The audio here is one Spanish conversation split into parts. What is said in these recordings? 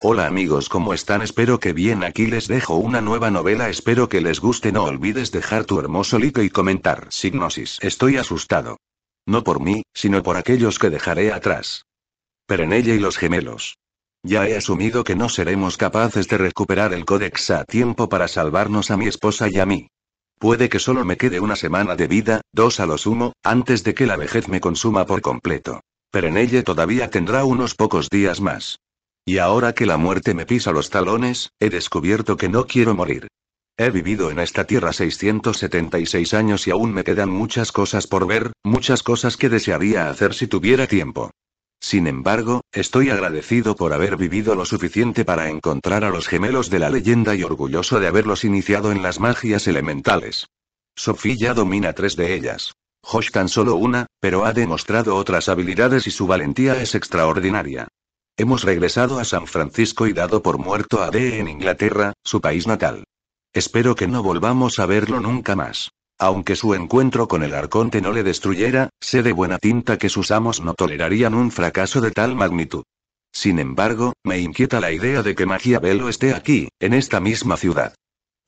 Hola amigos, ¿cómo están? Espero que bien. Aquí les dejo una nueva novela. Espero que les guste. No olvides dejar tu hermoso like y comentar. Signosis, estoy asustado. No por mí, sino por aquellos que dejaré atrás. Perenelle y los gemelos. Ya he asumido que no seremos capaces de recuperar el códex a tiempo para salvarnos a mi esposa y a mí. Puede que solo me quede una semana de vida, dos a lo sumo, antes de que la vejez me consuma por completo. Perenelle todavía tendrá unos pocos días más. Y ahora que la muerte me pisa los talones, he descubierto que no quiero morir. He vivido en esta tierra 676 años y aún me quedan muchas cosas por ver, muchas cosas que desearía hacer si tuviera tiempo. Sin embargo, estoy agradecido por haber vivido lo suficiente para encontrar a los gemelos de la leyenda y orgulloso de haberlos iniciado en las magias elementales. Sofía ya domina tres de ellas. Josh tan solo una, pero ha demostrado otras habilidades y su valentía es extraordinaria. Hemos regresado a San Francisco y dado por muerto a D en Inglaterra, su país natal. Espero que no volvamos a verlo nunca más. Aunque su encuentro con el arconte no le destruyera, sé de buena tinta que sus amos no tolerarían un fracaso de tal magnitud. Sin embargo, me inquieta la idea de que Velo esté aquí, en esta misma ciudad.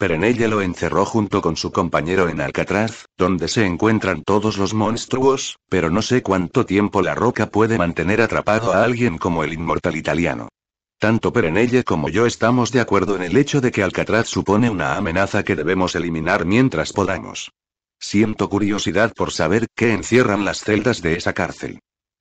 Perenelle lo encerró junto con su compañero en Alcatraz, donde se encuentran todos los monstruos, pero no sé cuánto tiempo la roca puede mantener atrapado a alguien como el inmortal italiano. Tanto Perenelle como yo estamos de acuerdo en el hecho de que Alcatraz supone una amenaza que debemos eliminar mientras podamos. Siento curiosidad por saber qué encierran las celdas de esa cárcel.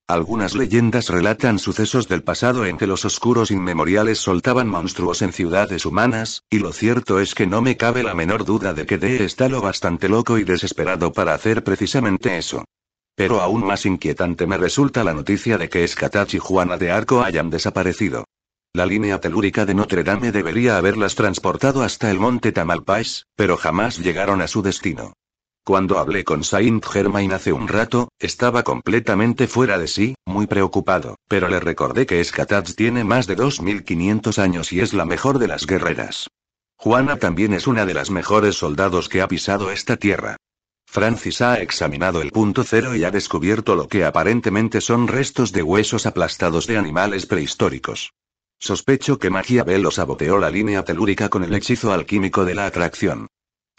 Algunas leyendas relatan sucesos del pasado en que los oscuros inmemoriales soltaban monstruos en ciudades humanas, y lo cierto es que no me cabe la menor duda de que D.E. está lo bastante loco y desesperado para hacer precisamente eso. Pero aún más inquietante me resulta la noticia de que Escatach y Juana de Arco hayan desaparecido. La línea telúrica de Notre Dame debería haberlas transportado hasta el monte Tamalpais, pero jamás llegaron a su destino. Cuando hablé con Saint Germain hace un rato, estaba completamente fuera de sí, muy preocupado, pero le recordé que escataz tiene más de 2500 años y es la mejor de las guerreras. Juana también es una de las mejores soldados que ha pisado esta tierra. Francis ha examinado el punto cero y ha descubierto lo que aparentemente son restos de huesos aplastados de animales prehistóricos. Sospecho que Magia velo saboteó la línea telúrica con el hechizo alquímico de la atracción.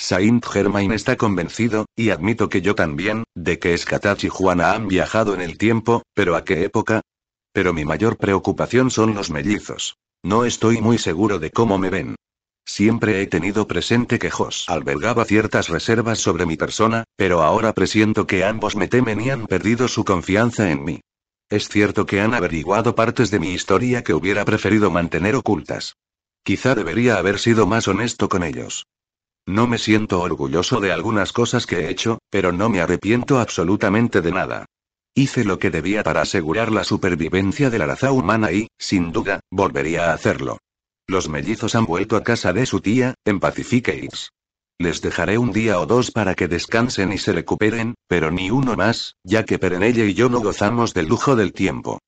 Saint Germain está convencido, y admito que yo también, de que escatachi y Juana han viajado en el tiempo, pero ¿a qué época? Pero mi mayor preocupación son los mellizos. No estoy muy seguro de cómo me ven. Siempre he tenido presente que Jos albergaba ciertas reservas sobre mi persona, pero ahora presiento que ambos me temen y han perdido su confianza en mí. Es cierto que han averiguado partes de mi historia que hubiera preferido mantener ocultas. Quizá debería haber sido más honesto con ellos. No me siento orgulloso de algunas cosas que he hecho, pero no me arrepiento absolutamente de nada. Hice lo que debía para asegurar la supervivencia de la raza humana y, sin duda, volvería a hacerlo. Los mellizos han vuelto a casa de su tía, en Pacific Les dejaré un día o dos para que descansen y se recuperen, pero ni uno más, ya que Perenelle y yo no gozamos del lujo del tiempo.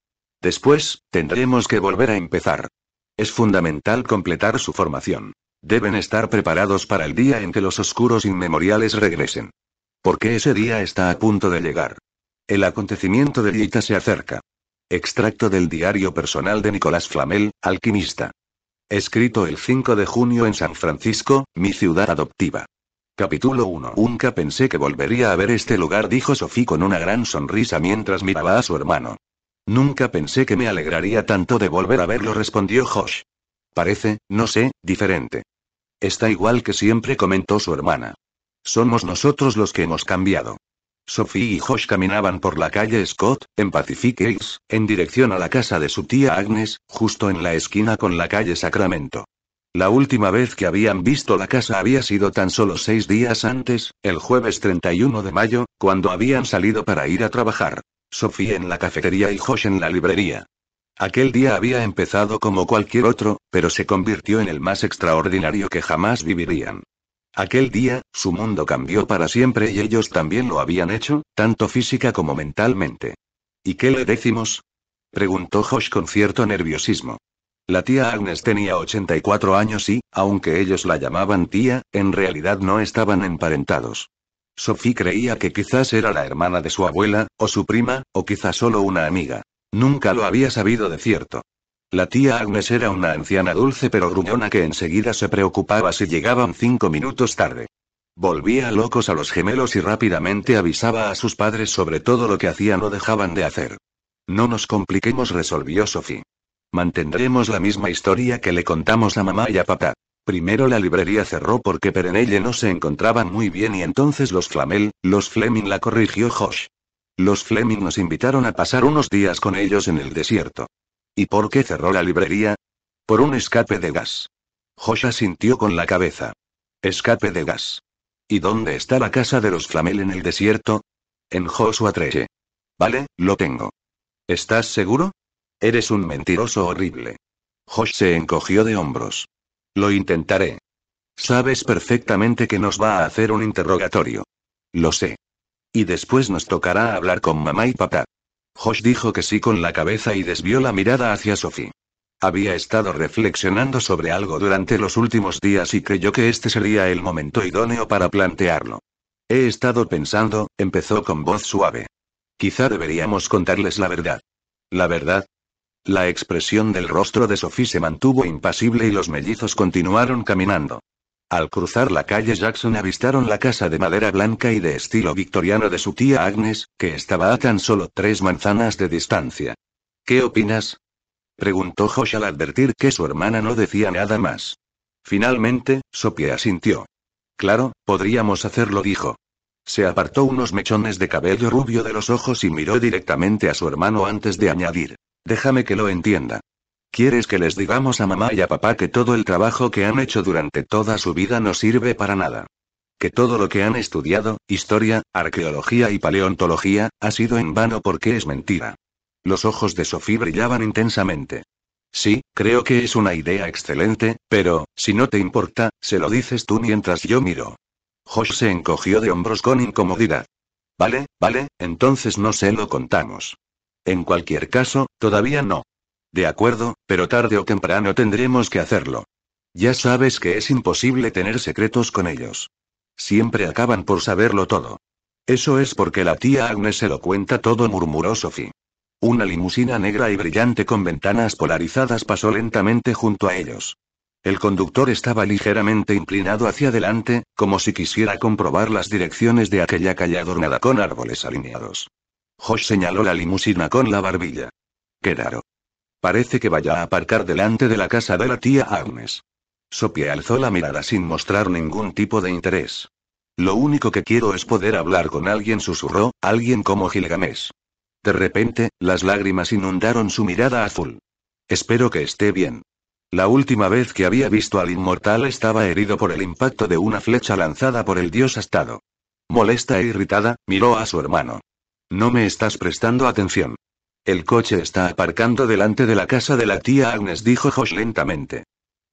Después, tendremos que volver a empezar. Es fundamental completar su formación. Deben estar preparados para el día en que los oscuros inmemoriales regresen. Porque ese día está a punto de llegar. El acontecimiento de Yita se acerca. Extracto del diario personal de Nicolás Flamel, alquimista. Escrito el 5 de junio en San Francisco, mi ciudad adoptiva. Capítulo 1. Nunca pensé que volvería a ver este lugar, dijo Sofía con una gran sonrisa mientras miraba a su hermano. Nunca pensé que me alegraría tanto de volver a verlo, respondió Josh. Parece, no sé, diferente. Está igual que siempre comentó su hermana. Somos nosotros los que hemos cambiado. Sophie y Josh caminaban por la calle Scott, en Pacific Heights, en dirección a la casa de su tía Agnes, justo en la esquina con la calle Sacramento. La última vez que habían visto la casa había sido tan solo seis días antes, el jueves 31 de mayo, cuando habían salido para ir a trabajar. Sophie en la cafetería y Josh en la librería. Aquel día había empezado como cualquier otro, pero se convirtió en el más extraordinario que jamás vivirían. Aquel día, su mundo cambió para siempre y ellos también lo habían hecho, tanto física como mentalmente. ¿Y qué le decimos? preguntó Josh con cierto nerviosismo. La tía Agnes tenía 84 años y, aunque ellos la llamaban tía, en realidad no estaban emparentados. Sophie creía que quizás era la hermana de su abuela, o su prima, o quizás solo una amiga. Nunca lo había sabido de cierto. La tía Agnes era una anciana dulce pero gruñona que enseguida se preocupaba si llegaban cinco minutos tarde. Volvía locos a los gemelos y rápidamente avisaba a sus padres sobre todo lo que hacían o dejaban de hacer. No nos compliquemos, resolvió Sophie. Mantendremos la misma historia que le contamos a mamá y a papá. Primero la librería cerró porque Perenelle no se encontraban muy bien y entonces los Flamel, los Fleming la corrigió Josh. Los Fleming nos invitaron a pasar unos días con ellos en el desierto. ¿Y por qué cerró la librería? Por un escape de gas. Josh sintió con la cabeza. Escape de gas. ¿Y dónde está la casa de los Flamel en el desierto? En Joshua Tree. Vale, lo tengo. ¿Estás seguro? Eres un mentiroso horrible. Josh se encogió de hombros. Lo intentaré. Sabes perfectamente que nos va a hacer un interrogatorio. Lo sé. Y después nos tocará hablar con mamá y papá. Josh dijo que sí con la cabeza y desvió la mirada hacia Sophie. Había estado reflexionando sobre algo durante los últimos días y creyó que este sería el momento idóneo para plantearlo. He estado pensando, empezó con voz suave. Quizá deberíamos contarles la verdad. La verdad, la expresión del rostro de Sophie se mantuvo impasible y los mellizos continuaron caminando. Al cruzar la calle Jackson avistaron la casa de madera blanca y de estilo victoriano de su tía Agnes, que estaba a tan solo tres manzanas de distancia. ¿Qué opinas? preguntó Josh al advertir que su hermana no decía nada más. Finalmente, Sopia asintió. Claro, podríamos hacerlo, dijo. Se apartó unos mechones de cabello rubio de los ojos y miró directamente a su hermano antes de añadir. Déjame que lo entienda. ¿Quieres que les digamos a mamá y a papá que todo el trabajo que han hecho durante toda su vida no sirve para nada? Que todo lo que han estudiado, historia, arqueología y paleontología, ha sido en vano porque es mentira. Los ojos de Sophie brillaban intensamente. Sí, creo que es una idea excelente, pero, si no te importa, se lo dices tú mientras yo miro. Josh se encogió de hombros con incomodidad. Vale, vale, entonces no se lo contamos. En cualquier caso, todavía no. De acuerdo, pero tarde o temprano tendremos que hacerlo. Ya sabes que es imposible tener secretos con ellos. Siempre acaban por saberlo todo. Eso es porque la tía Agnes se lo cuenta todo, murmuró Sophie. Una limusina negra y brillante con ventanas polarizadas pasó lentamente junto a ellos. El conductor estaba ligeramente inclinado hacia adelante, como si quisiera comprobar las direcciones de aquella calle adornada con árboles alineados. Josh señaló la limusina con la barbilla. Qué raro. Parece que vaya a aparcar delante de la casa de la tía Agnes. Sopia alzó la mirada sin mostrar ningún tipo de interés. Lo único que quiero es poder hablar con alguien, susurró, alguien como Gilgamesh. De repente, las lágrimas inundaron su mirada azul. Espero que esté bien. La última vez que había visto al inmortal estaba herido por el impacto de una flecha lanzada por el dios Astado. Molesta e irritada, miró a su hermano. No me estás prestando atención. El coche está aparcando delante de la casa de la tía Agnes, dijo Josh lentamente.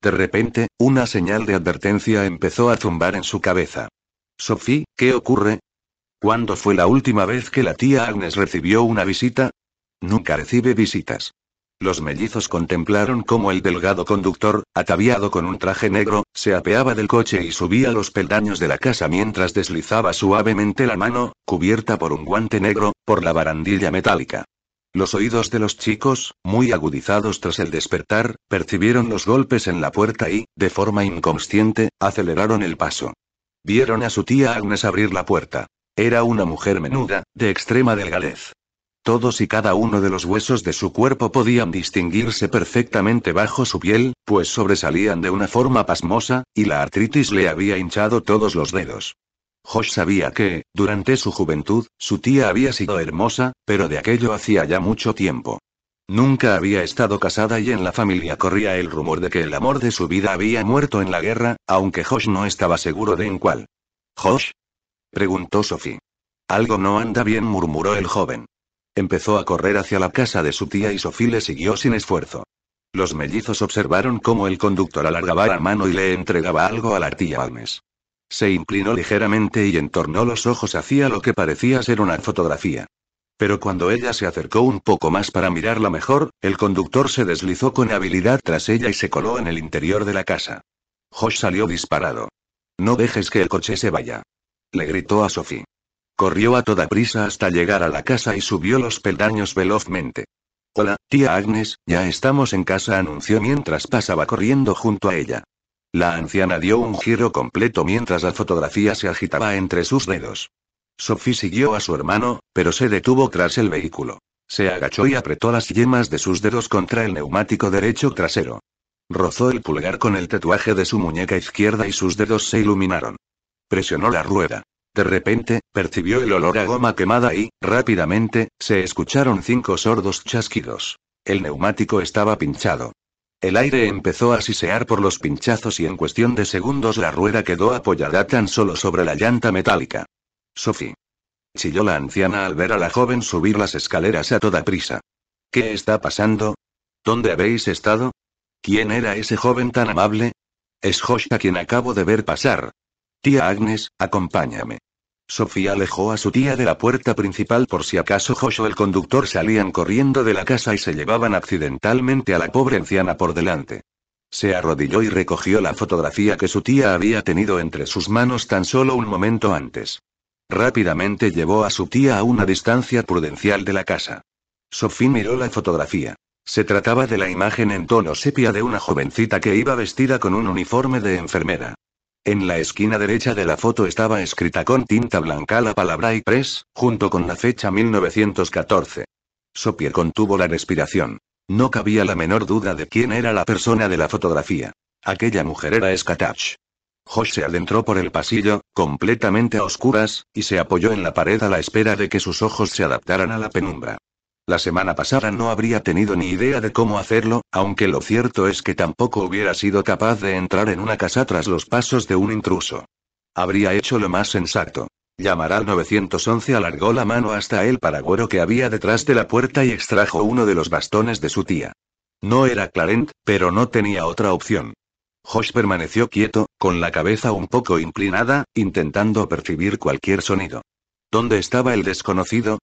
De repente, una señal de advertencia empezó a zumbar en su cabeza. Sophie, ¿qué ocurre? ¿Cuándo fue la última vez que la tía Agnes recibió una visita? Nunca recibe visitas. Los mellizos contemplaron cómo el delgado conductor, ataviado con un traje negro, se apeaba del coche y subía los peldaños de la casa mientras deslizaba suavemente la mano, cubierta por un guante negro, por la barandilla metálica. Los oídos de los chicos, muy agudizados tras el despertar, percibieron los golpes en la puerta y, de forma inconsciente, aceleraron el paso. Vieron a su tía Agnes abrir la puerta. Era una mujer menuda, de extrema delgadez. Todos y cada uno de los huesos de su cuerpo podían distinguirse perfectamente bajo su piel, pues sobresalían de una forma pasmosa, y la artritis le había hinchado todos los dedos. Josh sabía que, durante su juventud, su tía había sido hermosa, pero de aquello hacía ya mucho tiempo. Nunca había estado casada y en la familia corría el rumor de que el amor de su vida había muerto en la guerra, aunque Josh no estaba seguro de en cuál. ¿Josh? preguntó Sophie. Algo no anda bien, murmuró el joven. Empezó a correr hacia la casa de su tía y Sophie le siguió sin esfuerzo. Los mellizos observaron cómo el conductor alargaba la mano y le entregaba algo a la tía Agnes. Se inclinó ligeramente y entornó los ojos hacia lo que parecía ser una fotografía. Pero cuando ella se acercó un poco más para mirarla mejor, el conductor se deslizó con habilidad tras ella y se coló en el interior de la casa. Josh salió disparado. No dejes que el coche se vaya. Le gritó a Sophie. Corrió a toda prisa hasta llegar a la casa y subió los peldaños velozmente. Hola, tía Agnes, ya estamos en casa, anunció mientras pasaba corriendo junto a ella. La anciana dio un giro completo mientras la fotografía se agitaba entre sus dedos. Sophie siguió a su hermano, pero se detuvo tras el vehículo. Se agachó y apretó las yemas de sus dedos contra el neumático derecho trasero. Rozó el pulgar con el tatuaje de su muñeca izquierda y sus dedos se iluminaron. Presionó la rueda. De repente, percibió el olor a goma quemada y, rápidamente, se escucharon cinco sordos chasquidos. El neumático estaba pinchado. El aire empezó a sisear por los pinchazos y en cuestión de segundos la rueda quedó apoyada tan solo sobre la llanta metálica. Sophie. Chilló la anciana al ver a la joven subir las escaleras a toda prisa. ¿Qué está pasando? ¿Dónde habéis estado? ¿Quién era ese joven tan amable? Es Josh a quien acabo de ver pasar. Tía Agnes, acompáñame. Sofía alejó a su tía de la puerta principal por si acaso Josh o el conductor salían corriendo de la casa y se llevaban accidentalmente a la pobre anciana por delante. Se arrodilló y recogió la fotografía que su tía había tenido entre sus manos tan solo un momento antes. Rápidamente llevó a su tía a una distancia prudencial de la casa. Sofía miró la fotografía. Se trataba de la imagen en tono sepia de una jovencita que iba vestida con un uniforme de enfermera. En la esquina derecha de la foto estaba escrita con tinta blanca la palabra I-PRESS, junto con la fecha 1914. Sopier contuvo la respiración. No cabía la menor duda de quién era la persona de la fotografía. Aquella mujer era Skatach. Josh se adentró por el pasillo, completamente a oscuras, y se apoyó en la pared a la espera de que sus ojos se adaptaran a la penumbra. La semana pasada no habría tenido ni idea de cómo hacerlo, aunque lo cierto es que tampoco hubiera sido capaz de entrar en una casa tras los pasos de un intruso. Habría hecho lo más sensato. Llamar al 911 alargó la mano hasta el paraguero que había detrás de la puerta y extrajo uno de los bastones de su tía. No era Clarent, pero no tenía otra opción. Josh permaneció quieto, con la cabeza un poco inclinada, intentando percibir cualquier sonido. ¿Dónde estaba el desconocido?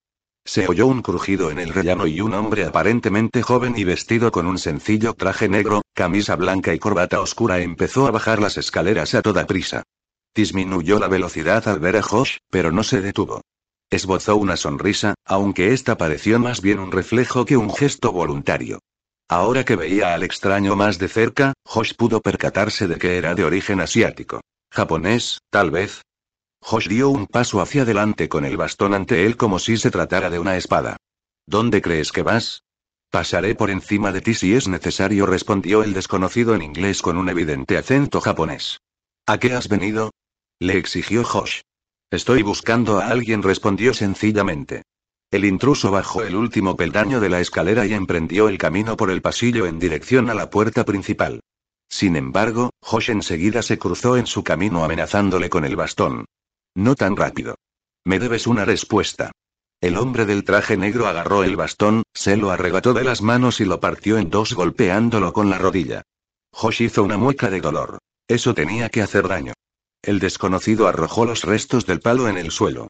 Se oyó un crujido en el rellano y un hombre aparentemente joven y vestido con un sencillo traje negro, camisa blanca y corbata oscura empezó a bajar las escaleras a toda prisa. Disminuyó la velocidad al ver a Josh, pero no se detuvo. Esbozó una sonrisa, aunque esta pareció más bien un reflejo que un gesto voluntario. Ahora que veía al extraño más de cerca, Josh pudo percatarse de que era de origen asiático. Japonés, tal vez, Josh dio un paso hacia adelante con el bastón ante él como si se tratara de una espada. ¿Dónde crees que vas? Pasaré por encima de ti si es necesario, respondió el desconocido en inglés con un evidente acento japonés. ¿A qué has venido? le exigió Josh. Estoy buscando a alguien, respondió sencillamente. El intruso bajó el último peldaño de la escalera y emprendió el camino por el pasillo en dirección a la puerta principal. Sin embargo, Josh enseguida se cruzó en su camino amenazándole con el bastón. No tan rápido. Me debes una respuesta. El hombre del traje negro agarró el bastón, se lo arrebató de las manos y lo partió en dos golpeándolo con la rodilla. Josh hizo una mueca de dolor. Eso tenía que hacer daño. El desconocido arrojó los restos del palo en el suelo.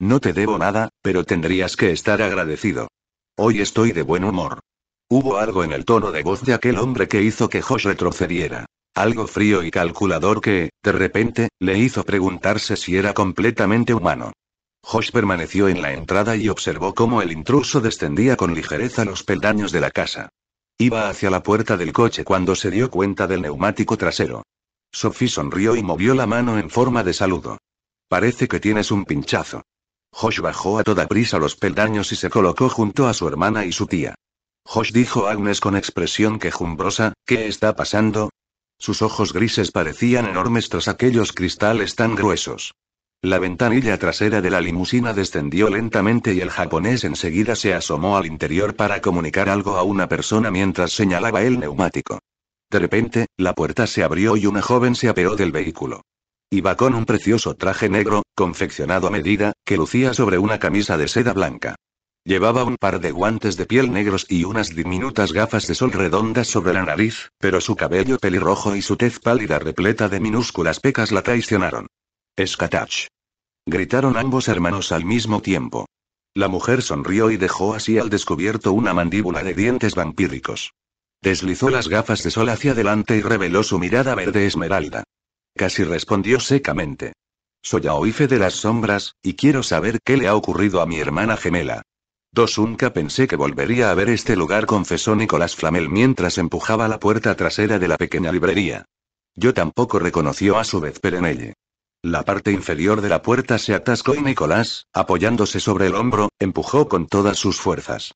No te debo nada, pero tendrías que estar agradecido. Hoy estoy de buen humor. Hubo algo en el tono de voz de aquel hombre que hizo que Josh retrocediera algo frío y calculador que, de repente, le hizo preguntarse si era completamente humano. Josh permaneció en la entrada y observó cómo el intruso descendía con ligereza los peldaños de la casa. Iba hacia la puerta del coche cuando se dio cuenta del neumático trasero. Sophie sonrió y movió la mano en forma de saludo. Parece que tienes un pinchazo. Josh bajó a toda prisa los peldaños y se colocó junto a su hermana y su tía. Josh dijo a Agnes con expresión quejumbrosa, ¿qué está pasando? Sus ojos grises parecían enormes tras aquellos cristales tan gruesos. La ventanilla trasera de la limusina descendió lentamente y el japonés enseguida se asomó al interior para comunicar algo a una persona mientras señalaba el neumático. De repente, la puerta se abrió y una joven se apeó del vehículo. Iba con un precioso traje negro, confeccionado a medida, que lucía sobre una camisa de seda blanca. Llevaba un par de guantes de piel negros y unas diminutas gafas de sol redondas sobre la nariz, pero su cabello pelirrojo y su tez pálida repleta de minúsculas pecas la traicionaron. Escatach. Gritaron ambos hermanos al mismo tiempo. La mujer sonrió y dejó así al descubierto una mandíbula de dientes vampíricos. Deslizó las gafas de sol hacia adelante y reveló su mirada verde esmeralda. Casi respondió secamente. Soy Aoife de las sombras, y quiero saber qué le ha ocurrido a mi hermana gemela nunca pensé que volvería a ver este lugar, confesó Nicolás Flamel mientras empujaba la puerta trasera de la pequeña librería. Yo tampoco reconoció a su vez Perenelle. La parte inferior de la puerta se atascó y Nicolás, apoyándose sobre el hombro, empujó con todas sus fuerzas.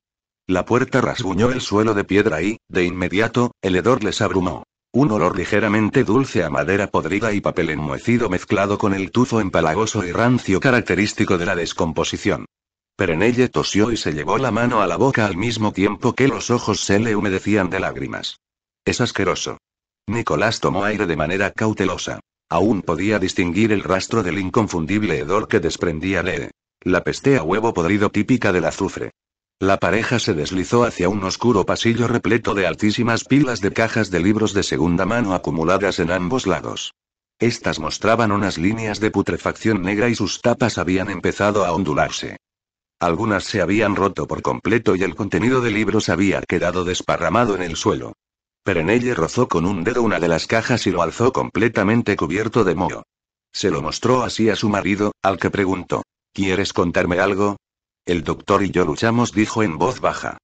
La puerta rasguñó el suelo de piedra y, de inmediato, el hedor les abrumó. Un olor ligeramente dulce a madera podrida y papel enmohecido mezclado con el tufo empalagoso y rancio característico de la descomposición. Perenelle tosió y se llevó la mano a la boca al mismo tiempo que los ojos se le humedecían de lágrimas. Es asqueroso. Nicolás tomó aire de manera cautelosa. Aún podía distinguir el rastro del inconfundible hedor que desprendía Lee. La peste a huevo podrido típica del azufre. La pareja se deslizó hacia un oscuro pasillo repleto de altísimas pilas de cajas de libros de segunda mano acumuladas en ambos lados. Estas mostraban unas líneas de putrefacción negra y sus tapas habían empezado a ondularse. Algunas se habían roto por completo y el contenido de libros había quedado desparramado en el suelo. Perenelle rozó con un dedo una de las cajas y lo alzó completamente cubierto de moho. Se lo mostró así a su marido, al que preguntó: ¿Quieres contarme algo? El doctor y yo luchamos, dijo en voz baja.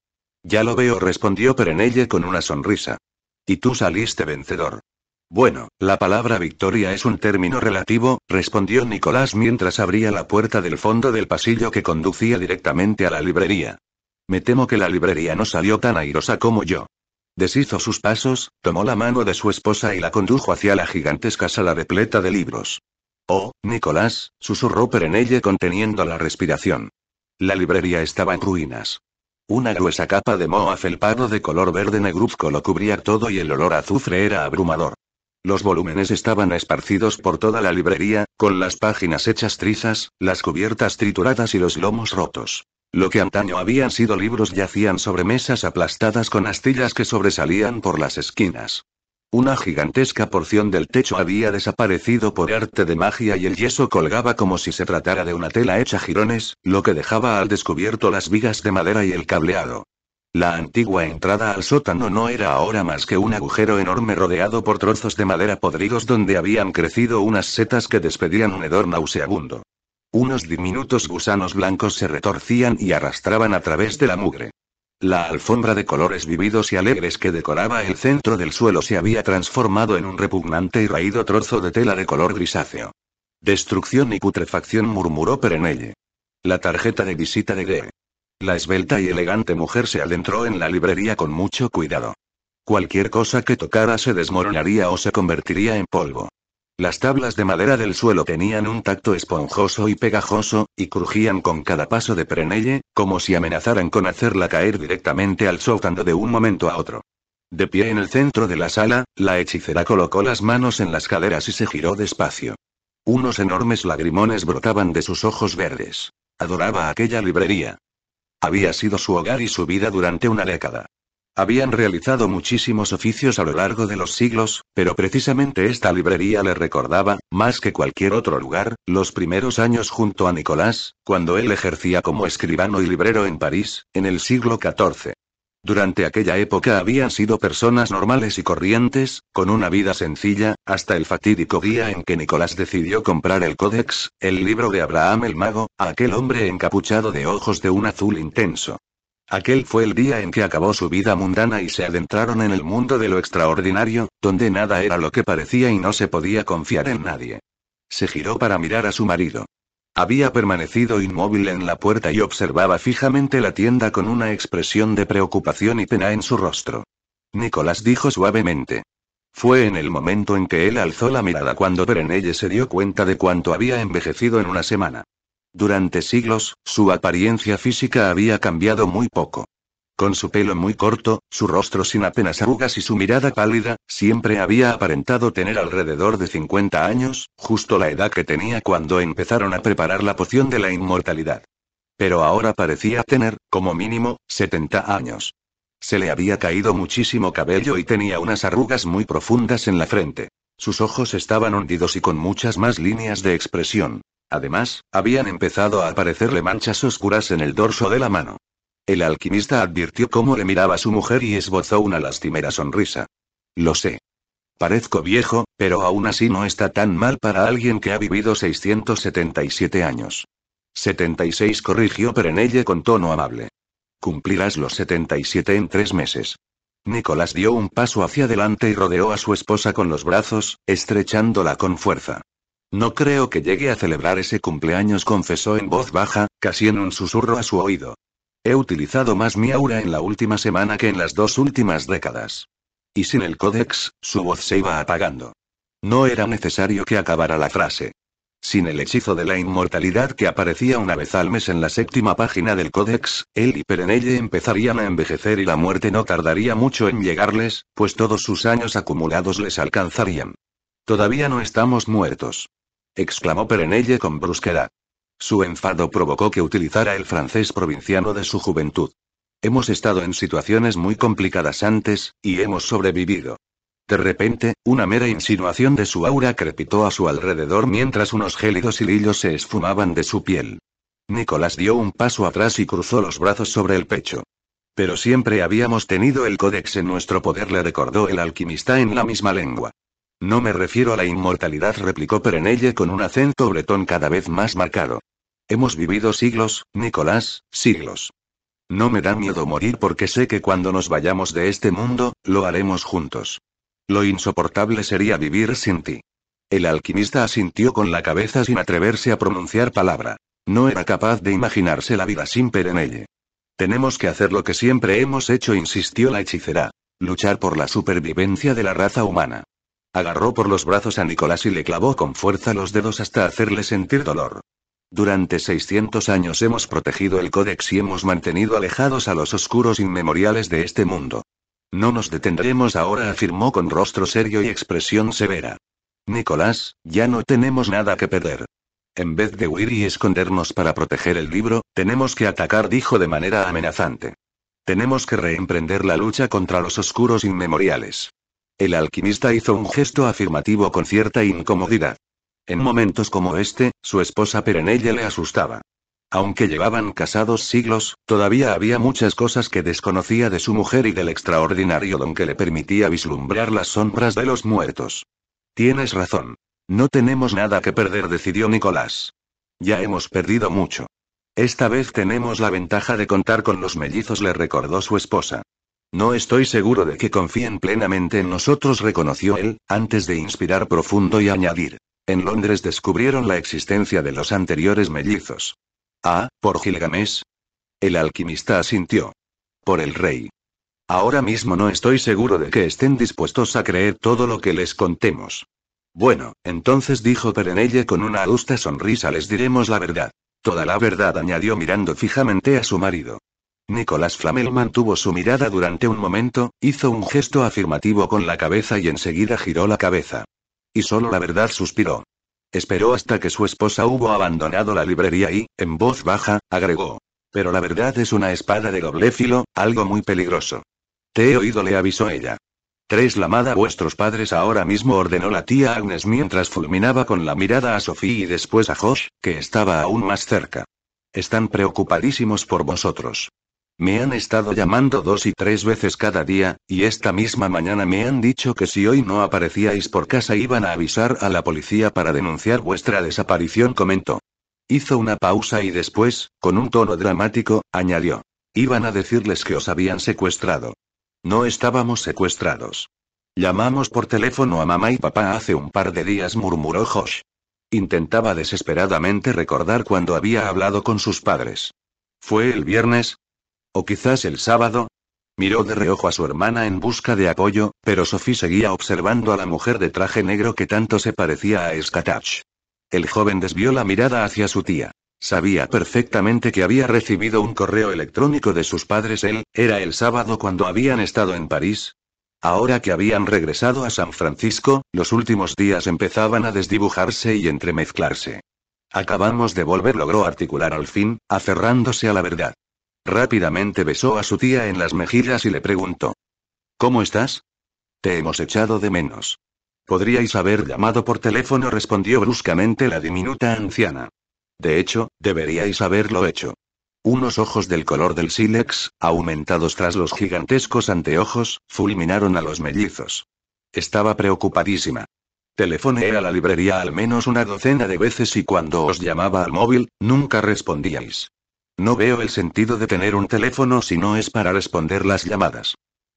Ya lo veo, respondió Perenelle con una sonrisa. Y tú saliste vencedor. Bueno, la palabra victoria es un término relativo, respondió Nicolás mientras abría la puerta del fondo del pasillo que conducía directamente a la librería. Me temo que la librería no salió tan airosa como yo. Deshizo sus pasos, tomó la mano de su esposa y la condujo hacia la gigantesca sala repleta de libros. Oh, Nicolás, susurró Perenelle conteniendo la respiración. La librería estaba en ruinas. Una gruesa capa de moho afelpado de color verde negruzco lo cubría todo y el olor azufre era abrumador. Los volúmenes estaban esparcidos por toda la librería, con las páginas hechas trizas, las cubiertas trituradas y los lomos rotos. Lo que antaño habían sido libros yacían sobre mesas aplastadas con astillas que sobresalían por las esquinas. Una gigantesca porción del techo había desaparecido por arte de magia y el yeso colgaba como si se tratara de una tela hecha jirones, lo que dejaba al descubierto las vigas de madera y el cableado. La antigua entrada al sótano no era ahora más que un agujero enorme rodeado por trozos de madera podridos donde habían crecido unas setas que despedían un hedor nauseabundo. Unos diminutos gusanos blancos se retorcían y arrastraban a través de la mugre. La alfombra de colores vividos y alegres que decoraba el centro del suelo se había transformado en un repugnante y raído trozo de tela de color grisáceo. Destrucción y putrefacción murmuró Perenelle. La tarjeta de visita de G. La esbelta y elegante mujer se adentró en la librería con mucho cuidado. Cualquier cosa que tocara se desmoronaría o se convertiría en polvo. Las tablas de madera del suelo tenían un tacto esponjoso y pegajoso, y crujían con cada paso de prenelle, como si amenazaran con hacerla caer directamente al sótano de un momento a otro. De pie en el centro de la sala, la hechicera colocó las manos en las caderas y se giró despacio. Unos enormes lagrimones brotaban de sus ojos verdes. Adoraba aquella librería. Había sido su hogar y su vida durante una década. Habían realizado muchísimos oficios a lo largo de los siglos, pero precisamente esta librería le recordaba, más que cualquier otro lugar, los primeros años junto a Nicolás, cuando él ejercía como escribano y librero en París, en el siglo XIV. Durante aquella época habían sido personas normales y corrientes, con una vida sencilla, hasta el fatídico día en que Nicolás decidió comprar el Códex, el libro de Abraham el Mago, a aquel hombre encapuchado de ojos de un azul intenso. Aquel fue el día en que acabó su vida mundana y se adentraron en el mundo de lo extraordinario, donde nada era lo que parecía y no se podía confiar en nadie. Se giró para mirar a su marido. Había permanecido inmóvil en la puerta y observaba fijamente la tienda con una expresión de preocupación y pena en su rostro. Nicolás dijo suavemente. Fue en el momento en que él alzó la mirada cuando Berenelle se dio cuenta de cuánto había envejecido en una semana. Durante siglos, su apariencia física había cambiado muy poco. Con su pelo muy corto, su rostro sin apenas arrugas y su mirada pálida, siempre había aparentado tener alrededor de 50 años, justo la edad que tenía cuando empezaron a preparar la poción de la inmortalidad. Pero ahora parecía tener, como mínimo, 70 años. Se le había caído muchísimo cabello y tenía unas arrugas muy profundas en la frente. Sus ojos estaban hundidos y con muchas más líneas de expresión. Además, habían empezado a aparecerle manchas oscuras en el dorso de la mano. El alquimista advirtió cómo le miraba su mujer y esbozó una lastimera sonrisa. Lo sé. Parezco viejo, pero aún así no está tan mal para alguien que ha vivido 677 años. 76 corrigió Perenelle con tono amable. Cumplirás los 77 en tres meses. Nicolás dio un paso hacia adelante y rodeó a su esposa con los brazos, estrechándola con fuerza. No creo que llegue a celebrar ese cumpleaños, confesó en voz baja, casi en un susurro a su oído. He utilizado más mi aura en la última semana que en las dos últimas décadas. Y sin el códex, su voz se iba apagando. No era necesario que acabara la frase. Sin el hechizo de la inmortalidad que aparecía una vez al mes en la séptima página del códex, él y Perenelle empezarían a envejecer y la muerte no tardaría mucho en llegarles, pues todos sus años acumulados les alcanzarían. Todavía no estamos muertos. exclamó Perenelle con brusquedad. Su enfado provocó que utilizara el francés provinciano de su juventud. Hemos estado en situaciones muy complicadas antes, y hemos sobrevivido. De repente, una mera insinuación de su aura crepitó a su alrededor mientras unos gélidos hilillos se esfumaban de su piel. Nicolás dio un paso atrás y cruzó los brazos sobre el pecho. Pero siempre habíamos tenido el códex en nuestro poder, le recordó el alquimista en la misma lengua. No me refiero a la inmortalidad, replicó Perenelle con un acento bretón cada vez más marcado. Hemos vivido siglos, Nicolás, siglos. No me da miedo morir porque sé que cuando nos vayamos de este mundo, lo haremos juntos. Lo insoportable sería vivir sin ti. El alquimista asintió con la cabeza sin atreverse a pronunciar palabra. No era capaz de imaginarse la vida sin Perenelle. Tenemos que hacer lo que siempre hemos hecho, insistió la hechicera. Luchar por la supervivencia de la raza humana. Agarró por los brazos a Nicolás y le clavó con fuerza los dedos hasta hacerle sentir dolor. Durante 600 años hemos protegido el códex y hemos mantenido alejados a los oscuros inmemoriales de este mundo. No nos detendremos ahora, afirmó con rostro serio y expresión severa. Nicolás, ya no tenemos nada que perder. En vez de huir y escondernos para proteger el libro, tenemos que atacar, dijo de manera amenazante. Tenemos que reemprender la lucha contra los oscuros inmemoriales. El alquimista hizo un gesto afirmativo con cierta incomodidad. En momentos como este, su esposa Perenelle le asustaba. Aunque llevaban casados siglos, todavía había muchas cosas que desconocía de su mujer y del extraordinario don que le permitía vislumbrar las sombras de los muertos. Tienes razón. No tenemos nada que perder, decidió Nicolás. Ya hemos perdido mucho. Esta vez tenemos la ventaja de contar con los mellizos, le recordó su esposa. No estoy seguro de que confíen plenamente en nosotros, reconoció él, antes de inspirar profundo y añadir. En Londres descubrieron la existencia de los anteriores mellizos. Ah, por Gilgames. El alquimista asintió. Por el rey. Ahora mismo no estoy seguro de que estén dispuestos a creer todo lo que les contemos. Bueno, entonces dijo Perenelle con una adusta sonrisa, les diremos la verdad. Toda la verdad, añadió mirando fijamente a su marido. Nicolás Flamel mantuvo su mirada durante un momento, hizo un gesto afirmativo con la cabeza y enseguida giró la cabeza. Y solo la verdad suspiró. Esperó hasta que su esposa hubo abandonado la librería y, en voz baja, agregó. Pero la verdad es una espada de doble filo, algo muy peligroso. Te he oído, le avisó ella. Tres a vuestros padres ahora mismo ordenó la tía Agnes mientras fulminaba con la mirada a Sofía y después a Josh, que estaba aún más cerca. Están preocupadísimos por vosotros. Me han estado llamando dos y tres veces cada día, y esta misma mañana me han dicho que si hoy no aparecíais por casa iban a avisar a la policía para denunciar vuestra desaparición, comentó. Hizo una pausa y después, con un tono dramático, añadió. Iban a decirles que os habían secuestrado. No estábamos secuestrados. Llamamos por teléfono a mamá y papá hace un par de días, murmuró Josh. Intentaba desesperadamente recordar cuando había hablado con sus padres. Fue el viernes, o quizás el sábado. Miró de reojo a su hermana en busca de apoyo, pero Sophie seguía observando a la mujer de traje negro que tanto se parecía a Skatach. El joven desvió la mirada hacia su tía. Sabía perfectamente que había recibido un correo electrónico de sus padres él, era el sábado cuando habían estado en París. Ahora que habían regresado a San Francisco, los últimos días empezaban a desdibujarse y entremezclarse. Acabamos de volver, logró articular al fin, aferrándose a la verdad. Rápidamente besó a su tía en las mejillas y le preguntó. ¿Cómo estás? Te hemos echado de menos. Podríais haber llamado por teléfono, respondió bruscamente la diminuta anciana. De hecho, deberíais haberlo hecho. Unos ojos del color del sílex, aumentados tras los gigantescos anteojos, fulminaron a los mellizos. Estaba preocupadísima. Telefoné a la librería al menos una docena de veces y cuando os llamaba al móvil, nunca respondíais. No veo el sentido de tener un teléfono si no es para responder las llamadas.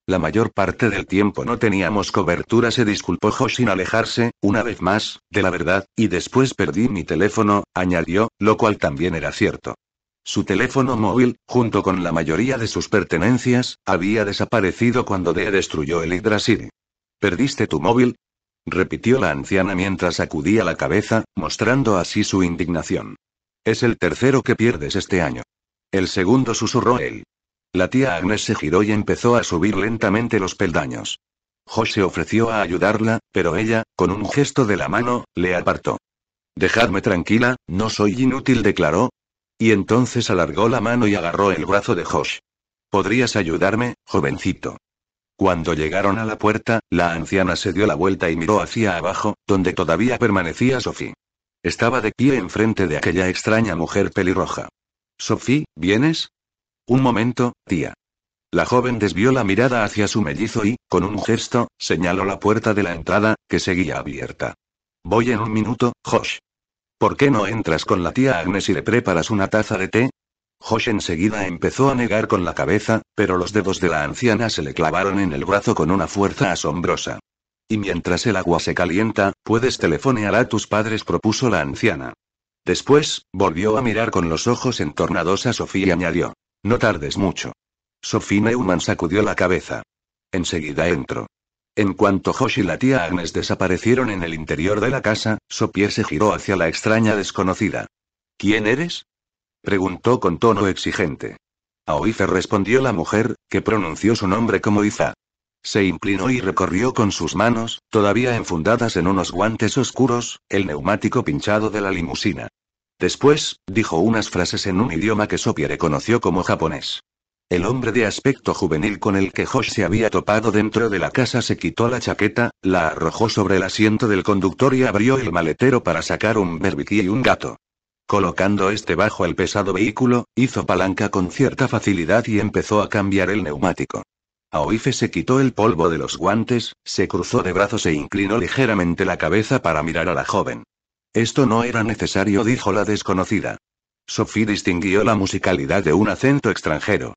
La mayor parte del tiempo no teníamos cobertura, se disculpó Jo sin alejarse, una vez más, de la verdad, y después perdí mi teléfono, añadió, lo cual también era cierto. Su teléfono móvil, junto con la mayoría de sus pertenencias, había desaparecido cuando D.E. destruyó el City. ¿Perdiste tu móvil? repitió la anciana mientras sacudía la cabeza, mostrando así su indignación. Es el tercero que pierdes este año. El segundo susurró él. La tía Agnes se giró y empezó a subir lentamente los peldaños. Josh se ofreció a ayudarla, pero ella, con un gesto de la mano, le apartó. Dejadme tranquila, no soy inútil, declaró. Y entonces alargó la mano y agarró el brazo de Josh. ¿Podrías ayudarme, jovencito? Cuando llegaron a la puerta, la anciana se dio la vuelta y miró hacia abajo, donde todavía permanecía Sophie. Estaba de pie enfrente de aquella extraña mujer pelirroja. Sophie, ¿vienes? Un momento, tía. La joven desvió la mirada hacia su mellizo y, con un gesto, señaló la puerta de la entrada, que seguía abierta. Voy en un minuto, Josh. ¿Por qué no entras con la tía Agnes y le preparas una taza de té? Josh enseguida empezó a negar con la cabeza, pero los dedos de la anciana se le clavaron en el brazo con una fuerza asombrosa. Y mientras el agua se calienta, puedes telefonear a tus padres, propuso la anciana. Después, volvió a mirar con los ojos entornados a Sofía y añadió. No tardes mucho. Sofía Neumann sacudió la cabeza. Enseguida entró. En cuanto Josh y la tía Agnes desaparecieron en el interior de la casa, Sophie se giró hacia la extraña desconocida. ¿Quién eres? preguntó con tono exigente. A respondió la mujer, que pronunció su nombre como Iza. Se inclinó y recorrió con sus manos, todavía enfundadas en unos guantes oscuros, el neumático pinchado de la limusina. Después, dijo unas frases en un idioma que Sopiere conoció como japonés. El hombre de aspecto juvenil con el que Josh se había topado dentro de la casa se quitó la chaqueta, la arrojó sobre el asiento del conductor y abrió el maletero para sacar un berbiquí y un gato. Colocando este bajo el pesado vehículo, hizo palanca con cierta facilidad y empezó a cambiar el neumático. Aoife se quitó el polvo de los guantes, se cruzó de brazos e inclinó ligeramente la cabeza para mirar a la joven. Esto no era necesario, dijo la desconocida. Sophie distinguió la musicalidad de un acento extranjero.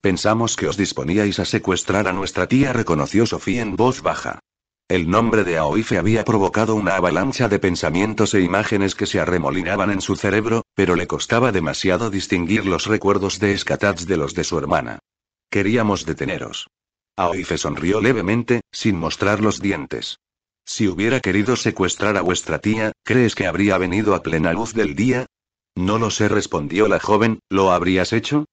Pensamos que os disponíais a secuestrar a nuestra tía, reconoció Sophie en voz baja. El nombre de Aoife había provocado una avalancha de pensamientos e imágenes que se arremolinaban en su cerebro, pero le costaba demasiado distinguir los recuerdos de Escatats de los de su hermana. Queríamos deteneros. Aoife sonrió levemente, sin mostrar los dientes. Si hubiera querido secuestrar a vuestra tía, ¿crees que habría venido a plena luz del día? No lo sé, respondió la joven, ¿lo habrías hecho?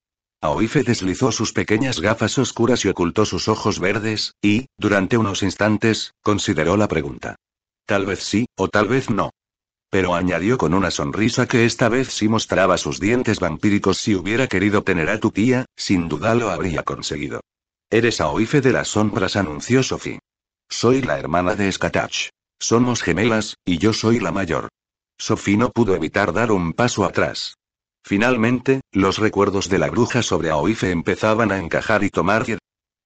Aoife deslizó sus pequeñas gafas oscuras y ocultó sus ojos verdes, y, durante unos instantes, consideró la pregunta. Tal vez sí, o tal vez no. Pero añadió con una sonrisa que esta vez sí mostraba sus dientes vampíricos si hubiera querido tener a tu tía, sin duda lo habría conseguido. Eres Aoife de las sombras, anunció Sophie. Soy la hermana de Skatach. Somos gemelas, y yo soy la mayor. Sophie no pudo evitar dar un paso atrás. Finalmente, los recuerdos de la bruja sobre Aoife empezaban a encajar y tomar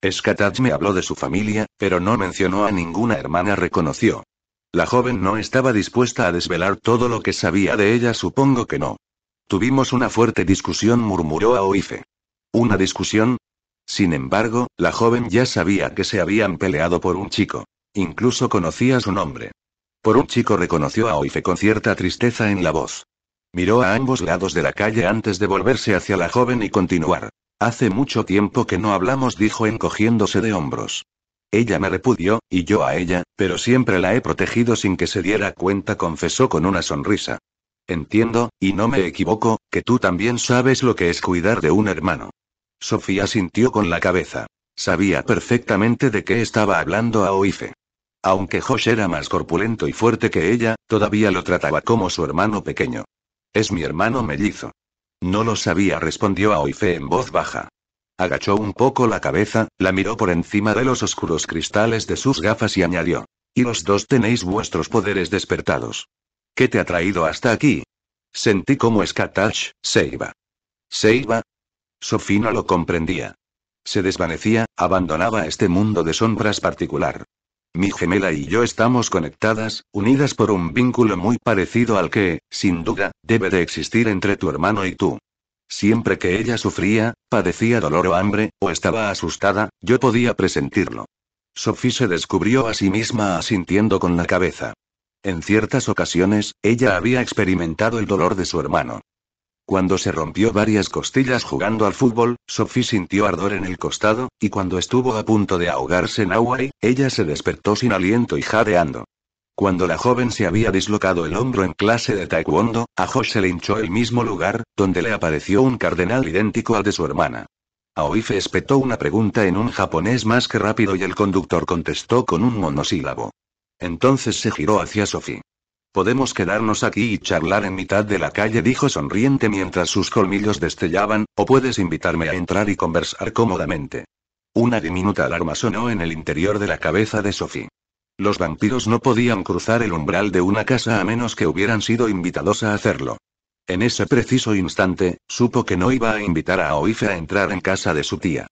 Skatach me habló de su familia, pero no mencionó a ninguna hermana, reconoció. La joven no estaba dispuesta a desvelar todo lo que sabía de ella, supongo que no. Tuvimos una fuerte discusión, murmuró Aoife. Una discusión, sin embargo, la joven ya sabía que se habían peleado por un chico. Incluso conocía su nombre. Por un chico reconoció a Oife con cierta tristeza en la voz. Miró a ambos lados de la calle antes de volverse hacia la joven y continuar. Hace mucho tiempo que no hablamos, dijo encogiéndose de hombros. Ella me repudió, y yo a ella, pero siempre la he protegido sin que se diera cuenta, confesó con una sonrisa. Entiendo, y no me equivoco, que tú también sabes lo que es cuidar de un hermano. Sofía sintió con la cabeza. Sabía perfectamente de qué estaba hablando a Oife. Aunque Josh era más corpulento y fuerte que ella, todavía lo trataba como su hermano pequeño. Es mi hermano mellizo. No lo sabía, respondió a Oife en voz baja. Agachó un poco la cabeza, la miró por encima de los oscuros cristales de sus gafas y añadió. Y los dos tenéis vuestros poderes despertados. ¿Qué te ha traído hasta aquí? Sentí como Skatash se iba. ¿Se iba? Sophie no lo comprendía. Se desvanecía, abandonaba este mundo de sombras particular. Mi gemela y yo estamos conectadas, unidas por un vínculo muy parecido al que, sin duda, debe de existir entre tu hermano y tú. Siempre que ella sufría, padecía dolor o hambre, o estaba asustada, yo podía presentirlo. Sophie se descubrió a sí misma asintiendo con la cabeza. En ciertas ocasiones, ella había experimentado el dolor de su hermano. Cuando se rompió varias costillas jugando al fútbol, Sophie sintió ardor en el costado, y cuando estuvo a punto de ahogarse en agua, ella se despertó sin aliento y jadeando. Cuando la joven se había dislocado el hombro en clase de taekwondo, a Josh se le hinchó el mismo lugar, donde le apareció un cardenal idéntico al de su hermana. Aoife espetó una pregunta en un japonés más que rápido y el conductor contestó con un monosílabo. Entonces se giró hacia Sophie. Podemos quedarnos aquí y charlar en mitad de la calle, dijo sonriente mientras sus colmillos destellaban, o puedes invitarme a entrar y conversar cómodamente. Una diminuta alarma sonó en el interior de la cabeza de Sophie. Los vampiros no podían cruzar el umbral de una casa a menos que hubieran sido invitados a hacerlo. En ese preciso instante, supo que no iba a invitar a Oife a entrar en casa de su tía.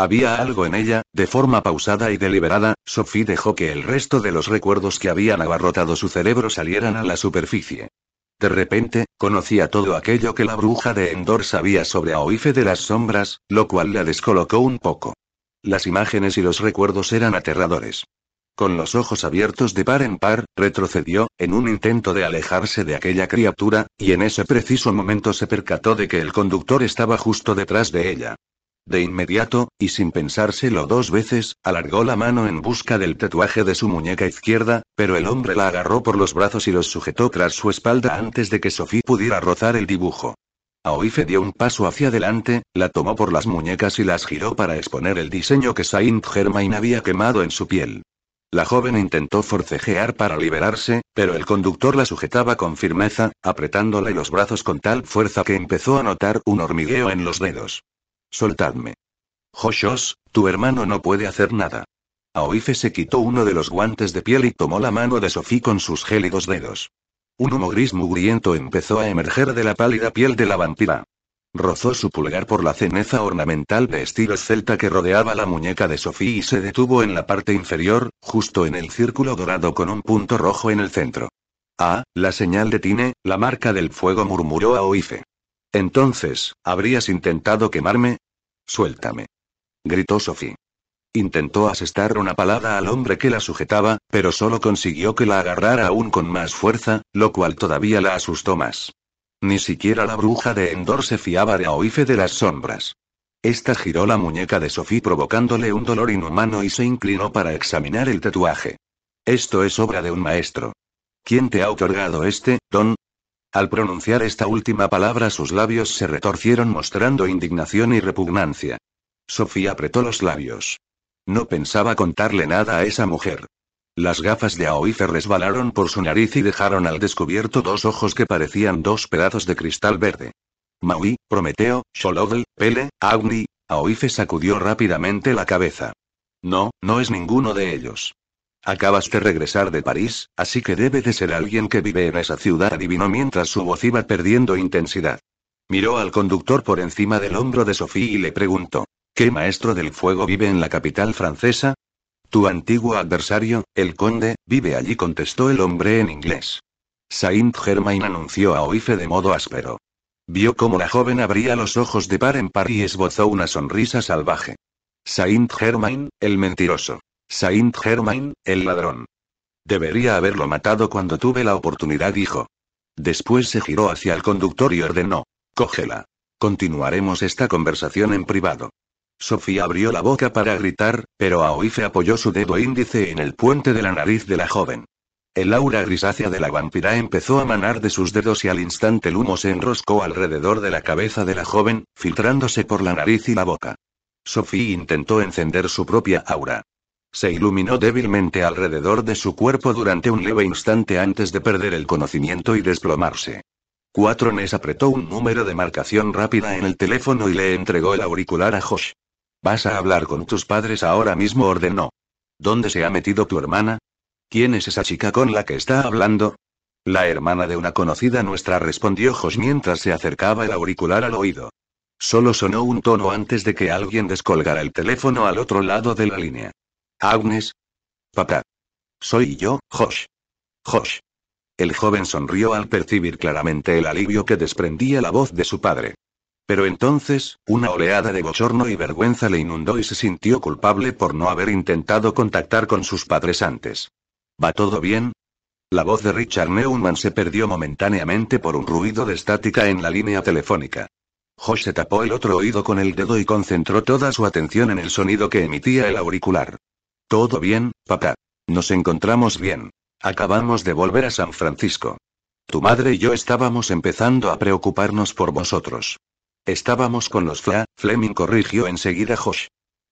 Había algo en ella, de forma pausada y deliberada, Sophie dejó que el resto de los recuerdos que habían abarrotado su cerebro salieran a la superficie. De repente, conocía todo aquello que la bruja de Endor sabía sobre Aoife de las sombras, lo cual la descolocó un poco. Las imágenes y los recuerdos eran aterradores. Con los ojos abiertos de par en par, retrocedió, en un intento de alejarse de aquella criatura, y en ese preciso momento se percató de que el conductor estaba justo detrás de ella. De inmediato, y sin pensárselo dos veces, alargó la mano en busca del tatuaje de su muñeca izquierda, pero el hombre la agarró por los brazos y los sujetó tras su espalda antes de que Sophie pudiera rozar el dibujo. Aoife dio un paso hacia adelante, la tomó por las muñecas y las giró para exponer el diseño que Saint Germain había quemado en su piel. La joven intentó forcejear para liberarse, pero el conductor la sujetaba con firmeza, apretándole los brazos con tal fuerza que empezó a notar un hormigueo en los dedos. Soltadme. Joshos, tu hermano no puede hacer nada. Aoife se quitó uno de los guantes de piel y tomó la mano de Sofí con sus gélidos dedos. Un humo gris mugriento empezó a emerger de la pálida piel de la vampira. Rozó su pulgar por la ceneza ornamental de estilo celta que rodeaba la muñeca de Sofía y se detuvo en la parte inferior, justo en el círculo dorado con un punto rojo en el centro. Ah, la señal de Tine, la marca del fuego murmuró Aoife. Entonces, ¿habrías intentado quemarme? Suéltame. Gritó Sophie. Intentó asestar una palada al hombre que la sujetaba, pero solo consiguió que la agarrara aún con más fuerza, lo cual todavía la asustó más. Ni siquiera la bruja de Endor se fiaba de Aoife de las sombras. Esta giró la muñeca de Sophie provocándole un dolor inhumano y se inclinó para examinar el tatuaje. Esto es obra de un maestro. ¿Quién te ha otorgado este don? Al pronunciar esta última palabra sus labios se retorcieron mostrando indignación y repugnancia. Sofía apretó los labios. No pensaba contarle nada a esa mujer. Las gafas de Aoife resbalaron por su nariz y dejaron al descubierto dos ojos que parecían dos pedazos de cristal verde. Maui, Prometeo, Sholodl, Pele, Agni. Aoife sacudió rápidamente la cabeza. No, no es ninguno de ellos. Acabas de regresar de París, así que debe de ser alguien que vive en esa ciudad, adivinó mientras su voz iba perdiendo intensidad. Miró al conductor por encima del hombro de Sophie y le preguntó, ¿qué maestro del fuego vive en la capital francesa? Tu antiguo adversario, el conde, vive allí, contestó el hombre en inglés. Saint Germain anunció a Oife de modo áspero. Vio cómo la joven abría los ojos de par en par y esbozó una sonrisa salvaje. Saint Germain, el mentiroso. Saint Germain, el ladrón. Debería haberlo matado cuando tuve la oportunidad, dijo. Después se giró hacia el conductor y ordenó. Cógela. Continuaremos esta conversación en privado. Sofía abrió la boca para gritar, pero Aoife apoyó su dedo índice en el puente de la nariz de la joven. El aura grisácea de la vampira empezó a manar de sus dedos y al instante el humo se enroscó alrededor de la cabeza de la joven, filtrándose por la nariz y la boca. Sofía intentó encender su propia aura. Se iluminó débilmente alrededor de su cuerpo durante un leve instante antes de perder el conocimiento y desplomarse. Cuatro Nes apretó un número de marcación rápida en el teléfono y le entregó el auricular a Josh. Vas a hablar con tus padres ahora mismo, ordenó. ¿Dónde se ha metido tu hermana? ¿Quién es esa chica con la que está hablando? La hermana de una conocida nuestra respondió Josh mientras se acercaba el auricular al oído. Solo sonó un tono antes de que alguien descolgara el teléfono al otro lado de la línea. Agnes. Papá. Soy yo, Josh. Josh. El joven sonrió al percibir claramente el alivio que desprendía la voz de su padre. Pero entonces, una oleada de bochorno y vergüenza le inundó y se sintió culpable por no haber intentado contactar con sus padres antes. ¿Va todo bien? La voz de Richard Neumann se perdió momentáneamente por un ruido de estática en la línea telefónica. Josh se tapó el otro oído con el dedo y concentró toda su atención en el sonido que emitía el auricular. Todo bien, papá. Nos encontramos bien. Acabamos de volver a San Francisco. Tu madre y yo estábamos empezando a preocuparnos por vosotros. Estábamos con los FLA, Fleming corrigió enseguida Josh.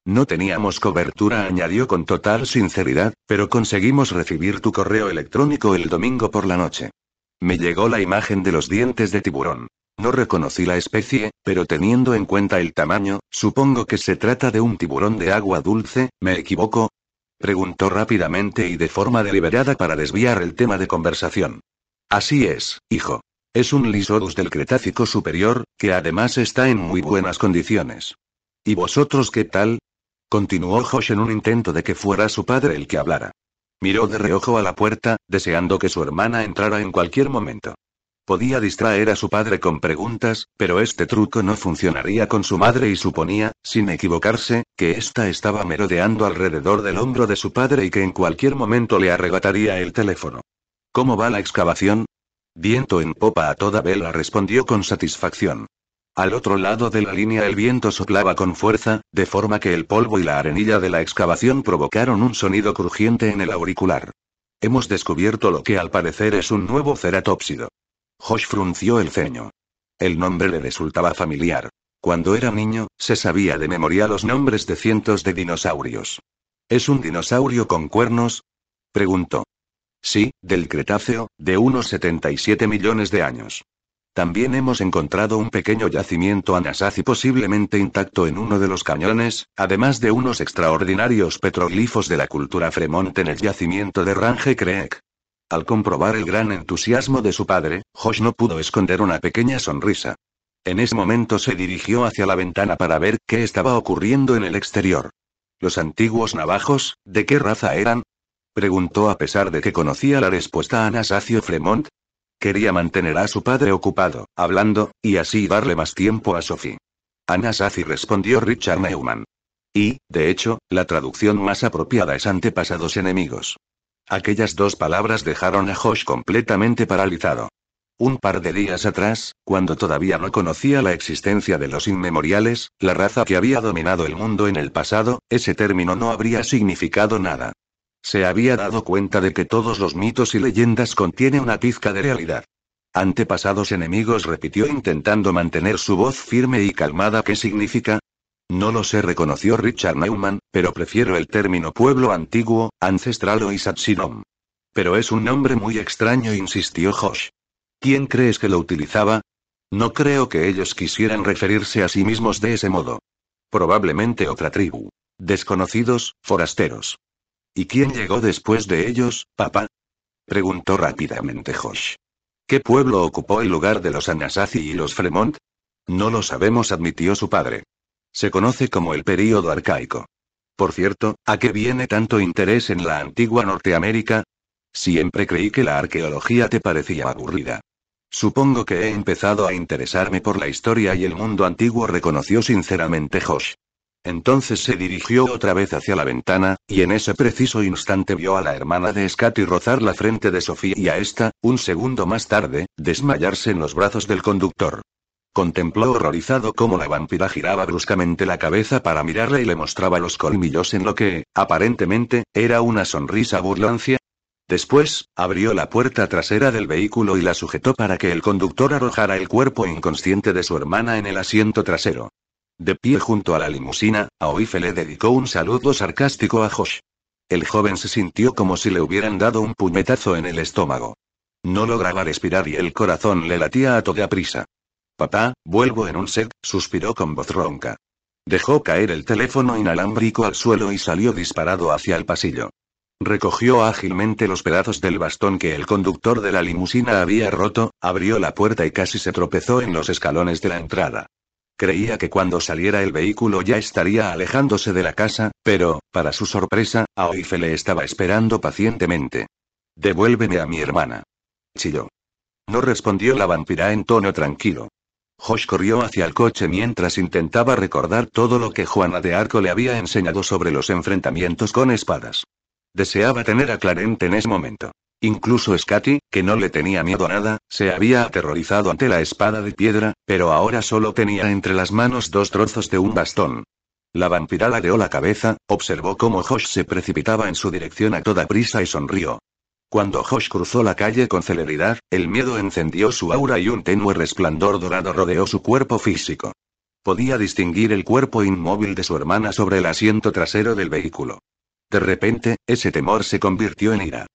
No teníamos cobertura, añadió con total sinceridad, pero conseguimos recibir tu correo electrónico el domingo por la noche. Me llegó la imagen de los dientes de tiburón. No reconocí la especie, pero teniendo en cuenta el tamaño, supongo que se trata de un tiburón de agua dulce, ¿me equivoco? Preguntó rápidamente y de forma deliberada para desviar el tema de conversación. Así es, hijo. Es un Lysorus del Cretácico Superior, que además está en muy buenas condiciones. ¿Y vosotros qué tal? Continuó Josh en un intento de que fuera su padre el que hablara. Miró de reojo a la puerta, deseando que su hermana entrara en cualquier momento. Podía distraer a su padre con preguntas, pero este truco no funcionaría con su madre y suponía, sin equivocarse, que ésta estaba merodeando alrededor del hombro de su padre y que en cualquier momento le arrebataría el teléfono. ¿Cómo va la excavación? Viento en popa a toda vela respondió con satisfacción. Al otro lado de la línea el viento soplaba con fuerza, de forma que el polvo y la arenilla de la excavación provocaron un sonido crujiente en el auricular. Hemos descubierto lo que al parecer es un nuevo ceratópsido. Josh frunció el ceño. El nombre le resultaba familiar. Cuando era niño, se sabía de memoria los nombres de cientos de dinosaurios. ¿Es un dinosaurio con cuernos? preguntó. Sí, del Cretáceo, de unos 77 millones de años. También hemos encontrado un pequeño yacimiento anasazi posiblemente intacto en uno de los cañones, además de unos extraordinarios petroglifos de la cultura Fremont en el yacimiento de Range Creek. Al comprobar el gran entusiasmo de su padre, Josh no pudo esconder una pequeña sonrisa. En ese momento se dirigió hacia la ventana para ver qué estaba ocurriendo en el exterior. ¿Los antiguos navajos, de qué raza eran? Preguntó a pesar de que conocía la respuesta a Anasacio Fremont. Quería mantener a su padre ocupado, hablando, y así darle más tiempo a Sophie. Anasazi respondió Richard Neumann. Y, de hecho, la traducción más apropiada es antepasados enemigos. Aquellas dos palabras dejaron a Josh completamente paralizado. Un par de días atrás, cuando todavía no conocía la existencia de los inmemoriales, la raza que había dominado el mundo en el pasado, ese término no habría significado nada. Se había dado cuenta de que todos los mitos y leyendas contienen una pizca de realidad. Antepasados enemigos repitió intentando mantener su voz firme y calmada. ¿Qué significa? No lo sé, reconoció Richard Neumann, pero prefiero el término pueblo antiguo, ancestral o Isatsidom. Pero es un nombre muy extraño, insistió Josh. ¿Quién crees que lo utilizaba? No creo que ellos quisieran referirse a sí mismos de ese modo. Probablemente otra tribu. Desconocidos, forasteros. ¿Y quién llegó después de ellos, papá? Preguntó rápidamente Josh. ¿Qué pueblo ocupó el lugar de los Anasazi y los Fremont? No lo sabemos, admitió su padre. Se conoce como el período arcaico. Por cierto, ¿a qué viene tanto interés en la antigua Norteamérica? Siempre creí que la arqueología te parecía aburrida. Supongo que he empezado a interesarme por la historia y el mundo antiguo, reconoció sinceramente Josh. Entonces se dirigió otra vez hacia la ventana, y en ese preciso instante vio a la hermana de Scotty rozar la frente de Sofía y a esta, un segundo más tarde, desmayarse en los brazos del conductor. Contempló horrorizado cómo la vampira giraba bruscamente la cabeza para mirarle y le mostraba los colmillos en lo que, aparentemente, era una sonrisa burlancia. Después, abrió la puerta trasera del vehículo y la sujetó para que el conductor arrojara el cuerpo inconsciente de su hermana en el asiento trasero. De pie junto a la limusina, Aoife le dedicó un saludo sarcástico a Josh. El joven se sintió como si le hubieran dado un puñetazo en el estómago. No lograba respirar y el corazón le latía a toda prisa. Papá, vuelvo en un set, suspiró con voz ronca. Dejó caer el teléfono inalámbrico al suelo y salió disparado hacia el pasillo. Recogió ágilmente los pedazos del bastón que el conductor de la limusina había roto, abrió la puerta y casi se tropezó en los escalones de la entrada. Creía que cuando saliera el vehículo ya estaría alejándose de la casa, pero, para su sorpresa, Aoife le estaba esperando pacientemente. Devuélveme a mi hermana. Chilló. No respondió la vampira en tono tranquilo. Josh corrió hacia el coche mientras intentaba recordar todo lo que Juana de Arco le había enseñado sobre los enfrentamientos con espadas. Deseaba tener a Clarente en ese momento. Incluso Scotty, que no le tenía miedo a nada, se había aterrorizado ante la espada de piedra, pero ahora solo tenía entre las manos dos trozos de un bastón. La vampira ladeó la cabeza, observó cómo Josh se precipitaba en su dirección a toda prisa y sonrió. Cuando Josh cruzó la calle con celeridad, el miedo encendió su aura y un tenue resplandor dorado rodeó su cuerpo físico. Podía distinguir el cuerpo inmóvil de su hermana sobre el asiento trasero del vehículo. De repente, ese temor se convirtió en ira.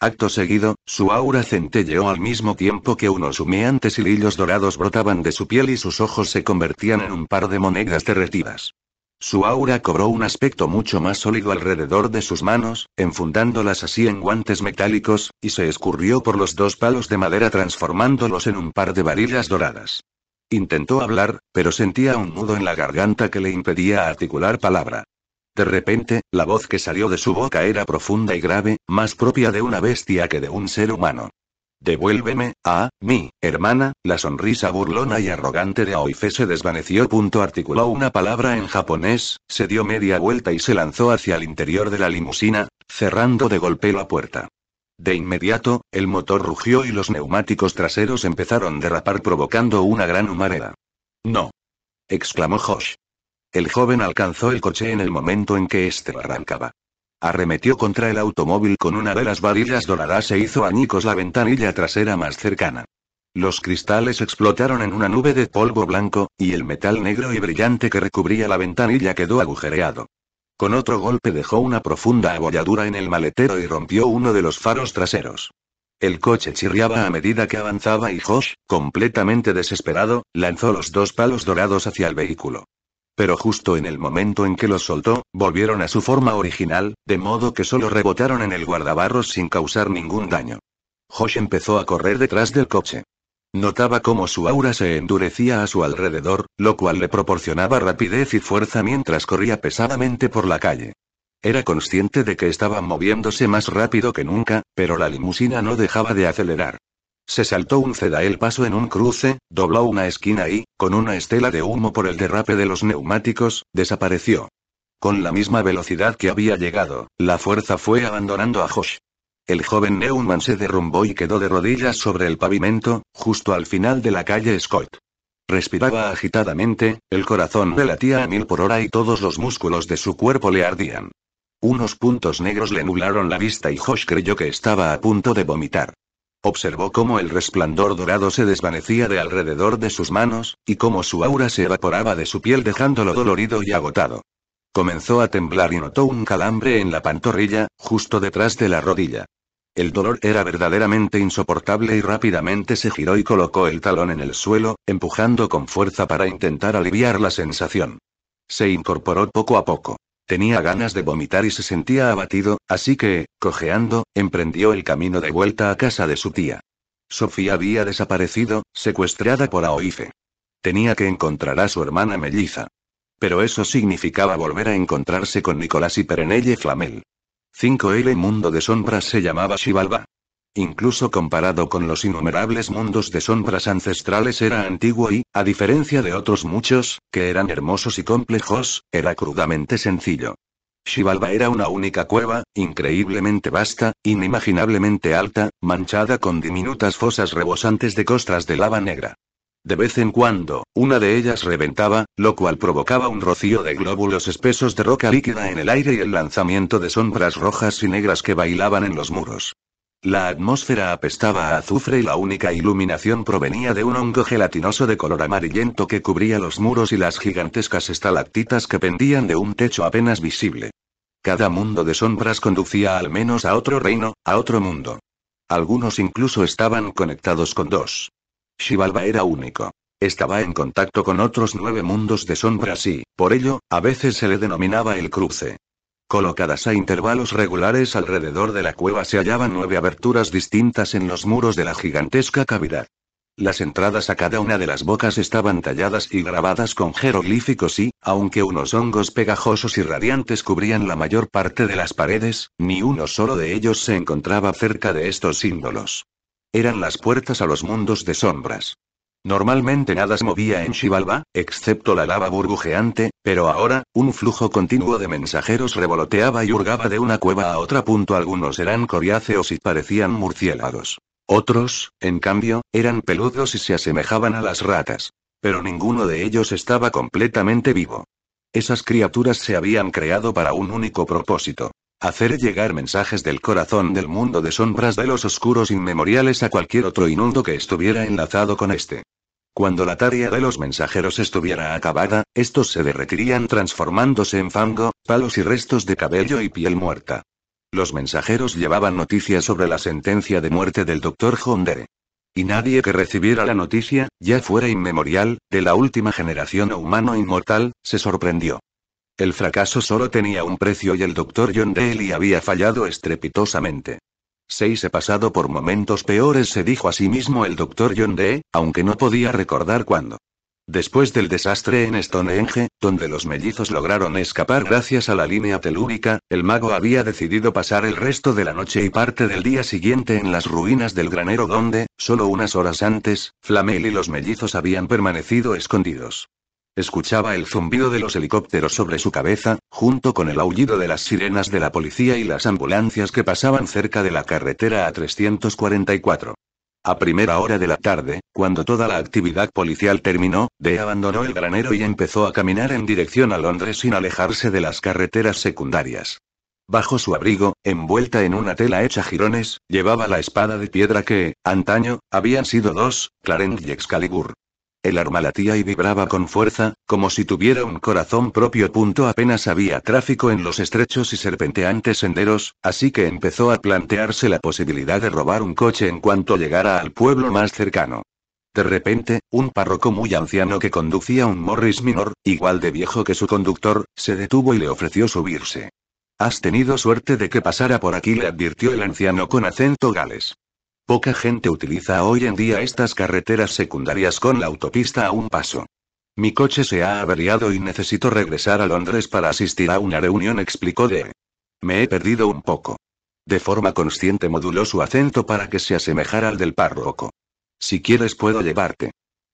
Acto seguido, su aura centelleó al mismo tiempo que unos humeantes hilillos dorados brotaban de su piel y sus ojos se convertían en un par de monedas derretidas. Su aura cobró un aspecto mucho más sólido alrededor de sus manos, enfundándolas así en guantes metálicos, y se escurrió por los dos palos de madera transformándolos en un par de varillas doradas. Intentó hablar, pero sentía un nudo en la garganta que le impedía articular palabra. De repente, la voz que salió de su boca era profunda y grave, más propia de una bestia que de un ser humano. Devuélveme, a, mi, hermana, la sonrisa burlona y arrogante de Aoife se desvaneció. articuló una palabra en japonés, se dio media vuelta y se lanzó hacia el interior de la limusina, cerrando de golpe la puerta. De inmediato, el motor rugió y los neumáticos traseros empezaron a derrapar provocando una gran humareda. No. exclamó Josh. El joven alcanzó el coche en el momento en que éste arrancaba. Arremetió contra el automóvil con una de las varillas doradas e hizo añicos la ventanilla trasera más cercana. Los cristales explotaron en una nube de polvo blanco, y el metal negro y brillante que recubría la ventanilla quedó agujereado. Con otro golpe dejó una profunda abolladura en el maletero y rompió uno de los faros traseros. El coche chirriaba a medida que avanzaba y Josh, completamente desesperado, lanzó los dos palos dorados hacia el vehículo. Pero justo en el momento en que los soltó, volvieron a su forma original, de modo que solo rebotaron en el guardabarros sin causar ningún daño. Josh empezó a correr detrás del coche. Notaba cómo su aura se endurecía a su alrededor, lo cual le proporcionaba rapidez y fuerza mientras corría pesadamente por la calle. Era consciente de que estaba moviéndose más rápido que nunca, pero la limusina no dejaba de acelerar. Se saltó un el paso en un cruce, dobló una esquina y, con una estela de humo por el derrape de los neumáticos, desapareció. Con la misma velocidad que había llegado, la fuerza fue abandonando a Josh. El joven Neumann se derrumbó y quedó de rodillas sobre el pavimento, justo al final de la calle Scott. Respiraba agitadamente, el corazón le latía a mil por hora y todos los músculos de su cuerpo le ardían. Unos puntos negros le nublaron la vista y Josh creyó que estaba a punto de vomitar. Observó cómo el resplandor dorado se desvanecía de alrededor de sus manos, y cómo su aura se evaporaba de su piel dejándolo dolorido y agotado. Comenzó a temblar y notó un calambre en la pantorrilla, justo detrás de la rodilla. El dolor era verdaderamente insoportable y rápidamente se giró y colocó el talón en el suelo, empujando con fuerza para intentar aliviar la sensación. Se incorporó poco a poco. Tenía ganas de vomitar y se sentía abatido, así que, cojeando, emprendió el camino de vuelta a casa de su tía. Sofía había desaparecido, secuestrada por Aoife. Tenía que encontrar a su hermana melliza. Pero eso significaba volver a encontrarse con Nicolás y Perenelle Flamel. 5L Mundo de Sombras se llamaba Shivalba incluso comparado con los innumerables mundos de sombras ancestrales era antiguo y, a diferencia de otros muchos, que eran hermosos y complejos, era crudamente sencillo. Shivalba era una única cueva, increíblemente vasta, inimaginablemente alta, manchada con diminutas fosas rebosantes de costras de lava negra. De vez en cuando, una de ellas reventaba, lo cual provocaba un rocío de glóbulos espesos de roca líquida en el aire y el lanzamiento de sombras rojas y negras que bailaban en los muros. La atmósfera apestaba a azufre y la única iluminación provenía de un hongo gelatinoso de color amarillento que cubría los muros y las gigantescas estalactitas que pendían de un techo apenas visible. Cada mundo de sombras conducía al menos a otro reino, a otro mundo. Algunos incluso estaban conectados con dos. Shivalba era único. Estaba en contacto con otros nueve mundos de sombras y, por ello, a veces se le denominaba el cruce. Colocadas a intervalos regulares alrededor de la cueva se hallaban nueve aberturas distintas en los muros de la gigantesca cavidad. Las entradas a cada una de las bocas estaban talladas y grabadas con jeroglíficos y, aunque unos hongos pegajosos y radiantes cubrían la mayor parte de las paredes, ni uno solo de ellos se encontraba cerca de estos símbolos. Eran las puertas a los mundos de sombras. Normalmente nada se movía en Shivalba, excepto la lava burbujeante, pero ahora, un flujo continuo de mensajeros revoloteaba y hurgaba de una cueva a otra. Punto algunos eran coriáceos y parecían murciélagos. Otros, en cambio, eran peludos y se asemejaban a las ratas. Pero ninguno de ellos estaba completamente vivo. Esas criaturas se habían creado para un único propósito, Hacer llegar mensajes del corazón del mundo de sombras de los oscuros inmemoriales a cualquier otro inundo que estuviera enlazado con este. Cuando la tarea de los mensajeros estuviera acabada, estos se derretirían transformándose en fango, palos y restos de cabello y piel muerta. Los mensajeros llevaban noticias sobre la sentencia de muerte del doctor Hondere. Y nadie que recibiera la noticia, ya fuera inmemorial, de la última generación o humano inmortal, se sorprendió. El fracaso solo tenía un precio y el doctor John Daly había fallado estrepitosamente. Seis he pasado por momentos peores, se dijo a sí mismo el doctor John Day, aunque no podía recordar cuándo. Después del desastre en Stonehenge, donde los mellizos lograron escapar gracias a la línea telúrica, el mago había decidido pasar el resto de la noche y parte del día siguiente en las ruinas del granero donde, solo unas horas antes, Flamel y los mellizos habían permanecido escondidos. Escuchaba el zumbido de los helicópteros sobre su cabeza, junto con el aullido de las sirenas de la policía y las ambulancias que pasaban cerca de la carretera a 344. A primera hora de la tarde, cuando toda la actividad policial terminó, de abandonó el granero y empezó a caminar en dirección a Londres sin alejarse de las carreteras secundarias. Bajo su abrigo, envuelta en una tela hecha jirones, llevaba la espada de piedra que, antaño, habían sido dos, Clarence y Excalibur. El arma latía y vibraba con fuerza, como si tuviera un corazón propio. Punto apenas había tráfico en los estrechos y serpenteantes senderos, así que empezó a plantearse la posibilidad de robar un coche en cuanto llegara al pueblo más cercano. De repente, un párroco muy anciano que conducía un Morris Minor, igual de viejo que su conductor, se detuvo y le ofreció subirse. Has tenido suerte de que pasara por aquí, le advirtió el anciano con acento gales. Poca gente utiliza hoy en día estas carreteras secundarias con la autopista a un paso. Mi coche se ha averiado y necesito regresar a Londres para asistir a una reunión, explicó de. Me he perdido un poco. De forma consciente moduló su acento para que se asemejara al del párroco. Si quieres puedo llevarte.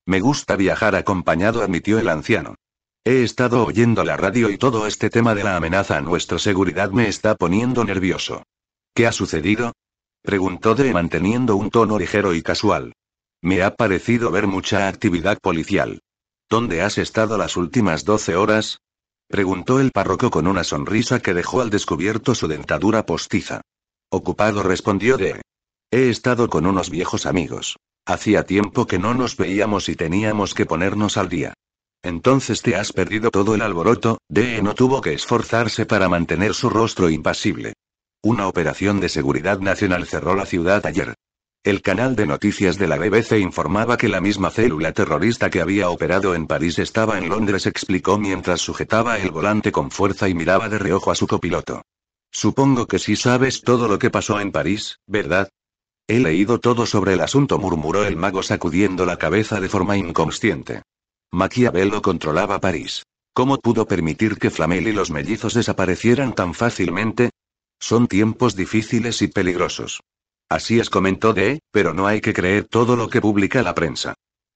Me gusta viajar acompañado, admitió el anciano. He estado oyendo la radio y todo este tema de la amenaza a nuestra seguridad me está poniendo nervioso. ¿Qué ha sucedido? Preguntó de, manteniendo un tono ligero y casual. Me ha parecido ver mucha actividad policial. ¿Dónde has estado las últimas doce horas? Preguntó el párroco con una sonrisa que dejó al descubierto su dentadura postiza. Ocupado respondió de. He estado con unos viejos amigos. Hacía tiempo que no nos veíamos y teníamos que ponernos al día. Entonces te has perdido todo el alboroto, De no tuvo que esforzarse para mantener su rostro impasible. Una operación de seguridad nacional cerró la ciudad ayer. El canal de noticias de la BBC informaba que la misma célula terrorista que había operado en París estaba en Londres, explicó mientras sujetaba el volante con fuerza y miraba de reojo a su copiloto. Supongo que si sabes todo lo que pasó en París, ¿verdad? He leído todo sobre el asunto, murmuró el mago sacudiendo la cabeza de forma inconsciente. Maquiavelo controlaba París. ¿Cómo pudo permitir que Flamel y los mellizos desaparecieran tan fácilmente? Son tiempos difíciles y peligrosos. Así es, comentó D, pero no hay que creer todo lo que publica la prensa.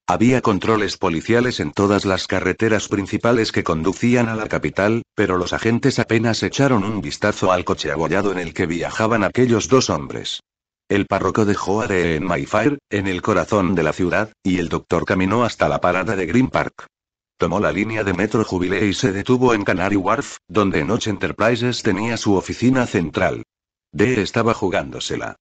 Había controles policiales en todas las carreteras principales que conducían a la capital, pero los agentes apenas echaron un vistazo al coche abollado en el que viajaban aquellos dos hombres. El párroco dejó a D en Mayfair, en el corazón de la ciudad, y el doctor caminó hasta la parada de Green Park tomó la línea de metro Jubilee y se detuvo en Canary Wharf, donde Noche Enterprises tenía su oficina central. D estaba jugándosela.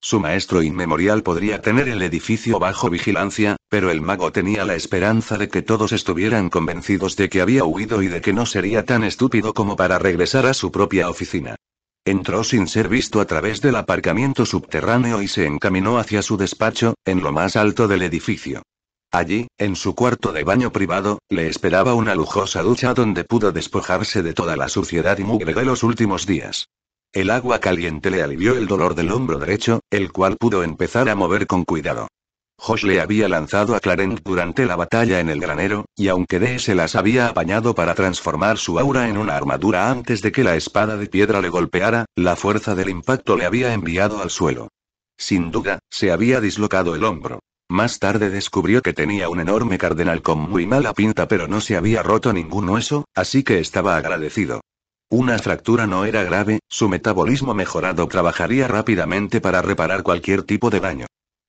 Su maestro inmemorial podría tener el edificio bajo vigilancia, pero el mago tenía la esperanza de que todos estuvieran convencidos de que había huido y de que no sería tan estúpido como para regresar a su propia oficina. Entró sin ser visto a través del aparcamiento subterráneo y se encaminó hacia su despacho, en lo más alto del edificio. Allí, en su cuarto de baño privado, le esperaba una lujosa ducha donde pudo despojarse de toda la suciedad y mugre de los últimos días. El agua caliente le alivió el dolor del hombro derecho, el cual pudo empezar a mover con cuidado. Josh le había lanzado a Clarent durante la batalla en el granero, y aunque Dee se las había apañado para transformar su aura en una armadura antes de que la espada de piedra le golpeara, la fuerza del impacto le había enviado al suelo. Sin duda, se había dislocado el hombro. Más tarde descubrió que tenía un enorme cardenal con muy mala pinta pero no se había roto ningún hueso, así que estaba agradecido. Una fractura no era grave, su metabolismo mejorado trabajaría rápidamente para reparar cualquier tipo de daño.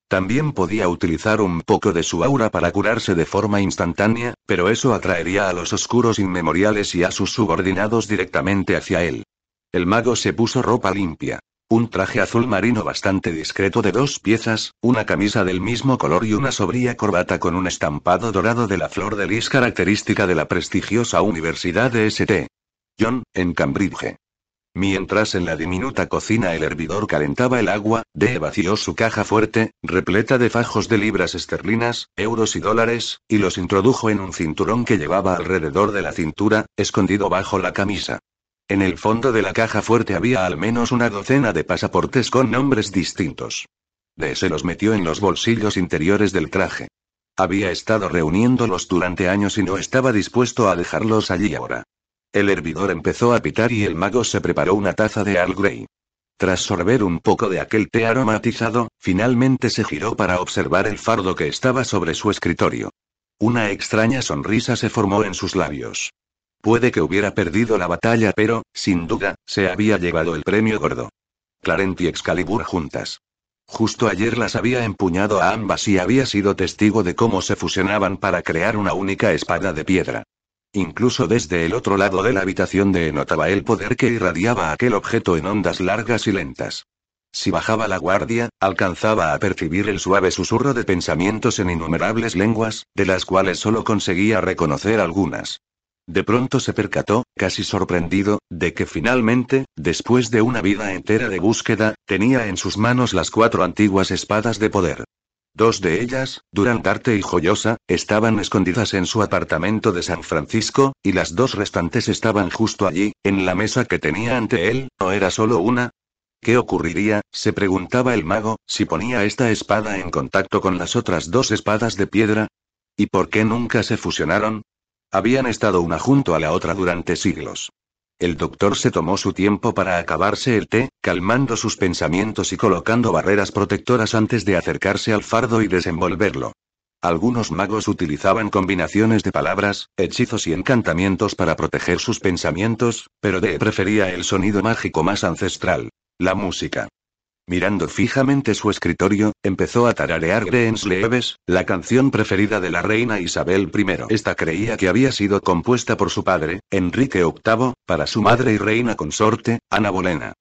También podía utilizar un poco de su aura para curarse de forma instantánea, pero eso atraería a los oscuros inmemoriales y a sus subordinados directamente hacia él. El mago se puso ropa limpia. Un traje azul marino bastante discreto de dos piezas, una camisa del mismo color y una sobria corbata con un estampado dorado de la flor de lis característica de la prestigiosa Universidad de St. John, en Cambridge. Mientras en la diminuta cocina el hervidor calentaba el agua, de vació su caja fuerte, repleta de fajos de libras esterlinas, euros y dólares, y los introdujo en un cinturón que llevaba alrededor de la cintura, escondido bajo la camisa. En el fondo de la caja fuerte había al menos una docena de pasaportes con nombres distintos. De se los metió en los bolsillos interiores del traje. Había estado reuniéndolos durante años y no estaba dispuesto a dejarlos allí ahora. El hervidor empezó a pitar y el mago se preparó una taza de Earl Grey. Tras sorber un poco de aquel té aromatizado, finalmente se giró para observar el fardo que estaba sobre su escritorio. Una extraña sonrisa se formó en sus labios. Puede que hubiera perdido la batalla, pero, sin duda, se había llevado el premio gordo. Clarent y Excalibur juntas. Justo ayer las había empuñado a ambas y había sido testigo de cómo se fusionaban para crear una única espada de piedra. Incluso desde el otro lado de la habitación de notaba el poder que irradiaba aquel objeto en ondas largas y lentas. Si bajaba la guardia, alcanzaba a percibir el suave susurro de pensamientos en innumerables lenguas, de las cuales solo conseguía reconocer algunas. De pronto se percató, casi sorprendido, de que finalmente, después de una vida entera de búsqueda, tenía en sus manos las cuatro antiguas espadas de poder. Dos de ellas, Durandarte y Joyosa, estaban escondidas en su apartamento de San Francisco, y las dos restantes estaban justo allí, en la mesa que tenía ante él, ¿no era solo una? ¿Qué ocurriría, se preguntaba el mago, si ponía esta espada en contacto con las otras dos espadas de piedra? ¿Y por qué nunca se fusionaron? Habían estado una junto a la otra durante siglos. El doctor se tomó su tiempo para acabarse el té, calmando sus pensamientos y colocando barreras protectoras antes de acercarse al fardo y desenvolverlo. Algunos magos utilizaban combinaciones de palabras, hechizos y encantamientos para proteger sus pensamientos, pero De prefería el sonido mágico más ancestral. La música. Mirando fijamente su escritorio, empezó a tararear leves la canción preferida de la reina Isabel I. Esta creía que había sido compuesta por su padre, Enrique VIII, para su madre y reina consorte, Ana Bolena.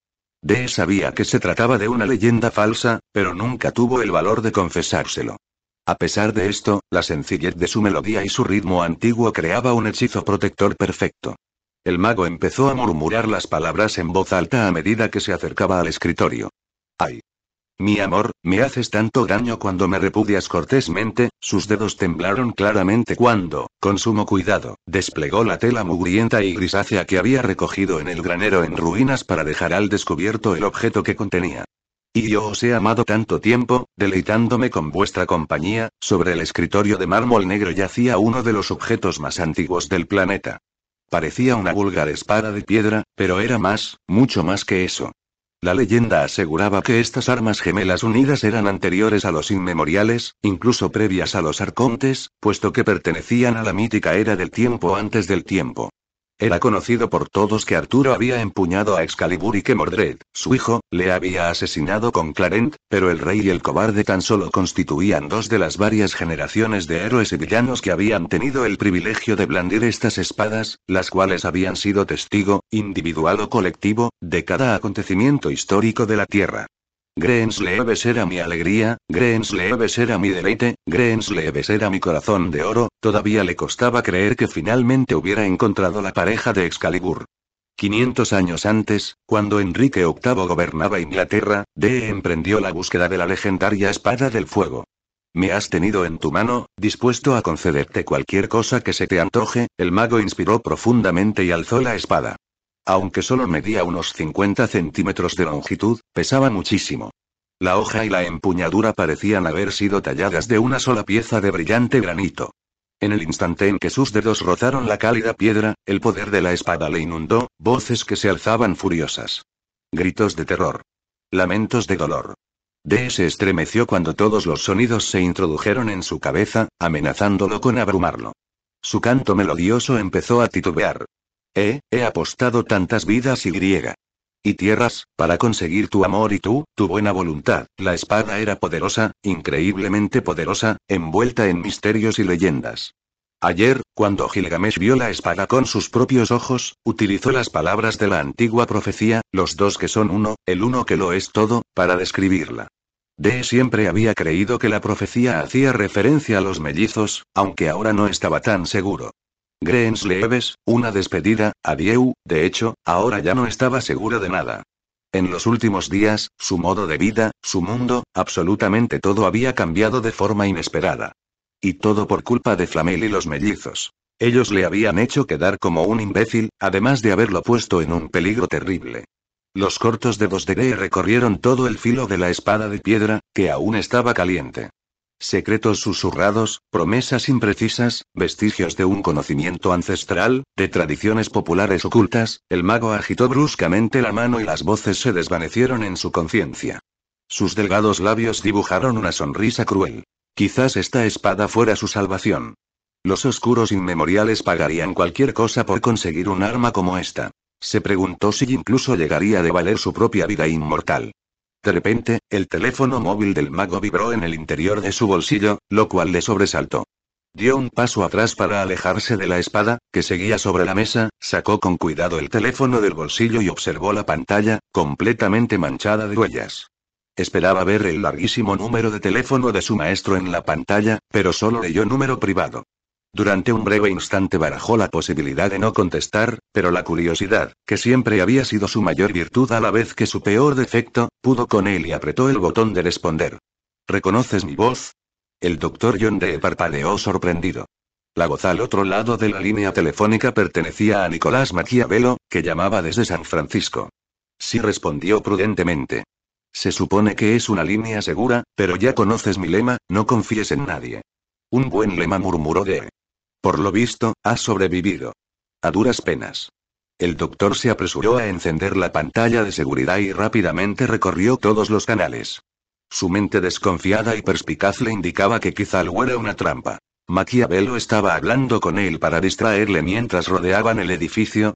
D. sabía que se trataba de una leyenda falsa, pero nunca tuvo el valor de confesárselo. A pesar de esto, la sencillez de su melodía y su ritmo antiguo creaba un hechizo protector perfecto. El mago empezó a murmurar las palabras en voz alta a medida que se acercaba al escritorio. Ay. Mi amor, me haces tanto daño cuando me repudias cortésmente, sus dedos temblaron claramente cuando, con sumo cuidado, desplegó la tela mugrienta y grisácea que había recogido en el granero en ruinas para dejar al descubierto el objeto que contenía. Y yo os he amado tanto tiempo, deleitándome con vuestra compañía, sobre el escritorio de mármol negro yacía uno de los objetos más antiguos del planeta. Parecía una vulgar espada de piedra, pero era más, mucho más que eso. La leyenda aseguraba que estas armas gemelas unidas eran anteriores a los inmemoriales, incluso previas a los arcontes, puesto que pertenecían a la mítica era del tiempo antes del tiempo. Era conocido por todos que Arturo había empuñado a Excalibur y que Mordred, su hijo, le había asesinado con Clarent, pero el rey y el cobarde tan solo constituían dos de las varias generaciones de héroes y villanos que habían tenido el privilegio de blandir estas espadas, las cuales habían sido testigo, individual o colectivo, de cada acontecimiento histórico de la Tierra. Greensleeves era mi alegría, Greensleeves era mi deleite, Greensleeves era mi corazón de oro, todavía le costaba creer que finalmente hubiera encontrado la pareja de Excalibur. 500 años antes, cuando Enrique VIII gobernaba Inglaterra, De emprendió la búsqueda de la legendaria Espada del Fuego. Me has tenido en tu mano, dispuesto a concederte cualquier cosa que se te antoje, el mago inspiró profundamente y alzó la espada. Aunque solo medía unos 50 centímetros de longitud, pesaba muchísimo. La hoja y la empuñadura parecían haber sido talladas de una sola pieza de brillante granito. En el instante en que sus dedos rozaron la cálida piedra, el poder de la espada le inundó, voces que se alzaban furiosas. Gritos de terror. Lamentos de dolor. D se estremeció cuando todos los sonidos se introdujeron en su cabeza, amenazándolo con abrumarlo. Su canto melodioso empezó a titubear, he apostado tantas vidas y griega. Y tierras, para conseguir tu amor y tú, tu buena voluntad. La espada era poderosa, increíblemente poderosa, envuelta en misterios y leyendas. Ayer, cuando Gilgamesh vio la espada con sus propios ojos, utilizó las palabras de la antigua profecía, los dos que son uno, el uno que lo es todo, para describirla. De siempre había creído que la profecía hacía referencia a los mellizos, aunque ahora no estaba tan seguro. Greensleeves, una despedida, adieu, de hecho, ahora ya no estaba seguro de nada. En los últimos días, su modo de vida, su mundo, absolutamente todo había cambiado de forma inesperada. Y todo por culpa de Flamel y los mellizos. Ellos le habían hecho quedar como un imbécil, además de haberlo puesto en un peligro terrible. Los cortos dedos de Grey recorrieron todo el filo de la espada de piedra, que aún estaba caliente. Secretos susurrados, promesas imprecisas, vestigios de un conocimiento ancestral, de tradiciones populares ocultas, el mago agitó bruscamente la mano y las voces se desvanecieron en su conciencia. Sus delgados labios dibujaron una sonrisa cruel. Quizás esta espada fuera su salvación. Los oscuros inmemoriales pagarían cualquier cosa por conseguir un arma como esta. Se preguntó si incluso llegaría de valer su propia vida inmortal. De repente, el teléfono móvil del mago vibró en el interior de su bolsillo, lo cual le sobresaltó. Dio un paso atrás para alejarse de la espada, que seguía sobre la mesa, sacó con cuidado el teléfono del bolsillo y observó la pantalla, completamente manchada de huellas. Esperaba ver el larguísimo número de teléfono de su maestro en la pantalla, pero solo leyó número privado. Durante un breve instante barajó la posibilidad de no contestar, pero la curiosidad, que siempre había sido su mayor virtud a la vez que su peor defecto, pudo con él y apretó el botón de responder. ¿Reconoces mi voz? El doctor John Dee parpadeó sorprendido. La voz al otro lado de la línea telefónica pertenecía a Nicolás Maquiavelo, que llamaba desde San Francisco. Sí respondió prudentemente. Se supone que es una línea segura, pero ya conoces mi lema, no confíes en nadie. Un buen lema murmuró de. Por lo visto, ha sobrevivido. A duras penas. El doctor se apresuró a encender la pantalla de seguridad y rápidamente recorrió todos los canales. Su mente desconfiada y perspicaz le indicaba que quizá algo era una trampa. Maquiavelo estaba hablando con él para distraerle mientras rodeaban el edificio.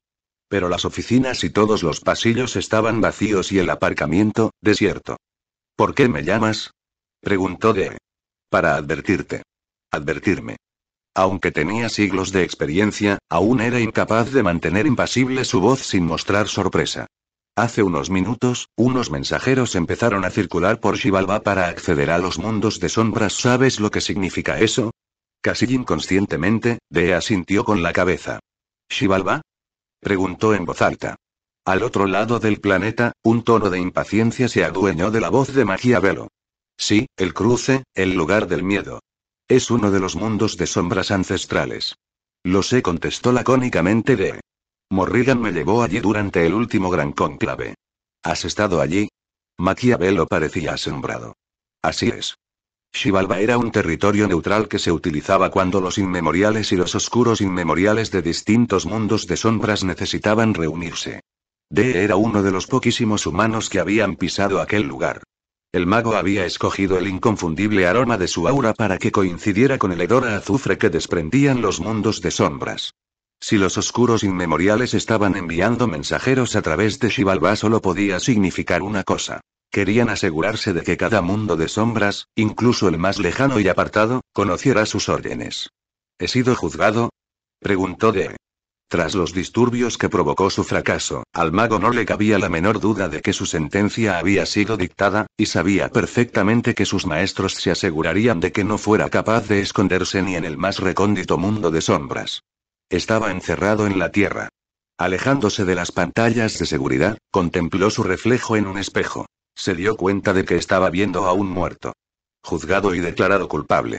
Pero las oficinas y todos los pasillos estaban vacíos y el aparcamiento, desierto. ¿Por qué me llamas? preguntó de. Para advertirte. Advertirme. Aunque tenía siglos de experiencia, aún era incapaz de mantener impasible su voz sin mostrar sorpresa. Hace unos minutos, unos mensajeros empezaron a circular por Shivalba para acceder a los mundos de sombras. ¿Sabes lo que significa eso? Casi inconscientemente, Dea asintió con la cabeza. ¿Shivalba? preguntó en voz alta. Al otro lado del planeta, un tono de impaciencia se adueñó de la voz de Magia Velo. Sí, el cruce, el lugar del miedo. Es uno de los mundos de sombras ancestrales. Lo sé, contestó lacónicamente D. Morrigan me llevó allí durante el último gran conclave. ¿Has estado allí? Maquiavelo parecía asombrado. Así es. Shivalba era un territorio neutral que se utilizaba cuando los inmemoriales y los oscuros inmemoriales de distintos mundos de sombras necesitaban reunirse. D era uno de los poquísimos humanos que habían pisado aquel lugar. El mago había escogido el inconfundible aroma de su aura para que coincidiera con el hedor a azufre que desprendían los mundos de sombras. Si los oscuros inmemoriales estaban enviando mensajeros a través de Shivalba solo podía significar una cosa. Querían asegurarse de que cada mundo de sombras, incluso el más lejano y apartado, conociera sus órdenes. ¿He sido juzgado? Preguntó de tras los disturbios que provocó su fracaso, al mago no le cabía la menor duda de que su sentencia había sido dictada, y sabía perfectamente que sus maestros se asegurarían de que no fuera capaz de esconderse ni en el más recóndito mundo de sombras. Estaba encerrado en la tierra. Alejándose de las pantallas de seguridad, contempló su reflejo en un espejo. Se dio cuenta de que estaba viendo a un muerto. Juzgado y declarado culpable.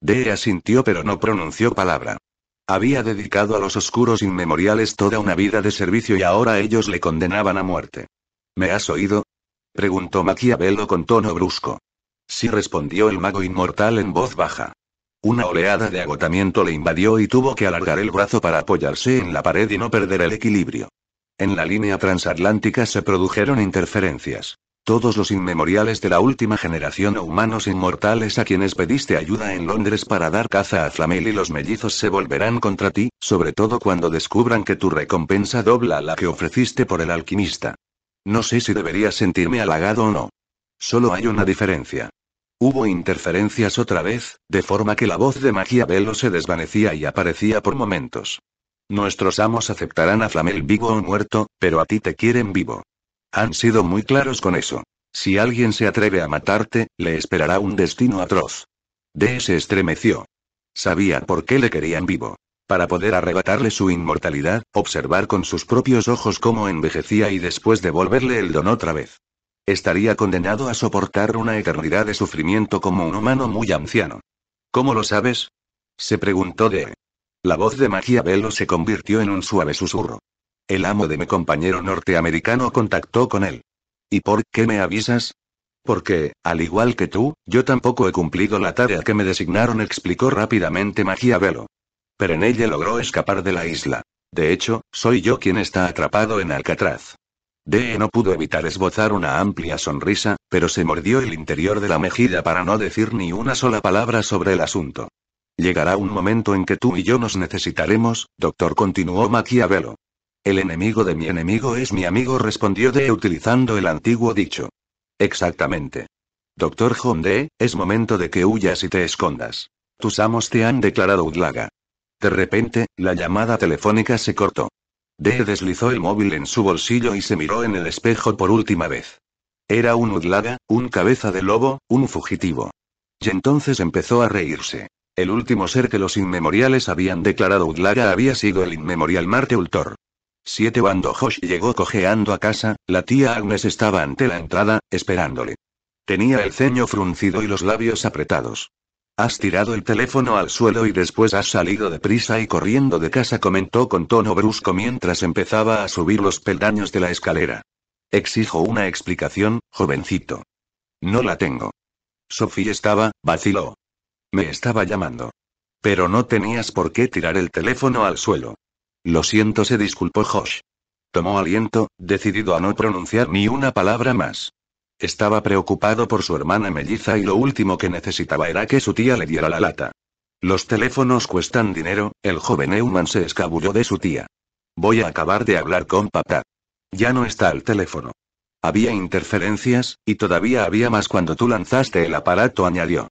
Dea sintió pero no pronunció palabra. Había dedicado a los oscuros inmemoriales toda una vida de servicio y ahora ellos le condenaban a muerte. ¿Me has oído? preguntó Maquiavelo con tono brusco. Sí respondió el mago inmortal en voz baja. Una oleada de agotamiento le invadió y tuvo que alargar el brazo para apoyarse en la pared y no perder el equilibrio. En la línea transatlántica se produjeron interferencias. Todos los inmemoriales de la última generación o humanos inmortales a quienes pediste ayuda en Londres para dar caza a Flamel y los mellizos se volverán contra ti, sobre todo cuando descubran que tu recompensa dobla a la que ofreciste por el alquimista. No sé si debería sentirme halagado o no. Solo hay una diferencia. Hubo interferencias otra vez, de forma que la voz de Magia Maquiavelo se desvanecía y aparecía por momentos. Nuestros amos aceptarán a Flamel vivo o muerto, pero a ti te quieren vivo. Han sido muy claros con eso. Si alguien se atreve a matarte, le esperará un destino atroz. De se estremeció. Sabía por qué le querían vivo. Para poder arrebatarle su inmortalidad, observar con sus propios ojos cómo envejecía y después devolverle el don otra vez. Estaría condenado a soportar una eternidad de sufrimiento como un humano muy anciano. ¿Cómo lo sabes? Se preguntó de. La voz de Maquiavelo se convirtió en un suave susurro. El amo de mi compañero norteamericano contactó con él. ¿Y por qué me avisas? Porque, al igual que tú, yo tampoco he cumplido la tarea que me designaron, explicó rápidamente Maquiavelo. Pero en ella logró escapar de la isla. De hecho, soy yo quien está atrapado en Alcatraz. DE no pudo evitar esbozar una amplia sonrisa, pero se mordió el interior de la mejilla para no decir ni una sola palabra sobre el asunto. Llegará un momento en que tú y yo nos necesitaremos, doctor, continuó Maquiavelo. El enemigo de mi enemigo es mi amigo, respondió de utilizando el antiguo dicho. Exactamente. Doctor Honde, es momento de que huyas y te escondas. Tus amos te han declarado Udlaga. De repente, la llamada telefónica se cortó. De deslizó el móvil en su bolsillo y se miró en el espejo por última vez. Era un Udlaga, un cabeza de lobo, un fugitivo. Y entonces empezó a reírse. El último ser que los inmemoriales habían declarado Udlaga había sido el inmemorial Marte Ultor. 7 Cuando Josh llegó cojeando a casa, la tía Agnes estaba ante la entrada, esperándole. Tenía el ceño fruncido y los labios apretados. Has tirado el teléfono al suelo y después has salido de prisa y corriendo de casa, comentó con tono brusco mientras empezaba a subir los peldaños de la escalera. Exijo una explicación, jovencito. No la tengo. Sophie estaba, vaciló. Me estaba llamando. Pero no tenías por qué tirar el teléfono al suelo. Lo siento, se disculpó Josh. Tomó aliento, decidido a no pronunciar ni una palabra más. Estaba preocupado por su hermana melliza y lo último que necesitaba era que su tía le diera la lata. Los teléfonos cuestan dinero, el joven Newman se escabulló de su tía. Voy a acabar de hablar con papá. Ya no está el teléfono. Había interferencias, y todavía había más cuando tú lanzaste el aparato, añadió.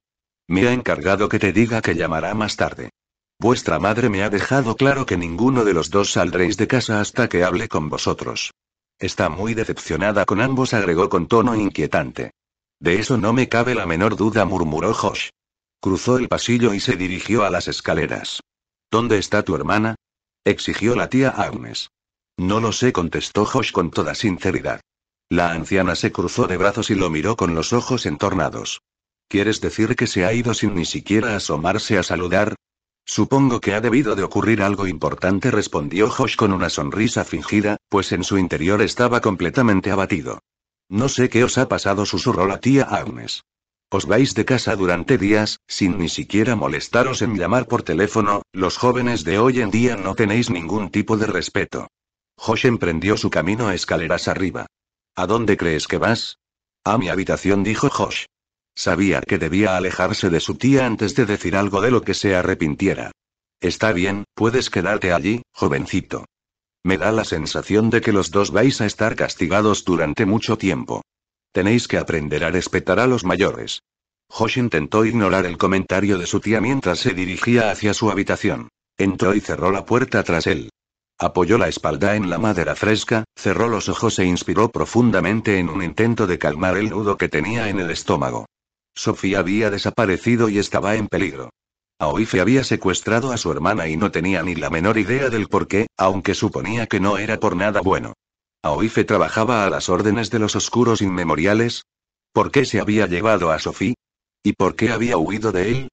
Me ha encargado que te diga que llamará más tarde. Vuestra madre me ha dejado claro que ninguno de los dos saldréis de casa hasta que hable con vosotros. Está muy decepcionada con ambos, agregó con tono inquietante. De eso no me cabe la menor duda, murmuró Josh. Cruzó el pasillo y se dirigió a las escaleras. ¿Dónde está tu hermana? exigió la tía Agnes. No lo sé, contestó Josh con toda sinceridad. La anciana se cruzó de brazos y lo miró con los ojos entornados. ¿Quieres decir que se ha ido sin ni siquiera asomarse a saludar? Supongo que ha debido de ocurrir algo importante, respondió Josh con una sonrisa fingida, pues en su interior estaba completamente abatido. No sé qué os ha pasado, susurró la tía Agnes. Os vais de casa durante días, sin ni siquiera molestaros en llamar por teléfono, los jóvenes de hoy en día no tenéis ningún tipo de respeto. Josh emprendió su camino a escaleras arriba. ¿A dónde crees que vas? A mi habitación, dijo Josh. Sabía que debía alejarse de su tía antes de decir algo de lo que se arrepintiera. Está bien, puedes quedarte allí, jovencito. Me da la sensación de que los dos vais a estar castigados durante mucho tiempo. Tenéis que aprender a respetar a los mayores. Josh intentó ignorar el comentario de su tía mientras se dirigía hacia su habitación. Entró y cerró la puerta tras él. Apoyó la espalda en la madera fresca, cerró los ojos e inspiró profundamente en un intento de calmar el nudo que tenía en el estómago. Sofía había desaparecido y estaba en peligro. Aoife había secuestrado a su hermana y no tenía ni la menor idea del por qué, aunque suponía que no era por nada bueno. Aoife trabajaba a las órdenes de los oscuros inmemoriales. ¿Por qué se había llevado a Sofía? ¿Y por qué había huido de él?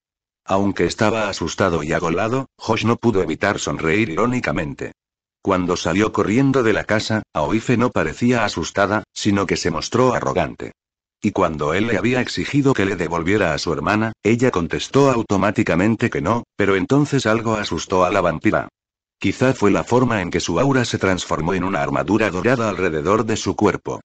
Aunque estaba asustado y agolado, Josh no pudo evitar sonreír irónicamente. Cuando salió corriendo de la casa, Aoife no parecía asustada, sino que se mostró arrogante. Y cuando él le había exigido que le devolviera a su hermana, ella contestó automáticamente que no, pero entonces algo asustó a la vampira. Quizá fue la forma en que su aura se transformó en una armadura dorada alrededor de su cuerpo.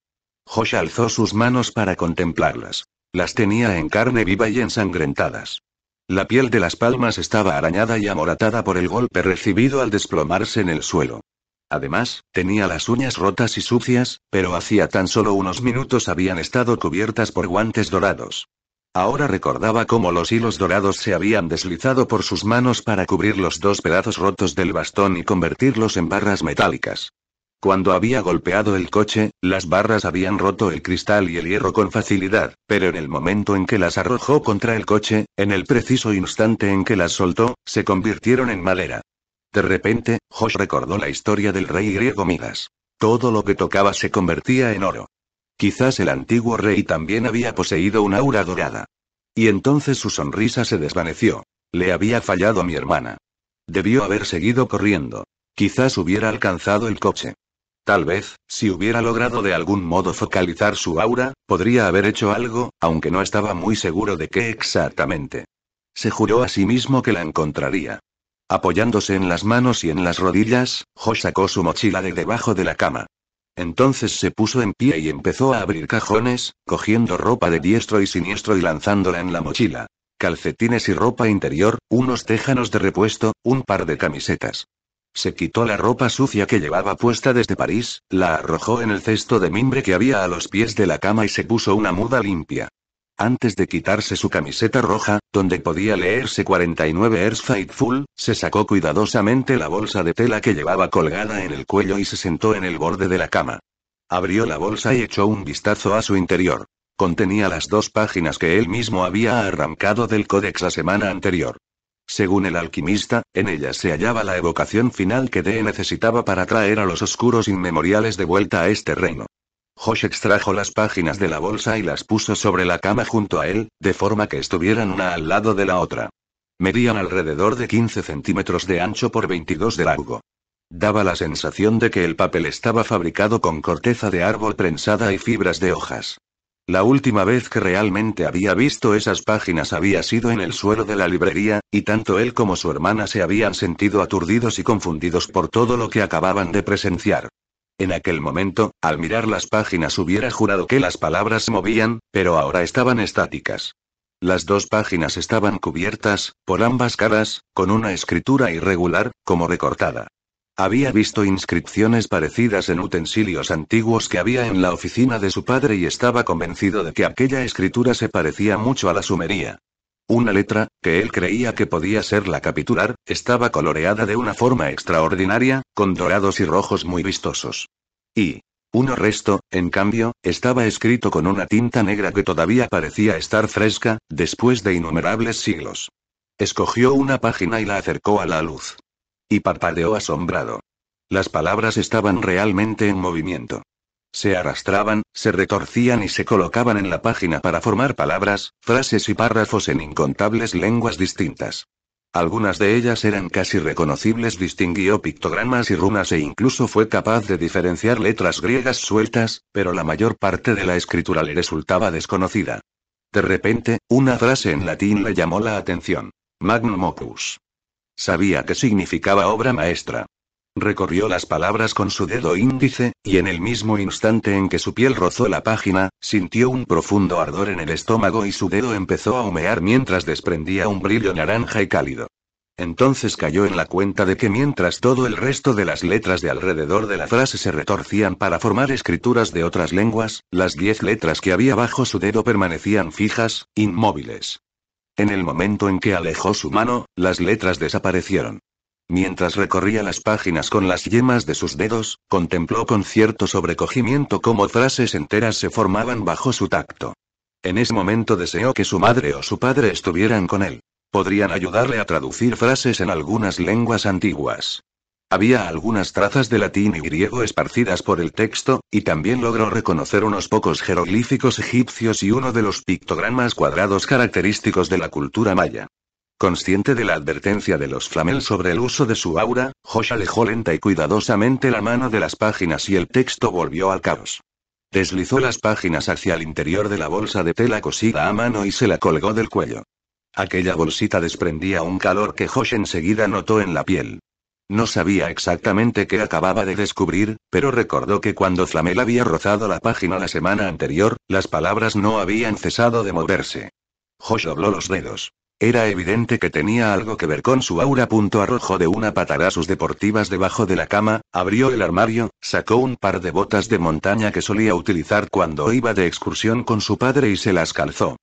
Josh alzó sus manos para contemplarlas. Las tenía en carne viva y ensangrentadas. La piel de las palmas estaba arañada y amoratada por el golpe recibido al desplomarse en el suelo. Además, tenía las uñas rotas y sucias, pero hacía tan solo unos minutos habían estado cubiertas por guantes dorados. Ahora recordaba cómo los hilos dorados se habían deslizado por sus manos para cubrir los dos pedazos rotos del bastón y convertirlos en barras metálicas. Cuando había golpeado el coche, las barras habían roto el cristal y el hierro con facilidad, pero en el momento en que las arrojó contra el coche, en el preciso instante en que las soltó, se convirtieron en madera. De repente, Josh recordó la historia del rey griego Midas. Todo lo que tocaba se convertía en oro. Quizás el antiguo rey también había poseído una aura dorada. Y entonces su sonrisa se desvaneció. Le había fallado a mi hermana. Debió haber seguido corriendo. Quizás hubiera alcanzado el coche. Tal vez, si hubiera logrado de algún modo focalizar su aura, podría haber hecho algo, aunque no estaba muy seguro de qué exactamente. Se juró a sí mismo que la encontraría. Apoyándose en las manos y en las rodillas, Jo sacó su mochila de debajo de la cama. Entonces se puso en pie y empezó a abrir cajones, cogiendo ropa de diestro y siniestro y lanzándola en la mochila. Calcetines y ropa interior, unos tejanos de repuesto, un par de camisetas. Se quitó la ropa sucia que llevaba puesta desde París, la arrojó en el cesto de mimbre que había a los pies de la cama y se puso una muda limpia. Antes de quitarse su camiseta roja, donde podía leerse 49 Earthfight Fightful, se sacó cuidadosamente la bolsa de tela que llevaba colgada en el cuello y se sentó en el borde de la cama. Abrió la bolsa y echó un vistazo a su interior. Contenía las dos páginas que él mismo había arrancado del códex la semana anterior. Según el alquimista, en ellas se hallaba la evocación final que De necesitaba para traer a los oscuros inmemoriales de vuelta a este reino. Josh extrajo las páginas de la bolsa y las puso sobre la cama junto a él, de forma que estuvieran una al lado de la otra. Medían alrededor de 15 centímetros de ancho por 22 de largo. Daba la sensación de que el papel estaba fabricado con corteza de árbol prensada y fibras de hojas. La última vez que realmente había visto esas páginas había sido en el suelo de la librería, y tanto él como su hermana se habían sentido aturdidos y confundidos por todo lo que acababan de presenciar. En aquel momento, al mirar las páginas hubiera jurado que las palabras se movían, pero ahora estaban estáticas. Las dos páginas estaban cubiertas, por ambas caras, con una escritura irregular, como recortada. Había visto inscripciones parecidas en utensilios antiguos que había en la oficina de su padre y estaba convencido de que aquella escritura se parecía mucho a la sumería. Una letra, que él creía que podía ser la capitular, estaba coloreada de una forma extraordinaria, con dorados y rojos muy vistosos. Y, uno resto, en cambio, estaba escrito con una tinta negra que todavía parecía estar fresca, después de innumerables siglos. Escogió una página y la acercó a la luz. Y parpadeó asombrado. Las palabras estaban realmente en movimiento. Se arrastraban, se retorcían y se colocaban en la página para formar palabras, frases y párrafos en incontables lenguas distintas. Algunas de ellas eran casi reconocibles, distinguió pictogramas y runas e incluso fue capaz de diferenciar letras griegas sueltas, pero la mayor parte de la escritura le resultaba desconocida. De repente, una frase en latín le llamó la atención. Magnum opus. Sabía que significaba obra maestra, Recorrió las palabras con su dedo índice, y en el mismo instante en que su piel rozó la página, sintió un profundo ardor en el estómago y su dedo empezó a humear mientras desprendía un brillo naranja y cálido. Entonces cayó en la cuenta de que mientras todo el resto de las letras de alrededor de la frase se retorcían para formar escrituras de otras lenguas, las diez letras que había bajo su dedo permanecían fijas, inmóviles. En el momento en que alejó su mano, las letras desaparecieron. Mientras recorría las páginas con las yemas de sus dedos, contempló con cierto sobrecogimiento cómo frases enteras se formaban bajo su tacto. En ese momento deseó que su madre o su padre estuvieran con él. Podrían ayudarle a traducir frases en algunas lenguas antiguas. Había algunas trazas de latín y griego esparcidas por el texto, y también logró reconocer unos pocos jeroglíficos egipcios y uno de los pictogramas cuadrados característicos de la cultura maya. Consciente de la advertencia de los flamel sobre el uso de su aura, Josh alejó lenta y cuidadosamente la mano de las páginas y el texto volvió al caos. Deslizó las páginas hacia el interior de la bolsa de tela cosida a mano y se la colgó del cuello. Aquella bolsita desprendía un calor que Josh enseguida notó en la piel. No sabía exactamente qué acababa de descubrir, pero recordó que cuando Flamel había rozado la página la semana anterior, las palabras no habían cesado de moverse. Josh dobló los dedos. Era evidente que tenía algo que ver con su aura. Punto de una patada sus deportivas debajo de la cama, abrió el armario, sacó un par de botas de montaña que solía utilizar cuando iba de excursión con su padre y se las calzó.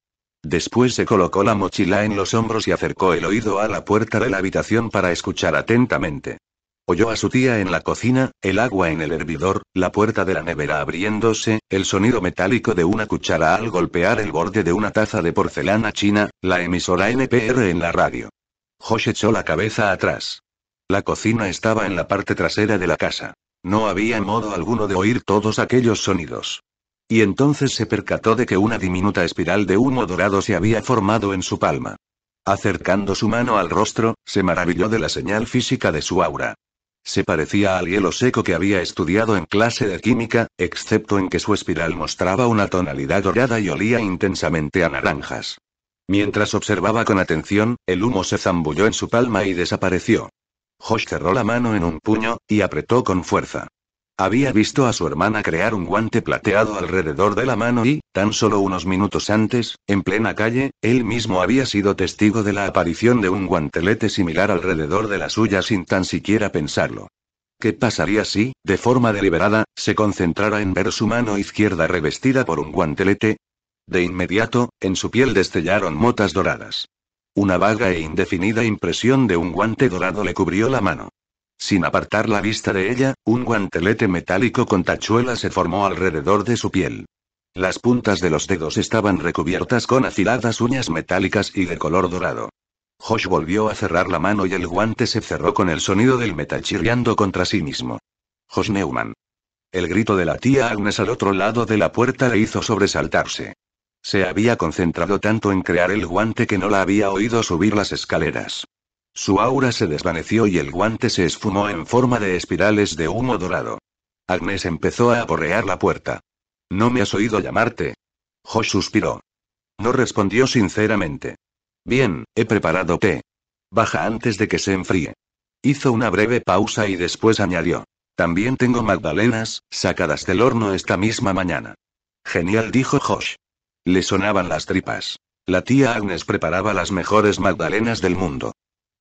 Después se colocó la mochila en los hombros y acercó el oído a la puerta de la habitación para escuchar atentamente. Oyó a su tía en la cocina, el agua en el hervidor, la puerta de la nevera abriéndose, el sonido metálico de una cuchara al golpear el borde de una taza de porcelana china, la emisora NPR en la radio. Josh echó la cabeza atrás. La cocina estaba en la parte trasera de la casa. No había modo alguno de oír todos aquellos sonidos. Y entonces se percató de que una diminuta espiral de humo dorado se había formado en su palma. Acercando su mano al rostro, se maravilló de la señal física de su aura. Se parecía al hielo seco que había estudiado en clase de química, excepto en que su espiral mostraba una tonalidad dorada y olía intensamente a naranjas. Mientras observaba con atención, el humo se zambulló en su palma y desapareció. Josh cerró la mano en un puño, y apretó con fuerza. Había visto a su hermana crear un guante plateado alrededor de la mano y, tan solo unos minutos antes, en plena calle, él mismo había sido testigo de la aparición de un guantelete similar alrededor de la suya sin tan siquiera pensarlo. ¿Qué pasaría si, de forma deliberada, se concentrara en ver su mano izquierda revestida por un guantelete? De inmediato, en su piel destellaron motas doradas. Una vaga e indefinida impresión de un guante dorado le cubrió la mano. Sin apartar la vista de ella, un guantelete metálico con tachuela se formó alrededor de su piel. Las puntas de los dedos estaban recubiertas con afiladas uñas metálicas y de color dorado. Josh volvió a cerrar la mano y el guante se cerró con el sonido del metal chirriando contra sí mismo. Josh Neumann. El grito de la tía Agnes al otro lado de la puerta le hizo sobresaltarse. Se había concentrado tanto en crear el guante que no la había oído subir las escaleras. Su aura se desvaneció y el guante se esfumó en forma de espirales de humo dorado. Agnes empezó a aporrear la puerta. ¿No me has oído llamarte? Josh suspiró. No respondió sinceramente. Bien, he preparado té. Baja antes de que se enfríe. Hizo una breve pausa y después añadió. También tengo magdalenas, sacadas del horno esta misma mañana. Genial, dijo Josh. Le sonaban las tripas. La tía Agnes preparaba las mejores magdalenas del mundo.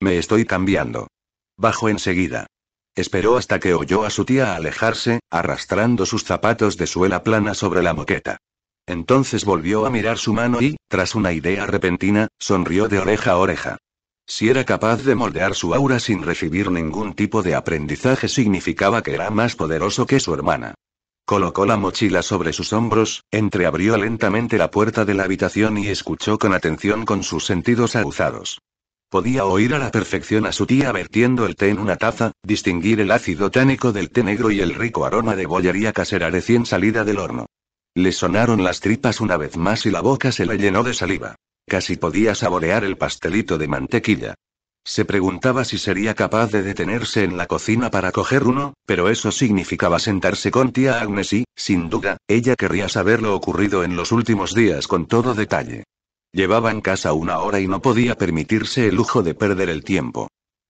Me estoy cambiando. Bajó enseguida. Esperó hasta que oyó a su tía alejarse, arrastrando sus zapatos de suela plana sobre la moqueta. Entonces volvió a mirar su mano y, tras una idea repentina, sonrió de oreja a oreja. Si era capaz de moldear su aura sin recibir ningún tipo de aprendizaje significaba que era más poderoso que su hermana. Colocó la mochila sobre sus hombros, entreabrió lentamente la puerta de la habitación y escuchó con atención con sus sentidos aguzados. Podía oír a la perfección a su tía vertiendo el té en una taza, distinguir el ácido tánico del té negro y el rico aroma de bollería casera recién salida del horno. Le sonaron las tripas una vez más y la boca se le llenó de saliva. Casi podía saborear el pastelito de mantequilla. Se preguntaba si sería capaz de detenerse en la cocina para coger uno, pero eso significaba sentarse con tía Agnes y, sin duda, ella querría saber lo ocurrido en los últimos días con todo detalle. Llevaba en casa una hora y no podía permitirse el lujo de perder el tiempo.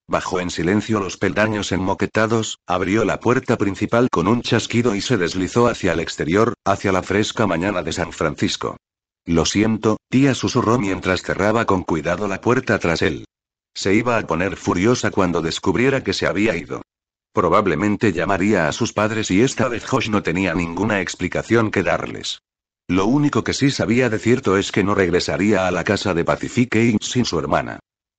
Bajó en silencio los peldaños enmoquetados, abrió la puerta principal con un chasquido y se deslizó hacia el exterior, hacia la fresca mañana de San Francisco. Lo siento, tía susurró mientras cerraba con cuidado la puerta tras él. Se iba a poner furiosa cuando descubriera que se había ido. Probablemente llamaría a sus padres y esta vez Josh no tenía ninguna explicación que darles. Lo único que sí sabía de cierto es que no regresaría a la casa de Pacific sin su hermana.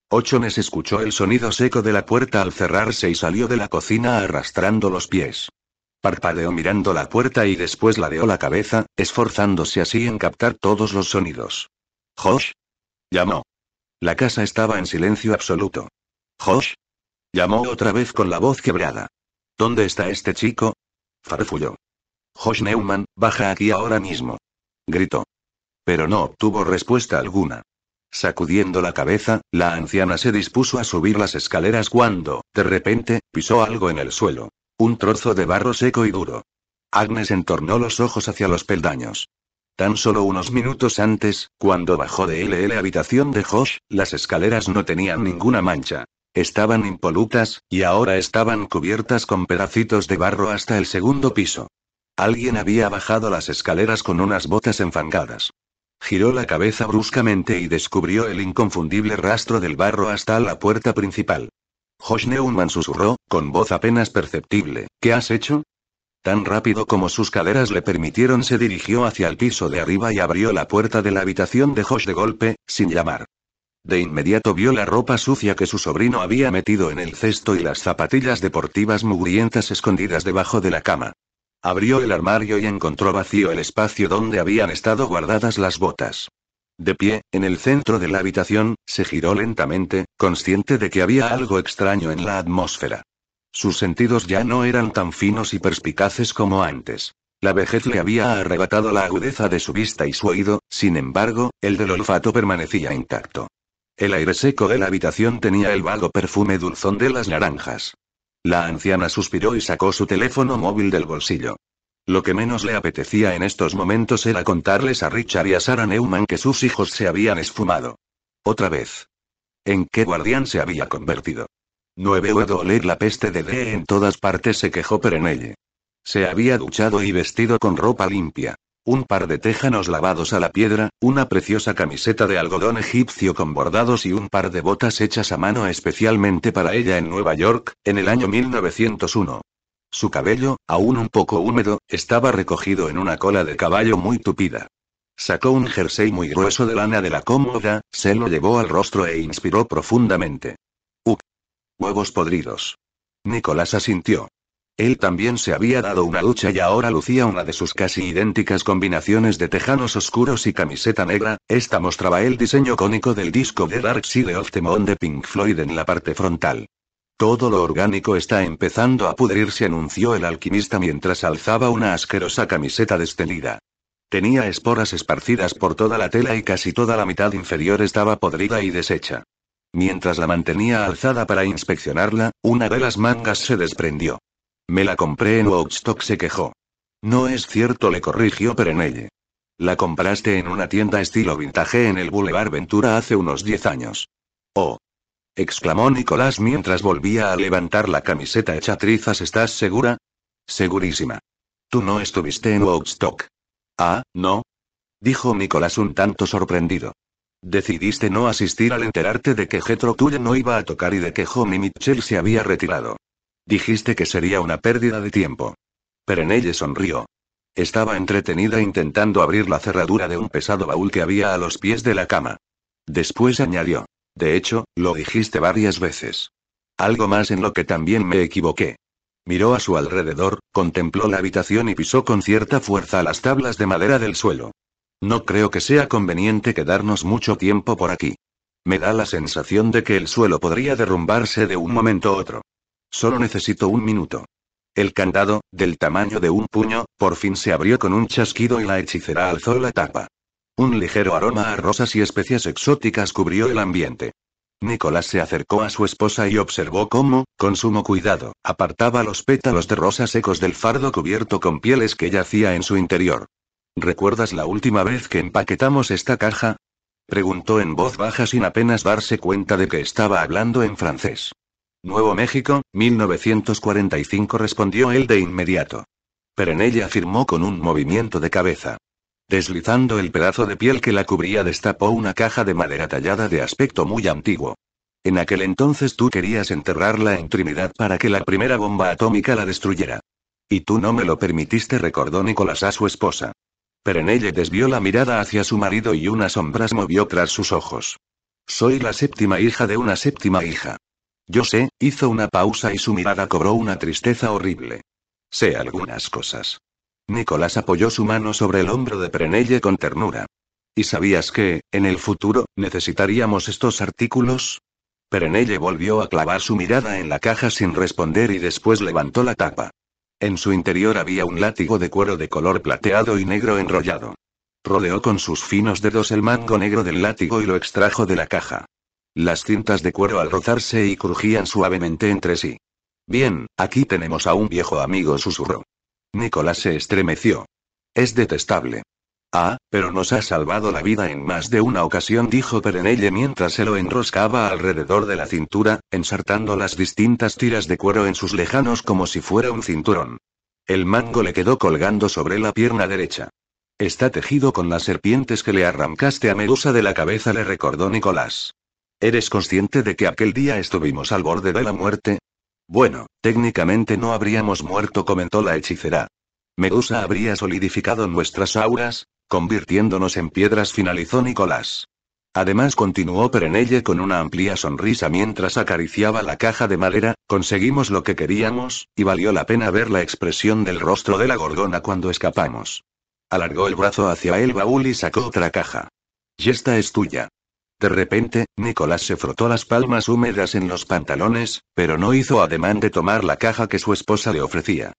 Ochones escuchó el sonido seco de la puerta al cerrarse y salió de la cocina arrastrando los pies. Parpadeó mirando la puerta y después ladeó la cabeza, esforzándose así en captar todos los sonidos. ¿Josh? Llamó. La casa estaba en silencio absoluto. ¿Josh? Llamó otra vez con la voz quebrada. ¿Dónde está este chico? Farfulló. Josh Neumann, baja aquí ahora mismo gritó. Pero no obtuvo respuesta alguna. Sacudiendo la cabeza, la anciana se dispuso a subir las escaleras cuando, de repente, pisó algo en el suelo. Un trozo de barro seco y duro. Agnes entornó los ojos hacia los peldaños. Tan solo unos minutos antes, cuando bajó de LL habitación de Josh, las escaleras no tenían ninguna mancha. Estaban impolutas, y ahora estaban cubiertas con pedacitos de barro hasta el segundo piso. Alguien había bajado las escaleras con unas botas enfangadas. Giró la cabeza bruscamente y descubrió el inconfundible rastro del barro hasta la puerta principal. Josh Neumann susurró, con voz apenas perceptible, ¿qué has hecho? Tan rápido como sus caderas le permitieron se dirigió hacia el piso de arriba y abrió la puerta de la habitación de Josh de golpe, sin llamar. De inmediato vio la ropa sucia que su sobrino había metido en el cesto y las zapatillas deportivas mugrientas escondidas debajo de la cama. Abrió el armario y encontró vacío el espacio donde habían estado guardadas las botas. De pie, en el centro de la habitación, se giró lentamente, consciente de que había algo extraño en la atmósfera. Sus sentidos ya no eran tan finos y perspicaces como antes. La vejez le había arrebatado la agudeza de su vista y su oído, sin embargo, el del olfato permanecía intacto. El aire seco de la habitación tenía el vago perfume dulzón de las naranjas. La anciana suspiró y sacó su teléfono móvil del bolsillo. Lo que menos le apetecía en estos momentos era contarles a Richard y a Sarah Neumann que sus hijos se habían esfumado. Otra vez. ¿En qué guardián se había convertido? Nueve veo oler la peste de D en todas partes, se quejó Perenelle. Se había duchado y vestido con ropa limpia un par de tejanos lavados a la piedra, una preciosa camiseta de algodón egipcio con bordados y un par de botas hechas a mano especialmente para ella en Nueva York, en el año 1901. Su cabello, aún un poco húmedo, estaba recogido en una cola de caballo muy tupida. Sacó un jersey muy grueso de lana de la cómoda, se lo llevó al rostro e inspiró profundamente. ¡Uh! Huevos podridos. Nicolás asintió. Él también se había dado una lucha y ahora lucía una de sus casi idénticas combinaciones de tejanos oscuros y camiseta negra, esta mostraba el diseño cónico del disco de Dark Side of the Moon de Pink Floyd en la parte frontal. Todo lo orgánico está empezando a pudrirse, anunció el alquimista mientras alzaba una asquerosa camiseta destelida. Tenía esporas esparcidas por toda la tela y casi toda la mitad inferior estaba podrida y deshecha. Mientras la mantenía alzada para inspeccionarla, una de las mangas se desprendió. Me la compré en Woodstock, se quejó. No es cierto, le corrigió Perenelle. La compraste en una tienda estilo vintage en el Boulevard Ventura hace unos 10 años. Oh. exclamó Nicolás mientras volvía a levantar la camiseta hecha trizas. ¿Estás segura? Segurísima. Tú no estuviste en Woodstock. Ah, no. Dijo Nicolás un tanto sorprendido. Decidiste no asistir al enterarte de que Getro Tuya no iba a tocar y de que Homie Mitchell se había retirado. Dijiste que sería una pérdida de tiempo. Perenelle sonrió. Estaba entretenida intentando abrir la cerradura de un pesado baúl que había a los pies de la cama. Después añadió. De hecho, lo dijiste varias veces. Algo más en lo que también me equivoqué. Miró a su alrededor, contempló la habitación y pisó con cierta fuerza las tablas de madera del suelo. No creo que sea conveniente quedarnos mucho tiempo por aquí. Me da la sensación de que el suelo podría derrumbarse de un momento a otro. Solo necesito un minuto. El candado, del tamaño de un puño, por fin se abrió con un chasquido y la hechicera alzó la tapa. Un ligero aroma a rosas y especias exóticas cubrió el ambiente. Nicolás se acercó a su esposa y observó cómo, con sumo cuidado, apartaba los pétalos de rosa secos del fardo cubierto con pieles que yacía en su interior. ¿Recuerdas la última vez que empaquetamos esta caja? Preguntó en voz baja sin apenas darse cuenta de que estaba hablando en francés. Nuevo México, 1945 respondió él de inmediato. Pero afirmó con un movimiento de cabeza. Deslizando el pedazo de piel que la cubría destapó una caja de madera tallada de aspecto muy antiguo. En aquel entonces tú querías enterrarla en Trinidad para que la primera bomba atómica la destruyera. Y tú no me lo permitiste, recordó Nicolás a su esposa. Perenelle desvió la mirada hacia su marido y unas sombras movió tras sus ojos. Soy la séptima hija de una séptima hija. Yo sé, hizo una pausa y su mirada cobró una tristeza horrible. Sé algunas cosas. Nicolás apoyó su mano sobre el hombro de Prenelle con ternura. ¿Y sabías que, en el futuro, necesitaríamos estos artículos? Perenelle volvió a clavar su mirada en la caja sin responder y después levantó la tapa. En su interior había un látigo de cuero de color plateado y negro enrollado. Rodeó con sus finos dedos el mango negro del látigo y lo extrajo de la caja. Las cintas de cuero al rozarse y crujían suavemente entre sí. Bien, aquí tenemos a un viejo amigo susurró. Nicolás se estremeció. Es detestable. Ah, pero nos ha salvado la vida en más de una ocasión, dijo Perenelle mientras se lo enroscaba alrededor de la cintura, ensartando las distintas tiras de cuero en sus lejanos como si fuera un cinturón. El mango le quedó colgando sobre la pierna derecha. Está tejido con las serpientes que le arrancaste a Medusa de la cabeza, le recordó Nicolás. ¿Eres consciente de que aquel día estuvimos al borde de la muerte? Bueno, técnicamente no habríamos muerto, comentó la hechicera. Medusa habría solidificado nuestras auras, convirtiéndonos en piedras, finalizó Nicolás. Además, continuó Perenelle con una amplia sonrisa mientras acariciaba la caja de madera, conseguimos lo que queríamos, y valió la pena ver la expresión del rostro de la gorgona cuando escapamos. Alargó el brazo hacia el baúl y sacó otra caja. Y esta es tuya. De repente, Nicolás se frotó las palmas húmedas en los pantalones, pero no hizo ademán de tomar la caja que su esposa le ofrecía.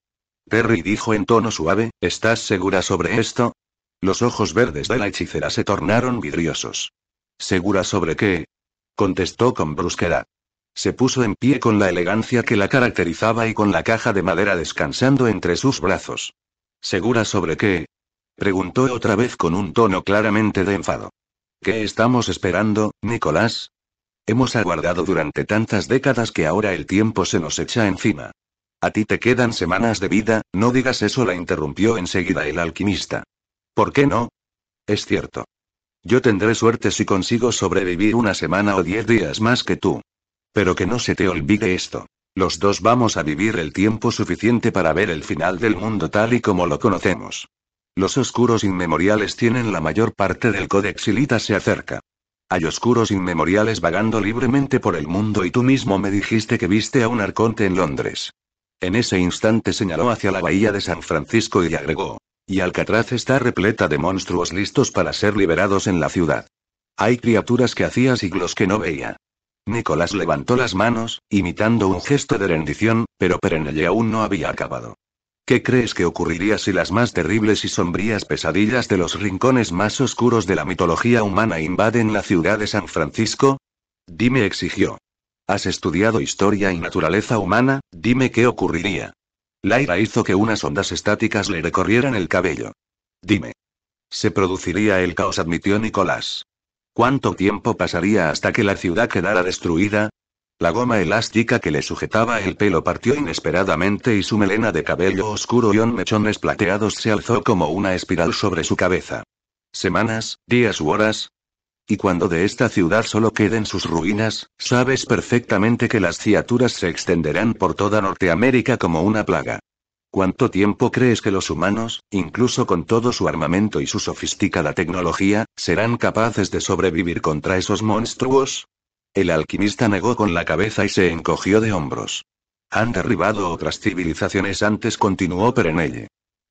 Perry dijo en tono suave, ¿estás segura sobre esto? Los ojos verdes de la hechicera se tornaron vidriosos. ¿Segura sobre qué? contestó con brusquedad. Se puso en pie con la elegancia que la caracterizaba y con la caja de madera descansando entre sus brazos. ¿Segura sobre qué? preguntó otra vez con un tono claramente de enfado. ¿Qué estamos esperando, Nicolás? Hemos aguardado durante tantas décadas que ahora el tiempo se nos echa encima. A ti te quedan semanas de vida, no digas eso, la interrumpió enseguida el alquimista. ¿Por qué no? Es cierto. Yo tendré suerte si consigo sobrevivir una semana o diez días más que tú. Pero que no se te olvide esto. Los dos vamos a vivir el tiempo suficiente para ver el final del mundo tal y como lo conocemos. Los oscuros inmemoriales tienen la mayor parte del códex y Lita se acerca. Hay oscuros inmemoriales vagando libremente por el mundo y tú mismo me dijiste que viste a un arconte en Londres. En ese instante señaló hacia la bahía de San Francisco y agregó. Y Alcatraz está repleta de monstruos listos para ser liberados en la ciudad. Hay criaturas que hacía siglos que no veía. Nicolás levantó las manos, imitando un gesto de rendición, pero Perenelle aún no había acabado. ¿Qué crees que ocurriría si las más terribles y sombrías pesadillas de los rincones más oscuros de la mitología humana invaden la ciudad de San Francisco? Dime, exigió. ¿Has estudiado historia y naturaleza humana? Dime qué ocurriría. Laira hizo que unas ondas estáticas le recorrieran el cabello. Dime. Se produciría el caos, admitió Nicolás. ¿Cuánto tiempo pasaría hasta que la ciudad quedara destruida? La goma elástica que le sujetaba el pelo partió inesperadamente y su melena de cabello oscuro y mechones plateados se alzó como una espiral sobre su cabeza. Semanas, días u horas. Y cuando de esta ciudad solo queden sus ruinas, sabes perfectamente que las ciaturas se extenderán por toda Norteamérica como una plaga. ¿Cuánto tiempo crees que los humanos, incluso con todo su armamento y su sofisticada tecnología, serán capaces de sobrevivir contra esos monstruos? El alquimista negó con la cabeza y se encogió de hombros. Han derribado otras civilizaciones antes, continuó Perenelle.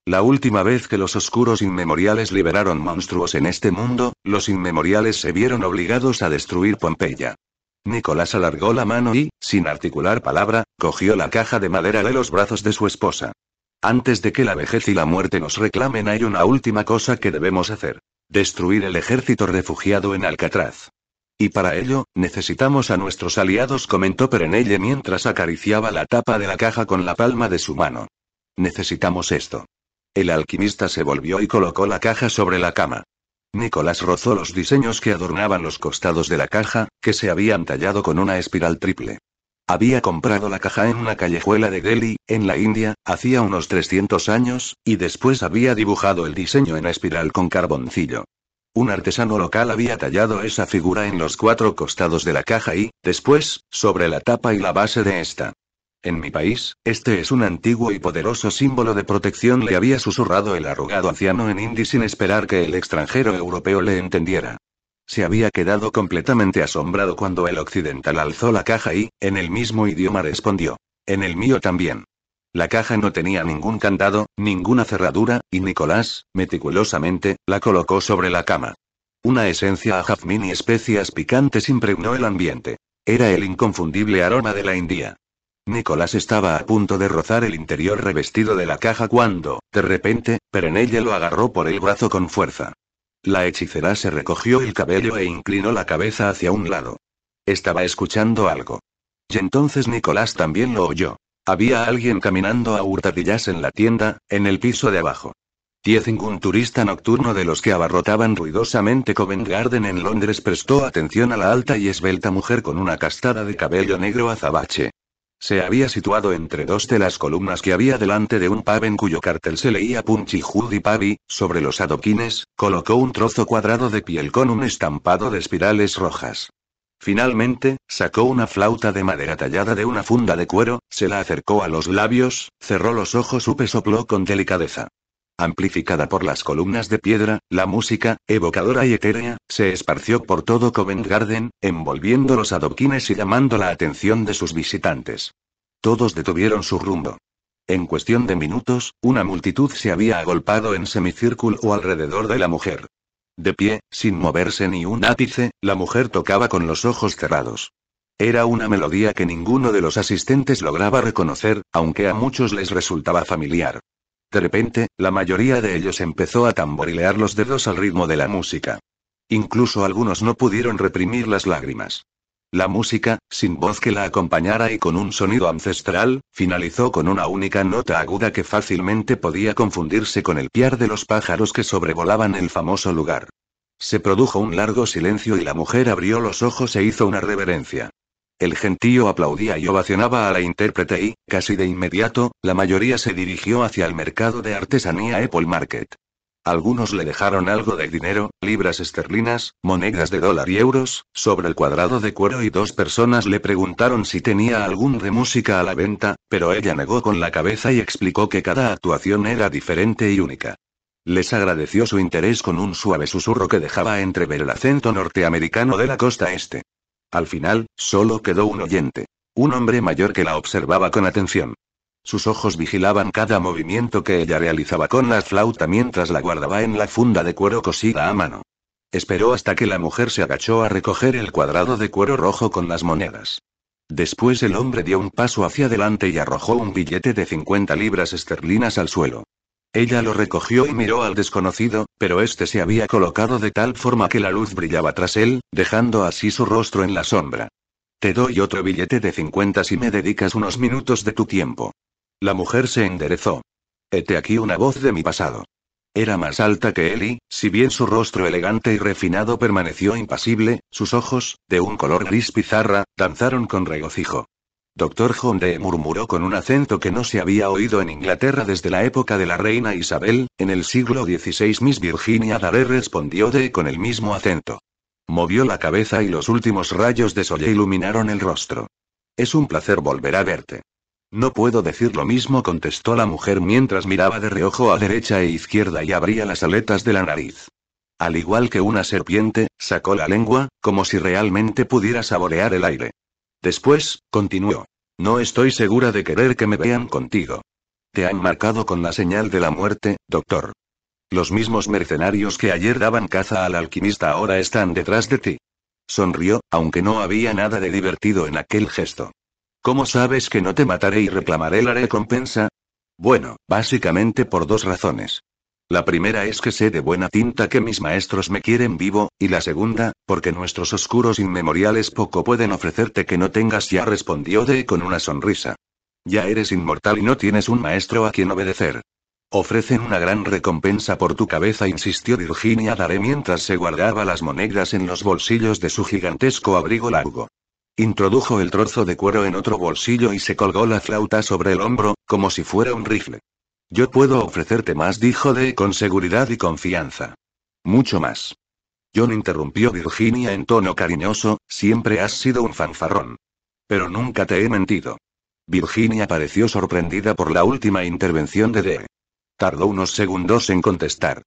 La última vez que los oscuros inmemoriales liberaron monstruos en este mundo, los inmemoriales se vieron obligados a destruir Pompeya. Nicolás alargó la mano y, sin articular palabra, cogió la caja de madera de los brazos de su esposa. Antes de que la vejez y la muerte nos reclamen hay una última cosa que debemos hacer. Destruir el ejército refugiado en Alcatraz. Y para ello, necesitamos a nuestros aliados, comentó Perenelle mientras acariciaba la tapa de la caja con la palma de su mano. Necesitamos esto. El alquimista se volvió y colocó la caja sobre la cama. Nicolás rozó los diseños que adornaban los costados de la caja, que se habían tallado con una espiral triple. Había comprado la caja en una callejuela de Delhi, en la India, hacía unos 300 años, y después había dibujado el diseño en espiral con carboncillo. Un artesano local había tallado esa figura en los cuatro costados de la caja y, después, sobre la tapa y la base de esta. En mi país, este es un antiguo y poderoso símbolo de protección, le había susurrado el arrugado anciano en hindi sin esperar que el extranjero europeo le entendiera. Se había quedado completamente asombrado cuando el occidental alzó la caja y, en el mismo idioma respondió. En el mío también. La caja no tenía ningún candado, ninguna cerradura, y Nicolás, meticulosamente, la colocó sobre la cama. Una esencia a jazmín y especias picantes impregnó el ambiente. Era el inconfundible aroma de la India. Nicolás estaba a punto de rozar el interior revestido de la caja cuando, de repente, Perenella lo agarró por el brazo con fuerza. La hechicera se recogió el cabello e inclinó la cabeza hacia un lado. Estaba escuchando algo. Y entonces Nicolás también lo oyó. Había alguien caminando a hurtadillas en la tienda, en el piso de abajo. Diezing un turista nocturno de los que abarrotaban ruidosamente Covent Garden en Londres, prestó atención a la alta y esbelta mujer con una castada de cabello negro azabache. Se había situado entre dos de las columnas que había delante de un pub en cuyo cartel se leía Punchy Judy Pavi, sobre los adoquines, colocó un trozo cuadrado de piel con un estampado de espirales rojas. Finalmente, sacó una flauta de madera tallada de una funda de cuero, se la acercó a los labios, cerró los ojos, y sopló con delicadeza. Amplificada por las columnas de piedra, la música, evocadora y etérea, se esparció por todo Covent Garden, envolviendo los adoquines y llamando la atención de sus visitantes. Todos detuvieron su rumbo. En cuestión de minutos, una multitud se había agolpado en semicírculo o alrededor de la mujer. De pie, sin moverse ni un ápice, la mujer tocaba con los ojos cerrados. Era una melodía que ninguno de los asistentes lograba reconocer, aunque a muchos les resultaba familiar. De repente, la mayoría de ellos empezó a tamborilear los dedos al ritmo de la música. Incluso algunos no pudieron reprimir las lágrimas. La música, sin voz que la acompañara y con un sonido ancestral, finalizó con una única nota aguda que fácilmente podía confundirse con el piar de los pájaros que sobrevolaban el famoso lugar. Se produjo un largo silencio y la mujer abrió los ojos e hizo una reverencia. El gentío aplaudía y ovacionaba a la intérprete y, casi de inmediato, la mayoría se dirigió hacia el mercado de artesanía Apple Market. Algunos le dejaron algo de dinero, libras esterlinas, monedas de dólar y euros, sobre el cuadrado de cuero y dos personas le preguntaron si tenía algún de música a la venta, pero ella negó con la cabeza y explicó que cada actuación era diferente y única. Les agradeció su interés con un suave susurro que dejaba entrever el acento norteamericano de la costa este. Al final, solo quedó un oyente. Un hombre mayor que la observaba con atención. Sus ojos vigilaban cada movimiento que ella realizaba con la flauta mientras la guardaba en la funda de cuero cosida a mano. Esperó hasta que la mujer se agachó a recoger el cuadrado de cuero rojo con las monedas. Después el hombre dio un paso hacia adelante y arrojó un billete de 50 libras esterlinas al suelo. Ella lo recogió y miró al desconocido, pero este se había colocado de tal forma que la luz brillaba tras él, dejando así su rostro en la sombra. Te doy otro billete de 50 si me dedicas unos minutos de tu tiempo. La mujer se enderezó. Hete aquí una voz de mi pasado. Era más alta que él y, si bien su rostro elegante y refinado permaneció impasible, sus ojos, de un color gris pizarra, danzaron con regocijo. Doctor Honde murmuró con un acento que no se había oído en Inglaterra desde la época de la reina Isabel, en el siglo XVI Miss Virginia Dare respondió de con el mismo acento. Movió la cabeza y los últimos rayos de sol iluminaron el rostro. Es un placer volver a verte. No puedo decir lo mismo, contestó la mujer mientras miraba de reojo a derecha e izquierda y abría las aletas de la nariz. Al igual que una serpiente, sacó la lengua, como si realmente pudiera saborear el aire. Después, continuó. No estoy segura de querer que me vean contigo. Te han marcado con la señal de la muerte, doctor. Los mismos mercenarios que ayer daban caza al alquimista ahora están detrás de ti. Sonrió, aunque no había nada de divertido en aquel gesto. ¿Cómo sabes que no te mataré y reclamaré la recompensa? Bueno, básicamente por dos razones. La primera es que sé de buena tinta que mis maestros me quieren vivo, y la segunda, porque nuestros oscuros inmemoriales poco pueden ofrecerte que no tengas ya, respondió de con una sonrisa. Ya eres inmortal y no tienes un maestro a quien obedecer. Ofrecen una gran recompensa por tu cabeza, insistió Virginia Daré mientras se guardaba las monedas en los bolsillos de su gigantesco abrigo largo. Introdujo el trozo de cuero en otro bolsillo y se colgó la flauta sobre el hombro, como si fuera un rifle. Yo puedo ofrecerte más, dijo De con seguridad y confianza. Mucho más. John interrumpió Virginia en tono cariñoso, siempre has sido un fanfarrón. Pero nunca te he mentido. Virginia pareció sorprendida por la última intervención de De. Tardó unos segundos en contestar.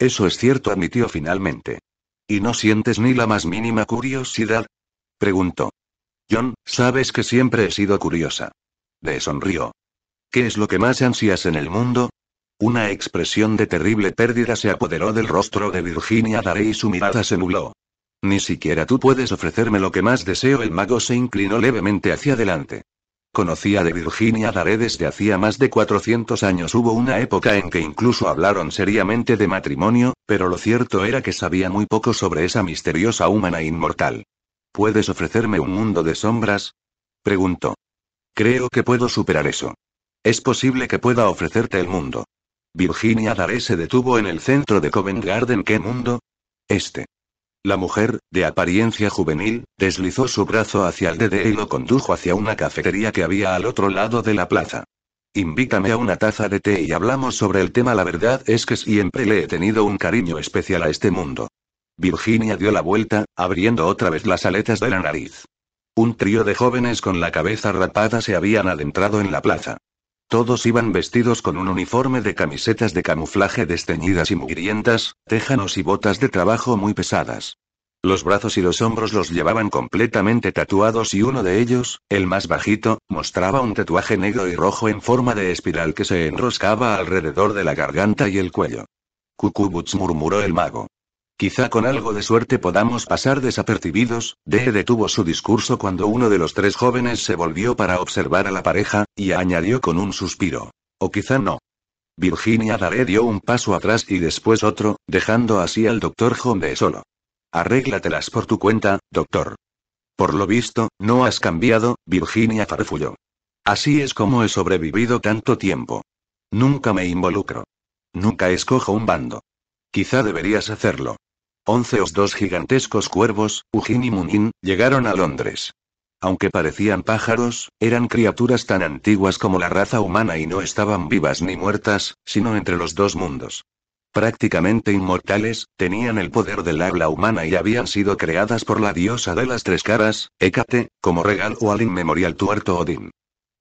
Eso es cierto, admitió finalmente. ¿Y no sientes ni la más mínima curiosidad? preguntó. John, sabes que siempre he sido curiosa. Le sonrió. ¿Qué es lo que más ansias en el mundo? Una expresión de terrible pérdida se apoderó del rostro de Virginia Daré y su mirada se nubló. Ni siquiera tú puedes ofrecerme lo que más deseo. El mago se inclinó levemente hacia adelante. Conocía de Virginia Daré desde hacía más de 400 años. Hubo una época en que incluso hablaron seriamente de matrimonio, pero lo cierto era que sabía muy poco sobre esa misteriosa humana inmortal. ¿Puedes ofrecerme un mundo de sombras? Preguntó. Creo que puedo superar eso. Es posible que pueda ofrecerte el mundo. Virginia Daré se detuvo en el centro de Covent Garden. ¿Qué mundo? Este. La mujer, de apariencia juvenil, deslizó su brazo hacia el DD e y lo condujo hacia una cafetería que había al otro lado de la plaza. Invítame a una taza de té y hablamos sobre el tema. La verdad es que siempre le he tenido un cariño especial a este mundo. Virginia dio la vuelta, abriendo otra vez las aletas de la nariz. Un trío de jóvenes con la cabeza rapada se habían adentrado en la plaza. Todos iban vestidos con un uniforme de camisetas de camuflaje desteñidas y mugrientas, tejanos y botas de trabajo muy pesadas. Los brazos y los hombros los llevaban completamente tatuados y uno de ellos, el más bajito, mostraba un tatuaje negro y rojo en forma de espiral que se enroscaba alrededor de la garganta y el cuello. Cucubuts murmuró el mago. Quizá con algo de suerte podamos pasar desapercibidos. D.E. detuvo su discurso cuando uno de los tres jóvenes se volvió para observar a la pareja, y añadió con un suspiro. O quizá no. Virginia Daré dio un paso atrás y después otro, dejando así al doctor Hombre solo. Arréglatelas por tu cuenta, doctor. Por lo visto, no has cambiado, Virginia farfulló. Así es como he sobrevivido tanto tiempo. Nunca me involucro. Nunca escojo un bando. Quizá deberías hacerlo. Once o dos gigantescos cuervos, Ujin y Munin, llegaron a Londres. Aunque parecían pájaros, eran criaturas tan antiguas como la raza humana y no estaban vivas ni muertas, sino entre los dos mundos. Prácticamente inmortales, tenían el poder del habla humana y habían sido creadas por la diosa de las tres caras, Hécate, como regalo al inmemorial tuerto Odín.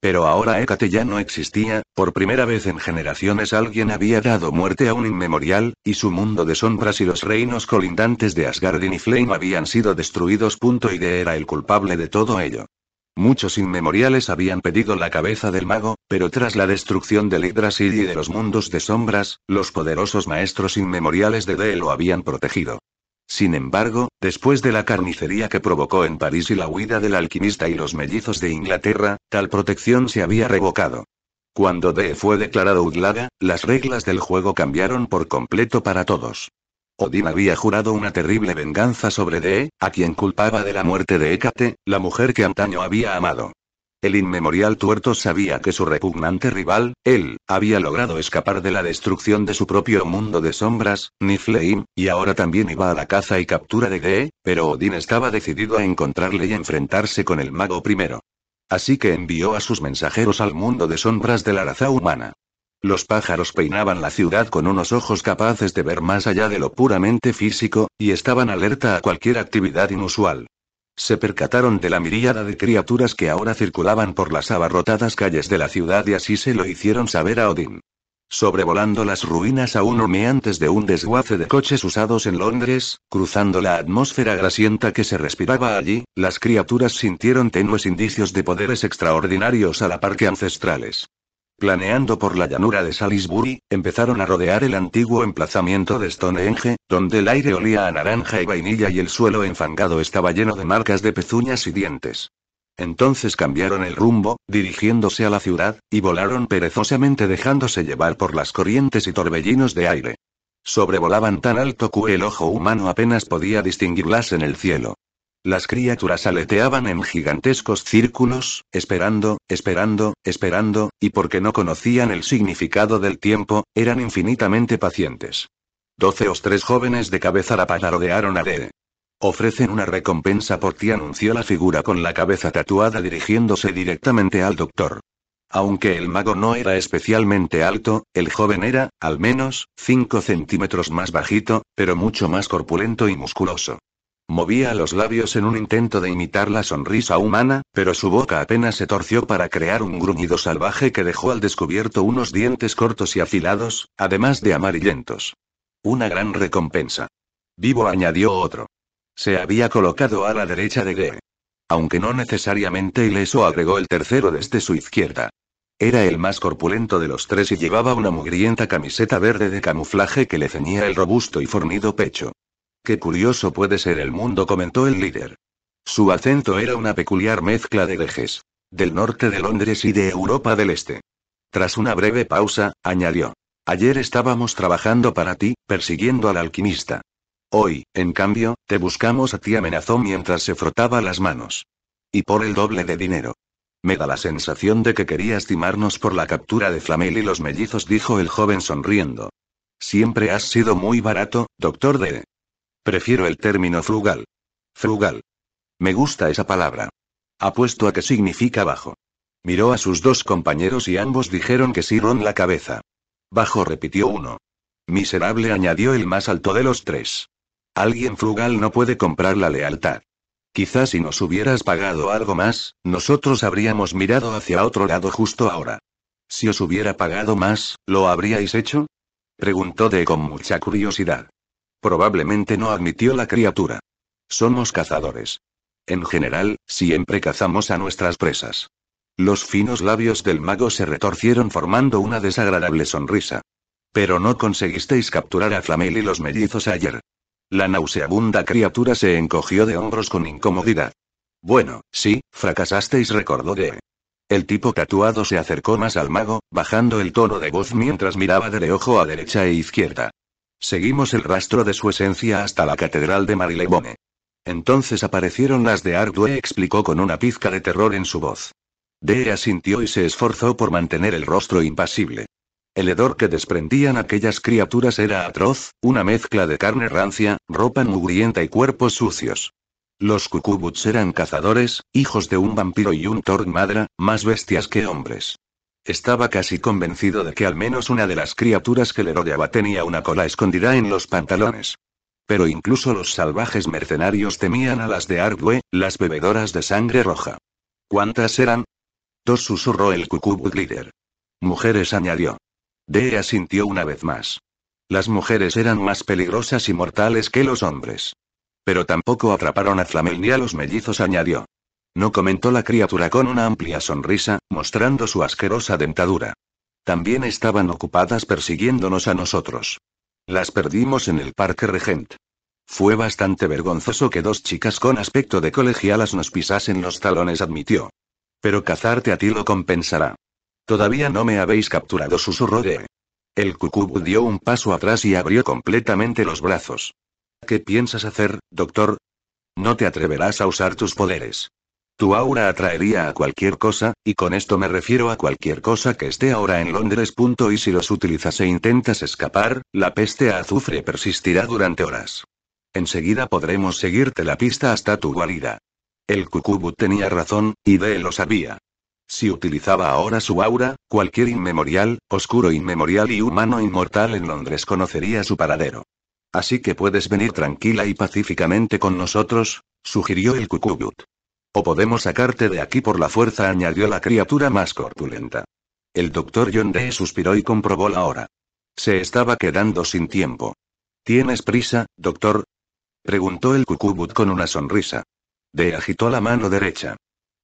Pero ahora Hécate ya no existía, por primera vez en generaciones alguien había dado muerte a un inmemorial, y su mundo de sombras y los reinos colindantes de Asgardin y Flame habían sido destruidos. de era el culpable de todo ello. Muchos inmemoriales habían pedido la cabeza del mago, pero tras la destrucción del Yggdrasil y de los mundos de sombras, los poderosos maestros inmemoriales de De lo habían protegido. Sin embargo, después de la carnicería que provocó en París y la huida del alquimista y los mellizos de Inglaterra, tal protección se había revocado. Cuando Dee fue declarado Udlaga, las reglas del juego cambiaron por completo para todos. Odín había jurado una terrible venganza sobre Dee, a quien culpaba de la muerte de Hécate, la mujer que antaño había amado. El inmemorial tuerto sabía que su repugnante rival, él, había logrado escapar de la destrucción de su propio mundo de sombras, Niflheim, y ahora también iba a la caza y captura de Dee. pero Odín estaba decidido a encontrarle y enfrentarse con el mago primero. Así que envió a sus mensajeros al mundo de sombras de la raza humana. Los pájaros peinaban la ciudad con unos ojos capaces de ver más allá de lo puramente físico, y estaban alerta a cualquier actividad inusual se percataron de la miríada de criaturas que ahora circulaban por las abarrotadas calles de la ciudad y así se lo hicieron saber a Odín. Sobrevolando las ruinas aún humeantes de un desguace de coches usados en Londres, cruzando la atmósfera grasienta que se respiraba allí, las criaturas sintieron tenues indicios de poderes extraordinarios a la par que ancestrales. Planeando por la llanura de Salisbury, empezaron a rodear el antiguo emplazamiento de Stonehenge, donde el aire olía a naranja y vainilla y el suelo enfangado estaba lleno de marcas de pezuñas y dientes. Entonces cambiaron el rumbo, dirigiéndose a la ciudad, y volaron perezosamente dejándose llevar por las corrientes y torbellinos de aire. Sobrevolaban tan alto que el ojo humano apenas podía distinguirlas en el cielo. Las criaturas aleteaban en gigantescos círculos, esperando, esperando, esperando, y porque no conocían el significado del tiempo, eran infinitamente pacientes. Doce o tres jóvenes de cabeza rodearon a Dee. Ofrecen una recompensa por ti, anunció la figura con la cabeza tatuada dirigiéndose directamente al doctor. Aunque el mago no era especialmente alto, el joven era, al menos, 5 centímetros más bajito, pero mucho más corpulento y musculoso. Movía los labios en un intento de imitar la sonrisa humana, pero su boca apenas se torció para crear un gruñido salvaje que dejó al descubierto unos dientes cortos y afilados, además de amarillentos. Una gran recompensa. Vivo añadió otro. Se había colocado a la derecha de Gue. Aunque no necesariamente ileso agregó el tercero desde su izquierda. Era el más corpulento de los tres y llevaba una mugrienta camiseta verde de camuflaje que le ceñía el robusto y fornido pecho. Qué curioso puede ser el mundo, comentó el líder. Su acento era una peculiar mezcla de dejes. Del norte de Londres y de Europa del Este. Tras una breve pausa, añadió. Ayer estábamos trabajando para ti, persiguiendo al alquimista. Hoy, en cambio, te buscamos a ti, amenazó mientras se frotaba las manos. Y por el doble de dinero. Me da la sensación de que quería estimarnos por la captura de Flamel y los mellizos, dijo el joven sonriendo. Siempre has sido muy barato, doctor D. Prefiero el término frugal. Frugal. Me gusta esa palabra. Apuesto a que significa bajo. Miró a sus dos compañeros y ambos dijeron que sí ron la cabeza. Bajo repitió uno. Miserable añadió el más alto de los tres. Alguien frugal no puede comprar la lealtad. Quizás si nos hubieras pagado algo más, nosotros habríamos mirado hacia otro lado justo ahora. Si os hubiera pagado más, ¿lo habríais hecho? Preguntó de con mucha curiosidad. Probablemente no admitió la criatura. Somos cazadores. En general, siempre cazamos a nuestras presas. Los finos labios del mago se retorcieron formando una desagradable sonrisa. Pero no conseguisteis capturar a Flamel y los mellizos ayer. La nauseabunda criatura se encogió de hombros con incomodidad. Bueno, sí, fracasasteis, recordó de. El tipo tatuado se acercó más al mago, bajando el tono de voz mientras miraba de ojo a derecha e izquierda. Seguimos el rastro de su esencia hasta la catedral de Marilebone. Entonces aparecieron las de Ardue, explicó con una pizca de terror en su voz. Dea sintió y se esforzó por mantener el rostro impasible. El hedor que desprendían aquellas criaturas era atroz, una mezcla de carne rancia, ropa mugrienta y cuerpos sucios. Los cucubuts eran cazadores, hijos de un vampiro y un Madra, más bestias que hombres. Estaba casi convencido de que al menos una de las criaturas que le rodeaba tenía una cola escondida en los pantalones. Pero incluso los salvajes mercenarios temían a las de Ardwe, las bebedoras de sangre roja. ¿Cuántas eran? Dos susurró el Cucubut líder. Mujeres añadió. Dea sintió una vez más. Las mujeres eran más peligrosas y mortales que los hombres. Pero tampoco atraparon a Flamel ni a los mellizos añadió. No comentó la criatura con una amplia sonrisa, mostrando su asquerosa dentadura. También estaban ocupadas persiguiéndonos a nosotros. Las perdimos en el Parque Regent. Fue bastante vergonzoso que dos chicas con aspecto de colegialas nos pisasen los talones, admitió. Pero cazarte a ti lo compensará. Todavía no me habéis capturado, susurró de. El cucubu dio un paso atrás y abrió completamente los brazos. ¿Qué piensas hacer, doctor? No te atreverás a usar tus poderes. Tu aura atraería a cualquier cosa, y con esto me refiero a cualquier cosa que esté ahora en Londres. y si los utilizas e intentas escapar, la peste a azufre persistirá durante horas. Enseguida podremos seguirte la pista hasta tu guarida. El Cucubu tenía razón, y de lo sabía. Si utilizaba ahora su aura, cualquier inmemorial, oscuro inmemorial y humano inmortal en Londres conocería su paradero. Así que puedes venir tranquila y pacíficamente con nosotros, sugirió el Cucubut. O podemos sacarte de aquí por la fuerza, añadió la criatura más corpulenta. El doctor John Day suspiró y comprobó la hora. Se estaba quedando sin tiempo. ¿Tienes prisa, doctor? preguntó el cucúbut con una sonrisa. De agitó la mano derecha.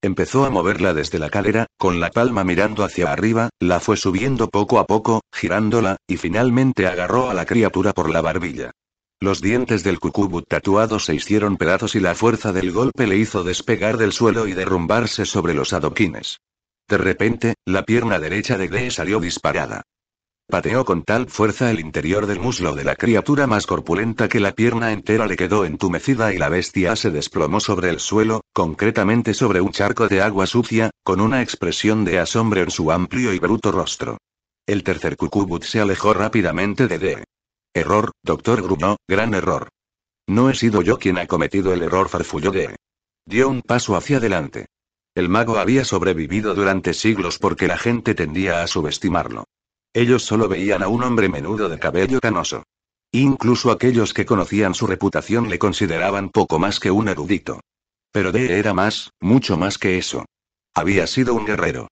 Empezó a moverla desde la calera, con la palma mirando hacia arriba, la fue subiendo poco a poco, girándola, y finalmente agarró a la criatura por la barbilla. Los dientes del cucubut tatuado se hicieron pedazos y la fuerza del golpe le hizo despegar del suelo y derrumbarse sobre los adoquines. De repente, la pierna derecha de Dee salió disparada. Pateó con tal fuerza el interior del muslo de la criatura más corpulenta que la pierna entera le quedó entumecida y la bestia se desplomó sobre el suelo, concretamente sobre un charco de agua sucia, con una expresión de asombro en su amplio y bruto rostro. El tercer cucubut se alejó rápidamente de Dee. Error, doctor Gruno, gran error. No he sido yo quien ha cometido el error, farfulló D. Dio un paso hacia adelante. El mago había sobrevivido durante siglos porque la gente tendía a subestimarlo. Ellos solo veían a un hombre menudo de cabello canoso. Incluso aquellos que conocían su reputación le consideraban poco más que un erudito. Pero D era más, mucho más que eso. Había sido un guerrero.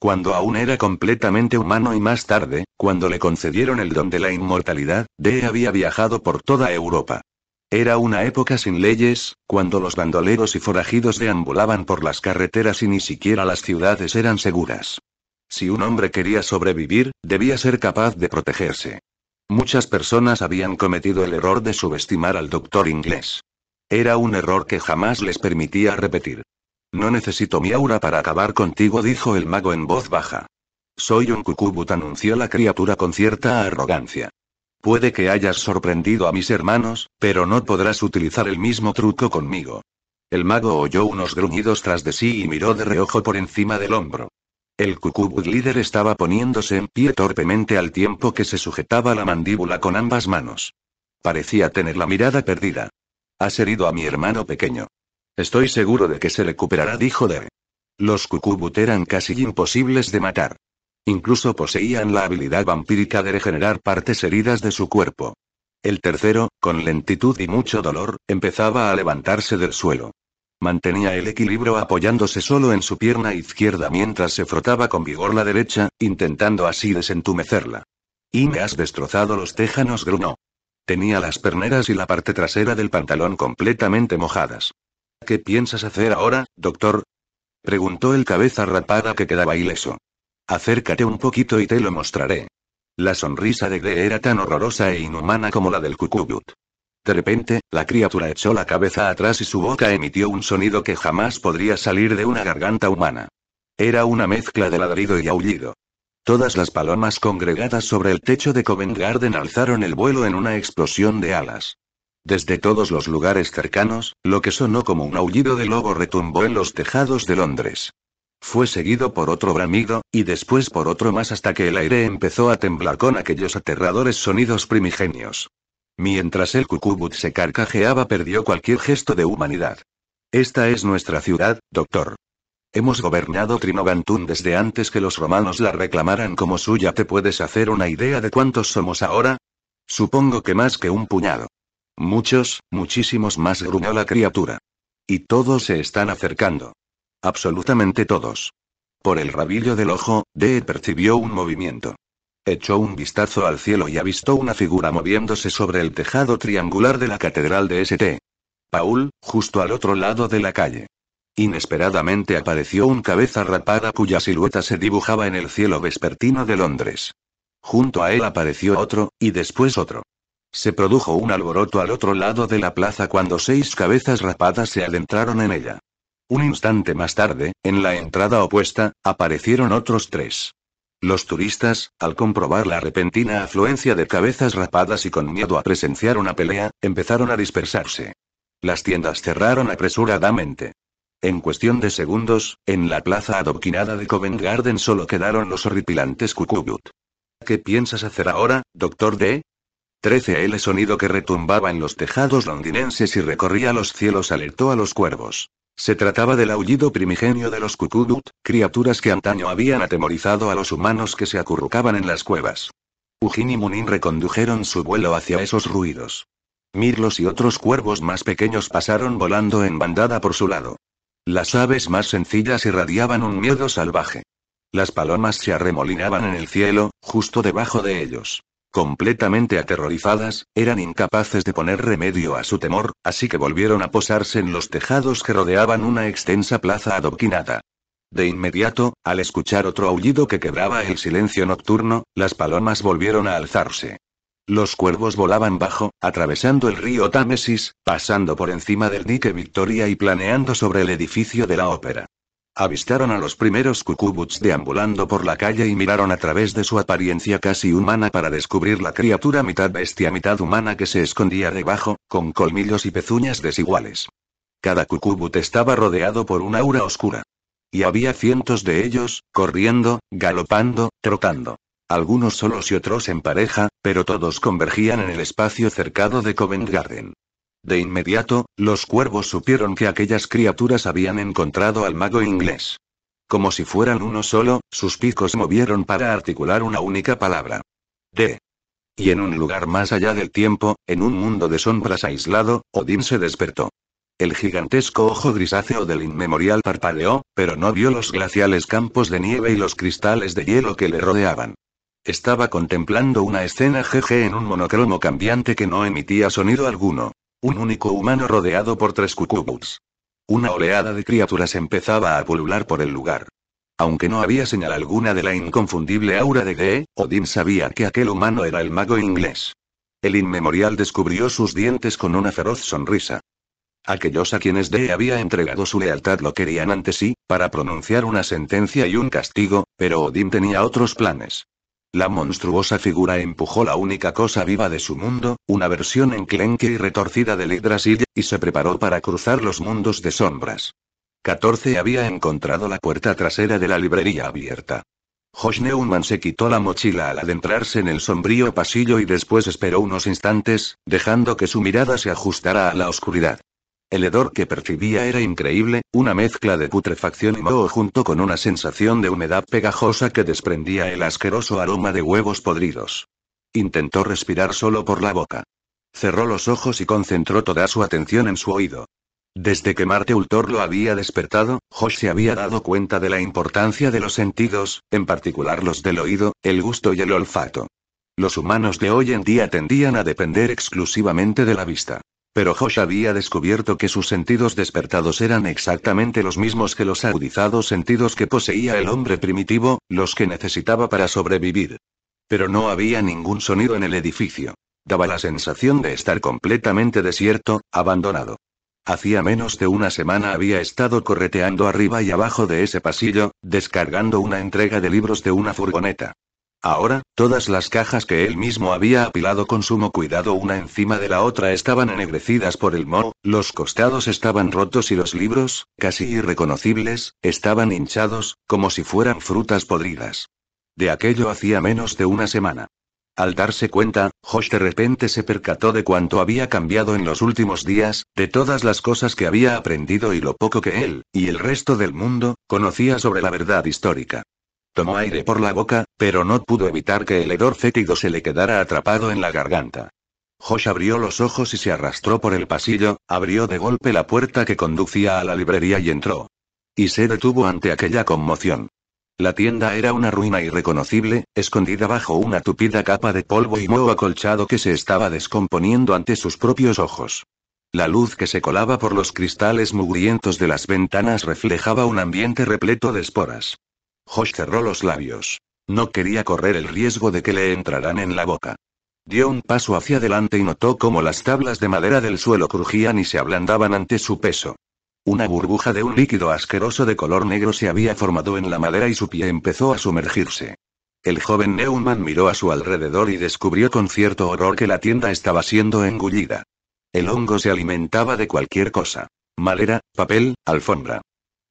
Cuando aún era completamente humano y más tarde, cuando le concedieron el don de la inmortalidad, D había viajado por toda Europa. Era una época sin leyes, cuando los bandoleros y forajidos deambulaban por las carreteras y ni siquiera las ciudades eran seguras. Si un hombre quería sobrevivir, debía ser capaz de protegerse. Muchas personas habían cometido el error de subestimar al doctor inglés. Era un error que jamás les permitía repetir. No necesito mi aura para acabar contigo, dijo el mago en voz baja. Soy un cucubut, anunció la criatura con cierta arrogancia. Puede que hayas sorprendido a mis hermanos, pero no podrás utilizar el mismo truco conmigo. El mago oyó unos gruñidos tras de sí y miró de reojo por encima del hombro. El cucubut líder estaba poniéndose en pie torpemente al tiempo que se sujetaba la mandíbula con ambas manos. Parecía tener la mirada perdida. Has herido a mi hermano pequeño. Estoy seguro de que se recuperará, dijo Dere. Los cucubut eran casi imposibles de matar. Incluso poseían la habilidad vampírica de regenerar partes heridas de su cuerpo. El tercero, con lentitud y mucho dolor, empezaba a levantarse del suelo. Mantenía el equilibrio apoyándose solo en su pierna izquierda mientras se frotaba con vigor la derecha, intentando así desentumecerla. Y me has destrozado los tejanos, Gruno. Tenía las perneras y la parte trasera del pantalón completamente mojadas. ¿Qué piensas hacer ahora, doctor? Preguntó el cabeza rapada que quedaba ileso. Acércate un poquito y te lo mostraré. La sonrisa de Gre era tan horrorosa e inhumana como la del cucubut. De repente, la criatura echó la cabeza atrás y su boca emitió un sonido que jamás podría salir de una garganta humana. Era una mezcla de ladrido y aullido. Todas las palomas congregadas sobre el techo de Covent Garden alzaron el vuelo en una explosión de alas. Desde todos los lugares cercanos, lo que sonó como un aullido de lobo retumbó en los tejados de Londres. Fue seguido por otro bramido, y después por otro más hasta que el aire empezó a temblar con aquellos aterradores sonidos primigenios. Mientras el cucubut se carcajeaba perdió cualquier gesto de humanidad. Esta es nuestra ciudad, doctor. Hemos gobernado Trinogantún desde antes que los romanos la reclamaran como suya. ¿Te puedes hacer una idea de cuántos somos ahora? Supongo que más que un puñado. Muchos, muchísimos más, gruñó la criatura. Y todos se están acercando. Absolutamente todos. Por el rabillo del ojo, Dee percibió un movimiento. Echó un vistazo al cielo y avistó una figura moviéndose sobre el tejado triangular de la catedral de St. Paul, justo al otro lado de la calle. Inesperadamente apareció un cabeza rapada cuya silueta se dibujaba en el cielo vespertino de Londres. Junto a él apareció otro, y después otro. Se produjo un alboroto al otro lado de la plaza cuando seis cabezas rapadas se adentraron en ella. Un instante más tarde, en la entrada opuesta, aparecieron otros tres. Los turistas, al comprobar la repentina afluencia de cabezas rapadas y con miedo a presenciar una pelea, empezaron a dispersarse. Las tiendas cerraron apresuradamente. En cuestión de segundos, en la plaza adoquinada de Covent Garden solo quedaron los horripilantes Cucubut. ¿Qué piensas hacer ahora, doctor D? 13L sonido que retumbaba en los tejados londinenses y recorría los cielos alertó a los cuervos. Se trataba del aullido primigenio de los cucudut, criaturas que antaño habían atemorizado a los humanos que se acurrucaban en las cuevas. Ujin y Munin recondujeron su vuelo hacia esos ruidos. Mirlos y otros cuervos más pequeños pasaron volando en bandada por su lado. Las aves más sencillas irradiaban un miedo salvaje. Las palomas se arremolinaban en el cielo, justo debajo de ellos completamente aterrorizadas, eran incapaces de poner remedio a su temor, así que volvieron a posarse en los tejados que rodeaban una extensa plaza adoquinada. De inmediato, al escuchar otro aullido que quebraba el silencio nocturno, las palomas volvieron a alzarse. Los cuervos volaban bajo, atravesando el río Támesis, pasando por encima del dique Victoria y planeando sobre el edificio de la ópera. Avistaron a los primeros cucubuts deambulando por la calle y miraron a través de su apariencia casi humana para descubrir la criatura mitad bestia mitad humana que se escondía debajo, con colmillos y pezuñas desiguales. Cada cucubut estaba rodeado por una aura oscura. Y había cientos de ellos, corriendo, galopando, trotando. Algunos solos y otros en pareja, pero todos convergían en el espacio cercado de Covent Garden. De inmediato, los cuervos supieron que aquellas criaturas habían encontrado al mago inglés. Como si fueran uno solo, sus picos movieron para articular una única palabra. de. Y en un lugar más allá del tiempo, en un mundo de sombras aislado, Odín se despertó. El gigantesco ojo grisáceo del inmemorial parpadeó, pero no vio los glaciales campos de nieve y los cristales de hielo que le rodeaban. Estaba contemplando una escena GG en un monocromo cambiante que no emitía sonido alguno. Un único humano rodeado por tres cucubuts. Una oleada de criaturas empezaba a pulular por el lugar. Aunque no había señal alguna de la inconfundible aura de Dee, Odín sabía que aquel humano era el mago inglés. El inmemorial descubrió sus dientes con una feroz sonrisa. Aquellos a quienes Dee había entregado su lealtad lo querían ante sí, para pronunciar una sentencia y un castigo, pero Odín tenía otros planes. La monstruosa figura empujó la única cosa viva de su mundo, una versión enclenque y retorcida del Yggdrasil, y se preparó para cruzar los mundos de sombras. 14 había encontrado la puerta trasera de la librería abierta. Josh Neumann se quitó la mochila al adentrarse en el sombrío pasillo y después esperó unos instantes, dejando que su mirada se ajustara a la oscuridad. El hedor que percibía era increíble, una mezcla de putrefacción y moho junto con una sensación de humedad pegajosa que desprendía el asqueroso aroma de huevos podridos. Intentó respirar solo por la boca. Cerró los ojos y concentró toda su atención en su oído. Desde que Marte Ultor lo había despertado, Josh se había dado cuenta de la importancia de los sentidos, en particular los del oído, el gusto y el olfato. Los humanos de hoy en día tendían a depender exclusivamente de la vista. Pero Josh había descubierto que sus sentidos despertados eran exactamente los mismos que los agudizados sentidos que poseía el hombre primitivo, los que necesitaba para sobrevivir. Pero no había ningún sonido en el edificio. Daba la sensación de estar completamente desierto, abandonado. Hacía menos de una semana había estado correteando arriba y abajo de ese pasillo, descargando una entrega de libros de una furgoneta. Ahora, todas las cajas que él mismo había apilado con sumo cuidado una encima de la otra estaban ennegrecidas por el moho, los costados estaban rotos y los libros, casi irreconocibles, estaban hinchados, como si fueran frutas podridas. De aquello hacía menos de una semana. Al darse cuenta, Josh de repente se percató de cuánto había cambiado en los últimos días, de todas las cosas que había aprendido y lo poco que él, y el resto del mundo, conocía sobre la verdad histórica. Tomó aire por la boca, pero no pudo evitar que el hedor fétido se le quedara atrapado en la garganta. Josh abrió los ojos y se arrastró por el pasillo, abrió de golpe la puerta que conducía a la librería y entró. Y se detuvo ante aquella conmoción. La tienda era una ruina irreconocible, escondida bajo una tupida capa de polvo y moho acolchado que se estaba descomponiendo ante sus propios ojos. La luz que se colaba por los cristales mugrientos de las ventanas reflejaba un ambiente repleto de esporas. Josh cerró los labios. No quería correr el riesgo de que le entraran en la boca. Dio un paso hacia adelante y notó cómo las tablas de madera del suelo crujían y se ablandaban ante su peso. Una burbuja de un líquido asqueroso de color negro se había formado en la madera y su pie empezó a sumergirse. El joven Neumann miró a su alrededor y descubrió con cierto horror que la tienda estaba siendo engullida. El hongo se alimentaba de cualquier cosa. Madera, papel, alfombra.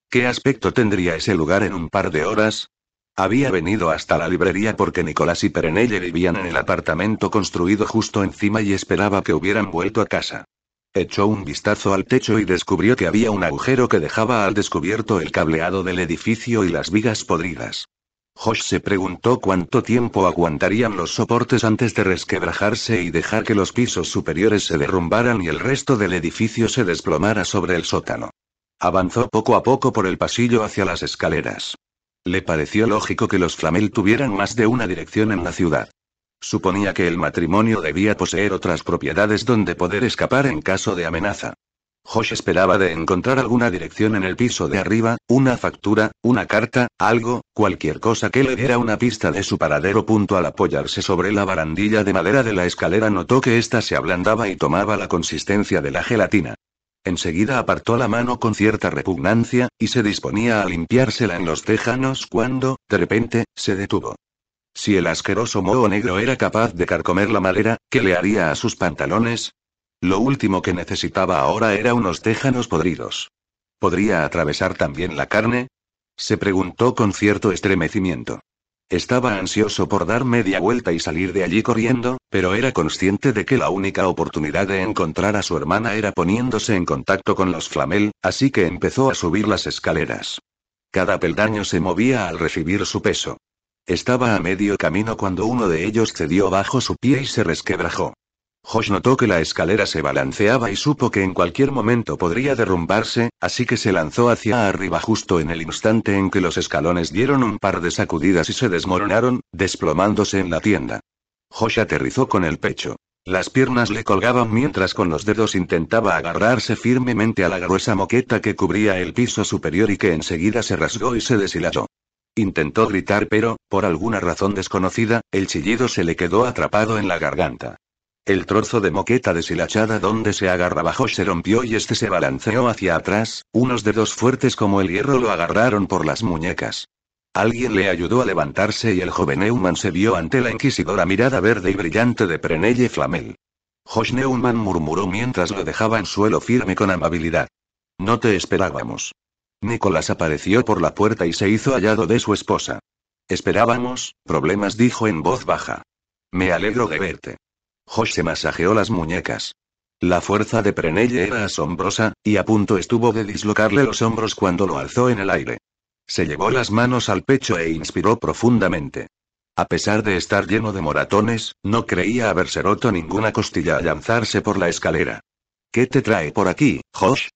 ¿Qué aspecto tendría ese lugar en un par de horas? Había venido hasta la librería porque Nicolás y Perenelle vivían en el apartamento construido justo encima y esperaba que hubieran vuelto a casa. Echó un vistazo al techo y descubrió que había un agujero que dejaba al descubierto el cableado del edificio y las vigas podridas. Josh se preguntó cuánto tiempo aguantarían los soportes antes de resquebrajarse y dejar que los pisos superiores se derrumbaran y el resto del edificio se desplomara sobre el sótano. Avanzó poco a poco por el pasillo hacia las escaleras. Le pareció lógico que los Flamel tuvieran más de una dirección en la ciudad. Suponía que el matrimonio debía poseer otras propiedades donde poder escapar en caso de amenaza. Josh esperaba de encontrar alguna dirección en el piso de arriba, una factura, una carta, algo, cualquier cosa que le diera una pista de su paradero. Punto al apoyarse sobre la barandilla de madera de la escalera notó que ésta se ablandaba y tomaba la consistencia de la gelatina. Enseguida apartó la mano con cierta repugnancia, y se disponía a limpiársela en los tejanos cuando, de repente, se detuvo. Si el asqueroso moho negro era capaz de carcomer la madera, ¿qué le haría a sus pantalones? Lo último que necesitaba ahora era unos tejanos podridos. ¿Podría atravesar también la carne? Se preguntó con cierto estremecimiento. Estaba ansioso por dar media vuelta y salir de allí corriendo, pero era consciente de que la única oportunidad de encontrar a su hermana era poniéndose en contacto con los flamel, así que empezó a subir las escaleras. Cada peldaño se movía al recibir su peso. Estaba a medio camino cuando uno de ellos cedió bajo su pie y se resquebrajó. Josh notó que la escalera se balanceaba y supo que en cualquier momento podría derrumbarse, así que se lanzó hacia arriba justo en el instante en que los escalones dieron un par de sacudidas y se desmoronaron, desplomándose en la tienda. Josh aterrizó con el pecho. Las piernas le colgaban mientras con los dedos intentaba agarrarse firmemente a la gruesa moqueta que cubría el piso superior y que enseguida se rasgó y se deshilachó. Intentó gritar pero, por alguna razón desconocida, el chillido se le quedó atrapado en la garganta. El trozo de moqueta deshilachada donde se Josh se rompió y este se balanceó hacia atrás, unos dedos fuertes como el hierro lo agarraron por las muñecas. Alguien le ayudó a levantarse y el joven Neumann se vio ante la inquisidora mirada verde y brillante de Prenelle Flamel. Josh Neumann murmuró mientras lo dejaba en suelo firme con amabilidad. No te esperábamos. Nicolás apareció por la puerta y se hizo hallado de su esposa. Esperábamos, problemas dijo en voz baja. Me alegro de verte. Josh se masajeó las muñecas. La fuerza de Prenelle era asombrosa, y a punto estuvo de dislocarle los hombros cuando lo alzó en el aire. Se llevó las manos al pecho e inspiró profundamente. A pesar de estar lleno de moratones, no creía haberse roto ninguna costilla al lanzarse por la escalera. ¿Qué te trae por aquí, Josh?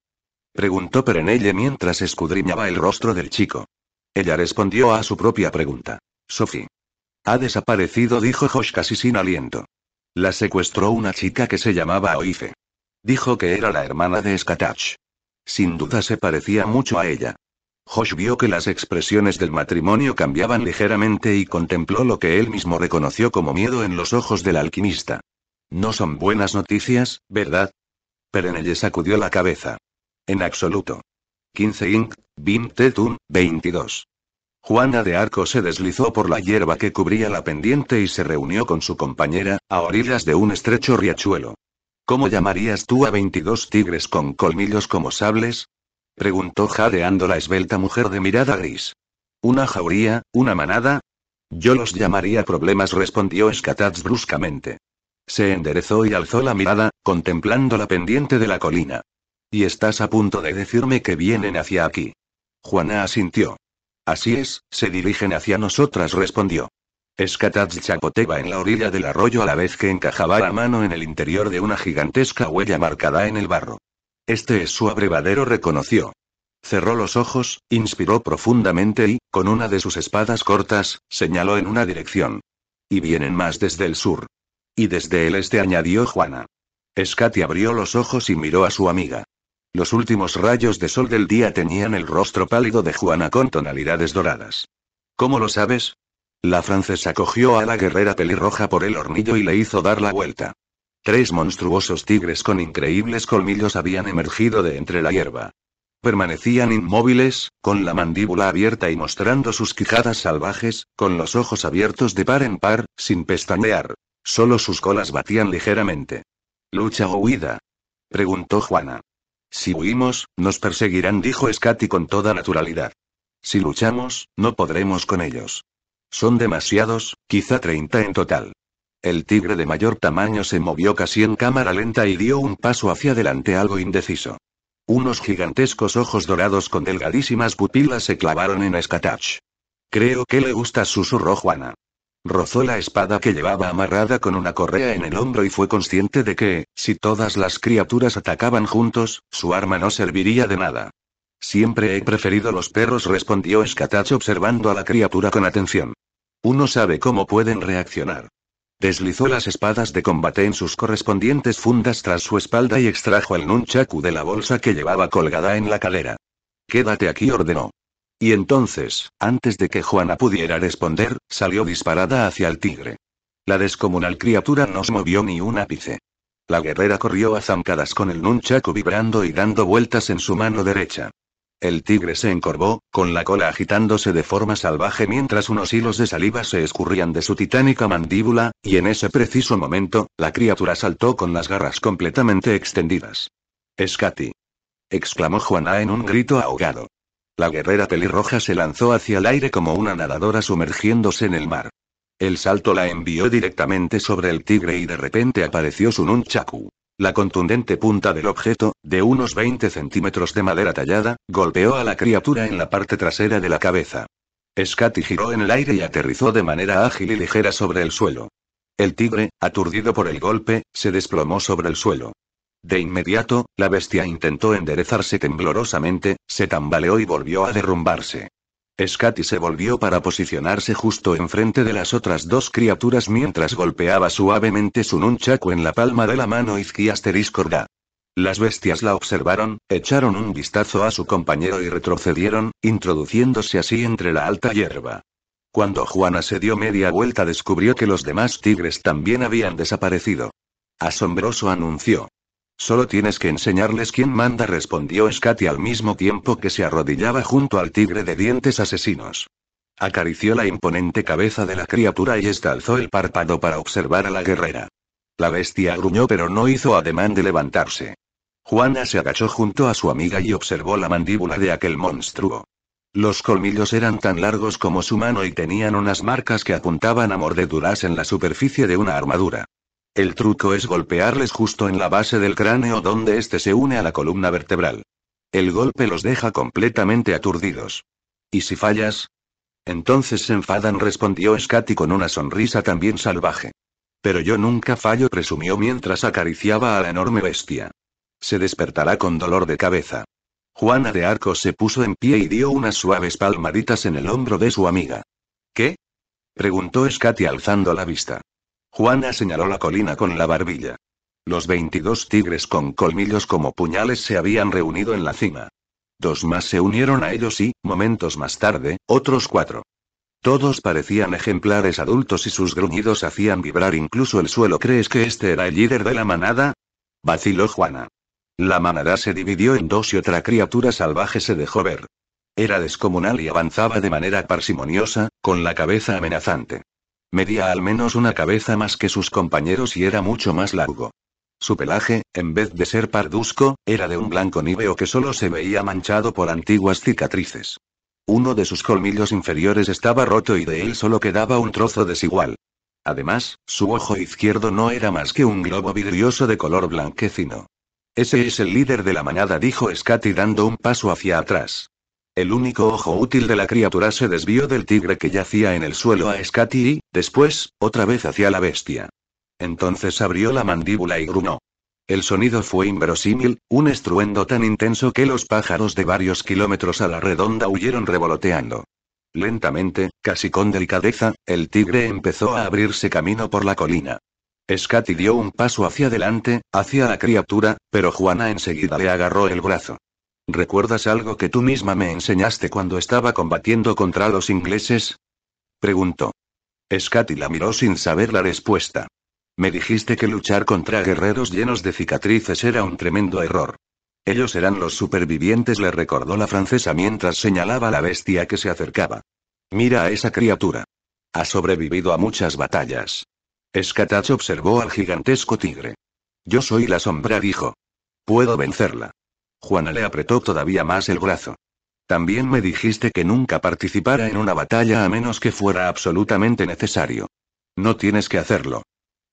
preguntó Perenelle mientras escudriñaba el rostro del chico. Ella respondió a su propia pregunta. Sophie. Ha desaparecido, dijo Josh casi sin aliento. La secuestró una chica que se llamaba Oife. Dijo que era la hermana de Skatach. Sin duda se parecía mucho a ella. Josh vio que las expresiones del matrimonio cambiaban ligeramente y contempló lo que él mismo reconoció como miedo en los ojos del alquimista. No son buenas noticias, ¿verdad? Perenelle sacudió la cabeza. En absoluto. 15 Inc., Bim Tetun, 22. Juana de Arco se deslizó por la hierba que cubría la pendiente y se reunió con su compañera, a orillas de un estrecho riachuelo. ¿Cómo llamarías tú a veintidós tigres con colmillos como sables? preguntó jadeando la esbelta mujer de mirada gris. ¿Una jauría, una manada? Yo los llamaría problemas, respondió Escataz bruscamente. Se enderezó y alzó la mirada, contemplando la pendiente de la colina. Y estás a punto de decirme que vienen hacia aquí. Juana asintió. Así es, se dirigen hacia nosotras, respondió. Skatach chapoteba en la orilla del arroyo a la vez que encajaba la mano en el interior de una gigantesca huella marcada en el barro. Este es su abrevadero, reconoció. Cerró los ojos, inspiró profundamente y, con una de sus espadas cortas, señaló en una dirección. Y vienen más desde el sur. Y desde el este añadió Juana. Escati abrió los ojos y miró a su amiga. Los últimos rayos de sol del día tenían el rostro pálido de Juana con tonalidades doradas. ¿Cómo lo sabes? La francesa cogió a la guerrera pelirroja por el hornillo y le hizo dar la vuelta. Tres monstruosos tigres con increíbles colmillos habían emergido de entre la hierba. Permanecían inmóviles, con la mandíbula abierta y mostrando sus quijadas salvajes, con los ojos abiertos de par en par, sin pestañear. Solo sus colas batían ligeramente. ¿Lucha o huida? preguntó Juana. Si huimos, nos perseguirán, dijo Scati con toda naturalidad. Si luchamos, no podremos con ellos. Son demasiados, quizá 30 en total. El tigre de mayor tamaño se movió casi en cámara lenta y dio un paso hacia adelante algo indeciso. Unos gigantescos ojos dorados con delgadísimas pupilas se clavaron en Scatach. Creo que le gusta, susurro Juana. Rozó la espada que llevaba amarrada con una correa en el hombro y fue consciente de que, si todas las criaturas atacaban juntos, su arma no serviría de nada. Siempre he preferido los perros, respondió Escatach observando a la criatura con atención. Uno sabe cómo pueden reaccionar. Deslizó las espadas de combate en sus correspondientes fundas tras su espalda y extrajo el nunchaku de la bolsa que llevaba colgada en la calera. Quédate aquí, ordenó. Y entonces, antes de que Juana pudiera responder, salió disparada hacia el tigre. La descomunal criatura no se movió ni un ápice. La guerrera corrió a zancadas con el nunchaku vibrando y dando vueltas en su mano derecha. El tigre se encorvó, con la cola agitándose de forma salvaje mientras unos hilos de saliva se escurrían de su titánica mandíbula, y en ese preciso momento, la criatura saltó con las garras completamente extendidas. Escati. exclamó Juana en un grito ahogado. La guerrera pelirroja se lanzó hacia el aire como una nadadora sumergiéndose en el mar. El salto la envió directamente sobre el tigre y de repente apareció su nunchaku. La contundente punta del objeto, de unos 20 centímetros de madera tallada, golpeó a la criatura en la parte trasera de la cabeza. Scati giró en el aire y aterrizó de manera ágil y ligera sobre el suelo. El tigre, aturdido por el golpe, se desplomó sobre el suelo. De inmediato, la bestia intentó enderezarse temblorosamente, se tambaleó y volvió a derrumbarse. Scati se volvió para posicionarse justo enfrente de las otras dos criaturas mientras golpeaba suavemente su nunchaku en la palma de la mano izquierda. Las bestias la observaron, echaron un vistazo a su compañero y retrocedieron, introduciéndose así entre la alta hierba. Cuando Juana se dio media vuelta descubrió que los demás tigres también habían desaparecido. Asombroso anunció. Solo tienes que enseñarles quién manda, respondió Scati al mismo tiempo que se arrodillaba junto al tigre de dientes asesinos. Acarició la imponente cabeza de la criatura y estalzó el párpado para observar a la guerrera. La bestia gruñó pero no hizo ademán de levantarse. Juana se agachó junto a su amiga y observó la mandíbula de aquel monstruo. Los colmillos eran tan largos como su mano y tenían unas marcas que apuntaban a mordeduras en la superficie de una armadura. El truco es golpearles justo en la base del cráneo donde éste se une a la columna vertebral. El golpe los deja completamente aturdidos. ¿Y si fallas? Entonces se enfadan, respondió Scati con una sonrisa también salvaje. Pero yo nunca fallo, presumió mientras acariciaba a la enorme bestia. Se despertará con dolor de cabeza. Juana de Arco se puso en pie y dio unas suaves palmaditas en el hombro de su amiga. ¿Qué? preguntó Scati alzando la vista. Juana señaló la colina con la barbilla. Los 22 tigres con colmillos como puñales se habían reunido en la cima. Dos más se unieron a ellos y, momentos más tarde, otros cuatro. Todos parecían ejemplares adultos y sus gruñidos hacían vibrar incluso el suelo. ¿Crees que este era el líder de la manada? Vaciló Juana. La manada se dividió en dos y otra criatura salvaje se dejó ver. Era descomunal y avanzaba de manera parsimoniosa, con la cabeza amenazante. Medía al menos una cabeza más que sus compañeros y era mucho más largo. Su pelaje, en vez de ser parduzco, era de un blanco níveo que solo se veía manchado por antiguas cicatrices. Uno de sus colmillos inferiores estaba roto y de él solo quedaba un trozo desigual. Además, su ojo izquierdo no era más que un globo vidrioso de color blanquecino. Ese es el líder de la manada, dijo Scatty dando un paso hacia atrás. El único ojo útil de la criatura se desvió del tigre que yacía en el suelo a Scati y, después, otra vez hacia la bestia. Entonces abrió la mandíbula y gruñó. El sonido fue inverosímil, un estruendo tan intenso que los pájaros de varios kilómetros a la redonda huyeron revoloteando. Lentamente, casi con delicadeza, el tigre empezó a abrirse camino por la colina. Scati dio un paso hacia adelante, hacia la criatura, pero Juana enseguida le agarró el brazo. ¿Recuerdas algo que tú misma me enseñaste cuando estaba combatiendo contra los ingleses? Preguntó. y la miró sin saber la respuesta. Me dijiste que luchar contra guerreros llenos de cicatrices era un tremendo error. Ellos eran los supervivientes, le recordó la francesa mientras señalaba a la bestia que se acercaba. Mira a esa criatura. Ha sobrevivido a muchas batallas. Escatach observó al gigantesco tigre. Yo soy la sombra, dijo. Puedo vencerla. Juana le apretó todavía más el brazo. También me dijiste que nunca participara en una batalla a menos que fuera absolutamente necesario. No tienes que hacerlo.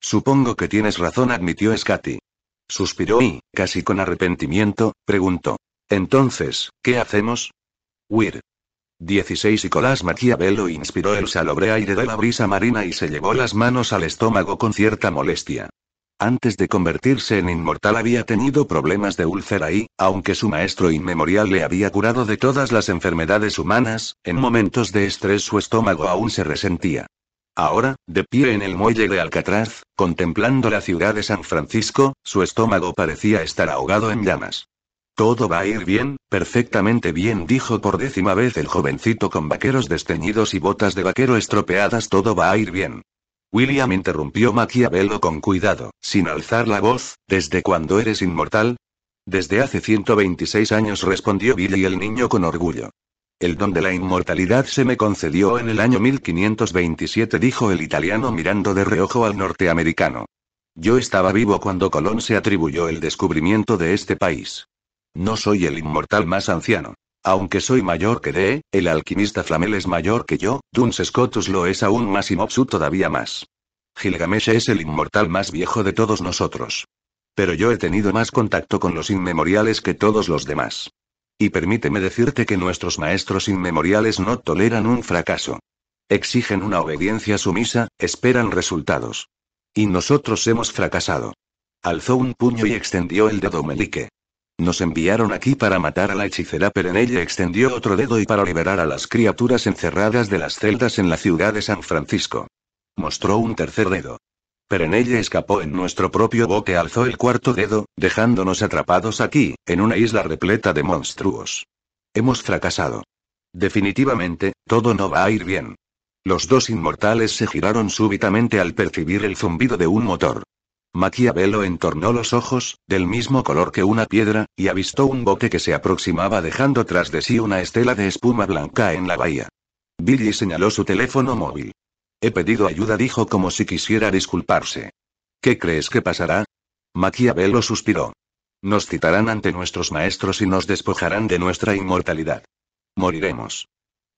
Supongo que tienes razón, admitió Scati. Suspiró y, casi con arrepentimiento, preguntó. Entonces, ¿qué hacemos? Huir. 16 Nicolás Maquiavelo inspiró el salobre aire de la brisa marina y se llevó las manos al estómago con cierta molestia. Antes de convertirse en inmortal había tenido problemas de úlcera y, aunque su maestro inmemorial le había curado de todas las enfermedades humanas, en momentos de estrés su estómago aún se resentía. Ahora, de pie en el muelle de Alcatraz, contemplando la ciudad de San Francisco, su estómago parecía estar ahogado en llamas. Todo va a ir bien, perfectamente bien, dijo por décima vez el jovencito con vaqueros desteñidos y botas de vaquero estropeadas, todo va a ir bien. William interrumpió Maquiavelo con cuidado, sin alzar la voz, ¿desde cuándo eres inmortal? Desde hace 126 años respondió Billy el niño con orgullo. El don de la inmortalidad se me concedió en el año 1527, dijo el italiano mirando de reojo al norteamericano. Yo estaba vivo cuando Colón se atribuyó el descubrimiento de este país. No soy el inmortal más anciano. Aunque soy mayor que D, el alquimista Flamel es mayor que yo, Duns Scotus lo es aún más y Mopsu todavía más. Gilgamesh es el inmortal más viejo de todos nosotros. Pero yo he tenido más contacto con los inmemoriales que todos los demás. Y permíteme decirte que nuestros maestros inmemoriales no toleran un fracaso. Exigen una obediencia sumisa, esperan resultados. Y nosotros hemos fracasado. Alzó un puño y extendió el dedo melique. Nos enviaron aquí para matar a la hechicera, pero en ella extendió otro dedo y para liberar a las criaturas encerradas de las celdas en la ciudad de San Francisco. Mostró un tercer dedo. Perenelle escapó en nuestro propio boque, alzó el cuarto dedo, dejándonos atrapados aquí, en una isla repleta de monstruos. Hemos fracasado. Definitivamente, todo no va a ir bien. Los dos inmortales se giraron súbitamente al percibir el zumbido de un motor. Maquiavelo entornó los ojos, del mismo color que una piedra, y avistó un bote que se aproximaba dejando tras de sí una estela de espuma blanca en la bahía. Billy señaló su teléfono móvil. He pedido ayuda, dijo como si quisiera disculparse. ¿Qué crees que pasará? Maquiavelo suspiró. Nos citarán ante nuestros maestros y nos despojarán de nuestra inmortalidad. Moriremos.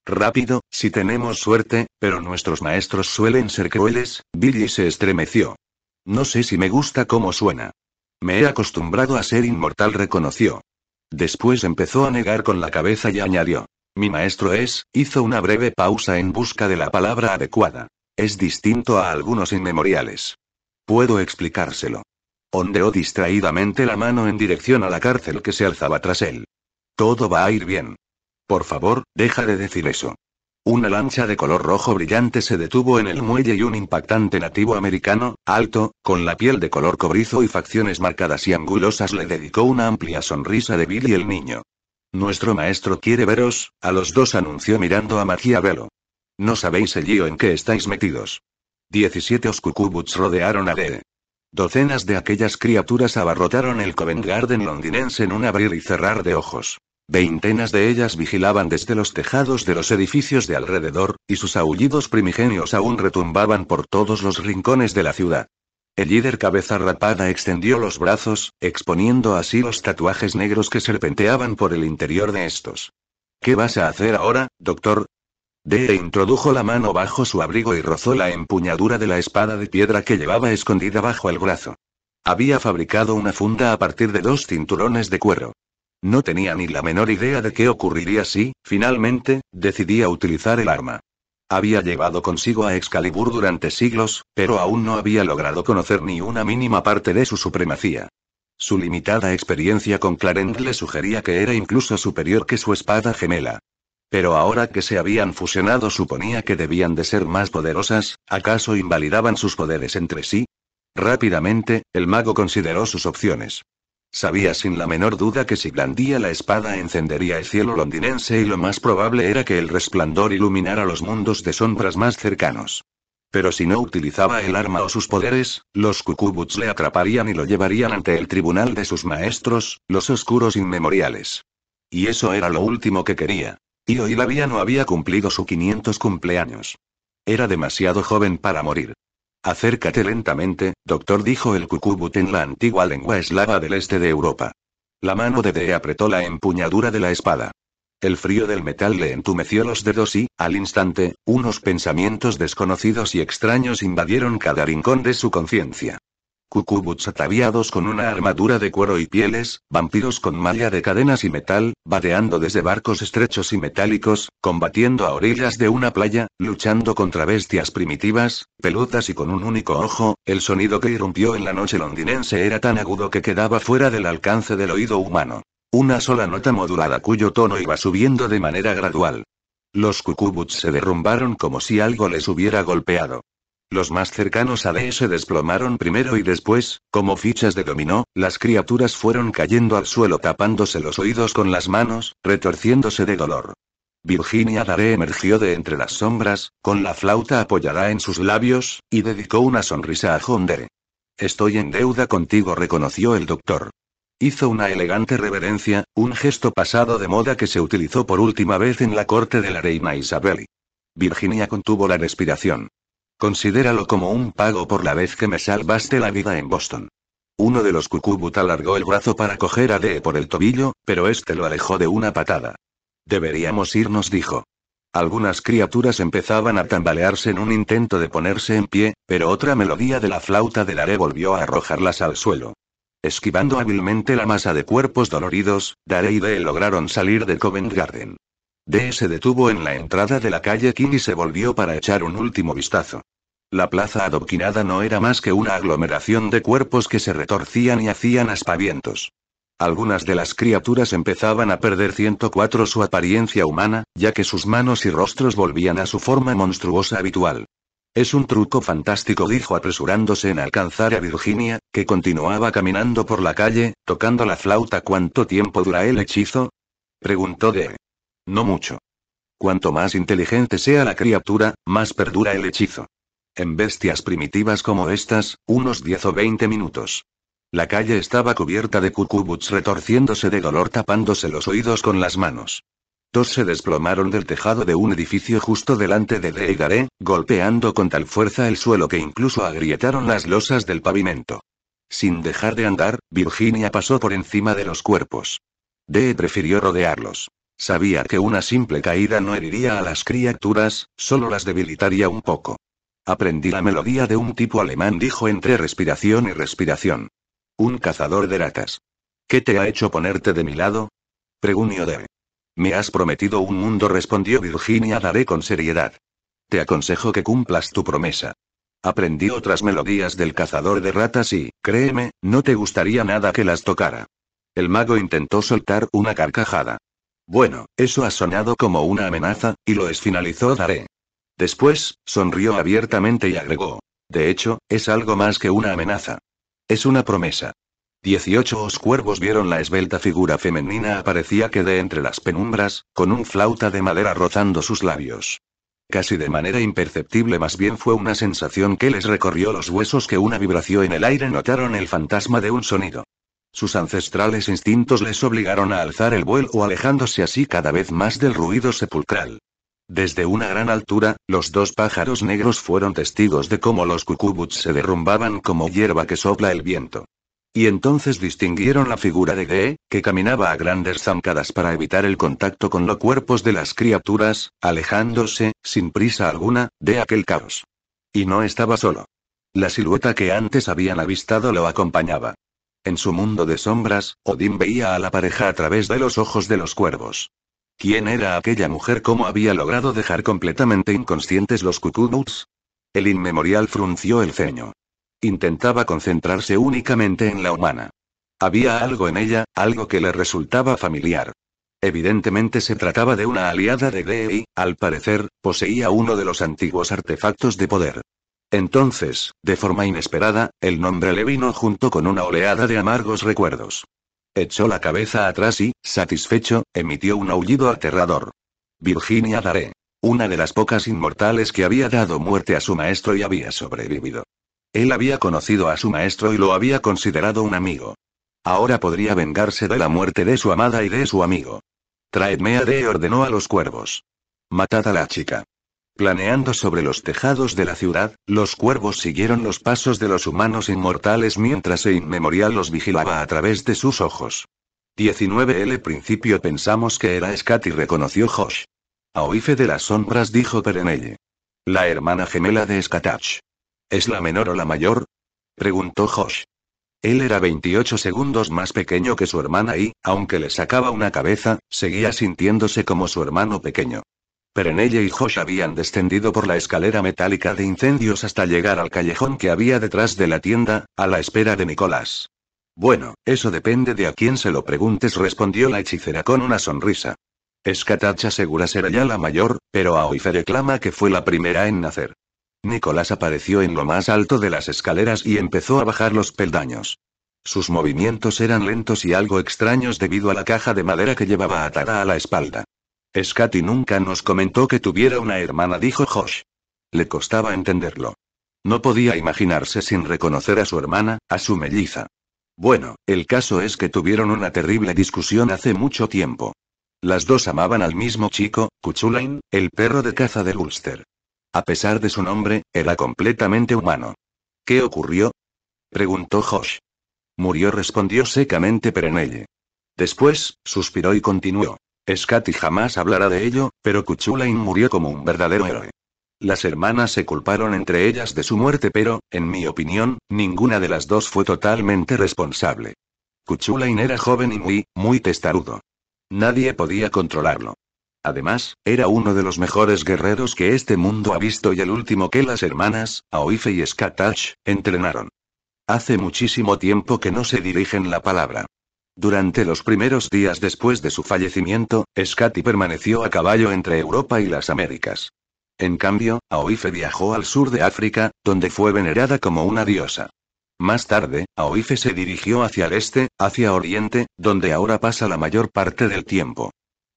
Rápido, si tenemos suerte, pero nuestros maestros suelen ser crueles, Billy se estremeció. No sé si me gusta cómo suena. Me he acostumbrado a ser inmortal, reconoció. Después empezó a negar con la cabeza y añadió. Mi maestro es, hizo una breve pausa en busca de la palabra adecuada. Es distinto a algunos inmemoriales. Puedo explicárselo. Ondeó distraídamente la mano en dirección a la cárcel que se alzaba tras él. Todo va a ir bien. Por favor, deja de decir eso. Una lancha de color rojo brillante se detuvo en el muelle y un impactante nativo americano, alto, con la piel de color cobrizo y facciones marcadas y angulosas le dedicó una amplia sonrisa de Billy el niño. Nuestro maestro quiere veros, a los dos anunció mirando a Magia No sabéis el o en qué estáis metidos. Diecisiete oscucubuts rodearon a Dee. Docenas de aquellas criaturas abarrotaron el Covent Garden londinense en un abrir y cerrar de ojos. Veintenas de ellas vigilaban desde los tejados de los edificios de alrededor, y sus aullidos primigenios aún retumbaban por todos los rincones de la ciudad. El líder cabeza rapada extendió los brazos, exponiendo así los tatuajes negros que serpenteaban por el interior de estos. ¿Qué vas a hacer ahora, doctor? D.E. introdujo la mano bajo su abrigo y rozó la empuñadura de la espada de piedra que llevaba escondida bajo el brazo. Había fabricado una funda a partir de dos cinturones de cuero. No tenía ni la menor idea de qué ocurriría si, finalmente, decidía utilizar el arma. Había llevado consigo a Excalibur durante siglos, pero aún no había logrado conocer ni una mínima parte de su supremacía. Su limitada experiencia con Clarend le sugería que era incluso superior que su espada gemela. Pero ahora que se habían fusionado suponía que debían de ser más poderosas, ¿acaso invalidaban sus poderes entre sí? Rápidamente, el mago consideró sus opciones. Sabía sin la menor duda que si blandía la espada encendería el cielo londinense y lo más probable era que el resplandor iluminara los mundos de sombras más cercanos. Pero si no utilizaba el arma o sus poderes, los cucubuts le atraparían y lo llevarían ante el tribunal de sus maestros, los oscuros inmemoriales. Y eso era lo último que quería. Y hoy la vía no había cumplido su 500 cumpleaños. Era demasiado joven para morir. Acércate lentamente, doctor, dijo el Cucubut en la antigua lengua eslava del este de Europa. La mano de Dee apretó la empuñadura de la espada. El frío del metal le entumeció los dedos y, al instante, unos pensamientos desconocidos y extraños invadieron cada rincón de su conciencia cucubuts ataviados con una armadura de cuero y pieles, vampiros con malla de cadenas y metal, bateando desde barcos estrechos y metálicos, combatiendo a orillas de una playa, luchando contra bestias primitivas, pelotas y con un único ojo, el sonido que irrumpió en la noche londinense era tan agudo que quedaba fuera del alcance del oído humano. Una sola nota modulada cuyo tono iba subiendo de manera gradual. Los cucubuts se derrumbaron como si algo les hubiera golpeado. Los más cercanos a D.E. se desplomaron primero y después, como fichas de dominó, las criaturas fueron cayendo al suelo tapándose los oídos con las manos, retorciéndose de dolor. Virginia Daré emergió de entre las sombras, con la flauta apoyada en sus labios, y dedicó una sonrisa a honder Estoy en deuda contigo, reconoció el doctor. Hizo una elegante reverencia, un gesto pasado de moda que se utilizó por última vez en la corte de la reina Isabel. Virginia contuvo la respiración. Considéralo como un pago por la vez que me salvaste la vida en Boston. Uno de los cucubut alargó el brazo para coger a Dee por el tobillo, pero este lo alejó de una patada. Deberíamos irnos, dijo. Algunas criaturas empezaban a tambalearse en un intento de ponerse en pie, pero otra melodía de la flauta de Dare volvió a arrojarlas al suelo. Esquivando hábilmente la masa de cuerpos doloridos, Dare y Dee lograron salir de Covent Garden. D.E. se detuvo en la entrada de la calle King y se volvió para echar un último vistazo. La plaza adoquinada no era más que una aglomeración de cuerpos que se retorcían y hacían aspavientos. Algunas de las criaturas empezaban a perder 104 su apariencia humana, ya que sus manos y rostros volvían a su forma monstruosa habitual. Es un truco fantástico, dijo apresurándose en alcanzar a Virginia, que continuaba caminando por la calle, tocando la flauta. ¿Cuánto tiempo dura el hechizo? preguntó de. No mucho. Cuanto más inteligente sea la criatura, más perdura el hechizo. En bestias primitivas como estas, unos 10 o 20 minutos. La calle estaba cubierta de cucubuts retorciéndose de dolor tapándose los oídos con las manos. Dos se desplomaron del tejado de un edificio justo delante de Deigaré, golpeando con tal fuerza el suelo que incluso agrietaron las losas del pavimento. Sin dejar de andar, Virginia pasó por encima de los cuerpos. De prefirió rodearlos. Sabía que una simple caída no heriría a las criaturas, solo las debilitaría un poco. Aprendí la melodía de un tipo alemán, dijo entre respiración y respiración. Un cazador de ratas. ¿Qué te ha hecho ponerte de mi lado? Pregunió de. Me has prometido un mundo, respondió Virginia Daré con seriedad. Te aconsejo que cumplas tu promesa. Aprendí otras melodías del cazador de ratas y, créeme, no te gustaría nada que las tocara. El mago intentó soltar una carcajada. Bueno, eso ha sonado como una amenaza, y lo es finalizó Daré. Después, sonrió abiertamente y agregó. De hecho, es algo más que una amenaza. Es una promesa. Dieciocho os cuervos vieron la esbelta figura femenina aparecía que de entre las penumbras, con un flauta de madera rozando sus labios. Casi de manera imperceptible más bien fue una sensación que les recorrió los huesos que una vibración en el aire notaron el fantasma de un sonido. Sus ancestrales instintos les obligaron a alzar el vuelo alejándose así cada vez más del ruido sepulcral. Desde una gran altura, los dos pájaros negros fueron testigos de cómo los cucubuts se derrumbaban como hierba que sopla el viento. Y entonces distinguieron la figura de Gee, que caminaba a grandes zancadas para evitar el contacto con los cuerpos de las criaturas, alejándose, sin prisa alguna, de aquel caos. Y no estaba solo. La silueta que antes habían avistado lo acompañaba. En su mundo de sombras, Odín veía a la pareja a través de los ojos de los cuervos. ¿Quién era aquella mujer? ¿Cómo había logrado dejar completamente inconscientes los cucuduts? El inmemorial frunció el ceño. Intentaba concentrarse únicamente en la humana. Había algo en ella, algo que le resultaba familiar. Evidentemente se trataba de una aliada de Dei, al parecer, poseía uno de los antiguos artefactos de poder. Entonces, de forma inesperada, el nombre le vino junto con una oleada de amargos recuerdos. Echó la cabeza atrás y, satisfecho, emitió un aullido aterrador. Virginia Daré. Una de las pocas inmortales que había dado muerte a su maestro y había sobrevivido. Él había conocido a su maestro y lo había considerado un amigo. Ahora podría vengarse de la muerte de su amada y de su amigo. Traedme a D ordenó a los cuervos. Matad a la chica. Planeando sobre los tejados de la ciudad, los cuervos siguieron los pasos de los humanos inmortales mientras e inmemorial los vigilaba a través de sus ojos. 19L principio pensamos que era Scat y reconoció Josh. A oífe de las sombras dijo Perenelle. La hermana gemela de Scatach. ¿Es la menor o la mayor? Preguntó Josh. Él era 28 segundos más pequeño que su hermana y, aunque le sacaba una cabeza, seguía sintiéndose como su hermano pequeño. Perenella y Josh habían descendido por la escalera metálica de incendios hasta llegar al callejón que había detrás de la tienda, a la espera de Nicolás. Bueno, eso depende de a quién se lo preguntes, respondió la hechicera con una sonrisa. Escatacha segura será ya la mayor, pero Aoife reclama que fue la primera en nacer. Nicolás apareció en lo más alto de las escaleras y empezó a bajar los peldaños. Sus movimientos eran lentos y algo extraños debido a la caja de madera que llevaba atada a la espalda. Scotty nunca nos comentó que tuviera una hermana, dijo Josh. Le costaba entenderlo. No podía imaginarse sin reconocer a su hermana, a su melliza. Bueno, el caso es que tuvieron una terrible discusión hace mucho tiempo. Las dos amaban al mismo chico, Kuchulain, el perro de caza del Ulster. A pesar de su nombre, era completamente humano. ¿Qué ocurrió? preguntó Josh. Murió, respondió secamente Perenelle. Después, suspiró y continuó. Scati jamás hablará de ello, pero Kuchulain murió como un verdadero héroe. Las hermanas se culparon entre ellas de su muerte, pero, en mi opinión, ninguna de las dos fue totalmente responsable. Kuchulain era joven y muy, muy testarudo. Nadie podía controlarlo. Además, era uno de los mejores guerreros que este mundo ha visto y el último que las hermanas, Aoife y Scatash, entrenaron. Hace muchísimo tiempo que no se dirigen la palabra. Durante los primeros días después de su fallecimiento, Scati permaneció a caballo entre Europa y las Américas. En cambio, Aoife viajó al sur de África, donde fue venerada como una diosa. Más tarde, Aoife se dirigió hacia el este, hacia Oriente, donde ahora pasa la mayor parte del tiempo.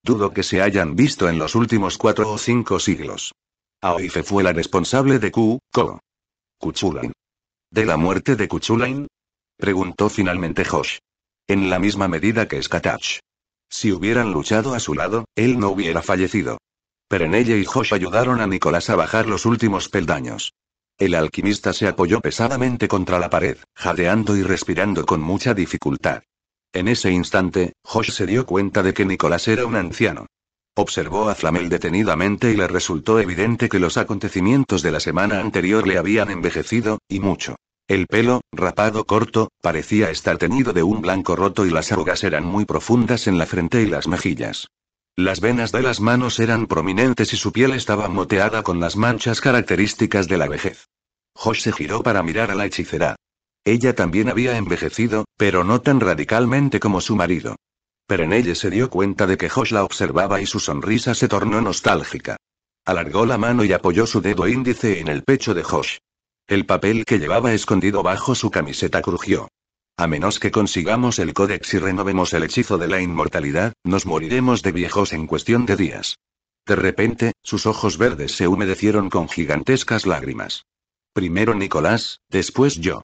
Dudo que se hayan visto en los últimos cuatro o cinco siglos. Aoife fue la responsable de Ku, Ko. ¿Kuchulain? ¿De la muerte de Kuchulain? Preguntó finalmente Josh. En la misma medida que Skatach. Si hubieran luchado a su lado, él no hubiera fallecido. Perenelle y Josh ayudaron a Nicolás a bajar los últimos peldaños. El alquimista se apoyó pesadamente contra la pared, jadeando y respirando con mucha dificultad. En ese instante, Josh se dio cuenta de que Nicolás era un anciano. Observó a Flamel detenidamente y le resultó evidente que los acontecimientos de la semana anterior le habían envejecido, y mucho. El pelo, rapado corto, parecía estar tenido de un blanco roto y las arrugas eran muy profundas en la frente y las mejillas. Las venas de las manos eran prominentes y su piel estaba moteada con las manchas características de la vejez. Josh se giró para mirar a la hechicera. Ella también había envejecido, pero no tan radicalmente como su marido. Pero ella se dio cuenta de que Josh la observaba y su sonrisa se tornó nostálgica. Alargó la mano y apoyó su dedo índice en el pecho de Josh. El papel que llevaba escondido bajo su camiseta crujió. A menos que consigamos el códex y renovemos el hechizo de la inmortalidad, nos moriremos de viejos en cuestión de días. De repente, sus ojos verdes se humedecieron con gigantescas lágrimas. Primero Nicolás, después yo.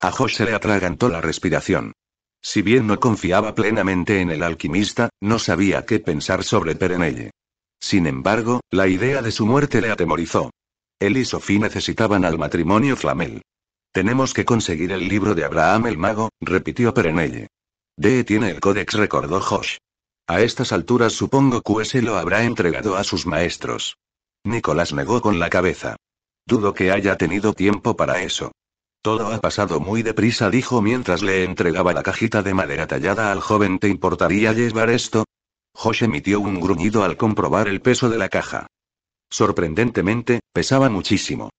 A José se le atragantó la respiración. Si bien no confiaba plenamente en el alquimista, no sabía qué pensar sobre Perenelle. Sin embargo, la idea de su muerte le atemorizó. Él y Sophie necesitaban al matrimonio Flamel. Tenemos que conseguir el libro de Abraham el mago, repitió Perenelle. de tiene el códex, recordó Josh. A estas alturas supongo que se lo habrá entregado a sus maestros. Nicolás negó con la cabeza. Dudo que haya tenido tiempo para eso. Todo ha pasado muy deprisa, dijo mientras le entregaba la cajita de madera tallada al joven. ¿Te importaría llevar esto? Josh emitió un gruñido al comprobar el peso de la caja. Sorprendentemente, pesaba muchísimo.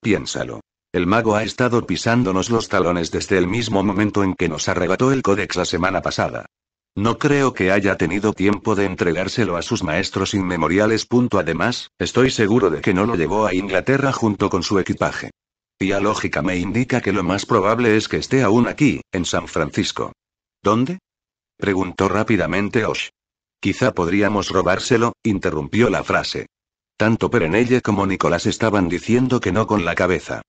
Piénsalo. El mago ha estado pisándonos los talones desde el mismo momento en que nos arrebató el códex la semana pasada. No creo que haya tenido tiempo de entregárselo a sus maestros inmemoriales. Además, estoy seguro de que no lo llevó a Inglaterra junto con su equipaje. Y la lógica me indica que lo más probable es que esté aún aquí, en San Francisco. ¿Dónde? preguntó rápidamente Osh. Quizá podríamos robárselo, interrumpió la frase. Tanto Perenelle como Nicolás estaban diciendo que no con la cabeza.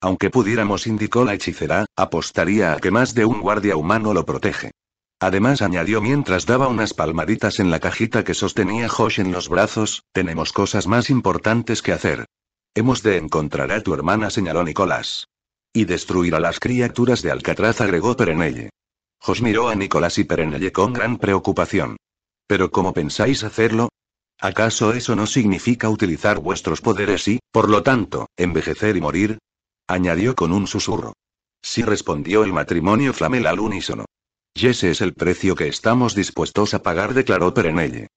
Aunque pudiéramos, indicó la hechicera, apostaría a que más de un guardia humano lo protege. Además añadió mientras daba unas palmaditas en la cajita que sostenía Josh en los brazos, tenemos cosas más importantes que hacer. Hemos de encontrar a tu hermana, señaló Nicolás. Y destruir a las criaturas de Alcatraz, agregó Perenelle. Josh miró a Nicolás y Perenelle con gran preocupación. ¿Pero cómo pensáis hacerlo? ¿Acaso eso no significa utilizar vuestros poderes y, por lo tanto, envejecer y morir? añadió con un susurro. Sí respondió el matrimonio Flamel al unísono. Y ese es el precio que estamos dispuestos a pagar, declaró Perenelle.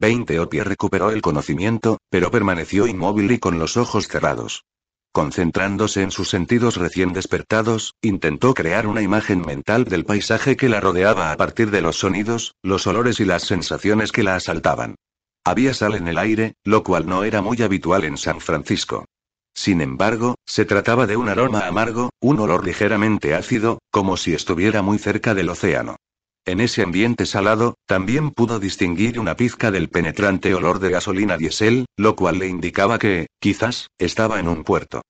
pie recuperó el conocimiento, pero permaneció inmóvil y con los ojos cerrados. Concentrándose en sus sentidos recién despertados, intentó crear una imagen mental del paisaje que la rodeaba a partir de los sonidos, los olores y las sensaciones que la asaltaban. Había sal en el aire, lo cual no era muy habitual en San Francisco. Sin embargo, se trataba de un aroma amargo, un olor ligeramente ácido, como si estuviera muy cerca del océano. En ese ambiente salado, también pudo distinguir una pizca del penetrante olor de gasolina diésel, lo cual le indicaba que, quizás, estaba en un puerto.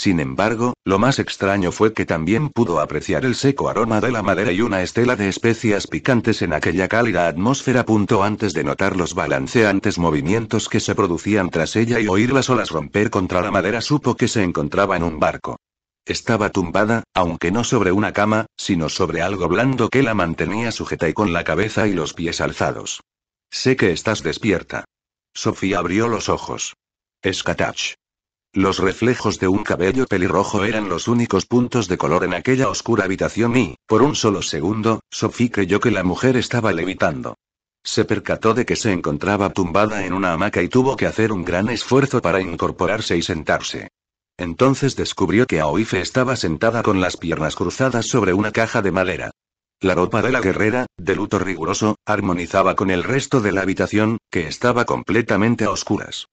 Sin embargo, lo más extraño fue que también pudo apreciar el seco aroma de la madera y una estela de especias picantes en aquella cálida atmósfera. Punto antes de notar los balanceantes movimientos que se producían tras ella y oír las olas romper contra la madera, supo que se encontraba en un barco. Estaba tumbada, aunque no sobre una cama, sino sobre algo blando que la mantenía sujeta y con la cabeza y los pies alzados. Sé que estás despierta. Sofía abrió los ojos. Escatach. Los reflejos de un cabello pelirrojo eran los únicos puntos de color en aquella oscura habitación y, por un solo segundo, Sophie creyó que la mujer estaba levitando. Se percató de que se encontraba tumbada en una hamaca y tuvo que hacer un gran esfuerzo para incorporarse y sentarse. Entonces descubrió que Aoife estaba sentada con las piernas cruzadas sobre una caja de madera. La ropa de la guerrera, de luto riguroso, armonizaba con el resto de la habitación, que estaba completamente a oscuras.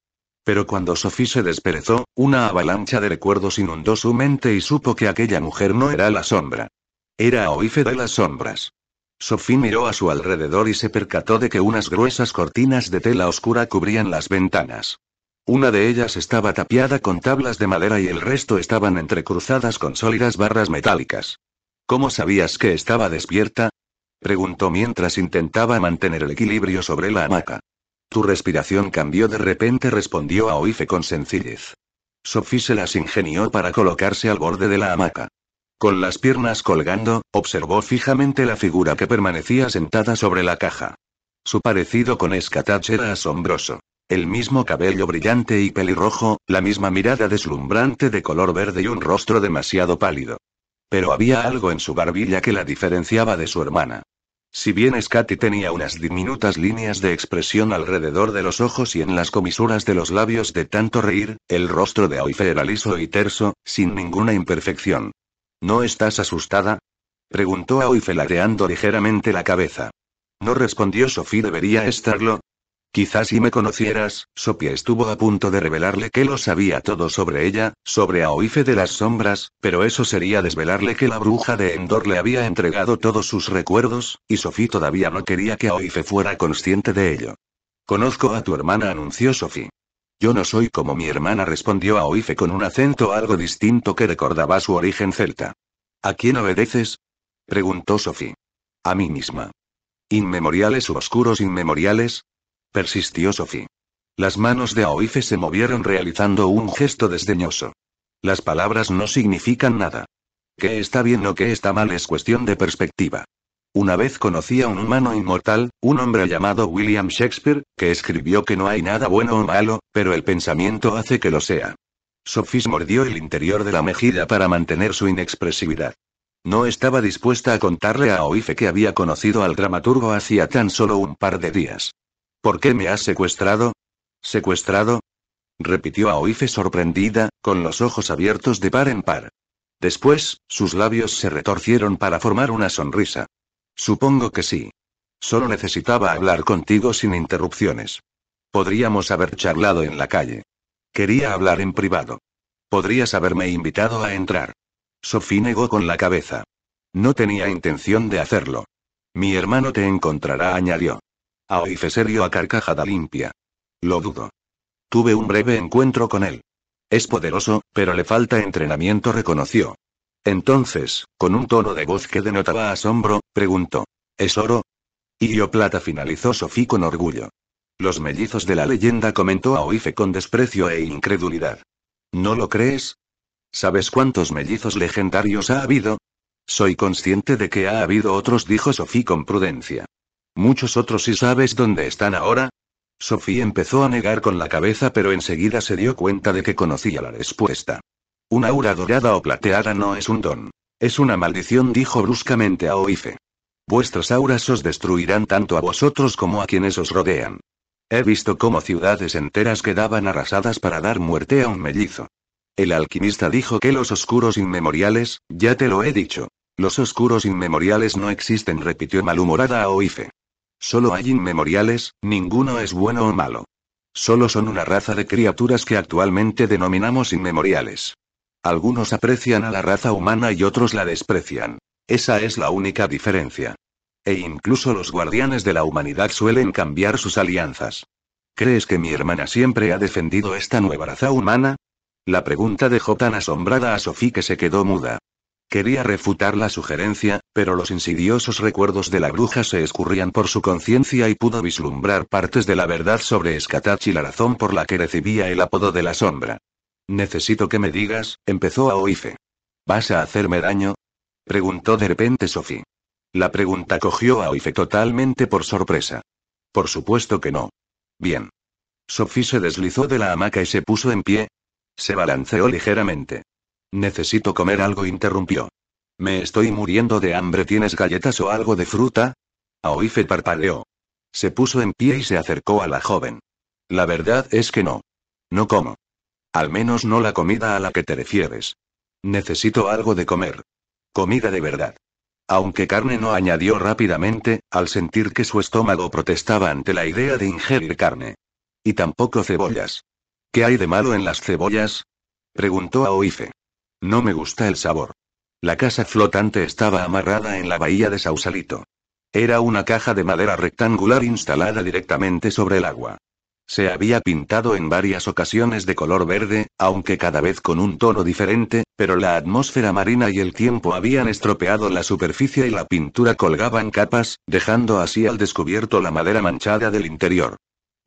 Pero cuando Sophie se desperezó, una avalancha de recuerdos inundó su mente y supo que aquella mujer no era la sombra. Era Oife de las sombras. Sophie miró a su alrededor y se percató de que unas gruesas cortinas de tela oscura cubrían las ventanas. Una de ellas estaba tapiada con tablas de madera y el resto estaban entrecruzadas con sólidas barras metálicas. ¿Cómo sabías que estaba despierta? preguntó mientras intentaba mantener el equilibrio sobre la hamaca. Tu respiración cambió de repente, respondió a Oife con sencillez. Sophie se las ingenió para colocarse al borde de la hamaca. Con las piernas colgando, observó fijamente la figura que permanecía sentada sobre la caja. Su parecido con Escatach era asombroso. El mismo cabello brillante y pelirrojo, la misma mirada deslumbrante de color verde y un rostro demasiado pálido. Pero había algo en su barbilla que la diferenciaba de su hermana. Si bien Scatty tenía unas diminutas líneas de expresión alrededor de los ojos y en las comisuras de los labios de tanto reír, el rostro de Aoife era liso y terso, sin ninguna imperfección. ¿No estás asustada? preguntó Aoife ladeando ligeramente la cabeza. No respondió Sophie debería estarlo, Quizás si me conocieras, Sophie estuvo a punto de revelarle que lo sabía todo sobre ella, sobre Aoife de las sombras, pero eso sería desvelarle que la bruja de Endor le había entregado todos sus recuerdos, y Sophie todavía no quería que Aoife fuera consciente de ello. Conozco a tu hermana, anunció Sophie. Yo no soy como mi hermana, respondió Aoife con un acento algo distinto que recordaba su origen celta. ¿A quién obedeces? preguntó Sophie. A mí misma. Inmemoriales u oscuros inmemoriales, Persistió Sophie. Las manos de Aoife se movieron realizando un gesto desdeñoso. Las palabras no significan nada. Que está bien o que está mal es cuestión de perspectiva. Una vez conocí a un humano inmortal, un hombre llamado William Shakespeare, que escribió que no hay nada bueno o malo, pero el pensamiento hace que lo sea. Sophie mordió el interior de la mejilla para mantener su inexpresividad. No estaba dispuesta a contarle a Aoife que había conocido al dramaturgo hacía tan solo un par de días. ¿Por qué me has secuestrado? ¿Secuestrado? repitió Aoife sorprendida, con los ojos abiertos de par en par. Después, sus labios se retorcieron para formar una sonrisa. Supongo que sí. Solo necesitaba hablar contigo sin interrupciones. Podríamos haber charlado en la calle. Quería hablar en privado. Podrías haberme invitado a entrar. Sophie negó con la cabeza. No tenía intención de hacerlo. Mi hermano te encontrará, añadió. Aoife ah, se a carcajada limpia. Lo dudo. Tuve un breve encuentro con él. Es poderoso, pero le falta entrenamiento, reconoció. Entonces, con un tono de voz que denotaba asombro, preguntó. ¿Es oro? «Y yo Plata finalizó Sofí con orgullo. Los mellizos de la leyenda comentó Aoife con desprecio e incredulidad. ¿No lo crees? ¿Sabes cuántos mellizos legendarios ha habido? Soy consciente de que ha habido otros, dijo Sofí con prudencia. Muchos otros y sabes dónde están ahora. Sophie empezó a negar con la cabeza pero enseguida se dio cuenta de que conocía la respuesta. Un aura dorada o plateada no es un don. Es una maldición dijo bruscamente a Oife. Vuestras auras os destruirán tanto a vosotros como a quienes os rodean. He visto cómo ciudades enteras quedaban arrasadas para dar muerte a un mellizo. El alquimista dijo que los oscuros inmemoriales, ya te lo he dicho. Los oscuros inmemoriales no existen, repitió malhumorada a Oife. Solo hay inmemoriales, ninguno es bueno o malo. Solo son una raza de criaturas que actualmente denominamos inmemoriales. Algunos aprecian a la raza humana y otros la desprecian. Esa es la única diferencia. E incluso los guardianes de la humanidad suelen cambiar sus alianzas. ¿Crees que mi hermana siempre ha defendido esta nueva raza humana? La pregunta dejó tan asombrada a Sophie que se quedó muda. Quería refutar la sugerencia, pero los insidiosos recuerdos de la bruja se escurrían por su conciencia y pudo vislumbrar partes de la verdad sobre Escatachi y la razón por la que recibía el apodo de la sombra. Necesito que me digas, empezó a ¿Vas a hacerme daño? preguntó de repente Sophie. La pregunta cogió a Aoife totalmente por sorpresa. Por supuesto que no. Bien. Sophie se deslizó de la hamaca y se puso en pie. Se balanceó ligeramente. Necesito comer algo, interrumpió. Me estoy muriendo de hambre. ¿Tienes galletas o algo de fruta? Aoife parpadeó. Se puso en pie y se acercó a la joven. La verdad es que no. No como. Al menos no la comida a la que te refieres. Necesito algo de comer. Comida de verdad. Aunque carne no añadió rápidamente, al sentir que su estómago protestaba ante la idea de ingerir carne. Y tampoco cebollas. ¿Qué hay de malo en las cebollas? preguntó a no me gusta el sabor. La casa flotante estaba amarrada en la bahía de Sausalito. Era una caja de madera rectangular instalada directamente sobre el agua. Se había pintado en varias ocasiones de color verde, aunque cada vez con un tono diferente, pero la atmósfera marina y el tiempo habían estropeado la superficie y la pintura colgaba en capas, dejando así al descubierto la madera manchada del interior.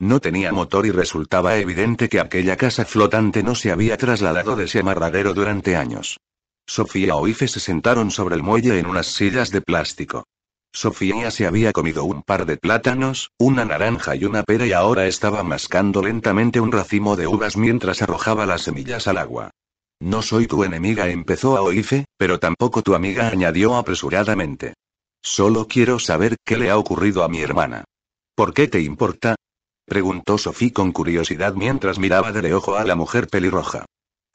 No tenía motor y resultaba evidente que aquella casa flotante no se había trasladado de ese amarradero durante años. Sofía o Ife se sentaron sobre el muelle en unas sillas de plástico. Sofía se había comido un par de plátanos, una naranja y una pera y ahora estaba mascando lentamente un racimo de uvas mientras arrojaba las semillas al agua. No soy tu enemiga, empezó a Oife, pero tampoco tu amiga, añadió apresuradamente. Solo quiero saber qué le ha ocurrido a mi hermana. ¿Por qué te importa? Preguntó Sofía con curiosidad mientras miraba de reojo a la mujer pelirroja.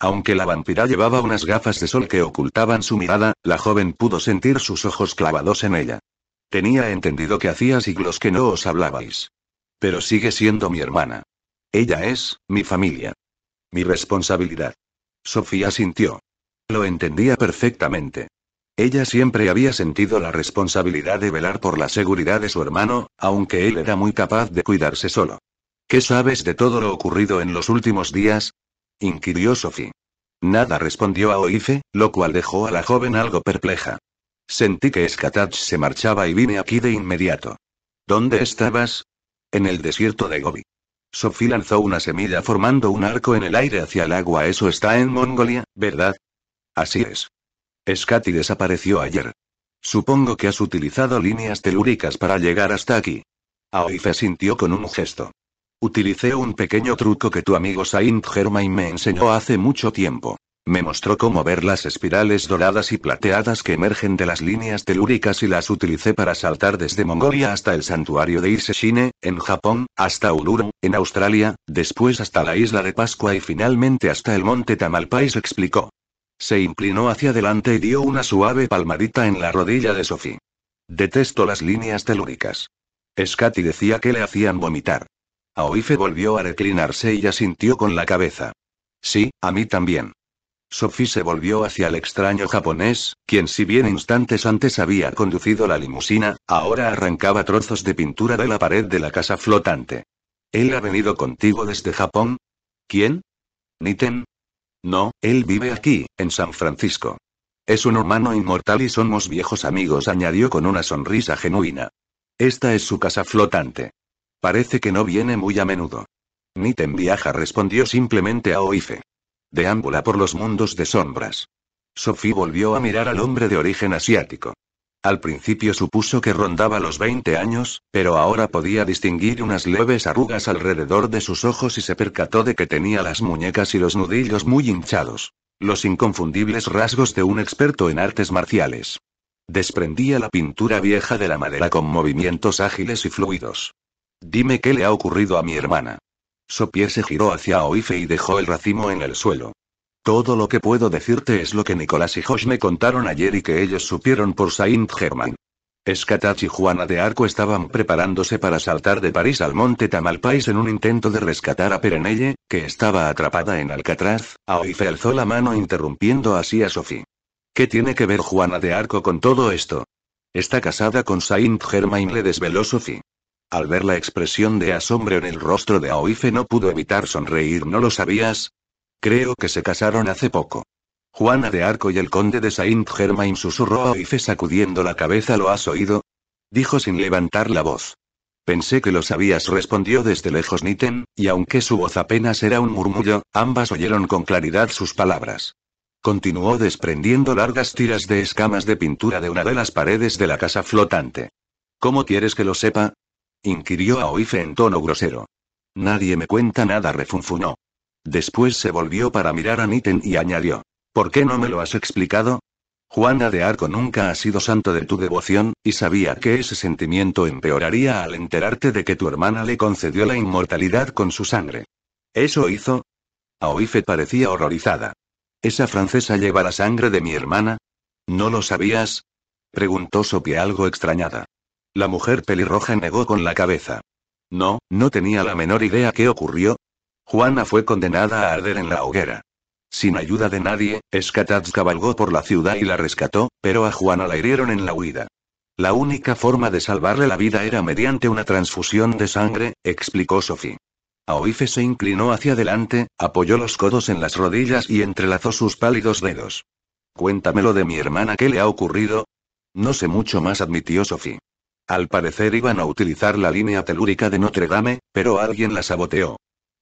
Aunque la vampira llevaba unas gafas de sol que ocultaban su mirada, la joven pudo sentir sus ojos clavados en ella. Tenía entendido que hacía siglos que no os hablabais. Pero sigue siendo mi hermana. Ella es, mi familia. Mi responsabilidad. Sofía sintió. Lo entendía perfectamente. Ella siempre había sentido la responsabilidad de velar por la seguridad de su hermano, aunque él era muy capaz de cuidarse solo. ¿Qué sabes de todo lo ocurrido en los últimos días? inquirió Sophie. Nada respondió a Oife, lo cual dejó a la joven algo perpleja. Sentí que Skatach se marchaba y vine aquí de inmediato. ¿Dónde estabas? En el desierto de Gobi. Sophie lanzó una semilla formando un arco en el aire hacia el agua. Eso está en Mongolia, ¿verdad? Así es. Scati desapareció ayer. Supongo que has utilizado líneas telúricas para llegar hasta aquí. Aoife sintió con un gesto. Utilicé un pequeño truco que tu amigo Saint Germain me enseñó hace mucho tiempo. Me mostró cómo ver las espirales doradas y plateadas que emergen de las líneas telúricas y las utilicé para saltar desde Mongolia hasta el santuario de Iseshine, en Japón, hasta Uluru, en Australia, después hasta la isla de Pascua y finalmente hasta el monte Tamalpais explicó. Se inclinó hacia adelante y dio una suave palmadita en la rodilla de Sophie. Detesto las líneas telúricas. Scotty decía que le hacían vomitar. Aoife volvió a reclinarse y asintió con la cabeza. Sí, a mí también. Sophie se volvió hacia el extraño japonés, quien si bien instantes antes había conducido la limusina, ahora arrancaba trozos de pintura de la pared de la casa flotante. ¿Él ha venido contigo desde Japón? ¿Quién? Niten, no, él vive aquí, en San Francisco. Es un humano inmortal y somos viejos amigos, añadió con una sonrisa genuina. Esta es su casa flotante. Parece que no viene muy a menudo. Niten viaja, respondió simplemente a Oife. Deambula por los mundos de sombras. Sophie volvió a mirar al hombre de origen asiático. Al principio supuso que rondaba los 20 años, pero ahora podía distinguir unas leves arrugas alrededor de sus ojos y se percató de que tenía las muñecas y los nudillos muy hinchados. Los inconfundibles rasgos de un experto en artes marciales. Desprendía la pintura vieja de la madera con movimientos ágiles y fluidos. Dime qué le ha ocurrido a mi hermana. Sopie se giró hacia Oife y dejó el racimo en el suelo. Todo lo que puedo decirte es lo que Nicolás y Josh me contaron ayer y que ellos supieron por Saint Germain. Escatach y Juana de Arco estaban preparándose para saltar de París al monte Tamalpais en un intento de rescatar a Perenelle, que estaba atrapada en Alcatraz. Aoife alzó la mano interrumpiendo así a Sophie. ¿Qué tiene que ver Juana de Arco con todo esto? Está casada con Saint Germain, le desveló Sophie. Al ver la expresión de asombro en el rostro de Aoife no pudo evitar sonreír. ¿No lo sabías? Creo que se casaron hace poco. Juana de Arco y el conde de Saint Germain susurró a Oife sacudiendo la cabeza. ¿Lo has oído? Dijo sin levantar la voz. Pensé que lo sabías, respondió desde lejos Niten, y aunque su voz apenas era un murmullo, ambas oyeron con claridad sus palabras. Continuó desprendiendo largas tiras de escamas de pintura de una de las paredes de la casa flotante. ¿Cómo quieres que lo sepa? inquirió a Oife en tono grosero. Nadie me cuenta nada, refunfunó. Después se volvió para mirar a Niten y añadió. ¿Por qué no me lo has explicado? Juana de Arco nunca ha sido santo de tu devoción, y sabía que ese sentimiento empeoraría al enterarte de que tu hermana le concedió la inmortalidad con su sangre. ¿Eso hizo? Aoife parecía horrorizada. ¿Esa francesa lleva la sangre de mi hermana? ¿No lo sabías? Preguntó Sophie algo extrañada. La mujer pelirroja negó con la cabeza. No, no tenía la menor idea qué ocurrió, Juana fue condenada a arder en la hoguera. Sin ayuda de nadie, Escatats cabalgó por la ciudad y la rescató, pero a Juana la hirieron en la huida. La única forma de salvarle la vida era mediante una transfusión de sangre, explicó Sophie. Aoife se inclinó hacia adelante, apoyó los codos en las rodillas y entrelazó sus pálidos dedos. Cuéntamelo de mi hermana, ¿qué le ha ocurrido? No sé mucho más, admitió Sophie. Al parecer iban a utilizar la línea telúrica de Notre Dame, pero alguien la saboteó.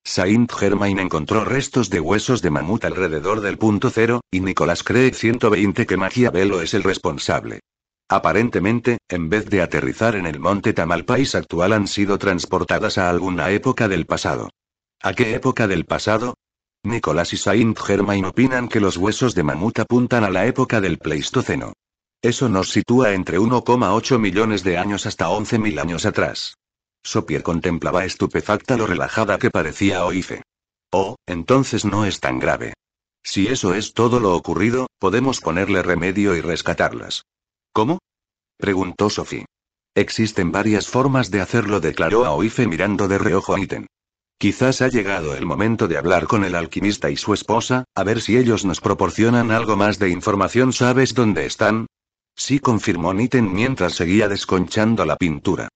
Saint Germain encontró restos de huesos de mamut alrededor del punto cero, y Nicolás cree 120 que Belo es el responsable. Aparentemente, en vez de aterrizar en el monte Tamalpais actual han sido transportadas a alguna época del pasado. ¿A qué época del pasado? Nicolás y Saint Germain opinan que los huesos de mamut apuntan a la época del Pleistoceno. Eso nos sitúa entre 1,8 millones de años hasta 11.000 años atrás. Sopier contemplaba estupefacta lo relajada que parecía Oife. Oh, entonces no es tan grave. Si eso es todo lo ocurrido, podemos ponerle remedio y rescatarlas. ¿Cómo? preguntó Sophie. Existen varias formas de hacerlo, declaró a Oife mirando de reojo a Niten. Quizás ha llegado el momento de hablar con el alquimista y su esposa, a ver si ellos nos proporcionan algo más de información. ¿Sabes dónde están? Sí, confirmó Niten mientras seguía desconchando la pintura.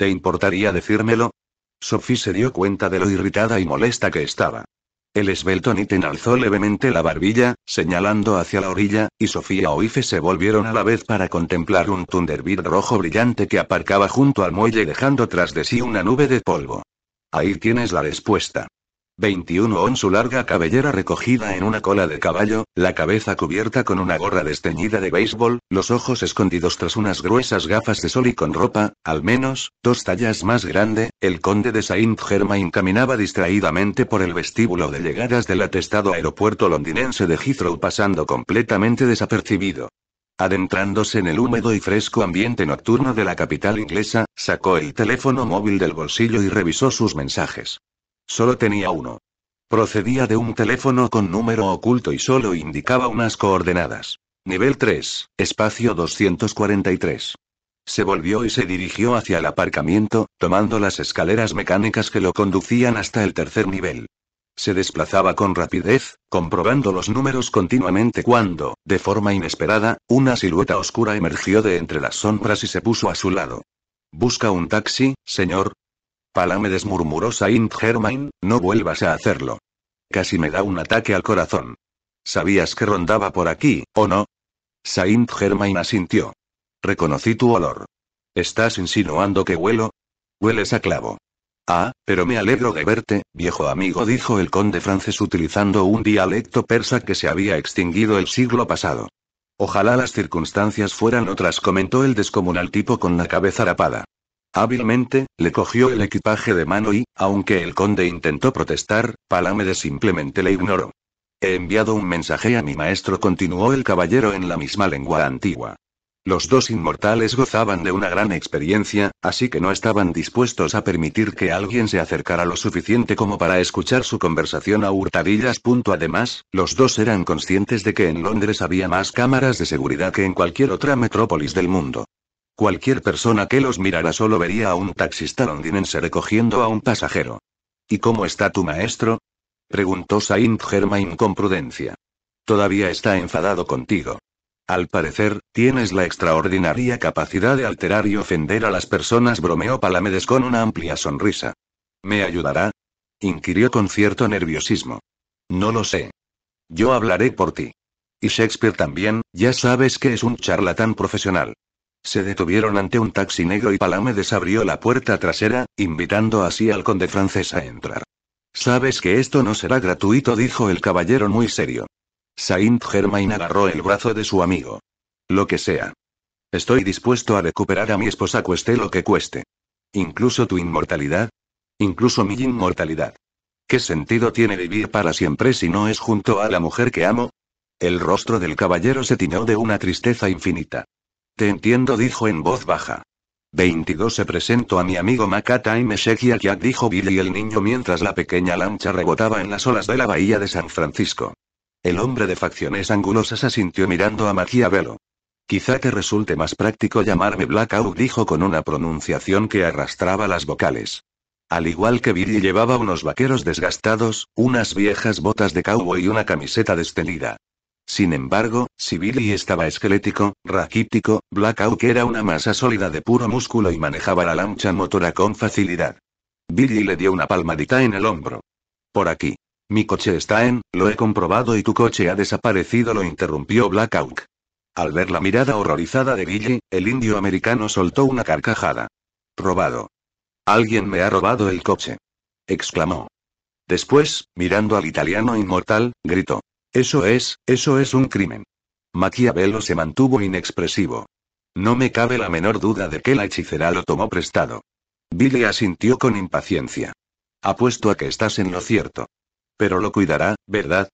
¿Te importaría decírmelo? Sophie se dio cuenta de lo irritada y molesta que estaba. El esbelto Niten alzó levemente la barbilla, señalando hacia la orilla, y Sofía Ife se volvieron a la vez para contemplar un Thunderbird rojo brillante que aparcaba junto al muelle dejando tras de sí una nube de polvo. Ahí tienes la respuesta. 21 on su larga cabellera recogida en una cola de caballo, la cabeza cubierta con una gorra desteñida de béisbol, los ojos escondidos tras unas gruesas gafas de sol y con ropa, al menos, dos tallas más grande, el conde de Saint Germain caminaba distraídamente por el vestíbulo de llegadas del atestado aeropuerto londinense de Heathrow pasando completamente desapercibido. Adentrándose en el húmedo y fresco ambiente nocturno de la capital inglesa, sacó el teléfono móvil del bolsillo y revisó sus mensajes. Solo tenía uno. Procedía de un teléfono con número oculto y solo indicaba unas coordenadas. Nivel 3, espacio 243. Se volvió y se dirigió hacia el aparcamiento, tomando las escaleras mecánicas que lo conducían hasta el tercer nivel. Se desplazaba con rapidez, comprobando los números continuamente cuando, de forma inesperada, una silueta oscura emergió de entre las sombras y se puso a su lado. ¿Busca un taxi, señor? Palamedes murmuró Saint Germain, no vuelvas a hacerlo. Casi me da un ataque al corazón. ¿Sabías que rondaba por aquí, o no? Saint Germain asintió. Reconocí tu olor. ¿Estás insinuando que huelo? Hueles a clavo. Ah, pero me alegro de verte, viejo amigo, dijo el conde francés utilizando un dialecto persa que se había extinguido el siglo pasado. Ojalá las circunstancias fueran otras, comentó el descomunal tipo con la cabeza rapada. Hábilmente, le cogió el equipaje de mano y, aunque el conde intentó protestar, Palamedes simplemente le ignoró. He enviado un mensaje a mi maestro, continuó el caballero en la misma lengua antigua. Los dos inmortales gozaban de una gran experiencia, así que no estaban dispuestos a permitir que alguien se acercara lo suficiente como para escuchar su conversación a hurtadillas. Además, los dos eran conscientes de que en Londres había más cámaras de seguridad que en cualquier otra metrópolis del mundo. Cualquier persona que los mirara solo vería a un taxista londinense recogiendo a un pasajero. ¿Y cómo está tu maestro? preguntó Saint Germain con prudencia. Todavía está enfadado contigo. Al parecer, tienes la extraordinaria capacidad de alterar y ofender a las personas, bromeó Palamedes con una amplia sonrisa. ¿Me ayudará? inquirió con cierto nerviosismo. No lo sé. Yo hablaré por ti. Y Shakespeare también, ya sabes que es un charlatán profesional. Se detuvieron ante un taxi negro y Palamedes abrió la puerta trasera, invitando así al conde francés a entrar. Sabes que esto no será gratuito, dijo el caballero muy serio. Saint Germain agarró el brazo de su amigo. Lo que sea. Estoy dispuesto a recuperar a mi esposa cueste lo que cueste. Incluso tu inmortalidad. Incluso mi inmortalidad. ¿Qué sentido tiene vivir para siempre si no es junto a la mujer que amo? El rostro del caballero se tiñó de una tristeza infinita entiendo, dijo en voz baja. 22 se presentó a mi amigo Makata y me dijo Billy el niño mientras la pequeña lancha rebotaba en las olas de la bahía de San Francisco. El hombre de facciones angulosas asintió mirando a Maquiavelo. Quizá te resulte más práctico llamarme Blackout, dijo con una pronunciación que arrastraba las vocales. Al igual que Billy llevaba unos vaqueros desgastados, unas viejas botas de cowboy y una camiseta destelida. Sin embargo, si Billy estaba esquelético, raquítico, Black era una masa sólida de puro músculo y manejaba la lancha motora con facilidad. Billy le dio una palmadita en el hombro. Por aquí. Mi coche está en, lo he comprobado y tu coche ha desaparecido, lo interrumpió Black Al ver la mirada horrorizada de Billy, el indio americano soltó una carcajada. Robado. Alguien me ha robado el coche. exclamó. Después, mirando al italiano inmortal, gritó. Eso es, eso es un crimen. Maquiavelo se mantuvo inexpresivo. No me cabe la menor duda de que la hechicera lo tomó prestado. Billy asintió con impaciencia. Apuesto a que estás en lo cierto. Pero lo cuidará, ¿verdad?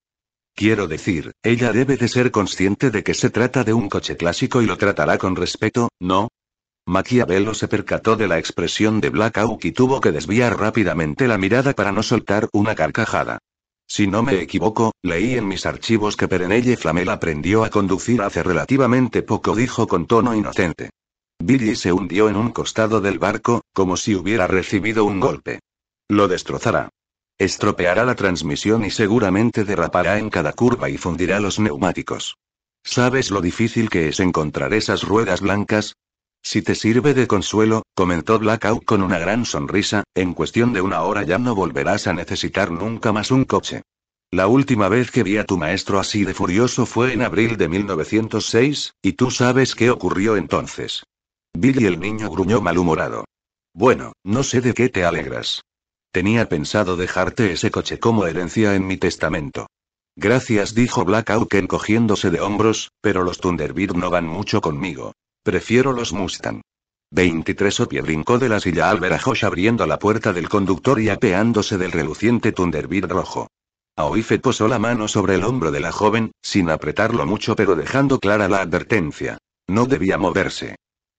Quiero decir, ella debe de ser consciente de que se trata de un coche clásico y lo tratará con respeto, ¿no? Maquiavelo se percató de la expresión de Black Hawk y tuvo que desviar rápidamente la mirada para no soltar una carcajada. Si no me equivoco, leí en mis archivos que Perenelle Flamel aprendió a conducir hace relativamente poco, dijo con tono inocente. Billy se hundió en un costado del barco, como si hubiera recibido un golpe. Lo destrozará. Estropeará la transmisión y seguramente derrapará en cada curva y fundirá los neumáticos. ¿Sabes lo difícil que es encontrar esas ruedas blancas? Si te sirve de consuelo, comentó Blackout con una gran sonrisa, en cuestión de una hora ya no volverás a necesitar nunca más un coche. La última vez que vi a tu maestro así de furioso fue en abril de 1906, y tú sabes qué ocurrió entonces. Billy el niño gruñó malhumorado. Bueno, no sé de qué te alegras. Tenía pensado dejarte ese coche como herencia en mi testamento. Gracias, dijo Black encogiéndose de hombros, pero los Thunderbird no van mucho conmigo. Prefiero los Mustang. 23 Opie brincó de la silla al ver a Josh abriendo la puerta del conductor y apeándose del reluciente Thunderbird rojo. Aoife posó la mano sobre el hombro de la joven, sin apretarlo mucho pero dejando clara la advertencia. No debía moverse.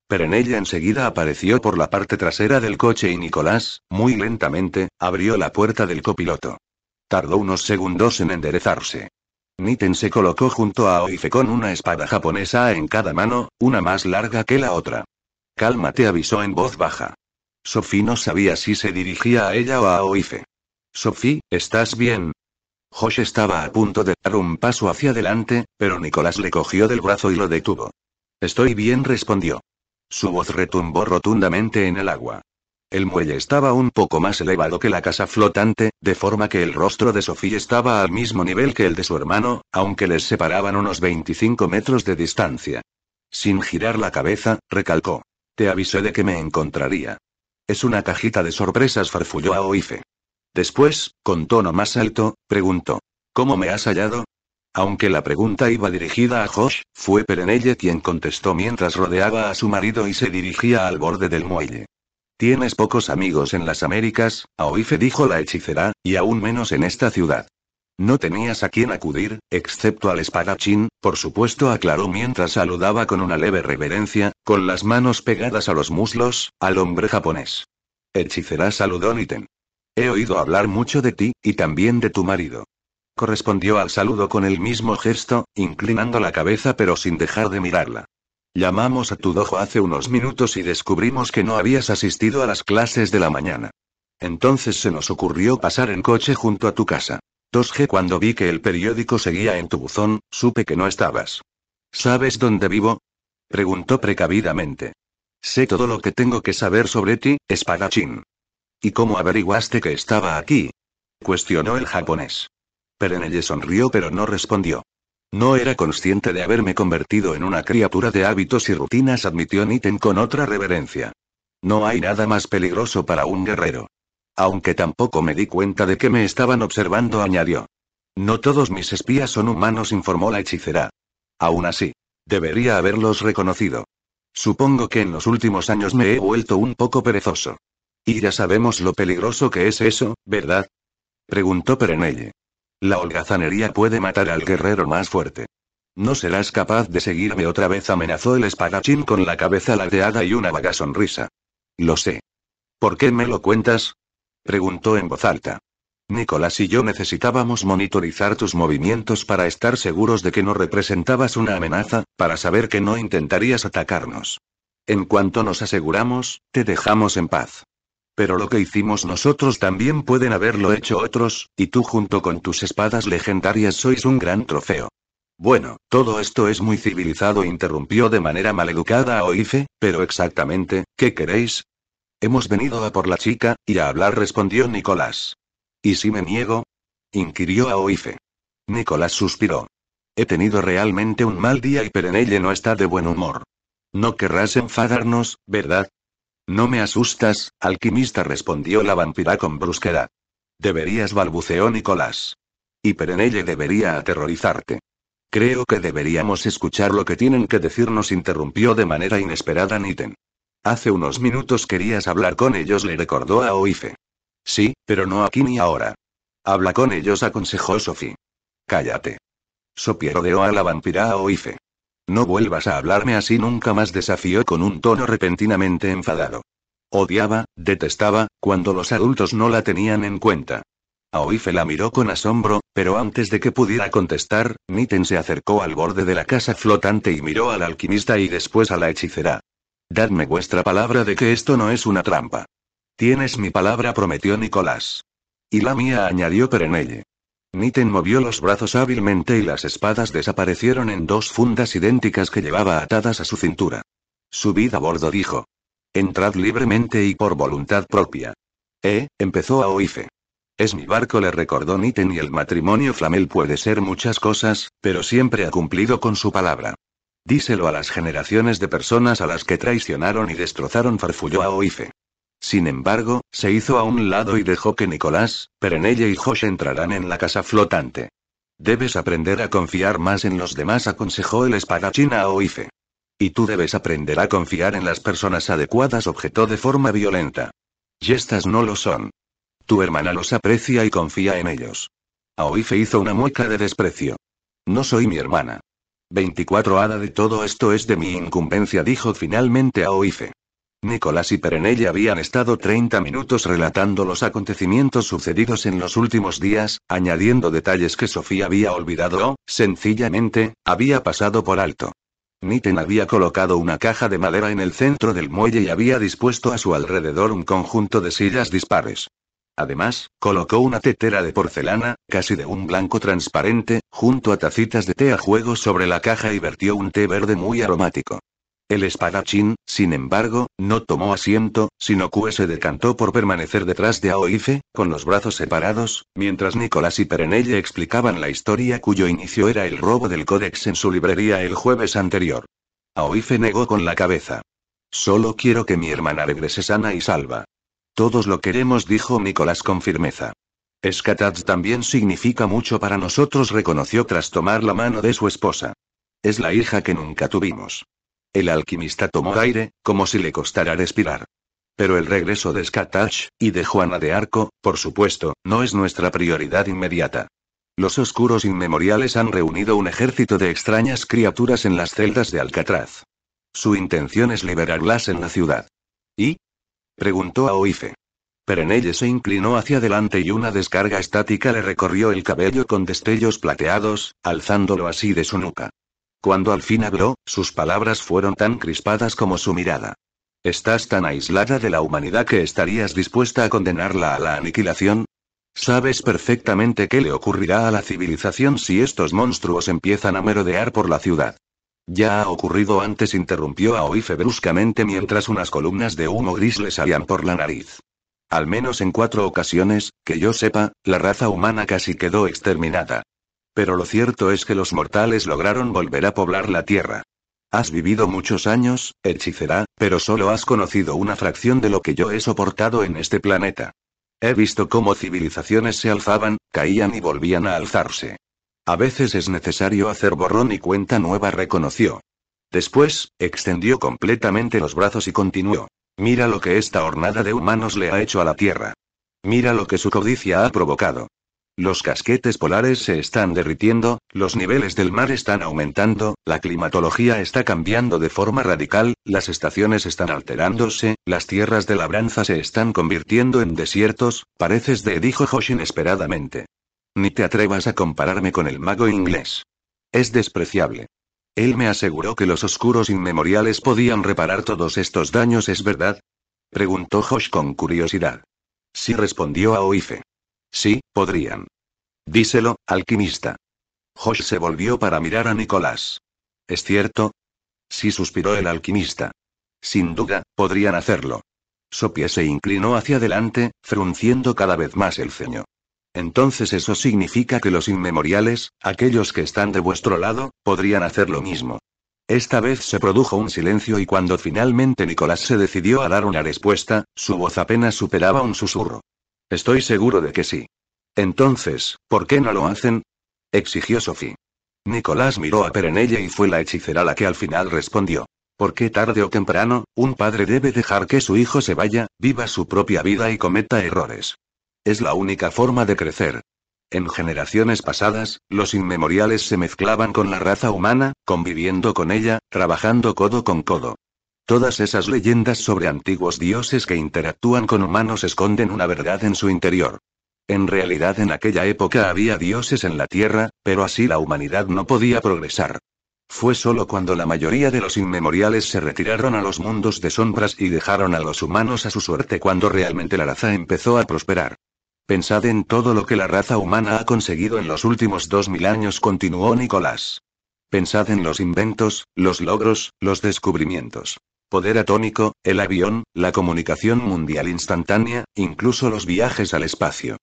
Pero en ella enseguida apareció por la parte trasera del coche y Nicolás, muy lentamente, abrió la puerta del copiloto. Tardó unos segundos en enderezarse. Niten se colocó junto a Oife con una espada japonesa en cada mano, una más larga que la otra. Cálmate, avisó en voz baja. Sophie no sabía si se dirigía a ella o a Oife. Sophie, ¿estás bien? Josh estaba a punto de dar un paso hacia adelante, pero Nicolás le cogió del brazo y lo detuvo. Estoy bien respondió. Su voz retumbó rotundamente en el agua. El muelle estaba un poco más elevado que la casa flotante, de forma que el rostro de Sofía estaba al mismo nivel que el de su hermano, aunque les separaban unos 25 metros de distancia. Sin girar la cabeza, recalcó. Te avisé de que me encontraría. Es una cajita de sorpresas, farfulló a Oife. Después, con tono más alto, preguntó. ¿Cómo me has hallado? Aunque la pregunta iba dirigida a Josh, fue Perenelle quien contestó mientras rodeaba a su marido y se dirigía al borde del muelle. Tienes pocos amigos en las Américas, Aoife dijo la hechicera, y aún menos en esta ciudad. No tenías a quien acudir, excepto al espadachín, por supuesto, aclaró mientras saludaba con una leve reverencia, con las manos pegadas a los muslos, al hombre japonés. Hechicera saludó Niten. He oído hablar mucho de ti, y también de tu marido. Correspondió al saludo con el mismo gesto, inclinando la cabeza pero sin dejar de mirarla. Llamamos a tu dojo hace unos minutos y descubrimos que no habías asistido a las clases de la mañana. Entonces se nos ocurrió pasar en coche junto a tu casa. 2 cuando vi que el periódico seguía en tu buzón, supe que no estabas. ¿Sabes dónde vivo? Preguntó precavidamente. Sé todo lo que tengo que saber sobre ti, espadachín. ¿Y cómo averiguaste que estaba aquí? Cuestionó el japonés. Perenelle sonrió pero no respondió. No era consciente de haberme convertido en una criatura de hábitos y rutinas, admitió Niten con otra reverencia. No hay nada más peligroso para un guerrero. Aunque tampoco me di cuenta de que me estaban observando, añadió. No todos mis espías son humanos, informó la hechicera. Aún así, debería haberlos reconocido. Supongo que en los últimos años me he vuelto un poco perezoso. Y ya sabemos lo peligroso que es eso, ¿verdad? Preguntó Perenelle. La holgazanería puede matar al guerrero más fuerte. No serás capaz de seguirme otra vez, amenazó el espadachín con la cabeza ladeada y una vaga sonrisa. Lo sé. ¿Por qué me lo cuentas? preguntó en voz alta. Nicolás y yo necesitábamos monitorizar tus movimientos para estar seguros de que no representabas una amenaza, para saber que no intentarías atacarnos. En cuanto nos aseguramos, te dejamos en paz. Pero lo que hicimos nosotros también pueden haberlo hecho otros, y tú junto con tus espadas legendarias sois un gran trofeo. Bueno, todo esto es muy civilizado, interrumpió de manera maleducada a Oife, pero exactamente, ¿qué queréis? Hemos venido a por la chica, y a hablar respondió Nicolás. ¿Y si me niego? inquirió a Oife. Nicolás suspiró. He tenido realmente un mal día y Perenelle no está de buen humor. No querrás enfadarnos, ¿verdad? No me asustas, alquimista respondió la vampira con brusquedad. Deberías balbuceó Nicolás. Y Perenelle debería aterrorizarte. Creo que deberíamos escuchar lo que tienen que decirnos, interrumpió de manera inesperada Niten. Hace unos minutos querías hablar con ellos, le recordó a Oife. Sí, pero no aquí ni ahora. Habla con ellos, aconsejó Sophie. Cállate. Sophie rodeó a la vampira a Oife. No vuelvas a hablarme así nunca más, desafió con un tono repentinamente enfadado. Odiaba, detestaba, cuando los adultos no la tenían en cuenta. Aoife la miró con asombro, pero antes de que pudiera contestar, Niten se acercó al borde de la casa flotante y miró al alquimista y después a la hechicera. Dadme vuestra palabra de que esto no es una trampa. Tienes mi palabra, prometió Nicolás. Y la mía, añadió Perenelle. Niten movió los brazos hábilmente y las espadas desaparecieron en dos fundas idénticas que llevaba atadas a su cintura. Subid a bordo, dijo. Entrad libremente y por voluntad propia. Eh, empezó a Oife. Es mi barco, le recordó Niten, y el matrimonio Flamel puede ser muchas cosas, pero siempre ha cumplido con su palabra. Díselo a las generaciones de personas a las que traicionaron y destrozaron, farfulló a Oife. Sin embargo, se hizo a un lado y dejó que Nicolás, Perenelle y Josh entraran en la casa flotante. Debes aprender a confiar más en los demás, aconsejó el espadachín a Oife. Y tú debes aprender a confiar en las personas adecuadas, objetó de forma violenta. Y estas no lo son. Tu hermana los aprecia y confía en ellos. A Oife hizo una mueca de desprecio. No soy mi hermana. 24 hada de todo esto es de mi incumbencia, dijo finalmente a Oife. Nicolás y Perenella habían estado 30 minutos relatando los acontecimientos sucedidos en los últimos días, añadiendo detalles que Sofía había olvidado o, sencillamente, había pasado por alto. Nitten había colocado una caja de madera en el centro del muelle y había dispuesto a su alrededor un conjunto de sillas dispares. Además, colocó una tetera de porcelana, casi de un blanco transparente, junto a tacitas de té a juego sobre la caja y vertió un té verde muy aromático. El espadachín, sin embargo, no tomó asiento, sino que se decantó por permanecer detrás de Aoife, con los brazos separados, mientras Nicolás y Perenelle explicaban la historia cuyo inicio era el robo del códex en su librería el jueves anterior. Aoife negó con la cabeza. Solo quiero que mi hermana regrese sana y salva. Todos lo queremos, dijo Nicolás con firmeza. Escatad también significa mucho para nosotros, reconoció tras tomar la mano de su esposa. Es la hija que nunca tuvimos. El alquimista tomó aire, como si le costara respirar. Pero el regreso de Skatash, y de Juana de Arco, por supuesto, no es nuestra prioridad inmediata. Los oscuros inmemoriales han reunido un ejército de extrañas criaturas en las celdas de Alcatraz. Su intención es liberarlas en la ciudad. ¿Y? preguntó a Oife. Perenelle se inclinó hacia adelante y una descarga estática le recorrió el cabello con destellos plateados, alzándolo así de su nuca. Cuando al fin habló, sus palabras fueron tan crispadas como su mirada. Estás tan aislada de la humanidad que estarías dispuesta a condenarla a la aniquilación. Sabes perfectamente qué le ocurrirá a la civilización si estos monstruos empiezan a merodear por la ciudad. Ya ha ocurrido antes, interrumpió a Oife bruscamente mientras unas columnas de humo gris le salían por la nariz. Al menos en cuatro ocasiones, que yo sepa, la raza humana casi quedó exterminada. Pero lo cierto es que los mortales lograron volver a poblar la Tierra. Has vivido muchos años, hechicera, pero solo has conocido una fracción de lo que yo he soportado en este planeta. He visto cómo civilizaciones se alzaban, caían y volvían a alzarse. A veces es necesario hacer borrón y cuenta nueva, reconoció. Después, extendió completamente los brazos y continuó. Mira lo que esta hornada de humanos le ha hecho a la Tierra. Mira lo que su codicia ha provocado. Los casquetes polares se están derritiendo, los niveles del mar están aumentando, la climatología está cambiando de forma radical, las estaciones están alterándose, las tierras de labranza se están convirtiendo en desiertos, pareces de dijo Josh inesperadamente. Ni te atrevas a compararme con el mago inglés. Es despreciable. Él me aseguró que los oscuros inmemoriales podían reparar todos estos daños, ¿es verdad? Preguntó Josh con curiosidad. Sí respondió a Oife. Sí, podrían. Díselo, alquimista. Josh se volvió para mirar a Nicolás. ¿Es cierto? Sí, suspiró el alquimista. Sin duda, podrían hacerlo. Sopie se inclinó hacia adelante, frunciendo cada vez más el ceño. Entonces eso significa que los inmemoriales, aquellos que están de vuestro lado, podrían hacer lo mismo. Esta vez se produjo un silencio y cuando finalmente Nicolás se decidió a dar una respuesta, su voz apenas superaba un susurro. Estoy seguro de que sí. Entonces, ¿por qué no lo hacen? exigió Sophie. Nicolás miró a Perenella y fue la hechicera la que al final respondió. Porque tarde o temprano, un padre debe dejar que su hijo se vaya, viva su propia vida y cometa errores. Es la única forma de crecer. En generaciones pasadas, los inmemoriales se mezclaban con la raza humana, conviviendo con ella, trabajando codo con codo. Todas esas leyendas sobre antiguos dioses que interactúan con humanos esconden una verdad en su interior. En realidad en aquella época había dioses en la Tierra, pero así la humanidad no podía progresar. Fue solo cuando la mayoría de los inmemoriales se retiraron a los mundos de sombras y dejaron a los humanos a su suerte cuando realmente la raza empezó a prosperar. Pensad en todo lo que la raza humana ha conseguido en los últimos dos mil años, continuó Nicolás. Pensad en los inventos, los logros, los descubrimientos. Poder atómico, el avión, la comunicación mundial instantánea, incluso los viajes al espacio.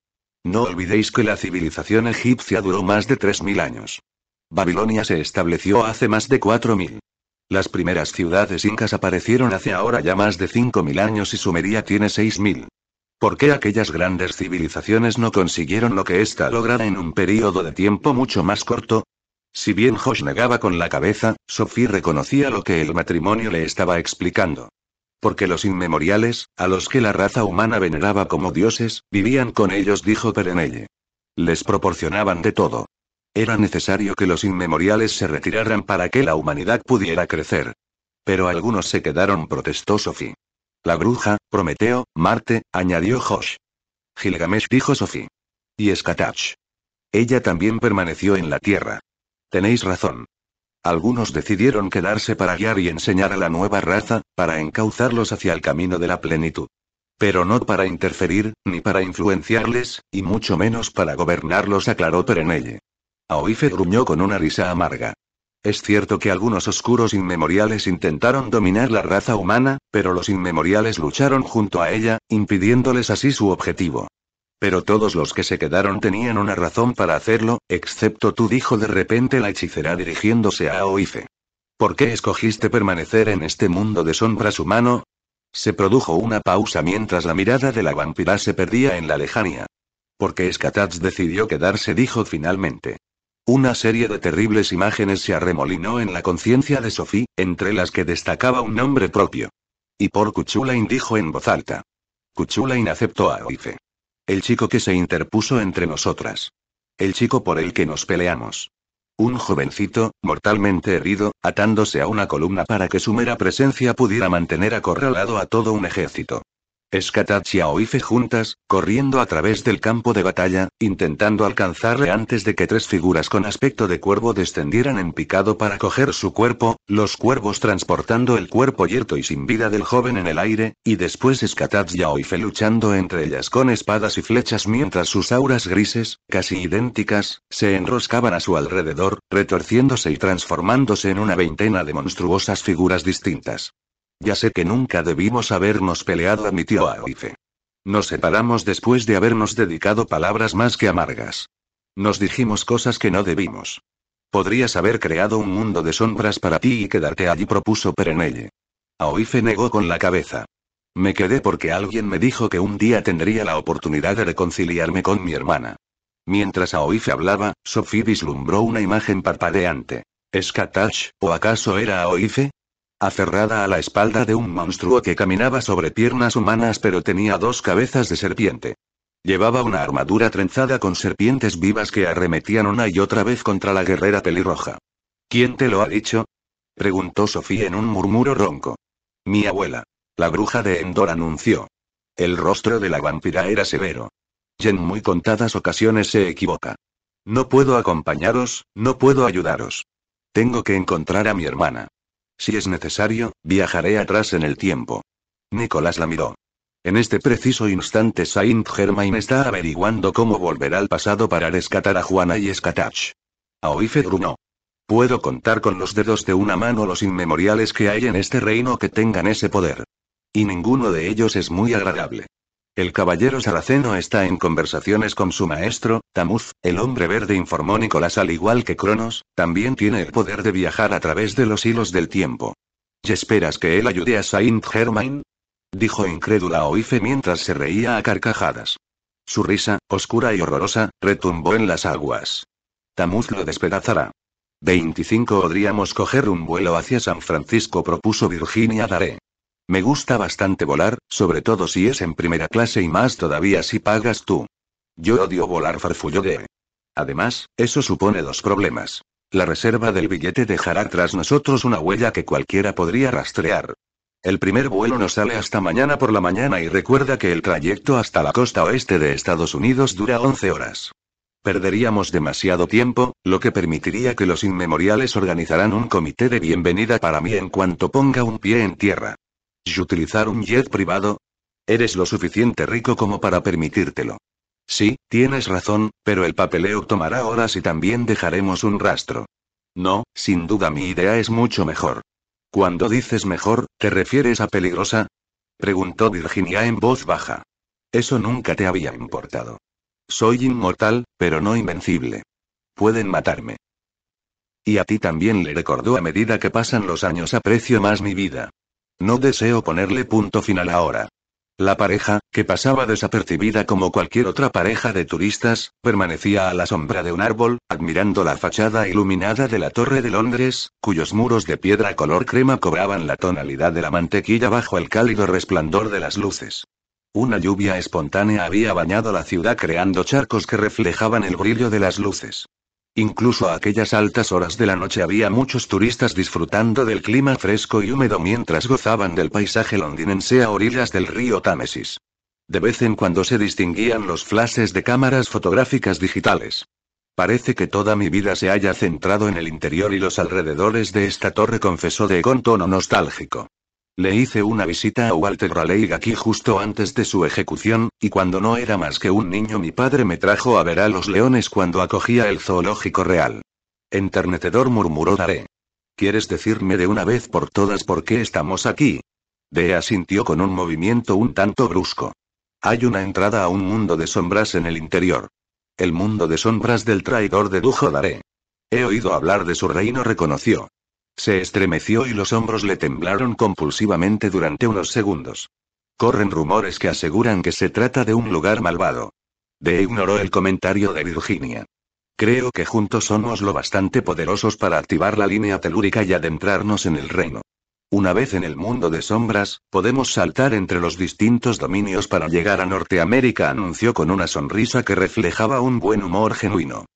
No olvidéis que la civilización egipcia duró más de 3.000 años. Babilonia se estableció hace más de 4.000. Las primeras ciudades incas aparecieron hace ahora ya más de 5.000 años y Sumeria tiene 6.000. ¿Por qué aquellas grandes civilizaciones no consiguieron lo que ésta lograra en un periodo de tiempo mucho más corto? Si bien Josh negaba con la cabeza, Sophie reconocía lo que el matrimonio le estaba explicando. Porque los inmemoriales, a los que la raza humana veneraba como dioses, vivían con ellos, dijo Perenelle. Les proporcionaban de todo. Era necesario que los inmemoriales se retiraran para que la humanidad pudiera crecer. Pero algunos se quedaron, protestó Sophie. La bruja, Prometeo, Marte, añadió Josh. Gilgamesh dijo Sophie. Y Skatach. Ella también permaneció en la Tierra. Tenéis razón. Algunos decidieron quedarse para guiar y enseñar a la nueva raza, para encauzarlos hacia el camino de la plenitud. Pero no para interferir, ni para influenciarles, y mucho menos para gobernarlos, aclaró Perenelle. Aoife gruñó con una risa amarga. Es cierto que algunos oscuros inmemoriales intentaron dominar la raza humana, pero los inmemoriales lucharon junto a ella, impidiéndoles así su objetivo. Pero todos los que se quedaron tenían una razón para hacerlo, excepto tú, dijo de repente la hechicera dirigiéndose a Oife. ¿Por qué escogiste permanecer en este mundo de sombras humano? Se produjo una pausa mientras la mirada de la vampira se perdía en la lejanía. Porque Escatats decidió quedarse, dijo finalmente. Una serie de terribles imágenes se arremolinó en la conciencia de Sophie, entre las que destacaba un nombre propio. Y por Cuchulain dijo en voz alta. Cuchulain aceptó a Oife. El chico que se interpuso entre nosotras. El chico por el que nos peleamos. Un jovencito, mortalmente herido, atándose a una columna para que su mera presencia pudiera mantener acorralado a todo un ejército escataz y Oife juntas, corriendo a través del campo de batalla, intentando alcanzarle antes de que tres figuras con aspecto de cuervo descendieran en picado para coger su cuerpo, los cuervos transportando el cuerpo yerto y sin vida del joven en el aire, y después escataz y Oife luchando entre ellas con espadas y flechas mientras sus auras grises, casi idénticas, se enroscaban a su alrededor, retorciéndose y transformándose en una veintena de monstruosas figuras distintas. Ya sé que nunca debimos habernos peleado, admitió Aoife. Nos separamos después de habernos dedicado palabras más que amargas. Nos dijimos cosas que no debimos. Podrías haber creado un mundo de sombras para ti y quedarte allí, propuso Perenelle. Aoife negó con la cabeza. Me quedé porque alguien me dijo que un día tendría la oportunidad de reconciliarme con mi hermana. Mientras Aoife hablaba, Sophie vislumbró una imagen parpadeante. ¿Es Katash, o acaso era Aoife? aferrada a la espalda de un monstruo que caminaba sobre piernas humanas pero tenía dos cabezas de serpiente. Llevaba una armadura trenzada con serpientes vivas que arremetían una y otra vez contra la guerrera pelirroja. ¿Quién te lo ha dicho? preguntó Sofía en un murmuro ronco. Mi abuela. La bruja de Endor anunció. El rostro de la vampira era severo. Y en muy contadas ocasiones se equivoca. No puedo acompañaros, no puedo ayudaros. Tengo que encontrar a mi hermana. Si es necesario, viajaré atrás en el tiempo. Nicolás la miró. En este preciso instante Saint Germain está averiguando cómo volver al pasado para rescatar a Juana y Escatach. A Puedo contar con los dedos de una mano los inmemoriales que hay en este reino que tengan ese poder. Y ninguno de ellos es muy agradable. El caballero saraceno está en conversaciones con su maestro, Tamuz, el hombre verde informó Nicolás al igual que Cronos, también tiene el poder de viajar a través de los hilos del tiempo. ¿Y esperas que él ayude a Saint Germain? Dijo incrédula Oife mientras se reía a carcajadas. Su risa, oscura y horrorosa, retumbó en las aguas. Tamuz lo despedazará. 25 Podríamos coger un vuelo hacia San Francisco, propuso Virginia Daré. Me gusta bastante volar, sobre todo si es en primera clase y más todavía si pagas tú. Yo odio volar farfullo de. Además, eso supone dos problemas. La reserva del billete dejará tras nosotros una huella que cualquiera podría rastrear. El primer vuelo no sale hasta mañana por la mañana y recuerda que el trayecto hasta la costa oeste de Estados Unidos dura 11 horas. Perderíamos demasiado tiempo, lo que permitiría que los inmemoriales organizaran un comité de bienvenida para mí en cuanto ponga un pie en tierra y utilizar un jet privado? Eres lo suficiente rico como para permitírtelo. Sí, tienes razón, pero el papeleo tomará horas y también dejaremos un rastro. No, sin duda mi idea es mucho mejor. Cuando dices mejor, ¿te refieres a peligrosa? Preguntó Virginia en voz baja. Eso nunca te había importado. Soy inmortal, pero no invencible. Pueden matarme. Y a ti también le recordó a medida que pasan los años aprecio más mi vida. No deseo ponerle punto final ahora. La pareja, que pasaba desapercibida como cualquier otra pareja de turistas, permanecía a la sombra de un árbol, admirando la fachada iluminada de la Torre de Londres, cuyos muros de piedra color crema cobraban la tonalidad de la mantequilla bajo el cálido resplandor de las luces. Una lluvia espontánea había bañado la ciudad creando charcos que reflejaban el brillo de las luces. Incluso a aquellas altas horas de la noche había muchos turistas disfrutando del clima fresco y húmedo mientras gozaban del paisaje londinense a orillas del río Támesis. De vez en cuando se distinguían los flashes de cámaras fotográficas digitales. Parece que toda mi vida se haya centrado en el interior y los alrededores de esta torre, confesó de con tono nostálgico. Le hice una visita a Walter Raleigh aquí justo antes de su ejecución, y cuando no era más que un niño mi padre me trajo a ver a los leones cuando acogía el zoológico real. Enternecedor murmuró Daré. ¿Quieres decirme de una vez por todas por qué estamos aquí? Dea asintió con un movimiento un tanto brusco. Hay una entrada a un mundo de sombras en el interior. El mundo de sombras del traidor dedujo Daré. He oído hablar de su reino, reconoció. Se estremeció y los hombros le temblaron compulsivamente durante unos segundos. Corren rumores que aseguran que se trata de un lugar malvado. De ignoró el comentario de Virginia. Creo que juntos somos lo bastante poderosos para activar la línea telúrica y adentrarnos en el reino. Una vez en el mundo de sombras, podemos saltar entre los distintos dominios para llegar a Norteamérica, anunció con una sonrisa que reflejaba un buen humor genuino.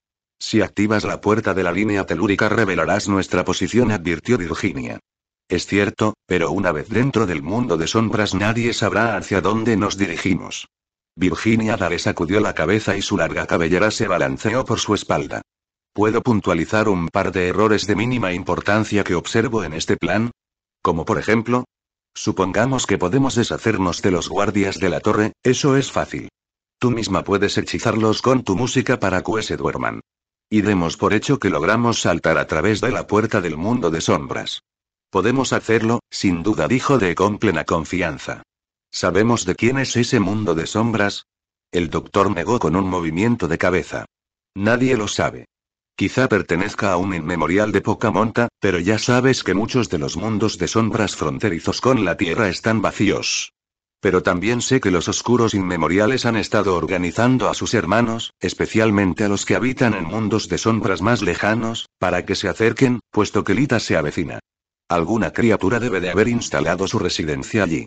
Si activas la puerta de la línea telúrica revelarás nuestra posición, advirtió Virginia. Es cierto, pero una vez dentro del mundo de sombras nadie sabrá hacia dónde nos dirigimos. Virginia Dale sacudió la cabeza y su larga cabellera se balanceó por su espalda. ¿Puedo puntualizar un par de errores de mínima importancia que observo en este plan? Como por ejemplo, supongamos que podemos deshacernos de los guardias de la torre, eso es fácil. Tú misma puedes hechizarlos con tu música para que se duerman. Y demos por hecho que logramos saltar a través de la puerta del mundo de sombras. Podemos hacerlo, sin duda, dijo de con plena confianza. ¿Sabemos de quién es ese mundo de sombras? El doctor negó con un movimiento de cabeza. Nadie lo sabe. Quizá pertenezca a un inmemorial de poca monta, pero ya sabes que muchos de los mundos de sombras fronterizos con la Tierra están vacíos. Pero también sé que los oscuros inmemoriales han estado organizando a sus hermanos, especialmente a los que habitan en mundos de sombras más lejanos, para que se acerquen, puesto que Lita se avecina. Alguna criatura debe de haber instalado su residencia allí.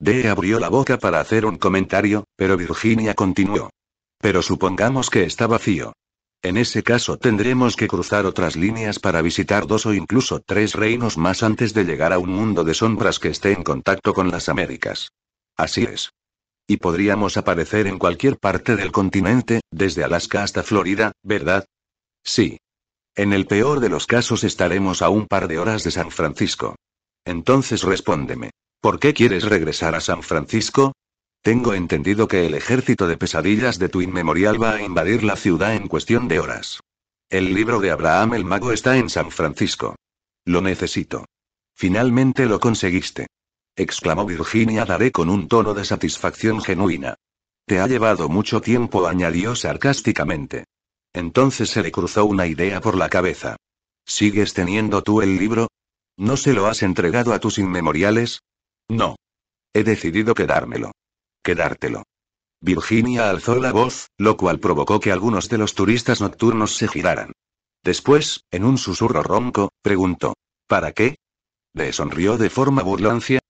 Dee abrió la boca para hacer un comentario, pero Virginia continuó. Pero supongamos que está vacío. En ese caso tendremos que cruzar otras líneas para visitar dos o incluso tres reinos más antes de llegar a un mundo de sombras que esté en contacto con las Américas. Así es. Y podríamos aparecer en cualquier parte del continente, desde Alaska hasta Florida, ¿verdad? Sí. En el peor de los casos estaremos a un par de horas de San Francisco. Entonces respóndeme. ¿Por qué quieres regresar a San Francisco? Tengo entendido que el ejército de pesadillas de tu inmemorial va a invadir la ciudad en cuestión de horas. El libro de Abraham el Mago está en San Francisco. Lo necesito. Finalmente lo conseguiste exclamó Virginia Daré con un tono de satisfacción genuina. Te ha llevado mucho tiempo, añadió sarcásticamente. Entonces se le cruzó una idea por la cabeza. ¿Sigues teniendo tú el libro? ¿No se lo has entregado a tus inmemoriales? No. He decidido quedármelo. Quedártelo. Virginia alzó la voz, lo cual provocó que algunos de los turistas nocturnos se giraran. Después, en un susurro ronco, preguntó. ¿Para qué? Le sonrió de forma burlancia,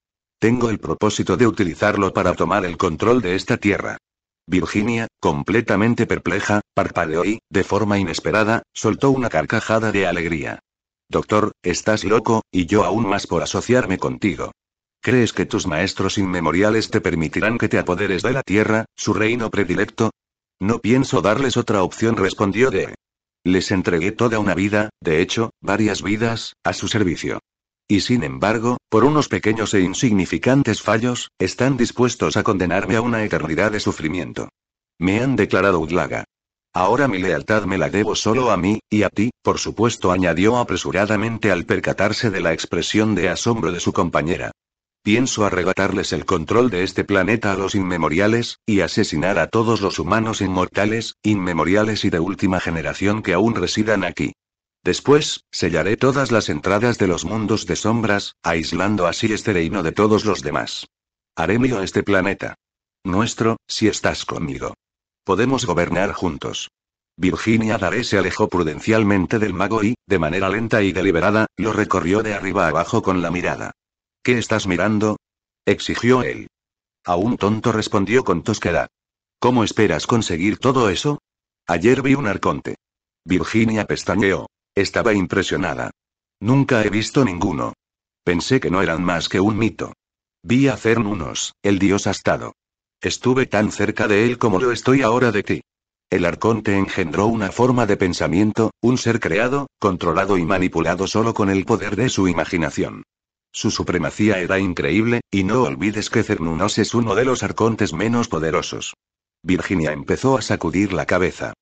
tengo el propósito de utilizarlo para tomar el control de esta tierra. Virginia, completamente perpleja, parpadeó y, de forma inesperada, soltó una carcajada de alegría. Doctor, estás loco, y yo aún más por asociarme contigo. ¿Crees que tus maestros inmemoriales te permitirán que te apoderes de la tierra, su reino predilecto? No pienso darles otra opción, respondió de. Les entregué toda una vida, de hecho, varias vidas, a su servicio. Y sin embargo, por unos pequeños e insignificantes fallos, están dispuestos a condenarme a una eternidad de sufrimiento. Me han declarado Udlaga. Ahora mi lealtad me la debo solo a mí, y a ti, por supuesto, añadió apresuradamente al percatarse de la expresión de asombro de su compañera. Pienso arrebatarles el control de este planeta a los inmemoriales, y asesinar a todos los humanos inmortales, inmemoriales y de última generación que aún residan aquí. Después, sellaré todas las entradas de los mundos de sombras, aislando así este reino de todos los demás. Haré mío este planeta. Nuestro, si estás conmigo. Podemos gobernar juntos. Virginia Daré se alejó prudencialmente del mago y, de manera lenta y deliberada, lo recorrió de arriba abajo con la mirada. ¿Qué estás mirando? exigió él. A un tonto respondió con tosquedad. ¿Cómo esperas conseguir todo eso? Ayer vi un arconte. Virginia pestañeó. Estaba impresionada. Nunca he visto ninguno. Pensé que no eran más que un mito. Vi a Cernunos, el dios astado. Estuve tan cerca de él como lo estoy ahora de ti. El arconte engendró una forma de pensamiento, un ser creado, controlado y manipulado solo con el poder de su imaginación. Su supremacía era increíble, y no olvides que Cernunos es uno de los arcontes menos poderosos. Virginia empezó a sacudir la cabeza.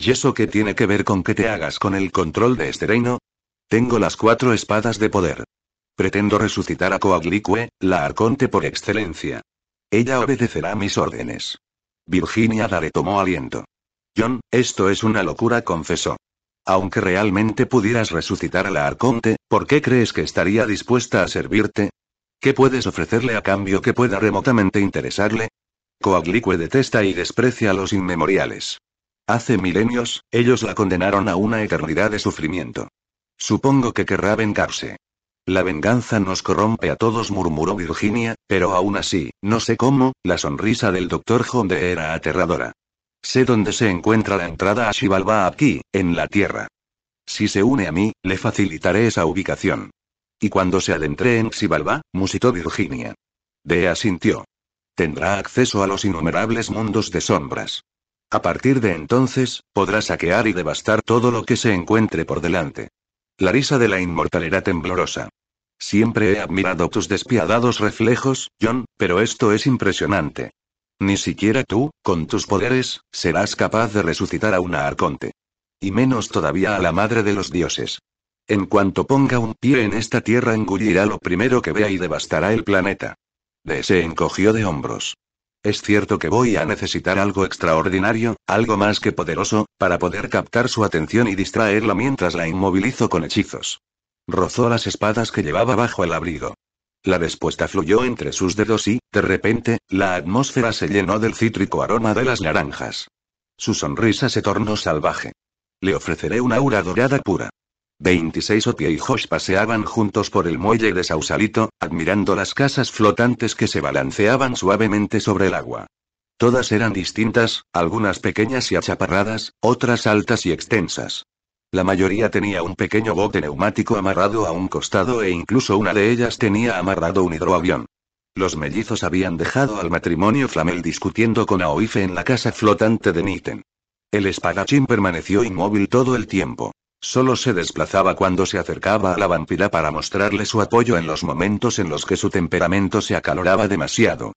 ¿Y eso qué tiene que ver con que te hagas con el control de este reino? Tengo las cuatro espadas de poder. Pretendo resucitar a Coaglicue, la arconte por excelencia. Ella obedecerá mis órdenes. Virginia Dare tomó aliento. John, esto es una locura, confesó. Aunque realmente pudieras resucitar a la arconte, ¿por qué crees que estaría dispuesta a servirte? ¿Qué puedes ofrecerle a cambio que pueda remotamente interesarle? Coaglicue detesta y desprecia a los inmemoriales. Hace milenios, ellos la condenaron a una eternidad de sufrimiento. Supongo que querrá vengarse. La venganza nos corrompe a todos, murmuró Virginia, pero aún así, no sé cómo, la sonrisa del doctor Honde era aterradora. Sé dónde se encuentra la entrada a Xibalba aquí, en la Tierra. Si se une a mí, le facilitaré esa ubicación. Y cuando se adentré en Xibalba, musitó Virginia. De asintió. Tendrá acceso a los innumerables mundos de sombras. A partir de entonces, podrá saquear y devastar todo lo que se encuentre por delante. La risa de la era temblorosa. Siempre he admirado tus despiadados reflejos, John, pero esto es impresionante. Ni siquiera tú, con tus poderes, serás capaz de resucitar a una arconte. Y menos todavía a la madre de los dioses. En cuanto ponga un pie en esta tierra engullirá lo primero que vea y devastará el planeta. De ese encogió de hombros. Es cierto que voy a necesitar algo extraordinario, algo más que poderoso, para poder captar su atención y distraerla mientras la inmovilizo con hechizos. Rozó las espadas que llevaba bajo el abrigo. La respuesta fluyó entre sus dedos y, de repente, la atmósfera se llenó del cítrico aroma de las naranjas. Su sonrisa se tornó salvaje. Le ofreceré una aura dorada pura. 26 Otia y Josh paseaban juntos por el muelle de Sausalito, admirando las casas flotantes que se balanceaban suavemente sobre el agua. Todas eran distintas, algunas pequeñas y achaparradas, otras altas y extensas. La mayoría tenía un pequeño bote neumático amarrado a un costado e incluso una de ellas tenía amarrado un hidroavión. Los mellizos habían dejado al matrimonio Flamel discutiendo con Aoife en la casa flotante de Niten. El espadachín permaneció inmóvil todo el tiempo. Solo se desplazaba cuando se acercaba a la vampira para mostrarle su apoyo en los momentos en los que su temperamento se acaloraba demasiado.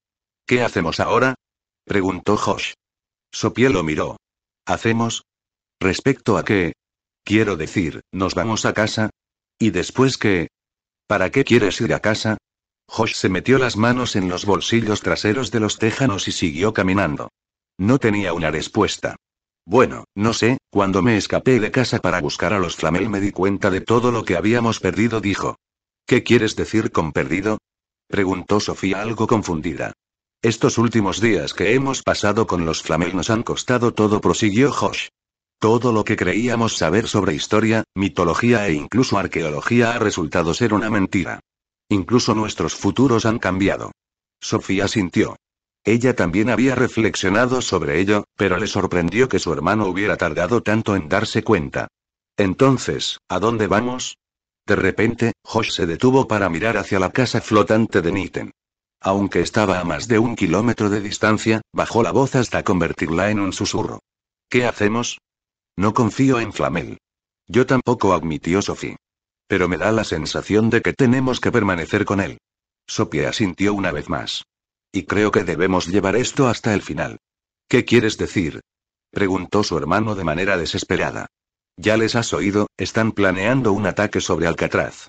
¿Qué hacemos ahora? preguntó Josh. Sopiel lo miró. ¿Hacemos? ¿Respecto a qué? Quiero decir, ¿nos vamos a casa? ¿Y después qué? ¿Para qué quieres ir a casa? Josh se metió las manos en los bolsillos traseros de los tejanos y siguió caminando. No tenía una respuesta. Bueno, no sé, cuando me escapé de casa para buscar a los Flamel me di cuenta de todo lo que habíamos perdido, dijo. ¿Qué quieres decir con perdido? preguntó Sofía algo confundida. Estos últimos días que hemos pasado con los Flamel nos han costado todo, prosiguió Josh. Todo lo que creíamos saber sobre historia, mitología e incluso arqueología ha resultado ser una mentira. Incluso nuestros futuros han cambiado. Sofía sintió. Ella también había reflexionado sobre ello, pero le sorprendió que su hermano hubiera tardado tanto en darse cuenta. Entonces, ¿a dónde vamos? De repente, Josh se detuvo para mirar hacia la casa flotante de Niten. Aunque estaba a más de un kilómetro de distancia, bajó la voz hasta convertirla en un susurro. ¿Qué hacemos? No confío en Flamel. Yo tampoco admitió Sophie. Pero me da la sensación de que tenemos que permanecer con él. Sophie asintió una vez más. Y creo que debemos llevar esto hasta el final. ¿Qué quieres decir? preguntó su hermano de manera desesperada. Ya les has oído, están planeando un ataque sobre Alcatraz.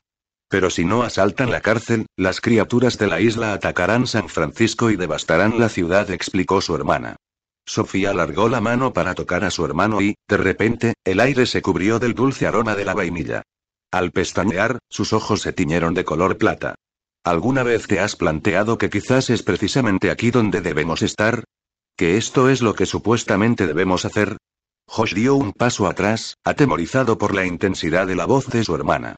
Pero si no asaltan la cárcel, las criaturas de la isla atacarán San Francisco y devastarán la ciudad, explicó su hermana. Sofía alargó la mano para tocar a su hermano y, de repente, el aire se cubrió del dulce aroma de la vainilla. Al pestañear, sus ojos se tiñeron de color plata. ¿Alguna vez te has planteado que quizás es precisamente aquí donde debemos estar? ¿Que esto es lo que supuestamente debemos hacer? Josh dio un paso atrás, atemorizado por la intensidad de la voz de su hermana.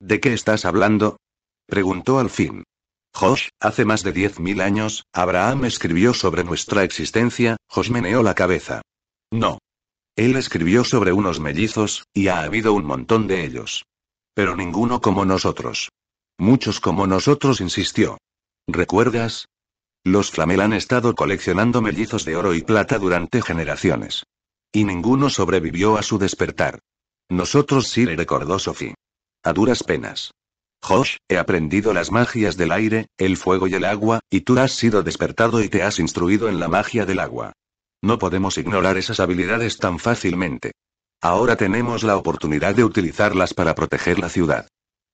¿De qué estás hablando? preguntó al fin. Josh, hace más de diez mil años, Abraham escribió sobre nuestra existencia, Josh meneó la cabeza. No. Él escribió sobre unos mellizos, y ha habido un montón de ellos. Pero ninguno como nosotros. Muchos como nosotros, insistió. ¿Recuerdas? Los flamel han estado coleccionando mellizos de oro y plata durante generaciones. Y ninguno sobrevivió a su despertar. Nosotros sí, le recordó Sophie. A duras penas. Josh, he aprendido las magias del aire, el fuego y el agua, y tú has sido despertado y te has instruido en la magia del agua. No podemos ignorar esas habilidades tan fácilmente. Ahora tenemos la oportunidad de utilizarlas para proteger la ciudad.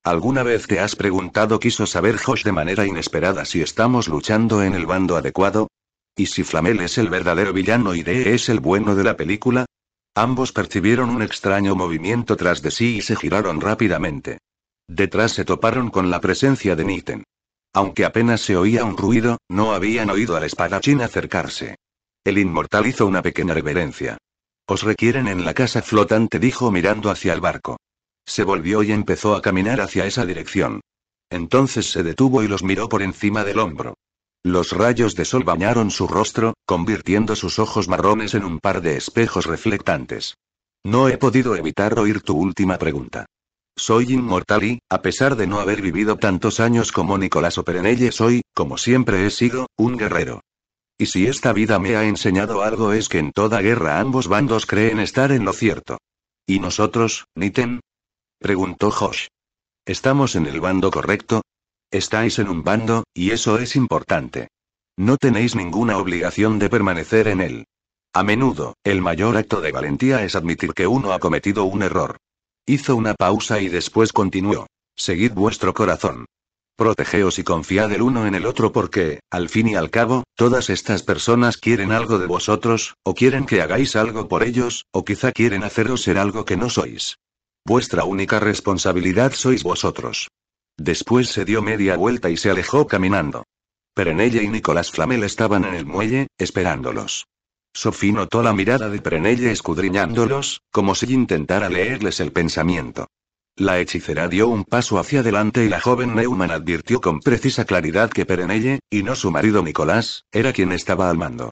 ¿Alguna vez te has preguntado, quiso saber Josh de manera inesperada, si estamos luchando en el bando adecuado? ¿Y si Flamel es el verdadero villano y Dee es el bueno de la película? Ambos percibieron un extraño movimiento tras de sí y se giraron rápidamente. Detrás se toparon con la presencia de Niten. Aunque apenas se oía un ruido, no habían oído al espadachín acercarse. El inmortal hizo una pequeña reverencia. Os requieren en la casa flotante, dijo mirando hacia el barco. Se volvió y empezó a caminar hacia esa dirección. Entonces se detuvo y los miró por encima del hombro. Los rayos de sol bañaron su rostro, convirtiendo sus ojos marrones en un par de espejos reflectantes. No he podido evitar oír tu última pregunta. Soy inmortal y, a pesar de no haber vivido tantos años como Nicolás Operenelle, soy, como siempre he sido, un guerrero. Y si esta vida me ha enseñado algo es que en toda guerra ambos bandos creen estar en lo cierto. Y nosotros, Niten, preguntó Josh. ¿Estamos en el bando correcto? Estáis en un bando, y eso es importante. No tenéis ninguna obligación de permanecer en él. A menudo, el mayor acto de valentía es admitir que uno ha cometido un error. Hizo una pausa y después continuó. Seguid vuestro corazón. Protegeos y confiad el uno en el otro porque, al fin y al cabo, todas estas personas quieren algo de vosotros, o quieren que hagáis algo por ellos, o quizá quieren haceros ser algo que no sois. Vuestra única responsabilidad sois vosotros. Después se dio media vuelta y se alejó caminando. Perenelle y Nicolás Flamel estaban en el muelle, esperándolos. Sophie notó la mirada de Perenelle escudriñándolos, como si intentara leerles el pensamiento. La hechicera dio un paso hacia adelante y la joven Neumann advirtió con precisa claridad que Perenelle, y no su marido Nicolás, era quien estaba al mando.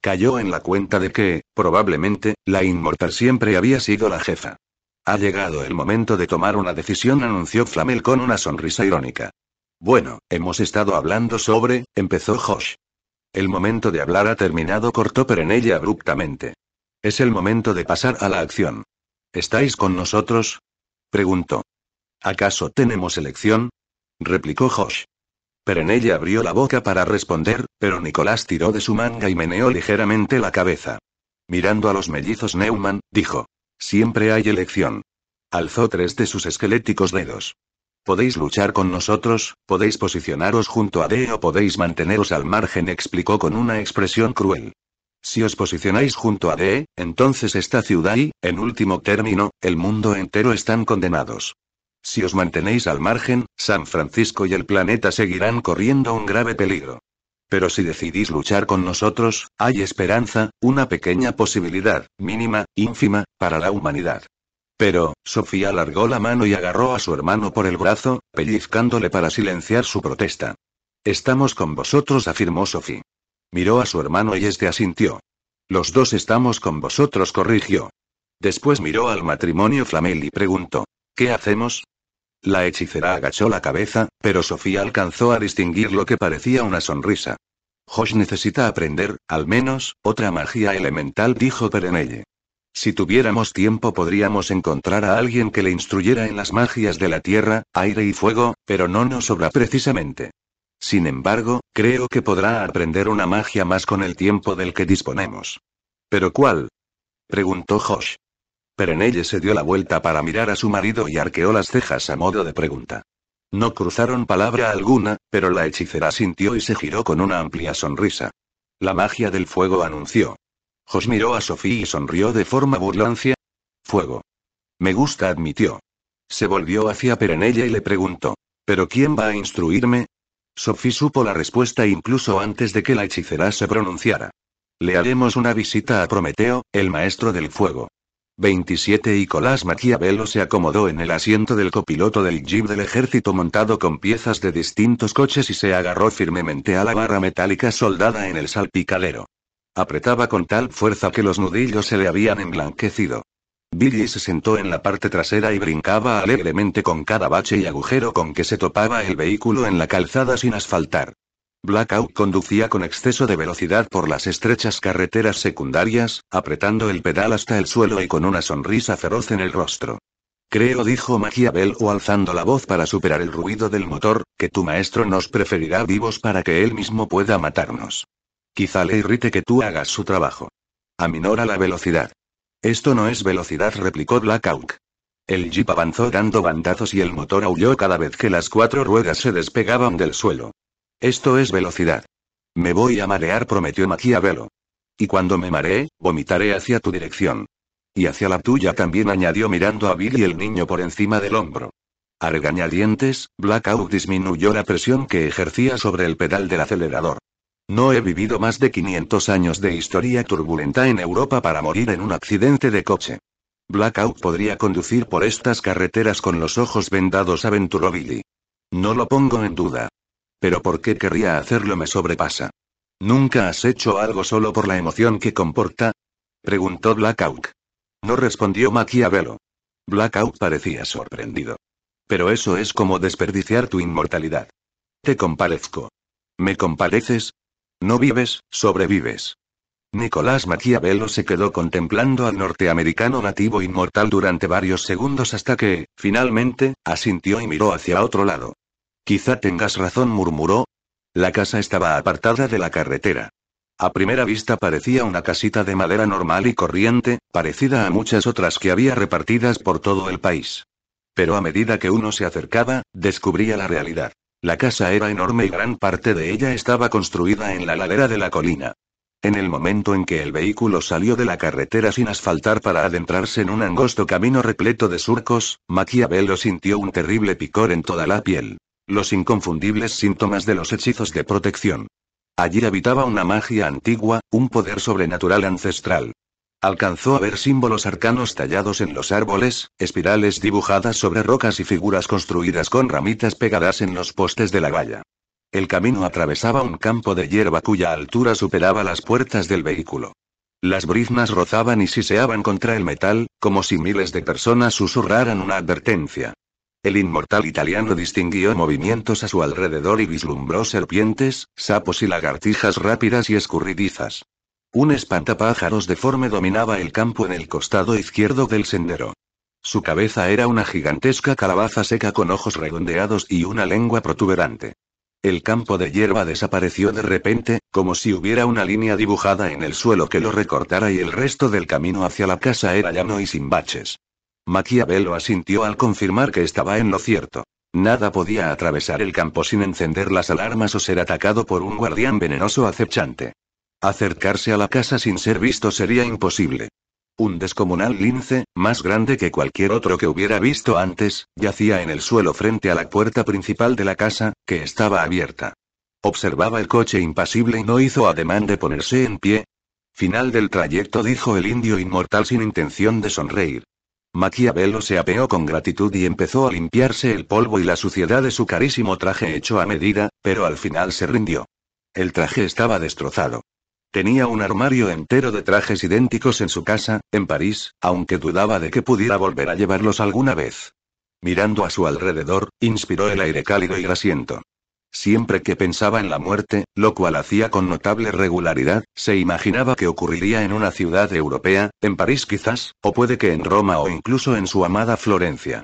Cayó en la cuenta de que, probablemente, la inmortal siempre había sido la jefa. Ha llegado el momento de tomar una decisión, anunció Flamel con una sonrisa irónica. Bueno, hemos estado hablando sobre, empezó Josh. El momento de hablar ha terminado, cortó Perenella abruptamente. Es el momento de pasar a la acción. ¿Estáis con nosotros? preguntó. ¿Acaso tenemos elección? replicó Josh. Perenella abrió la boca para responder, pero Nicolás tiró de su manga y meneó ligeramente la cabeza. Mirando a los mellizos Neumann, dijo. Siempre hay elección. Alzó tres de sus esqueléticos dedos. Podéis luchar con nosotros, podéis posicionaros junto a D o podéis manteneros al margen, explicó con una expresión cruel. Si os posicionáis junto a D, entonces esta ciudad y, en último término, el mundo entero están condenados. Si os mantenéis al margen, San Francisco y el planeta seguirán corriendo un grave peligro. Pero si decidís luchar con nosotros, hay esperanza, una pequeña posibilidad, mínima, ínfima, para la humanidad. Pero, Sofía alargó la mano y agarró a su hermano por el brazo, pellizcándole para silenciar su protesta. Estamos con vosotros, afirmó Sofía. Miró a su hermano y este asintió. Los dos estamos con vosotros, corrigió. Después miró al matrimonio Flamel y preguntó. ¿Qué hacemos? La hechicera agachó la cabeza, pero Sofía alcanzó a distinguir lo que parecía una sonrisa. Josh necesita aprender, al menos, otra magia elemental, dijo Perenelle. Si tuviéramos tiempo podríamos encontrar a alguien que le instruyera en las magias de la tierra, aire y fuego, pero no nos sobra precisamente. Sin embargo, creo que podrá aprender una magia más con el tiempo del que disponemos. ¿Pero cuál? preguntó Josh. Perenelle se dio la vuelta para mirar a su marido y arqueó las cejas a modo de pregunta. No cruzaron palabra alguna, pero la hechicera sintió y se giró con una amplia sonrisa. La magia del fuego anunció. Jos miró a Sofía y sonrió de forma burlancia. Fuego. Me gusta, admitió. Se volvió hacia Perenella y le preguntó. ¿Pero quién va a instruirme? Sofía supo la respuesta incluso antes de que la hechicera se pronunciara. Le haremos una visita a Prometeo, el maestro del fuego. 27 y Colás Maquiavelo se acomodó en el asiento del copiloto del jeep del ejército montado con piezas de distintos coches y se agarró firmemente a la barra metálica soldada en el salpicadero. Apretaba con tal fuerza que los nudillos se le habían emblanquecido. Billy se sentó en la parte trasera y brincaba alegremente con cada bache y agujero con que se topaba el vehículo en la calzada sin asfaltar. Blackout conducía con exceso de velocidad por las estrechas carreteras secundarias, apretando el pedal hasta el suelo y con una sonrisa feroz en el rostro. Creo, dijo o alzando la voz para superar el ruido del motor, que tu maestro nos preferirá vivos para que él mismo pueda matarnos. Quizá le irrite que tú hagas su trabajo. Aminora la velocidad. Esto no es velocidad, replicó Blackout. El jeep avanzó dando bandazos y el motor aulló cada vez que las cuatro ruedas se despegaban del suelo. Esto es velocidad. Me voy a marear, prometió Maquiavelo. Y cuando me maree, vomitaré hacia tu dirección. Y hacia la tuya también añadió mirando a Billy el niño por encima del hombro. A regañadientes, Blackout disminuyó la presión que ejercía sobre el pedal del acelerador. No he vivido más de 500 años de historia turbulenta en Europa para morir en un accidente de coche. Blackout podría conducir por estas carreteras con los ojos vendados, aventuró Billy. No lo pongo en duda. Pero por qué querría hacerlo me sobrepasa. ¿Nunca has hecho algo solo por la emoción que comporta? Preguntó Blackout. No respondió Maquiavelo. Blackout parecía sorprendido. Pero eso es como desperdiciar tu inmortalidad. Te comparezco. ¿Me compareces? No vives, sobrevives. Nicolás Maquiavelo se quedó contemplando al norteamericano nativo inmortal durante varios segundos hasta que, finalmente, asintió y miró hacia otro lado. Quizá tengas razón, murmuró. La casa estaba apartada de la carretera. A primera vista parecía una casita de madera normal y corriente, parecida a muchas otras que había repartidas por todo el país. Pero a medida que uno se acercaba, descubría la realidad. La casa era enorme y gran parte de ella estaba construida en la ladera de la colina. En el momento en que el vehículo salió de la carretera sin asfaltar para adentrarse en un angosto camino repleto de surcos, Maquiavelo sintió un terrible picor en toda la piel. Los inconfundibles síntomas de los hechizos de protección. Allí habitaba una magia antigua, un poder sobrenatural ancestral. Alcanzó a ver símbolos arcanos tallados en los árboles, espirales dibujadas sobre rocas y figuras construidas con ramitas pegadas en los postes de la valla. El camino atravesaba un campo de hierba cuya altura superaba las puertas del vehículo. Las briznas rozaban y siseaban contra el metal, como si miles de personas susurraran una advertencia. El inmortal italiano distinguió movimientos a su alrededor y vislumbró serpientes, sapos y lagartijas rápidas y escurridizas. Un espantapájaros deforme dominaba el campo en el costado izquierdo del sendero. Su cabeza era una gigantesca calabaza seca con ojos redondeados y una lengua protuberante. El campo de hierba desapareció de repente, como si hubiera una línea dibujada en el suelo que lo recortara y el resto del camino hacia la casa era llano y sin baches. Maquiavelo asintió al confirmar que estaba en lo cierto. Nada podía atravesar el campo sin encender las alarmas o ser atacado por un guardián venenoso acechante. Acercarse a la casa sin ser visto sería imposible. Un descomunal lince, más grande que cualquier otro que hubiera visto antes, yacía en el suelo frente a la puerta principal de la casa, que estaba abierta. Observaba el coche impasible y no hizo ademán de ponerse en pie. Final del trayecto dijo el indio inmortal sin intención de sonreír. Maquiavelo se apeó con gratitud y empezó a limpiarse el polvo y la suciedad de su carísimo traje hecho a medida, pero al final se rindió. El traje estaba destrozado. Tenía un armario entero de trajes idénticos en su casa, en París, aunque dudaba de que pudiera volver a llevarlos alguna vez. Mirando a su alrededor, inspiró el aire cálido y grasiento. Siempre que pensaba en la muerte, lo cual hacía con notable regularidad, se imaginaba que ocurriría en una ciudad europea, en París quizás, o puede que en Roma o incluso en su amada Florencia.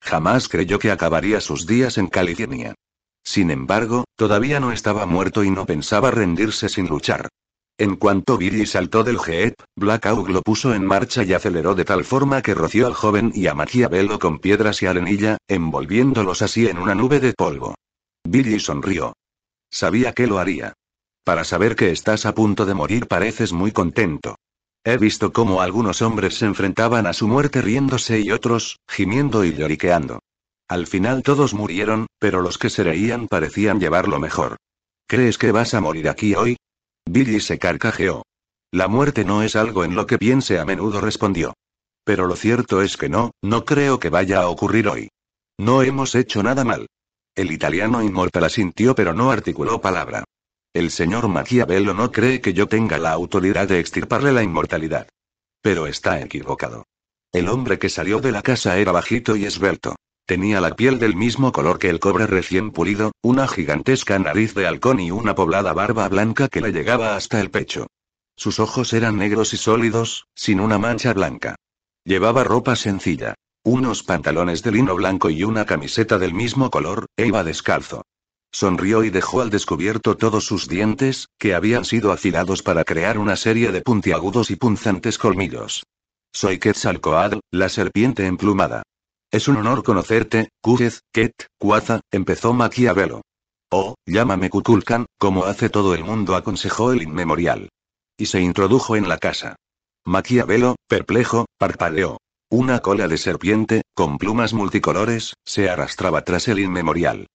Jamás creyó que acabaría sus días en California. Sin embargo, todavía no estaba muerto y no pensaba rendirse sin luchar. En cuanto Billy saltó del jeep, Black lo puso en marcha y aceleró de tal forma que roció al joven y a Maquiavelo con piedras y arenilla, envolviéndolos así en una nube de polvo. Billy sonrió. Sabía que lo haría. Para saber que estás a punto de morir pareces muy contento. He visto cómo algunos hombres se enfrentaban a su muerte riéndose y otros, gimiendo y lloriqueando. Al final todos murieron, pero los que se reían parecían llevarlo mejor. ¿Crees que vas a morir aquí hoy? Billy se carcajeó. La muerte no es algo en lo que piense a menudo respondió. Pero lo cierto es que no, no creo que vaya a ocurrir hoy. No hemos hecho nada mal. El italiano inmortal asintió pero no articuló palabra. El señor Maquiavelo no cree que yo tenga la autoridad de extirparle la inmortalidad. Pero está equivocado. El hombre que salió de la casa era bajito y esbelto. Tenía la piel del mismo color que el cobre recién pulido, una gigantesca nariz de halcón y una poblada barba blanca que le llegaba hasta el pecho. Sus ojos eran negros y sólidos, sin una mancha blanca. Llevaba ropa sencilla. Unos pantalones de lino blanco y una camiseta del mismo color, e iba descalzo. Sonrió y dejó al descubierto todos sus dientes, que habían sido afilados para crear una serie de puntiagudos y punzantes colmillos. Soy Quetzalcoatl, la serpiente emplumada. Es un honor conocerte, Cúrez, Ket, Cuaza, empezó Maquiavelo. Oh, llámame Cuculcan, como hace todo el mundo, aconsejó el inmemorial. Y se introdujo en la casa. Maquiavelo, perplejo, parpadeó. Una cola de serpiente, con plumas multicolores, se arrastraba tras el inmemorial.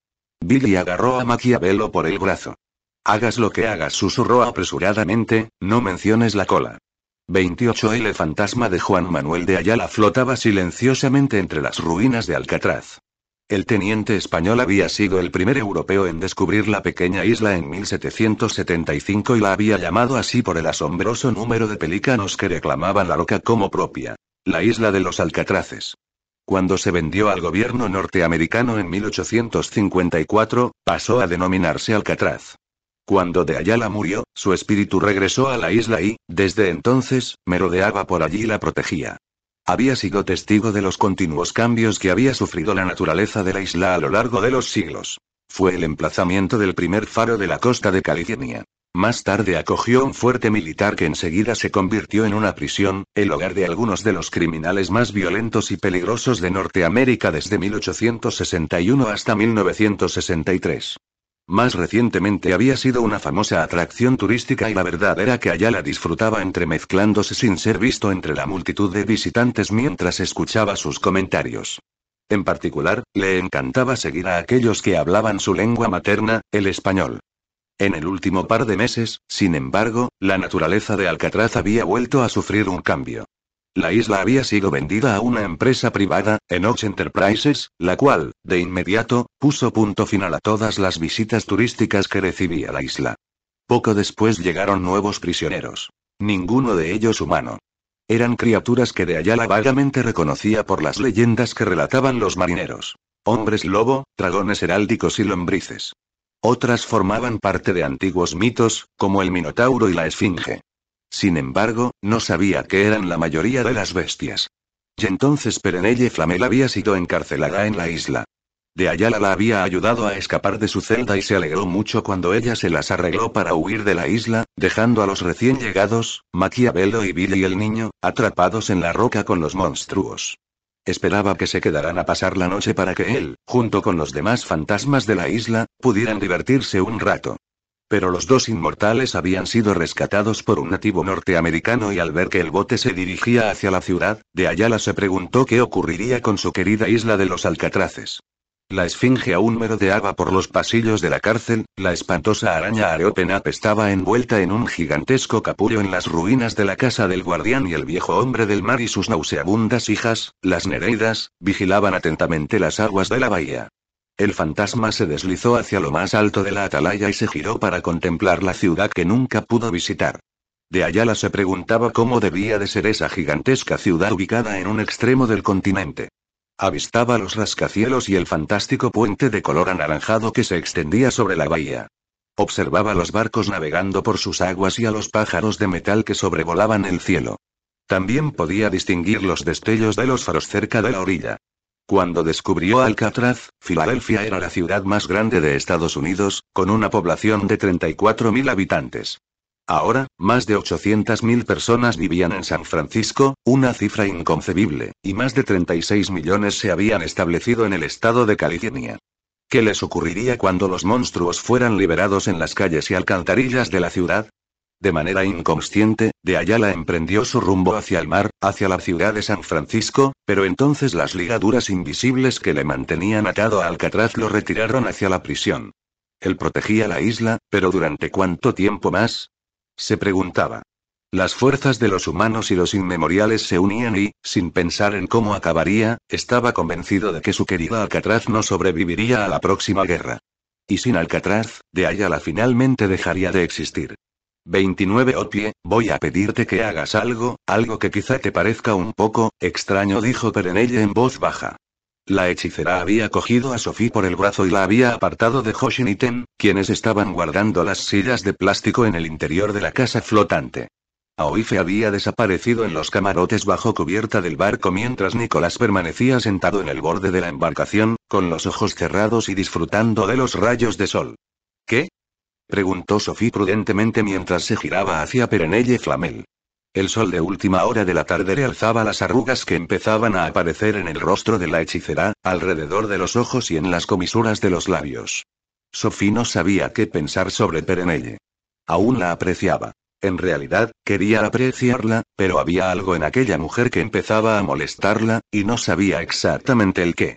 Billy agarró a Maquiavelo por el brazo. Hagas lo que hagas, susurró apresuradamente, no menciones la cola. 28. El fantasma de Juan Manuel de Ayala flotaba silenciosamente entre las ruinas de Alcatraz. El teniente español había sido el primer europeo en descubrir la pequeña isla en 1775 y la había llamado así por el asombroso número de pelícanos que reclamaban la roca como propia. La isla de los Alcatraces. Cuando se vendió al gobierno norteamericano en 1854, pasó a denominarse Alcatraz. Cuando de Ayala murió, su espíritu regresó a la isla y, desde entonces, merodeaba por allí y la protegía. Había sido testigo de los continuos cambios que había sufrido la naturaleza de la isla a lo largo de los siglos. Fue el emplazamiento del primer faro de la costa de California. Más tarde acogió un fuerte militar que enseguida se convirtió en una prisión, el hogar de algunos de los criminales más violentos y peligrosos de Norteamérica desde 1861 hasta 1963. Más recientemente había sido una famosa atracción turística y la verdad era que allá la disfrutaba entremezclándose sin ser visto entre la multitud de visitantes mientras escuchaba sus comentarios. En particular, le encantaba seguir a aquellos que hablaban su lengua materna, el español. En el último par de meses, sin embargo, la naturaleza de Alcatraz había vuelto a sufrir un cambio. La isla había sido vendida a una empresa privada, Enox Enterprises, la cual, de inmediato, puso punto final a todas las visitas turísticas que recibía la isla. Poco después llegaron nuevos prisioneros. Ninguno de ellos humano. Eran criaturas que de allá la vagamente reconocía por las leyendas que relataban los marineros. Hombres lobo, dragones heráldicos y lombrices. Otras formaban parte de antiguos mitos, como el Minotauro y la Esfinge. Sin embargo, no sabía que eran la mayoría de las bestias. Y entonces Perenelle Flamel había sido encarcelada en la isla. De Ayala la había ayudado a escapar de su celda y se alegró mucho cuando ella se las arregló para huir de la isla, dejando a los recién llegados, Maquiavelo y Billy el niño, atrapados en la roca con los monstruos. Esperaba que se quedaran a pasar la noche para que él, junto con los demás fantasmas de la isla, pudieran divertirse un rato. Pero los dos inmortales habían sido rescatados por un nativo norteamericano y al ver que el bote se dirigía hacia la ciudad, de Ayala se preguntó qué ocurriría con su querida isla de los Alcatraces. La esfinge aún merodeaba por los pasillos de la cárcel, la espantosa araña Areopenap estaba envuelta en un gigantesco capullo en las ruinas de la casa del guardián y el viejo hombre del mar y sus nauseabundas hijas, las Nereidas, vigilaban atentamente las aguas de la bahía. El fantasma se deslizó hacia lo más alto de la atalaya y se giró para contemplar la ciudad que nunca pudo visitar. De la se preguntaba cómo debía de ser esa gigantesca ciudad ubicada en un extremo del continente. Avistaba los rascacielos y el fantástico puente de color anaranjado que se extendía sobre la bahía. Observaba los barcos navegando por sus aguas y a los pájaros de metal que sobrevolaban el cielo. También podía distinguir los destellos de los faros cerca de la orilla. Cuando descubrió Alcatraz, Filadelfia era la ciudad más grande de Estados Unidos, con una población de 34.000 habitantes. Ahora, más de 800.000 personas vivían en San Francisco, una cifra inconcebible, y más de 36 millones se habían establecido en el estado de California. ¿Qué les ocurriría cuando los monstruos fueran liberados en las calles y alcantarillas de la ciudad? De manera inconsciente, de Ayala emprendió su rumbo hacia el mar, hacia la ciudad de San Francisco, pero entonces las ligaduras invisibles que le mantenían atado a Alcatraz lo retiraron hacia la prisión. Él protegía la isla, pero ¿durante cuánto tiempo más? Se preguntaba. Las fuerzas de los humanos y los inmemoriales se unían y, sin pensar en cómo acabaría, estaba convencido de que su querida Alcatraz no sobreviviría a la próxima guerra. Y sin Alcatraz, de Ayala finalmente dejaría de existir. 29 Otie, voy a pedirte que hagas algo, algo que quizá te parezca un poco extraño, dijo Perenelle en voz baja. La hechicera había cogido a Sophie por el brazo y la había apartado de Hoshin y Ten, quienes estaban guardando las sillas de plástico en el interior de la casa flotante. Aoife había desaparecido en los camarotes bajo cubierta del barco mientras Nicolás permanecía sentado en el borde de la embarcación, con los ojos cerrados y disfrutando de los rayos de sol. ¿Qué? preguntó Sophie prudentemente mientras se giraba hacia Perenelle Flamel. El sol de última hora de la tarde realzaba las arrugas que empezaban a aparecer en el rostro de la hechicera, alrededor de los ojos y en las comisuras de los labios. Sophie no sabía qué pensar sobre Perenelle. Aún la apreciaba. En realidad, quería apreciarla, pero había algo en aquella mujer que empezaba a molestarla, y no sabía exactamente el qué.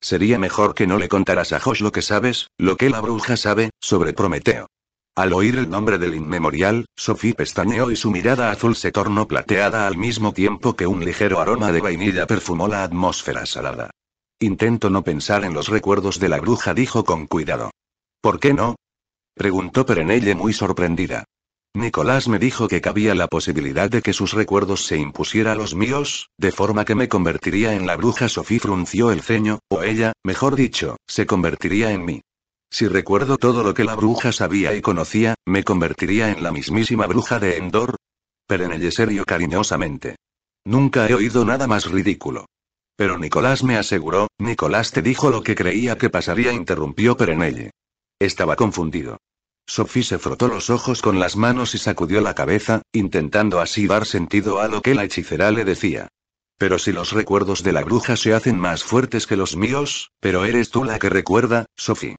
Sería mejor que no le contaras a Josh lo que sabes, lo que la bruja sabe, sobre Prometeo. Al oír el nombre del inmemorial, Sophie pestañeó y su mirada azul se tornó plateada al mismo tiempo que un ligero aroma de vainilla perfumó la atmósfera salada. Intento no pensar en los recuerdos de la bruja, dijo con cuidado. ¿Por qué no? preguntó Perenelle muy sorprendida. Nicolás me dijo que cabía la posibilidad de que sus recuerdos se impusieran a los míos, de forma que me convertiría en la bruja. Sophie frunció el ceño, o ella, mejor dicho, se convertiría en mí. Si recuerdo todo lo que la bruja sabía y conocía, me convertiría en la mismísima bruja de Endor. serio cariñosamente. Nunca he oído nada más ridículo. Pero Nicolás me aseguró, Nicolás te dijo lo que creía que pasaría, interrumpió Perenelle. Estaba confundido. Sophie se frotó los ojos con las manos y sacudió la cabeza, intentando así dar sentido a lo que la hechicera le decía. Pero si los recuerdos de la bruja se hacen más fuertes que los míos, pero eres tú la que recuerda, Sophie.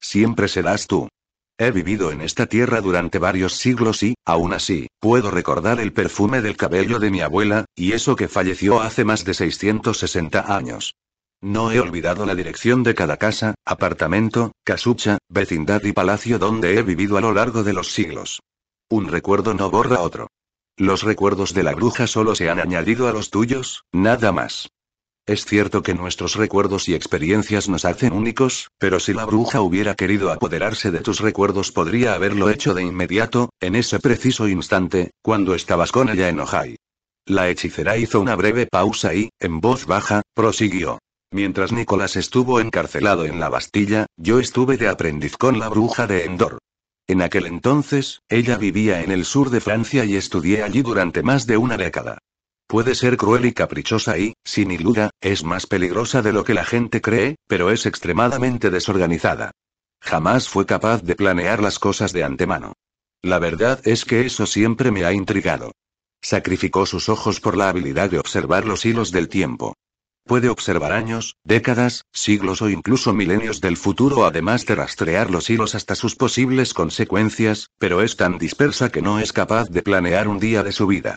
Siempre serás tú. He vivido en esta tierra durante varios siglos y, aún así, puedo recordar el perfume del cabello de mi abuela, y eso que falleció hace más de 660 años. No he olvidado la dirección de cada casa, apartamento, casucha, vecindad y palacio donde he vivido a lo largo de los siglos. Un recuerdo no borra otro. Los recuerdos de la bruja solo se han añadido a los tuyos, nada más. Es cierto que nuestros recuerdos y experiencias nos hacen únicos, pero si la bruja hubiera querido apoderarse de tus recuerdos podría haberlo hecho de inmediato, en ese preciso instante, cuando estabas con ella en Ojai. La hechicera hizo una breve pausa y, en voz baja, prosiguió. Mientras Nicolás estuvo encarcelado en la Bastilla, yo estuve de aprendiz con la bruja de Endor. En aquel entonces, ella vivía en el sur de Francia y estudié allí durante más de una década. Puede ser cruel y caprichosa y, sin iluda, es más peligrosa de lo que la gente cree, pero es extremadamente desorganizada. Jamás fue capaz de planear las cosas de antemano. La verdad es que eso siempre me ha intrigado. Sacrificó sus ojos por la habilidad de observar los hilos del tiempo. Puede observar años, décadas, siglos o incluso milenios del futuro además de rastrear los hilos hasta sus posibles consecuencias, pero es tan dispersa que no es capaz de planear un día de su vida.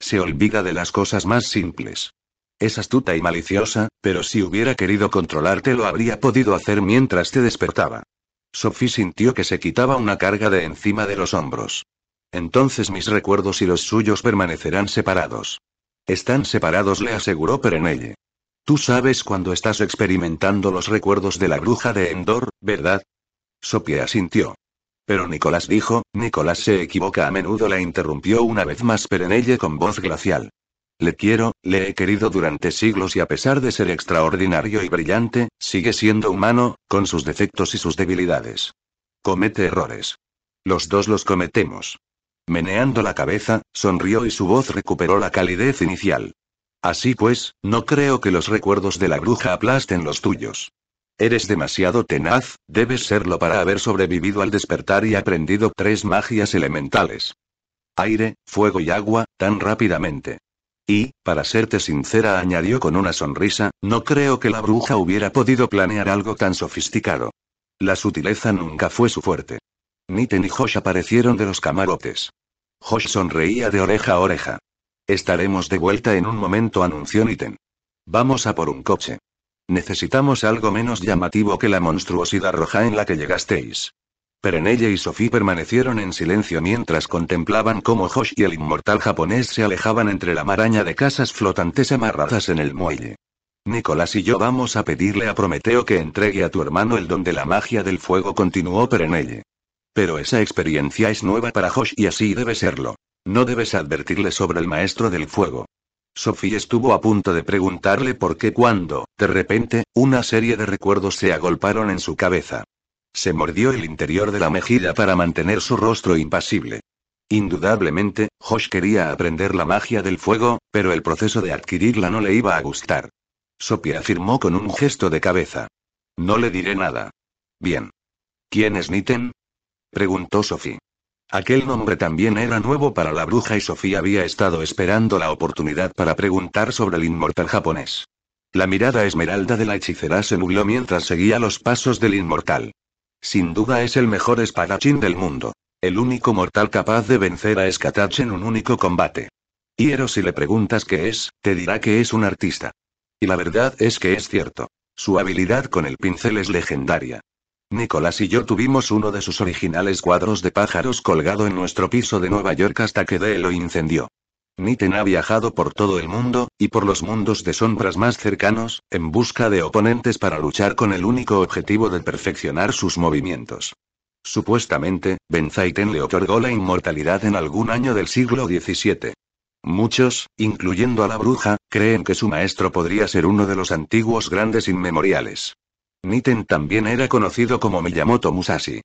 Se olvida de las cosas más simples. Es astuta y maliciosa, pero si hubiera querido controlarte lo habría podido hacer mientras te despertaba. Sophie sintió que se quitaba una carga de encima de los hombros. Entonces mis recuerdos y los suyos permanecerán separados. Están separados, le aseguró Perenelle. Tú sabes cuando estás experimentando los recuerdos de la bruja de Endor, ¿verdad? Sophie asintió. Pero Nicolás dijo, Nicolás se equivoca a menudo la interrumpió una vez más Perenelle con voz glacial. Le quiero, le he querido durante siglos y a pesar de ser extraordinario y brillante, sigue siendo humano, con sus defectos y sus debilidades. Comete errores. Los dos los cometemos. Meneando la cabeza, sonrió y su voz recuperó la calidez inicial. Así pues, no creo que los recuerdos de la bruja aplasten los tuyos. Eres demasiado tenaz, debes serlo para haber sobrevivido al despertar y aprendido tres magias elementales. Aire, fuego y agua, tan rápidamente. Y, para serte sincera, añadió con una sonrisa, no creo que la bruja hubiera podido planear algo tan sofisticado. La sutileza nunca fue su fuerte. Niten y Josh aparecieron de los camarotes. Josh sonreía de oreja a oreja. Estaremos de vuelta en un momento, anunció Niten. Vamos a por un coche. Necesitamos algo menos llamativo que la monstruosidad roja en la que llegasteis. Perenelle y Sophie permanecieron en silencio mientras contemplaban cómo Josh y el inmortal japonés se alejaban entre la maraña de casas flotantes amarradas en el muelle. Nicolás y yo vamos a pedirle a Prometeo que entregue a tu hermano el don de la magia del fuego, continuó Perenelle. Pero esa experiencia es nueva para Josh y así debe serlo. No debes advertirle sobre el maestro del fuego. Sophie estuvo a punto de preguntarle por qué cuando, de repente, una serie de recuerdos se agolparon en su cabeza. Se mordió el interior de la mejilla para mantener su rostro impasible. Indudablemente, Josh quería aprender la magia del fuego, pero el proceso de adquirirla no le iba a gustar. Sophie afirmó con un gesto de cabeza. No le diré nada. Bien. ¿Quién es Niten? preguntó Sophie. Aquel nombre también era nuevo para la bruja y Sofía había estado esperando la oportunidad para preguntar sobre el inmortal japonés. La mirada esmeralda de la hechicera se nubló mientras seguía los pasos del inmortal. Sin duda es el mejor espadachín del mundo. El único mortal capaz de vencer a Skatach en un único combate. Hiero si le preguntas qué es, te dirá que es un artista. Y la verdad es que es cierto. Su habilidad con el pincel es legendaria. Nicolás y yo tuvimos uno de sus originales cuadros de pájaros colgado en nuestro piso de Nueva York hasta que Dee lo incendió. Niten ha viajado por todo el mundo, y por los mundos de sombras más cercanos, en busca de oponentes para luchar con el único objetivo de perfeccionar sus movimientos. Supuestamente, Ben le otorgó la inmortalidad en algún año del siglo XVII. Muchos, incluyendo a la bruja, creen que su maestro podría ser uno de los antiguos grandes inmemoriales. Niten también era conocido como Miyamoto Musashi.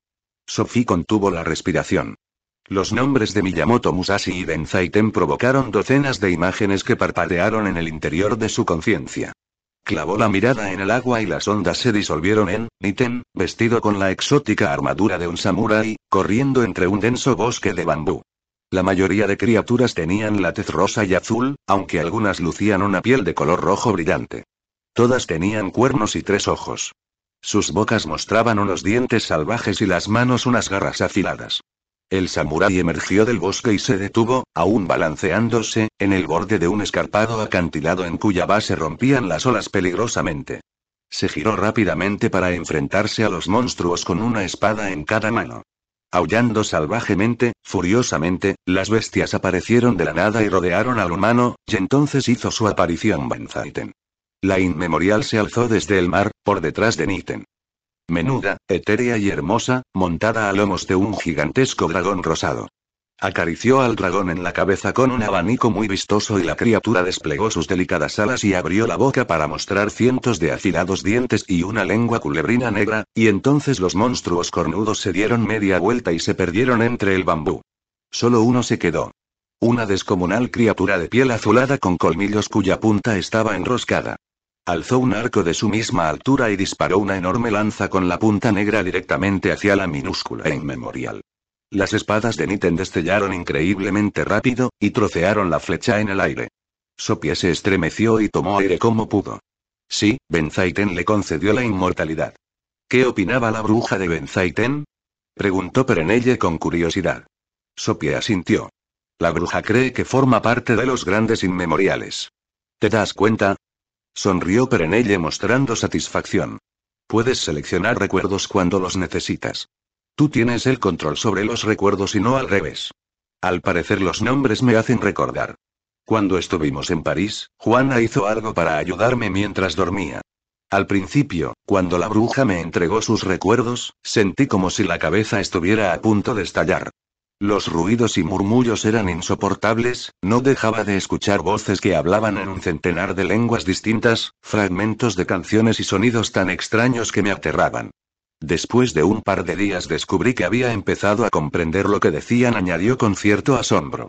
Sophie contuvo la respiración. Los nombres de Miyamoto Musashi y Benzaiten provocaron docenas de imágenes que parpadearon en el interior de su conciencia. Clavó la mirada en el agua y las ondas se disolvieron en Niten, vestido con la exótica armadura de un samurai, corriendo entre un denso bosque de bambú. La mayoría de criaturas tenían la tez rosa y azul, aunque algunas lucían una piel de color rojo brillante. Todas tenían cuernos y tres ojos. Sus bocas mostraban unos dientes salvajes y las manos unas garras afiladas. El samurái emergió del bosque y se detuvo, aún balanceándose, en el borde de un escarpado acantilado en cuya base rompían las olas peligrosamente. Se giró rápidamente para enfrentarse a los monstruos con una espada en cada mano. Aullando salvajemente, furiosamente, las bestias aparecieron de la nada y rodearon al humano, y entonces hizo su aparición Benzaiten. La inmemorial se alzó desde el mar, por detrás de Niten. Menuda, etérea y hermosa, montada a lomos de un gigantesco dragón rosado. Acarició al dragón en la cabeza con un abanico muy vistoso y la criatura desplegó sus delicadas alas y abrió la boca para mostrar cientos de afilados dientes y una lengua culebrina negra, y entonces los monstruos cornudos se dieron media vuelta y se perdieron entre el bambú. Solo uno se quedó. Una descomunal criatura de piel azulada con colmillos cuya punta estaba enroscada. Alzó un arco de su misma altura y disparó una enorme lanza con la punta negra directamente hacia la minúscula e inmemorial. Las espadas de Niten destellaron increíblemente rápido, y trocearon la flecha en el aire. Sopie se estremeció y tomó aire como pudo. Sí, Benzaiten le concedió la inmortalidad. ¿Qué opinaba la bruja de Benzaiten? Preguntó Perenelle con curiosidad. Sopie asintió. La bruja cree que forma parte de los grandes inmemoriales. ¿Te das cuenta? Sonrió Perenelle mostrando satisfacción. Puedes seleccionar recuerdos cuando los necesitas. Tú tienes el control sobre los recuerdos y no al revés. Al parecer los nombres me hacen recordar. Cuando estuvimos en París, Juana hizo algo para ayudarme mientras dormía. Al principio, cuando la bruja me entregó sus recuerdos, sentí como si la cabeza estuviera a punto de estallar. Los ruidos y murmullos eran insoportables, no dejaba de escuchar voces que hablaban en un centenar de lenguas distintas, fragmentos de canciones y sonidos tan extraños que me aterraban. Después de un par de días descubrí que había empezado a comprender lo que decían, añadió con cierto asombro.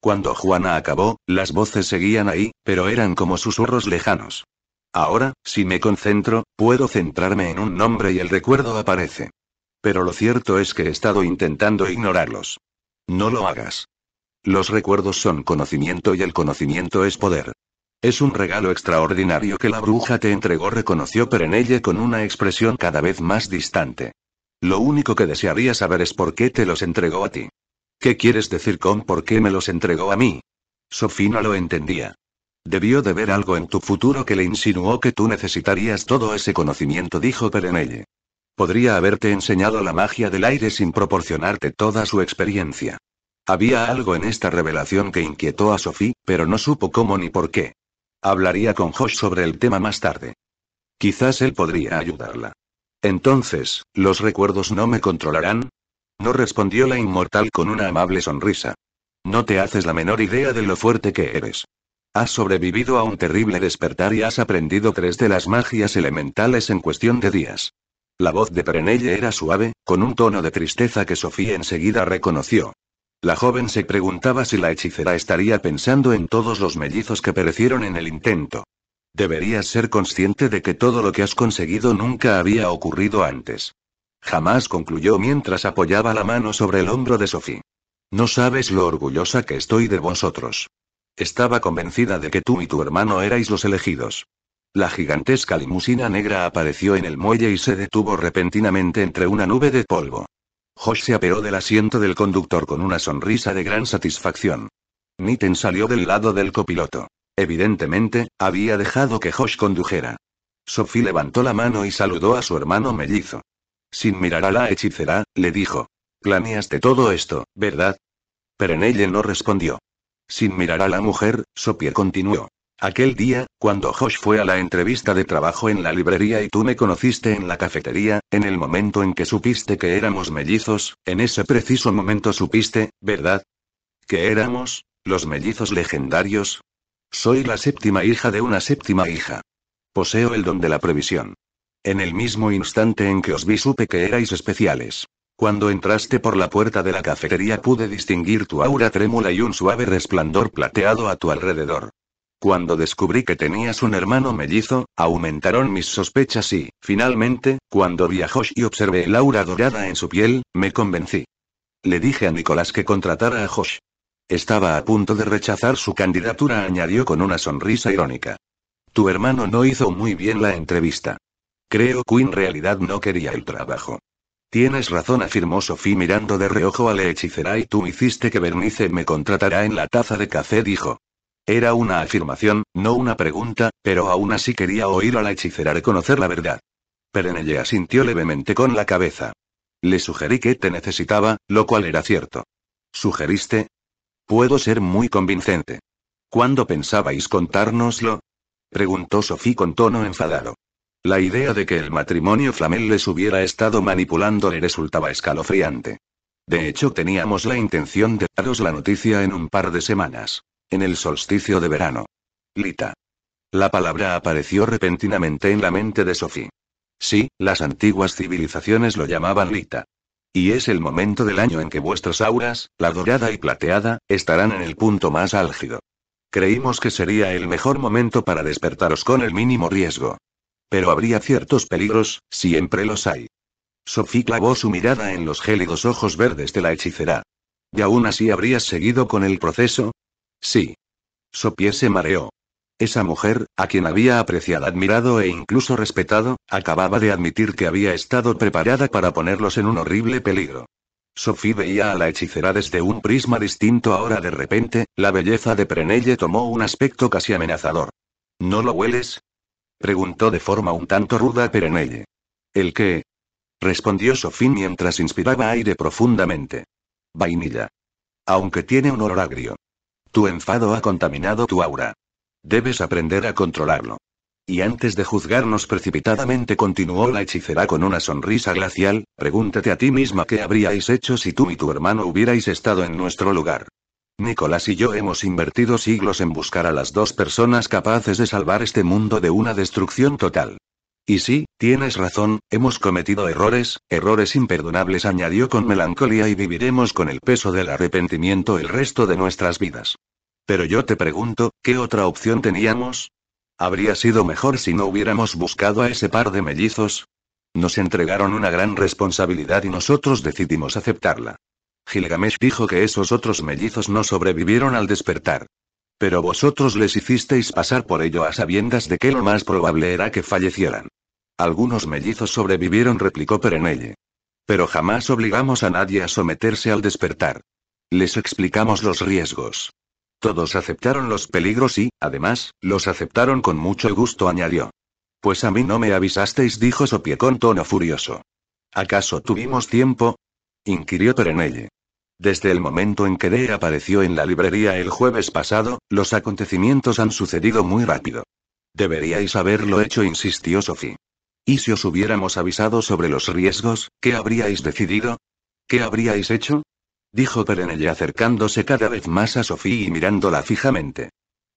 Cuando Juana acabó, las voces seguían ahí, pero eran como susurros lejanos. Ahora, si me concentro, puedo centrarme en un nombre y el recuerdo aparece. Pero lo cierto es que he estado intentando ignorarlos. No lo hagas. Los recuerdos son conocimiento y el conocimiento es poder. Es un regalo extraordinario que la bruja te entregó, reconoció Perenelle con una expresión cada vez más distante. Lo único que desearía saber es por qué te los entregó a ti. ¿Qué quieres decir con por qué me los entregó a mí? Sofía no lo entendía. Debió de ver algo en tu futuro que le insinuó que tú necesitarías todo ese conocimiento, dijo Perenelle. Podría haberte enseñado la magia del aire sin proporcionarte toda su experiencia. Había algo en esta revelación que inquietó a Sophie, pero no supo cómo ni por qué. Hablaría con Josh sobre el tema más tarde. Quizás él podría ayudarla. Entonces, ¿los recuerdos no me controlarán? No respondió la inmortal con una amable sonrisa. No te haces la menor idea de lo fuerte que eres. Has sobrevivido a un terrible despertar y has aprendido tres de las magias elementales en cuestión de días. La voz de Perenelle era suave, con un tono de tristeza que Sofía enseguida reconoció. La joven se preguntaba si la hechicera estaría pensando en todos los mellizos que perecieron en el intento. Deberías ser consciente de que todo lo que has conseguido nunca había ocurrido antes. Jamás concluyó mientras apoyaba la mano sobre el hombro de Sofía. No sabes lo orgullosa que estoy de vosotros. Estaba convencida de que tú y tu hermano erais los elegidos. La gigantesca limusina negra apareció en el muelle y se detuvo repentinamente entre una nube de polvo. Josh se apeó del asiento del conductor con una sonrisa de gran satisfacción. Nitten salió del lado del copiloto. Evidentemente, había dejado que Josh condujera. Sophie levantó la mano y saludó a su hermano mellizo. Sin mirar a la hechicera, le dijo. Planeaste todo esto, ¿verdad? Pero en ella no respondió. Sin mirar a la mujer, Sophie continuó. Aquel día, cuando Josh fue a la entrevista de trabajo en la librería y tú me conociste en la cafetería, en el momento en que supiste que éramos mellizos, en ese preciso momento supiste, ¿verdad? Que éramos, los mellizos legendarios. Soy la séptima hija de una séptima hija. Poseo el don de la previsión. En el mismo instante en que os vi supe que erais especiales. Cuando entraste por la puerta de la cafetería pude distinguir tu aura trémula y un suave resplandor plateado a tu alrededor. Cuando descubrí que tenías un hermano mellizo, aumentaron mis sospechas y, finalmente, cuando vi a Josh y observé el aura dorada en su piel, me convencí. Le dije a Nicolás que contratara a Josh. Estaba a punto de rechazar su candidatura, añadió con una sonrisa irónica. Tu hermano no hizo muy bien la entrevista. Creo que en realidad no quería el trabajo. Tienes razón, afirmó Sophie mirando de reojo a la hechicera y tú hiciste que Bernice me contratara en la taza de café, dijo. Era una afirmación, no una pregunta, pero aún así quería oír a la hechicera reconocer la verdad. Perenelle asintió levemente con la cabeza. Le sugerí que te necesitaba, lo cual era cierto. ¿Sugeriste? Puedo ser muy convincente. ¿Cuándo pensabais contárnoslo? preguntó Sophie con tono enfadado. La idea de que el matrimonio Flamel les hubiera estado manipulando le resultaba escalofriante. De hecho, teníamos la intención de daros la noticia en un par de semanas. En el solsticio de verano. Lita. La palabra apareció repentinamente en la mente de Sophie. Sí, las antiguas civilizaciones lo llamaban Lita. Y es el momento del año en que vuestras auras, la dorada y plateada, estarán en el punto más álgido. Creímos que sería el mejor momento para despertaros con el mínimo riesgo. Pero habría ciertos peligros, siempre los hay. Sophie clavó su mirada en los gélidos ojos verdes de la hechicera. ¿Y aún así habrías seguido con el proceso? Sí. Sopie se mareó. Esa mujer, a quien había apreciado, admirado e incluso respetado, acababa de admitir que había estado preparada para ponerlos en un horrible peligro. Sophie veía a la hechicera desde un prisma distinto ahora de repente, la belleza de Prenelle tomó un aspecto casi amenazador. ¿No lo hueles? preguntó de forma un tanto ruda Prenelle. ¿El qué? respondió Sophie mientras inspiraba aire profundamente. Vainilla. Aunque tiene un olor agrio. Tu enfado ha contaminado tu aura. Debes aprender a controlarlo. Y antes de juzgarnos precipitadamente, continuó la hechicera con una sonrisa glacial, pregúntate a ti misma qué habríais hecho si tú y tu hermano hubierais estado en nuestro lugar. Nicolás y yo hemos invertido siglos en buscar a las dos personas capaces de salvar este mundo de una destrucción total. Y sí, tienes razón, hemos cometido errores, errores imperdonables, añadió con melancolía y viviremos con el peso del arrepentimiento el resto de nuestras vidas. Pero yo te pregunto, ¿qué otra opción teníamos? ¿Habría sido mejor si no hubiéramos buscado a ese par de mellizos? Nos entregaron una gran responsabilidad y nosotros decidimos aceptarla. Gilgamesh dijo que esos otros mellizos no sobrevivieron al despertar. Pero vosotros les hicisteis pasar por ello a sabiendas de que lo más probable era que fallecieran. Algunos mellizos sobrevivieron, replicó Perenelle. Pero jamás obligamos a nadie a someterse al despertar. Les explicamos los riesgos. Todos aceptaron los peligros y, además, los aceptaron con mucho gusto, añadió. Pues a mí no me avisasteis, dijo Sopie con tono furioso. ¿Acaso tuvimos tiempo? inquirió Perenelle. Desde el momento en que Dee apareció en la librería el jueves pasado, los acontecimientos han sucedido muy rápido. Deberíais haberlo hecho, insistió Sophie. ¿Y si os hubiéramos avisado sobre los riesgos, qué habríais decidido? ¿Qué habríais hecho? Dijo Perenelle acercándose cada vez más a Sophie y mirándola fijamente.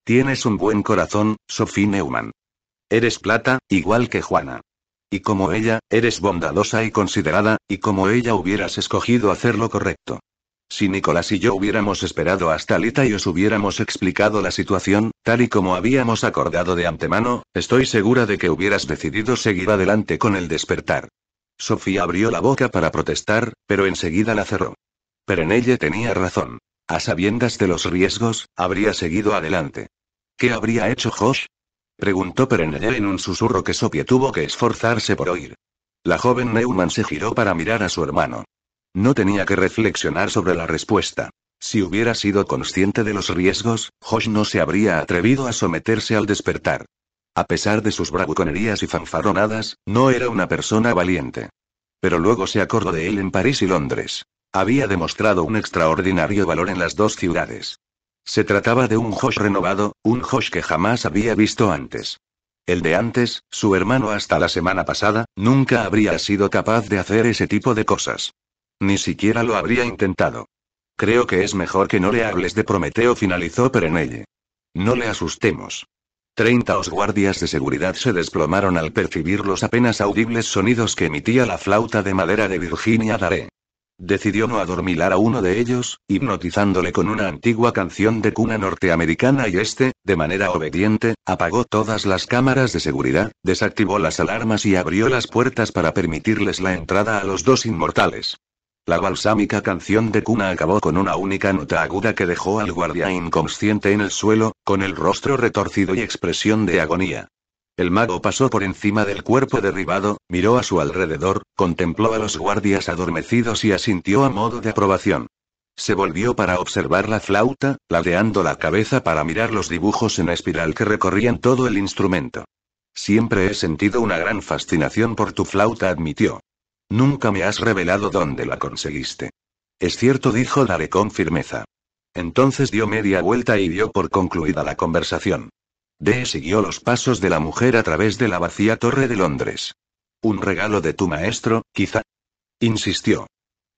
Tienes un buen corazón, Sophie Neumann. Eres plata, igual que Juana. Y como ella, eres bondadosa y considerada, y como ella hubieras escogido hacer lo correcto. Si Nicolás y yo hubiéramos esperado hasta Lita y os hubiéramos explicado la situación, tal y como habíamos acordado de antemano, estoy segura de que hubieras decidido seguir adelante con el despertar. Sofía abrió la boca para protestar, pero enseguida la cerró. Pero tenía razón. A sabiendas de los riesgos, habría seguido adelante. ¿Qué habría hecho Josh? preguntó Perenelle en un susurro que Sofía tuvo que esforzarse por oír. La joven Neumann se giró para mirar a su hermano. No tenía que reflexionar sobre la respuesta. Si hubiera sido consciente de los riesgos, Josh no se habría atrevido a someterse al despertar. A pesar de sus bravuconerías y fanfaronadas, no era una persona valiente. Pero luego se acordó de él en París y Londres. Había demostrado un extraordinario valor en las dos ciudades. Se trataba de un Josh renovado, un Josh que jamás había visto antes. El de antes, su hermano hasta la semana pasada, nunca habría sido capaz de hacer ese tipo de cosas. Ni siquiera lo habría intentado. Creo que es mejor que no le hables de Prometeo, finalizó Perenelle. No le asustemos. Treinta os guardias de seguridad se desplomaron al percibir los apenas audibles sonidos que emitía la flauta de madera de Virginia Dare. Decidió no adormilar a uno de ellos, hipnotizándole con una antigua canción de cuna norteamericana y este, de manera obediente, apagó todas las cámaras de seguridad, desactivó las alarmas y abrió las puertas para permitirles la entrada a los dos inmortales. La balsámica canción de cuna acabó con una única nota aguda que dejó al guardia inconsciente en el suelo, con el rostro retorcido y expresión de agonía. El mago pasó por encima del cuerpo derribado, miró a su alrededor, contempló a los guardias adormecidos y asintió a modo de aprobación. Se volvió para observar la flauta, ladeando la cabeza para mirar los dibujos en espiral que recorrían todo el instrumento. Siempre he sentido una gran fascinación por tu flauta, admitió. Nunca me has revelado dónde la conseguiste. Es cierto, dijo Dare con firmeza. Entonces dio media vuelta y dio por concluida la conversación. De siguió los pasos de la mujer a través de la vacía torre de Londres. ¿Un regalo de tu maestro, quizá? Insistió.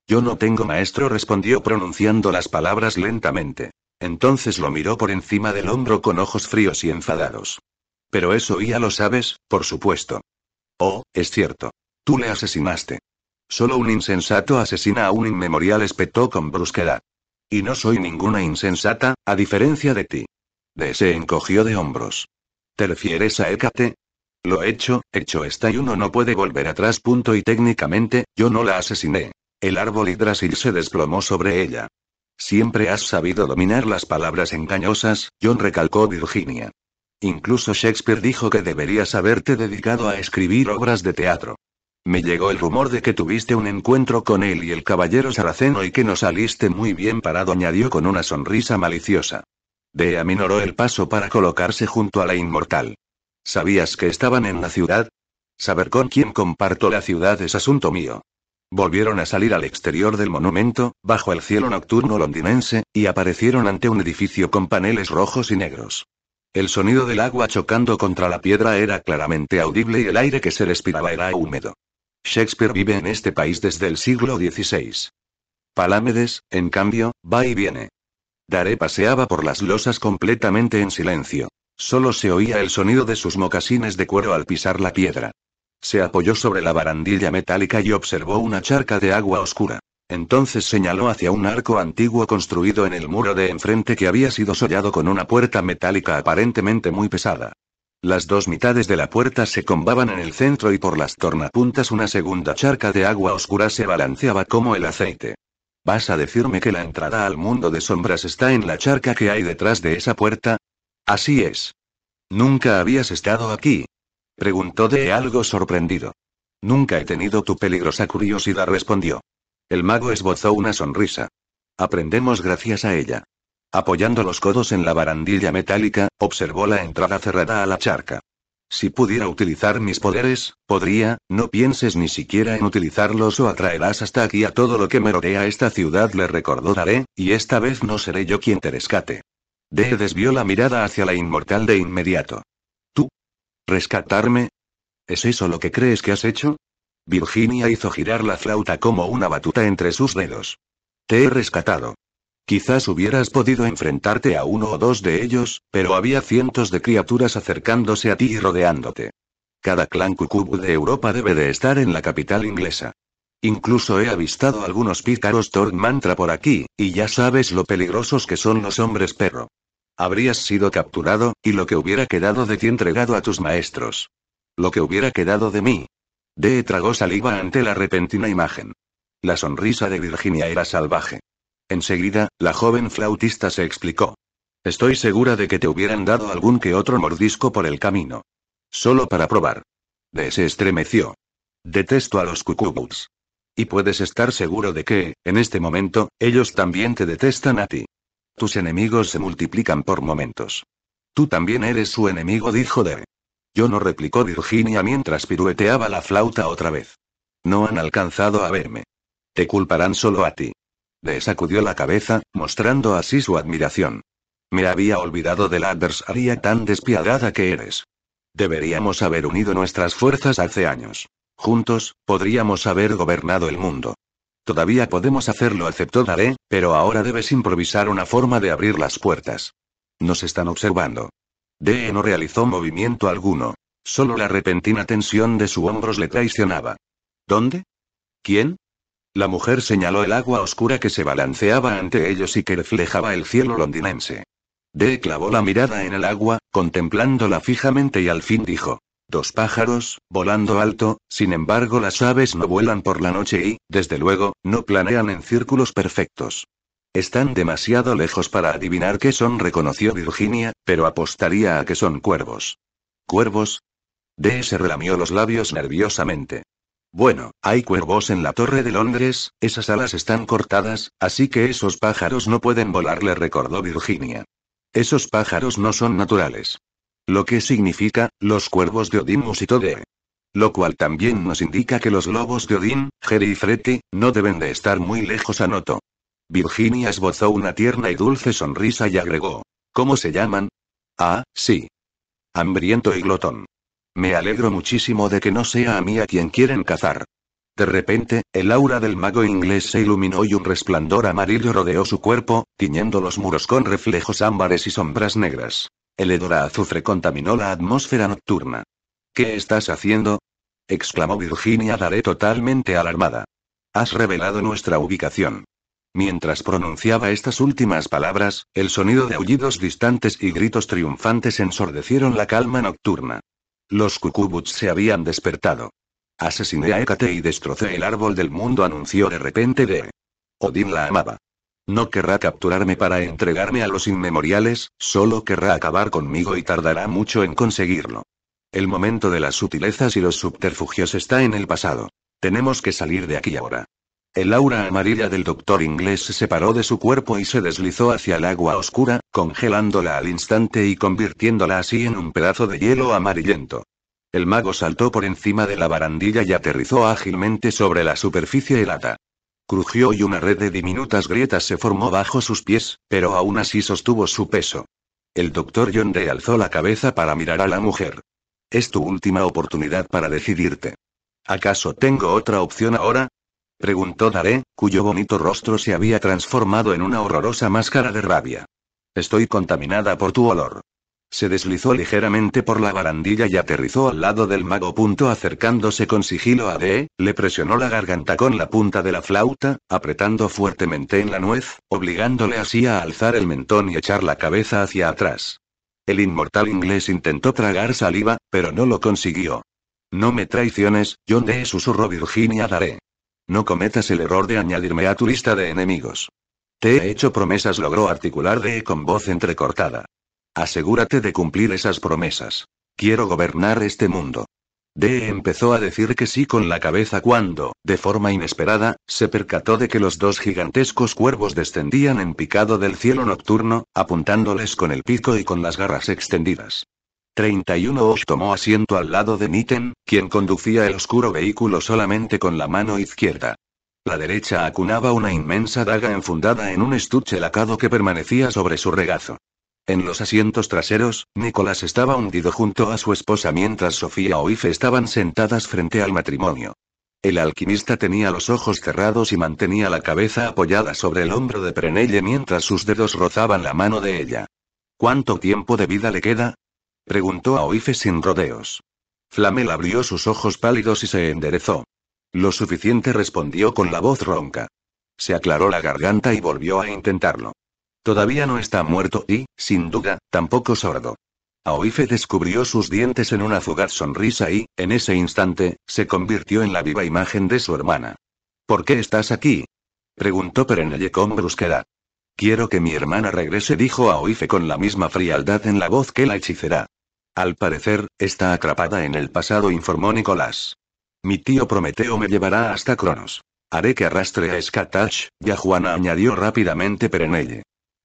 Yo no tengo maestro, respondió pronunciando las palabras lentamente. Entonces lo miró por encima del hombro con ojos fríos y enfadados. Pero eso ya lo sabes, por supuesto. Oh, es cierto. Tú le asesinaste. Solo un insensato asesina a un inmemorial, espetó con brusquedad. Y no soy ninguna insensata, a diferencia de ti. De ese encogió de hombros. ¿Te refieres a Hécate? Lo hecho, hecho está y uno no puede volver atrás. Punto y técnicamente, yo no la asesiné. El árbol hidrasil se desplomó sobre ella. Siempre has sabido dominar las palabras engañosas, John recalcó Virginia. Incluso Shakespeare dijo que deberías haberte dedicado a escribir obras de teatro. Me llegó el rumor de que tuviste un encuentro con él y el caballero saraceno y que no saliste muy bien parado, añadió con una sonrisa maliciosa. De aminoró el paso para colocarse junto a la inmortal. ¿Sabías que estaban en la ciudad? Saber con quién comparto la ciudad es asunto mío. Volvieron a salir al exterior del monumento, bajo el cielo nocturno londinense, y aparecieron ante un edificio con paneles rojos y negros. El sonido del agua chocando contra la piedra era claramente audible y el aire que se respiraba era húmedo. Shakespeare vive en este país desde el siglo XVI. Palamedes, en cambio, va y viene. Daré paseaba por las losas completamente en silencio. Solo se oía el sonido de sus mocasines de cuero al pisar la piedra. Se apoyó sobre la barandilla metálica y observó una charca de agua oscura. Entonces señaló hacia un arco antiguo construido en el muro de enfrente que había sido sollado con una puerta metálica aparentemente muy pesada. Las dos mitades de la puerta se combaban en el centro y por las tornapuntas una segunda charca de agua oscura se balanceaba como el aceite. ¿Vas a decirme que la entrada al mundo de sombras está en la charca que hay detrás de esa puerta? Así es. ¿Nunca habías estado aquí? Preguntó de algo sorprendido. Nunca he tenido tu peligrosa curiosidad, respondió. El mago esbozó una sonrisa. Aprendemos gracias a ella. Apoyando los codos en la barandilla metálica, observó la entrada cerrada a la charca. Si pudiera utilizar mis poderes, podría, no pienses ni siquiera en utilizarlos o atraerás hasta aquí a todo lo que me rodea esta ciudad, le recordó Daré, y esta vez no seré yo quien te rescate. De desvió la mirada hacia la inmortal de inmediato. ¿Tú? ¿Rescatarme? ¿Es eso lo que crees que has hecho? Virginia hizo girar la flauta como una batuta entre sus dedos. Te he rescatado. Quizás hubieras podido enfrentarte a uno o dos de ellos, pero había cientos de criaturas acercándose a ti y rodeándote. Cada clan cucubu de Europa debe de estar en la capital inglesa. Incluso he avistado algunos pícaros Mantra por aquí, y ya sabes lo peligrosos que son los hombres perro. Habrías sido capturado, y lo que hubiera quedado de ti entregado a tus maestros. Lo que hubiera quedado de mí. De tragó saliva ante la repentina imagen. La sonrisa de Virginia era salvaje. Enseguida, la joven flautista se explicó. Estoy segura de que te hubieran dado algún que otro mordisco por el camino. Solo para probar. De se estremeció. Detesto a los cucubuts. Y puedes estar seguro de que, en este momento, ellos también te detestan a ti. Tus enemigos se multiplican por momentos. Tú también eres su enemigo, dijo de. Yo no replicó Virginia mientras pirueteaba la flauta otra vez. No han alcanzado a verme. Te culparán solo a ti. De sacudió la cabeza, mostrando así su admiración. Me había olvidado de la adversaria tan despiadada que eres. Deberíamos haber unido nuestras fuerzas hace años. Juntos, podríamos haber gobernado el mundo. Todavía podemos hacerlo, aceptó Daré, pero ahora debes improvisar una forma de abrir las puertas. Nos están observando. De no realizó movimiento alguno. Solo la repentina tensión de sus hombros le traicionaba. ¿Dónde? ¿Quién? La mujer señaló el agua oscura que se balanceaba ante ellos y que reflejaba el cielo londinense. D. clavó la mirada en el agua, contemplándola fijamente y al fin dijo. Dos pájaros, volando alto, sin embargo las aves no vuelan por la noche y, desde luego, no planean en círculos perfectos. Están demasiado lejos para adivinar qué son, reconoció Virginia, pero apostaría a que son cuervos. ¿Cuervos? D. se relamió los labios nerviosamente. Bueno, hay cuervos en la Torre de Londres, esas alas están cortadas, así que esos pájaros no pueden volar, le recordó Virginia. Esos pájaros no son naturales. Lo que significa, los cuervos de Odín Musito de. Lo cual también nos indica que los lobos de Odín, Jerry y Freti, no deben de estar muy lejos, Noto. Virginia esbozó una tierna y dulce sonrisa y agregó. ¿Cómo se llaman? Ah, sí. Hambriento y glotón. Me alegro muchísimo de que no sea a mí a quien quieren cazar. De repente, el aura del mago inglés se iluminó y un resplandor amarillo rodeó su cuerpo, tiñendo los muros con reflejos ámbares y sombras negras. El hedor a azufre contaminó la atmósfera nocturna. ¿Qué estás haciendo? exclamó Virginia Daré totalmente alarmada. Has revelado nuestra ubicación. Mientras pronunciaba estas últimas palabras, el sonido de aullidos distantes y gritos triunfantes ensordecieron la calma nocturna. Los cucubuts se habían despertado. Asesiné a Hécate y destrocé el árbol del mundo, anunció de repente de. Odín la amaba. No querrá capturarme para entregarme a los inmemoriales, solo querrá acabar conmigo y tardará mucho en conseguirlo. El momento de las sutilezas y los subterfugios está en el pasado. Tenemos que salir de aquí ahora. El aura amarilla del doctor inglés se separó de su cuerpo y se deslizó hacia el agua oscura, congelándola al instante y convirtiéndola así en un pedazo de hielo amarillento. El mago saltó por encima de la barandilla y aterrizó ágilmente sobre la superficie helada. Crujió y una red de diminutas grietas se formó bajo sus pies, pero aún así sostuvo su peso. El doctor John alzó la cabeza para mirar a la mujer. Es tu última oportunidad para decidirte. ¿Acaso tengo otra opción ahora? preguntó Daré, cuyo bonito rostro se había transformado en una horrorosa máscara de rabia. Estoy contaminada por tu olor. Se deslizó ligeramente por la barandilla y aterrizó al lado del mago. Punto acercándose con sigilo a Daré, le presionó la garganta con la punta de la flauta, apretando fuertemente en la nuez, obligándole así a alzar el mentón y echar la cabeza hacia atrás. El inmortal inglés intentó tragar saliva, pero no lo consiguió. No me traiciones, John de susurró Virginia Daré. No cometas el error de añadirme a tu lista de enemigos. Te he hecho promesas, logró articular de con voz entrecortada. Asegúrate de cumplir esas promesas. Quiero gobernar este mundo. D.E. empezó a decir que sí con la cabeza cuando, de forma inesperada, se percató de que los dos gigantescos cuervos descendían en picado del cielo nocturno, apuntándoles con el pico y con las garras extendidas. 31 Osh tomó asiento al lado de Nitten, quien conducía el oscuro vehículo solamente con la mano izquierda. La derecha acunaba una inmensa daga enfundada en un estuche lacado que permanecía sobre su regazo. En los asientos traseros, Nicolás estaba hundido junto a su esposa mientras Sofía o Ife estaban sentadas frente al matrimonio. El alquimista tenía los ojos cerrados y mantenía la cabeza apoyada sobre el hombro de Prenelle mientras sus dedos rozaban la mano de ella. ¿Cuánto tiempo de vida le queda? Preguntó a Oife sin rodeos. Flamel abrió sus ojos pálidos y se enderezó. Lo suficiente respondió con la voz ronca. Se aclaró la garganta y volvió a intentarlo. Todavía no está muerto y, sin duda, tampoco sordo. Aoife descubrió sus dientes en una fugaz sonrisa y, en ese instante, se convirtió en la viva imagen de su hermana. ¿Por qué estás aquí? preguntó Perenelle con brusquedad. Quiero que mi hermana regrese, dijo A Oife con la misma frialdad en la voz que la hechicera. Al parecer, está atrapada en el pasado, informó Nicolás. Mi tío Prometeo me llevará hasta Cronos. Haré que arrastre a Skatach, y a Juana añadió rápidamente Perenelle.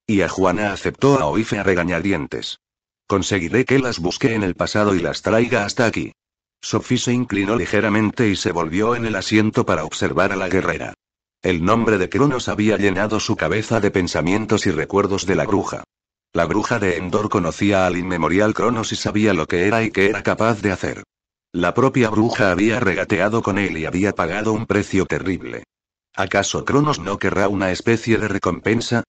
Y a Juana aceptó a Oife a regañadientes. Conseguiré que las busque en el pasado y las traiga hasta aquí. Sophie se inclinó ligeramente y se volvió en el asiento para observar a la guerrera. El nombre de Cronos había llenado su cabeza de pensamientos y recuerdos de la bruja. La bruja de Endor conocía al inmemorial Cronos y sabía lo que era y qué era capaz de hacer. La propia bruja había regateado con él y había pagado un precio terrible. ¿Acaso Cronos no querrá una especie de recompensa?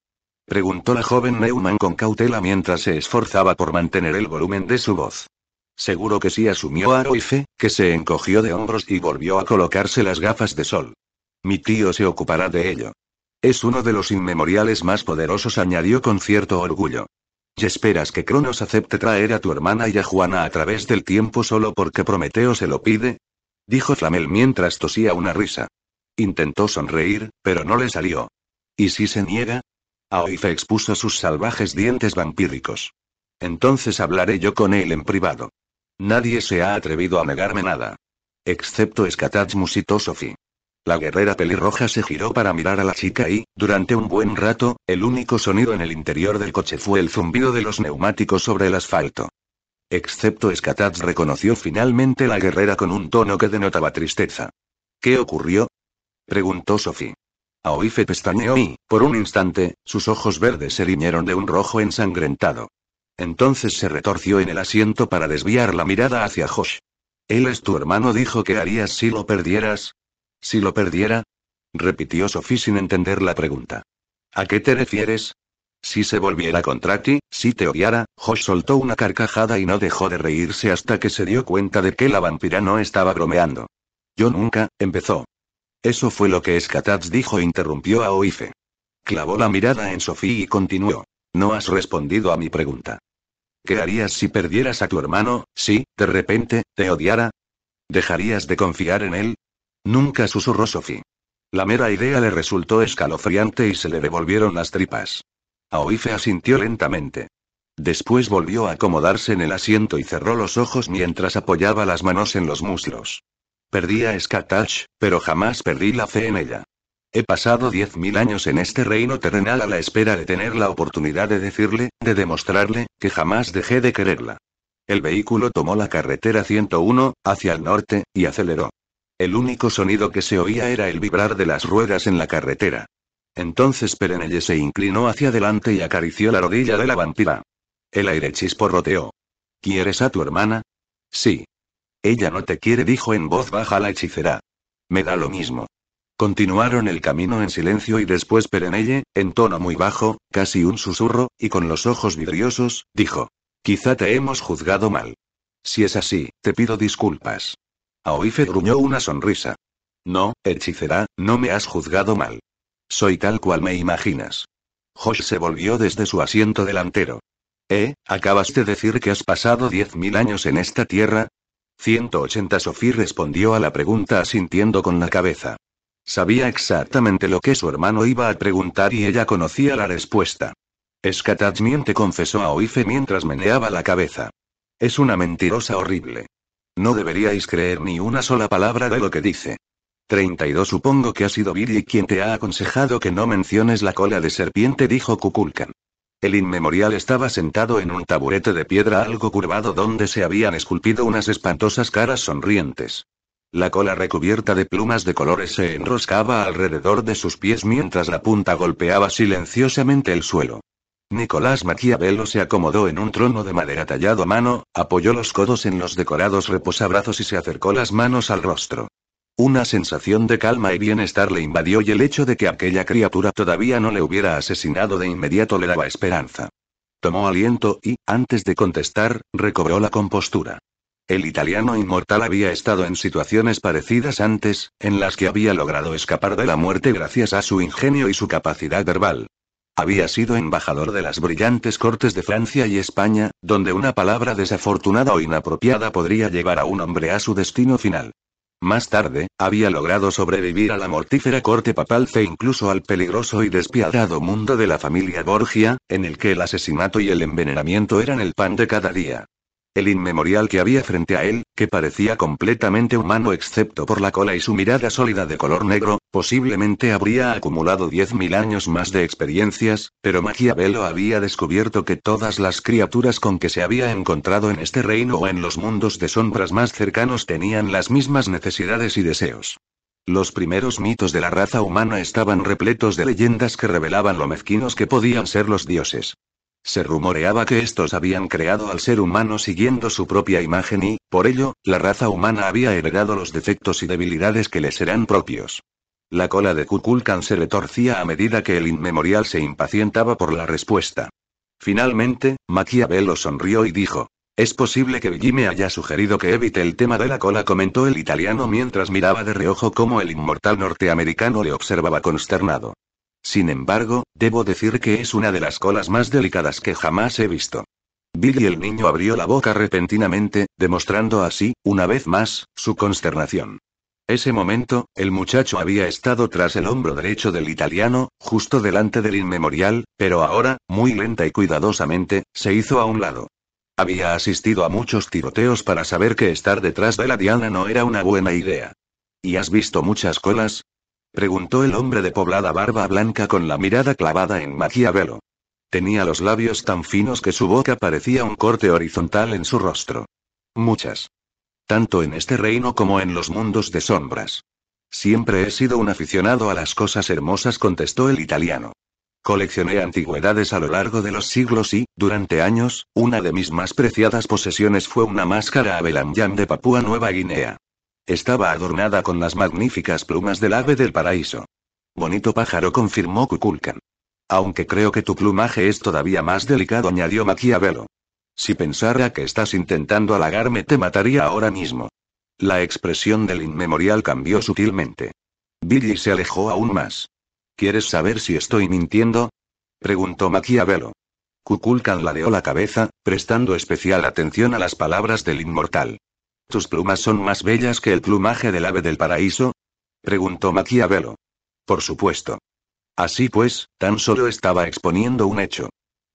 Preguntó la joven Neumann con cautela mientras se esforzaba por mantener el volumen de su voz. Seguro que sí asumió Aroife, que se encogió de hombros y volvió a colocarse las gafas de sol. Mi tío se ocupará de ello. Es uno de los inmemoriales más poderosos, añadió con cierto orgullo. Y esperas que Cronos acepte traer a tu hermana y a Juana a través del tiempo solo porque Prometeo se lo pide? Dijo Flamel mientras tosía una risa. Intentó sonreír, pero no le salió. ¿Y si se niega? Aoife expuso sus salvajes dientes vampíricos. Entonces hablaré yo con él en privado. Nadie se ha atrevido a negarme nada. Excepto Skatach musitó Sophie. La guerrera pelirroja se giró para mirar a la chica y, durante un buen rato, el único sonido en el interior del coche fue el zumbido de los neumáticos sobre el asfalto. Excepto Escataz reconoció finalmente la guerrera con un tono que denotaba tristeza. ¿Qué ocurrió? preguntó Sophie. Aoife pestañeó y, por un instante, sus ojos verdes se riñeron de un rojo ensangrentado. Entonces se retorció en el asiento para desviar la mirada hacia Josh. Él es tu hermano, dijo que harías si lo perdieras, si lo perdiera, repitió Sophie sin entender la pregunta. ¿A qué te refieres? Si se volviera contra ti, si te odiara, Josh soltó una carcajada y no dejó de reírse hasta que se dio cuenta de que la vampira no estaba bromeando. Yo nunca, empezó. Eso fue lo que escataz dijo, e interrumpió a Oife. Clavó la mirada en Sophie y continuó. No has respondido a mi pregunta. ¿Qué harías si perdieras a tu hermano, si, de repente, te odiara? ¿Dejarías de confiar en él? Nunca susurró Sophie. La mera idea le resultó escalofriante y se le devolvieron las tripas. Aoife asintió lentamente. Después volvió a acomodarse en el asiento y cerró los ojos mientras apoyaba las manos en los muslos. Perdí a pero jamás perdí la fe en ella. He pasado diez mil años en este reino terrenal a la espera de tener la oportunidad de decirle, de demostrarle, que jamás dejé de quererla. El vehículo tomó la carretera 101, hacia el norte, y aceleró. El único sonido que se oía era el vibrar de las ruedas en la carretera. Entonces Perenelle se inclinó hacia adelante y acarició la rodilla de la vampira. El aire chisporroteó. ¿Quieres a tu hermana? Sí. Ella no te quiere, dijo en voz baja la hechicera. Me da lo mismo. Continuaron el camino en silencio y después Perenelle, en tono muy bajo, casi un susurro, y con los ojos vidriosos, dijo. Quizá te hemos juzgado mal. Si es así, te pido disculpas. Aoife gruñó una sonrisa. No, hechicera, no me has juzgado mal. Soy tal cual me imaginas. Josh se volvió desde su asiento delantero. ¿Eh? ¿Acabas de decir que has pasado 10.000 años en esta tierra? 180 Sophie respondió a la pregunta asintiendo con la cabeza. Sabía exactamente lo que su hermano iba a preguntar y ella conocía la respuesta. Escatadmiente confesó a Oife mientras meneaba la cabeza. Es una mentirosa horrible. No deberíais creer ni una sola palabra de lo que dice. 32. Supongo que ha sido Billy quien te ha aconsejado que no menciones la cola de serpiente, dijo Kukulkan. El inmemorial estaba sentado en un taburete de piedra algo curvado donde se habían esculpido unas espantosas caras sonrientes. La cola recubierta de plumas de colores se enroscaba alrededor de sus pies mientras la punta golpeaba silenciosamente el suelo. Nicolás Maquiavelo se acomodó en un trono de madera tallado a mano, apoyó los codos en los decorados reposabrazos y se acercó las manos al rostro. Una sensación de calma y bienestar le invadió y el hecho de que aquella criatura todavía no le hubiera asesinado de inmediato le daba esperanza. Tomó aliento y, antes de contestar, recobró la compostura. El italiano inmortal había estado en situaciones parecidas antes, en las que había logrado escapar de la muerte gracias a su ingenio y su capacidad verbal. Había sido embajador de las brillantes cortes de Francia y España, donde una palabra desafortunada o inapropiada podría llevar a un hombre a su destino final. Más tarde, había logrado sobrevivir a la mortífera corte papal e incluso al peligroso y despiadado mundo de la familia Borgia, en el que el asesinato y el envenenamiento eran el pan de cada día el inmemorial que había frente a él, que parecía completamente humano excepto por la cola y su mirada sólida de color negro, posiblemente habría acumulado 10.000 años más de experiencias, pero Maquiavelo había descubierto que todas las criaturas con que se había encontrado en este reino o en los mundos de sombras más cercanos tenían las mismas necesidades y deseos. Los primeros mitos de la raza humana estaban repletos de leyendas que revelaban lo mezquinos que podían ser los dioses. Se rumoreaba que estos habían creado al ser humano siguiendo su propia imagen y, por ello, la raza humana había heredado los defectos y debilidades que le serán propios. La cola de Kukulkan se retorcía a medida que el inmemorial se impacientaba por la respuesta. Finalmente, Maquiavelo sonrió y dijo: Es posible que me haya sugerido que evite el tema de la cola, comentó el italiano mientras miraba de reojo cómo el inmortal norteamericano le observaba consternado. Sin embargo, debo decir que es una de las colas más delicadas que jamás he visto. Billy el niño abrió la boca repentinamente, demostrando así, una vez más, su consternación. Ese momento, el muchacho había estado tras el hombro derecho del italiano, justo delante del inmemorial, pero ahora, muy lenta y cuidadosamente, se hizo a un lado. Había asistido a muchos tiroteos para saber que estar detrás de la diana no era una buena idea. Y has visto muchas colas, Preguntó el hombre de poblada barba blanca con la mirada clavada en Maquiavelo. Tenía los labios tan finos que su boca parecía un corte horizontal en su rostro. Muchas. Tanto en este reino como en los mundos de sombras. Siempre he sido un aficionado a las cosas hermosas, contestó el italiano. Coleccioné antigüedades a lo largo de los siglos y, durante años, una de mis más preciadas posesiones fue una máscara a de Papúa Nueva Guinea. Estaba adornada con las magníficas plumas del ave del paraíso. Bonito pájaro confirmó Kukulkan. Aunque creo que tu plumaje es todavía más delicado, añadió Maquiavelo. Si pensara que estás intentando halagarme, te mataría ahora mismo. La expresión del inmemorial cambió sutilmente. Billy se alejó aún más. ¿Quieres saber si estoy mintiendo? preguntó Maquiavelo. Kukulkan ladeó la cabeza, prestando especial atención a las palabras del inmortal. ¿Tus plumas son más bellas que el plumaje del ave del paraíso? preguntó Maquiavelo. Por supuesto. Así pues, tan solo estaba exponiendo un hecho.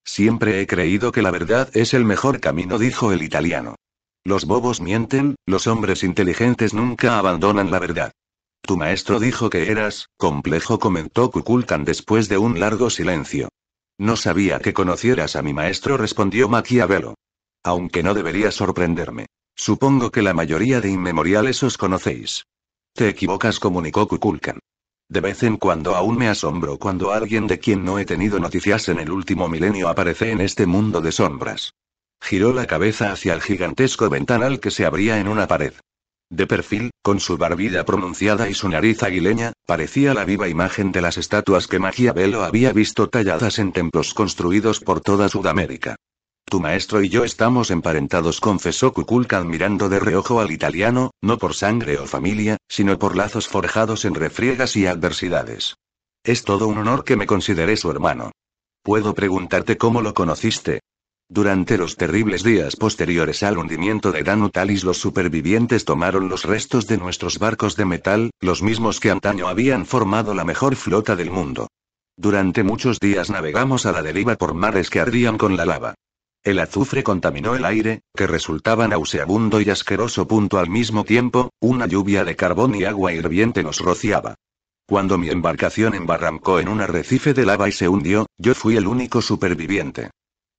Siempre he creído que la verdad es el mejor camino, dijo el italiano. Los bobos mienten, los hombres inteligentes nunca abandonan la verdad. Tu maestro dijo que eras, complejo, comentó Kukulkan después de un largo silencio. No sabía que conocieras a mi maestro, respondió Maquiavelo. Aunque no debería sorprenderme. Supongo que la mayoría de inmemoriales os conocéis. Te equivocas, comunicó Kukulkan. De vez en cuando aún me asombro cuando alguien de quien no he tenido noticias en el último milenio aparece en este mundo de sombras. Giró la cabeza hacia el gigantesco ventanal que se abría en una pared. De perfil, con su barbilla pronunciada y su nariz aguileña, parecía la viva imagen de las estatuas que Maquiavelo había visto talladas en templos construidos por toda Sudamérica maestro y yo estamos emparentados, confesó Kukulkan mirando de reojo al italiano, no por sangre o familia, sino por lazos forjados en refriegas y adversidades. Es todo un honor que me considere su hermano. ¿Puedo preguntarte cómo lo conociste? Durante los terribles días posteriores al hundimiento de Danutalis los supervivientes tomaron los restos de nuestros barcos de metal, los mismos que antaño habían formado la mejor flota del mundo. Durante muchos días navegamos a la deriva por mares que ardían con la lava. El azufre contaminó el aire, que resultaba nauseabundo y asqueroso. Punto al mismo tiempo, una lluvia de carbón y agua hirviente nos rociaba. Cuando mi embarcación embarrancó en un arrecife de lava y se hundió, yo fui el único superviviente.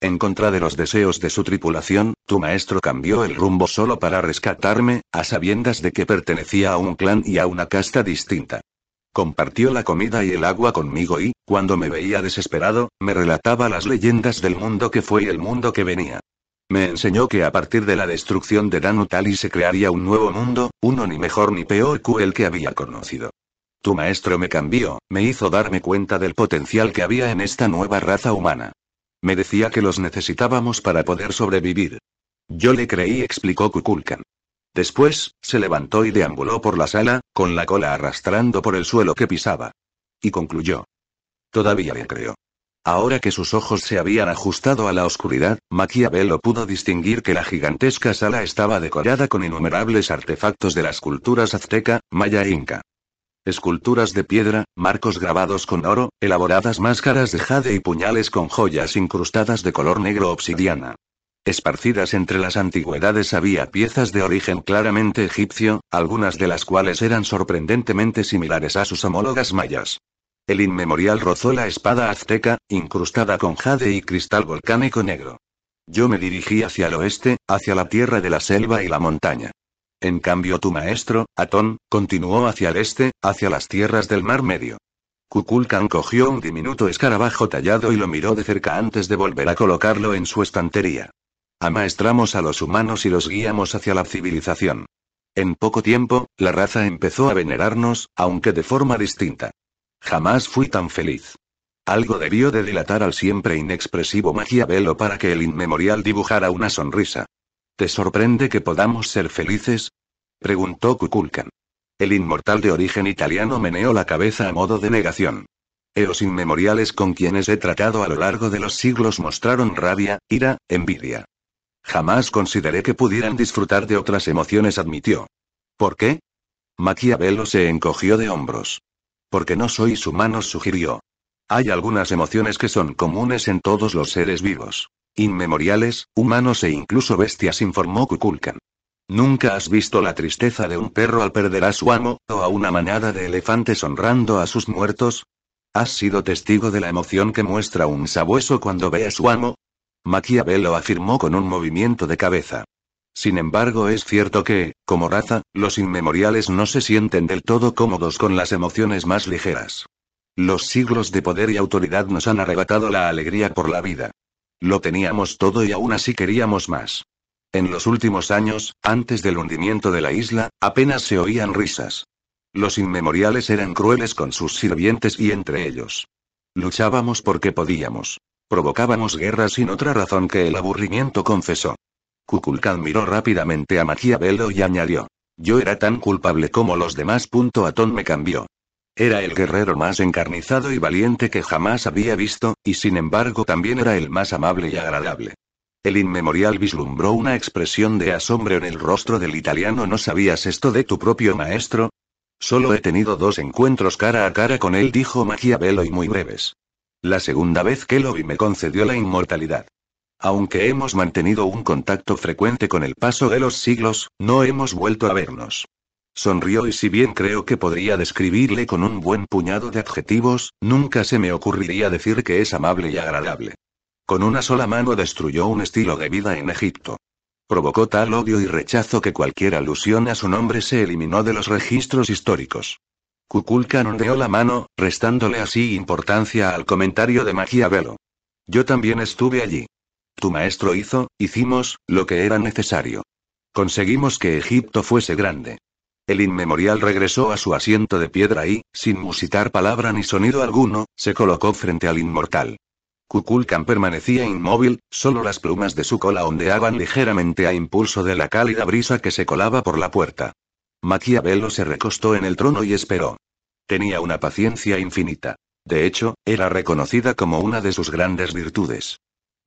En contra de los deseos de su tripulación, tu maestro cambió el rumbo solo para rescatarme, a sabiendas de que pertenecía a un clan y a una casta distinta. Compartió la comida y el agua conmigo y, cuando me veía desesperado, me relataba las leyendas del mundo que fue y el mundo que venía. Me enseñó que a partir de la destrucción de Danutali se crearía un nuevo mundo, uno ni mejor ni peor que el que había conocido. Tu maestro me cambió, me hizo darme cuenta del potencial que había en esta nueva raza humana. Me decía que los necesitábamos para poder sobrevivir. Yo le creí, explicó Kukulkan. Después, se levantó y deambuló por la sala, con la cola arrastrando por el suelo que pisaba. Y concluyó. Todavía le creo. Ahora que sus ojos se habían ajustado a la oscuridad, Maquiavelo pudo distinguir que la gigantesca sala estaba decorada con innumerables artefactos de las culturas azteca, maya e inca. Esculturas de piedra, marcos grabados con oro, elaboradas máscaras de jade y puñales con joyas incrustadas de color negro obsidiana. Esparcidas entre las antigüedades había piezas de origen claramente egipcio, algunas de las cuales eran sorprendentemente similares a sus homólogas mayas. El inmemorial rozó la espada azteca, incrustada con jade y cristal volcánico negro. Yo me dirigí hacia el oeste, hacia la tierra de la selva y la montaña. En cambio tu maestro, Atón, continuó hacia el este, hacia las tierras del Mar Medio. Kukulkan cogió un diminuto escarabajo tallado y lo miró de cerca antes de volver a colocarlo en su estantería. Amaestramos a los humanos y los guiamos hacia la civilización. En poco tiempo, la raza empezó a venerarnos, aunque de forma distinta. Jamás fui tan feliz. Algo debió de dilatar al siempre inexpresivo Maquiavelo para que el inmemorial dibujara una sonrisa. ¿Te sorprende que podamos ser felices? preguntó Kukulkan. El inmortal de origen italiano meneó la cabeza a modo de negación. Los inmemoriales con quienes he tratado a lo largo de los siglos mostraron rabia, ira, envidia. Jamás consideré que pudieran disfrutar de otras emociones, admitió. ¿Por qué? Maquiavelo se encogió de hombros. Porque no sois humanos, sugirió. Hay algunas emociones que son comunes en todos los seres vivos. Inmemoriales, humanos e incluso bestias, informó Kukulkan. Nunca has visto la tristeza de un perro al perder a su amo, o a una manada de elefantes honrando a sus muertos. ¿Has sido testigo de la emoción que muestra un sabueso cuando ve a su amo? Maquiavelo afirmó con un movimiento de cabeza. Sin embargo, es cierto que, como raza, los inmemoriales no se sienten del todo cómodos con las emociones más ligeras. Los siglos de poder y autoridad nos han arrebatado la alegría por la vida. Lo teníamos todo y aún así queríamos más. En los últimos años, antes del hundimiento de la isla, apenas se oían risas. Los inmemoriales eran crueles con sus sirvientes y entre ellos. Luchábamos porque podíamos. Provocábamos guerra sin otra razón que el aburrimiento, confesó. Kukulkan miró rápidamente a Maquiavelo y añadió. Yo era tan culpable como los demás. Atón me cambió. Era el guerrero más encarnizado y valiente que jamás había visto, y sin embargo también era el más amable y agradable. El inmemorial vislumbró una expresión de asombro en el rostro del italiano. ¿No sabías esto de tu propio maestro? Solo he tenido dos encuentros cara a cara con él, dijo Maquiavelo y muy breves la segunda vez que lo vi me concedió la inmortalidad. Aunque hemos mantenido un contacto frecuente con el paso de los siglos, no hemos vuelto a vernos. Sonrió y si bien creo que podría describirle con un buen puñado de adjetivos, nunca se me ocurriría decir que es amable y agradable. Con una sola mano destruyó un estilo de vida en Egipto. Provocó tal odio y rechazo que cualquier alusión a su nombre se eliminó de los registros históricos. Kukulkan ondeó la mano, restándole así importancia al comentario de Magiavelo. Yo también estuve allí. Tu maestro hizo, hicimos, lo que era necesario. Conseguimos que Egipto fuese grande. El inmemorial regresó a su asiento de piedra y, sin musitar palabra ni sonido alguno, se colocó frente al inmortal. Kukulkan permanecía inmóvil, solo las plumas de su cola ondeaban ligeramente a impulso de la cálida brisa que se colaba por la puerta. Maquiavelo se recostó en el trono y esperó. Tenía una paciencia infinita. De hecho, era reconocida como una de sus grandes virtudes.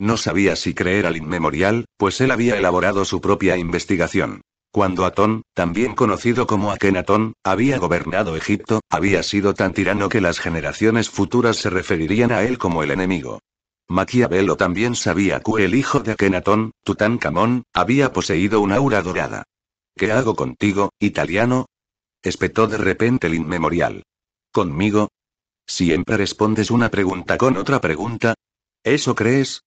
No sabía si creer al inmemorial, pues él había elaborado su propia investigación. Cuando Atón, también conocido como Akenatón, había gobernado Egipto, había sido tan tirano que las generaciones futuras se referirían a él como el enemigo. Maquiavelo también sabía que el hijo de Akenatón, Tutankamón, había poseído un aura dorada. ¿Qué hago contigo, italiano? espetó de repente el inmemorial. ¿Conmigo? Siempre respondes una pregunta con otra pregunta. ¿Eso crees?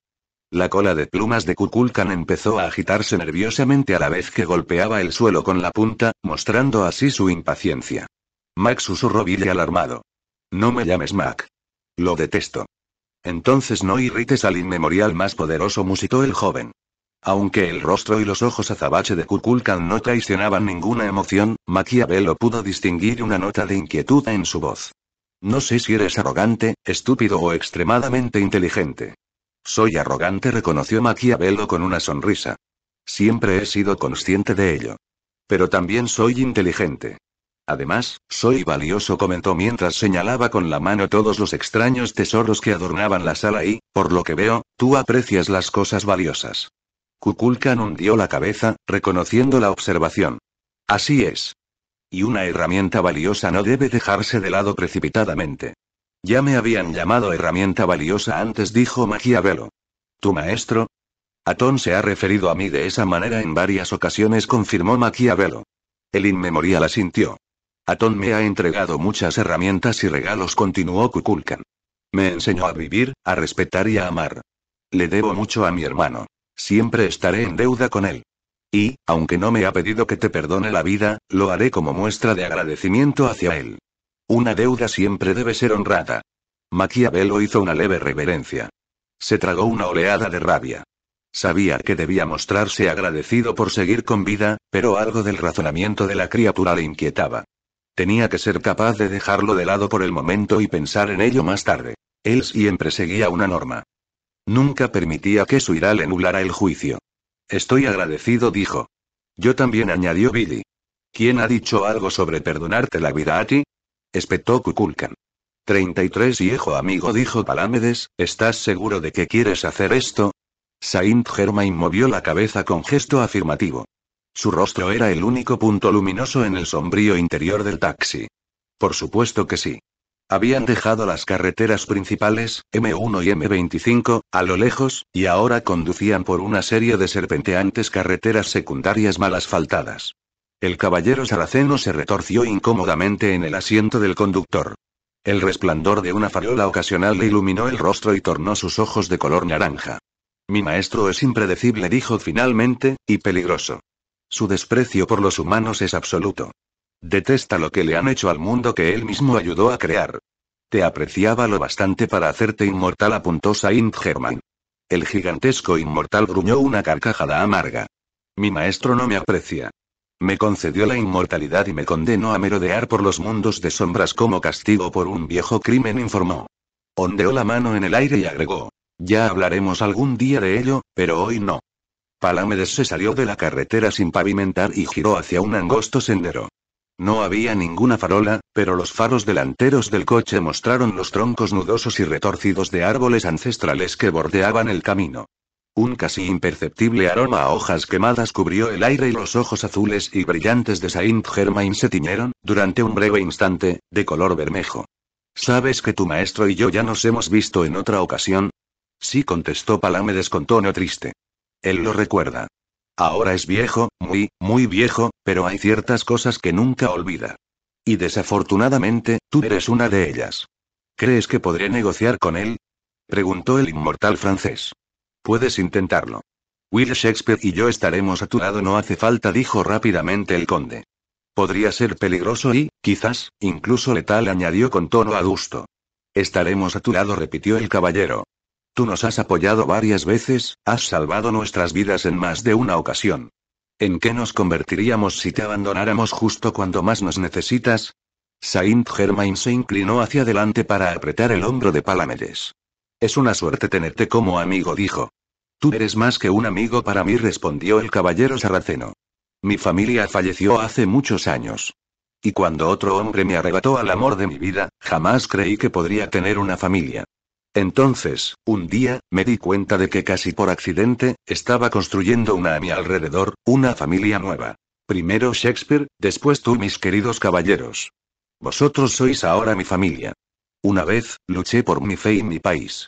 La cola de plumas de Kukulkan empezó a agitarse nerviosamente a la vez que golpeaba el suelo con la punta, mostrando así su impaciencia. Mac susurró Billy alarmado. No me llames Mac. Lo detesto. Entonces no irrites al inmemorial más poderoso, musitó el joven. Aunque el rostro y los ojos azabache de Kukulkan no traicionaban ninguna emoción, Maquiavelo pudo distinguir una nota de inquietud en su voz. No sé si eres arrogante, estúpido o extremadamente inteligente. Soy arrogante, reconoció Maquiavelo con una sonrisa. Siempre he sido consciente de ello. Pero también soy inteligente. Además, soy valioso, comentó mientras señalaba con la mano todos los extraños tesoros que adornaban la sala y, por lo que veo, tú aprecias las cosas valiosas. Kukulkan hundió la cabeza, reconociendo la observación. Así es. Y una herramienta valiosa no debe dejarse de lado precipitadamente. Ya me habían llamado herramienta valiosa antes, dijo Maquiavelo. ¿Tu maestro? Atón se ha referido a mí de esa manera en varias ocasiones, confirmó Maquiavelo. El inmemorial asintió. Atón me ha entregado muchas herramientas y regalos, continuó Kukulkan. Me enseñó a vivir, a respetar y a amar. Le debo mucho a mi hermano. Siempre estaré en deuda con él. Y, aunque no me ha pedido que te perdone la vida, lo haré como muestra de agradecimiento hacia él. Una deuda siempre debe ser honrada. Maquiavelo hizo una leve reverencia. Se tragó una oleada de rabia. Sabía que debía mostrarse agradecido por seguir con vida, pero algo del razonamiento de la criatura le inquietaba. Tenía que ser capaz de dejarlo de lado por el momento y pensar en ello más tarde. Él siempre seguía una norma. Nunca permitía que su ira le anulara el juicio. Estoy agradecido, dijo. Yo también, añadió Billy. ¿Quién ha dicho algo sobre perdonarte la vida a ti? espetó Kukulkan. 33 viejo amigo, dijo Palamedes, ¿estás seguro de que quieres hacer esto? Saint Germain movió la cabeza con gesto afirmativo. Su rostro era el único punto luminoso en el sombrío interior del taxi. Por supuesto que sí. Habían dejado las carreteras principales, M1 y M25, a lo lejos, y ahora conducían por una serie de serpenteantes carreteras secundarias mal asfaltadas. El caballero saraceno se retorció incómodamente en el asiento del conductor. El resplandor de una farola ocasional le iluminó el rostro y tornó sus ojos de color naranja. Mi maestro es impredecible, dijo finalmente, y peligroso. Su desprecio por los humanos es absoluto. Detesta lo que le han hecho al mundo que él mismo ayudó a crear. Te apreciaba lo bastante para hacerte inmortal, apuntó Saint Germain. El gigantesco inmortal gruñó una carcajada amarga. Mi maestro no me aprecia. Me concedió la inmortalidad y me condenó a merodear por los mundos de sombras como castigo por un viejo crimen, informó. Ondeó la mano en el aire y agregó. Ya hablaremos algún día de ello, pero hoy no. Palamedes se salió de la carretera sin pavimentar y giró hacia un angosto sendero. No había ninguna farola, pero los faros delanteros del coche mostraron los troncos nudosos y retorcidos de árboles ancestrales que bordeaban el camino. Un casi imperceptible aroma a hojas quemadas cubrió el aire y los ojos azules y brillantes de Saint Germain se tiñeron, durante un breve instante, de color bermejo. ¿Sabes que tu maestro y yo ya nos hemos visto en otra ocasión? Sí contestó Palamedes con tono triste. Él lo recuerda. Ahora es viejo, muy, muy viejo, pero hay ciertas cosas que nunca olvida. Y desafortunadamente, tú eres una de ellas. ¿Crees que podré negociar con él? Preguntó el inmortal francés. Puedes intentarlo. Will Shakespeare y yo estaremos a tu lado, no hace falta, dijo rápidamente el conde. Podría ser peligroso y, quizás, incluso letal, añadió con tono adusto. Estaremos a tu lado, repitió el caballero. Tú nos has apoyado varias veces, has salvado nuestras vidas en más de una ocasión. ¿En qué nos convertiríamos si te abandonáramos justo cuando más nos necesitas? Saint Germain se inclinó hacia adelante para apretar el hombro de Palamedes. Es una suerte tenerte como amigo, dijo. Tú eres más que un amigo para mí, respondió el caballero sarraceno. Mi familia falleció hace muchos años. Y cuando otro hombre me arrebató al amor de mi vida, jamás creí que podría tener una familia. Entonces, un día, me di cuenta de que casi por accidente, estaba construyendo una a mi alrededor, una familia nueva. Primero Shakespeare, después tú mis queridos caballeros. Vosotros sois ahora mi familia. Una vez, luché por mi fe y mi país.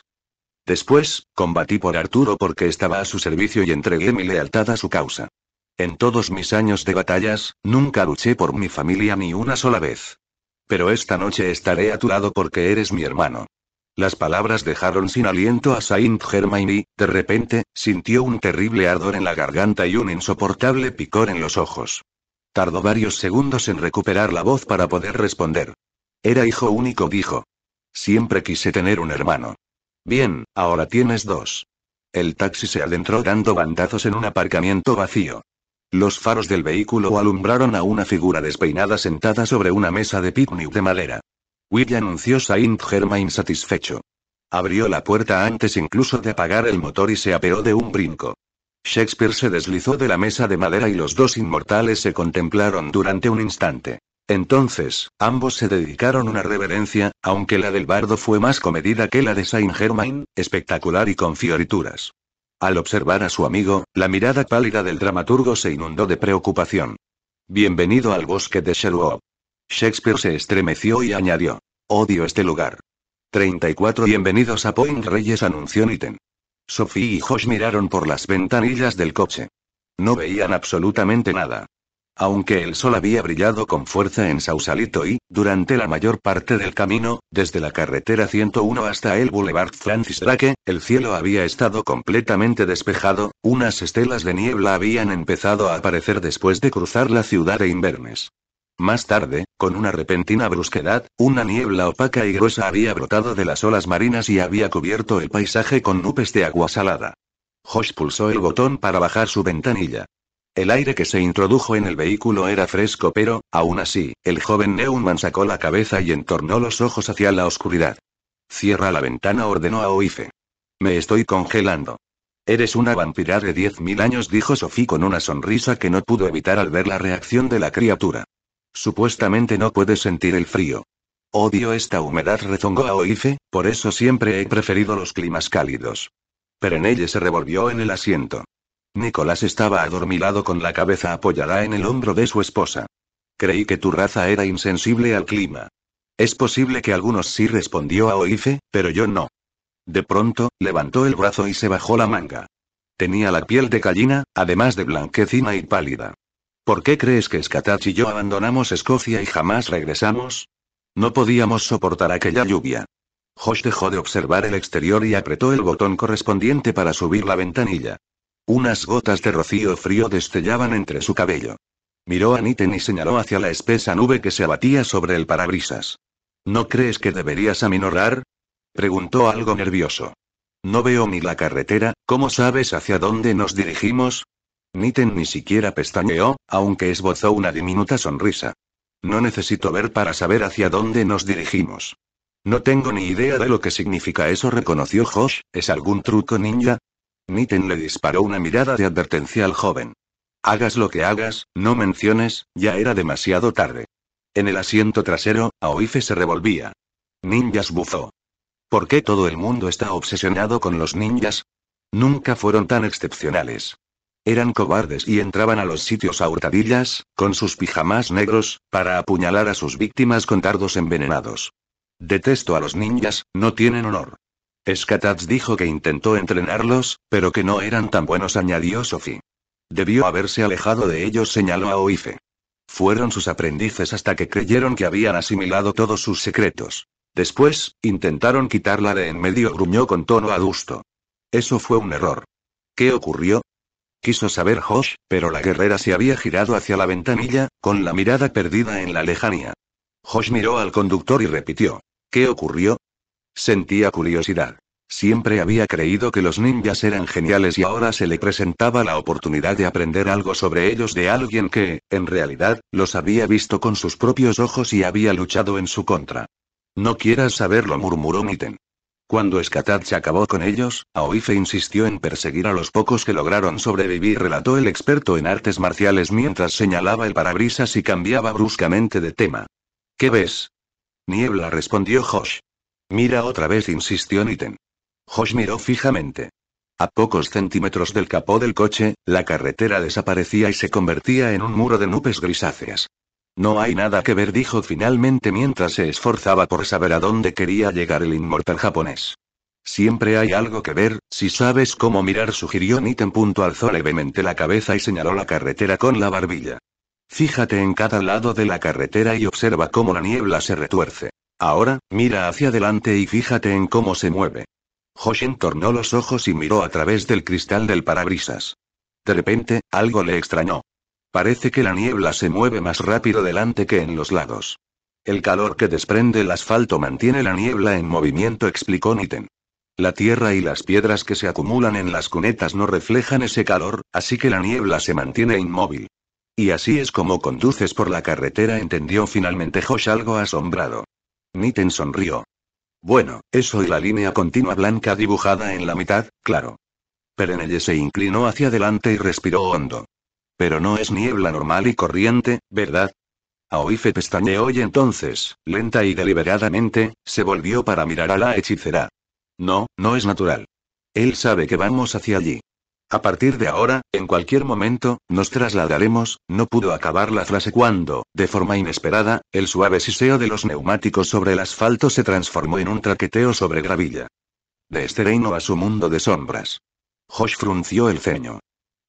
Después, combatí por Arturo porque estaba a su servicio y entregué mi lealtad a su causa. En todos mis años de batallas, nunca luché por mi familia ni una sola vez. Pero esta noche estaré a tu lado porque eres mi hermano. Las palabras dejaron sin aliento a Saint Germain y, de repente, sintió un terrible ardor en la garganta y un insoportable picor en los ojos. Tardó varios segundos en recuperar la voz para poder responder. Era hijo único, dijo. Siempre quise tener un hermano. Bien, ahora tienes dos. El taxi se adentró dando bandazos en un aparcamiento vacío. Los faros del vehículo alumbraron a una figura despeinada sentada sobre una mesa de picnic de madera. Will anunció Saint Germain satisfecho. Abrió la puerta antes incluso de apagar el motor y se apeó de un brinco. Shakespeare se deslizó de la mesa de madera y los dos inmortales se contemplaron durante un instante. Entonces, ambos se dedicaron una reverencia, aunque la del bardo fue más comedida que la de Saint Germain, espectacular y con fiorituras. Al observar a su amigo, la mirada pálida del dramaturgo se inundó de preocupación. Bienvenido al bosque de Sherwood. Shakespeare se estremeció y añadió. Odio este lugar. 34 Bienvenidos a Point Reyes anunció Niten. Sophie y Josh miraron por las ventanillas del coche. No veían absolutamente nada. Aunque el sol había brillado con fuerza en Sausalito y, durante la mayor parte del camino, desde la carretera 101 hasta el Boulevard Francis Drake, el cielo había estado completamente despejado, unas estelas de niebla habían empezado a aparecer después de cruzar la ciudad de Inverness. Más tarde, con una repentina brusquedad, una niebla opaca y gruesa había brotado de las olas marinas y había cubierto el paisaje con nubes de agua salada. Josh pulsó el botón para bajar su ventanilla. El aire que se introdujo en el vehículo era fresco, pero, aún así, el joven Neumann sacó la cabeza y entornó los ojos hacia la oscuridad. Cierra la ventana, ordenó a Oife. Me estoy congelando. Eres una vampira de 10.000 años, dijo Sophie con una sonrisa que no pudo evitar al ver la reacción de la criatura. Supuestamente no puede sentir el frío. Odio esta humedad rezongó a Oife, por eso siempre he preferido los climas cálidos. Perenelle se revolvió en el asiento. Nicolás estaba adormilado con la cabeza apoyada en el hombro de su esposa. Creí que tu raza era insensible al clima. Es posible que algunos sí respondió a Oife, pero yo no. De pronto, levantó el brazo y se bajó la manga. Tenía la piel de gallina, además de blanquecina y pálida. ¿Por qué crees que Skatach y yo abandonamos Escocia y jamás regresamos? No podíamos soportar aquella lluvia. Josh dejó de observar el exterior y apretó el botón correspondiente para subir la ventanilla. Unas gotas de rocío frío destellaban entre su cabello. Miró a Niten y señaló hacia la espesa nube que se abatía sobre el parabrisas. ¿No crees que deberías aminorar? preguntó algo nervioso. No veo ni la carretera, ¿cómo sabes hacia dónde nos dirigimos? Niten ni siquiera pestañeó, aunque esbozó una diminuta sonrisa. No necesito ver para saber hacia dónde nos dirigimos. No tengo ni idea de lo que significa eso, reconoció Josh. ¿Es algún truco ninja? Niten le disparó una mirada de advertencia al joven. Hagas lo que hagas, no menciones, ya era demasiado tarde. En el asiento trasero, Aoife se revolvía. Ninjas buzó. ¿Por qué todo el mundo está obsesionado con los ninjas? Nunca fueron tan excepcionales. Eran cobardes y entraban a los sitios a hurtadillas, con sus pijamas negros, para apuñalar a sus víctimas con tardos envenenados. Detesto a los ninjas, no tienen honor. Skatats dijo que intentó entrenarlos, pero que no eran tan buenos, añadió Sophie. Debió haberse alejado de ellos, señaló a Oife. Fueron sus aprendices hasta que creyeron que habían asimilado todos sus secretos. Después, intentaron quitarla de en medio, gruñó con tono adusto. Eso fue un error. ¿Qué ocurrió? quiso saber Josh, pero la guerrera se había girado hacia la ventanilla, con la mirada perdida en la lejanía. Josh miró al conductor y repitió. ¿Qué ocurrió? Sentía curiosidad. Siempre había creído que los ninjas eran geniales y ahora se le presentaba la oportunidad de aprender algo sobre ellos de alguien que, en realidad, los había visto con sus propios ojos y había luchado en su contra. No quieras saberlo, murmuró Miten. Cuando se acabó con ellos, Aoife insistió en perseguir a los pocos que lograron sobrevivir, relató el experto en artes marciales mientras señalaba el parabrisas y cambiaba bruscamente de tema. ¿Qué ves? Niebla respondió Josh. Mira otra vez, insistió Niten. Josh miró fijamente. A pocos centímetros del capó del coche, la carretera desaparecía y se convertía en un muro de nubes grisáceas. No hay nada que ver, dijo finalmente mientras se esforzaba por saber a dónde quería llegar el inmortal japonés. Siempre hay algo que ver, si sabes cómo mirar, sugirió Niten. Alzó levemente la cabeza y señaló la carretera con la barbilla. Fíjate en cada lado de la carretera y observa cómo la niebla se retuerce. Ahora, mira hacia adelante y fíjate en cómo se mueve. Hoshin tornó los ojos y miró a través del cristal del parabrisas. De repente, algo le extrañó. Parece que la niebla se mueve más rápido delante que en los lados. El calor que desprende el asfalto mantiene la niebla en movimiento, explicó Niten. La tierra y las piedras que se acumulan en las cunetas no reflejan ese calor, así que la niebla se mantiene inmóvil. Y así es como conduces por la carretera, entendió finalmente Josh algo asombrado. Nitten sonrió. Bueno, eso y la línea continua blanca dibujada en la mitad, claro. Perenelle se inclinó hacia adelante y respiró hondo. Pero no es niebla normal y corriente, ¿verdad? Aoife pestañeó y entonces, lenta y deliberadamente, se volvió para mirar a la hechicera. No, no es natural. Él sabe que vamos hacia allí. A partir de ahora, en cualquier momento, nos trasladaremos, no pudo acabar la frase cuando, de forma inesperada, el suave siseo de los neumáticos sobre el asfalto se transformó en un traqueteo sobre gravilla. De este reino a su mundo de sombras. Josh frunció el ceño.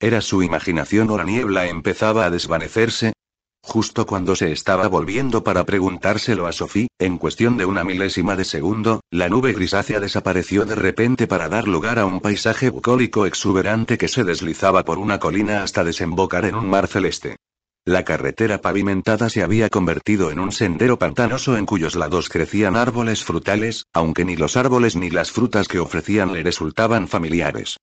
¿Era su imaginación o la niebla empezaba a desvanecerse? Justo cuando se estaba volviendo para preguntárselo a Sophie, en cuestión de una milésima de segundo, la nube grisácea desapareció de repente para dar lugar a un paisaje bucólico exuberante que se deslizaba por una colina hasta desembocar en un mar celeste. La carretera pavimentada se había convertido en un sendero pantanoso en cuyos lados crecían árboles frutales, aunque ni los árboles ni las frutas que ofrecían le resultaban familiares.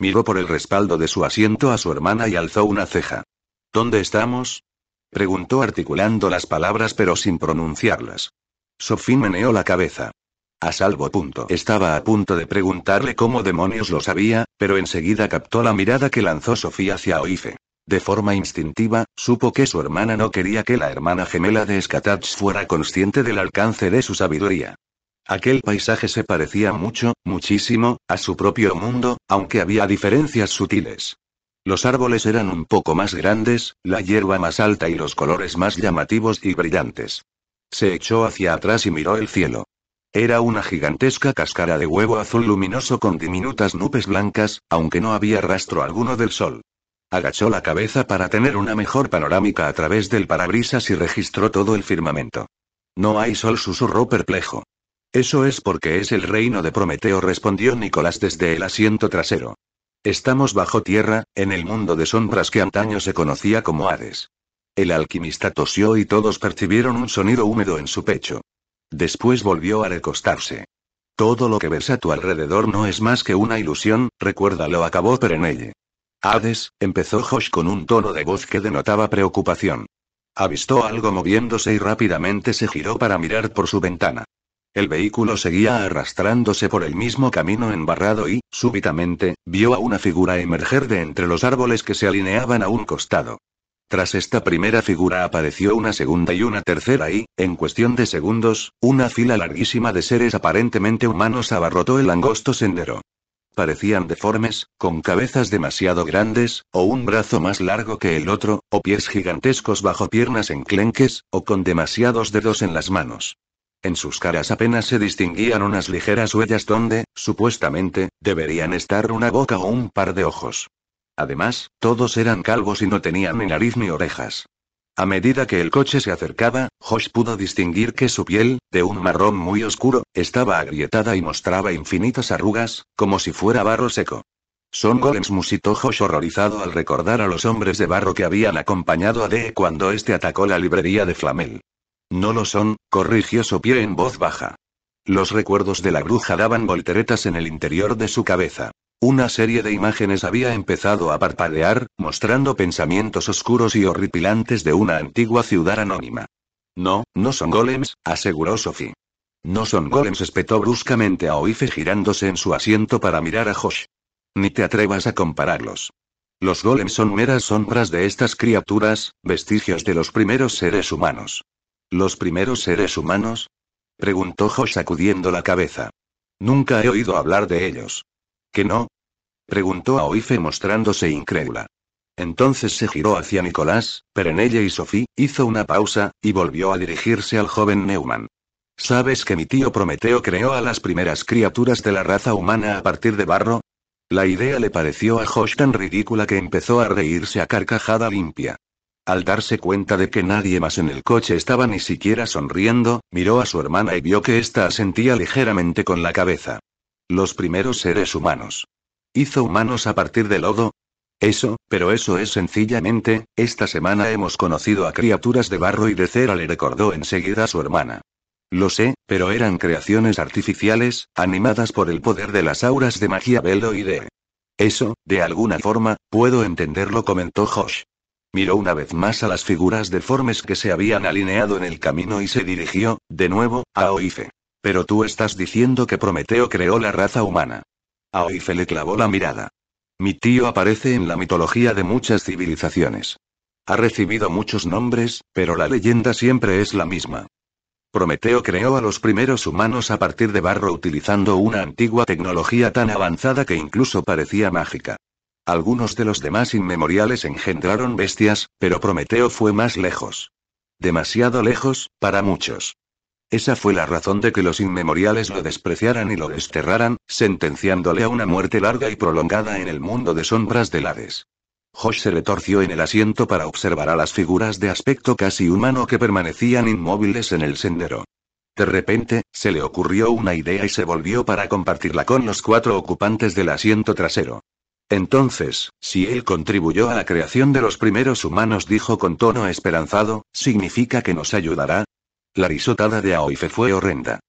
Miró por el respaldo de su asiento a su hermana y alzó una ceja. ¿Dónde estamos? preguntó articulando las palabras pero sin pronunciarlas. Sophie meneó la cabeza. A salvo punto. Estaba a punto de preguntarle cómo demonios lo sabía, pero enseguida captó la mirada que lanzó Sofía hacia Oife. De forma instintiva, supo que su hermana no quería que la hermana gemela de Skatats fuera consciente del alcance de su sabiduría. Aquel paisaje se parecía mucho, muchísimo, a su propio mundo, aunque había diferencias sutiles. Los árboles eran un poco más grandes, la hierba más alta y los colores más llamativos y brillantes. Se echó hacia atrás y miró el cielo. Era una gigantesca cáscara de huevo azul luminoso con diminutas nubes blancas, aunque no había rastro alguno del sol. Agachó la cabeza para tener una mejor panorámica a través del parabrisas y registró todo el firmamento. No hay sol, susurró perplejo. Eso es porque es el reino de Prometeo, respondió Nicolás desde el asiento trasero. Estamos bajo tierra, en el mundo de sombras que antaño se conocía como Hades. El alquimista tosió y todos percibieron un sonido húmedo en su pecho. Después volvió a recostarse. Todo lo que ves a tu alrededor no es más que una ilusión, recuérdalo, acabó Perenelle. Hades, empezó Josh con un tono de voz que denotaba preocupación. Avistó algo moviéndose y rápidamente se giró para mirar por su ventana. El vehículo seguía arrastrándose por el mismo camino embarrado y, súbitamente, vio a una figura emerger de entre los árboles que se alineaban a un costado. Tras esta primera figura apareció una segunda y una tercera y, en cuestión de segundos, una fila larguísima de seres aparentemente humanos abarrotó el angosto sendero. Parecían deformes, con cabezas demasiado grandes, o un brazo más largo que el otro, o pies gigantescos bajo piernas enclenques, o con demasiados dedos en las manos. En sus caras apenas se distinguían unas ligeras huellas donde, supuestamente, deberían estar una boca o un par de ojos. Además, todos eran calvos y no tenían ni nariz ni orejas. A medida que el coche se acercaba, Josh pudo distinguir que su piel, de un marrón muy oscuro, estaba agrietada y mostraba infinitas arrugas, como si fuera barro seco. Son golems musitó Josh horrorizado al recordar a los hombres de barro que habían acompañado a Dee cuando este atacó la librería de Flamel. No lo son, corrigió Sophie en voz baja. Los recuerdos de la bruja daban volteretas en el interior de su cabeza. Una serie de imágenes había empezado a parpadear, mostrando pensamientos oscuros y horripilantes de una antigua ciudad anónima. No, no son golems, aseguró Sophie. No son golems, espetó bruscamente a Oife girándose en su asiento para mirar a Josh. Ni te atrevas a compararlos. Los golems son meras sombras de estas criaturas, vestigios de los primeros seres humanos. ¿Los primeros seres humanos? preguntó Josh sacudiendo la cabeza. Nunca he oído hablar de ellos. ¿Que no? preguntó a mostrándose incrédula. Entonces se giró hacia Nicolás, pero en ella y Sophie, hizo una pausa, y volvió a dirigirse al joven Neumann. ¿Sabes que mi tío Prometeo creó a las primeras criaturas de la raza humana a partir de barro? La idea le pareció a Josh tan ridícula que empezó a reírse a carcajada limpia. Al darse cuenta de que nadie más en el coche estaba ni siquiera sonriendo, miró a su hermana y vio que ésta asentía ligeramente con la cabeza. Los primeros seres humanos. ¿Hizo humanos a partir de lodo? Eso, pero eso es sencillamente, esta semana hemos conocido a criaturas de barro y de cera, le recordó enseguida a su hermana. Lo sé, pero eran creaciones artificiales, animadas por el poder de las auras de magia velo y de... Eso, de alguna forma, puedo entenderlo, comentó Josh. Miró una vez más a las figuras deformes que se habían alineado en el camino y se dirigió, de nuevo, a Oife. Pero tú estás diciendo que Prometeo creó la raza humana. A Oife le clavó la mirada. Mi tío aparece en la mitología de muchas civilizaciones. Ha recibido muchos nombres, pero la leyenda siempre es la misma. Prometeo creó a los primeros humanos a partir de barro utilizando una antigua tecnología tan avanzada que incluso parecía mágica. Algunos de los demás inmemoriales engendraron bestias, pero Prometeo fue más lejos. Demasiado lejos, para muchos. Esa fue la razón de que los inmemoriales lo despreciaran y lo desterraran, sentenciándole a una muerte larga y prolongada en el mundo de sombras del Hades. Josh se retorció en el asiento para observar a las figuras de aspecto casi humano que permanecían inmóviles en el sendero. De repente, se le ocurrió una idea y se volvió para compartirla con los cuatro ocupantes del asiento trasero. Entonces, si él contribuyó a la creación de los primeros humanos, dijo con tono esperanzado, ¿significa que nos ayudará? La risotada de Aoife fue horrenda.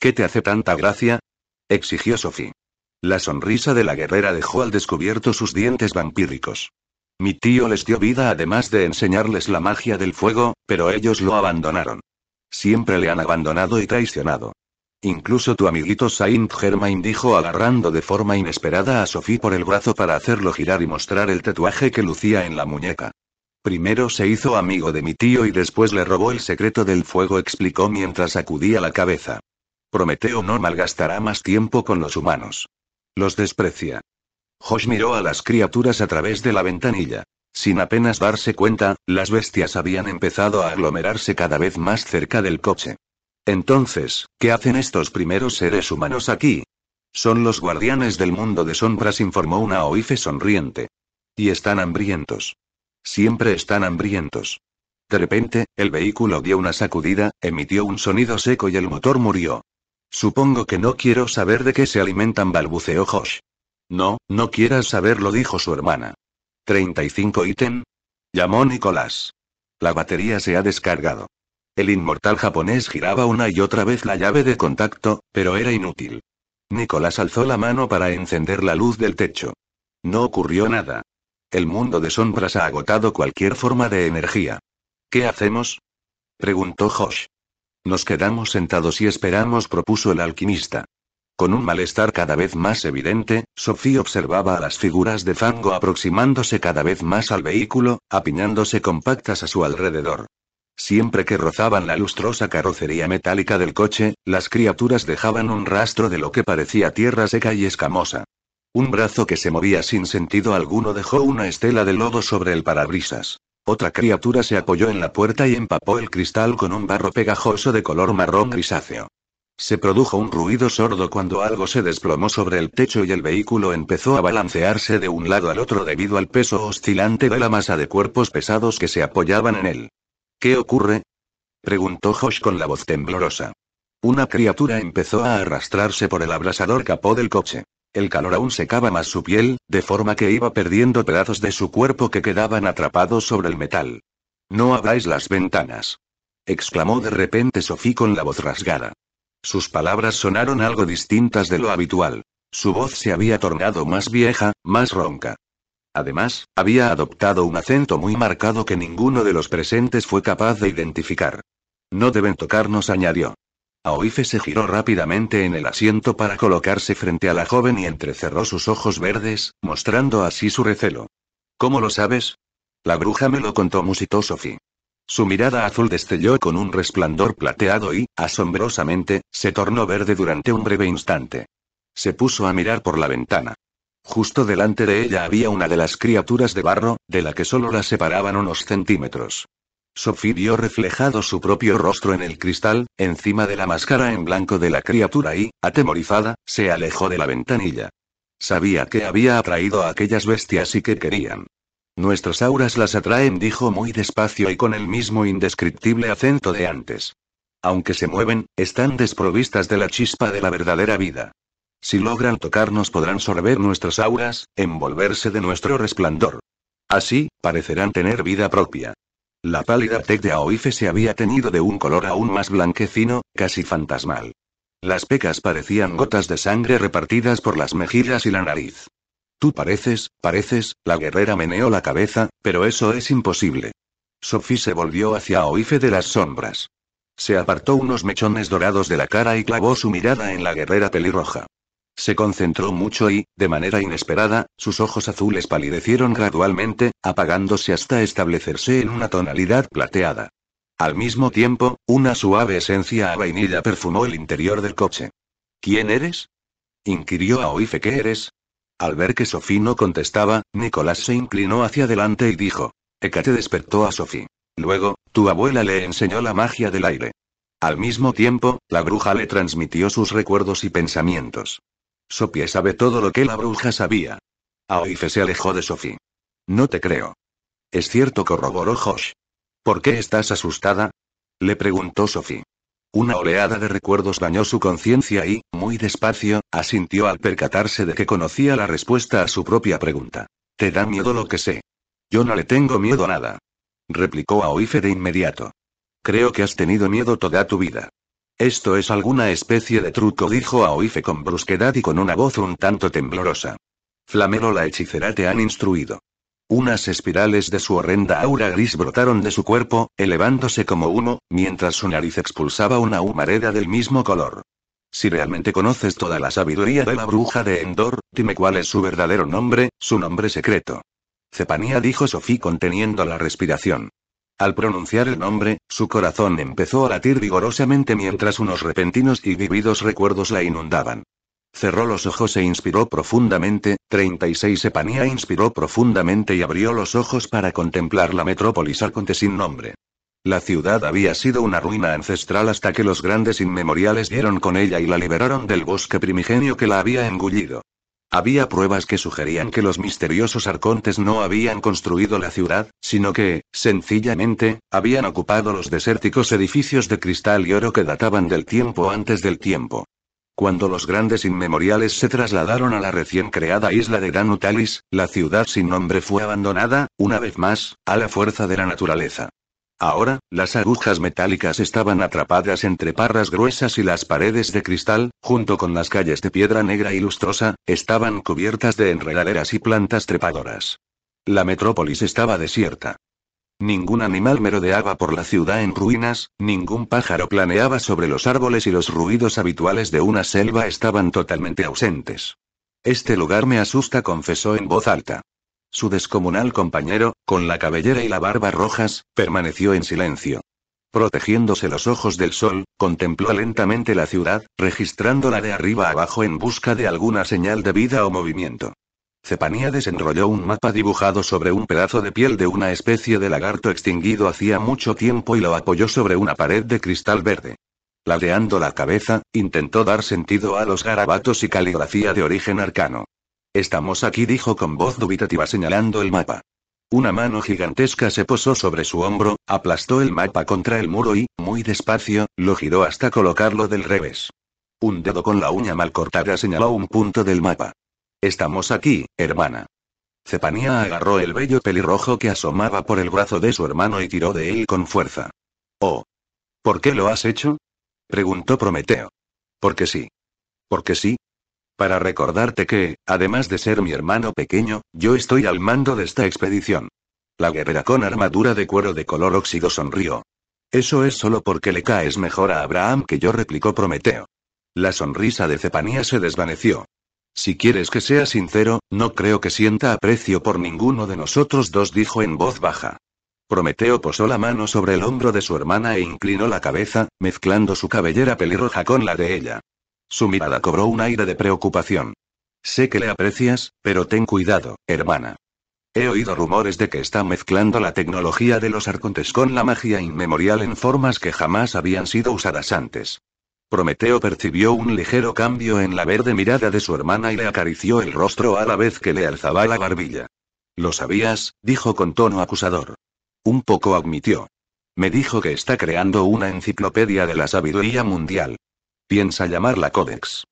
¿Qué te hace tanta gracia? exigió Sophie. La sonrisa de la guerrera dejó al descubierto sus dientes vampíricos. Mi tío les dio vida además de enseñarles la magia del fuego, pero ellos lo abandonaron. Siempre le han abandonado y traicionado. Incluso tu amiguito Saint Germain dijo agarrando de forma inesperada a Sophie por el brazo para hacerlo girar y mostrar el tatuaje que lucía en la muñeca. Primero se hizo amigo de mi tío y después le robó el secreto del fuego, explicó mientras sacudía la cabeza. Prometeo no malgastará más tiempo con los humanos. Los desprecia. Josh miró a las criaturas a través de la ventanilla. Sin apenas darse cuenta, las bestias habían empezado a aglomerarse cada vez más cerca del coche. Entonces, ¿qué hacen estos primeros seres humanos aquí? Son los guardianes del mundo de sombras, informó una oife sonriente. Y están hambrientos. Siempre están hambrientos. De repente, el vehículo dio una sacudida, emitió un sonido seco y el motor murió. Supongo que no quiero saber de qué se alimentan, balbuceó Josh. No, no quieras saberlo, dijo su hermana. 35 ítem. Llamó Nicolás. La batería se ha descargado. El inmortal japonés giraba una y otra vez la llave de contacto, pero era inútil. Nicolás alzó la mano para encender la luz del techo. No ocurrió nada. El mundo de sombras ha agotado cualquier forma de energía. ¿Qué hacemos? preguntó Josh. Nos quedamos sentados y esperamos, propuso el alquimista. Con un malestar cada vez más evidente, Sophie observaba a las figuras de fango aproximándose cada vez más al vehículo, apiñándose compactas a su alrededor. Siempre que rozaban la lustrosa carrocería metálica del coche, las criaturas dejaban un rastro de lo que parecía tierra seca y escamosa. Un brazo que se movía sin sentido alguno dejó una estela de lodo sobre el parabrisas. Otra criatura se apoyó en la puerta y empapó el cristal con un barro pegajoso de color marrón grisáceo. Se produjo un ruido sordo cuando algo se desplomó sobre el techo y el vehículo empezó a balancearse de un lado al otro debido al peso oscilante de la masa de cuerpos pesados que se apoyaban en él. ¿Qué ocurre? preguntó Josh con la voz temblorosa. Una criatura empezó a arrastrarse por el abrasador capó del coche. El calor aún secaba más su piel, de forma que iba perdiendo pedazos de su cuerpo que quedaban atrapados sobre el metal. No abráis las ventanas. exclamó de repente Sophie con la voz rasgada. Sus palabras sonaron algo distintas de lo habitual. Su voz se había tornado más vieja, más ronca. Además, había adoptado un acento muy marcado que ninguno de los presentes fue capaz de identificar. No deben tocarnos, añadió. Aoife se giró rápidamente en el asiento para colocarse frente a la joven y entrecerró sus ojos verdes, mostrando así su recelo. ¿Cómo lo sabes? La bruja me lo contó, musitó Su mirada azul destelló con un resplandor plateado y, asombrosamente, se tornó verde durante un breve instante. Se puso a mirar por la ventana. Justo delante de ella había una de las criaturas de barro, de la que solo la separaban unos centímetros. Sophie vio reflejado su propio rostro en el cristal, encima de la máscara en blanco de la criatura y, atemorizada, se alejó de la ventanilla. Sabía que había atraído a aquellas bestias y que querían. Nuestras auras las atraen, dijo muy despacio y con el mismo indescriptible acento de antes. Aunque se mueven, están desprovistas de la chispa de la verdadera vida. Si logran tocarnos podrán sorber nuestras auras, envolverse de nuestro resplandor. Así, parecerán tener vida propia. La pálida tec de Aoife se había tenido de un color aún más blanquecino, casi fantasmal. Las pecas parecían gotas de sangre repartidas por las mejillas y la nariz. Tú pareces, pareces, la guerrera meneó la cabeza, pero eso es imposible. Sophie se volvió hacia Aoife de las sombras. Se apartó unos mechones dorados de la cara y clavó su mirada en la guerrera pelirroja. Se concentró mucho y, de manera inesperada, sus ojos azules palidecieron gradualmente, apagándose hasta establecerse en una tonalidad plateada. Al mismo tiempo, una suave esencia a vainilla perfumó el interior del coche. ¿Quién eres? inquirió a Oife qué eres. Al ver que Sophie no contestaba, Nicolás se inclinó hacia adelante y dijo. te despertó a Sophie. Luego, tu abuela le enseñó la magia del aire. Al mismo tiempo, la bruja le transmitió sus recuerdos y pensamientos. Sophie sabe todo lo que la bruja sabía. Aoife se alejó de Sophie. No te creo. Es cierto, corroboró Josh. ¿Por qué estás asustada? Le preguntó Sophie. Una oleada de recuerdos bañó su conciencia y, muy despacio, asintió al percatarse de que conocía la respuesta a su propia pregunta. ¿Te da miedo lo que sé? Yo no le tengo miedo a nada. Replicó Aoife de inmediato. Creo que has tenido miedo toda tu vida. Esto es alguna especie de truco, dijo Aoife con brusquedad y con una voz un tanto temblorosa. Flamelo la hechicera te han instruido. Unas espirales de su horrenda aura gris brotaron de su cuerpo, elevándose como humo, mientras su nariz expulsaba una humareda del mismo color. Si realmente conoces toda la sabiduría de la bruja de Endor, dime cuál es su verdadero nombre, su nombre secreto. Cepanía dijo Sofí conteniendo la respiración. Al pronunciar el nombre, su corazón empezó a latir vigorosamente mientras unos repentinos y vividos recuerdos la inundaban. Cerró los ojos e inspiró profundamente, 36 Epanía inspiró profundamente y abrió los ojos para contemplar la metrópolis arconte sin nombre. La ciudad había sido una ruina ancestral hasta que los grandes inmemoriales dieron con ella y la liberaron del bosque primigenio que la había engullido. Había pruebas que sugerían que los misteriosos arcontes no habían construido la ciudad, sino que, sencillamente, habían ocupado los desérticos edificios de cristal y oro que databan del tiempo antes del tiempo. Cuando los grandes inmemoriales se trasladaron a la recién creada isla de Danutalis, la ciudad sin nombre fue abandonada, una vez más, a la fuerza de la naturaleza. Ahora, las agujas metálicas estaban atrapadas entre parras gruesas y las paredes de cristal, junto con las calles de piedra negra y lustrosa, estaban cubiertas de enredaderas y plantas trepadoras. La metrópolis estaba desierta. Ningún animal merodeaba por la ciudad en ruinas, ningún pájaro planeaba sobre los árboles y los ruidos habituales de una selva estaban totalmente ausentes. Este lugar me asusta, confesó en voz alta. Su descomunal compañero, con la cabellera y la barba rojas, permaneció en silencio. Protegiéndose los ojos del sol, contempló lentamente la ciudad, registrándola de arriba abajo en busca de alguna señal de vida o movimiento. Cepanía desenrolló un mapa dibujado sobre un pedazo de piel de una especie de lagarto extinguido hacía mucho tiempo y lo apoyó sobre una pared de cristal verde. Ladeando la cabeza, intentó dar sentido a los garabatos y caligrafía de origen arcano. Estamos aquí, dijo con voz dubitativa señalando el mapa. Una mano gigantesca se posó sobre su hombro, aplastó el mapa contra el muro y, muy despacio, lo giró hasta colocarlo del revés. Un dedo con la uña mal cortada señaló un punto del mapa. Estamos aquí, hermana. Cepanía agarró el bello pelirrojo que asomaba por el brazo de su hermano y tiró de él con fuerza. Oh. ¿Por qué lo has hecho? preguntó Prometeo. Porque sí. Porque sí, para recordarte que, además de ser mi hermano pequeño, yo estoy al mando de esta expedición. La guerrera con armadura de cuero de color óxido sonrió. Eso es solo porque le caes mejor a Abraham que yo, replicó Prometeo. La sonrisa de Cepanía se desvaneció. Si quieres que sea sincero, no creo que sienta aprecio por ninguno de nosotros dos, dijo en voz baja. Prometeo posó la mano sobre el hombro de su hermana e inclinó la cabeza, mezclando su cabellera pelirroja con la de ella. Su mirada cobró un aire de preocupación. Sé que le aprecias, pero ten cuidado, hermana. He oído rumores de que está mezclando la tecnología de los arcontes con la magia inmemorial en formas que jamás habían sido usadas antes. Prometeo percibió un ligero cambio en la verde mirada de su hermana y le acarició el rostro a la vez que le alzaba la barbilla. Lo sabías, dijo con tono acusador. Un poco admitió. Me dijo que está creando una enciclopedia de la sabiduría mundial. Piensa llamarla Codex.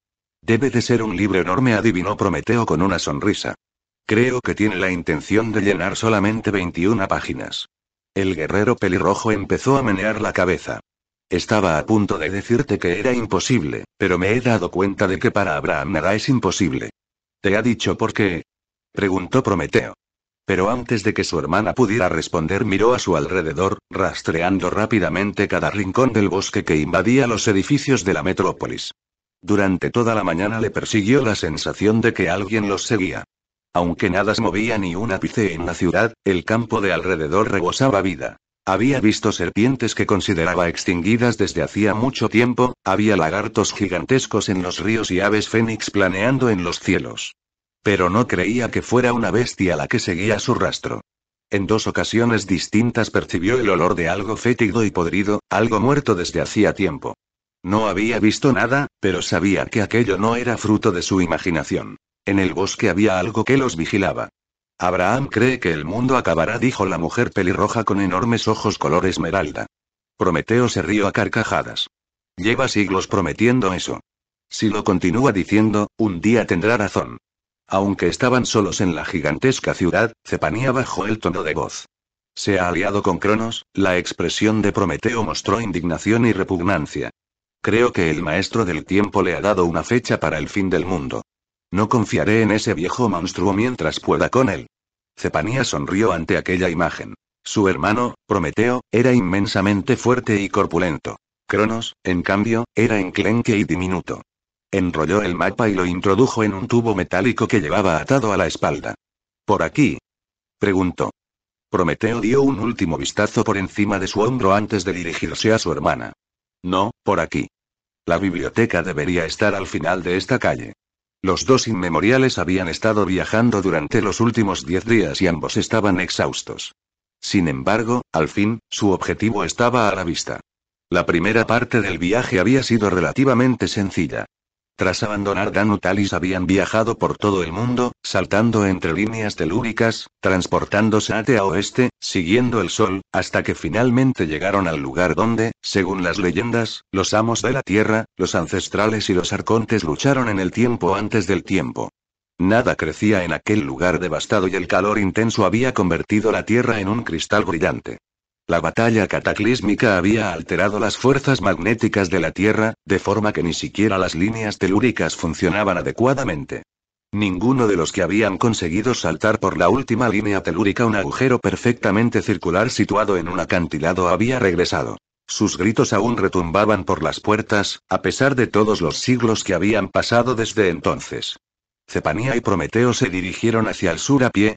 Debe de ser un libro enorme, adivinó Prometeo con una sonrisa. Creo que tiene la intención de llenar solamente 21 páginas. El guerrero pelirrojo empezó a menear la cabeza. Estaba a punto de decirte que era imposible, pero me he dado cuenta de que para Abraham nada es imposible. ¿Te ha dicho por qué? preguntó Prometeo. Pero antes de que su hermana pudiera responder, miró a su alrededor, rastreando rápidamente cada rincón del bosque que invadía los edificios de la metrópolis. Durante toda la mañana le persiguió la sensación de que alguien los seguía. Aunque nada se movía ni un ápice en la ciudad, el campo de alrededor rebosaba vida. Había visto serpientes que consideraba extinguidas desde hacía mucho tiempo, había lagartos gigantescos en los ríos y aves fénix planeando en los cielos. Pero no creía que fuera una bestia la que seguía su rastro. En dos ocasiones distintas percibió el olor de algo fétido y podrido, algo muerto desde hacía tiempo. No había visto nada, pero sabía que aquello no era fruto de su imaginación. En el bosque había algo que los vigilaba. Abraham cree que el mundo acabará, dijo la mujer pelirroja con enormes ojos color esmeralda. Prometeo se rió a carcajadas. Lleva siglos prometiendo eso. Si lo continúa diciendo, un día tendrá razón. Aunque estaban solos en la gigantesca ciudad, Cepanía bajó el tono de voz. Se ha aliado con Cronos, la expresión de Prometeo mostró indignación y repugnancia. Creo que el maestro del tiempo le ha dado una fecha para el fin del mundo. No confiaré en ese viejo monstruo mientras pueda con él. Cepanía sonrió ante aquella imagen. Su hermano, Prometeo, era inmensamente fuerte y corpulento. Cronos, en cambio, era enclenque y diminuto. Enrolló el mapa y lo introdujo en un tubo metálico que llevaba atado a la espalda. ¿Por aquí? preguntó. Prometeo dio un último vistazo por encima de su hombro antes de dirigirse a su hermana. No, por aquí. La biblioteca debería estar al final de esta calle. Los dos inmemoriales habían estado viajando durante los últimos diez días y ambos estaban exhaustos. Sin embargo, al fin, su objetivo estaba a la vista. La primera parte del viaje había sido relativamente sencilla. Tras abandonar Danutalis habían viajado por todo el mundo, saltando entre líneas telúricas, transportándose ate a oeste, siguiendo el sol, hasta que finalmente llegaron al lugar donde, según las leyendas, los amos de la tierra, los ancestrales y los arcontes lucharon en el tiempo antes del tiempo. Nada crecía en aquel lugar devastado y el calor intenso había convertido la tierra en un cristal brillante. La batalla cataclísmica había alterado las fuerzas magnéticas de la Tierra, de forma que ni siquiera las líneas telúricas funcionaban adecuadamente. Ninguno de los que habían conseguido saltar por la última línea telúrica un agujero perfectamente circular situado en un acantilado había regresado. Sus gritos aún retumbaban por las puertas, a pesar de todos los siglos que habían pasado desde entonces. Cepanía y Prometeo se dirigieron hacia el sur a pie,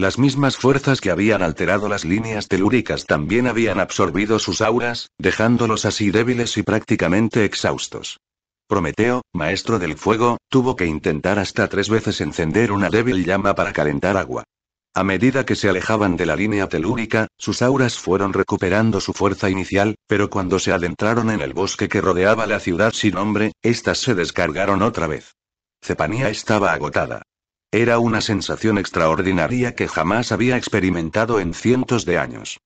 las mismas fuerzas que habían alterado las líneas telúricas también habían absorbido sus auras, dejándolos así débiles y prácticamente exhaustos. Prometeo, maestro del fuego, tuvo que intentar hasta tres veces encender una débil llama para calentar agua. A medida que se alejaban de la línea telúrica, sus auras fueron recuperando su fuerza inicial, pero cuando se adentraron en el bosque que rodeaba la ciudad sin nombre, éstas se descargaron otra vez. Cepanía estaba agotada. Era una sensación extraordinaria que jamás había experimentado en cientos de años.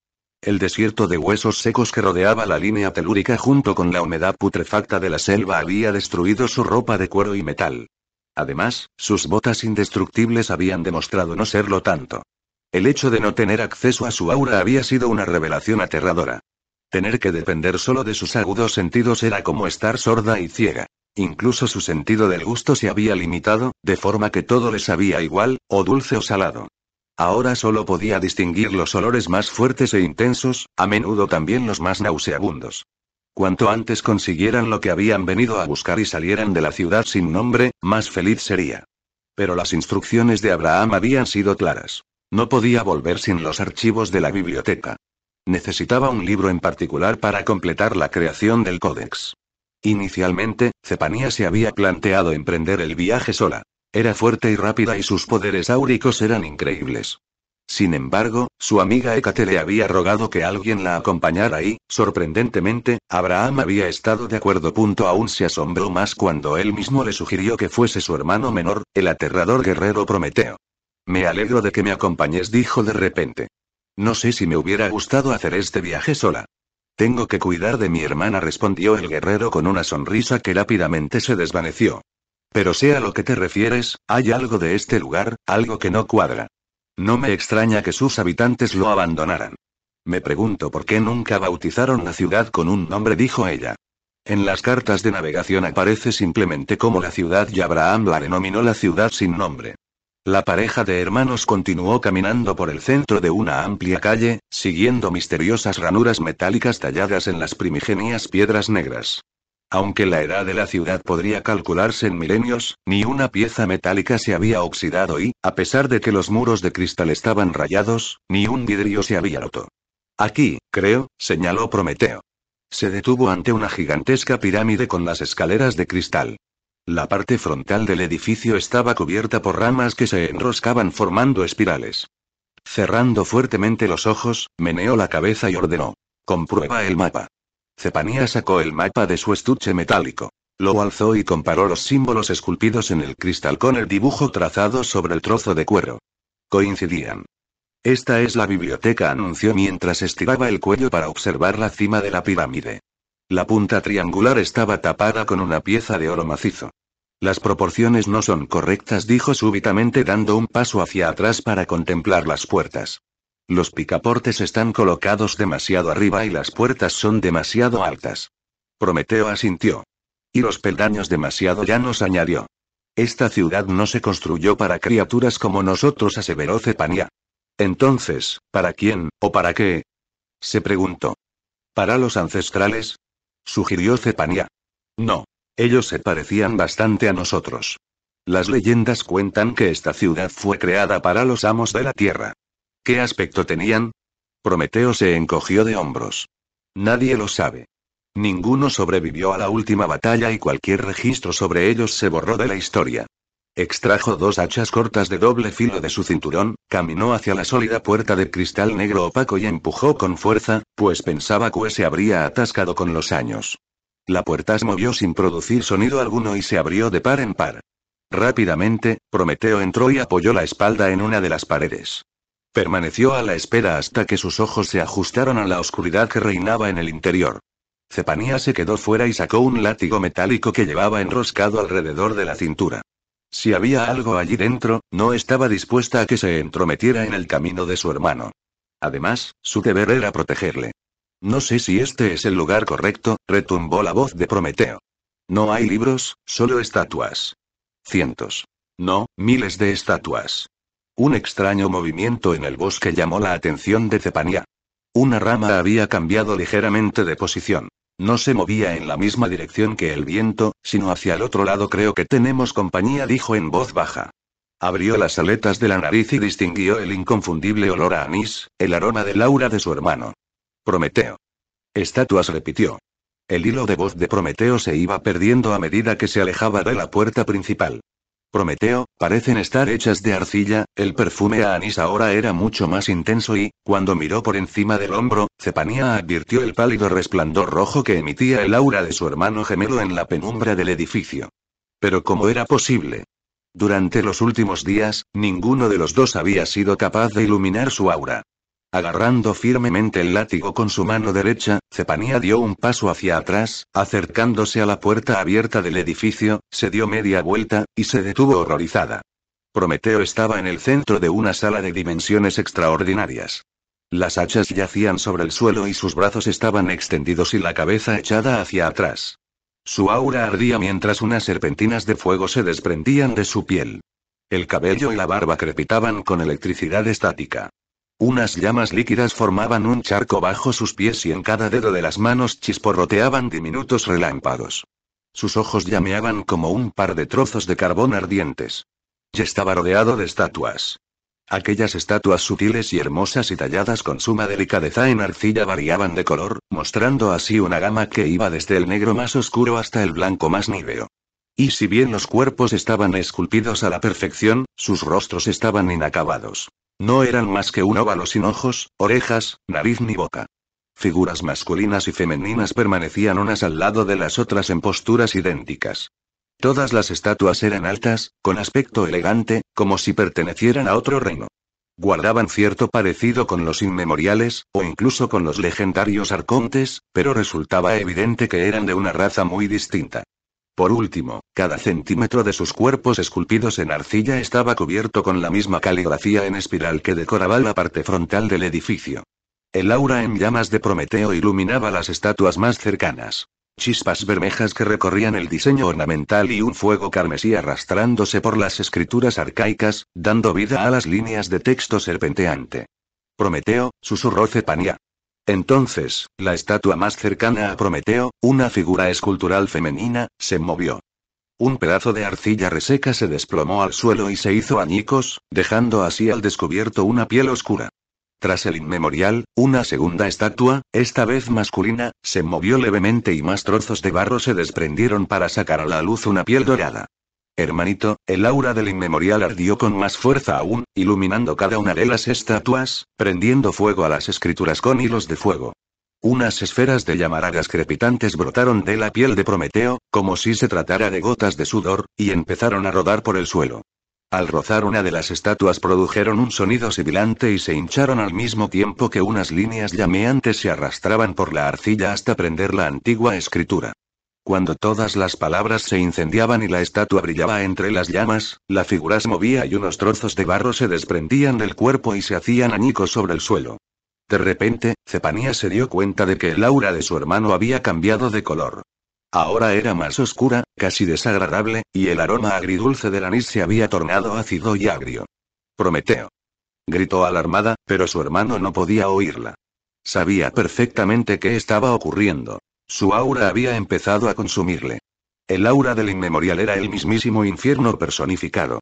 El desierto de huesos secos que rodeaba la línea telúrica junto con la humedad putrefacta de la selva había destruido su ropa de cuero y metal. Además, sus botas indestructibles habían demostrado no serlo tanto. El hecho de no tener acceso a su aura había sido una revelación aterradora. Tener que depender solo de sus agudos sentidos era como estar sorda y ciega. Incluso su sentido del gusto se había limitado, de forma que todo le sabía igual, o dulce o salado. Ahora solo podía distinguir los olores más fuertes e intensos, a menudo también los más nauseabundos. Cuanto antes consiguieran lo que habían venido a buscar y salieran de la ciudad sin nombre, más feliz sería. Pero las instrucciones de Abraham habían sido claras. No podía volver sin los archivos de la biblioteca. Necesitaba un libro en particular para completar la creación del códex. Inicialmente, Cepanía se había planteado emprender el viaje sola. Era fuerte y rápida y sus poderes áuricos eran increíbles. Sin embargo, su amiga Hécate le había rogado que alguien la acompañara y, sorprendentemente, Abraham había estado de acuerdo. Punto aún se asombró más cuando él mismo le sugirió que fuese su hermano menor, el aterrador guerrero Prometeo. Me alegro de que me acompañes, dijo de repente. No sé si me hubiera gustado hacer este viaje sola. Tengo que cuidar de mi hermana, respondió el guerrero con una sonrisa que rápidamente se desvaneció. Pero sea lo que te refieres, hay algo de este lugar, algo que no cuadra. No me extraña que sus habitantes lo abandonaran. Me pregunto por qué nunca bautizaron la ciudad con un nombre, dijo ella. En las cartas de navegación aparece simplemente como la ciudad y Abraham la denominó la ciudad sin nombre. La pareja de hermanos continuó caminando por el centro de una amplia calle, siguiendo misteriosas ranuras metálicas talladas en las primigenias piedras negras. Aunque la edad de la ciudad podría calcularse en milenios, ni una pieza metálica se había oxidado y, a pesar de que los muros de cristal estaban rayados, ni un vidrio se había roto. Aquí, creo, señaló Prometeo. Se detuvo ante una gigantesca pirámide con las escaleras de cristal. La parte frontal del edificio estaba cubierta por ramas que se enroscaban formando espirales. Cerrando fuertemente los ojos, meneó la cabeza y ordenó. Comprueba el mapa. Cepanía sacó el mapa de su estuche metálico. Lo alzó y comparó los símbolos esculpidos en el cristal con el dibujo trazado sobre el trozo de cuero. Coincidían. Esta es la biblioteca, anunció mientras estiraba el cuello para observar la cima de la pirámide. La punta triangular estaba tapada con una pieza de oro macizo. Las proporciones no son correctas, dijo súbitamente dando un paso hacia atrás para contemplar las puertas. Los picaportes están colocados demasiado arriba y las puertas son demasiado altas. Prometeo asintió. Y los peldaños demasiado nos añadió. Esta ciudad no se construyó para criaturas como nosotros, aseveró Cepanía. Entonces, ¿para quién, o para qué? Se preguntó. ¿Para los ancestrales? sugirió Cepania. No. Ellos se parecían bastante a nosotros. Las leyendas cuentan que esta ciudad fue creada para los amos de la tierra. ¿Qué aspecto tenían? Prometeo se encogió de hombros. Nadie lo sabe. Ninguno sobrevivió a la última batalla y cualquier registro sobre ellos se borró de la historia. Extrajo dos hachas cortas de doble filo de su cinturón, caminó hacia la sólida puerta de cristal negro opaco y empujó con fuerza, pues pensaba que se habría atascado con los años. La puerta se movió sin producir sonido alguno y se abrió de par en par. Rápidamente, Prometeo entró y apoyó la espalda en una de las paredes. Permaneció a la espera hasta que sus ojos se ajustaron a la oscuridad que reinaba en el interior. Cepanía se quedó fuera y sacó un látigo metálico que llevaba enroscado alrededor de la cintura. Si había algo allí dentro, no estaba dispuesta a que se entrometiera en el camino de su hermano. Además, su deber era protegerle. No sé si este es el lugar correcto, retumbó la voz de Prometeo. No hay libros, solo estatuas. Cientos. No, miles de estatuas. Un extraño movimiento en el bosque llamó la atención de Cepanía. Una rama había cambiado ligeramente de posición. No se movía en la misma dirección que el viento, sino hacia el otro lado. Creo que tenemos compañía, dijo en voz baja. Abrió las aletas de la nariz y distinguió el inconfundible olor a anís, el aroma de Laura de su hermano. Prometeo. Estatuas repitió. El hilo de voz de Prometeo se iba perdiendo a medida que se alejaba de la puerta principal. Prometeo, parecen estar hechas de arcilla, el perfume a anís ahora era mucho más intenso y, cuando miró por encima del hombro, Cepanía advirtió el pálido resplandor rojo que emitía el aura de su hermano gemelo en la penumbra del edificio. Pero ¿cómo era posible? Durante los últimos días, ninguno de los dos había sido capaz de iluminar su aura. Agarrando firmemente el látigo con su mano derecha, Cepanía dio un paso hacia atrás, acercándose a la puerta abierta del edificio, se dio media vuelta, y se detuvo horrorizada. Prometeo estaba en el centro de una sala de dimensiones extraordinarias. Las hachas yacían sobre el suelo y sus brazos estaban extendidos y la cabeza echada hacia atrás. Su aura ardía mientras unas serpentinas de fuego se desprendían de su piel. El cabello y la barba crepitaban con electricidad estática. Unas llamas líquidas formaban un charco bajo sus pies y en cada dedo de las manos chisporroteaban diminutos relámpagos. Sus ojos llameaban como un par de trozos de carbón ardientes. Y estaba rodeado de estatuas. Aquellas estatuas sutiles y hermosas y talladas con suma delicadeza en arcilla variaban de color, mostrando así una gama que iba desde el negro más oscuro hasta el blanco más níveo. Y si bien los cuerpos estaban esculpidos a la perfección, sus rostros estaban inacabados. No eran más que un óvalo sin ojos, orejas, nariz ni boca. Figuras masculinas y femeninas permanecían unas al lado de las otras en posturas idénticas. Todas las estatuas eran altas, con aspecto elegante, como si pertenecieran a otro reino. Guardaban cierto parecido con los inmemoriales, o incluso con los legendarios arcontes, pero resultaba evidente que eran de una raza muy distinta. Por último, cada centímetro de sus cuerpos esculpidos en arcilla estaba cubierto con la misma caligrafía en espiral que decoraba la parte frontal del edificio. El aura en llamas de Prometeo iluminaba las estatuas más cercanas. Chispas bermejas que recorrían el diseño ornamental y un fuego carmesí arrastrándose por las escrituras arcaicas, dando vida a las líneas de texto serpenteante. Prometeo, susurró Cepania. Entonces, la estatua más cercana a Prometeo, una figura escultural femenina, se movió. Un pedazo de arcilla reseca se desplomó al suelo y se hizo añicos, dejando así al descubierto una piel oscura. Tras el inmemorial, una segunda estatua, esta vez masculina, se movió levemente y más trozos de barro se desprendieron para sacar a la luz una piel dorada. Hermanito, el aura del inmemorial ardió con más fuerza aún, iluminando cada una de las estatuas, prendiendo fuego a las escrituras con hilos de fuego. Unas esferas de llamaradas crepitantes brotaron de la piel de Prometeo, como si se tratara de gotas de sudor, y empezaron a rodar por el suelo. Al rozar una de las estatuas produjeron un sonido sibilante y se hincharon al mismo tiempo que unas líneas llameantes se arrastraban por la arcilla hasta prender la antigua escritura. Cuando todas las palabras se incendiaban y la estatua brillaba entre las llamas, la figura se movía y unos trozos de barro se desprendían del cuerpo y se hacían añicos sobre el suelo. De repente, Cepanía se dio cuenta de que el aura de su hermano había cambiado de color. Ahora era más oscura, casi desagradable, y el aroma agridulce del anís se había tornado ácido y agrio. Prometeo. Gritó alarmada, pero su hermano no podía oírla. Sabía perfectamente qué estaba ocurriendo. Su aura había empezado a consumirle. El aura del inmemorial era el mismísimo infierno personificado.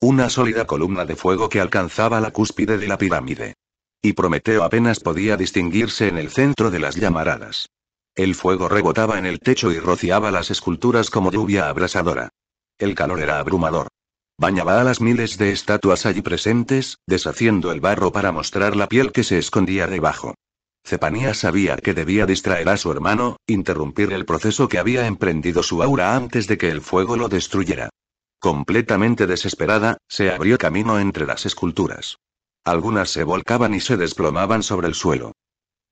Una sólida columna de fuego que alcanzaba la cúspide de la pirámide. Y Prometeo apenas podía distinguirse en el centro de las llamaradas. El fuego rebotaba en el techo y rociaba las esculturas como lluvia abrasadora. El calor era abrumador. Bañaba a las miles de estatuas allí presentes, deshaciendo el barro para mostrar la piel que se escondía debajo. Cepanía sabía que debía distraer a su hermano, interrumpir el proceso que había emprendido su aura antes de que el fuego lo destruyera. Completamente desesperada, se abrió camino entre las esculturas. Algunas se volcaban y se desplomaban sobre el suelo.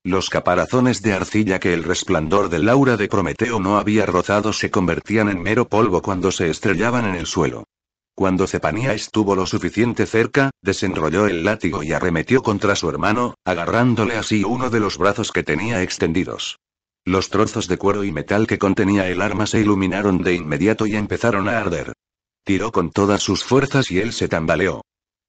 Los caparazones de arcilla que el resplandor del aura de Prometeo no había rozado se convertían en mero polvo cuando se estrellaban en el suelo. Cuando Cepanía estuvo lo suficiente cerca, desenrolló el látigo y arremetió contra su hermano, agarrándole así uno de los brazos que tenía extendidos. Los trozos de cuero y metal que contenía el arma se iluminaron de inmediato y empezaron a arder. Tiró con todas sus fuerzas y él se tambaleó.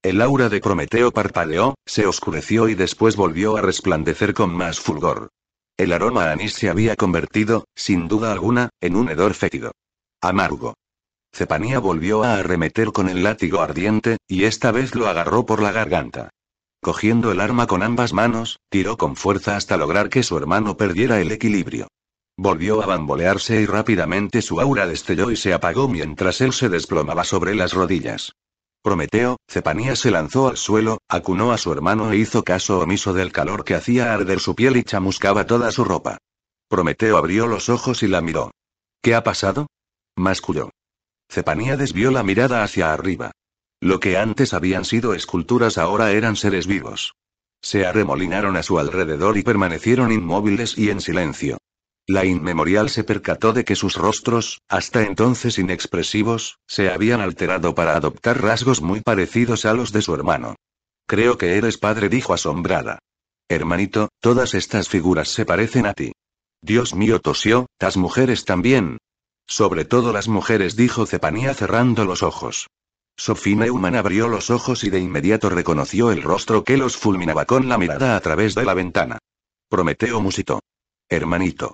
El aura de Prometeo parpadeó, se oscureció y después volvió a resplandecer con más fulgor. El aroma a anís se había convertido, sin duda alguna, en un hedor fétido. Amargo. Cepanía volvió a arremeter con el látigo ardiente, y esta vez lo agarró por la garganta. Cogiendo el arma con ambas manos, tiró con fuerza hasta lograr que su hermano perdiera el equilibrio. Volvió a bambolearse y rápidamente su aura destelló y se apagó mientras él se desplomaba sobre las rodillas. Prometeo, Cepanía se lanzó al suelo, acunó a su hermano e hizo caso omiso del calor que hacía arder su piel y chamuscaba toda su ropa. Prometeo abrió los ojos y la miró. ¿Qué ha pasado? masculló. Cepanía desvió la mirada hacia arriba. Lo que antes habían sido esculturas ahora eran seres vivos. Se arremolinaron a su alrededor y permanecieron inmóviles y en silencio. La inmemorial se percató de que sus rostros, hasta entonces inexpresivos, se habían alterado para adoptar rasgos muy parecidos a los de su hermano. Creo que eres padre, dijo asombrada. Hermanito, todas estas figuras se parecen a ti. Dios mío, tosió, las mujeres también, sobre todo las mujeres, dijo Cepanía cerrando los ojos. Sophie Neumann abrió los ojos y de inmediato reconoció el rostro que los fulminaba con la mirada a través de la ventana. Prometeo Musito. Hermanito.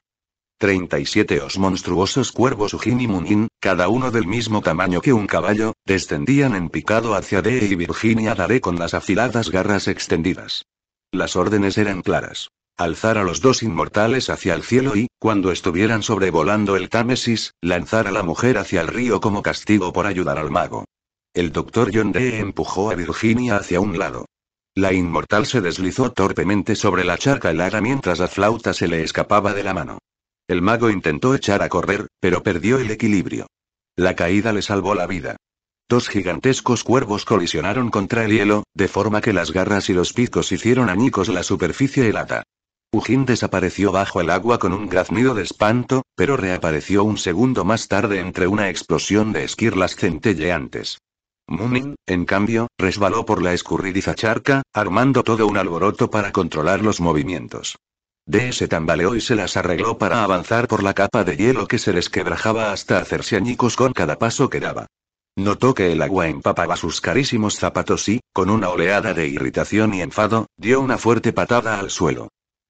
37 os monstruosos cuervos Ujin y Munin, cada uno del mismo tamaño que un caballo, descendían en picado hacia D.E. y Virginia Daré con las afiladas garras extendidas. Las órdenes eran claras alzar a los dos inmortales hacia el cielo y, cuando estuvieran sobrevolando el Támesis, lanzar a la mujer hacia el río como castigo por ayudar al mago. El doctor John Dee empujó a Virginia hacia un lado. La inmortal se deslizó torpemente sobre la charca helada mientras la flauta se le escapaba de la mano. El mago intentó echar a correr, pero perdió el equilibrio. La caída le salvó la vida. Dos gigantescos cuervos colisionaron contra el hielo, de forma que las garras y los picos hicieron añicos la superficie helada. Ujin desapareció bajo el agua con un graznido de espanto, pero reapareció un segundo más tarde entre una explosión de esquirlas centelleantes. Munin, en cambio, resbaló por la escurridiza charca, armando todo un alboroto para controlar los movimientos. De se tambaleó y se las arregló para avanzar por la capa de hielo que se les quebrajaba hasta hacerse añicos con cada paso que daba. Notó que el agua empapaba sus carísimos zapatos y, con una oleada de irritación y enfado, dio una fuerte patada al suelo.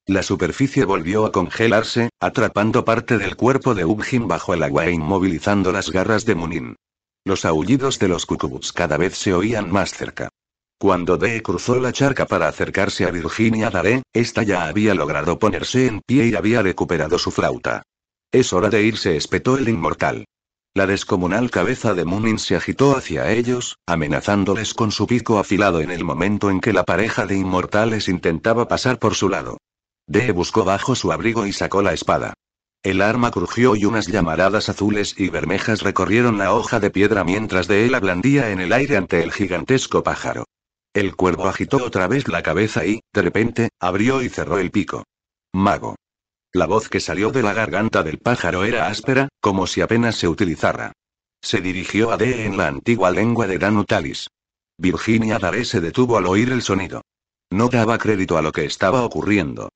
La superficie volvió a congelarse, atrapando parte del cuerpo de Ubjin bajo el agua e inmovilizando las garras de Munin. Los aullidos de los cucubuts cada vez se oían más cerca. Cuando Dee cruzó la charca para acercarse a Virginia Dare, esta ya había logrado ponerse en pie y había recuperado su flauta. Es hora de irse, espetó el inmortal. La descomunal cabeza de Munin se agitó hacia ellos, amenazándoles con su pico afilado en el momento en que la pareja de inmortales intentaba pasar por su lado. Dee buscó bajo su abrigo y sacó la espada. El arma crujió y unas llamaradas azules y bermejas recorrieron la hoja de piedra mientras de la ablandía en el aire ante el gigantesco pájaro. El cuervo agitó otra vez la cabeza y, de repente, abrió y cerró el pico. Mago. La voz que salió de la garganta del pájaro era áspera, como si apenas se utilizara. Se dirigió a D.E. en la antigua lengua de Danutalis. Virginia Dare se detuvo al oír el sonido. No daba crédito a lo que estaba ocurriendo.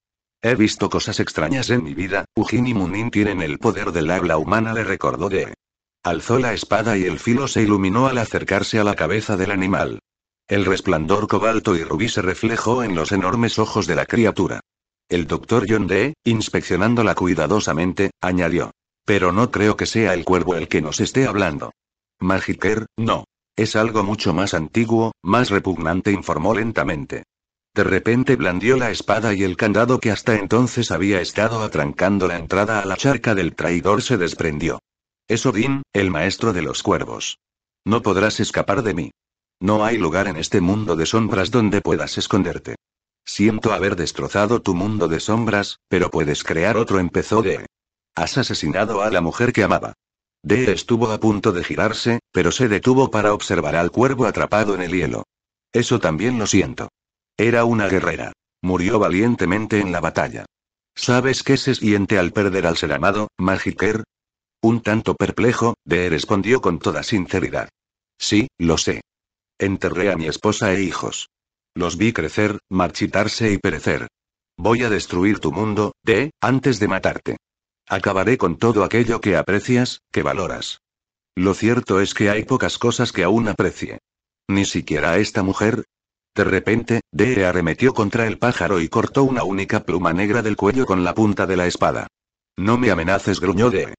He visto cosas extrañas en mi vida, Ujin y Munin tienen el poder del habla humana, le recordó de. Alzó la espada y el filo se iluminó al acercarse a la cabeza del animal. El resplandor cobalto y rubí se reflejó en los enormes ojos de la criatura. El doctor John inspeccionándola cuidadosamente, añadió. Pero no creo que sea el cuervo el que nos esté hablando. Magiker, no. Es algo mucho más antiguo, más repugnante, informó lentamente. De repente blandió la espada y el candado que hasta entonces había estado atrancando la entrada a la charca del traidor se desprendió. Es Odín, el maestro de los cuervos. No podrás escapar de mí. No hay lugar en este mundo de sombras donde puedas esconderte. Siento haber destrozado tu mundo de sombras, pero puedes crear otro empezó de... Has asesinado a la mujer que amaba. De estuvo a punto de girarse, pero se detuvo para observar al cuervo atrapado en el hielo. Eso también lo siento. Era una guerrera. Murió valientemente en la batalla. ¿Sabes qué se siente al perder al ser amado, Magiker? Un tanto perplejo, De respondió con toda sinceridad. Sí, lo sé. Enterré a mi esposa e hijos. Los vi crecer, marchitarse y perecer. Voy a destruir tu mundo, De, antes de matarte. Acabaré con todo aquello que aprecias, que valoras. Lo cierto es que hay pocas cosas que aún aprecie. Ni siquiera esta mujer, de repente, Dee arremetió contra el pájaro y cortó una única pluma negra del cuello con la punta de la espada. No me amenaces, gruñó D.E.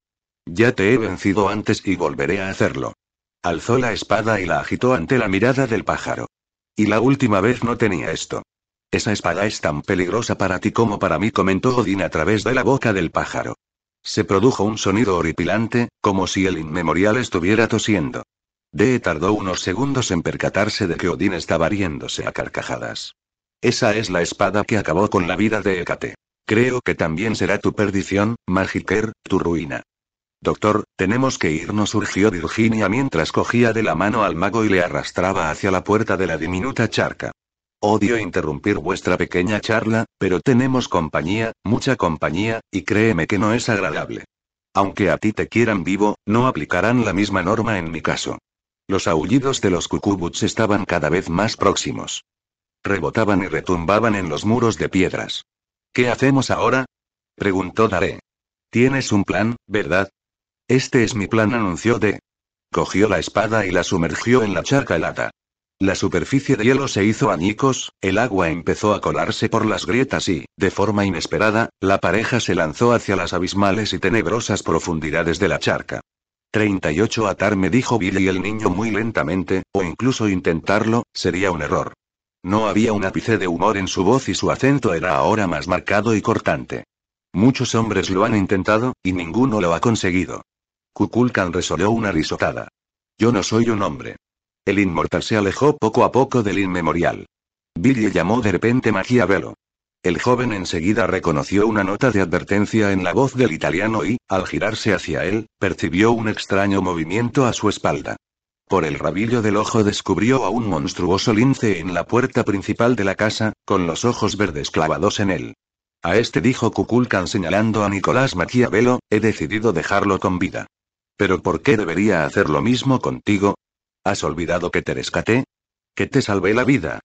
Ya te he vencido antes y volveré a hacerlo. Alzó la espada y la agitó ante la mirada del pájaro. Y la última vez no tenía esto. Esa espada es tan peligrosa para ti como para mí, comentó Odín a través de la boca del pájaro. Se produjo un sonido horripilante, como si el inmemorial estuviera tosiendo. D.E. tardó unos segundos en percatarse de que Odín estaba riéndose a carcajadas. Esa es la espada que acabó con la vida de Hécate. Creo que también será tu perdición, Magiker, tu ruina. Doctor, tenemos que irnos, surgió Virginia mientras cogía de la mano al mago y le arrastraba hacia la puerta de la diminuta charca. Odio interrumpir vuestra pequeña charla, pero tenemos compañía, mucha compañía, y créeme que no es agradable. Aunque a ti te quieran vivo, no aplicarán la misma norma en mi caso. Los aullidos de los cucubuts estaban cada vez más próximos. Rebotaban y retumbaban en los muros de piedras. ¿Qué hacemos ahora? preguntó Daré. Tienes un plan, ¿verdad? Este es mi plan, anunció D. Cogió la espada y la sumergió en la charca helada. La superficie de hielo se hizo añicos, el agua empezó a colarse por las grietas y, de forma inesperada, la pareja se lanzó hacia las abismales y tenebrosas profundidades de la charca. 38 atar me dijo Billy el niño muy lentamente, o incluso intentarlo, sería un error. No había un ápice de humor en su voz y su acento era ahora más marcado y cortante. Muchos hombres lo han intentado, y ninguno lo ha conseguido. Kukulkan resolvió una risotada. Yo no soy un hombre. El inmortal se alejó poco a poco del inmemorial. Billy llamó de repente Magia Velo. El joven enseguida reconoció una nota de advertencia en la voz del italiano y, al girarse hacia él, percibió un extraño movimiento a su espalda. Por el rabillo del ojo descubrió a un monstruoso lince en la puerta principal de la casa, con los ojos verdes clavados en él. A este dijo Kukulkan señalando a Nicolás Maquiavelo, he decidido dejarlo con vida. Pero ¿por qué debería hacer lo mismo contigo? ¿Has olvidado que te rescaté? ¿Que te salvé la vida?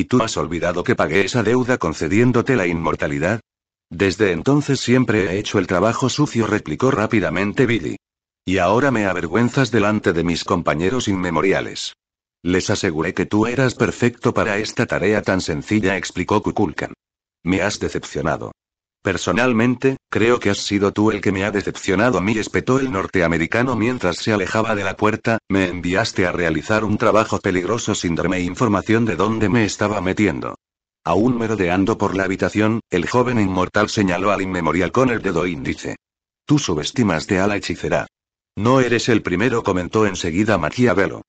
¿Y tú has olvidado que pagué esa deuda concediéndote la inmortalidad? Desde entonces siempre he hecho el trabajo sucio, replicó rápidamente Billy. Y ahora me avergüenzas delante de mis compañeros inmemoriales. Les aseguré que tú eras perfecto para esta tarea tan sencilla, explicó Kukulkan. Me has decepcionado. Personalmente, creo que has sido tú el que me ha decepcionado a mí, espetó el norteamericano mientras se alejaba de la puerta, me enviaste a realizar un trabajo peligroso sin darme información de dónde me estaba metiendo. Aún merodeando por la habitación, el joven inmortal señaló al inmemorial con el dedo índice. Tú subestimaste a la hechicera. No eres el primero, comentó enseguida Maquiavelo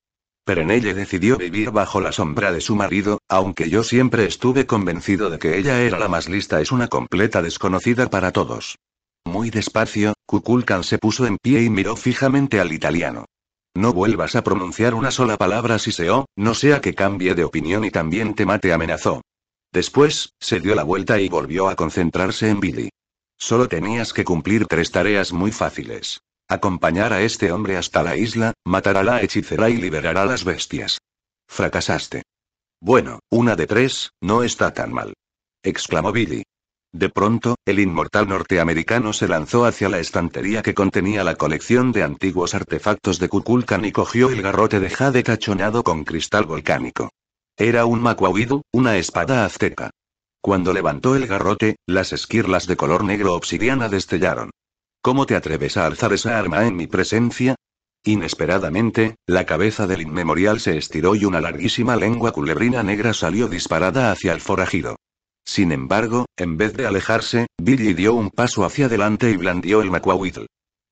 en ella decidió vivir bajo la sombra de su marido, aunque yo siempre estuve convencido de que ella era la más lista, es una completa desconocida para todos. Muy despacio, Kukulkan se puso en pie y miró fijamente al italiano. No vuelvas a pronunciar una sola palabra si se o, no sea que cambie de opinión y también te mate amenazó. Después, se dio la vuelta y volvió a concentrarse en Billy. Solo tenías que cumplir tres tareas muy fáciles. Acompañar a este hombre hasta la isla, matará a la hechicera y liberará a las bestias. Fracasaste. Bueno, una de tres, no está tan mal. Exclamó Billy. De pronto, el inmortal norteamericano se lanzó hacia la estantería que contenía la colección de antiguos artefactos de Kukulkan y cogió el garrote de jade cachonado con cristal volcánico. Era un macuauidu, una espada azteca. Cuando levantó el garrote, las esquirlas de color negro obsidiana destellaron. ¿Cómo te atreves a alzar esa arma en mi presencia? Inesperadamente, la cabeza del inmemorial se estiró y una larguísima lengua culebrina negra salió disparada hacia el forajido. Sin embargo, en vez de alejarse, Billy dio un paso hacia adelante y blandió el macuahuitl.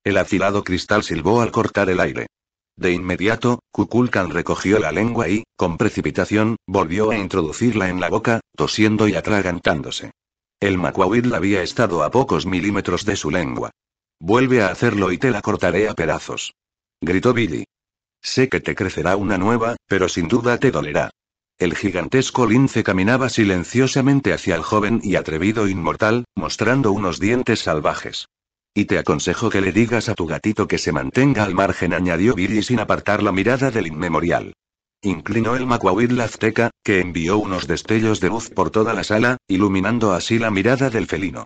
El afilado cristal silbó al cortar el aire. De inmediato, Kukulkan recogió la lengua y, con precipitación, volvió a introducirla en la boca, tosiendo y atragantándose. El macuahuitl había estado a pocos milímetros de su lengua. Vuelve a hacerlo y te la cortaré a pedazos. Gritó Billy. Sé que te crecerá una nueva, pero sin duda te dolerá. El gigantesco lince caminaba silenciosamente hacia el joven y atrevido inmortal, mostrando unos dientes salvajes. Y te aconsejo que le digas a tu gatito que se mantenga al margen, añadió Billy sin apartar la mirada del inmemorial. Inclinó el macuahuitl azteca, que envió unos destellos de luz por toda la sala, iluminando así la mirada del felino.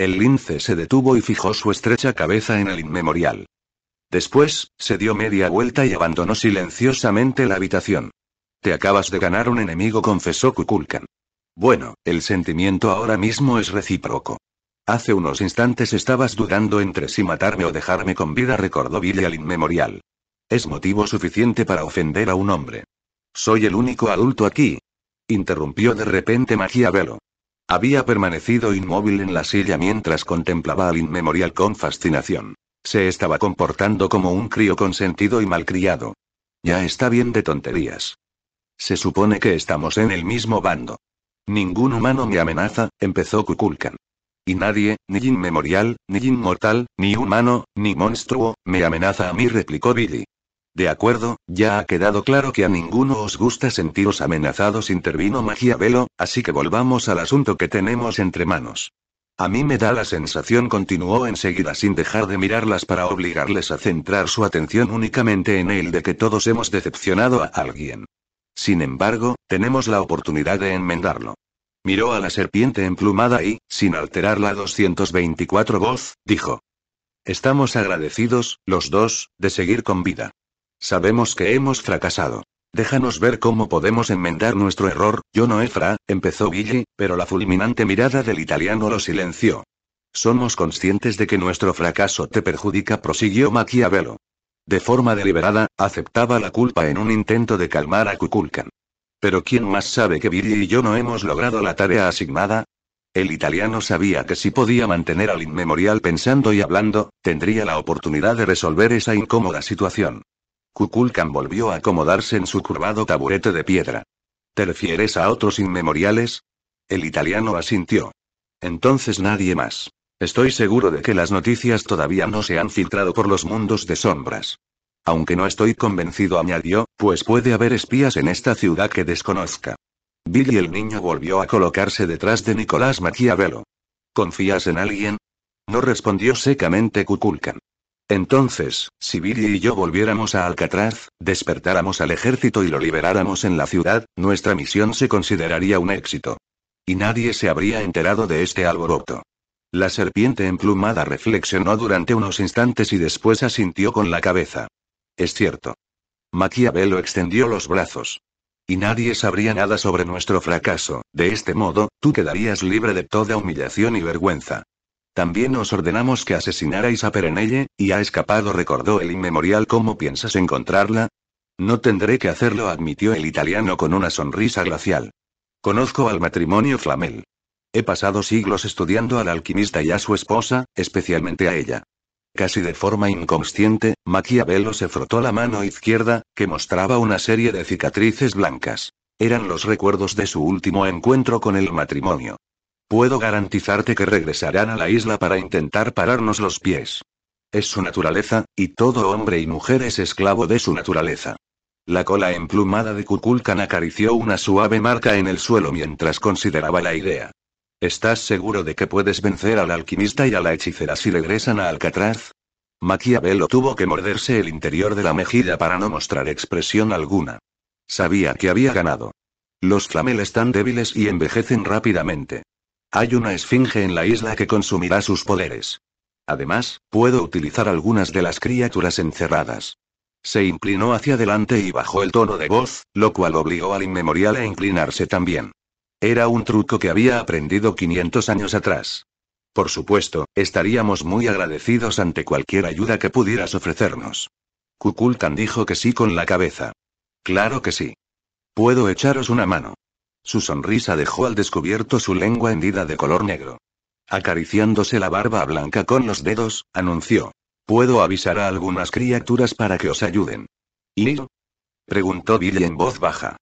El lince se detuvo y fijó su estrecha cabeza en el inmemorial. Después, se dio media vuelta y abandonó silenciosamente la habitación. Te acabas de ganar un enemigo, confesó Kukulkan. Bueno, el sentimiento ahora mismo es recíproco. Hace unos instantes estabas dudando entre si matarme o dejarme con vida, recordó Billy al inmemorial. Es motivo suficiente para ofender a un hombre. Soy el único adulto aquí. Interrumpió de repente Maquiavelo. Había permanecido inmóvil en la silla mientras contemplaba al inmemorial con fascinación. Se estaba comportando como un crío consentido y malcriado. Ya está bien de tonterías. Se supone que estamos en el mismo bando. Ningún humano me amenaza, empezó Kukulkan. Y nadie, ni inmemorial, ni inmortal, ni humano, ni monstruo, me amenaza a mí, replicó Billy. De acuerdo, ya ha quedado claro que a ninguno os gusta sentiros amenazados, intervino Velo, así que volvamos al asunto que tenemos entre manos. A mí me da la sensación, continuó enseguida sin dejar de mirarlas para obligarles a centrar su atención únicamente en el de que todos hemos decepcionado a alguien. Sin embargo, tenemos la oportunidad de enmendarlo. Miró a la serpiente emplumada y, sin alterar la 224 voz, dijo. Estamos agradecidos, los dos, de seguir con vida. Sabemos que hemos fracasado. Déjanos ver cómo podemos enmendar nuestro error, yo no Efra, empezó Billy, pero la fulminante mirada del italiano lo silenció. Somos conscientes de que nuestro fracaso te perjudica, prosiguió Maquiavelo. De forma deliberada, aceptaba la culpa en un intento de calmar a Kukulkan. Pero ¿quién más sabe que Billy y yo no hemos logrado la tarea asignada? El italiano sabía que si podía mantener al inmemorial pensando y hablando, tendría la oportunidad de resolver esa incómoda situación. Kukulkan volvió a acomodarse en su curvado taburete de piedra. ¿Te refieres a otros inmemoriales? El italiano asintió. Entonces nadie más. Estoy seguro de que las noticias todavía no se han filtrado por los mundos de sombras. Aunque no estoy convencido, añadió, pues puede haber espías en esta ciudad que desconozca. Billy el niño volvió a colocarse detrás de Nicolás Maquiavelo. ¿Confías en alguien? No respondió secamente Kukulkan. Entonces, si Viri y yo volviéramos a Alcatraz, despertáramos al ejército y lo liberáramos en la ciudad, nuestra misión se consideraría un éxito. Y nadie se habría enterado de este alboroto. La serpiente emplumada reflexionó durante unos instantes y después asintió con la cabeza. Es cierto. Maquiavelo extendió los brazos. Y nadie sabría nada sobre nuestro fracaso, de este modo, tú quedarías libre de toda humillación y vergüenza. También os ordenamos que asesinarais a Perenelle, y ha escapado, recordó el inmemorial. ¿Cómo piensas encontrarla? No tendré que hacerlo, admitió el italiano con una sonrisa glacial. Conozco al matrimonio Flamel. He pasado siglos estudiando al alquimista y a su esposa, especialmente a ella. Casi de forma inconsciente, Maquiavelo se frotó la mano izquierda, que mostraba una serie de cicatrices blancas. Eran los recuerdos de su último encuentro con el matrimonio. Puedo garantizarte que regresarán a la isla para intentar pararnos los pies. Es su naturaleza, y todo hombre y mujer es esclavo de su naturaleza. La cola emplumada de Kukulkan acarició una suave marca en el suelo mientras consideraba la idea. ¿Estás seguro de que puedes vencer al alquimista y a la hechicera si regresan a Alcatraz? Maquiavelo tuvo que morderse el interior de la mejilla para no mostrar expresión alguna. Sabía que había ganado. Los flamel están débiles y envejecen rápidamente. Hay una esfinge en la isla que consumirá sus poderes. Además, puedo utilizar algunas de las criaturas encerradas. Se inclinó hacia adelante y bajó el tono de voz, lo cual obligó al inmemorial a inclinarse también. Era un truco que había aprendido 500 años atrás. Por supuesto, estaríamos muy agradecidos ante cualquier ayuda que pudieras ofrecernos. Kukultan dijo que sí con la cabeza. Claro que sí. Puedo echaros una mano. Su sonrisa dejó al descubierto su lengua hendida de color negro. Acariciándose la barba blanca con los dedos, anunció. Puedo avisar a algunas criaturas para que os ayuden. ¿Y? Preguntó Billy en voz baja.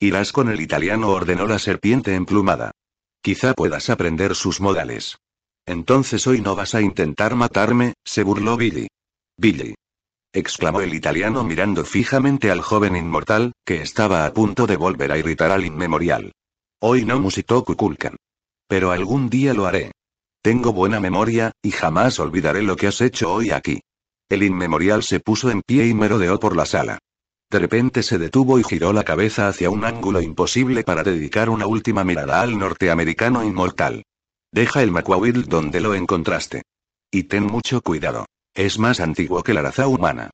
Irás con el italiano, ordenó la serpiente emplumada. Quizá puedas aprender sus modales. Entonces hoy no vas a intentar matarme, se burló Billy. Billy exclamó el italiano mirando fijamente al joven inmortal, que estaba a punto de volver a irritar al inmemorial. Hoy no musitó Kukulkan. Pero algún día lo haré. Tengo buena memoria, y jamás olvidaré lo que has hecho hoy aquí. El inmemorial se puso en pie y merodeó por la sala. De repente se detuvo y giró la cabeza hacia un ángulo imposible para dedicar una última mirada al norteamericano inmortal. Deja el Macuahuil donde lo encontraste. Y ten mucho cuidado. Es más antiguo que la raza humana.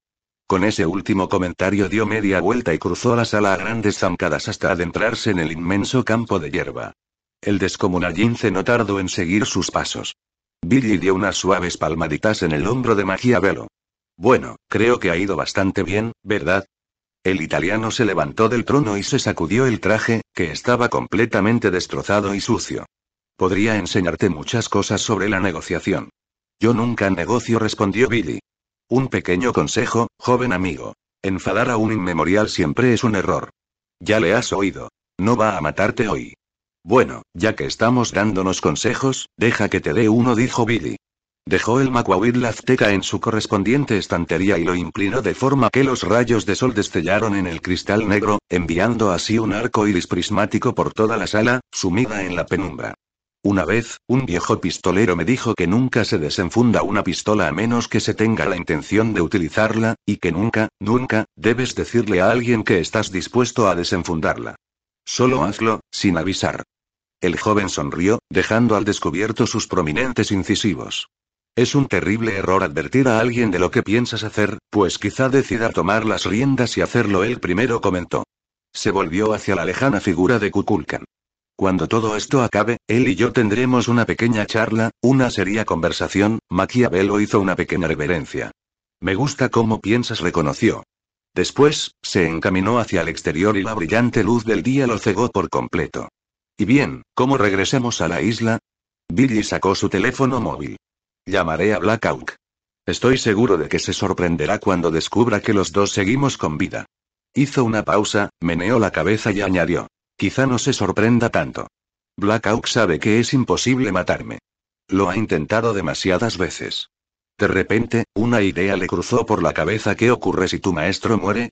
Con ese último comentario dio media vuelta y cruzó la sala a grandes zancadas hasta adentrarse en el inmenso campo de hierba. El descomunal no tardó en seguir sus pasos. Billy dio unas suaves palmaditas en el hombro de Velo. Bueno, creo que ha ido bastante bien, ¿verdad? El italiano se levantó del trono y se sacudió el traje, que estaba completamente destrozado y sucio. Podría enseñarte muchas cosas sobre la negociación. Yo nunca negocio, respondió Billy. Un pequeño consejo, joven amigo. Enfadar a un inmemorial siempre es un error. Ya le has oído. No va a matarte hoy. Bueno, ya que estamos dándonos consejos, deja que te dé uno, dijo Billy. Dejó el macuahuitl azteca en su correspondiente estantería y lo inclinó de forma que los rayos de sol destellaron en el cristal negro, enviando así un arco iris prismático por toda la sala, sumida en la penumbra. Una vez, un viejo pistolero me dijo que nunca se desenfunda una pistola a menos que se tenga la intención de utilizarla, y que nunca, nunca, debes decirle a alguien que estás dispuesto a desenfundarla. Solo hazlo, sin avisar. El joven sonrió, dejando al descubierto sus prominentes incisivos. Es un terrible error advertir a alguien de lo que piensas hacer, pues quizá decida tomar las riendas y hacerlo él primero, comentó. Se volvió hacia la lejana figura de Kukulkan. Cuando todo esto acabe, él y yo tendremos una pequeña charla, una seria conversación, Maquiavelo hizo una pequeña reverencia. Me gusta cómo piensas, reconoció. Después, se encaminó hacia el exterior y la brillante luz del día lo cegó por completo. ¿Y bien, cómo regresemos a la isla? Billy sacó su teléfono móvil. Llamaré a Black Estoy seguro de que se sorprenderá cuando descubra que los dos seguimos con vida. Hizo una pausa, meneó la cabeza y añadió. Quizá no se sorprenda tanto. Black Hawk sabe que es imposible matarme. Lo ha intentado demasiadas veces. De repente, una idea le cruzó por la cabeza. ¿Qué ocurre si tu maestro muere?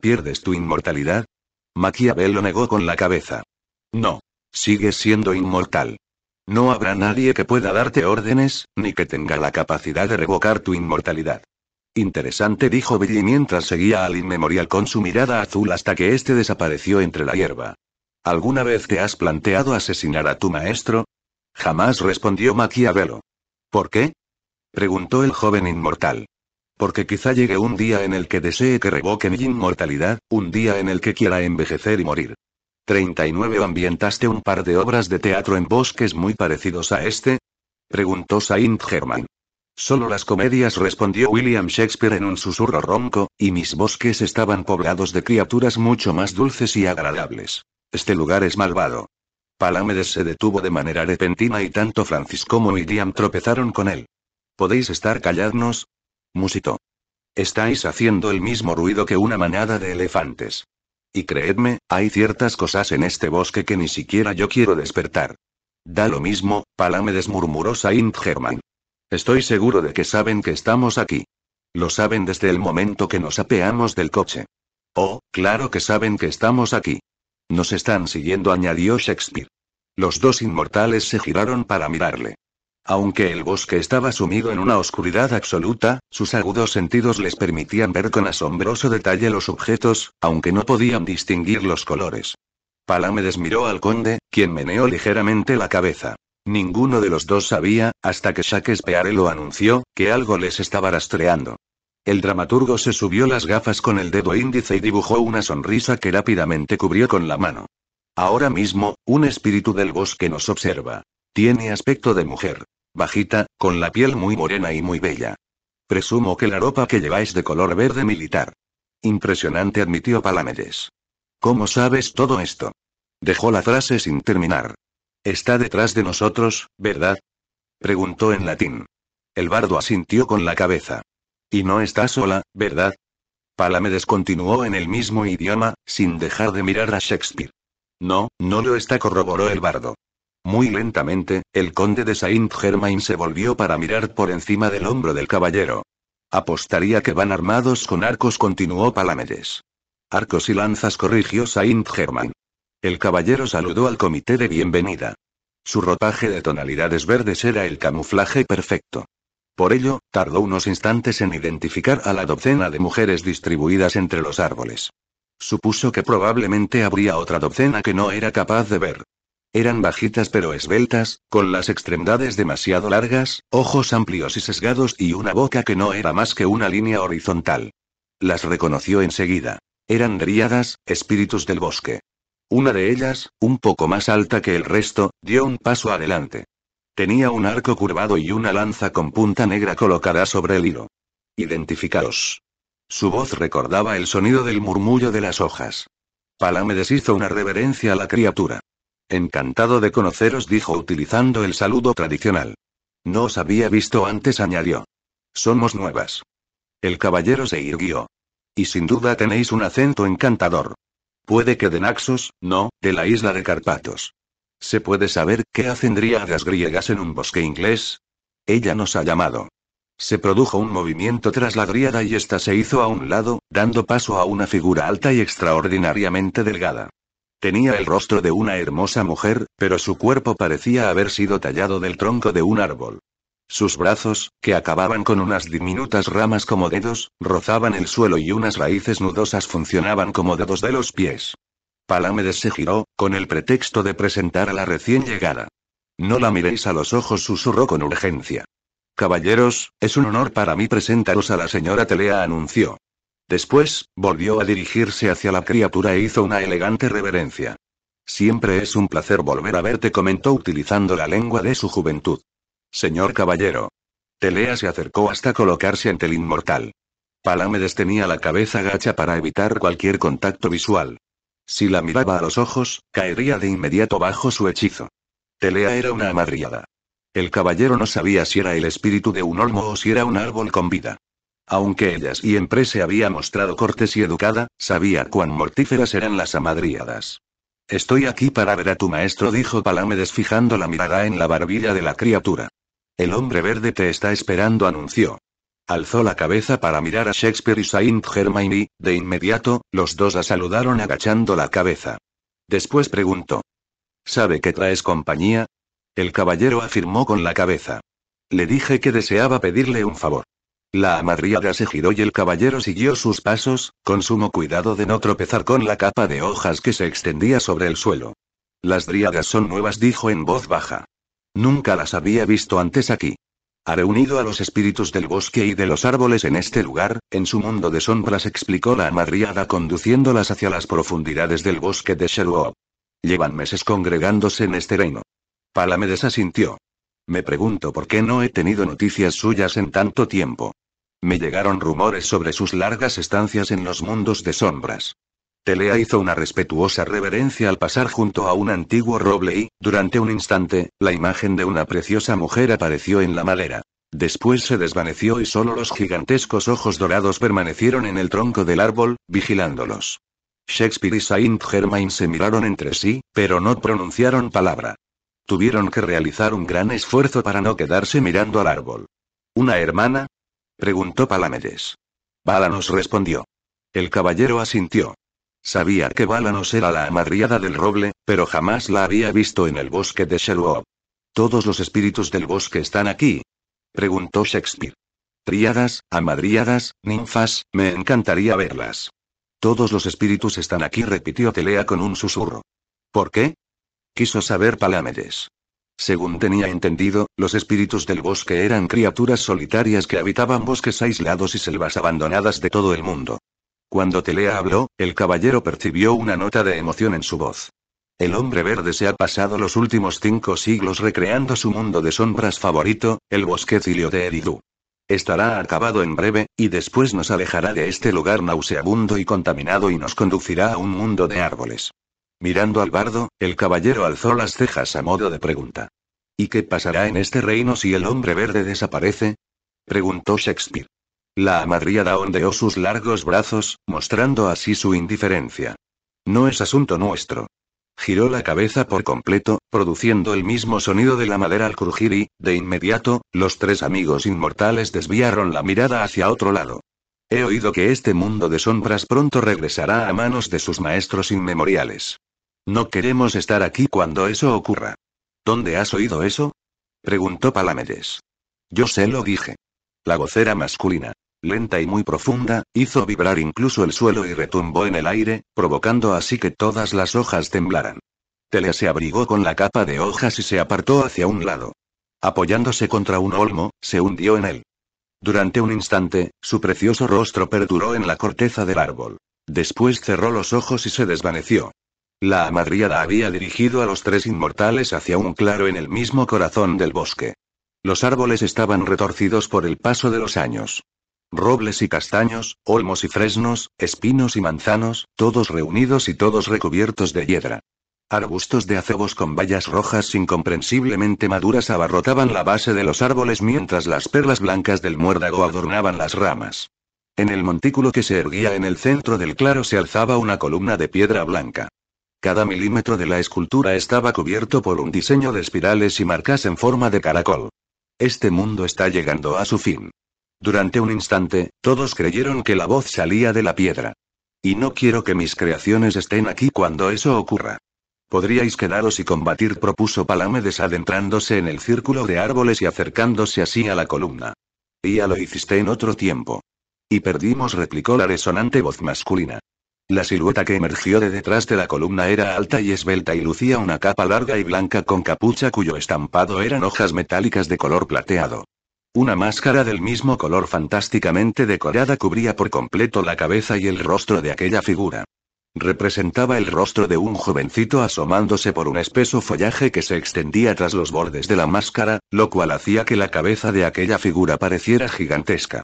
¿Pierdes tu inmortalidad? Maquiavelo negó con la cabeza. No. Sigues siendo inmortal. No habrá nadie que pueda darte órdenes, ni que tenga la capacidad de revocar tu inmortalidad. Interesante, dijo Billy mientras seguía al inmemorial con su mirada azul hasta que éste desapareció entre la hierba. ¿Alguna vez te has planteado asesinar a tu maestro? Jamás respondió Maquiavelo. ¿Por qué? preguntó el joven inmortal. Porque quizá llegue un día en el que desee que revoquen mi inmortalidad, un día en el que quiera envejecer y morir. 39 ambientaste un par de obras de teatro en bosques muy parecidos a este? preguntó Saint Germain. Solo las comedias respondió William Shakespeare en un susurro ronco, y mis bosques estaban poblados de criaturas mucho más dulces y agradables. Este lugar es malvado. Palamedes se detuvo de manera repentina y tanto Francisco como William tropezaron con él. ¿Podéis estar calladnos? musitó. Estáis haciendo el mismo ruido que una manada de elefantes. Y creedme, hay ciertas cosas en este bosque que ni siquiera yo quiero despertar. Da lo mismo, Palamedes murmuró Saint Germain. Estoy seguro de que saben que estamos aquí. Lo saben desde el momento que nos apeamos del coche. Oh, claro que saben que estamos aquí. Nos están siguiendo, añadió Shakespeare. Los dos inmortales se giraron para mirarle. Aunque el bosque estaba sumido en una oscuridad absoluta, sus agudos sentidos les permitían ver con asombroso detalle los objetos, aunque no podían distinguir los colores. Palamedes miró al conde, quien meneó ligeramente la cabeza. Ninguno de los dos sabía, hasta que Shakespeare lo anunció, que algo les estaba rastreando. El dramaturgo se subió las gafas con el dedo índice y dibujó una sonrisa que rápidamente cubrió con la mano. Ahora mismo, un espíritu del bosque nos observa. Tiene aspecto de mujer. Bajita, con la piel muy morena y muy bella. Presumo que la ropa que lleváis de color verde militar. Impresionante, admitió Palamedes. ¿Cómo sabes todo esto? Dejó la frase sin terminar. Está detrás de nosotros, ¿verdad? Preguntó en latín. El bardo asintió con la cabeza. Y no está sola, ¿verdad? Palamedes continuó en el mismo idioma, sin dejar de mirar a Shakespeare. No, no lo está, corroboró el bardo. Muy lentamente, el conde de Saint Germain se volvió para mirar por encima del hombro del caballero. Apostaría que van armados con arcos, continuó Palamedes. Arcos y lanzas, corrigió Saint Germain. El caballero saludó al comité de bienvenida. Su ropaje de tonalidades verdes era el camuflaje perfecto. Por ello, tardó unos instantes en identificar a la docena de mujeres distribuidas entre los árboles. Supuso que probablemente habría otra docena que no era capaz de ver. Eran bajitas pero esbeltas, con las extremidades demasiado largas, ojos amplios y sesgados y una boca que no era más que una línea horizontal. Las reconoció enseguida. Eran dríadas, espíritus del bosque. Una de ellas, un poco más alta que el resto, dio un paso adelante. Tenía un arco curvado y una lanza con punta negra colocada sobre el hilo. Identificaos. Su voz recordaba el sonido del murmullo de las hojas. Palamedes hizo una reverencia a la criatura. Encantado de conoceros, dijo utilizando el saludo tradicional. No os había visto antes, añadió. Somos nuevas. El caballero se irguió. Y sin duda tenéis un acento encantador. Puede que de Naxos, no, de la isla de Carpatos. ¿Se puede saber qué hacen dríadas griegas en un bosque inglés? Ella nos ha llamado. Se produjo un movimiento tras la dríada y ésta se hizo a un lado, dando paso a una figura alta y extraordinariamente delgada. Tenía el rostro de una hermosa mujer, pero su cuerpo parecía haber sido tallado del tronco de un árbol. Sus brazos, que acababan con unas diminutas ramas como dedos, rozaban el suelo y unas raíces nudosas funcionaban como dedos de los pies. Palamedes se giró, con el pretexto de presentar a la recién llegada. No la miréis a los ojos, susurró con urgencia. Caballeros, es un honor para mí presentaros a la señora Telea, anunció. Después, volvió a dirigirse hacia la criatura e hizo una elegante reverencia. Siempre es un placer volver a verte, comentó utilizando la lengua de su juventud. Señor caballero. Telea se acercó hasta colocarse ante el inmortal. Palamedes tenía la cabeza gacha para evitar cualquier contacto visual. Si la miraba a los ojos, caería de inmediato bajo su hechizo. Telea era una amadriada. El caballero no sabía si era el espíritu de un olmo o si era un árbol con vida. Aunque ellas y Empre se había mostrado cortés y educada, sabía cuán mortíferas eran las amadriadas. Estoy aquí para ver a tu maestro, dijo Palamedes fijando la mirada en la barbilla de la criatura. El hombre verde te está esperando, anunció. Alzó la cabeza para mirar a Shakespeare y Saint Germain y, de inmediato, los dos la saludaron agachando la cabeza. Después preguntó. ¿Sabe que traes compañía? El caballero afirmó con la cabeza. Le dije que deseaba pedirle un favor. La amadriada se giró y el caballero siguió sus pasos, con sumo cuidado de no tropezar con la capa de hojas que se extendía sobre el suelo. Las dríadas son nuevas, dijo en voz baja. Nunca las había visto antes aquí. Ha reunido a los espíritus del bosque y de los árboles en este lugar, en su mundo de sombras, explicó la amadriada conduciéndolas hacia las profundidades del bosque de Sherwood. Llevan meses congregándose en este reino. Palamedes asintió. Me pregunto por qué no he tenido noticias suyas en tanto tiempo. Me llegaron rumores sobre sus largas estancias en los mundos de sombras. Telea hizo una respetuosa reverencia al pasar junto a un antiguo roble y, durante un instante, la imagen de una preciosa mujer apareció en la madera. Después se desvaneció y solo los gigantescos ojos dorados permanecieron en el tronco del árbol, vigilándolos. Shakespeare y Saint Germain se miraron entre sí, pero no pronunciaron palabra. Tuvieron que realizar un gran esfuerzo para no quedarse mirando al árbol. ¿Una hermana? preguntó Palamedes. Bala nos respondió. El caballero asintió. Sabía que Balanos era la amadriada del roble, pero jamás la había visto en el bosque de Sherwood. ¿Todos los espíritus del bosque están aquí? preguntó Shakespeare. Triadas, amadriadas, ninfas, me encantaría verlas. Todos los espíritus están aquí, repitió Telea con un susurro. ¿Por qué? Quiso saber Palamedes. Según tenía entendido, los espíritus del bosque eran criaturas solitarias que habitaban bosques aislados y selvas abandonadas de todo el mundo. Cuando Telea habló, el caballero percibió una nota de emoción en su voz. El hombre verde se ha pasado los últimos cinco siglos recreando su mundo de sombras favorito, el bosquecilio de Eridu. Estará acabado en breve, y después nos alejará de este lugar nauseabundo y contaminado y nos conducirá a un mundo de árboles. Mirando al bardo, el caballero alzó las cejas a modo de pregunta. ¿Y qué pasará en este reino si el hombre verde desaparece? preguntó Shakespeare. La amadriada ondeó sus largos brazos, mostrando así su indiferencia. No es asunto nuestro. Giró la cabeza por completo, produciendo el mismo sonido de la madera al crujir y, de inmediato, los tres amigos inmortales desviaron la mirada hacia otro lado. He oído que este mundo de sombras pronto regresará a manos de sus maestros inmemoriales. No queremos estar aquí cuando eso ocurra. ¿Dónde has oído eso? preguntó Palamedes. Yo se lo dije. La vocera masculina lenta y muy profunda, hizo vibrar incluso el suelo y retumbó en el aire, provocando así que todas las hojas temblaran. Tele se abrigó con la capa de hojas y se apartó hacia un lado. Apoyándose contra un olmo, se hundió en él. Durante un instante, su precioso rostro perduró en la corteza del árbol. Después cerró los ojos y se desvaneció. La amadriada había dirigido a los tres inmortales hacia un claro en el mismo corazón del bosque. Los árboles estaban retorcidos por el paso de los años. Robles y castaños, olmos y fresnos, espinos y manzanos, todos reunidos y todos recubiertos de hiedra. Arbustos de acebos con bayas rojas incomprensiblemente maduras abarrotaban la base de los árboles mientras las perlas blancas del muérdago adornaban las ramas. En el montículo que se erguía en el centro del claro se alzaba una columna de piedra blanca. Cada milímetro de la escultura estaba cubierto por un diseño de espirales y marcas en forma de caracol. Este mundo está llegando a su fin. Durante un instante, todos creyeron que la voz salía de la piedra. Y no quiero que mis creaciones estén aquí cuando eso ocurra. Podríais quedaros y combatir, propuso Palamedes adentrándose en el círculo de árboles y acercándose así a la columna. Ya lo hiciste en otro tiempo. Y perdimos, replicó la resonante voz masculina. La silueta que emergió de detrás de la columna era alta y esbelta y lucía una capa larga y blanca con capucha cuyo estampado eran hojas metálicas de color plateado. Una máscara del mismo color fantásticamente decorada cubría por completo la cabeza y el rostro de aquella figura. Representaba el rostro de un jovencito asomándose por un espeso follaje que se extendía tras los bordes de la máscara, lo cual hacía que la cabeza de aquella figura pareciera gigantesca.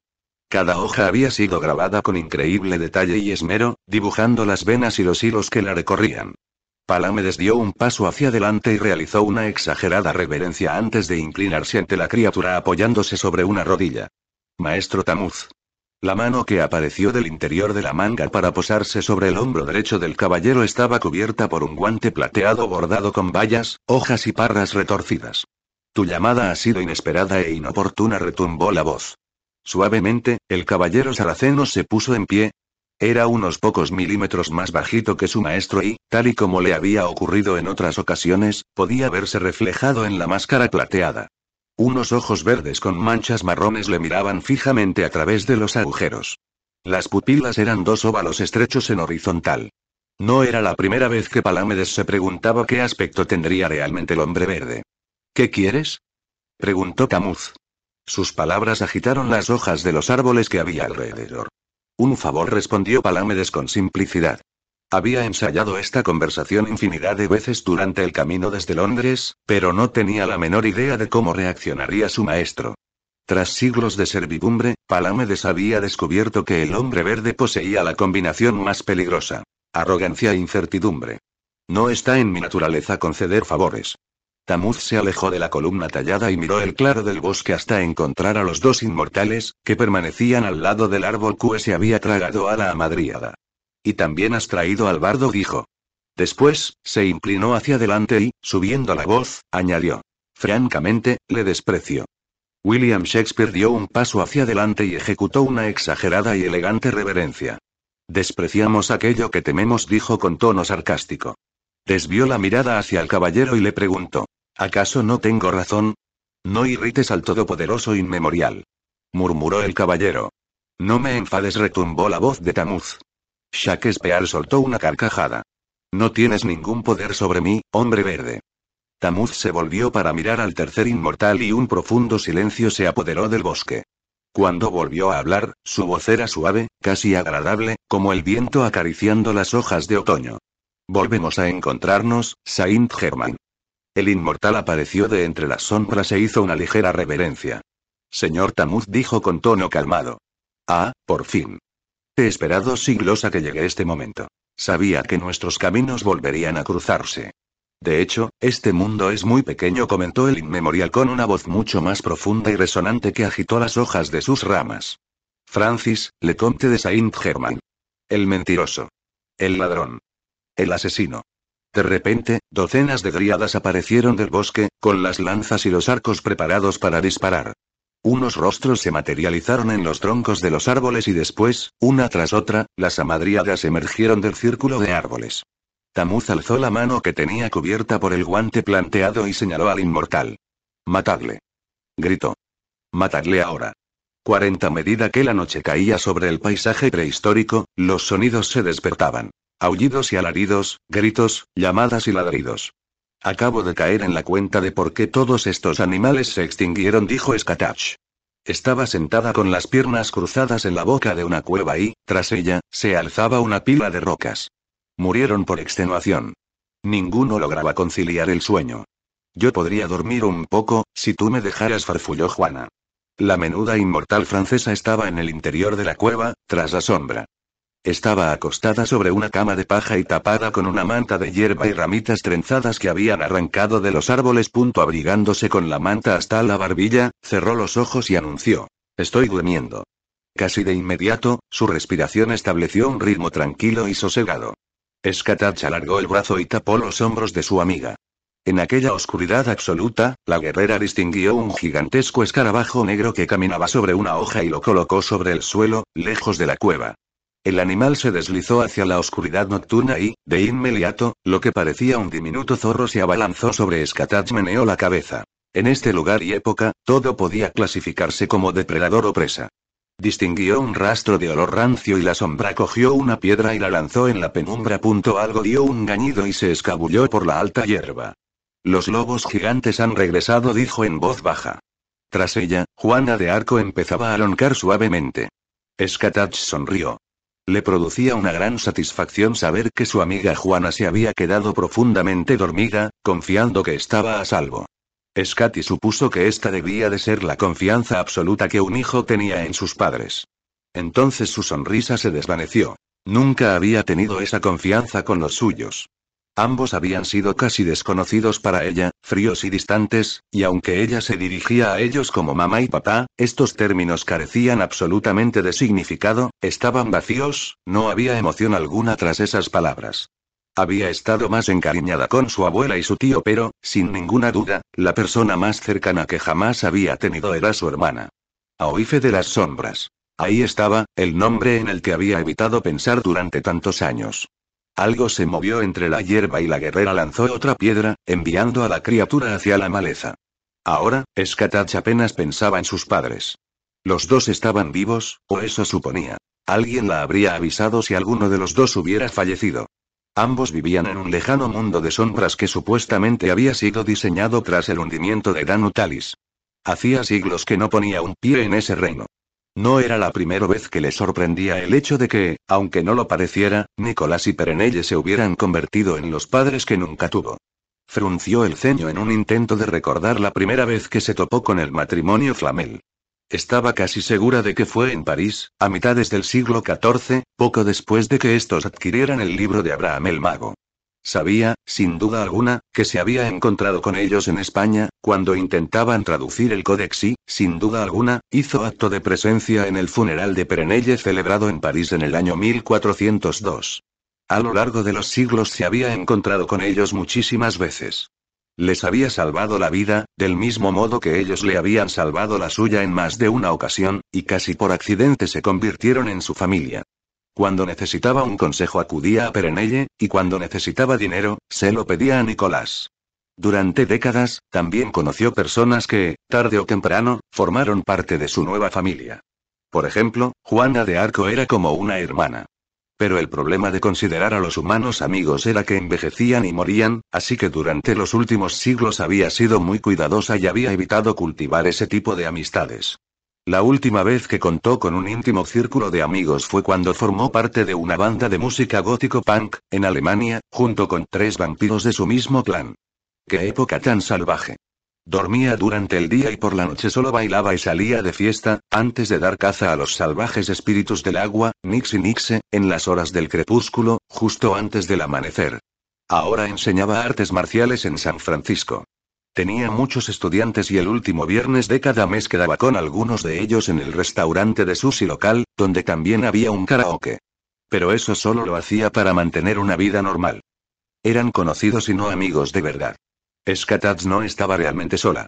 Cada hoja había sido grabada con increíble detalle y esmero, dibujando las venas y los hilos que la recorrían. Palamedes dio un paso hacia adelante y realizó una exagerada reverencia antes de inclinarse ante la criatura apoyándose sobre una rodilla. Maestro Tamuz. La mano que apareció del interior de la manga para posarse sobre el hombro derecho del caballero estaba cubierta por un guante plateado bordado con bayas, hojas y parras retorcidas. Tu llamada ha sido inesperada e inoportuna, retumbó la voz. Suavemente, el caballero saraceno se puso en pie, era unos pocos milímetros más bajito que su maestro y, tal y como le había ocurrido en otras ocasiones, podía verse reflejado en la máscara plateada. Unos ojos verdes con manchas marrones le miraban fijamente a través de los agujeros. Las pupilas eran dos óvalos estrechos en horizontal. No era la primera vez que Palamedes se preguntaba qué aspecto tendría realmente el hombre verde. ¿Qué quieres? preguntó Camuz. Sus palabras agitaron las hojas de los árboles que había alrededor. Un favor respondió Palamedes con simplicidad. Había ensayado esta conversación infinidad de veces durante el camino desde Londres, pero no tenía la menor idea de cómo reaccionaría su maestro. Tras siglos de servidumbre, Palamedes había descubierto que el hombre verde poseía la combinación más peligrosa. Arrogancia e incertidumbre. No está en mi naturaleza conceder favores. Tamuz se alejó de la columna tallada y miró el claro del bosque hasta encontrar a los dos inmortales, que permanecían al lado del árbol que se había tragado a la amadriada. Y también has traído al bardo, dijo. Después, se inclinó hacia adelante y, subiendo la voz, añadió. Francamente, le desprecio. William Shakespeare dio un paso hacia adelante y ejecutó una exagerada y elegante reverencia. Despreciamos aquello que tememos, dijo con tono sarcástico. Desvió la mirada hacia el caballero y le preguntó. ¿Acaso no tengo razón? No irrites al Todopoderoso Inmemorial. Murmuró el caballero. No me enfades, retumbó la voz de Tamuz. Shakespeare soltó una carcajada. No tienes ningún poder sobre mí, hombre verde. Tamuz se volvió para mirar al tercer inmortal y un profundo silencio se apoderó del bosque. Cuando volvió a hablar, su voz era suave, casi agradable, como el viento acariciando las hojas de otoño. Volvemos a encontrarnos, Saint Germain. El inmortal apareció de entre las sombras e hizo una ligera reverencia. Señor Tamuz dijo con tono calmado. Ah, por fin. He esperado siglos a que llegue este momento. Sabía que nuestros caminos volverían a cruzarse. De hecho, este mundo es muy pequeño, comentó el inmemorial con una voz mucho más profunda y resonante que agitó las hojas de sus ramas. Francis, le Comte de Saint-Germain. El mentiroso. El ladrón. El asesino. De repente, docenas de griadas aparecieron del bosque, con las lanzas y los arcos preparados para disparar. Unos rostros se materializaron en los troncos de los árboles y después, una tras otra, las amadriadas emergieron del círculo de árboles. Tamuz alzó la mano que tenía cubierta por el guante planteado y señaló al inmortal. Matadle. Gritó. Matadle ahora. Cuarenta medida que la noche caía sobre el paisaje prehistórico, los sonidos se despertaban. Aullidos y alaridos, gritos, llamadas y ladridos. Acabo de caer en la cuenta de por qué todos estos animales se extinguieron, dijo Scatach. Estaba sentada con las piernas cruzadas en la boca de una cueva y, tras ella, se alzaba una pila de rocas. Murieron por extenuación. Ninguno lograba conciliar el sueño. Yo podría dormir un poco, si tú me dejaras, farfulló Juana. La menuda inmortal francesa estaba en el interior de la cueva, tras la sombra. Estaba acostada sobre una cama de paja y tapada con una manta de hierba y ramitas trenzadas que habían arrancado de los árboles. Punto abrigándose con la manta hasta la barbilla, cerró los ojos y anunció. Estoy durmiendo. Casi de inmediato, su respiración estableció un ritmo tranquilo y sosegado. Escatach alargó el brazo y tapó los hombros de su amiga. En aquella oscuridad absoluta, la guerrera distinguió un gigantesco escarabajo negro que caminaba sobre una hoja y lo colocó sobre el suelo, lejos de la cueva. El animal se deslizó hacia la oscuridad nocturna y, de inmediato, lo que parecía un diminuto zorro se abalanzó sobre Scatach meneó la cabeza. En este lugar y época, todo podía clasificarse como depredador o presa. Distinguió un rastro de olor rancio y la sombra cogió una piedra y la lanzó en la penumbra. Punto algo dio un gañido y se escabulló por la alta hierba. Los lobos gigantes han regresado, dijo en voz baja. Tras ella, Juana de Arco empezaba a roncar suavemente. Scatach sonrió. Le producía una gran satisfacción saber que su amiga Juana se había quedado profundamente dormida, confiando que estaba a salvo. Scati supuso que esta debía de ser la confianza absoluta que un hijo tenía en sus padres. Entonces su sonrisa se desvaneció. Nunca había tenido esa confianza con los suyos. Ambos habían sido casi desconocidos para ella, fríos y distantes, y aunque ella se dirigía a ellos como mamá y papá, estos términos carecían absolutamente de significado, estaban vacíos, no había emoción alguna tras esas palabras. Había estado más encariñada con su abuela y su tío, pero, sin ninguna duda, la persona más cercana que jamás había tenido era su hermana. Aoife de las Sombras. Ahí estaba, el nombre en el que había evitado pensar durante tantos años. Algo se movió entre la hierba y la guerrera lanzó otra piedra, enviando a la criatura hacia la maleza. Ahora, Skatach apenas pensaba en sus padres. Los dos estaban vivos, o eso suponía. Alguien la habría avisado si alguno de los dos hubiera fallecido. Ambos vivían en un lejano mundo de sombras que supuestamente había sido diseñado tras el hundimiento de Danutalis. Hacía siglos que no ponía un pie en ese reino. No era la primera vez que le sorprendía el hecho de que, aunque no lo pareciera, Nicolás y Perenelle se hubieran convertido en los padres que nunca tuvo. Frunció el ceño en un intento de recordar la primera vez que se topó con el matrimonio Flamel. Estaba casi segura de que fue en París, a mitades del siglo XIV, poco después de que estos adquirieran el libro de Abraham el Mago. Sabía, sin duda alguna, que se había encontrado con ellos en España, cuando intentaban traducir el códex y, sin duda alguna, hizo acto de presencia en el funeral de Perenelle celebrado en París en el año 1402. A lo largo de los siglos se había encontrado con ellos muchísimas veces. Les había salvado la vida, del mismo modo que ellos le habían salvado la suya en más de una ocasión, y casi por accidente se convirtieron en su familia. Cuando necesitaba un consejo acudía a Perenelle, y cuando necesitaba dinero, se lo pedía a Nicolás. Durante décadas, también conoció personas que, tarde o temprano, formaron parte de su nueva familia. Por ejemplo, Juana de Arco era como una hermana. Pero el problema de considerar a los humanos amigos era que envejecían y morían, así que durante los últimos siglos había sido muy cuidadosa y había evitado cultivar ese tipo de amistades. La última vez que contó con un íntimo círculo de amigos fue cuando formó parte de una banda de música gótico punk, en Alemania, junto con tres vampiros de su mismo clan. ¡Qué época tan salvaje! Dormía durante el día y por la noche solo bailaba y salía de fiesta, antes de dar caza a los salvajes espíritus del agua, Nix y Nixe, en las horas del crepúsculo, justo antes del amanecer. Ahora enseñaba artes marciales en San Francisco. Tenía muchos estudiantes y el último viernes de cada mes quedaba con algunos de ellos en el restaurante de sushi local, donde también había un karaoke. Pero eso solo lo hacía para mantener una vida normal. Eran conocidos y no amigos de verdad. Escataz no estaba realmente sola.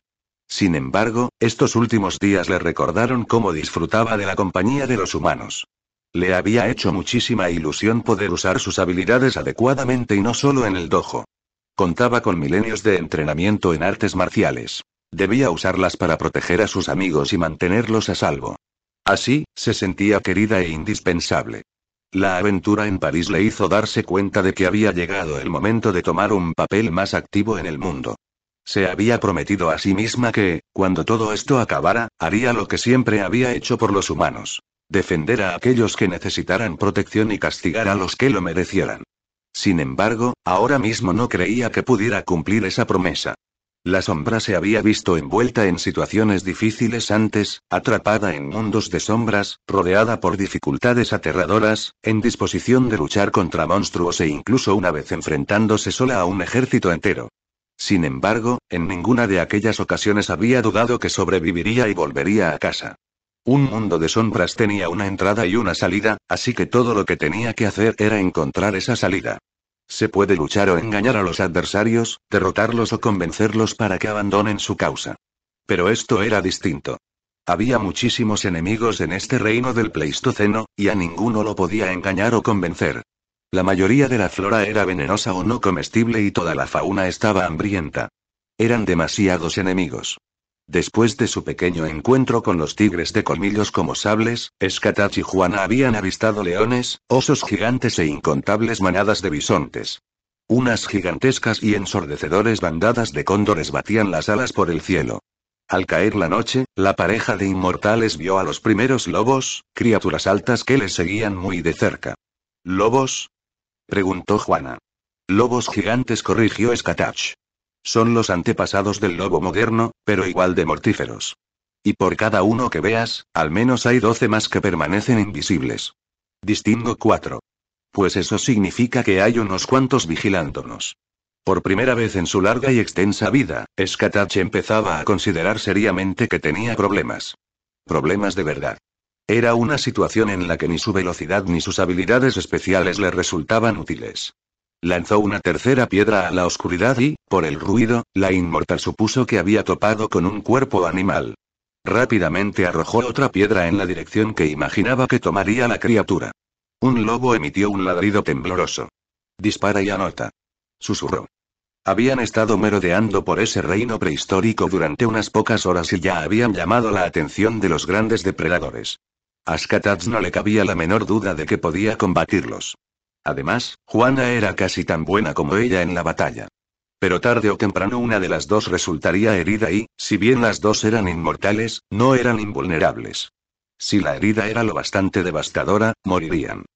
Sin embargo, estos últimos días le recordaron cómo disfrutaba de la compañía de los humanos. Le había hecho muchísima ilusión poder usar sus habilidades adecuadamente y no solo en el dojo. Contaba con milenios de entrenamiento en artes marciales. Debía usarlas para proteger a sus amigos y mantenerlos a salvo. Así, se sentía querida e indispensable. La aventura en París le hizo darse cuenta de que había llegado el momento de tomar un papel más activo en el mundo. Se había prometido a sí misma que, cuando todo esto acabara, haría lo que siempre había hecho por los humanos. Defender a aquellos que necesitaran protección y castigar a los que lo merecieran. Sin embargo, ahora mismo no creía que pudiera cumplir esa promesa. La sombra se había visto envuelta en situaciones difíciles antes, atrapada en mundos de sombras, rodeada por dificultades aterradoras, en disposición de luchar contra monstruos e incluso una vez enfrentándose sola a un ejército entero. Sin embargo, en ninguna de aquellas ocasiones había dudado que sobreviviría y volvería a casa. Un mundo de sombras tenía una entrada y una salida, así que todo lo que tenía que hacer era encontrar esa salida. Se puede luchar o engañar a los adversarios, derrotarlos o convencerlos para que abandonen su causa. Pero esto era distinto. Había muchísimos enemigos en este reino del Pleistoceno, y a ninguno lo podía engañar o convencer. La mayoría de la flora era venenosa o no comestible y toda la fauna estaba hambrienta. Eran demasiados enemigos. Después de su pequeño encuentro con los tigres de colmillos como sables, Skatach y Juana habían avistado leones, osos gigantes e incontables manadas de bisontes. Unas gigantescas y ensordecedores bandadas de cóndores batían las alas por el cielo. Al caer la noche, la pareja de inmortales vio a los primeros lobos, criaturas altas que les seguían muy de cerca. ¿Lobos? preguntó Juana. Lobos gigantes corrigió Skatach. Son los antepasados del lobo moderno, pero igual de mortíferos. Y por cada uno que veas, al menos hay 12 más que permanecen invisibles. Distingo 4. Pues eso significa que hay unos cuantos vigilándonos. Por primera vez en su larga y extensa vida, Skatach empezaba a considerar seriamente que tenía problemas. Problemas de verdad. Era una situación en la que ni su velocidad ni sus habilidades especiales le resultaban útiles. Lanzó una tercera piedra a la oscuridad y, por el ruido, la inmortal supuso que había topado con un cuerpo animal. Rápidamente arrojó otra piedra en la dirección que imaginaba que tomaría la criatura. Un lobo emitió un ladrido tembloroso. Dispara y anota. Susurró. Habían estado merodeando por ese reino prehistórico durante unas pocas horas y ya habían llamado la atención de los grandes depredadores. A no le cabía la menor duda de que podía combatirlos. Además, Juana era casi tan buena como ella en la batalla. Pero tarde o temprano una de las dos resultaría herida y, si bien las dos eran inmortales, no eran invulnerables. Si la herida era lo bastante devastadora, morirían.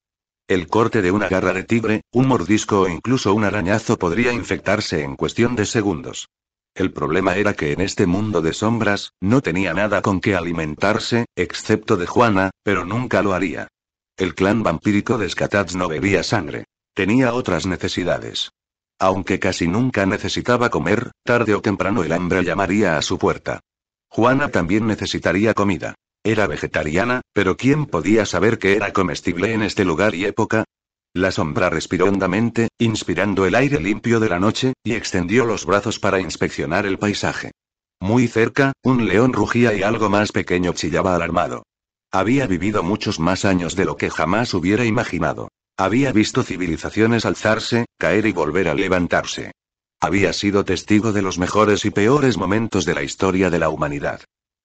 El corte de una garra de tigre, un mordisco o incluso un arañazo podría infectarse en cuestión de segundos. El problema era que en este mundo de sombras, no tenía nada con que alimentarse, excepto de Juana, pero nunca lo haría. El clan vampírico de Skatats no bebía sangre. Tenía otras necesidades. Aunque casi nunca necesitaba comer, tarde o temprano el hambre llamaría a su puerta. Juana también necesitaría comida. Era vegetariana, pero ¿quién podía saber que era comestible en este lugar y época? La sombra respiró hondamente, inspirando el aire limpio de la noche, y extendió los brazos para inspeccionar el paisaje. Muy cerca, un león rugía y algo más pequeño chillaba alarmado. Había vivido muchos más años de lo que jamás hubiera imaginado. Había visto civilizaciones alzarse, caer y volver a levantarse. Había sido testigo de los mejores y peores momentos de la historia de la humanidad.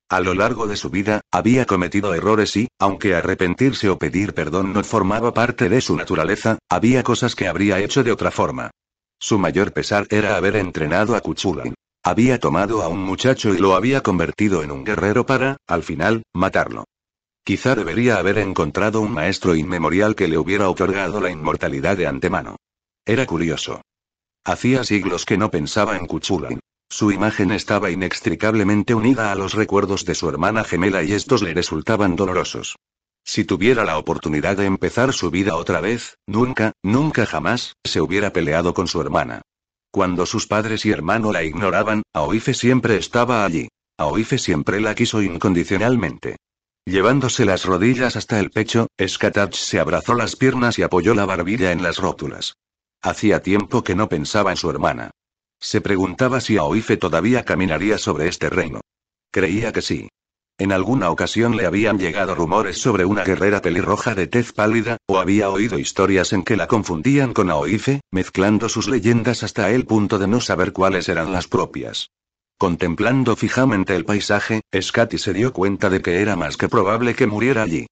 A lo largo de su vida, había cometido errores y, aunque arrepentirse o pedir perdón no formaba parte de su naturaleza, había cosas que habría hecho de otra forma. Su mayor pesar era haber entrenado a Kuchulin. Había tomado a un muchacho y lo había convertido en un guerrero para, al final, matarlo. Quizá debería haber encontrado un maestro inmemorial que le hubiera otorgado la inmortalidad de antemano. Era curioso. Hacía siglos que no pensaba en Kuchulan. Su imagen estaba inextricablemente unida a los recuerdos de su hermana gemela y estos le resultaban dolorosos. Si tuviera la oportunidad de empezar su vida otra vez, nunca, nunca jamás, se hubiera peleado con su hermana. Cuando sus padres y hermano la ignoraban, Aoife siempre estaba allí. Aoife siempre la quiso incondicionalmente. Llevándose las rodillas hasta el pecho, Skatach se abrazó las piernas y apoyó la barbilla en las rótulas. Hacía tiempo que no pensaba en su hermana. Se preguntaba si Aoife todavía caminaría sobre este reino. Creía que sí. En alguna ocasión le habían llegado rumores sobre una guerrera pelirroja de tez pálida, o había oído historias en que la confundían con Aoife, mezclando sus leyendas hasta el punto de no saber cuáles eran las propias. Contemplando fijamente el paisaje, Scati se dio cuenta de que era más que probable que muriera allí.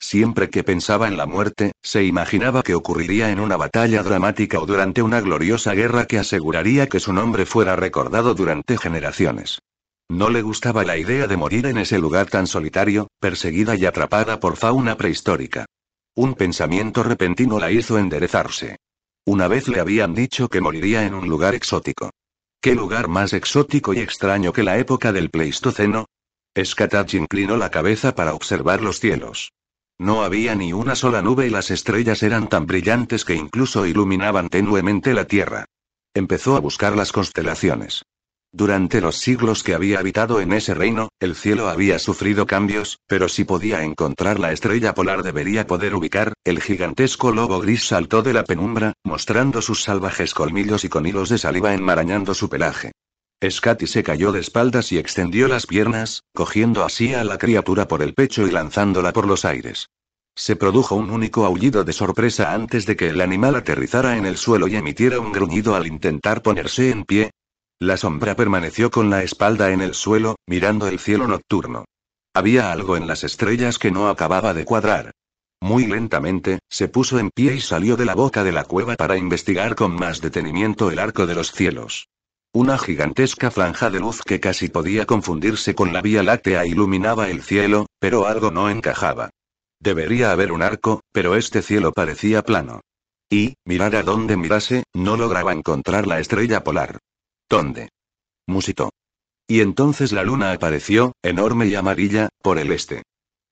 Siempre que pensaba en la muerte, se imaginaba que ocurriría en una batalla dramática o durante una gloriosa guerra que aseguraría que su nombre fuera recordado durante generaciones. No le gustaba la idea de morir en ese lugar tan solitario, perseguida y atrapada por fauna prehistórica. Un pensamiento repentino la hizo enderezarse. Una vez le habían dicho que moriría en un lugar exótico. ¿Qué lugar más exótico y extraño que la época del Pleistoceno? Eskatach inclinó la cabeza para observar los cielos. No había ni una sola nube y las estrellas eran tan brillantes que incluso iluminaban tenuemente la Tierra. Empezó a buscar las constelaciones. Durante los siglos que había habitado en ese reino, el cielo había sufrido cambios, pero si podía encontrar la estrella polar debería poder ubicar, el gigantesco lobo gris saltó de la penumbra, mostrando sus salvajes colmillos y con hilos de saliva enmarañando su pelaje. Scati se cayó de espaldas y extendió las piernas, cogiendo así a la criatura por el pecho y lanzándola por los aires. Se produjo un único aullido de sorpresa antes de que el animal aterrizara en el suelo y emitiera un gruñido al intentar ponerse en pie, la sombra permaneció con la espalda en el suelo, mirando el cielo nocturno. Había algo en las estrellas que no acababa de cuadrar. Muy lentamente, se puso en pie y salió de la boca de la cueva para investigar con más detenimiento el arco de los cielos. Una gigantesca franja de luz que casi podía confundirse con la Vía Láctea iluminaba el cielo, pero algo no encajaba. Debería haber un arco, pero este cielo parecía plano. Y, mirar a donde mirase, no lograba encontrar la estrella polar. ¿Dónde? Musitó. Y entonces la luna apareció, enorme y amarilla, por el este.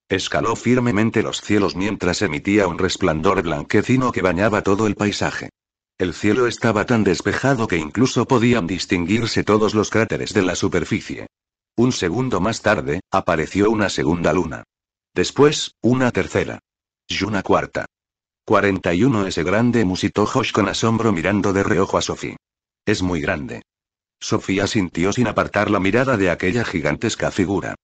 Escaló firmemente los cielos mientras emitía un resplandor blanquecino que bañaba todo el paisaje. El cielo estaba tan despejado que incluso podían distinguirse todos los cráteres de la superficie. Un segundo más tarde, apareció una segunda luna. Después, una tercera. Y una cuarta. 41 Ese grande musitó Josh con asombro mirando de reojo a Sophie. Es muy grande. Sofía sintió sin apartar la mirada de aquella gigantesca figura.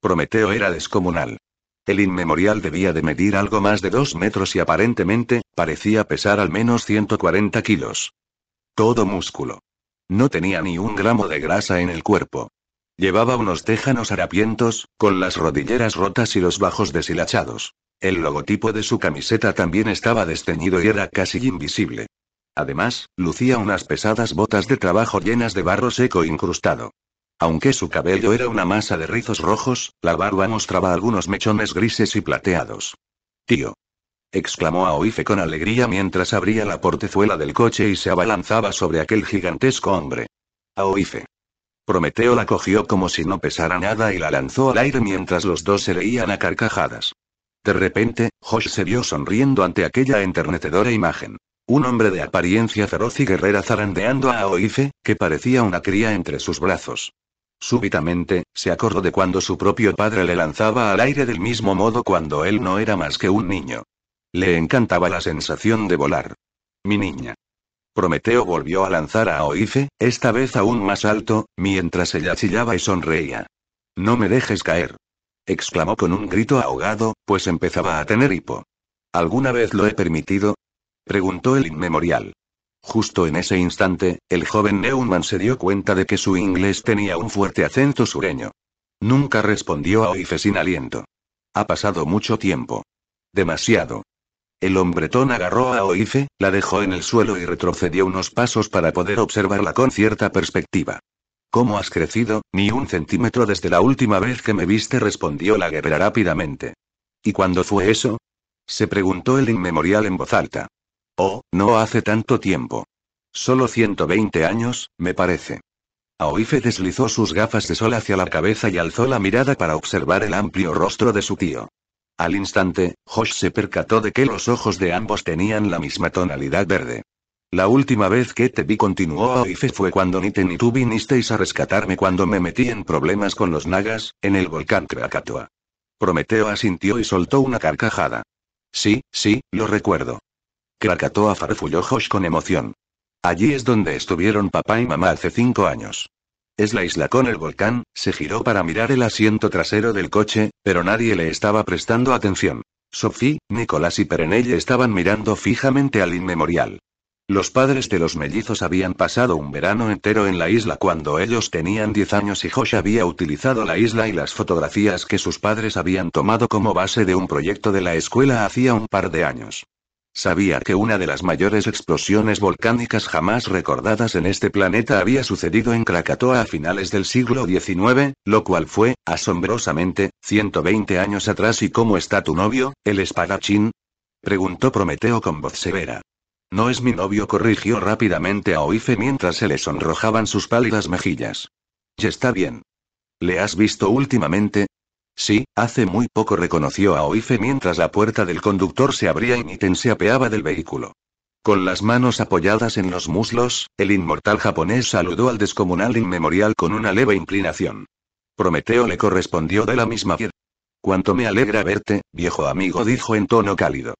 Prometeo era descomunal. El inmemorial debía de medir algo más de dos metros y aparentemente, parecía pesar al menos 140 kilos. Todo músculo. No tenía ni un gramo de grasa en el cuerpo. Llevaba unos tejanos harapientos, con las rodilleras rotas y los bajos deshilachados. El logotipo de su camiseta también estaba desteñido y era casi invisible. Además, lucía unas pesadas botas de trabajo llenas de barro seco incrustado. Aunque su cabello era una masa de rizos rojos, la barba mostraba algunos mechones grises y plateados. Tío. exclamó Aoife con alegría mientras abría la portezuela del coche y se abalanzaba sobre aquel gigantesco hombre. Aoife. Prometeo la cogió como si no pesara nada y la lanzó al aire mientras los dos se leían a carcajadas. De repente, Josh se vio sonriendo ante aquella enternecedora imagen. Un hombre de apariencia feroz y guerrera zarandeando a Oife, que parecía una cría entre sus brazos. Súbitamente, se acordó de cuando su propio padre le lanzaba al aire del mismo modo cuando él no era más que un niño. Le encantaba la sensación de volar. Mi niña. Prometeo volvió a lanzar a Oife, esta vez aún más alto, mientras ella chillaba y sonreía. No me dejes caer. Exclamó con un grito ahogado, pues empezaba a tener hipo. Alguna vez lo he permitido, preguntó el inmemorial. Justo en ese instante, el joven Neumann se dio cuenta de que su inglés tenía un fuerte acento sureño. Nunca respondió a Oife sin aliento. Ha pasado mucho tiempo. Demasiado. El hombretón agarró a Oife, la dejó en el suelo y retrocedió unos pasos para poder observarla con cierta perspectiva. ¿Cómo has crecido? Ni un centímetro desde la última vez que me viste, respondió la guerra rápidamente. ¿Y cuándo fue eso? se preguntó el inmemorial en voz alta. Oh, no hace tanto tiempo. Solo 120 años, me parece. Aoife deslizó sus gafas de sol hacia la cabeza y alzó la mirada para observar el amplio rostro de su tío. Al instante, Josh se percató de que los ojos de ambos tenían la misma tonalidad verde. La última vez que te vi, continuó Aoife, fue cuando ni te ni tú vinisteis a rescatarme cuando me metí en problemas con los nagas, en el volcán Krakatoa. Prometeo asintió y soltó una carcajada. Sí, sí, lo recuerdo. Krakatoa farfulló Josh con emoción. Allí es donde estuvieron papá y mamá hace cinco años. Es la isla con el volcán, se giró para mirar el asiento trasero del coche, pero nadie le estaba prestando atención. Sophie, Nicolás y Perenelle estaban mirando fijamente al inmemorial. Los padres de los mellizos habían pasado un verano entero en la isla cuando ellos tenían diez años y Josh había utilizado la isla y las fotografías que sus padres habían tomado como base de un proyecto de la escuela hacía un par de años. Sabía que una de las mayores explosiones volcánicas jamás recordadas en este planeta había sucedido en Krakatoa a finales del siglo XIX, lo cual fue, asombrosamente, 120 años atrás. ¿Y cómo está tu novio, el espadachín? preguntó Prometeo con voz severa. No es mi novio, corrigió rápidamente a Oife mientras se le sonrojaban sus pálidas mejillas. Ya está bien. ¿Le has visto últimamente? Sí, hace muy poco reconoció a Oife mientras la puerta del conductor se abría y Miten se apeaba del vehículo. Con las manos apoyadas en los muslos, el inmortal japonés saludó al descomunal inmemorial con una leve inclinación. Prometeo le correspondió de la misma piedra. Cuánto me alegra verte, viejo amigo, dijo en tono cálido.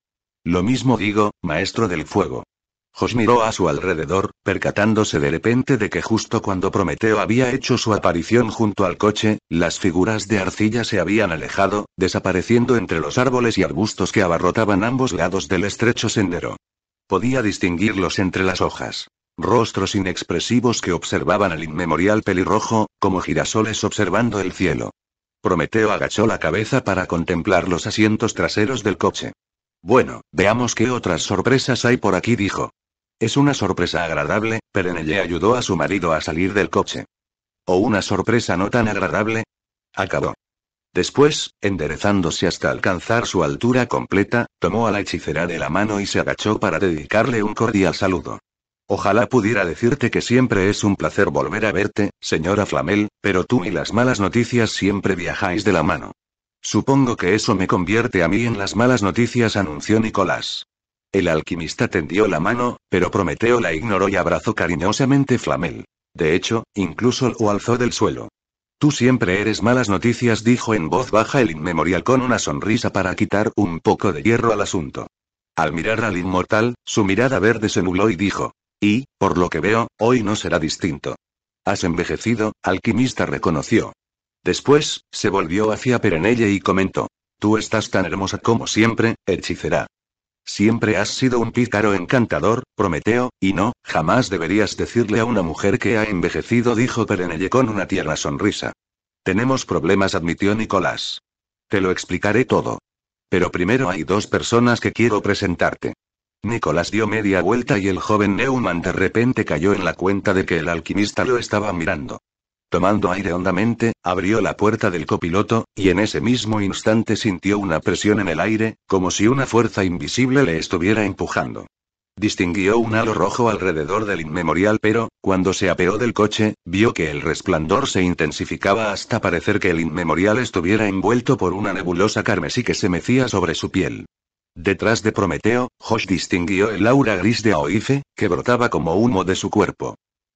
Lo mismo digo, maestro del fuego. Jos miró a su alrededor, percatándose de repente de que justo cuando Prometeo había hecho su aparición junto al coche, las figuras de arcilla se habían alejado, desapareciendo entre los árboles y arbustos que abarrotaban ambos lados del estrecho sendero. Podía distinguirlos entre las hojas. Rostros inexpresivos que observaban al inmemorial pelirrojo, como girasoles observando el cielo. Prometeo agachó la cabeza para contemplar los asientos traseros del coche. Bueno, veamos qué otras sorpresas hay por aquí, dijo. Es una sorpresa agradable, pero Perenelle ayudó a su marido a salir del coche. ¿O una sorpresa no tan agradable? Acabó. Después, enderezándose hasta alcanzar su altura completa, tomó a la hechicera de la mano y se agachó para dedicarle un cordial saludo. Ojalá pudiera decirte que siempre es un placer volver a verte, señora Flamel, pero tú y las malas noticias siempre viajáis de la mano. Supongo que eso me convierte a mí en las malas noticias, anunció Nicolás. El alquimista tendió la mano, pero Prometeo la ignoró y abrazó cariñosamente Flamel. De hecho, incluso lo alzó del suelo. Tú siempre eres malas noticias, dijo en voz baja el inmemorial con una sonrisa para quitar un poco de hierro al asunto. Al mirar al inmortal, su mirada verde se nubló y dijo, y, por lo que veo, hoy no será distinto. Has envejecido, alquimista reconoció. Después, se volvió hacia Perenelle y comentó, tú estás tan hermosa como siempre, hechicera. Siempre has sido un pícaro encantador, Prometeo, y no, jamás deberías decirle a una mujer que ha envejecido, dijo Perenelle con una tierna sonrisa. Tenemos problemas, admitió Nicolás. Te lo explicaré todo. Pero primero hay dos personas que quiero presentarte. Nicolás dio media vuelta y el joven Neumann de repente cayó en la cuenta de que el alquimista lo estaba mirando. Tomando aire hondamente, abrió la puerta del copiloto, y en ese mismo instante sintió una presión en el aire, como si una fuerza invisible le estuviera empujando. Distinguió un halo rojo alrededor del inmemorial, pero, cuando se apeó del coche, vio que el resplandor se intensificaba hasta parecer que el inmemorial estuviera envuelto por una nebulosa carmesí que se mecía sobre su piel. Detrás de Prometeo, Josh distinguió el aura gris de Oife, que brotaba como humo de su cuerpo.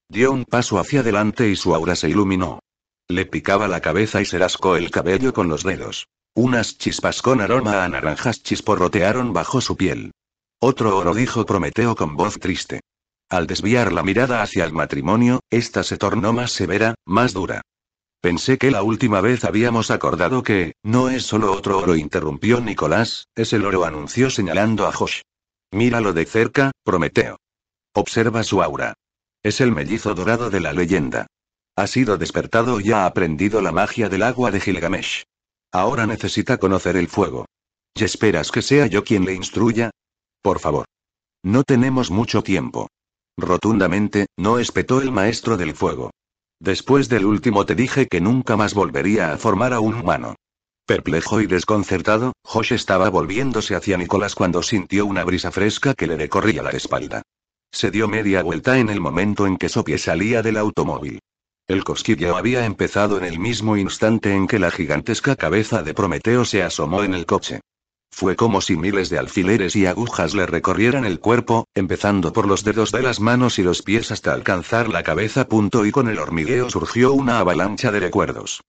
Dio un paso hacia adelante y su aura se iluminó. Le picaba la cabeza y se rascó el cabello con los dedos. Unas chispas con aroma a naranjas chisporrotearon bajo su piel. Otro oro dijo Prometeo con voz triste. Al desviar la mirada hacia el matrimonio, ésta se tornó más severa, más dura. Pensé que la última vez habíamos acordado que, no es solo otro oro, interrumpió Nicolás, es el oro, anunció señalando a Josh. Míralo de cerca, Prometeo. Observa su aura. Es el mellizo dorado de la leyenda. Ha sido despertado y ha aprendido la magia del agua de Gilgamesh. Ahora necesita conocer el fuego. ¿Y esperas que sea yo quien le instruya? Por favor. No tenemos mucho tiempo. Rotundamente, no espetó el maestro del fuego. Después del último te dije que nunca más volvería a formar a un humano. Perplejo y desconcertado, Josh estaba volviéndose hacia Nicolás cuando sintió una brisa fresca que le recorría la espalda. Se dio media vuelta en el momento en que Sophie salía del automóvil. El cosquilleo había empezado en el mismo instante en que la gigantesca cabeza de Prometeo se asomó en el coche. Fue como si miles de alfileres y agujas le recorrieran el cuerpo, empezando por los dedos de las manos y los pies hasta alcanzar la cabeza. Punto y con el hormigueo surgió una avalancha de recuerdos.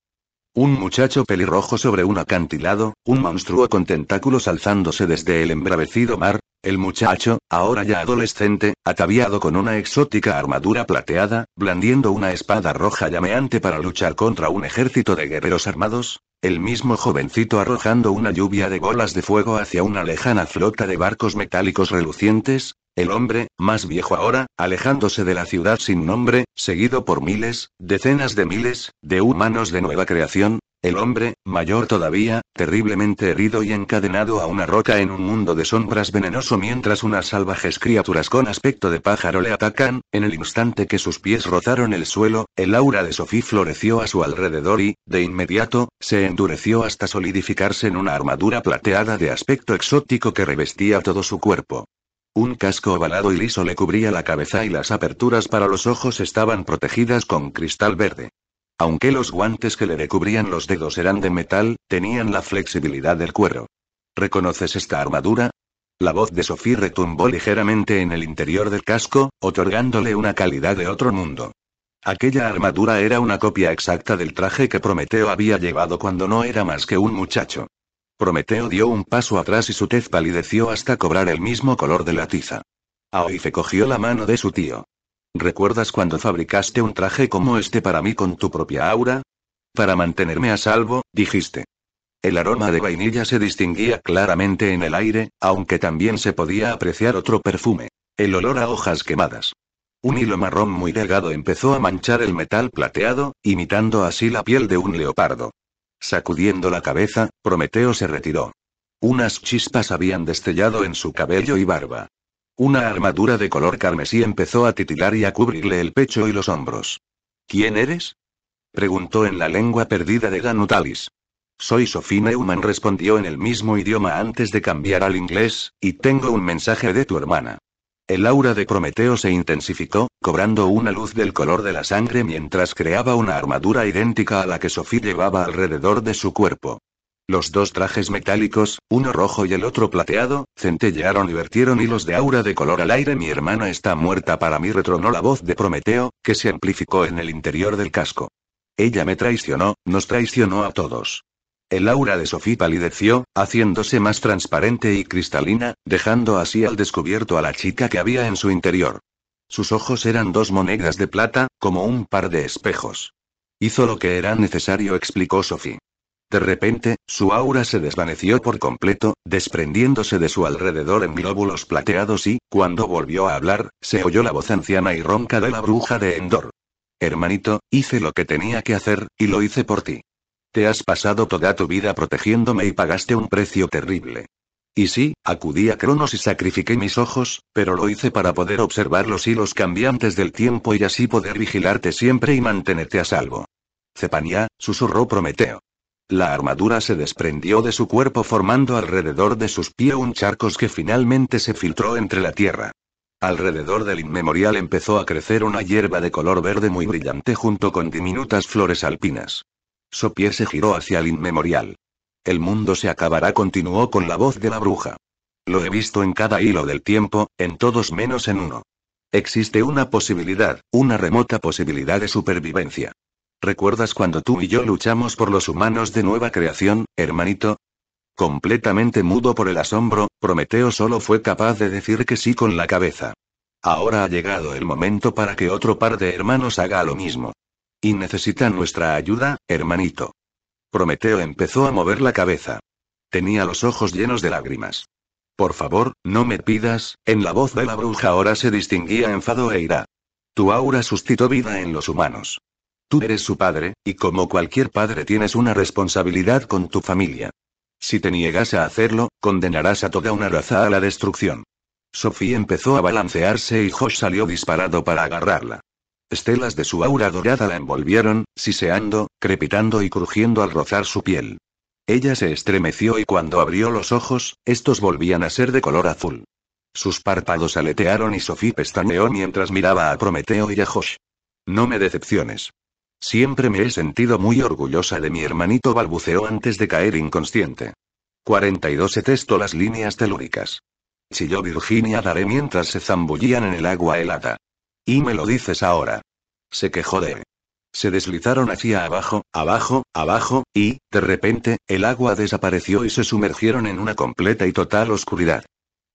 Un muchacho pelirrojo sobre un acantilado, un monstruo con tentáculos alzándose desde el embravecido mar, el muchacho, ahora ya adolescente, ataviado con una exótica armadura plateada, blandiendo una espada roja llameante para luchar contra un ejército de guerreros armados, el mismo jovencito arrojando una lluvia de bolas de fuego hacia una lejana flota de barcos metálicos relucientes, el hombre, más viejo ahora, alejándose de la ciudad sin nombre, seguido por miles, decenas de miles, de humanos de nueva creación, el hombre, mayor todavía, terriblemente herido y encadenado a una roca en un mundo de sombras venenoso mientras unas salvajes criaturas con aspecto de pájaro le atacan, en el instante que sus pies rozaron el suelo, el aura de Sophie floreció a su alrededor y, de inmediato, se endureció hasta solidificarse en una armadura plateada de aspecto exótico que revestía todo su cuerpo. Un casco ovalado y liso le cubría la cabeza y las aperturas para los ojos estaban protegidas con cristal verde. Aunque los guantes que le recubrían los dedos eran de metal, tenían la flexibilidad del cuero. ¿Reconoces esta armadura? La voz de Sophie retumbó ligeramente en el interior del casco, otorgándole una calidad de otro mundo. Aquella armadura era una copia exacta del traje que Prometeo había llevado cuando no era más que un muchacho. Prometeo dio un paso atrás y su tez palideció hasta cobrar el mismo color de la tiza. Aoife cogió la mano de su tío. ¿Recuerdas cuando fabricaste un traje como este para mí con tu propia aura? Para mantenerme a salvo, dijiste. El aroma de vainilla se distinguía claramente en el aire, aunque también se podía apreciar otro perfume, el olor a hojas quemadas. Un hilo marrón muy delgado empezó a manchar el metal plateado, imitando así la piel de un leopardo. Sacudiendo la cabeza, Prometeo se retiró. Unas chispas habían destellado en su cabello y barba. Una armadura de color carmesí empezó a titilar y a cubrirle el pecho y los hombros. ¿Quién eres? preguntó en la lengua perdida de Ganutalis. Soy Sophie Neumann, respondió en el mismo idioma antes de cambiar al inglés, y tengo un mensaje de tu hermana. El aura de Prometeo se intensificó, cobrando una luz del color de la sangre mientras creaba una armadura idéntica a la que Sophie llevaba alrededor de su cuerpo. Los dos trajes metálicos, uno rojo y el otro plateado, centellearon y vertieron hilos de aura de color al aire. Mi hermana está muerta para mí, retronó la voz de Prometeo, que se amplificó en el interior del casco. Ella me traicionó, nos traicionó a todos. El aura de Sofía palideció, haciéndose más transparente y cristalina, dejando así al descubierto a la chica que había en su interior. Sus ojos eran dos monedas de plata, como un par de espejos. Hizo lo que era necesario, explicó Sofí. De repente, su aura se desvaneció por completo, desprendiéndose de su alrededor en glóbulos plateados y, cuando volvió a hablar, se oyó la voz anciana y ronca de la bruja de Endor. Hermanito, hice lo que tenía que hacer, y lo hice por ti. Te has pasado toda tu vida protegiéndome y pagaste un precio terrible. Y sí, acudí a Cronos y sacrifiqué mis ojos, pero lo hice para poder observar los hilos cambiantes del tiempo y así poder vigilarte siempre y mantenerte a salvo. Cepania, susurró Prometeo. La armadura se desprendió de su cuerpo formando alrededor de sus pies un charcos que finalmente se filtró entre la tierra. Alrededor del inmemorial empezó a crecer una hierba de color verde muy brillante junto con diminutas flores alpinas. pie se giró hacia el inmemorial. El mundo se acabará, continuó con la voz de la bruja. Lo he visto en cada hilo del tiempo, en todos menos en uno. Existe una posibilidad, una remota posibilidad de supervivencia. ¿Recuerdas cuando tú y yo luchamos por los humanos de nueva creación, hermanito? Completamente mudo por el asombro, Prometeo solo fue capaz de decir que sí con la cabeza. Ahora ha llegado el momento para que otro par de hermanos haga lo mismo. Y necesitan nuestra ayuda, hermanito. Prometeo empezó a mover la cabeza. Tenía los ojos llenos de lágrimas. Por favor, no me pidas, en la voz de la bruja ahora se distinguía enfado e ira. Tu aura suscitó vida en los humanos. Tú eres su padre, y como cualquier padre tienes una responsabilidad con tu familia. Si te niegas a hacerlo, condenarás a toda una raza a la destrucción. Sophie empezó a balancearse y Josh salió disparado para agarrarla. Estelas de su aura dorada la envolvieron, siseando, crepitando y crujiendo al rozar su piel. Ella se estremeció y cuando abrió los ojos, estos volvían a ser de color azul. Sus párpados aletearon y Sophie pestañeó mientras miraba a Prometeo y a Josh. No me decepciones. Siempre me he sentido muy orgullosa de mi hermanito, balbuceó antes de caer inconsciente. 42. testó las líneas telúricas. Si yo Virginia Daré mientras se zambullían en el agua helada. Y me lo dices ahora. Se quejó de. Se deslizaron hacia abajo, abajo, abajo, y, de repente, el agua desapareció y se sumergieron en una completa y total oscuridad.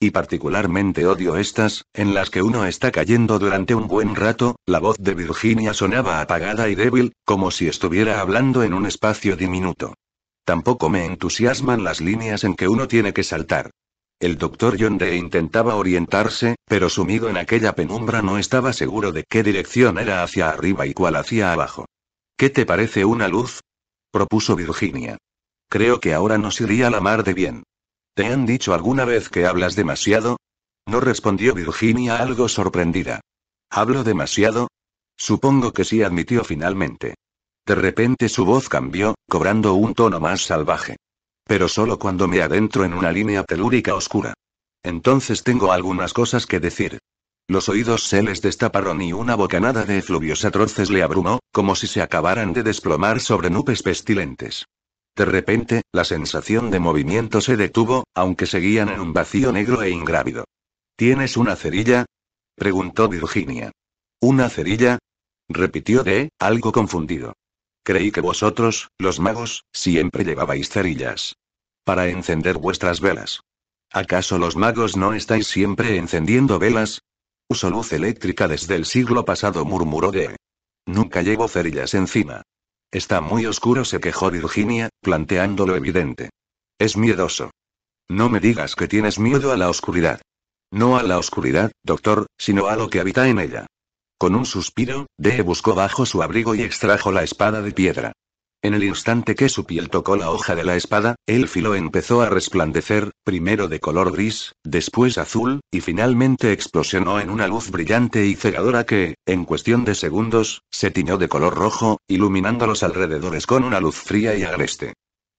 Y particularmente odio estas, en las que uno está cayendo durante un buen rato, la voz de Virginia sonaba apagada y débil, como si estuviera hablando en un espacio diminuto. Tampoco me entusiasman las líneas en que uno tiene que saltar. El doctor John intentaba orientarse, pero sumido en aquella penumbra no estaba seguro de qué dirección era hacia arriba y cuál hacia abajo. ¿Qué te parece una luz? propuso Virginia. Creo que ahora nos iría la mar de bien. ¿Te han dicho alguna vez que hablas demasiado? No respondió Virginia algo sorprendida. ¿Hablo demasiado? Supongo que sí, admitió finalmente. De repente su voz cambió, cobrando un tono más salvaje. Pero solo cuando me adentro en una línea telúrica oscura. Entonces tengo algunas cosas que decir. Los oídos se les destaparon y una bocanada de efluvios atroces le abrumó, como si se acabaran de desplomar sobre nubes pestilentes. De repente, la sensación de movimiento se detuvo, aunque seguían en un vacío negro e ingrávido. ¿Tienes una cerilla? preguntó Virginia. ¿Una cerilla? repitió de, algo confundido. Creí que vosotros, los magos, siempre llevabais cerillas. Para encender vuestras velas. ¿Acaso los magos no estáis siempre encendiendo velas? Uso luz eléctrica desde el siglo pasado, murmuró de. Nunca llevo cerillas encima. Está muy oscuro, se quejó Virginia, planteando lo evidente. Es miedoso. No me digas que tienes miedo a la oscuridad. No a la oscuridad, doctor, sino a lo que habita en ella. Con un suspiro, Dee buscó bajo su abrigo y extrajo la espada de piedra. En el instante que su piel tocó la hoja de la espada, el filo empezó a resplandecer, primero de color gris, después azul, y finalmente explosionó en una luz brillante y cegadora que, en cuestión de segundos, se tiñó de color rojo, iluminando los alrededores con una luz fría y agreste.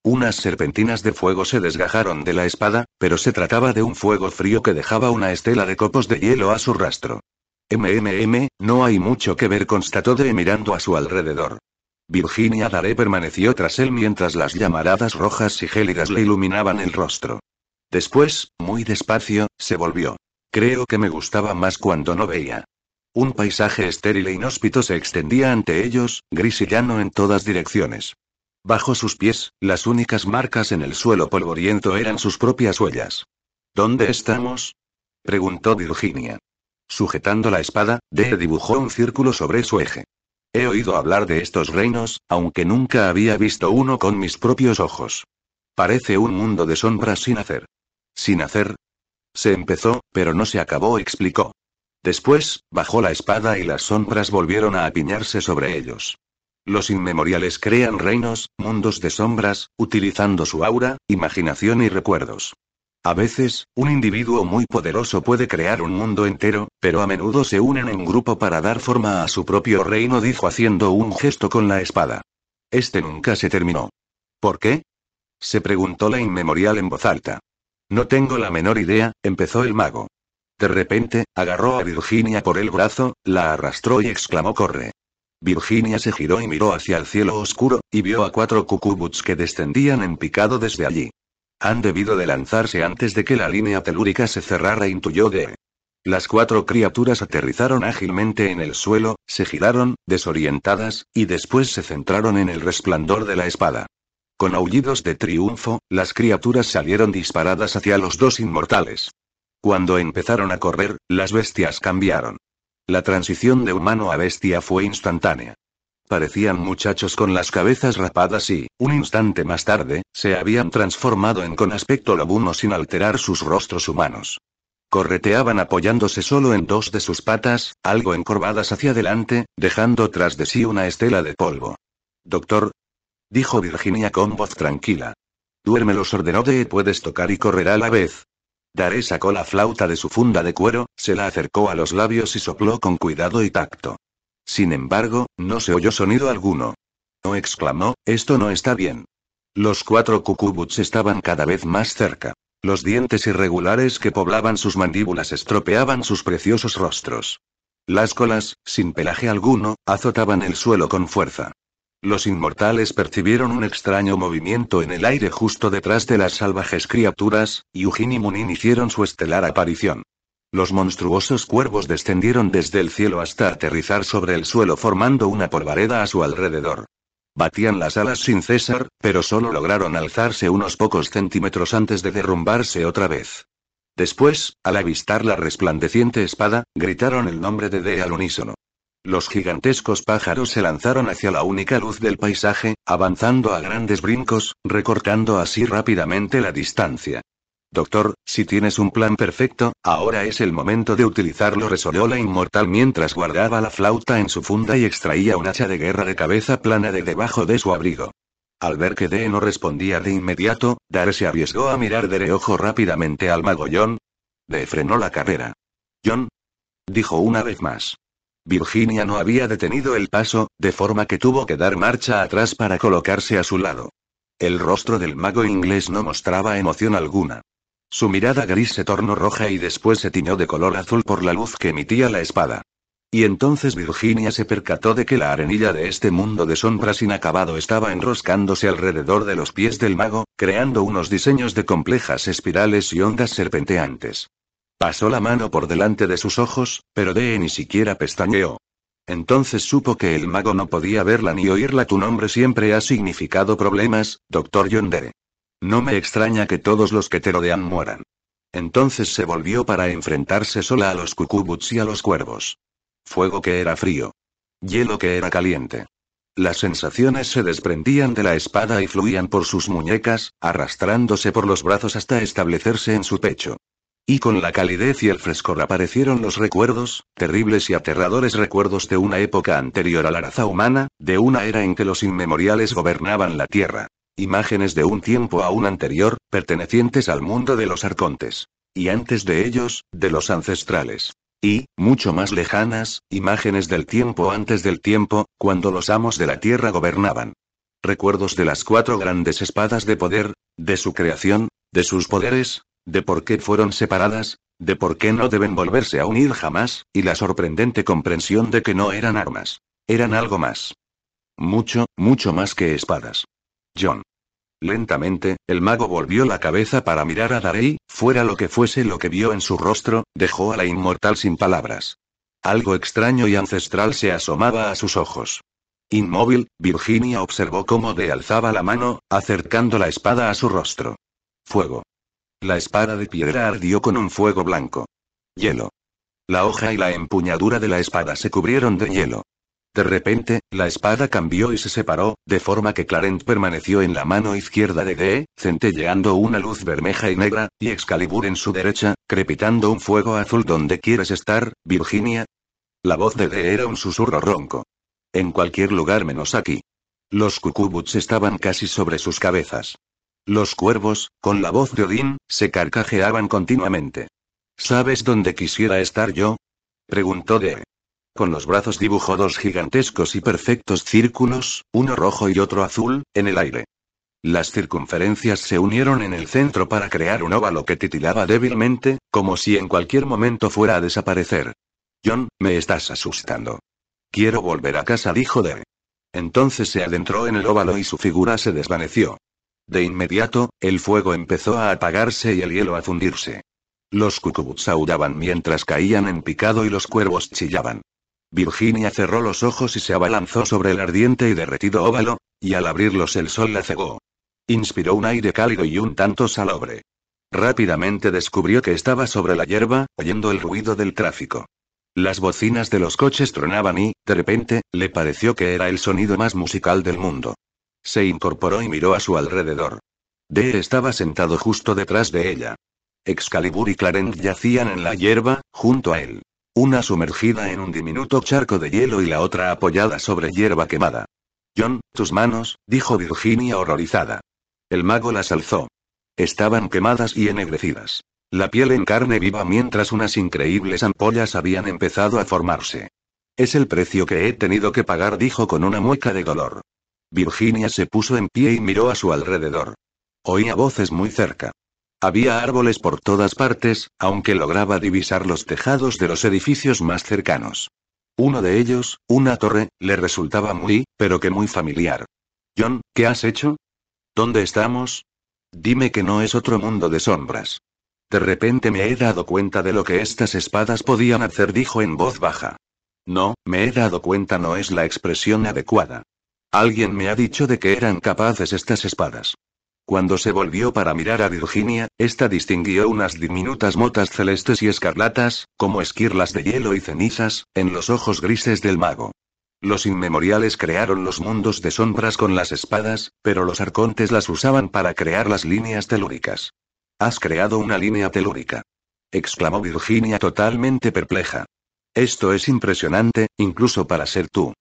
Unas serpentinas de fuego se desgajaron de la espada, pero se trataba de un fuego frío que dejaba una estela de copos de hielo a su rastro. MMM, no hay mucho que ver, constató de mirando a su alrededor. Virginia Daré permaneció tras él mientras las llamaradas rojas y gélidas le iluminaban el rostro. Después, muy despacio, se volvió. Creo que me gustaba más cuando no veía. Un paisaje estéril e inhóspito se extendía ante ellos, gris y llano en todas direcciones. Bajo sus pies, las únicas marcas en el suelo polvoriento eran sus propias huellas. ¿Dónde estamos? preguntó Virginia. Sujetando la espada, de dibujó un círculo sobre su eje. He oído hablar de estos reinos, aunque nunca había visto uno con mis propios ojos. Parece un mundo de sombras sin hacer. Sin hacer. Se empezó, pero no se acabó, explicó. Después, bajó la espada y las sombras volvieron a apiñarse sobre ellos. Los inmemoriales crean reinos, mundos de sombras, utilizando su aura, imaginación y recuerdos. A veces, un individuo muy poderoso puede crear un mundo entero, pero a menudo se unen en grupo para dar forma a su propio reino, dijo haciendo un gesto con la espada. Este nunca se terminó. ¿Por qué? se preguntó la inmemorial en voz alta. No tengo la menor idea, empezó el mago. De repente, agarró a Virginia por el brazo, la arrastró y exclamó corre. Virginia se giró y miró hacia el cielo oscuro, y vio a cuatro cucubuts que descendían en picado desde allí. Han debido de lanzarse antes de que la línea telúrica se cerrara, intuyó de. Las cuatro criaturas aterrizaron ágilmente en el suelo, se giraron, desorientadas, y después se centraron en el resplandor de la espada. Con aullidos de triunfo, las criaturas salieron disparadas hacia los dos inmortales. Cuando empezaron a correr, las bestias cambiaron. La transición de humano a bestia fue instantánea parecían muchachos con las cabezas rapadas y, un instante más tarde, se habían transformado en con aspecto lobuno sin alterar sus rostros humanos. Correteaban apoyándose solo en dos de sus patas, algo encorvadas hacia adelante, dejando tras de sí una estela de polvo. Doctor, dijo Virginia con voz tranquila. Duerme los ordenó de puedes tocar y correr a la vez. Daré sacó la flauta de su funda de cuero, se la acercó a los labios y sopló con cuidado y tacto. Sin embargo, no se oyó sonido alguno. No exclamó, esto no está bien. Los cuatro cucubuts estaban cada vez más cerca. Los dientes irregulares que poblaban sus mandíbulas estropeaban sus preciosos rostros. Las colas, sin pelaje alguno, azotaban el suelo con fuerza. Los inmortales percibieron un extraño movimiento en el aire justo detrás de las salvajes criaturas, y Ujin y Munin hicieron su estelar aparición. Los monstruosos cuervos descendieron desde el cielo hasta aterrizar sobre el suelo formando una polvareda a su alrededor. Batían las alas sin cesar, pero solo lograron alzarse unos pocos centímetros antes de derrumbarse otra vez. Después, al avistar la resplandeciente espada, gritaron el nombre de Dea al unísono. Los gigantescos pájaros se lanzaron hacia la única luz del paisaje, avanzando a grandes brincos, recortando así rápidamente la distancia. Doctor, si tienes un plan perfecto, ahora es el momento de utilizarlo, resolvió la inmortal mientras guardaba la flauta en su funda y extraía un hacha de guerra de cabeza plana de debajo de su abrigo. Al ver que D no respondía de inmediato, Dare se arriesgó a mirar de reojo rápidamente al mago John. De frenó la carrera. John. Dijo una vez más. Virginia no había detenido el paso, de forma que tuvo que dar marcha atrás para colocarse a su lado. El rostro del mago inglés no mostraba emoción alguna. Su mirada gris se tornó roja y después se tiñó de color azul por la luz que emitía la espada. Y entonces Virginia se percató de que la arenilla de este mundo de sombras inacabado estaba enroscándose alrededor de los pies del mago, creando unos diseños de complejas espirales y ondas serpenteantes. Pasó la mano por delante de sus ojos, pero Dee ni siquiera pestañeó. Entonces supo que el mago no podía verla ni oírla. Tu nombre siempre ha significado problemas, doctor John no me extraña que todos los que te rodean mueran. Entonces se volvió para enfrentarse sola a los cucubuts y a los cuervos. Fuego que era frío. Hielo que era caliente. Las sensaciones se desprendían de la espada y fluían por sus muñecas, arrastrándose por los brazos hasta establecerse en su pecho. Y con la calidez y el frescor aparecieron los recuerdos, terribles y aterradores recuerdos de una época anterior a la raza humana, de una era en que los inmemoriales gobernaban la tierra. Imágenes de un tiempo aún anterior, pertenecientes al mundo de los arcontes. Y antes de ellos, de los ancestrales. Y, mucho más lejanas, imágenes del tiempo antes del tiempo, cuando los amos de la tierra gobernaban. Recuerdos de las cuatro grandes espadas de poder, de su creación, de sus poderes, de por qué fueron separadas, de por qué no deben volverse a unir jamás, y la sorprendente comprensión de que no eran armas. Eran algo más. Mucho, mucho más que espadas. John. Lentamente, el mago volvió la cabeza para mirar a Darey, fuera lo que fuese lo que vio en su rostro, dejó a la inmortal sin palabras. Algo extraño y ancestral se asomaba a sus ojos. Inmóvil, Virginia observó cómo de alzaba la mano, acercando la espada a su rostro. Fuego. La espada de piedra ardió con un fuego blanco. Hielo. La hoja y la empuñadura de la espada se cubrieron de hielo. De repente, la espada cambió y se separó, de forma que Clarent permaneció en la mano izquierda de Dee, centelleando una luz bermeja y negra, y Excalibur en su derecha, crepitando un fuego azul donde quieres estar, Virginia. La voz de Dee era un susurro ronco. En cualquier lugar menos aquí. Los cucubuts estaban casi sobre sus cabezas. Los cuervos, con la voz de Odín, se carcajeaban continuamente. ¿Sabes dónde quisiera estar yo? preguntó Dee. Con los brazos dibujó dos gigantescos y perfectos círculos, uno rojo y otro azul, en el aire. Las circunferencias se unieron en el centro para crear un óvalo que titilaba débilmente, como si en cualquier momento fuera a desaparecer. John, me estás asustando. Quiero volver a casa, dijo Dave. Entonces se adentró en el óvalo y su figura se desvaneció. De inmediato, el fuego empezó a apagarse y el hielo a fundirse. Los cucubuts audaban mientras caían en picado y los cuervos chillaban. Virginia cerró los ojos y se abalanzó sobre el ardiente y derretido óvalo, y al abrirlos el sol la cegó. Inspiró un aire cálido y un tanto salobre. Rápidamente descubrió que estaba sobre la hierba, oyendo el ruido del tráfico. Las bocinas de los coches tronaban y, de repente, le pareció que era el sonido más musical del mundo. Se incorporó y miró a su alrededor. D. estaba sentado justo detrás de ella. Excalibur y Clarence yacían en la hierba, junto a él. Una sumergida en un diminuto charco de hielo y la otra apoyada sobre hierba quemada. John, tus manos, dijo Virginia horrorizada. El mago las alzó. Estaban quemadas y ennegrecidas. La piel en carne viva mientras unas increíbles ampollas habían empezado a formarse. Es el precio que he tenido que pagar, dijo con una mueca de dolor. Virginia se puso en pie y miró a su alrededor. Oía voces muy cerca. Había árboles por todas partes, aunque lograba divisar los tejados de los edificios más cercanos. Uno de ellos, una torre, le resultaba muy, pero que muy familiar. John, ¿qué has hecho? ¿Dónde estamos? Dime que no es otro mundo de sombras. De repente me he dado cuenta de lo que estas espadas podían hacer, dijo en voz baja. No, me he dado cuenta no es la expresión adecuada. Alguien me ha dicho de que eran capaces estas espadas. Cuando se volvió para mirar a Virginia, ésta distinguió unas diminutas motas celestes y escarlatas, como esquirlas de hielo y cenizas, en los ojos grises del mago. Los inmemoriales crearon los mundos de sombras con las espadas, pero los arcontes las usaban para crear las líneas telúricas. Has creado una línea telúrica. exclamó Virginia totalmente perpleja. Esto es impresionante, incluso para ser tú.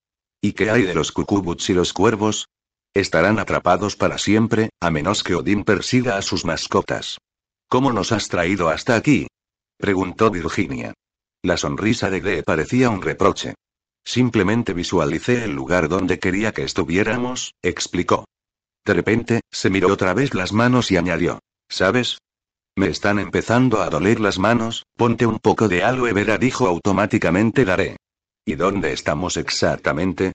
¿Y qué hay de los cucubuts y los cuervos? Estarán atrapados para siempre, a menos que Odín persiga a sus mascotas. ¿Cómo nos has traído hasta aquí? preguntó Virginia. La sonrisa de Glee parecía un reproche. Simplemente visualicé el lugar donde quería que estuviéramos, explicó. De repente, se miró otra vez las manos y añadió. ¿Sabes? Me están empezando a doler las manos, ponte un poco de aloe vera, dijo automáticamente daré. ¿Y dónde estamos exactamente?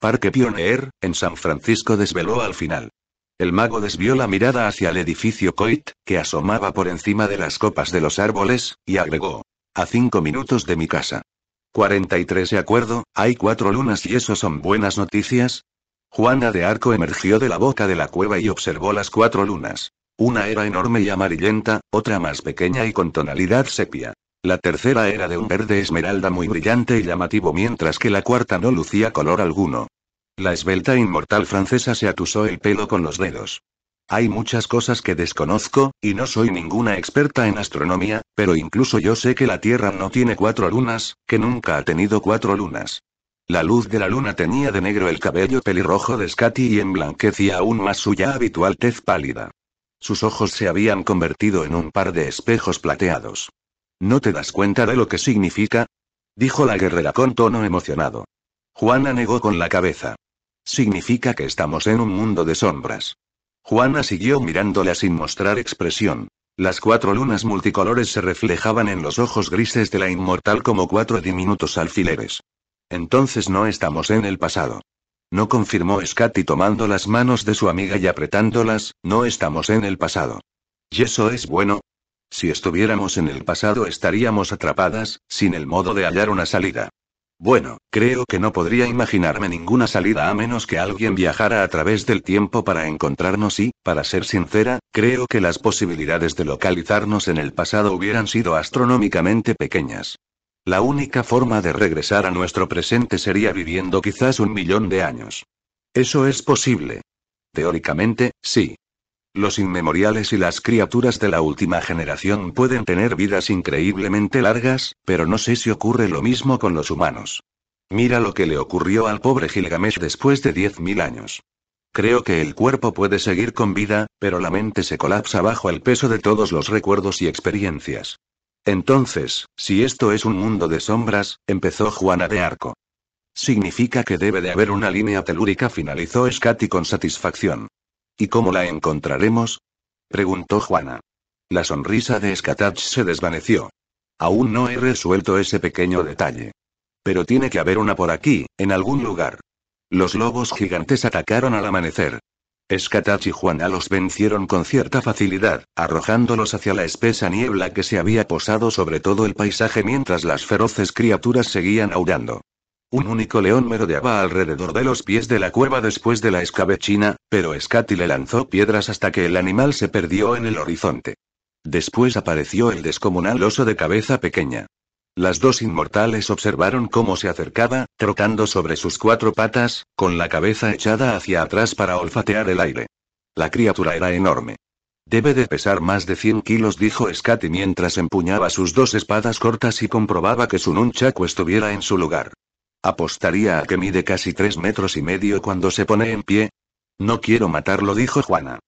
Parque Pioneer, en San Francisco desveló al final. El mago desvió la mirada hacia el edificio Coit, que asomaba por encima de las copas de los árboles, y agregó. A cinco minutos de mi casa. 43 de acuerdo, hay cuatro lunas y eso son buenas noticias. Juana de Arco emergió de la boca de la cueva y observó las cuatro lunas. Una era enorme y amarillenta, otra más pequeña y con tonalidad sepia. La tercera era de un verde esmeralda muy brillante y llamativo mientras que la cuarta no lucía color alguno. La esbelta inmortal francesa se atusó el pelo con los dedos. Hay muchas cosas que desconozco, y no soy ninguna experta en astronomía, pero incluso yo sé que la Tierra no tiene cuatro lunas, que nunca ha tenido cuatro lunas. La luz de la luna tenía de negro el cabello pelirrojo de Scati y enblanquecía aún más su ya habitual tez pálida. Sus ojos se habían convertido en un par de espejos plateados. ¿No te das cuenta de lo que significa? dijo la guerrera con tono emocionado. Juana negó con la cabeza. Significa que estamos en un mundo de sombras. Juana siguió mirándola sin mostrar expresión. Las cuatro lunas multicolores se reflejaban en los ojos grises de la inmortal como cuatro diminutos alfileres. Entonces no estamos en el pasado. No confirmó Scotty tomando las manos de su amiga y apretándolas, no estamos en el pasado. Y eso es bueno, si estuviéramos en el pasado estaríamos atrapadas, sin el modo de hallar una salida. Bueno, creo que no podría imaginarme ninguna salida a menos que alguien viajara a través del tiempo para encontrarnos y, para ser sincera, creo que las posibilidades de localizarnos en el pasado hubieran sido astronómicamente pequeñas. La única forma de regresar a nuestro presente sería viviendo quizás un millón de años. Eso es posible. Teóricamente, sí. Los inmemoriales y las criaturas de la última generación pueden tener vidas increíblemente largas, pero no sé si ocurre lo mismo con los humanos. Mira lo que le ocurrió al pobre Gilgamesh después de 10.000 años. Creo que el cuerpo puede seguir con vida, pero la mente se colapsa bajo el peso de todos los recuerdos y experiencias. Entonces, si esto es un mundo de sombras, empezó Juana de Arco. Significa que debe de haber una línea telúrica, finalizó Scati con satisfacción. ¿Y cómo la encontraremos? preguntó Juana. La sonrisa de Scatach se desvaneció. Aún no he resuelto ese pequeño detalle. Pero tiene que haber una por aquí, en algún lugar. Los lobos gigantes atacaron al amanecer. Scatach y Juana los vencieron con cierta facilidad, arrojándolos hacia la espesa niebla que se había posado sobre todo el paisaje mientras las feroces criaturas seguían aullando. Un único león merodeaba alrededor de los pies de la cueva después de la escabechina, pero Scati le lanzó piedras hasta que el animal se perdió en el horizonte. Después apareció el descomunal oso de cabeza pequeña. Las dos inmortales observaron cómo se acercaba, trotando sobre sus cuatro patas, con la cabeza echada hacia atrás para olfatear el aire. La criatura era enorme. Debe de pesar más de 100 kilos, dijo Scati mientras empuñaba sus dos espadas cortas y comprobaba que su nunchaku estuviera en su lugar. Apostaría a que mide casi tres metros y medio cuando se pone en pie. No quiero matarlo, dijo Juana.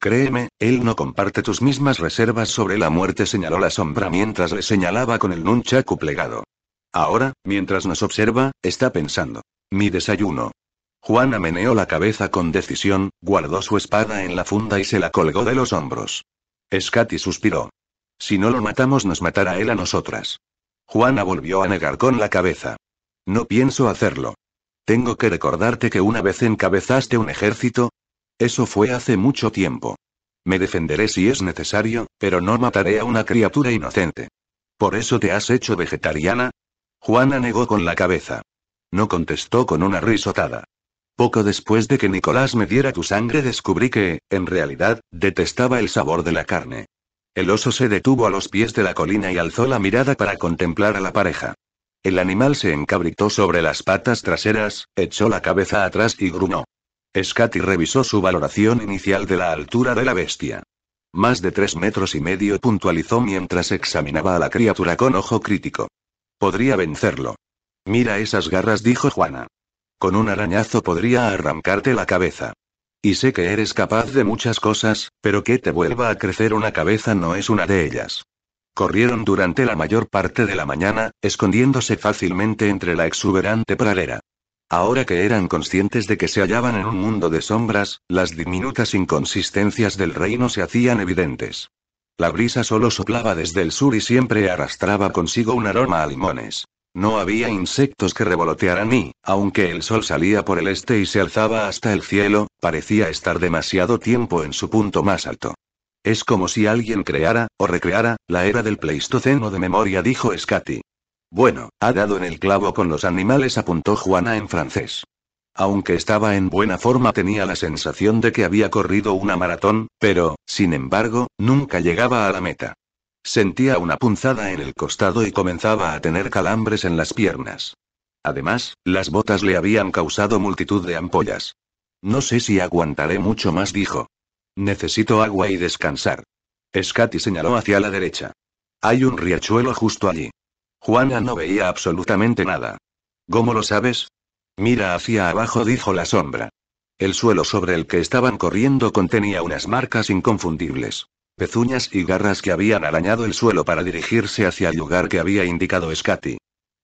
Créeme, él no comparte tus mismas reservas sobre la muerte, señaló la sombra mientras le señalaba con el nunchaku plegado. Ahora, mientras nos observa, está pensando. Mi desayuno. Juana meneó la cabeza con decisión, guardó su espada en la funda y se la colgó de los hombros. Scati suspiró. Si no lo matamos nos matará él a nosotras. Juana volvió a negar con la cabeza. No pienso hacerlo. Tengo que recordarte que una vez encabezaste un ejército. Eso fue hace mucho tiempo. Me defenderé si es necesario, pero no mataré a una criatura inocente. ¿Por eso te has hecho vegetariana? Juana negó con la cabeza. No contestó con una risotada. Poco después de que Nicolás me diera tu sangre descubrí que, en realidad, detestaba el sabor de la carne. El oso se detuvo a los pies de la colina y alzó la mirada para contemplar a la pareja. El animal se encabritó sobre las patas traseras, echó la cabeza atrás y gruñó. Scati revisó su valoración inicial de la altura de la bestia. Más de tres metros y medio puntualizó mientras examinaba a la criatura con ojo crítico. Podría vencerlo. Mira esas garras, dijo Juana. Con un arañazo podría arrancarte la cabeza. Y sé que eres capaz de muchas cosas, pero que te vuelva a crecer una cabeza no es una de ellas. Corrieron durante la mayor parte de la mañana, escondiéndose fácilmente entre la exuberante pradera. Ahora que eran conscientes de que se hallaban en un mundo de sombras, las diminutas inconsistencias del reino se hacían evidentes. La brisa solo soplaba desde el sur y siempre arrastraba consigo un aroma a limones. No había insectos que revolotearan y, aunque el sol salía por el este y se alzaba hasta el cielo, parecía estar demasiado tiempo en su punto más alto. Es como si alguien creara, o recreara, la era del Pleistoceno de memoria, dijo Scati. Bueno, ha dado en el clavo con los animales, apuntó Juana en francés. Aunque estaba en buena forma tenía la sensación de que había corrido una maratón, pero, sin embargo, nunca llegaba a la meta. Sentía una punzada en el costado y comenzaba a tener calambres en las piernas. Además, las botas le habían causado multitud de ampollas. No sé si aguantaré mucho más, dijo. Necesito agua y descansar. Scati señaló hacia la derecha. Hay un riachuelo justo allí. Juana no veía absolutamente nada. ¿Cómo lo sabes? Mira hacia abajo, dijo la sombra. El suelo sobre el que estaban corriendo contenía unas marcas inconfundibles. Pezuñas y garras que habían arañado el suelo para dirigirse hacia el lugar que había indicado Scati.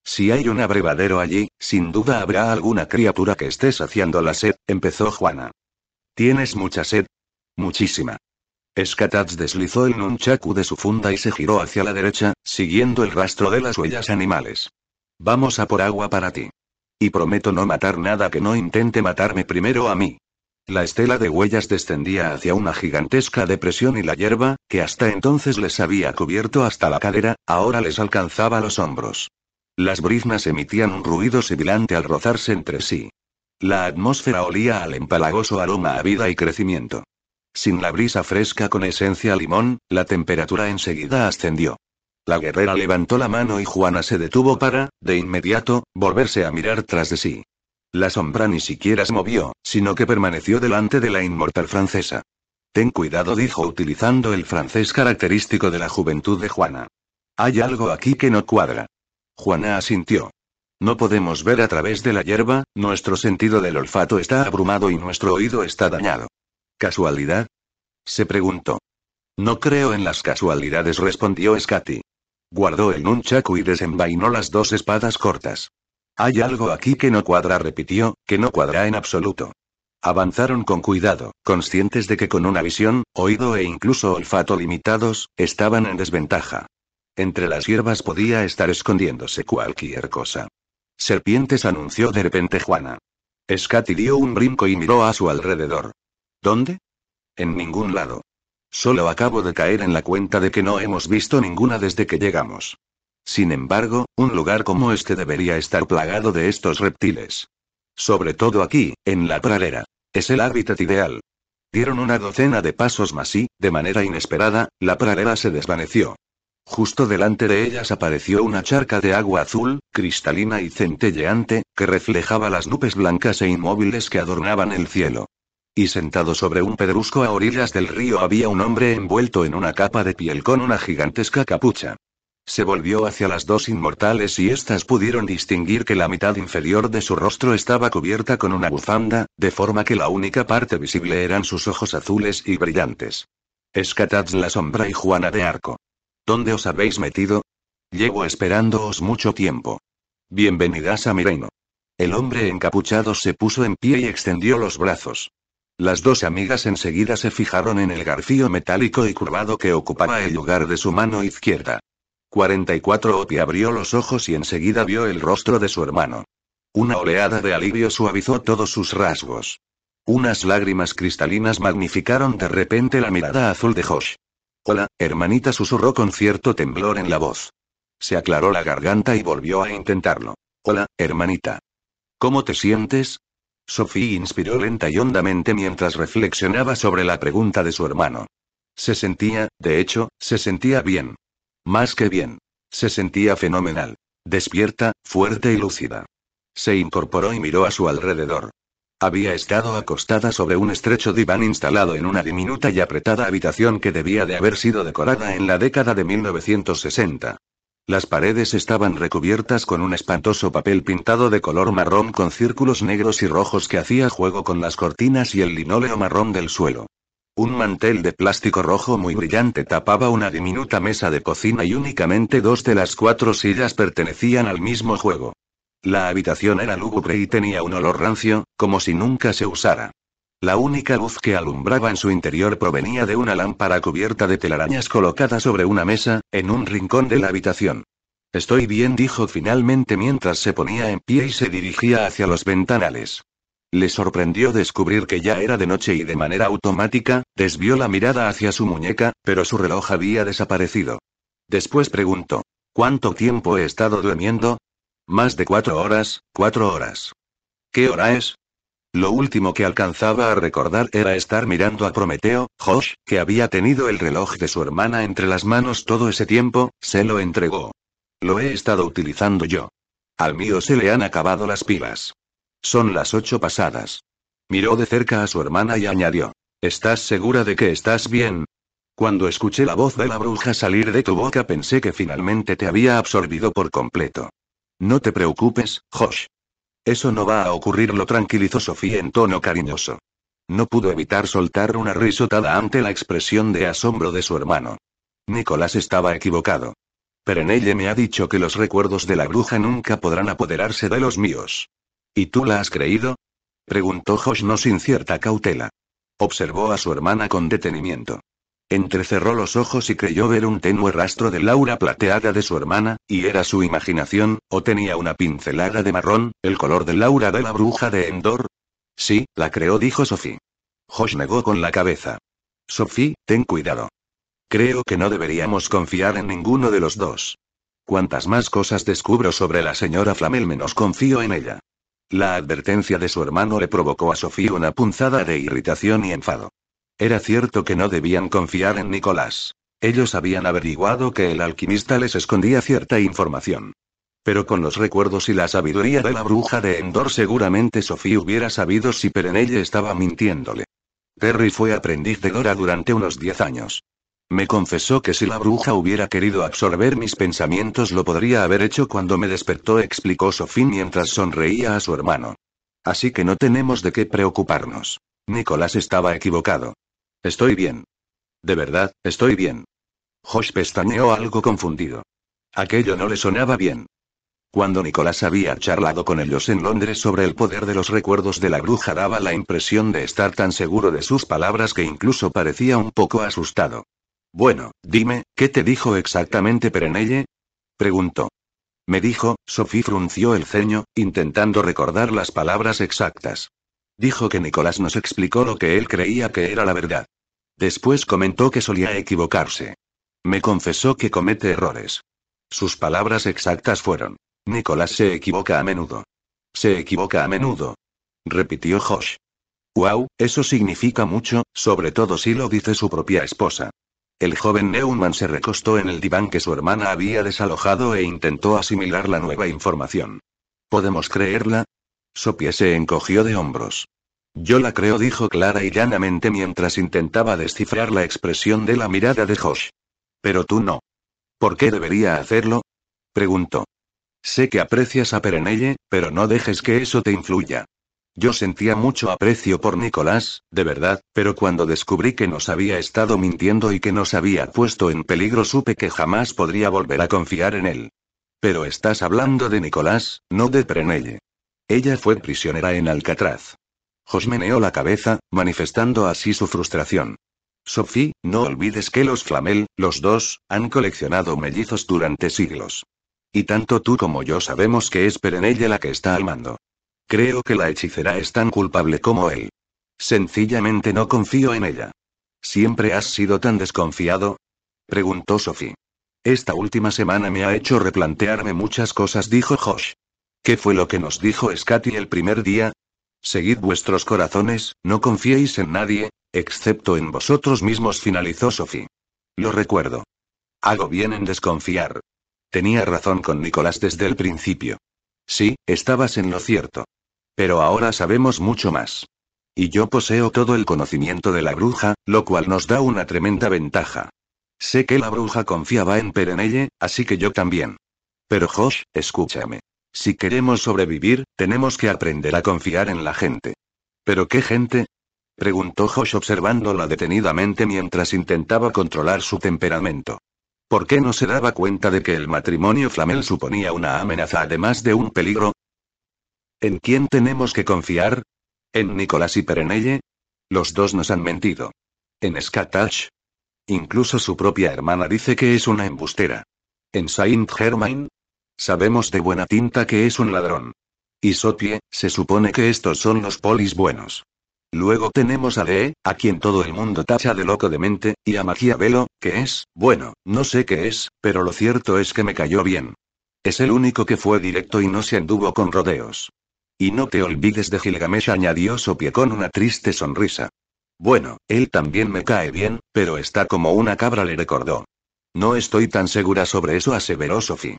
Si hay un abrevadero allí, sin duda habrá alguna criatura que esté saciando la sed, empezó Juana. Tienes mucha sed, Muchísima. Escataz deslizó el nunchaku de su funda y se giró hacia la derecha, siguiendo el rastro de las huellas animales. Vamos a por agua para ti. Y prometo no matar nada que no intente matarme primero a mí. La estela de huellas descendía hacia una gigantesca depresión y la hierba, que hasta entonces les había cubierto hasta la cadera, ahora les alcanzaba los hombros. Las briznas emitían un ruido sibilante al rozarse entre sí. La atmósfera olía al empalagoso aroma a vida y crecimiento. Sin la brisa fresca con esencia limón, la temperatura enseguida ascendió. La guerrera levantó la mano y Juana se detuvo para, de inmediato, volverse a mirar tras de sí. La sombra ni siquiera se movió, sino que permaneció delante de la inmortal francesa. Ten cuidado, dijo utilizando el francés característico de la juventud de Juana. Hay algo aquí que no cuadra. Juana asintió. No podemos ver a través de la hierba, nuestro sentido del olfato está abrumado y nuestro oído está dañado. ¿Casualidad? Se preguntó. No creo en las casualidades, respondió Scati. Guardó el nunchaku y desenvainó las dos espadas cortas. Hay algo aquí que no cuadra, repitió, que no cuadra en absoluto. Avanzaron con cuidado, conscientes de que con una visión, oído e incluso olfato limitados, estaban en desventaja. Entre las hierbas podía estar escondiéndose cualquier cosa. Serpientes anunció de repente Juana. Scati dio un brinco y miró a su alrededor. ¿Dónde? En ningún lado. Solo acabo de caer en la cuenta de que no hemos visto ninguna desde que llegamos. Sin embargo, un lugar como este debería estar plagado de estos reptiles. Sobre todo aquí, en la pradera. Es el hábitat ideal. Dieron una docena de pasos más y, de manera inesperada, la pradera se desvaneció. Justo delante de ellas apareció una charca de agua azul, cristalina y centelleante, que reflejaba las nubes blancas e inmóviles que adornaban el cielo. Y sentado sobre un pedrusco a orillas del río había un hombre envuelto en una capa de piel con una gigantesca capucha. Se volvió hacia las dos inmortales y éstas pudieron distinguir que la mitad inferior de su rostro estaba cubierta con una bufanda, de forma que la única parte visible eran sus ojos azules y brillantes. Escatad la sombra y Juana de Arco. ¿Dónde os habéis metido? Llevo esperándoos mucho tiempo. Bienvenidas a mi reino. El hombre encapuchado se puso en pie y extendió los brazos. Las dos amigas enseguida se fijaron en el garfío metálico y curvado que ocupaba el lugar de su mano izquierda. 44 Opi abrió los ojos y enseguida vio el rostro de su hermano. Una oleada de alivio suavizó todos sus rasgos. Unas lágrimas cristalinas magnificaron de repente la mirada azul de Josh. Hola, hermanita susurró con cierto temblor en la voz. Se aclaró la garganta y volvió a intentarlo. Hola, hermanita. ¿Cómo te sientes? Sophie inspiró lenta y hondamente mientras reflexionaba sobre la pregunta de su hermano. Se sentía, de hecho, se sentía bien. Más que bien. Se sentía fenomenal. Despierta, fuerte y lúcida. Se incorporó y miró a su alrededor. Había estado acostada sobre un estrecho diván instalado en una diminuta y apretada habitación que debía de haber sido decorada en la década de 1960. Las paredes estaban recubiertas con un espantoso papel pintado de color marrón con círculos negros y rojos que hacía juego con las cortinas y el linóleo marrón del suelo. Un mantel de plástico rojo muy brillante tapaba una diminuta mesa de cocina y únicamente dos de las cuatro sillas pertenecían al mismo juego. La habitación era lúgubre y tenía un olor rancio, como si nunca se usara. La única luz que alumbraba en su interior provenía de una lámpara cubierta de telarañas colocada sobre una mesa, en un rincón de la habitación. Estoy bien, dijo finalmente mientras se ponía en pie y se dirigía hacia los ventanales. Le sorprendió descubrir que ya era de noche y de manera automática, desvió la mirada hacia su muñeca, pero su reloj había desaparecido. Después preguntó, ¿cuánto tiempo he estado durmiendo? Más de cuatro horas, cuatro horas. ¿Qué hora es? Lo último que alcanzaba a recordar era estar mirando a Prometeo, Josh, que había tenido el reloj de su hermana entre las manos todo ese tiempo, se lo entregó. Lo he estado utilizando yo. Al mío se le han acabado las pilas. Son las ocho pasadas. Miró de cerca a su hermana y añadió. ¿Estás segura de que estás bien? Cuando escuché la voz de la bruja salir de tu boca pensé que finalmente te había absorbido por completo. No te preocupes, Josh. Eso no va a ocurrir, lo tranquilizó Sofía en tono cariñoso. No pudo evitar soltar una risotada ante la expresión de asombro de su hermano. Nicolás estaba equivocado. Pero en ella me ha dicho que los recuerdos de la bruja nunca podrán apoderarse de los míos. ¿Y tú la has creído? preguntó Josh no sin cierta cautela. Observó a su hermana con detenimiento. Entrecerró los ojos y creyó ver un tenue rastro de Laura plateada de su hermana, y era su imaginación, o tenía una pincelada de marrón, el color de Laura de la bruja de Endor. Sí, la creó, dijo Sophie. Josh negó con la cabeza. Sophie, ten cuidado. Creo que no deberíamos confiar en ninguno de los dos. Cuantas más cosas descubro sobre la señora Flamel, menos confío en ella. La advertencia de su hermano le provocó a Sofía una punzada de irritación y enfado. Era cierto que no debían confiar en Nicolás. Ellos habían averiguado que el alquimista les escondía cierta información. Pero con los recuerdos y la sabiduría de la bruja de Endor seguramente Sofía hubiera sabido si Perenelle estaba mintiéndole. Terry fue aprendiz de Dora durante unos 10 años. Me confesó que si la bruja hubiera querido absorber mis pensamientos lo podría haber hecho cuando me despertó, explicó Sophie mientras sonreía a su hermano. Así que no tenemos de qué preocuparnos. Nicolás estaba equivocado. Estoy bien. De verdad, estoy bien. Josh pestañeó algo confundido. Aquello no le sonaba bien. Cuando Nicolás había charlado con ellos en Londres sobre el poder de los recuerdos de la bruja daba la impresión de estar tan seguro de sus palabras que incluso parecía un poco asustado. Bueno, dime, ¿qué te dijo exactamente Perenelle? preguntó. Me dijo, Sophie frunció el ceño, intentando recordar las palabras exactas. Dijo que Nicolás nos explicó lo que él creía que era la verdad. Después comentó que solía equivocarse. Me confesó que comete errores. Sus palabras exactas fueron. Nicolás se equivoca a menudo. Se equivoca a menudo. Repitió Josh. Wow, eso significa mucho, sobre todo si lo dice su propia esposa. El joven Neumann se recostó en el diván que su hermana había desalojado e intentó asimilar la nueva información. ¿Podemos creerla? Sopie se encogió de hombros. Yo la creo, dijo clara y llanamente mientras intentaba descifrar la expresión de la mirada de Josh. Pero tú no. ¿Por qué debería hacerlo? preguntó. Sé que aprecias a Perenelle, pero no dejes que eso te influya. Yo sentía mucho aprecio por Nicolás, de verdad, pero cuando descubrí que nos había estado mintiendo y que nos había puesto en peligro supe que jamás podría volver a confiar en él. Pero estás hablando de Nicolás, no de Perenelle. Ella fue prisionera en Alcatraz. Jos meneó la cabeza, manifestando así su frustración. Sophie, no olvides que los Flamel, los dos, han coleccionado mellizos durante siglos. Y tanto tú como yo sabemos que es Perenella la que está al mando. Creo que la hechicera es tan culpable como él. Sencillamente no confío en ella. ¿Siempre has sido tan desconfiado? preguntó Sophie. Esta última semana me ha hecho replantearme muchas cosas, dijo Josh. ¿Qué fue lo que nos dijo Scotty el primer día? Seguid vuestros corazones, no confiéis en nadie, excepto en vosotros mismos, finalizó Sophie. Lo recuerdo. Hago bien en desconfiar. Tenía razón con Nicolás desde el principio. Sí, estabas en lo cierto. Pero ahora sabemos mucho más. Y yo poseo todo el conocimiento de la bruja, lo cual nos da una tremenda ventaja. Sé que la bruja confiaba en Perenelle, así que yo también. Pero Josh, escúchame. Si queremos sobrevivir, tenemos que aprender a confiar en la gente. ¿Pero qué gente? preguntó Josh observándola detenidamente mientras intentaba controlar su temperamento. ¿Por qué no se daba cuenta de que el matrimonio Flamel suponía una amenaza además de un peligro? ¿En quién tenemos que confiar? ¿En Nicolás y Perenelle? Los dos nos han mentido. ¿En Scatash? Incluso su propia hermana dice que es una embustera. ¿En Saint Germain? Sabemos de buena tinta que es un ladrón. Y Sopie, se supone que estos son los polis buenos. Luego tenemos a Lee, a quien todo el mundo tacha de loco de mente, y a Maquiavelo, que es, bueno, no sé qué es, pero lo cierto es que me cayó bien. Es el único que fue directo y no se anduvo con rodeos. Y no te olvides de Gilgamesh, añadió Sopie con una triste sonrisa. Bueno, él también me cae bien, pero está como una cabra, le recordó. No estoy tan segura sobre eso, aseveró Sophie.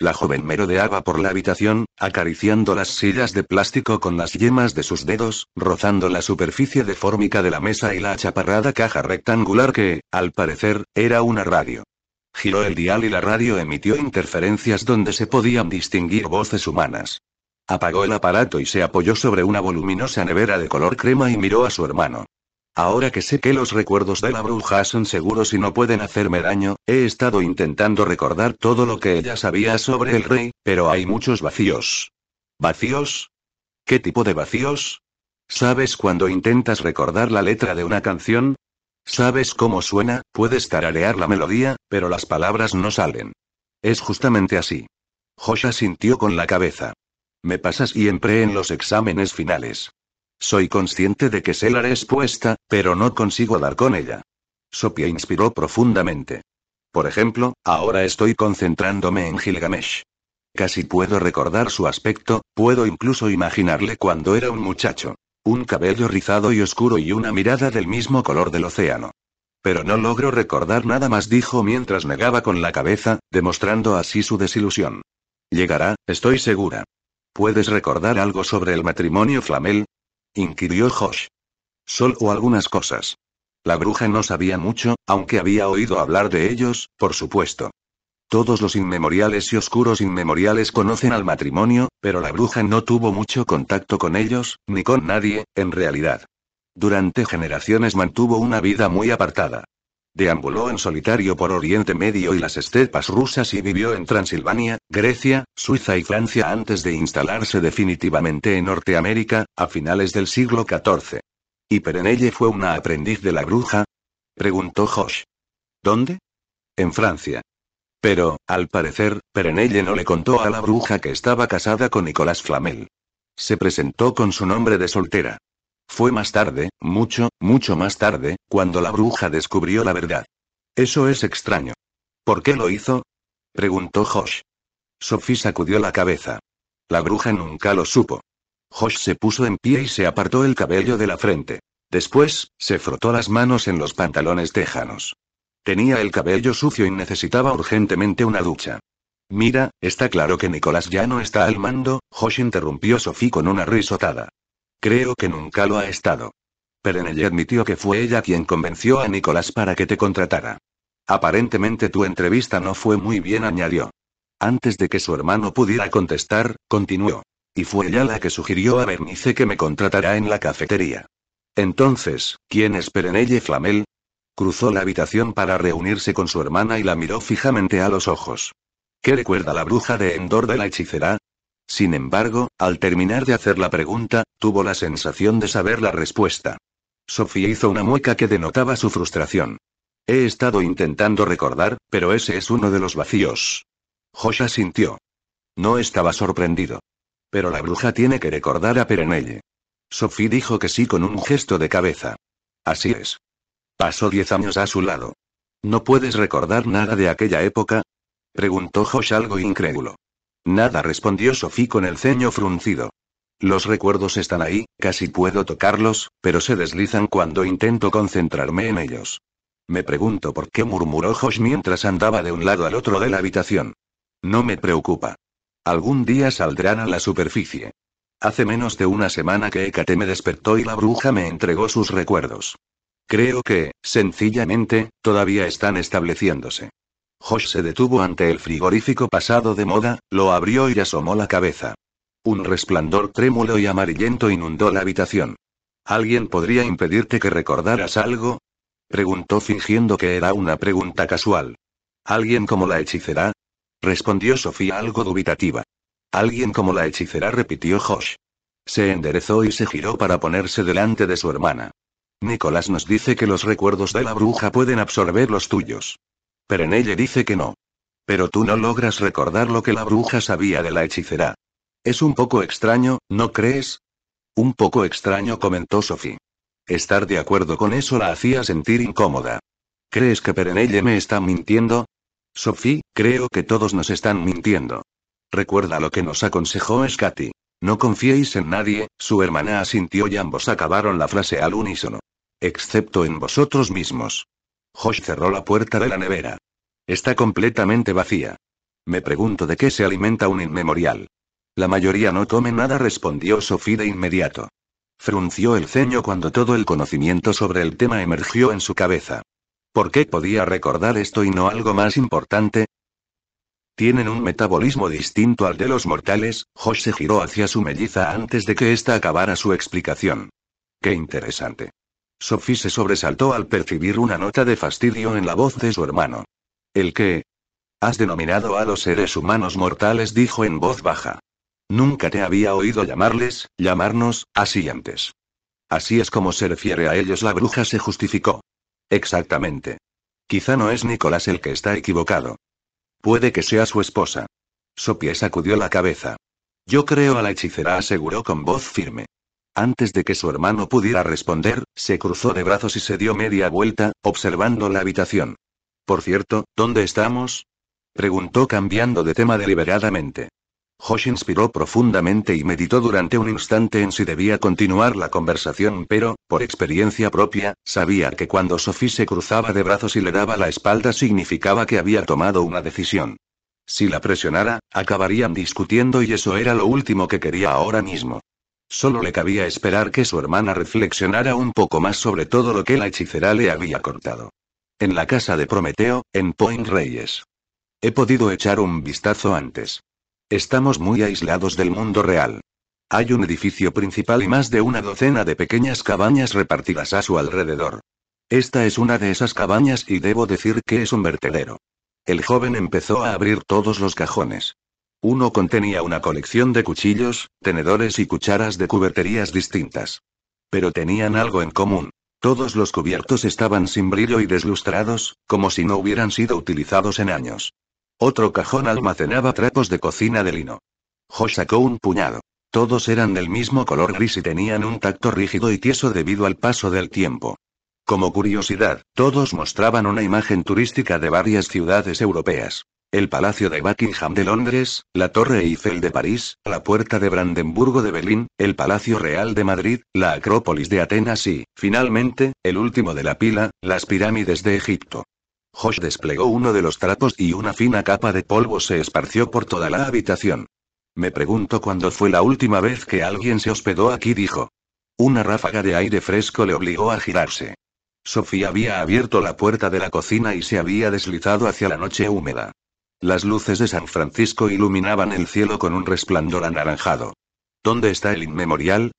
La joven merodeaba por la habitación, acariciando las sillas de plástico con las yemas de sus dedos, rozando la superficie deformica de la mesa y la achaparrada caja rectangular que, al parecer, era una radio. Giró el dial y la radio emitió interferencias donde se podían distinguir voces humanas. Apagó el aparato y se apoyó sobre una voluminosa nevera de color crema y miró a su hermano. Ahora que sé que los recuerdos de la bruja son seguros y no pueden hacerme daño, he estado intentando recordar todo lo que ella sabía sobre el rey, pero hay muchos vacíos. ¿Vacíos? ¿Qué tipo de vacíos? ¿Sabes cuando intentas recordar la letra de una canción? ¿Sabes cómo suena? Puedes tararear la melodía, pero las palabras no salen. Es justamente así. Josha sintió con la cabeza. Me y siempre en los exámenes finales. Soy consciente de que sé la respuesta, pero no consigo dar con ella. Sopia inspiró profundamente. Por ejemplo, ahora estoy concentrándome en Gilgamesh. Casi puedo recordar su aspecto, puedo incluso imaginarle cuando era un muchacho. Un cabello rizado y oscuro y una mirada del mismo color del océano. Pero no logro recordar nada más, dijo mientras negaba con la cabeza, demostrando así su desilusión. Llegará, estoy segura. ¿Puedes recordar algo sobre el matrimonio Flamel? inquirió Josh. Sol o algunas cosas. La bruja no sabía mucho, aunque había oído hablar de ellos, por supuesto. Todos los inmemoriales y oscuros inmemoriales conocen al matrimonio, pero la bruja no tuvo mucho contacto con ellos, ni con nadie, en realidad. Durante generaciones mantuvo una vida muy apartada. Deambuló en solitario por Oriente Medio y las estepas rusas y vivió en Transilvania, Grecia, Suiza y Francia antes de instalarse definitivamente en Norteamérica, a finales del siglo XIV. ¿Y Perenelle fue una aprendiz de la bruja? preguntó Josh. ¿Dónde? En Francia. Pero, al parecer, Perenelle no le contó a la bruja que estaba casada con Nicolás Flamel. Se presentó con su nombre de soltera. Fue más tarde, mucho, mucho más tarde, cuando la bruja descubrió la verdad. Eso es extraño. ¿Por qué lo hizo? preguntó Josh. Sophie sacudió la cabeza. La bruja nunca lo supo. Josh se puso en pie y se apartó el cabello de la frente. Después, se frotó las manos en los pantalones tejanos. Tenía el cabello sucio y necesitaba urgentemente una ducha. Mira, está claro que Nicolás ya no está al mando, Josh interrumpió Sophie con una risotada. Creo que nunca lo ha estado. Perenelle admitió que fue ella quien convenció a Nicolás para que te contratara. Aparentemente tu entrevista no fue muy bien, añadió. Antes de que su hermano pudiera contestar, continuó. Y fue ella la que sugirió a Bernice que me contratara en la cafetería. Entonces, ¿quién es Perenelle Flamel? Cruzó la habitación para reunirse con su hermana y la miró fijamente a los ojos. ¿Qué recuerda la bruja de Endor de la hechicera? Sin embargo, al terminar de hacer la pregunta, tuvo la sensación de saber la respuesta. Sofía hizo una mueca que denotaba su frustración. He estado intentando recordar, pero ese es uno de los vacíos. Josh sintió. No estaba sorprendido. Pero la bruja tiene que recordar a Perenelle. Sophie dijo que sí con un gesto de cabeza. Así es. Pasó diez años a su lado. ¿No puedes recordar nada de aquella época? Preguntó Josh algo incrédulo. Nada respondió Sophie con el ceño fruncido. Los recuerdos están ahí, casi puedo tocarlos, pero se deslizan cuando intento concentrarme en ellos. Me pregunto por qué murmuró Josh mientras andaba de un lado al otro de la habitación. No me preocupa. Algún día saldrán a la superficie. Hace menos de una semana que Ekate me despertó y la bruja me entregó sus recuerdos. Creo que, sencillamente, todavía están estableciéndose. Josh se detuvo ante el frigorífico pasado de moda, lo abrió y asomó la cabeza. Un resplandor trémulo y amarillento inundó la habitación. ¿Alguien podría impedirte que recordaras algo? preguntó fingiendo que era una pregunta casual. ¿Alguien como la hechicera? respondió Sofía algo dubitativa. Alguien como la hechicera repitió Josh. Se enderezó y se giró para ponerse delante de su hermana. Nicolás nos dice que los recuerdos de la bruja pueden absorber los tuyos. Perenelle dice que no. Pero tú no logras recordar lo que la bruja sabía de la hechicera. Es un poco extraño, ¿no crees? Un poco extraño, comentó Sophie. Estar de acuerdo con eso la hacía sentir incómoda. ¿Crees que Perenelle me está mintiendo? Sophie, creo que todos nos están mintiendo. Recuerda lo que nos aconsejó Scati. No confiéis en nadie, su hermana asintió y ambos acabaron la frase al unísono. Excepto en vosotros mismos. Josh cerró la puerta de la nevera. Está completamente vacía. Me pregunto de qué se alimenta un inmemorial. La mayoría no come nada, respondió Sophie de inmediato. Frunció el ceño cuando todo el conocimiento sobre el tema emergió en su cabeza. ¿Por qué podía recordar esto y no algo más importante? Tienen un metabolismo distinto al de los mortales, Josh se giró hacia su melliza antes de que esta acabara su explicación. Qué interesante. Sophie se sobresaltó al percibir una nota de fastidio en la voz de su hermano. El que has denominado a los seres humanos mortales, dijo en voz baja. Nunca te había oído llamarles, llamarnos, así antes. Así es como se refiere a ellos la bruja, se justificó. Exactamente. Quizá no es Nicolás el que está equivocado. Puede que sea su esposa. Sophie sacudió la cabeza. Yo creo a la hechicera, aseguró con voz firme. Antes de que su hermano pudiera responder, se cruzó de brazos y se dio media vuelta, observando la habitación. Por cierto, ¿dónde estamos? preguntó cambiando de tema deliberadamente. Josh inspiró profundamente y meditó durante un instante en si debía continuar la conversación, pero, por experiencia propia, sabía que cuando Sophie se cruzaba de brazos y le daba la espalda significaba que había tomado una decisión. Si la presionara, acabarían discutiendo y eso era lo último que quería ahora mismo. Solo le cabía esperar que su hermana reflexionara un poco más sobre todo lo que la hechicera le había cortado. En la casa de Prometeo, en Point Reyes. He podido echar un vistazo antes. Estamos muy aislados del mundo real. Hay un edificio principal y más de una docena de pequeñas cabañas repartidas a su alrededor. Esta es una de esas cabañas y debo decir que es un vertedero. El joven empezó a abrir todos los cajones. Uno contenía una colección de cuchillos, tenedores y cucharas de cuberterías distintas. Pero tenían algo en común. Todos los cubiertos estaban sin brillo y deslustrados, como si no hubieran sido utilizados en años. Otro cajón almacenaba trapos de cocina de lino. Josh sacó un puñado. Todos eran del mismo color gris y tenían un tacto rígido y tieso debido al paso del tiempo. Como curiosidad, todos mostraban una imagen turística de varias ciudades europeas. El Palacio de Buckingham de Londres, la Torre Eiffel de París, la Puerta de Brandenburgo de Berlín, el Palacio Real de Madrid, la Acrópolis de Atenas y, finalmente, el último de la pila, las pirámides de Egipto. Josh desplegó uno de los trapos y una fina capa de polvo se esparció por toda la habitación. Me pregunto cuándo fue la última vez que alguien se hospedó aquí, dijo. Una ráfaga de aire fresco le obligó a girarse. Sofía había abierto la puerta de la cocina y se había deslizado hacia la noche húmeda. Las luces de San Francisco iluminaban el cielo con un resplandor anaranjado. ¿Dónde está el inmemorial?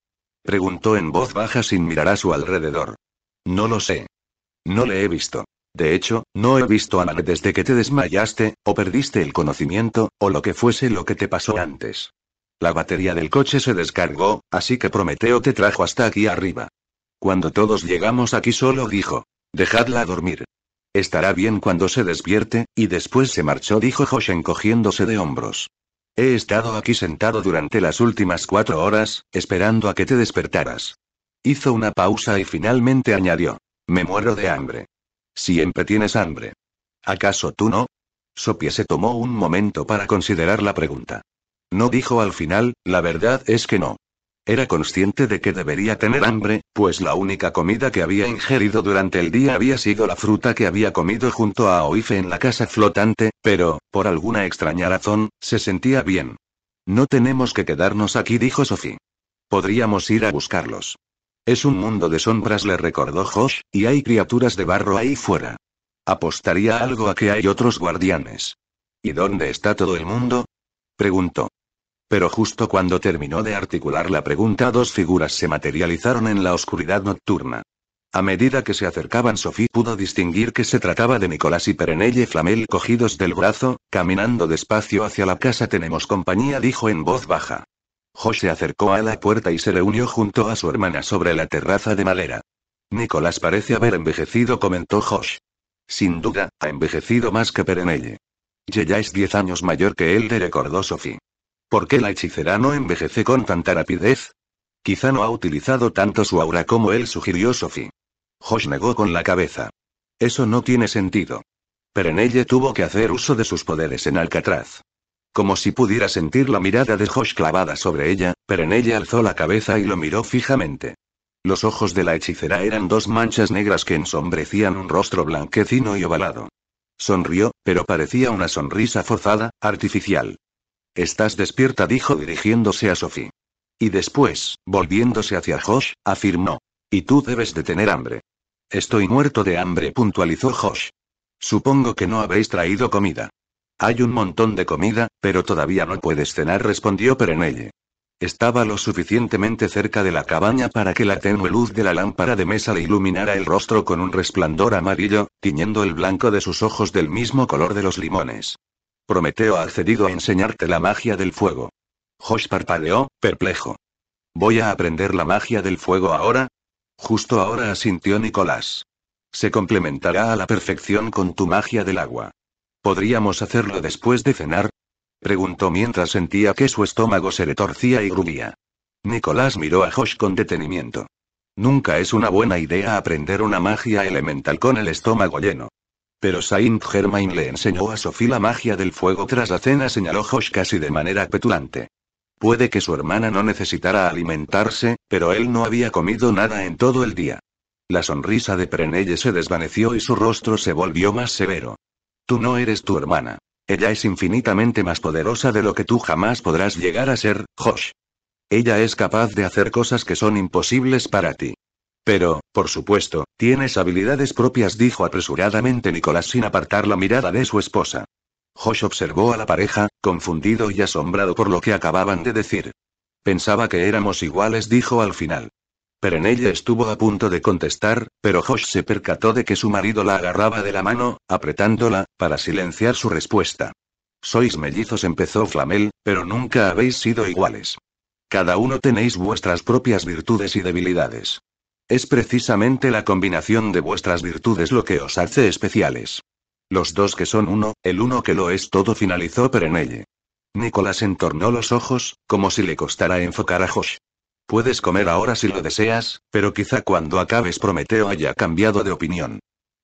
preguntó en voz baja sin mirar a su alrededor. No lo sé. No le he visto. De hecho, no he visto a nadie desde que te desmayaste, o perdiste el conocimiento, o lo que fuese lo que te pasó antes. La batería del coche se descargó, así que Prometeo te trajo hasta aquí arriba. Cuando todos llegamos aquí solo dijo, dejadla dormir. Estará bien cuando se despierte, y después se marchó, dijo Josh encogiéndose de hombros. He estado aquí sentado durante las últimas cuatro horas, esperando a que te despertaras. Hizo una pausa y finalmente añadió. Me muero de hambre. Siempre tienes hambre. ¿Acaso tú no? Sopie se tomó un momento para considerar la pregunta. No dijo al final, la verdad es que no. Era consciente de que debería tener hambre, pues la única comida que había ingerido durante el día había sido la fruta que había comido junto a Oife en la casa flotante, pero, por alguna extraña razón, se sentía bien. No tenemos que quedarnos aquí, dijo Sophie. Podríamos ir a buscarlos. Es un mundo de sombras, le recordó Josh, y hay criaturas de barro ahí fuera. Apostaría algo a que hay otros guardianes. ¿Y dónde está todo el mundo? preguntó. Pero justo cuando terminó de articular la pregunta, dos figuras se materializaron en la oscuridad nocturna. A medida que se acercaban, Sophie pudo distinguir que se trataba de Nicolás y Perenelle Flamel cogidos del brazo, caminando despacio hacia la casa. Tenemos compañía, dijo en voz baja. Josh se acercó a la puerta y se reunió junto a su hermana sobre la terraza de madera. Nicolás parece haber envejecido, comentó Josh. Sin duda, ha envejecido más que Perenelle. Ya es diez años mayor que él, le recordó Sophie. ¿Por qué la hechicera no envejece con tanta rapidez? Quizá no ha utilizado tanto su aura como él sugirió Sophie. Josh negó con la cabeza. Eso no tiene sentido. Pero tuvo que hacer uso de sus poderes en Alcatraz. Como si pudiera sentir la mirada de Josh clavada sobre ella, Perenelle alzó la cabeza y lo miró fijamente. Los ojos de la hechicera eran dos manchas negras que ensombrecían un rostro blanquecino y ovalado. Sonrió, pero parecía una sonrisa forzada, artificial. Estás despierta, dijo dirigiéndose a Sophie. Y después, volviéndose hacia Josh, afirmó. Y tú debes de tener hambre. Estoy muerto de hambre, puntualizó Josh. Supongo que no habéis traído comida. Hay un montón de comida, pero todavía no puedes cenar, respondió Perenelle. Estaba lo suficientemente cerca de la cabaña para que la tenue luz de la lámpara de mesa le iluminara el rostro con un resplandor amarillo, tiñendo el blanco de sus ojos del mismo color de los limones. Prometeo ha accedido a enseñarte la magia del fuego. Josh parpadeó, perplejo. ¿Voy a aprender la magia del fuego ahora? Justo ahora asintió Nicolás. Se complementará a la perfección con tu magia del agua. ¿Podríamos hacerlo después de cenar? Preguntó mientras sentía que su estómago se retorcía y rubía. Nicolás miró a Josh con detenimiento. Nunca es una buena idea aprender una magia elemental con el estómago lleno. Pero Saint Germain le enseñó a Sophie la magia del fuego tras la cena, señaló Josh casi de manera petulante. Puede que su hermana no necesitara alimentarse, pero él no había comido nada en todo el día. La sonrisa de Prenelle se desvaneció y su rostro se volvió más severo. Tú no eres tu hermana. Ella es infinitamente más poderosa de lo que tú jamás podrás llegar a ser, Josh. Ella es capaz de hacer cosas que son imposibles para ti. Pero, por supuesto, tienes habilidades propias, dijo apresuradamente Nicolás sin apartar la mirada de su esposa. Josh observó a la pareja, confundido y asombrado por lo que acababan de decir. Pensaba que éramos iguales, dijo al final. Pero en ella estuvo a punto de contestar, pero Josh se percató de que su marido la agarraba de la mano, apretándola, para silenciar su respuesta. Sois mellizos, empezó Flamel, pero nunca habéis sido iguales. Cada uno tenéis vuestras propias virtudes y debilidades. Es precisamente la combinación de vuestras virtudes lo que os hace especiales. Los dos que son uno, el uno que lo es todo finalizó Perenelle. Nicolás entornó los ojos, como si le costara enfocar a Josh. Puedes comer ahora si lo deseas, pero quizá cuando acabes Prometeo haya cambiado de opinión.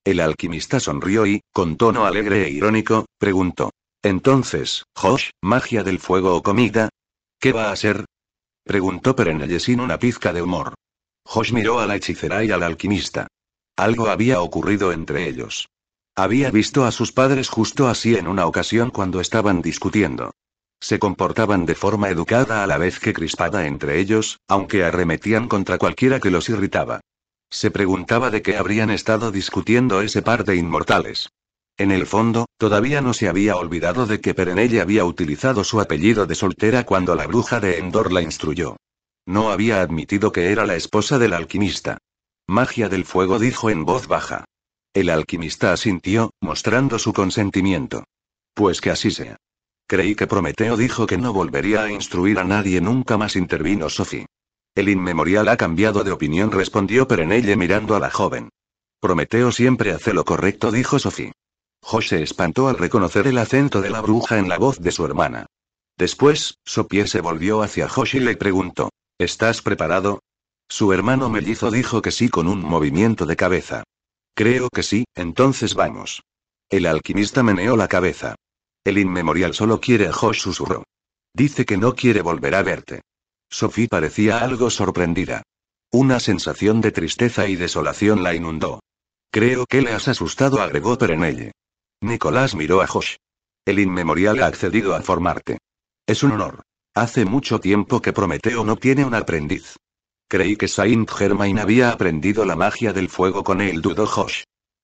El alquimista sonrió y, con tono alegre e irónico, preguntó. Entonces, Josh, magia del fuego o comida? ¿Qué va a ser? Preguntó Perenelle sin una pizca de humor. Josh miró a la hechicera y al alquimista. Algo había ocurrido entre ellos. Había visto a sus padres justo así en una ocasión cuando estaban discutiendo. Se comportaban de forma educada a la vez que crispada entre ellos, aunque arremetían contra cualquiera que los irritaba. Se preguntaba de qué habrían estado discutiendo ese par de inmortales. En el fondo, todavía no se había olvidado de que Perenelle había utilizado su apellido de soltera cuando la bruja de Endor la instruyó. No había admitido que era la esposa del alquimista. Magia del fuego dijo en voz baja. El alquimista asintió, mostrando su consentimiento. Pues que así sea. Creí que Prometeo dijo que no volvería a instruir a nadie nunca más, intervino Sophie. El inmemorial ha cambiado de opinión, respondió Perenelle mirando a la joven. Prometeo siempre hace lo correcto, dijo Sophie. José se espantó al reconocer el acento de la bruja en la voz de su hermana. Después, Sophie se volvió hacia Josh y le preguntó. ¿Estás preparado? Su hermano mellizo dijo que sí con un movimiento de cabeza. Creo que sí, entonces vamos. El alquimista meneó la cabeza. El inmemorial solo quiere a Josh susurró. Dice que no quiere volver a verte. Sophie parecía algo sorprendida. Una sensación de tristeza y desolación la inundó. Creo que le has asustado, agregó Perenelle. Nicolás miró a Josh. El inmemorial ha accedido a formarte. Es un honor. Hace mucho tiempo que Prometeo no tiene un aprendiz. Creí que Saint Germain había aprendido la magia del fuego con el Dudo Josh.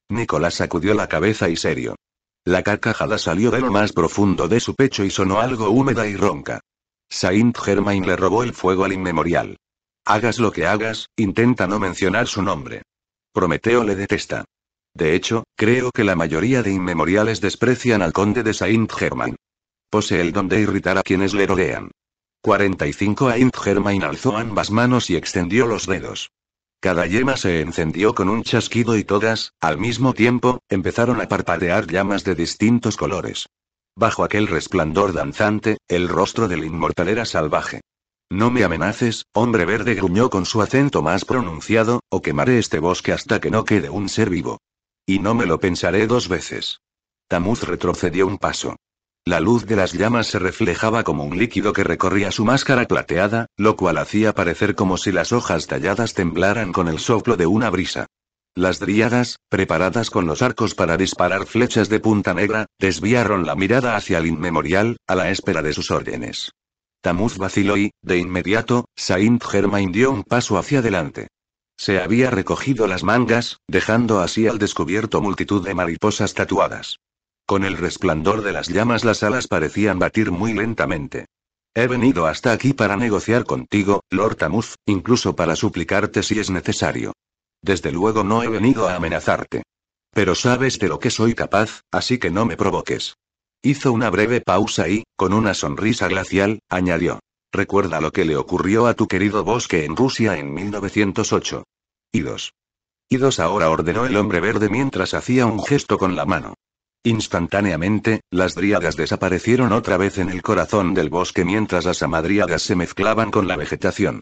Nicolás sacudió la cabeza y serio. La carcajada salió de lo más profundo de su pecho y sonó algo húmeda y ronca. Saint Germain le robó el fuego al inmemorial. Hagas lo que hagas, intenta no mencionar su nombre. Prometeo le detesta. De hecho, creo que la mayoría de inmemoriales desprecian al conde de Saint Germain. Posee el don de irritar a quienes le rodean. 45 Aint Germain alzó ambas manos y extendió los dedos. Cada yema se encendió con un chasquido y todas, al mismo tiempo, empezaron a parpadear llamas de distintos colores. Bajo aquel resplandor danzante, el rostro del inmortal era salvaje. No me amenaces, hombre verde gruñó con su acento más pronunciado, o quemaré este bosque hasta que no quede un ser vivo. Y no me lo pensaré dos veces. Tamuz retrocedió un paso. La luz de las llamas se reflejaba como un líquido que recorría su máscara plateada, lo cual hacía parecer como si las hojas talladas temblaran con el soplo de una brisa. Las dríadas, preparadas con los arcos para disparar flechas de punta negra, desviaron la mirada hacia el inmemorial, a la espera de sus órdenes. Tamuz vaciló y, de inmediato, Saint Germain dio un paso hacia adelante. Se había recogido las mangas, dejando así al descubierto multitud de mariposas tatuadas. Con el resplandor de las llamas las alas parecían batir muy lentamente. He venido hasta aquí para negociar contigo, Lord Tamuz, incluso para suplicarte si es necesario. Desde luego no he venido a amenazarte. Pero sabes de lo que soy capaz, así que no me provoques. Hizo una breve pausa y, con una sonrisa glacial, añadió. Recuerda lo que le ocurrió a tu querido bosque en Rusia en 1908. Idos. Idos ahora ordenó el hombre verde mientras hacía un gesto con la mano. Instantáneamente, las dríadas desaparecieron otra vez en el corazón del bosque mientras las amadríadas se mezclaban con la vegetación.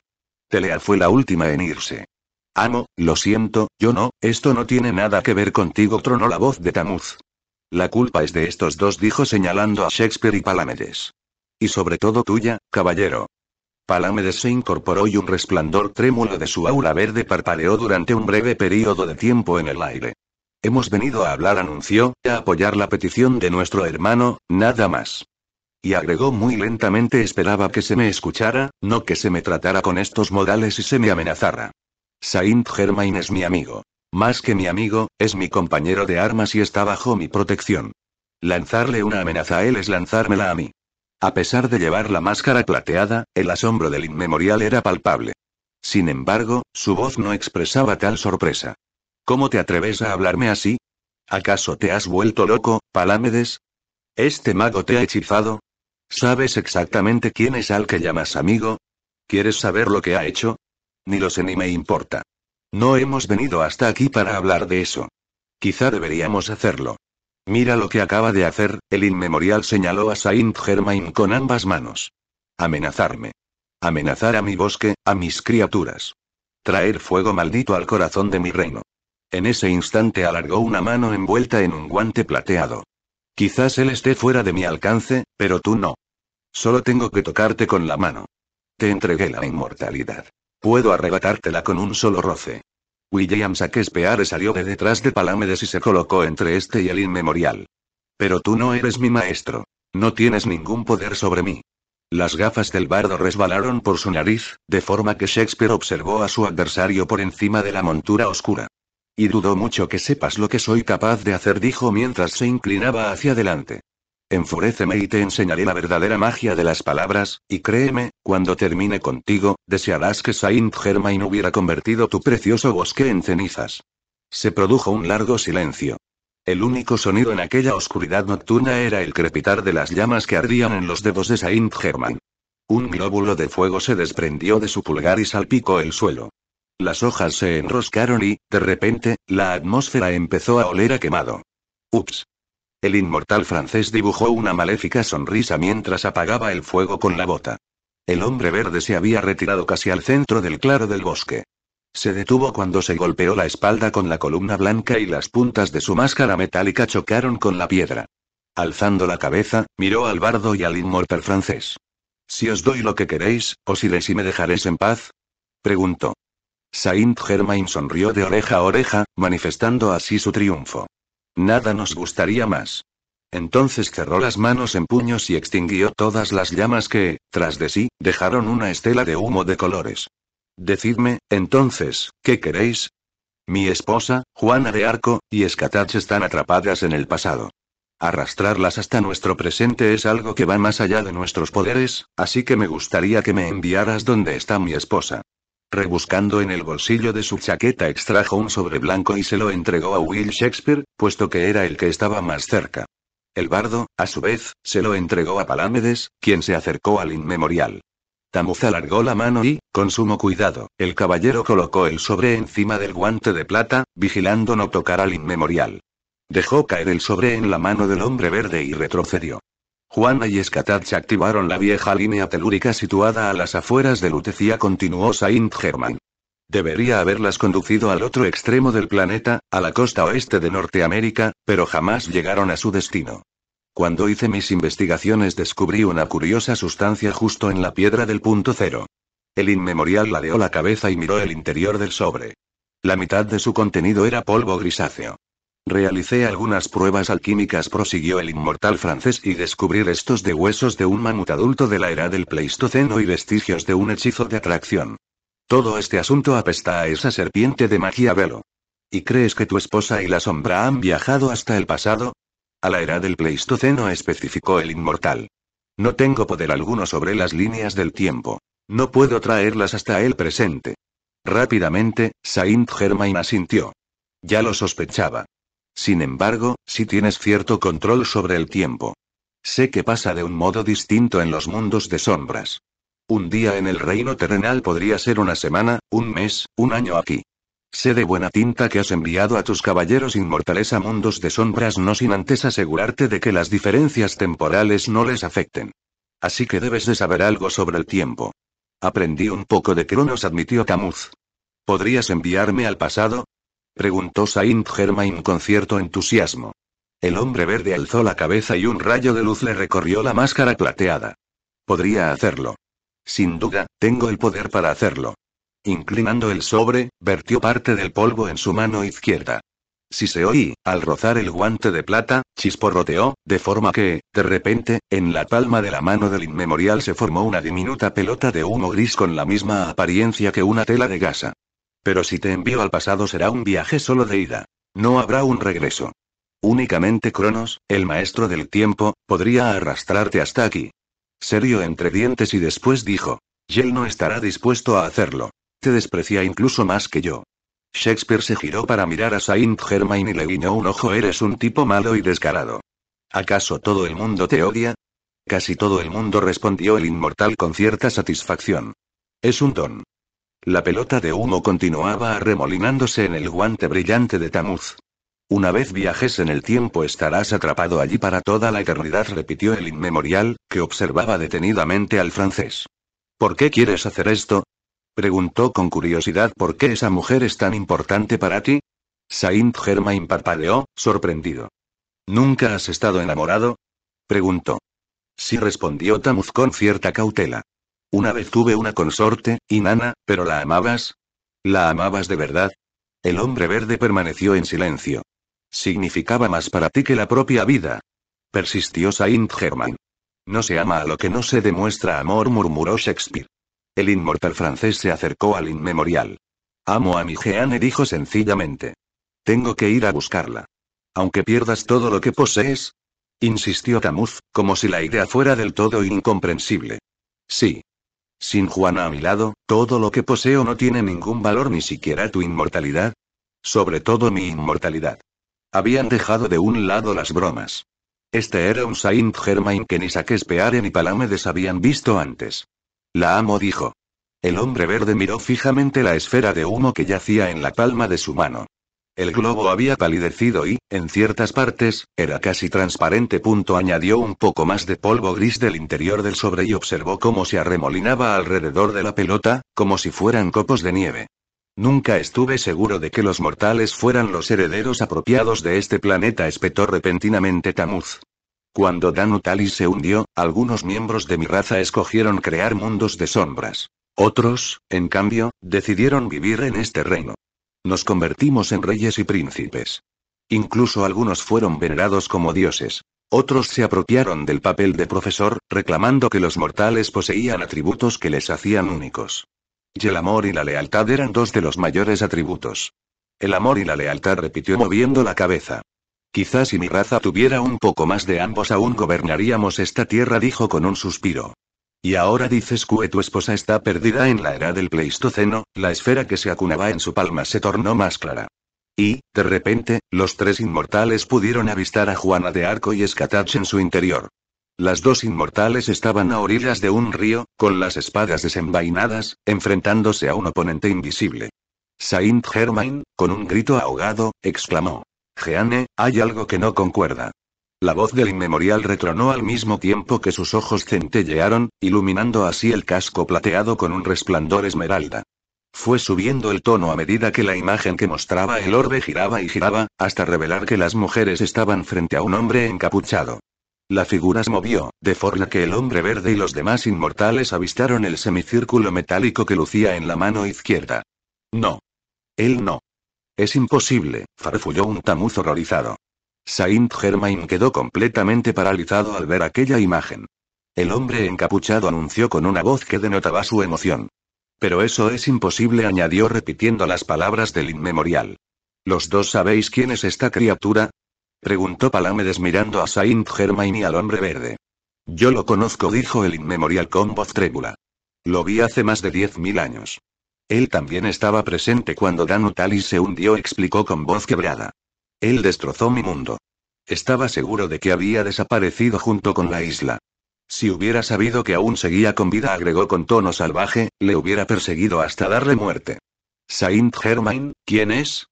Telea fue la última en irse. Amo, lo siento, yo no, esto no tiene nada que ver contigo, tronó la voz de Tamuz. La culpa es de estos dos, dijo señalando a Shakespeare y Palamedes. Y sobre todo tuya, caballero. Palamedes se incorporó y un resplandor trémulo de su aura verde parpadeó durante un breve periodo de tiempo en el aire. Hemos venido a hablar, anunció, a apoyar la petición de nuestro hermano, nada más. Y agregó muy lentamente esperaba que se me escuchara, no que se me tratara con estos modales y se me amenazara. Saint Germain es mi amigo. Más que mi amigo, es mi compañero de armas y está bajo mi protección. Lanzarle una amenaza a él es lanzármela a mí. A pesar de llevar la máscara plateada, el asombro del inmemorial era palpable. Sin embargo, su voz no expresaba tal sorpresa. ¿Cómo te atreves a hablarme así? ¿Acaso te has vuelto loco, Palámedes? ¿Este mago te ha hechizado? ¿Sabes exactamente quién es al que llamas amigo? ¿Quieres saber lo que ha hecho? Ni lo sé ni me importa. No hemos venido hasta aquí para hablar de eso. Quizá deberíamos hacerlo. Mira lo que acaba de hacer, el inmemorial señaló a Saint Germain con ambas manos. Amenazarme. Amenazar a mi bosque, a mis criaturas. Traer fuego maldito al corazón de mi reino. En ese instante alargó una mano envuelta en un guante plateado. Quizás él esté fuera de mi alcance, pero tú no. Solo tengo que tocarte con la mano. Te entregué la inmortalidad. Puedo arrebatártela con un solo roce. William Shakespeare salió de detrás de Palamedes y se colocó entre este y el inmemorial. Pero tú no eres mi maestro. No tienes ningún poder sobre mí. Las gafas del bardo resbalaron por su nariz, de forma que Shakespeare observó a su adversario por encima de la montura oscura. Y dudo mucho que sepas lo que soy capaz de hacer, dijo mientras se inclinaba hacia adelante. Enfuréceme y te enseñaré la verdadera magia de las palabras, y créeme, cuando termine contigo, desearás que Saint Germain hubiera convertido tu precioso bosque en cenizas. Se produjo un largo silencio. El único sonido en aquella oscuridad nocturna era el crepitar de las llamas que ardían en los dedos de Saint Germain. Un glóbulo de fuego se desprendió de su pulgar y salpicó el suelo. Las hojas se enroscaron y, de repente, la atmósfera empezó a oler a quemado. Ups. El inmortal francés dibujó una maléfica sonrisa mientras apagaba el fuego con la bota. El hombre verde se había retirado casi al centro del claro del bosque. Se detuvo cuando se golpeó la espalda con la columna blanca y las puntas de su máscara metálica chocaron con la piedra. Alzando la cabeza, miró al bardo y al inmortal francés. Si os doy lo que queréis, ¿os si y me dejaréis en paz? preguntó. Saint Germain sonrió de oreja a oreja, manifestando así su triunfo. Nada nos gustaría más. Entonces cerró las manos en puños y extinguió todas las llamas que, tras de sí, dejaron una estela de humo de colores. Decidme, entonces, ¿qué queréis? Mi esposa, Juana de Arco, y Escatach están atrapadas en el pasado. Arrastrarlas hasta nuestro presente es algo que va más allá de nuestros poderes, así que me gustaría que me enviaras donde está mi esposa. Rebuscando en el bolsillo de su chaqueta extrajo un sobre blanco y se lo entregó a Will Shakespeare, puesto que era el que estaba más cerca. El bardo, a su vez, se lo entregó a Palamedes, quien se acercó al inmemorial. Tamuz alargó la mano y, con sumo cuidado, el caballero colocó el sobre encima del guante de plata, vigilando no tocar al inmemorial. Dejó caer el sobre en la mano del hombre verde y retrocedió. Juana y Escatat se activaron la vieja línea telúrica situada a las afueras de Lutecia, Continuosa Saint german Debería haberlas conducido al otro extremo del planeta, a la costa oeste de Norteamérica, pero jamás llegaron a su destino. Cuando hice mis investigaciones descubrí una curiosa sustancia justo en la piedra del punto cero. El inmemorial ladeó la cabeza y miró el interior del sobre. La mitad de su contenido era polvo grisáceo. Realicé algunas pruebas alquímicas, prosiguió el inmortal francés, y descubrí restos de huesos de un mamut adulto de la era del Pleistoceno y vestigios de un hechizo de atracción. Todo este asunto apesta a esa serpiente de magia velo. ¿Y crees que tu esposa y la sombra han viajado hasta el pasado? A la era del Pleistoceno, especificó el inmortal. No tengo poder alguno sobre las líneas del tiempo. No puedo traerlas hasta el presente. Rápidamente, Saint Germain asintió. Ya lo sospechaba. Sin embargo, sí tienes cierto control sobre el tiempo. Sé que pasa de un modo distinto en los mundos de sombras. Un día en el reino terrenal podría ser una semana, un mes, un año aquí. Sé de buena tinta que has enviado a tus caballeros inmortales a mundos de sombras no sin antes asegurarte de que las diferencias temporales no les afecten. Así que debes de saber algo sobre el tiempo. Aprendí un poco de Cronos, admitió Tamuz. ¿Podrías enviarme al pasado? preguntó Saint Germain con cierto entusiasmo. El hombre verde alzó la cabeza y un rayo de luz le recorrió la máscara plateada. Podría hacerlo. Sin duda, tengo el poder para hacerlo. Inclinando el sobre, vertió parte del polvo en su mano izquierda. Si se oí, al rozar el guante de plata, chisporroteó, de forma que, de repente, en la palma de la mano del inmemorial se formó una diminuta pelota de humo gris con la misma apariencia que una tela de gasa. Pero si te envío al pasado será un viaje solo de ida. No habrá un regreso. Únicamente Cronos, el maestro del tiempo, podría arrastrarte hasta aquí. Serio entre dientes y después dijo. Yel no estará dispuesto a hacerlo. Te desprecia incluso más que yo. Shakespeare se giró para mirar a Saint Germain y le guiñó un ojo. Eres un tipo malo y descarado. ¿Acaso todo el mundo te odia? Casi todo el mundo respondió el inmortal con cierta satisfacción. Es un don. La pelota de humo continuaba arremolinándose en el guante brillante de Tamuz. Una vez viajes en el tiempo estarás atrapado allí para toda la eternidad, repitió el inmemorial, que observaba detenidamente al francés. ¿Por qué quieres hacer esto? preguntó con curiosidad por qué esa mujer es tan importante para ti. Saint Germain parpadeó, sorprendido. ¿Nunca has estado enamorado? preguntó. Sí respondió Tamuz con cierta cautela. Una vez tuve una consorte, Inanna, pero ¿la amabas? ¿La amabas de verdad? El hombre verde permaneció en silencio. Significaba más para ti que la propia vida. Persistió Saint Germain. No se ama a lo que no se demuestra amor, murmuró Shakespeare. El inmortal francés se acercó al inmemorial. Amo a mi Jeanne, dijo sencillamente. Tengo que ir a buscarla. Aunque pierdas todo lo que posees. Insistió Tamuz, como si la idea fuera del todo incomprensible. Sí, sin Juana a mi lado, todo lo que poseo no tiene ningún valor ni siquiera tu inmortalidad. Sobre todo mi inmortalidad. Habían dejado de un lado las bromas. Este era un Saint Germain que ni Saquespeare ni Palamedes habían visto antes. La amo, dijo. El hombre verde miró fijamente la esfera de humo que yacía en la palma de su mano. El globo había palidecido y, en ciertas partes, era casi transparente. Punto añadió un poco más de polvo gris del interior del sobre y observó cómo se arremolinaba alrededor de la pelota, como si fueran copos de nieve. Nunca estuve seguro de que los mortales fueran los herederos apropiados de este planeta, espetó repentinamente Tamuz. Cuando Danutali se hundió, algunos miembros de mi raza escogieron crear mundos de sombras. Otros, en cambio, decidieron vivir en este reino. Nos convertimos en reyes y príncipes. Incluso algunos fueron venerados como dioses. Otros se apropiaron del papel de profesor, reclamando que los mortales poseían atributos que les hacían únicos. Y el amor y la lealtad eran dos de los mayores atributos. El amor y la lealtad repitió moviendo la cabeza. Quizás si mi raza tuviera un poco más de ambos aún gobernaríamos esta tierra, dijo con un suspiro. Y ahora dices que tu esposa está perdida en la era del Pleistoceno, la esfera que se acunaba en su palma se tornó más clara. Y, de repente, los tres inmortales pudieron avistar a Juana de Arco y Escatach en su interior. Las dos inmortales estaban a orillas de un río, con las espadas desenvainadas, enfrentándose a un oponente invisible. Saint Germain, con un grito ahogado, exclamó. Jeanne, hay algo que no concuerda. La voz del inmemorial retronó al mismo tiempo que sus ojos centellearon, iluminando así el casco plateado con un resplandor esmeralda. Fue subiendo el tono a medida que la imagen que mostraba el orbe giraba y giraba, hasta revelar que las mujeres estaban frente a un hombre encapuchado. La figura se movió, de forma que el hombre verde y los demás inmortales avistaron el semicírculo metálico que lucía en la mano izquierda. No. Él no. Es imposible, farfulló un tamuz horrorizado. Saint Germain quedó completamente paralizado al ver aquella imagen. El hombre encapuchado anunció con una voz que denotaba su emoción. Pero eso es imposible, añadió repitiendo las palabras del inmemorial. ¿Los dos sabéis quién es esta criatura? preguntó Palamedes mirando a Saint Germain y al hombre verde. Yo lo conozco, dijo el inmemorial con voz trébula. Lo vi hace más de diez mil años. Él también estaba presente cuando Danutalis se hundió, explicó con voz quebrada. Él destrozó mi mundo. Estaba seguro de que había desaparecido junto con la isla. Si hubiera sabido que aún seguía con vida, agregó con tono salvaje, le hubiera perseguido hasta darle muerte. Saint Germain, ¿quién es?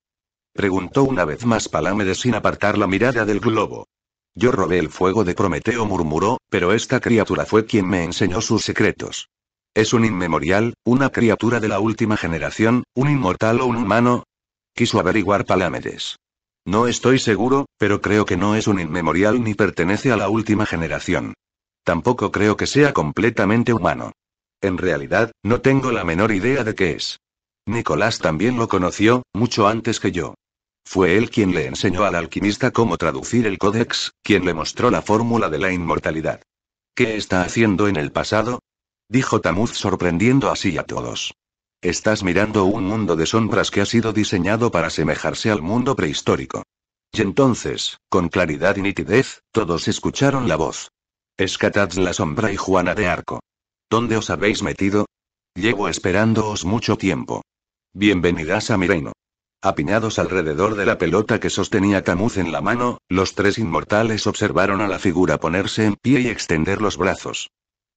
preguntó una vez más Palamedes sin apartar la mirada del globo. Yo robé el fuego de Prometeo, murmuró, pero esta criatura fue quien me enseñó sus secretos. ¿Es un inmemorial, una criatura de la última generación, un inmortal o un humano? Quiso averiguar Palamedes. No estoy seguro, pero creo que no es un inmemorial ni pertenece a la última generación. Tampoco creo que sea completamente humano. En realidad, no tengo la menor idea de qué es. Nicolás también lo conoció, mucho antes que yo. Fue él quien le enseñó al alquimista cómo traducir el códex, quien le mostró la fórmula de la inmortalidad. ¿Qué está haciendo en el pasado? Dijo Tamuz sorprendiendo así a todos. Estás mirando un mundo de sombras que ha sido diseñado para asemejarse al mundo prehistórico. Y entonces, con claridad y nitidez, todos escucharon la voz. Escatad la sombra y Juana de Arco. ¿Dónde os habéis metido? Llevo esperándoos mucho tiempo. Bienvenidas a mi reino. Apiñados alrededor de la pelota que sostenía Camuz en la mano, los tres inmortales observaron a la figura ponerse en pie y extender los brazos.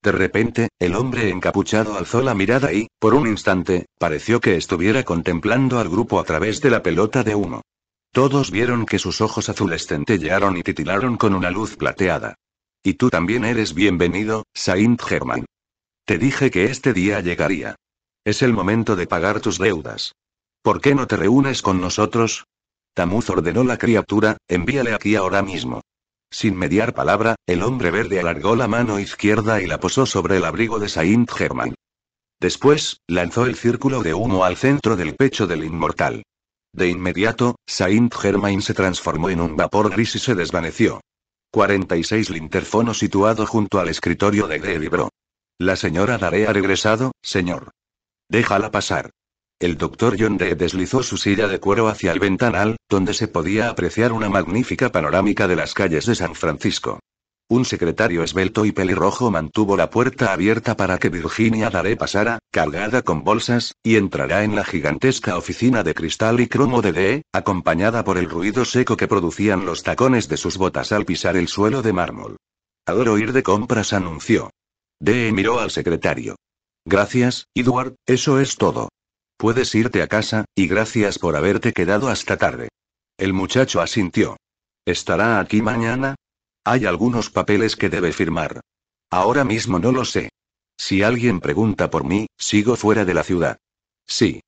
De repente, el hombre encapuchado alzó la mirada y, por un instante, pareció que estuviera contemplando al grupo a través de la pelota de humo. Todos vieron que sus ojos azules centellearon y titilaron con una luz plateada. Y tú también eres bienvenido, Saint Germain. Te dije que este día llegaría. Es el momento de pagar tus deudas. ¿Por qué no te reúnes con nosotros? Tamuz ordenó la criatura, envíale aquí ahora mismo. Sin mediar palabra, el hombre verde alargó la mano izquierda y la posó sobre el abrigo de Saint Germain. Después, lanzó el círculo de humo al centro del pecho del inmortal. De inmediato, Saint Germain se transformó en un vapor gris y se desvaneció. 46 Linterfono situado junto al escritorio de libro. La señora Darea ha regresado, señor. Déjala pasar. El doctor John Dee deslizó su silla de cuero hacia el ventanal, donde se podía apreciar una magnífica panorámica de las calles de San Francisco. Un secretario esbelto y pelirrojo mantuvo la puerta abierta para que Virginia Daré pasara, cargada con bolsas, y entrará en la gigantesca oficina de cristal y cromo de Dee, acompañada por el ruido seco que producían los tacones de sus botas al pisar el suelo de mármol. Adoro ir de compras anunció. D. miró al secretario. Gracias, Edward, eso es todo. Puedes irte a casa, y gracias por haberte quedado hasta tarde. El muchacho asintió. ¿Estará aquí mañana? Hay algunos papeles que debe firmar. Ahora mismo no lo sé. Si alguien pregunta por mí, sigo fuera de la ciudad. Sí.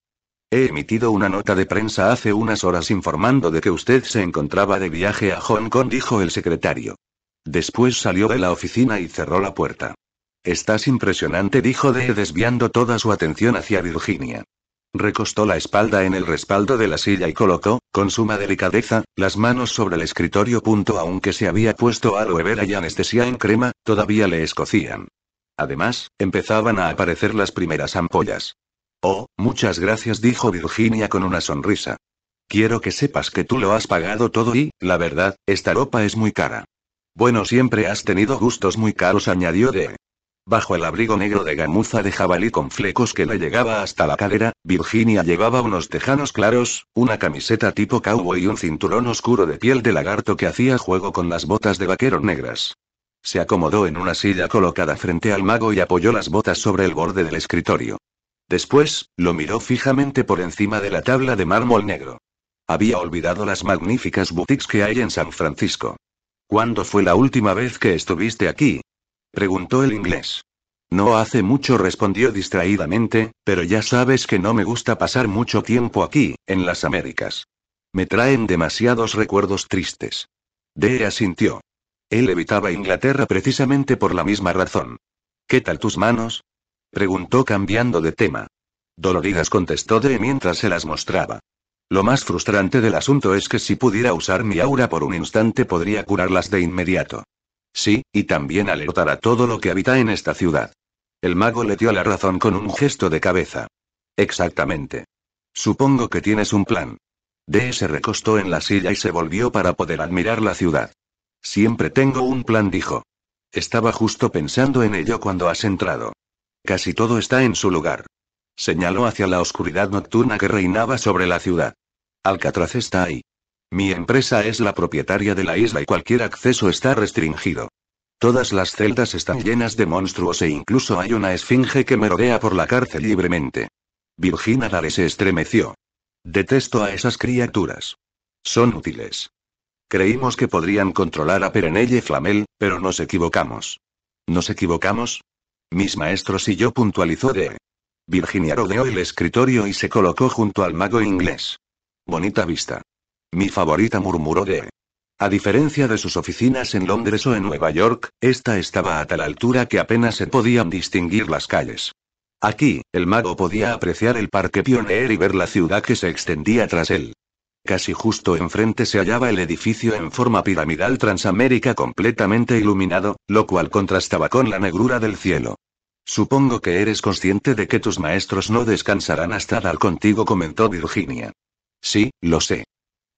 He emitido una nota de prensa hace unas horas informando de que usted se encontraba de viaje a Hong Kong, dijo el secretario. Después salió de la oficina y cerró la puerta. Estás impresionante, dijo de desviando toda su atención hacia Virginia. Recostó la espalda en el respaldo de la silla y colocó, con suma delicadeza, las manos sobre el escritorio. Punto aunque se había puesto aloe vera y anestesia en crema, todavía le escocían. Además, empezaban a aparecer las primeras ampollas. Oh, muchas gracias, dijo Virginia con una sonrisa. Quiero que sepas que tú lo has pagado todo y, la verdad, esta ropa es muy cara. Bueno, siempre has tenido gustos muy caros, añadió de. Bajo el abrigo negro de gamuza de jabalí con flecos que le llegaba hasta la cadera, Virginia llevaba unos tejanos claros, una camiseta tipo cowboy y un cinturón oscuro de piel de lagarto que hacía juego con las botas de vaquero negras. Se acomodó en una silla colocada frente al mago y apoyó las botas sobre el borde del escritorio. Después, lo miró fijamente por encima de la tabla de mármol negro. Había olvidado las magníficas boutiques que hay en San Francisco. ¿Cuándo fue la última vez que estuviste aquí, preguntó el inglés. No hace mucho respondió distraídamente, pero ya sabes que no me gusta pasar mucho tiempo aquí, en las Américas. Me traen demasiados recuerdos tristes. De asintió. Él evitaba Inglaterra precisamente por la misma razón. ¿Qué tal tus manos? preguntó cambiando de tema. Doloridas contestó De mientras se las mostraba. Lo más frustrante del asunto es que si pudiera usar mi aura por un instante podría curarlas de inmediato. Sí, y también alertará a todo lo que habita en esta ciudad. El mago le dio la razón con un gesto de cabeza. Exactamente. Supongo que tienes un plan. D se recostó en la silla y se volvió para poder admirar la ciudad. Siempre tengo un plan, dijo. Estaba justo pensando en ello cuando has entrado. Casi todo está en su lugar. Señaló hacia la oscuridad nocturna que reinaba sobre la ciudad. Alcatraz está ahí. Mi empresa es la propietaria de la isla y cualquier acceso está restringido. Todas las celdas están llenas de monstruos e incluso hay una esfinge que merodea por la cárcel libremente. Virginia D'Ale se estremeció. Detesto a esas criaturas. Son útiles. Creímos que podrían controlar a Perenelle Flamel, pero nos equivocamos. ¿Nos equivocamos? Mis maestros y yo puntualizó de. Virginia rodeó el escritorio y se colocó junto al mago inglés. Bonita vista. Mi favorita murmuró de. A diferencia de sus oficinas en Londres o en Nueva York, esta estaba a tal altura que apenas se podían distinguir las calles. Aquí, el mago podía apreciar el parque Pioneer y ver la ciudad que se extendía tras él. Casi justo enfrente se hallaba el edificio en forma piramidal Transamérica completamente iluminado, lo cual contrastaba con la negrura del cielo. Supongo que eres consciente de que tus maestros no descansarán hasta dar contigo, comentó Virginia. Sí, lo sé.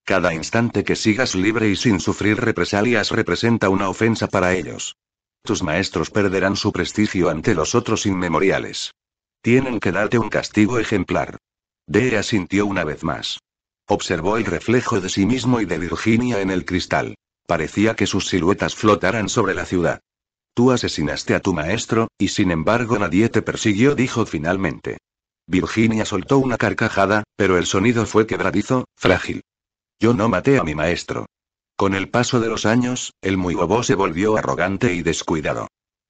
Cada instante que sigas libre y sin sufrir represalias representa una ofensa para ellos. Tus maestros perderán su prestigio ante los otros inmemoriales. Tienen que darte un castigo ejemplar. Dea sintió una vez más. Observó el reflejo de sí mismo y de Virginia en el cristal. Parecía que sus siluetas flotaran sobre la ciudad. Tú asesinaste a tu maestro, y sin embargo nadie te persiguió, dijo finalmente. Virginia soltó una carcajada, pero el sonido fue quebradizo, frágil. Yo no maté a mi maestro. Con el paso de los años, el muy bobo se volvió arrogante y descuidado.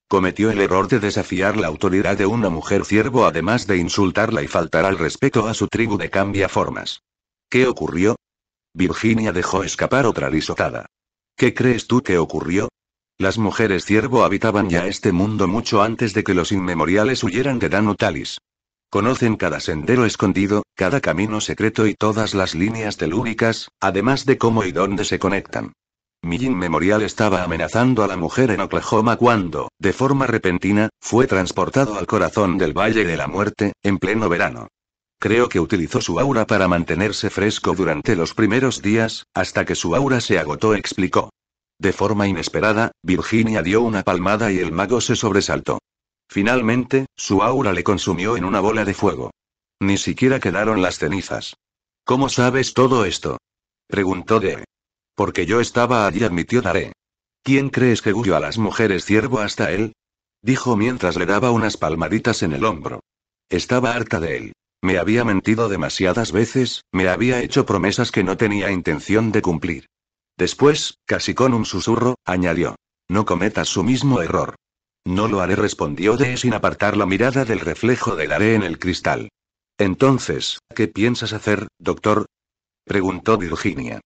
Cometió el error de desafiar la autoridad de una mujer ciervo además de insultarla y faltar al respeto a su tribu de cambia ¿Qué ocurrió? Virginia dejó escapar otra risotada. ¿Qué crees tú que ocurrió? Las mujeres ciervo habitaban ya este mundo mucho antes de que los inmemoriales huyeran de Danutalis. Conocen cada sendero escondido, cada camino secreto y todas las líneas telúricas, además de cómo y dónde se conectan. Mi Memorial estaba amenazando a la mujer en Oklahoma cuando, de forma repentina, fue transportado al corazón del Valle de la Muerte, en pleno verano. Creo que utilizó su aura para mantenerse fresco durante los primeros días, hasta que su aura se agotó, explicó. De forma inesperada, Virginia dio una palmada y el mago se sobresaltó. Finalmente, su aura le consumió en una bola de fuego. Ni siquiera quedaron las cenizas. ¿Cómo sabes todo esto? preguntó de Porque yo estaba allí, admitió Daré. ¿Quién crees que huyó a las mujeres ciervo hasta él? dijo mientras le daba unas palmaditas en el hombro. Estaba harta de él. Me había mentido demasiadas veces, me había hecho promesas que no tenía intención de cumplir. Después, casi con un susurro, añadió. No cometas su mismo error. No lo haré, respondió De sin apartar la mirada del reflejo del aré en el cristal. Entonces, ¿qué piensas hacer, doctor? preguntó Virginia.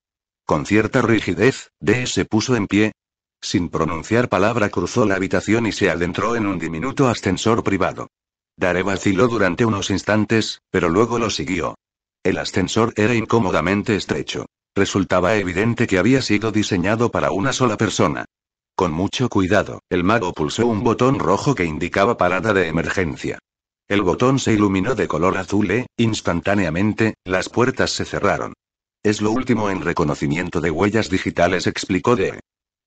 Con cierta rigidez, Dee se puso en pie. Sin pronunciar palabra cruzó la habitación y se adentró en un diminuto ascensor privado. Dare vaciló durante unos instantes, pero luego lo siguió. El ascensor era incómodamente estrecho. Resultaba evidente que había sido diseñado para una sola persona. Con mucho cuidado, el mago pulsó un botón rojo que indicaba parada de emergencia. El botón se iluminó de color azul e, instantáneamente, las puertas se cerraron. Es lo último en reconocimiento de huellas digitales, explicó D.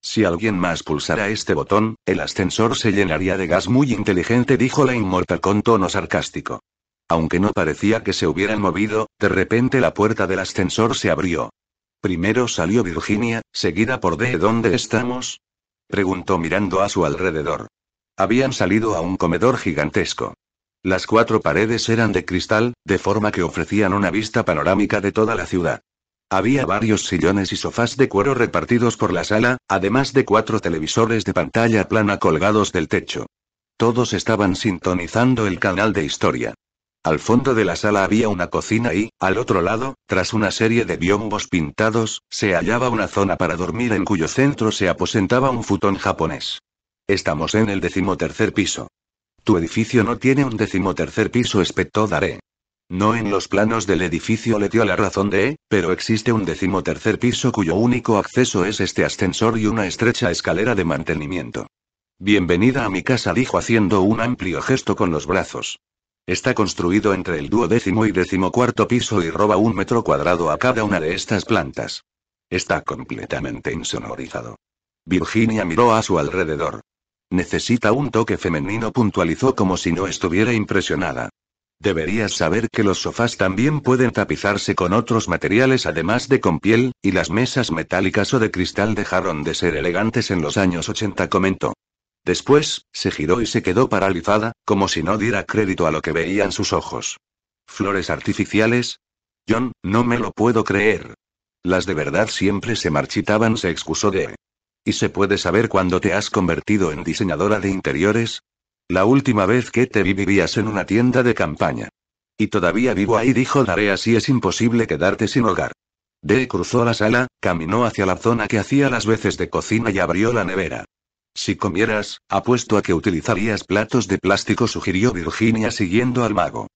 Si alguien más pulsara este botón, el ascensor se llenaría de gas muy inteligente, dijo la inmortal con tono sarcástico. Aunque no parecía que se hubieran movido, de repente la puerta del ascensor se abrió. Primero salió Virginia, seguida por D. ¿Dónde estamos? preguntó mirando a su alrededor. Habían salido a un comedor gigantesco. Las cuatro paredes eran de cristal, de forma que ofrecían una vista panorámica de toda la ciudad. Había varios sillones y sofás de cuero repartidos por la sala, además de cuatro televisores de pantalla plana colgados del techo. Todos estaban sintonizando el canal de historia. Al fondo de la sala había una cocina y, al otro lado, tras una serie de biombos pintados, se hallaba una zona para dormir en cuyo centro se aposentaba un futón japonés. Estamos en el decimotercer piso. Tu edificio no tiene un decimotercer piso, espetó Daré. No en los planos del edificio le dio la razón de, pero existe un decimotercer piso cuyo único acceso es este ascensor y una estrecha escalera de mantenimiento. Bienvenida a mi casa, dijo haciendo un amplio gesto con los brazos. Está construido entre el duodécimo y decimocuarto piso y roba un metro cuadrado a cada una de estas plantas. Está completamente insonorizado. Virginia miró a su alrededor. Necesita un toque femenino, puntualizó como si no estuviera impresionada. Deberías saber que los sofás también pueden tapizarse con otros materiales además de con piel, y las mesas metálicas o de cristal dejaron de ser elegantes en los años 80, comentó. Después, se giró y se quedó paralizada, como si no diera crédito a lo que veían sus ojos. ¿Flores artificiales? John, no me lo puedo creer. Las de verdad siempre se marchitaban, se excusó de... ¿Y se puede saber cuándo te has convertido en diseñadora de interiores? La última vez que te vi vivías en una tienda de campaña. Y todavía vivo ahí, dijo Daré, así es imposible quedarte sin hogar. De cruzó la sala, caminó hacia la zona que hacía las veces de cocina y abrió la nevera. Si comieras, apuesto a que utilizarías platos de plástico, sugirió Virginia siguiendo al mago.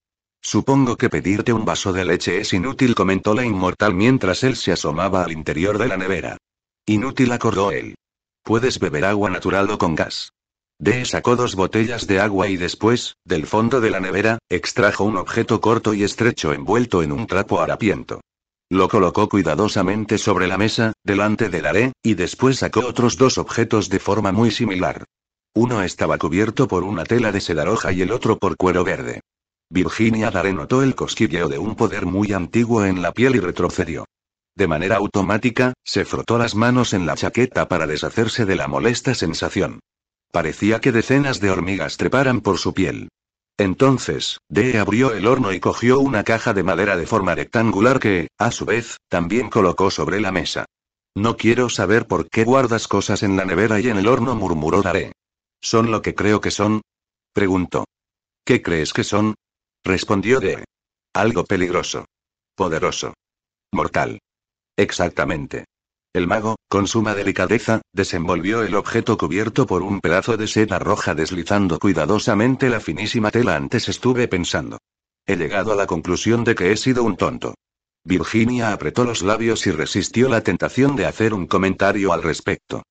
Supongo que pedirte un vaso de leche es inútil, comentó la inmortal mientras él se asomaba al interior de la nevera. Inútil, acordó él. Puedes beber agua natural o con gas. De sacó dos botellas de agua y después, del fondo de la nevera, extrajo un objeto corto y estrecho envuelto en un trapo harapiento. Lo colocó cuidadosamente sobre la mesa, delante de Daré, y después sacó otros dos objetos de forma muy similar. Uno estaba cubierto por una tela de seda roja y el otro por cuero verde. Virginia Daré notó el cosquilleo de un poder muy antiguo en la piel y retrocedió. De manera automática, se frotó las manos en la chaqueta para deshacerse de la molesta sensación. Parecía que decenas de hormigas treparan por su piel. Entonces, D abrió el horno y cogió una caja de madera de forma rectangular que, a su vez, también colocó sobre la mesa. No quiero saber por qué guardas cosas en la nevera y en el horno, murmuró Dare. ¿Son lo que creo que son? preguntó. ¿Qué crees que son? respondió D. Algo peligroso. Poderoso. Mortal. Exactamente. El mago, con suma delicadeza, desenvolvió el objeto cubierto por un pedazo de seda roja deslizando cuidadosamente la finísima tela. Antes estuve pensando. He llegado a la conclusión de que he sido un tonto. Virginia apretó los labios y resistió la tentación de hacer un comentario al respecto.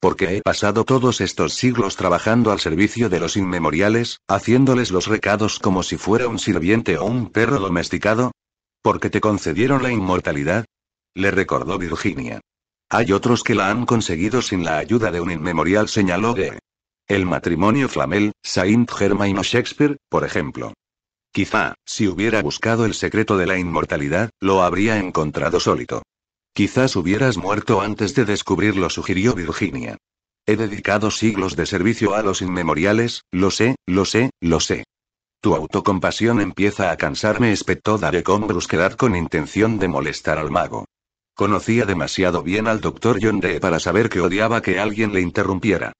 Porque he pasado todos estos siglos trabajando al servicio de los inmemoriales, haciéndoles los recados como si fuera un sirviente o un perro domesticado. Porque te concedieron la inmortalidad. Le recordó Virginia. Hay otros que la han conseguido sin la ayuda de un inmemorial señaló de el matrimonio Flamel, Saint-Germain o Shakespeare, por ejemplo. Quizá, si hubiera buscado el secreto de la inmortalidad, lo habría encontrado sólido. Quizás hubieras muerto antes de descubrirlo, sugirió Virginia. He dedicado siglos de servicio a los inmemoriales, lo sé, lo sé, lo sé. Tu autocompasión empieza a cansarme, espectó Dare con brusquedad con intención de molestar al mago. Conocía demasiado bien al doctor John Dee para saber que odiaba que alguien le interrumpiera.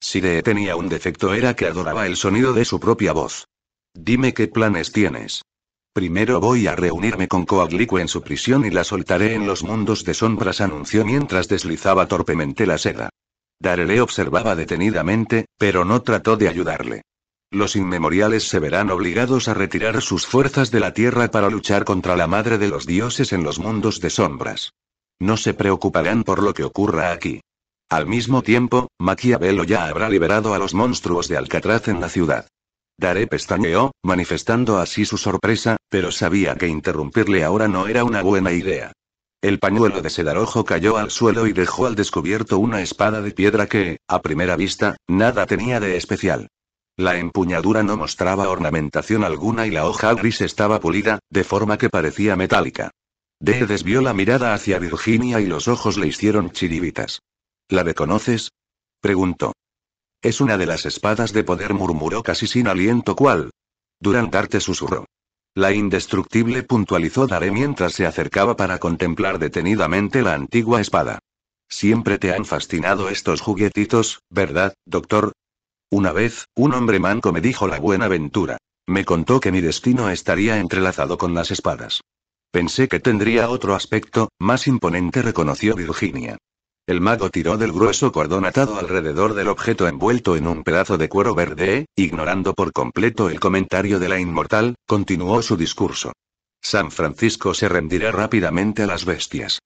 Si Dee tenía un defecto era que adoraba el sonido de su propia voz. Dime qué planes tienes. Primero voy a reunirme con Coaglicue en su prisión y la soltaré en los mundos de sombras, anunció mientras deslizaba torpemente la seda. Darele observaba detenidamente, pero no trató de ayudarle. Los inmemoriales se verán obligados a retirar sus fuerzas de la tierra para luchar contra la madre de los dioses en los mundos de sombras. No se preocuparán por lo que ocurra aquí. Al mismo tiempo, Maquiavelo ya habrá liberado a los monstruos de Alcatraz en la ciudad. Daré pestañeó, manifestando así su sorpresa, pero sabía que interrumpirle ahora no era una buena idea. El pañuelo de sedarojo cayó al suelo y dejó al descubierto una espada de piedra que, a primera vista, nada tenía de especial. La empuñadura no mostraba ornamentación alguna y la hoja gris estaba pulida, de forma que parecía metálica. D. desvió la mirada hacia Virginia y los ojos le hicieron chiribitas. ¿La reconoces? preguntó. Es una de las espadas de poder, murmuró casi sin aliento cuál. Durandarte susurró. La indestructible puntualizó Daré mientras se acercaba para contemplar detenidamente la antigua espada. Siempre te han fascinado estos juguetitos, ¿verdad, doctor? Una vez, un hombre manco me dijo la buena ventura. Me contó que mi destino estaría entrelazado con las espadas. Pensé que tendría otro aspecto, más imponente, reconoció Virginia. El mago tiró del grueso cordón atado alrededor del objeto envuelto en un pedazo de cuero verde, ignorando por completo el comentario de la inmortal, continuó su discurso. San Francisco se rendirá rápidamente a las bestias.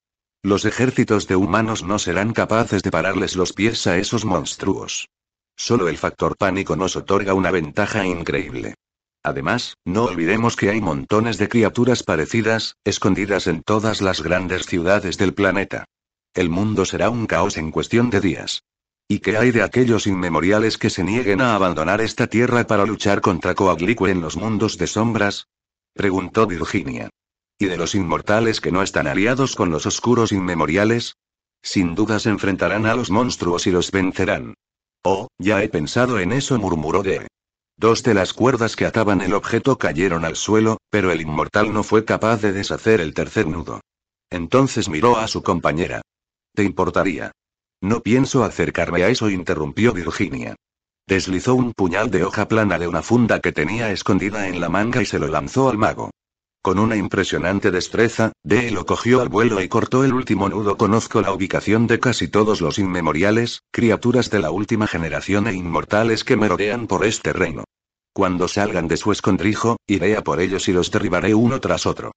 Los ejércitos de humanos no serán capaces de pararles los pies a esos monstruos. Solo el factor pánico nos otorga una ventaja increíble. Además, no olvidemos que hay montones de criaturas parecidas, escondidas en todas las grandes ciudades del planeta. El mundo será un caos en cuestión de días. ¿Y qué hay de aquellos inmemoriales que se nieguen a abandonar esta tierra para luchar contra Coaglicue en los mundos de sombras? preguntó Virginia. ¿Y de los inmortales que no están aliados con los oscuros inmemoriales? Sin duda se enfrentarán a los monstruos y los vencerán. Oh, ya he pensado en eso, murmuró de. Dos de las cuerdas que ataban el objeto cayeron al suelo, pero el inmortal no fue capaz de deshacer el tercer nudo. Entonces miró a su compañera. ¿Te importaría? No pienso acercarme a eso, interrumpió Virginia. Deslizó un puñal de hoja plana de una funda que tenía escondida en la manga y se lo lanzó al mago. Con una impresionante destreza, Dee lo cogió al vuelo y cortó el último nudo. Conozco la ubicación de casi todos los inmemoriales, criaturas de la última generación e inmortales que merodean por este reino. Cuando salgan de su escondrijo, iré a por ellos y los derribaré uno tras otro.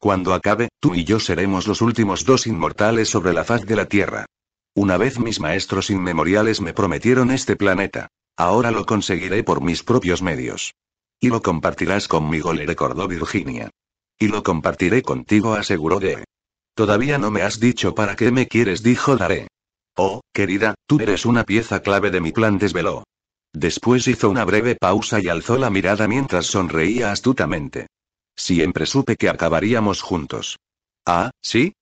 Cuando acabe, tú y yo seremos los últimos dos inmortales sobre la faz de la Tierra. Una vez mis maestros inmemoriales me prometieron este planeta. Ahora lo conseguiré por mis propios medios. Y lo compartirás conmigo, le recordó Virginia. Y lo compartiré contigo, aseguró de. Todavía no me has dicho para qué me quieres, dijo Daré. Oh, querida, tú eres una pieza clave de mi plan, desveló. Después hizo una breve pausa y alzó la mirada mientras sonreía astutamente. Siempre supe que acabaríamos juntos. Ah, ¿sí?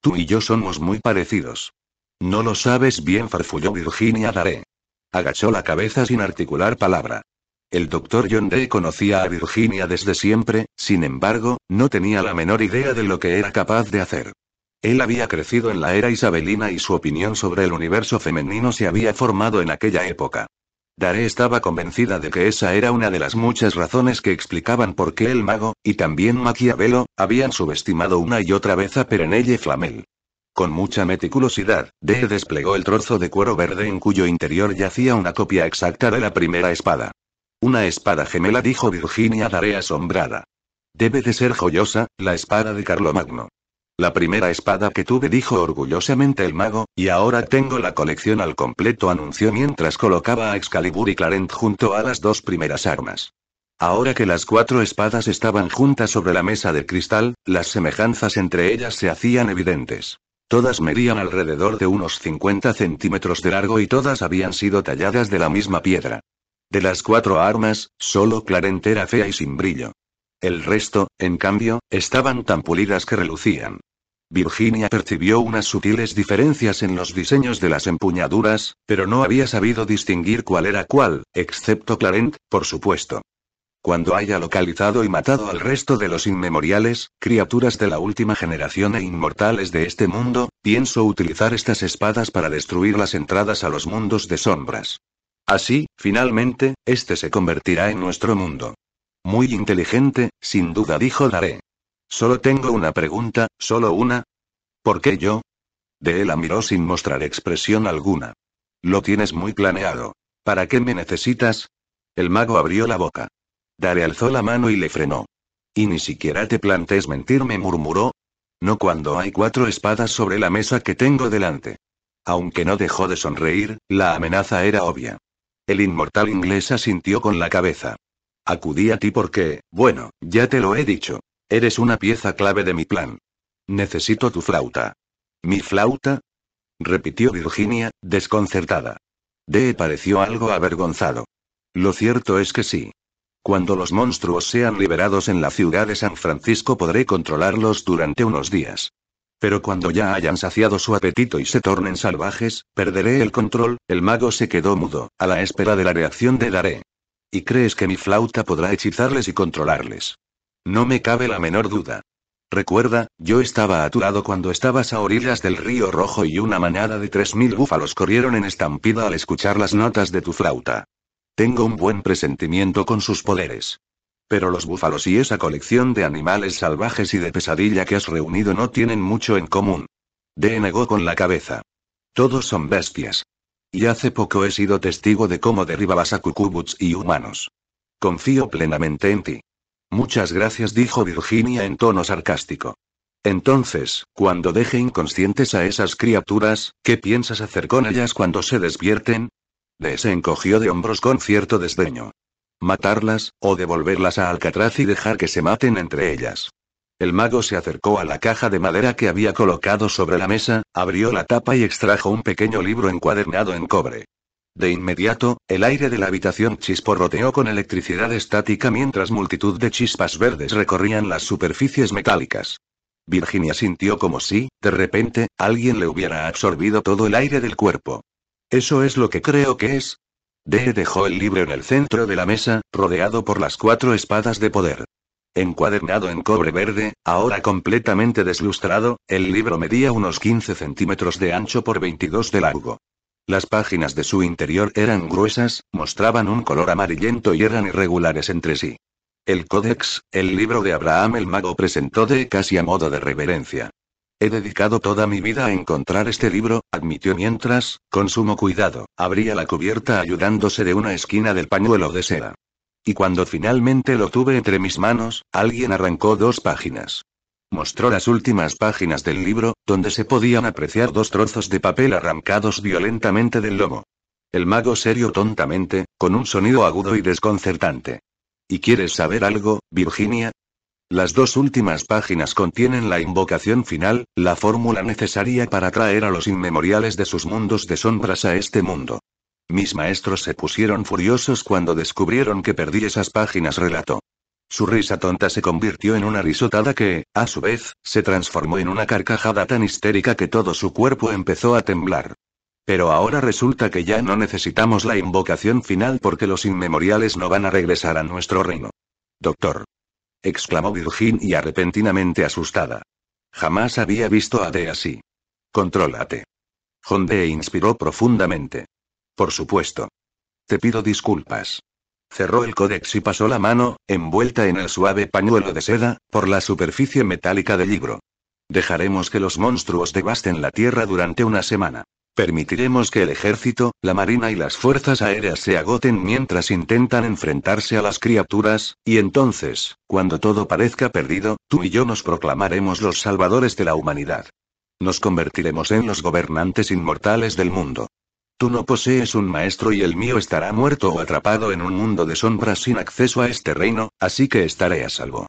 Tú y yo somos muy parecidos. No lo sabes bien, farfulló Virginia Daré. Agachó la cabeza sin articular palabra. El doctor John Day conocía a Virginia desde siempre, sin embargo, no tenía la menor idea de lo que era capaz de hacer. Él había crecido en la era isabelina y su opinión sobre el universo femenino se había formado en aquella época. Daré estaba convencida de que esa era una de las muchas razones que explicaban por qué el mago, y también Maquiavelo, habían subestimado una y otra vez a Perenelle Flamel. Con mucha meticulosidad, Dee desplegó el trozo de cuero verde en cuyo interior yacía una copia exacta de la primera espada. Una espada gemela dijo Virginia Daré asombrada. Debe de ser joyosa, la espada de Carlomagno. La primera espada que tuve dijo orgullosamente el mago, y ahora tengo la colección al completo anunció mientras colocaba a Excalibur y Clarent junto a las dos primeras armas. Ahora que las cuatro espadas estaban juntas sobre la mesa de cristal, las semejanzas entre ellas se hacían evidentes. Todas medían alrededor de unos 50 centímetros de largo y todas habían sido talladas de la misma piedra. De las cuatro armas, solo Clarent era fea y sin brillo. El resto, en cambio, estaban tan pulidas que relucían. Virginia percibió unas sutiles diferencias en los diseños de las empuñaduras, pero no había sabido distinguir cuál era cuál, excepto Clarent, por supuesto. Cuando haya localizado y matado al resto de los inmemoriales, criaturas de la última generación e inmortales de este mundo, pienso utilizar estas espadas para destruir las entradas a los mundos de sombras. Así, finalmente, este se convertirá en nuestro mundo. Muy inteligente, sin duda dijo Daré. Solo tengo una pregunta, solo una. ¿Por qué yo? De él la miró sin mostrar expresión alguna. Lo tienes muy planeado. ¿Para qué me necesitas? El mago abrió la boca. Daré alzó la mano y le frenó. Y ni siquiera te plantes mentirme, murmuró. No cuando hay cuatro espadas sobre la mesa que tengo delante. Aunque no dejó de sonreír, la amenaza era obvia. El inmortal inglés asintió con la cabeza. Acudí a ti porque, bueno, ya te lo he dicho. Eres una pieza clave de mi plan. Necesito tu flauta. ¿Mi flauta? repitió Virginia, desconcertada. De pareció algo avergonzado. Lo cierto es que sí. Cuando los monstruos sean liberados en la ciudad de San Francisco podré controlarlos durante unos días. Pero cuando ya hayan saciado su apetito y se tornen salvajes, perderé el control, el mago se quedó mudo, a la espera de la reacción de Daré. ¿Y crees que mi flauta podrá hechizarles y controlarles? No me cabe la menor duda. Recuerda, yo estaba a tu lado cuando estabas a orillas del río Rojo y una manada de 3.000 búfalos corrieron en estampida al escuchar las notas de tu flauta. Tengo un buen presentimiento con sus poderes. Pero los búfalos y esa colección de animales salvajes y de pesadilla que has reunido no tienen mucho en común. De negó con la cabeza. Todos son bestias. Y hace poco he sido testigo de cómo derribabas a cucubuts y humanos. Confío plenamente en ti. Muchas gracias, dijo Virginia en tono sarcástico. Entonces, cuando deje inconscientes a esas criaturas, ¿qué piensas hacer con ellas cuando se despierten? D se encogió de hombros con cierto desdeño matarlas, o devolverlas a Alcatraz y dejar que se maten entre ellas. El mago se acercó a la caja de madera que había colocado sobre la mesa, abrió la tapa y extrajo un pequeño libro encuadernado en cobre. De inmediato, el aire de la habitación chisporroteó con electricidad estática mientras multitud de chispas verdes recorrían las superficies metálicas. Virginia sintió como si, de repente, alguien le hubiera absorbido todo el aire del cuerpo. Eso es lo que creo que es, de dejó el libro en el centro de la mesa, rodeado por las cuatro espadas de poder. Encuadernado en cobre verde, ahora completamente deslustrado, el libro medía unos 15 centímetros de ancho por 22 de largo. Las páginas de su interior eran gruesas, mostraban un color amarillento y eran irregulares entre sí. El Códex, el libro de Abraham el Mago presentó de casi a modo de reverencia. He dedicado toda mi vida a encontrar este libro, admitió mientras, con sumo cuidado, abría la cubierta ayudándose de una esquina del pañuelo de seda. Y cuando finalmente lo tuve entre mis manos, alguien arrancó dos páginas. Mostró las últimas páginas del libro, donde se podían apreciar dos trozos de papel arrancados violentamente del lomo. El mago serio tontamente, con un sonido agudo y desconcertante. ¿Y quieres saber algo, Virginia? Las dos últimas páginas contienen la invocación final, la fórmula necesaria para traer a los inmemoriales de sus mundos de sombras a este mundo. Mis maestros se pusieron furiosos cuando descubrieron que perdí esas páginas, relató. Su risa tonta se convirtió en una risotada que, a su vez, se transformó en una carcajada tan histérica que todo su cuerpo empezó a temblar. Pero ahora resulta que ya no necesitamos la invocación final porque los inmemoriales no van a regresar a nuestro reino. Doctor, exclamó y arrepentinamente asustada. Jamás había visto a De así. Contrólate. John inspiró profundamente. Por supuesto. Te pido disculpas. Cerró el códex y pasó la mano, envuelta en el suave pañuelo de seda, por la superficie metálica del libro. Dejaremos que los monstruos devasten la tierra durante una semana. Permitiremos que el ejército, la marina y las fuerzas aéreas se agoten mientras intentan enfrentarse a las criaturas, y entonces, cuando todo parezca perdido, tú y yo nos proclamaremos los salvadores de la humanidad. Nos convertiremos en los gobernantes inmortales del mundo. Tú no posees un maestro y el mío estará muerto o atrapado en un mundo de sombras sin acceso a este reino, así que estaré a salvo.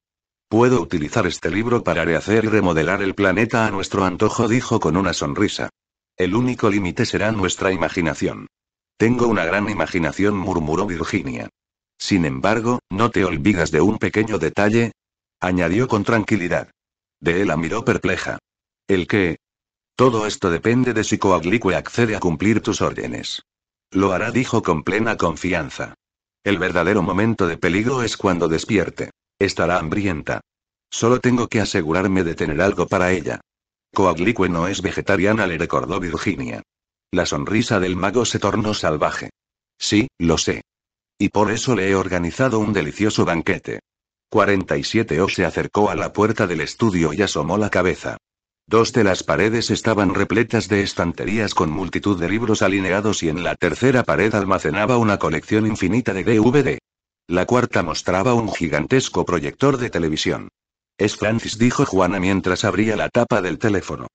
Puedo utilizar este libro para rehacer y remodelar el planeta a nuestro antojo, dijo con una sonrisa. El único límite será nuestra imaginación. Tengo una gran imaginación, murmuró Virginia. Sin embargo, ¿no te olvidas de un pequeño detalle? añadió con tranquilidad. De él la miró perpleja. ¿El qué? Todo esto depende de si Coaglicue accede a cumplir tus órdenes. Lo hará, dijo con plena confianza. El verdadero momento de peligro es cuando despierte. Estará hambrienta. Solo tengo que asegurarme de tener algo para ella. Coaglicue no es vegetariana, le recordó Virginia. La sonrisa del mago se tornó salvaje. Sí, lo sé. Y por eso le he organizado un delicioso banquete. 47 O se acercó a la puerta del estudio y asomó la cabeza. Dos de las paredes estaban repletas de estanterías con multitud de libros alineados y en la tercera pared almacenaba una colección infinita de DVD. La cuarta mostraba un gigantesco proyector de televisión. Es Francis, dijo Juana mientras abría la tapa del teléfono.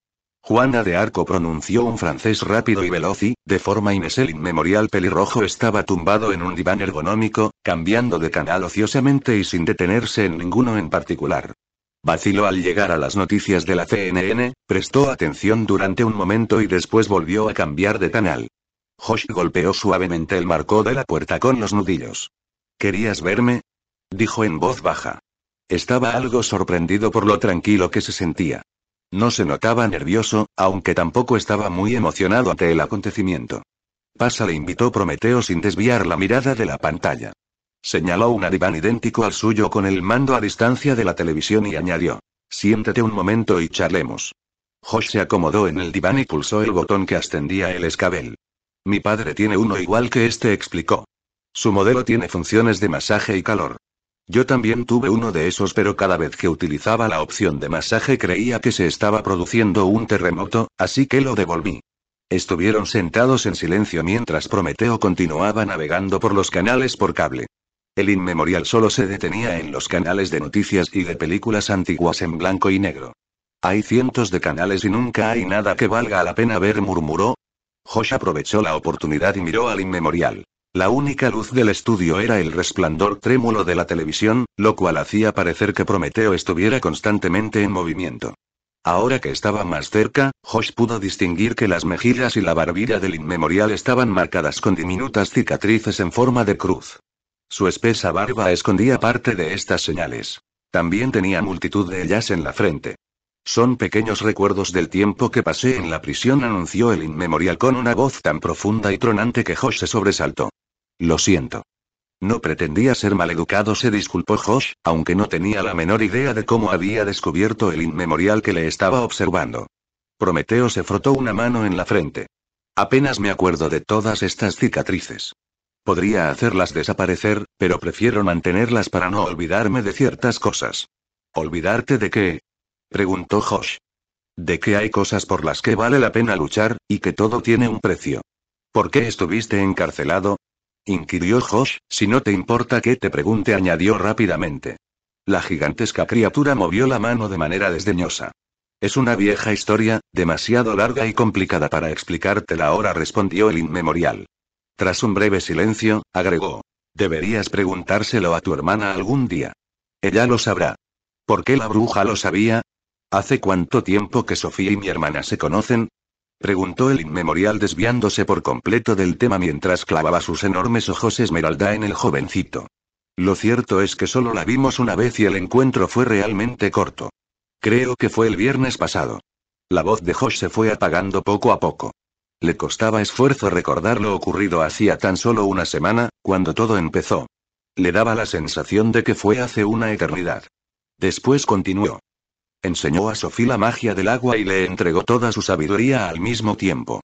Juana de Arco pronunció un francés rápido y veloz y, de forma inesel el inmemorial pelirrojo estaba tumbado en un diván ergonómico, cambiando de canal ociosamente y sin detenerse en ninguno en particular. Vaciló al llegar a las noticias de la CNN, prestó atención durante un momento y después volvió a cambiar de canal. Josh golpeó suavemente el marco de la puerta con los nudillos. ¿Querías verme? dijo en voz baja. Estaba algo sorprendido por lo tranquilo que se sentía. No se notaba nervioso, aunque tampoco estaba muy emocionado ante el acontecimiento. Pasa le invitó Prometeo sin desviar la mirada de la pantalla. Señaló un diván idéntico al suyo con el mando a distancia de la televisión y añadió. Siéntate un momento y charlemos. Josh se acomodó en el diván y pulsó el botón que ascendía el escabel. Mi padre tiene uno igual que este explicó. Su modelo tiene funciones de masaje y calor. Yo también tuve uno de esos pero cada vez que utilizaba la opción de masaje creía que se estaba produciendo un terremoto, así que lo devolví. Estuvieron sentados en silencio mientras Prometeo continuaba navegando por los canales por cable. El inmemorial solo se detenía en los canales de noticias y de películas antiguas en blanco y negro. Hay cientos de canales y nunca hay nada que valga la pena ver, murmuró. Josh aprovechó la oportunidad y miró al inmemorial. La única luz del estudio era el resplandor trémulo de la televisión, lo cual hacía parecer que Prometeo estuviera constantemente en movimiento. Ahora que estaba más cerca, Josh pudo distinguir que las mejillas y la barbilla del inmemorial estaban marcadas con diminutas cicatrices en forma de cruz. Su espesa barba escondía parte de estas señales. También tenía multitud de ellas en la frente. Son pequeños recuerdos del tiempo que pasé en la prisión, anunció el inmemorial con una voz tan profunda y tronante que Josh se sobresaltó. Lo siento. No pretendía ser maleducado, se disculpó Josh, aunque no tenía la menor idea de cómo había descubierto el inmemorial que le estaba observando. Prometeo se frotó una mano en la frente. Apenas me acuerdo de todas estas cicatrices. Podría hacerlas desaparecer, pero prefiero mantenerlas para no olvidarme de ciertas cosas. ¿Olvidarte de qué? preguntó Josh. De qué hay cosas por las que vale la pena luchar, y que todo tiene un precio. ¿Por qué estuviste encarcelado? inquirió Josh, si no te importa que te pregunte, añadió rápidamente. La gigantesca criatura movió la mano de manera desdeñosa. Es una vieja historia, demasiado larga y complicada para explicártela ahora, respondió el inmemorial. Tras un breve silencio, agregó. Deberías preguntárselo a tu hermana algún día. Ella lo sabrá. ¿Por qué la bruja lo sabía? ¿Hace cuánto tiempo que Sofía y mi hermana se conocen? Preguntó el inmemorial desviándose por completo del tema mientras clavaba sus enormes ojos esmeralda en el jovencito. Lo cierto es que solo la vimos una vez y el encuentro fue realmente corto. Creo que fue el viernes pasado. La voz de Josh se fue apagando poco a poco. Le costaba esfuerzo recordar lo ocurrido hacía tan solo una semana, cuando todo empezó. Le daba la sensación de que fue hace una eternidad. Después continuó. Enseñó a Sofía la magia del agua y le entregó toda su sabiduría al mismo tiempo.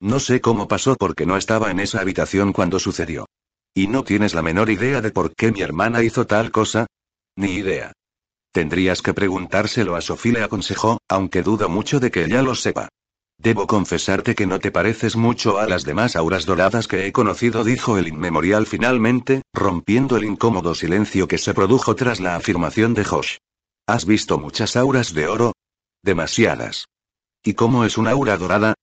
No sé cómo pasó porque no estaba en esa habitación cuando sucedió. ¿Y no tienes la menor idea de por qué mi hermana hizo tal cosa? Ni idea. Tendrías que preguntárselo a Sofía, le aconsejó, aunque dudo mucho de que ella lo sepa. Debo confesarte que no te pareces mucho a las demás auras doradas que he conocido, dijo el inmemorial finalmente, rompiendo el incómodo silencio que se produjo tras la afirmación de Josh. ¿Has visto muchas auras de oro? Demasiadas. ¿Y cómo es una aura dorada?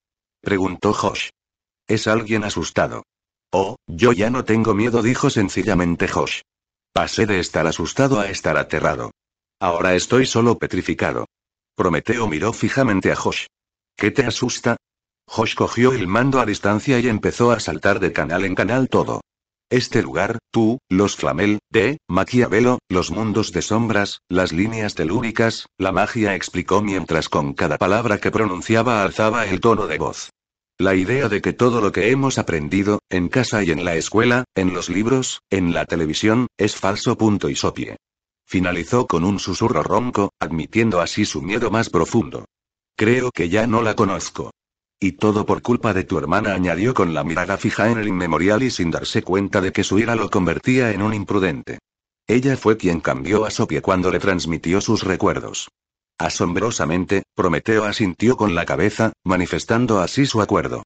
preguntó Josh. Es alguien asustado. Oh, yo ya no tengo miedo, dijo sencillamente Josh. Pasé de estar asustado a estar aterrado. Ahora estoy solo petrificado. Prometeo miró fijamente a Josh. ¿Qué te asusta? Josh cogió el mando a distancia y empezó a saltar de canal en canal todo. Este lugar, tú, los flamel, de, Maquiavelo, los mundos de sombras, las líneas telúricas, la magia explicó mientras con cada palabra que pronunciaba alzaba el tono de voz. La idea de que todo lo que hemos aprendido, en casa y en la escuela, en los libros, en la televisión, es falso. Punto y sopie. Finalizó con un susurro ronco, admitiendo así su miedo más profundo. Creo que ya no la conozco. Y todo por culpa de tu hermana, añadió con la mirada fija en el inmemorial y sin darse cuenta de que su ira lo convertía en un imprudente. Ella fue quien cambió a Sopie cuando le transmitió sus recuerdos. Asombrosamente, Prometeo asintió con la cabeza, manifestando así su acuerdo.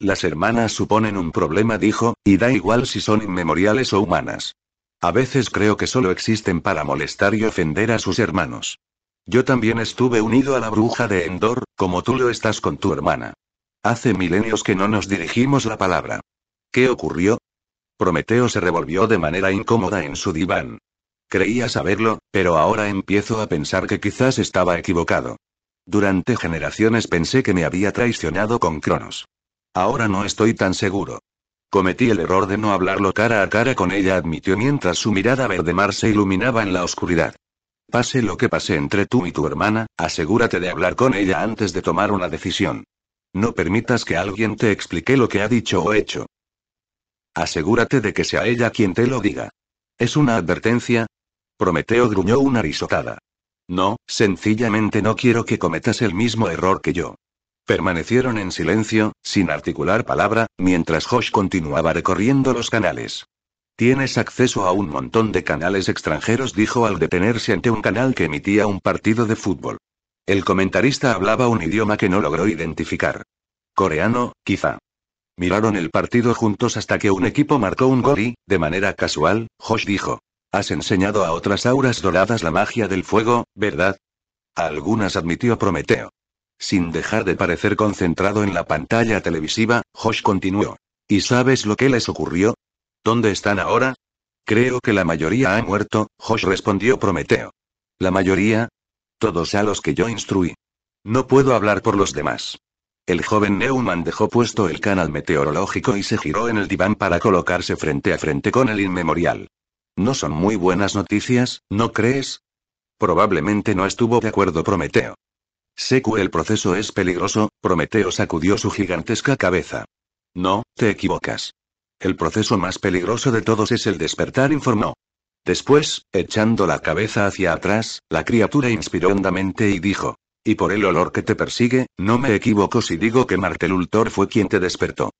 Las hermanas suponen un problema, dijo, y da igual si son inmemoriales o humanas. A veces creo que solo existen para molestar y ofender a sus hermanos. Yo también estuve unido a la bruja de Endor, como tú lo estás con tu hermana. Hace milenios que no nos dirigimos la palabra. ¿Qué ocurrió? Prometeo se revolvió de manera incómoda en su diván. Creía saberlo, pero ahora empiezo a pensar que quizás estaba equivocado. Durante generaciones pensé que me había traicionado con Cronos. Ahora no estoy tan seguro. Cometí el error de no hablarlo cara a cara con ella, admitió mientras su mirada verde mar se iluminaba en la oscuridad. Pase lo que pase entre tú y tu hermana, asegúrate de hablar con ella antes de tomar una decisión. No permitas que alguien te explique lo que ha dicho o hecho. Asegúrate de que sea ella quien te lo diga. ¿Es una advertencia? Prometeo gruñó una risotada. No, sencillamente no quiero que cometas el mismo error que yo. Permanecieron en silencio, sin articular palabra, mientras Josh continuaba recorriendo los canales. Tienes acceso a un montón de canales extranjeros, dijo al detenerse ante un canal que emitía un partido de fútbol. El comentarista hablaba un idioma que no logró identificar. Coreano, quizá. Miraron el partido juntos hasta que un equipo marcó un gol y, de manera casual, Josh dijo. Has enseñado a otras auras doradas la magia del fuego, ¿verdad? A algunas admitió Prometeo. Sin dejar de parecer concentrado en la pantalla televisiva, Josh continuó. ¿Y sabes lo que les ocurrió? ¿Dónde están ahora? Creo que la mayoría ha muerto, Josh respondió Prometeo. ¿La mayoría? Todos a los que yo instruí. No puedo hablar por los demás. El joven Neumann dejó puesto el canal meteorológico y se giró en el diván para colocarse frente a frente con el inmemorial. No son muy buenas noticias, ¿no crees? Probablemente no estuvo de acuerdo Prometeo. Sé que el proceso es peligroso, Prometeo sacudió su gigantesca cabeza. No, te equivocas. El proceso más peligroso de todos es el despertar, informó. Después, echando la cabeza hacia atrás, la criatura inspiró hondamente y dijo. Y por el olor que te persigue, no me equivoco si digo que Martelultor fue quien te despertó.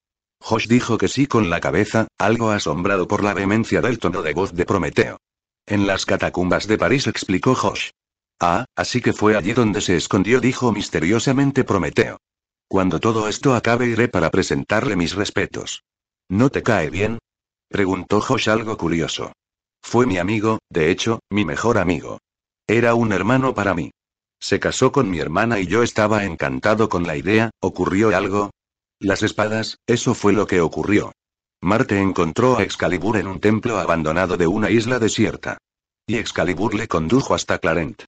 Josh dijo que sí con la cabeza, algo asombrado por la vehemencia del tono de voz de Prometeo. En las catacumbas de París explicó Josh. Ah, así que fue allí donde se escondió, dijo misteriosamente Prometeo. Cuando todo esto acabe iré para presentarle mis respetos. ¿No te cae bien? Preguntó Josh algo curioso. Fue mi amigo, de hecho, mi mejor amigo. Era un hermano para mí. Se casó con mi hermana y yo estaba encantado con la idea, ¿ocurrió algo? Las espadas, eso fue lo que ocurrió. Marte encontró a Excalibur en un templo abandonado de una isla desierta. Y Excalibur le condujo hasta Clarent.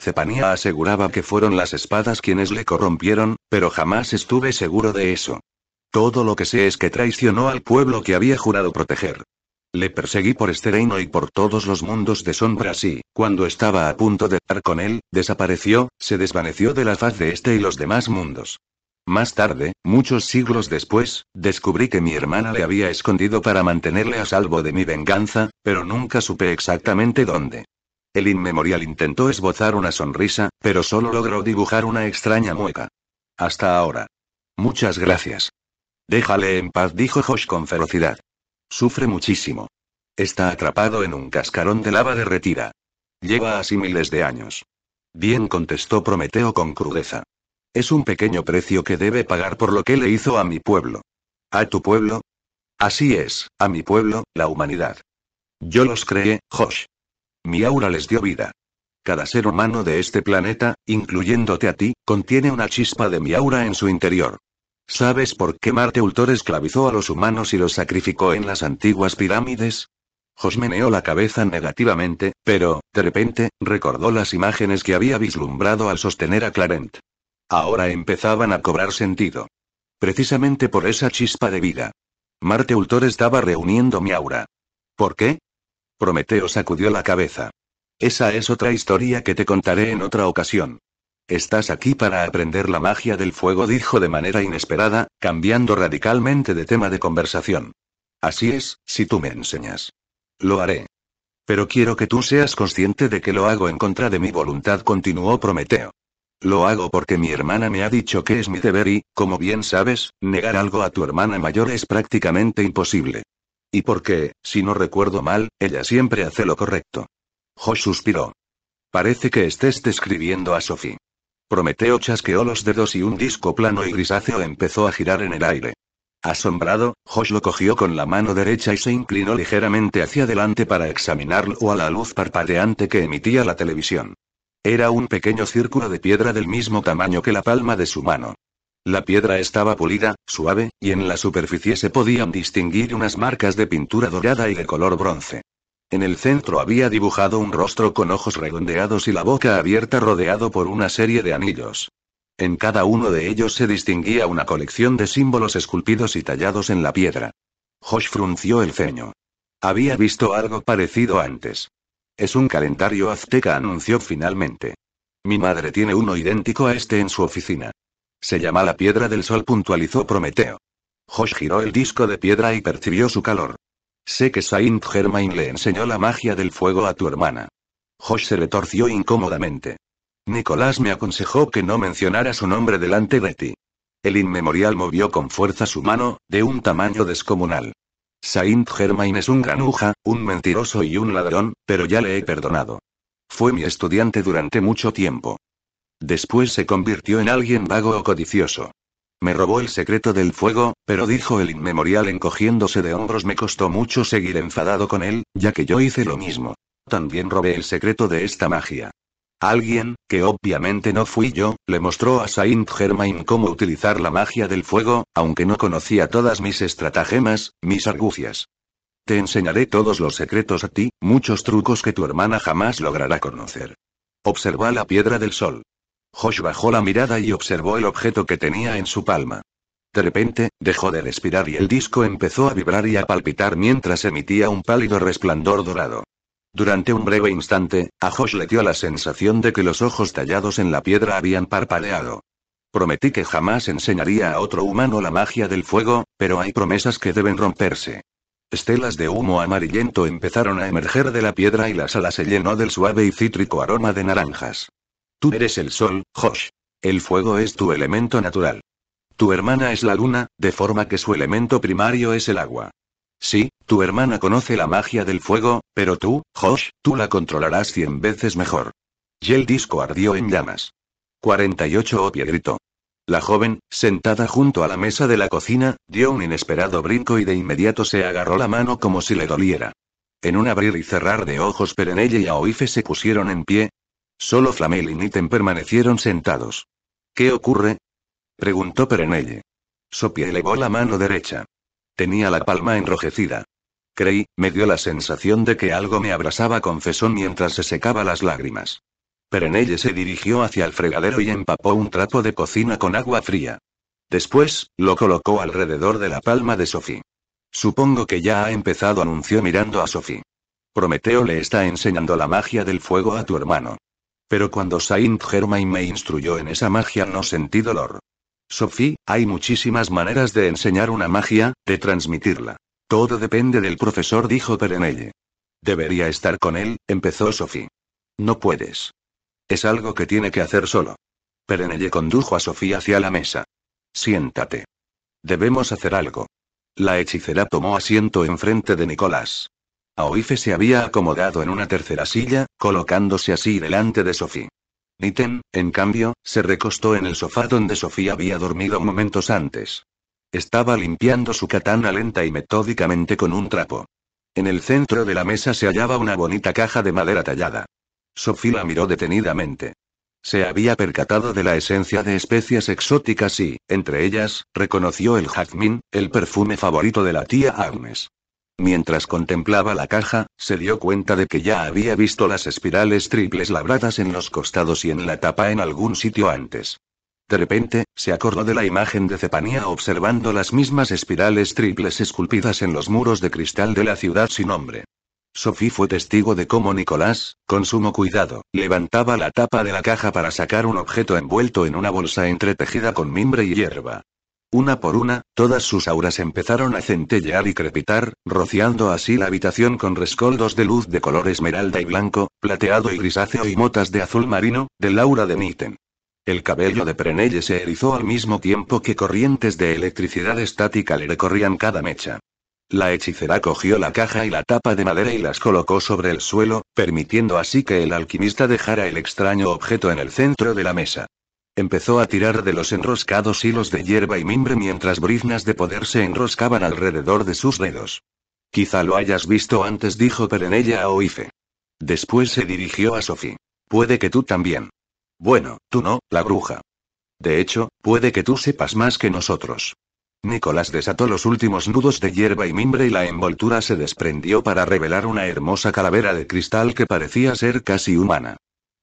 Zepanía aseguraba que fueron las espadas quienes le corrompieron, pero jamás estuve seguro de eso. Todo lo que sé es que traicionó al pueblo que había jurado proteger. Le perseguí por este reino y por todos los mundos de sombras y, cuando estaba a punto de dar con él, desapareció, se desvaneció de la faz de este y los demás mundos. Más tarde, muchos siglos después, descubrí que mi hermana le había escondido para mantenerle a salvo de mi venganza, pero nunca supe exactamente dónde. El inmemorial intentó esbozar una sonrisa, pero solo logró dibujar una extraña mueca. Hasta ahora. Muchas gracias. Déjale en paz, dijo Josh con ferocidad. Sufre muchísimo. Está atrapado en un cascarón de lava derretida. Lleva así miles de años. Bien contestó Prometeo con crudeza. Es un pequeño precio que debe pagar por lo que le hizo a mi pueblo. ¿A tu pueblo? Así es, a mi pueblo, la humanidad. Yo los creé, Josh. Mi aura les dio vida. Cada ser humano de este planeta, incluyéndote a ti, contiene una chispa de mi aura en su interior. ¿Sabes por qué Marte Ultor esclavizó a los humanos y los sacrificó en las antiguas pirámides? Josmeneó la cabeza negativamente, pero, de repente, recordó las imágenes que había vislumbrado al sostener a Clarent. Ahora empezaban a cobrar sentido. Precisamente por esa chispa de vida. Marte Ultor estaba reuniendo mi aura. ¿Por qué? Prometeo sacudió la cabeza. Esa es otra historia que te contaré en otra ocasión. Estás aquí para aprender la magia del fuego, dijo de manera inesperada, cambiando radicalmente de tema de conversación. Así es, si tú me enseñas. Lo haré. Pero quiero que tú seas consciente de que lo hago en contra de mi voluntad, continuó Prometeo. Lo hago porque mi hermana me ha dicho que es mi deber y, como bien sabes, negar algo a tu hermana mayor es prácticamente imposible. Y porque, si no recuerdo mal, ella siempre hace lo correcto. Josh suspiró. Parece que estés describiendo a Sophie. Prometeo chasqueó los dedos y un disco plano y grisáceo empezó a girar en el aire. Asombrado, Josh lo cogió con la mano derecha y se inclinó ligeramente hacia adelante para examinarlo a la luz parpadeante que emitía la televisión. Era un pequeño círculo de piedra del mismo tamaño que la palma de su mano. La piedra estaba pulida, suave, y en la superficie se podían distinguir unas marcas de pintura dorada y de color bronce. En el centro había dibujado un rostro con ojos redondeados y la boca abierta rodeado por una serie de anillos. En cada uno de ellos se distinguía una colección de símbolos esculpidos y tallados en la piedra. Josh frunció el ceño. Había visto algo parecido antes. Es un calendario azteca, anunció finalmente. Mi madre tiene uno idéntico a este en su oficina. Se llama la piedra del sol, puntualizó Prometeo. Josh giró el disco de piedra y percibió su calor. Sé que Saint Germain le enseñó la magia del fuego a tu hermana. Josh se retorció incómodamente. Nicolás me aconsejó que no mencionara su nombre delante de ti. El inmemorial movió con fuerza su mano, de un tamaño descomunal. Saint Germain es un granuja, un mentiroso y un ladrón, pero ya le he perdonado. Fue mi estudiante durante mucho tiempo. Después se convirtió en alguien vago o codicioso. Me robó el secreto del fuego, pero dijo el inmemorial encogiéndose de hombros me costó mucho seguir enfadado con él, ya que yo hice lo mismo. También robé el secreto de esta magia. Alguien, que obviamente no fui yo, le mostró a Saint Germain cómo utilizar la magia del fuego, aunque no conocía todas mis estratagemas, mis argucias. Te enseñaré todos los secretos a ti, muchos trucos que tu hermana jamás logrará conocer. Observa la piedra del sol. Josh bajó la mirada y observó el objeto que tenía en su palma. De repente, dejó de respirar y el disco empezó a vibrar y a palpitar mientras emitía un pálido resplandor dorado. Durante un breve instante, a Josh le dio la sensación de que los ojos tallados en la piedra habían parpadeado. Prometí que jamás enseñaría a otro humano la magia del fuego, pero hay promesas que deben romperse. Estelas de humo amarillento empezaron a emerger de la piedra y la sala se llenó del suave y cítrico aroma de naranjas. Tú eres el sol, Josh. El fuego es tu elemento natural. Tu hermana es la luna, de forma que su elemento primario es el agua. Sí, tu hermana conoce la magia del fuego, pero tú, Josh, tú la controlarás cien veces mejor. Y el disco ardió en llamas. 48 Opie gritó. La joven, sentada junto a la mesa de la cocina, dio un inesperado brinco y de inmediato se agarró la mano como si le doliera. En un abrir y cerrar de ojos Perenelle y Aoife se pusieron en pie, Solo Flamel y Niten permanecieron sentados. ¿Qué ocurre? preguntó Perenelle. Sophie elevó la mano derecha. Tenía la palma enrojecida. Creí, me dio la sensación de que algo me abrazaba, confesó mientras se secaba las lágrimas. Perenelle se dirigió hacia el fregadero y empapó un trapo de cocina con agua fría. Después, lo colocó alrededor de la palma de Sophie. Supongo que ya ha empezado, anunció mirando a Sophie. Prometeo le está enseñando la magia del fuego a tu hermano. Pero cuando Saint Germain me instruyó en esa magia no sentí dolor. Sophie, hay muchísimas maneras de enseñar una magia, de transmitirla. Todo depende del profesor, dijo Perenelle. Debería estar con él, empezó Sophie. No puedes. Es algo que tiene que hacer solo. Perenelle condujo a Sofía hacia la mesa. Siéntate. Debemos hacer algo. La hechicera tomó asiento enfrente de Nicolás. Aoife se había acomodado en una tercera silla, colocándose así delante de Sophie. Niten, en cambio, se recostó en el sofá donde Sophie había dormido momentos antes. Estaba limpiando su katana lenta y metódicamente con un trapo. En el centro de la mesa se hallaba una bonita caja de madera tallada. Sophie la miró detenidamente. Se había percatado de la esencia de especias exóticas y, entre ellas, reconoció el jazmín, el perfume favorito de la tía Agnes. Mientras contemplaba la caja, se dio cuenta de que ya había visto las espirales triples labradas en los costados y en la tapa en algún sitio antes. De repente, se acordó de la imagen de Cepanía observando las mismas espirales triples esculpidas en los muros de cristal de la ciudad sin nombre. Sophie fue testigo de cómo Nicolás, con sumo cuidado, levantaba la tapa de la caja para sacar un objeto envuelto en una bolsa entretejida con mimbre y hierba. Una por una, todas sus auras empezaron a centellear y crepitar, rociando así la habitación con rescoldos de luz de color esmeralda y blanco, plateado y grisáceo y motas de azul marino, del aura de Niten. El cabello de Prenelle se erizó al mismo tiempo que corrientes de electricidad estática le recorrían cada mecha. La hechicera cogió la caja y la tapa de madera y las colocó sobre el suelo, permitiendo así que el alquimista dejara el extraño objeto en el centro de la mesa. Empezó a tirar de los enroscados hilos de hierba y mimbre mientras briznas de poder se enroscaban alrededor de sus dedos. Quizá lo hayas visto antes, dijo Perenella a Oife. Después se dirigió a Sophie. Puede que tú también. Bueno, tú no, la bruja. De hecho, puede que tú sepas más que nosotros. Nicolás desató los últimos nudos de hierba y mimbre y la envoltura se desprendió para revelar una hermosa calavera de cristal que parecía ser casi humana.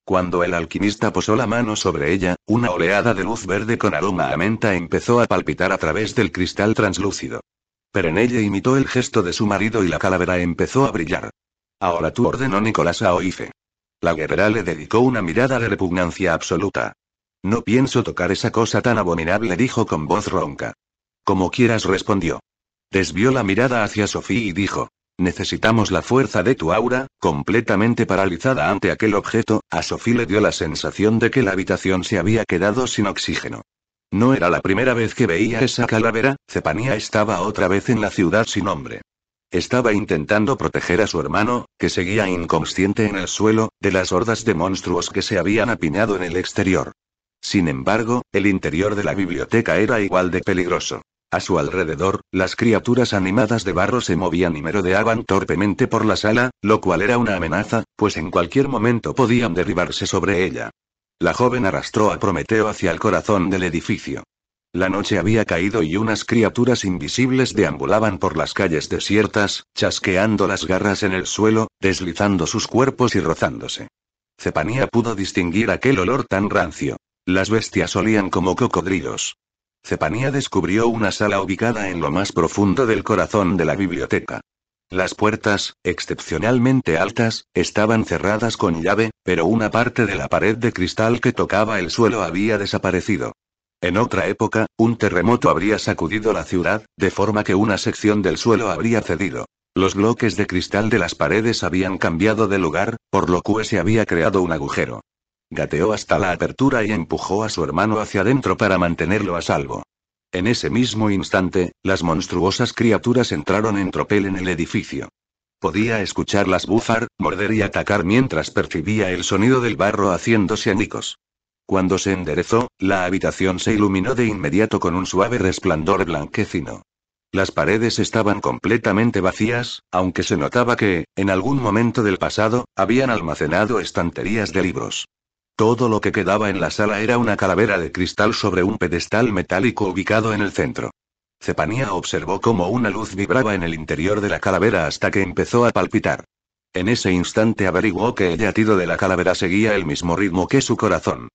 Cuando el alquimista posó la mano sobre ella, una oleada de luz verde con aroma a menta empezó a palpitar a través del cristal translúcido. Perenelle imitó el gesto de su marido y la calavera empezó a brillar. Ahora tú ordenó Nicolás a Oife. La guerrera le dedicó una mirada de repugnancia absoluta. No pienso tocar esa cosa tan abominable, dijo con voz ronca. Como quieras respondió. Desvió la mirada hacia Sofía y dijo. Necesitamos la fuerza de tu aura, completamente paralizada ante aquel objeto, a Sophie le dio la sensación de que la habitación se había quedado sin oxígeno. No era la primera vez que veía esa calavera, Cepanía estaba otra vez en la ciudad sin hombre. Estaba intentando proteger a su hermano, que seguía inconsciente en el suelo, de las hordas de monstruos que se habían apiñado en el exterior. Sin embargo, el interior de la biblioteca era igual de peligroso. A su alrededor, las criaturas animadas de barro se movían y merodeaban torpemente por la sala, lo cual era una amenaza, pues en cualquier momento podían derribarse sobre ella. La joven arrastró a Prometeo hacia el corazón del edificio. La noche había caído y unas criaturas invisibles deambulaban por las calles desiertas, chasqueando las garras en el suelo, deslizando sus cuerpos y rozándose. Cepanía pudo distinguir aquel olor tan rancio. Las bestias olían como cocodrilos. Cepanía descubrió una sala ubicada en lo más profundo del corazón de la biblioteca. Las puertas, excepcionalmente altas, estaban cerradas con llave, pero una parte de la pared de cristal que tocaba el suelo había desaparecido. En otra época, un terremoto habría sacudido la ciudad, de forma que una sección del suelo habría cedido. Los bloques de cristal de las paredes habían cambiado de lugar, por lo que se había creado un agujero. Gateó hasta la apertura y empujó a su hermano hacia adentro para mantenerlo a salvo. En ese mismo instante, las monstruosas criaturas entraron en tropel en el edificio. Podía escucharlas bufar, morder y atacar mientras percibía el sonido del barro haciéndose anicos. Cuando se enderezó, la habitación se iluminó de inmediato con un suave resplandor blanquecino. Las paredes estaban completamente vacías, aunque se notaba que, en algún momento del pasado, habían almacenado estanterías de libros. Todo lo que quedaba en la sala era una calavera de cristal sobre un pedestal metálico ubicado en el centro. Cepanía observó cómo una luz vibraba en el interior de la calavera hasta que empezó a palpitar. En ese instante averiguó que el latido de la calavera seguía el mismo ritmo que su corazón.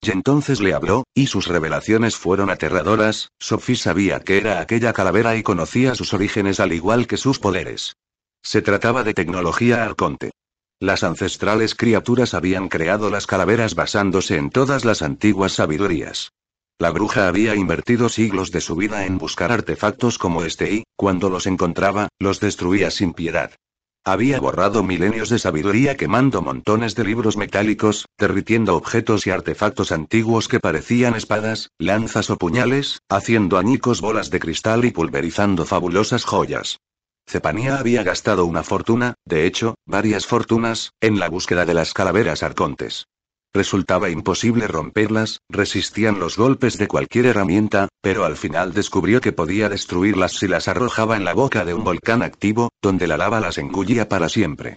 Y entonces le habló, y sus revelaciones fueron aterradoras, Sophie sabía que era aquella calavera y conocía sus orígenes al igual que sus poderes. Se trataba de tecnología arconte. Las ancestrales criaturas habían creado las calaveras basándose en todas las antiguas sabidurías. La bruja había invertido siglos de su vida en buscar artefactos como este y, cuando los encontraba, los destruía sin piedad. Había borrado milenios de sabiduría quemando montones de libros metálicos, derritiendo objetos y artefactos antiguos que parecían espadas, lanzas o puñales, haciendo añicos bolas de cristal y pulverizando fabulosas joyas. Cepanía había gastado una fortuna, de hecho, varias fortunas, en la búsqueda de las calaveras arcontes. Resultaba imposible romperlas, resistían los golpes de cualquier herramienta, pero al final descubrió que podía destruirlas si las arrojaba en la boca de un volcán activo, donde la lava las engullía para siempre.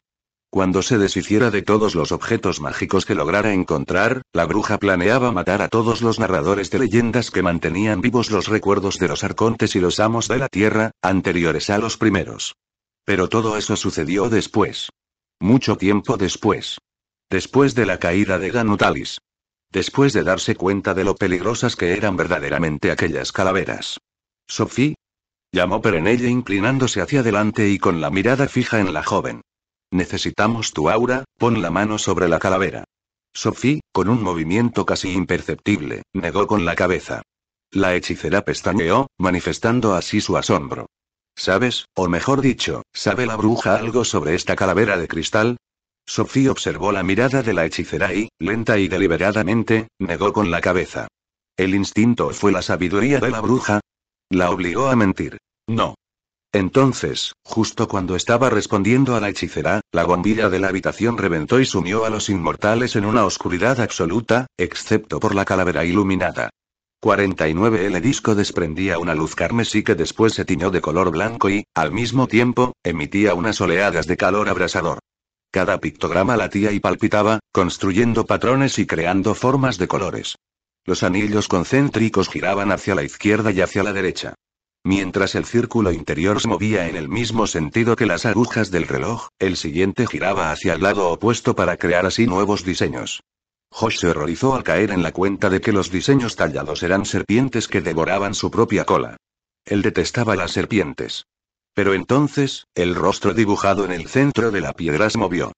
Cuando se deshiciera de todos los objetos mágicos que lograra encontrar, la bruja planeaba matar a todos los narradores de leyendas que mantenían vivos los recuerdos de los arcontes y los amos de la tierra, anteriores a los primeros. Pero todo eso sucedió después. Mucho tiempo después. Después de la caída de Ganutalis. Después de darse cuenta de lo peligrosas que eran verdaderamente aquellas calaveras. Sophie. Llamó ella inclinándose hacia adelante y con la mirada fija en la joven. Necesitamos tu aura, pon la mano sobre la calavera. Sophie, con un movimiento casi imperceptible, negó con la cabeza. La hechicera pestañeó, manifestando así su asombro. ¿Sabes, o mejor dicho, sabe la bruja algo sobre esta calavera de cristal? Sophie observó la mirada de la hechicera y, lenta y deliberadamente, negó con la cabeza. ¿El instinto fue la sabiduría de la bruja? La obligó a mentir. No, entonces, justo cuando estaba respondiendo a la hechicera, la bombilla de la habitación reventó y sumió a los inmortales en una oscuridad absoluta, excepto por la calavera iluminada. 49 El disco desprendía una luz carmesí que después se tiñó de color blanco y, al mismo tiempo, emitía unas oleadas de calor abrasador. Cada pictograma latía y palpitaba, construyendo patrones y creando formas de colores. Los anillos concéntricos giraban hacia la izquierda y hacia la derecha. Mientras el círculo interior se movía en el mismo sentido que las agujas del reloj, el siguiente giraba hacia el lado opuesto para crear así nuevos diseños. Josh se horrorizó al caer en la cuenta de que los diseños tallados eran serpientes que devoraban su propia cola. Él detestaba las serpientes. Pero entonces, el rostro dibujado en el centro de la piedra se movió.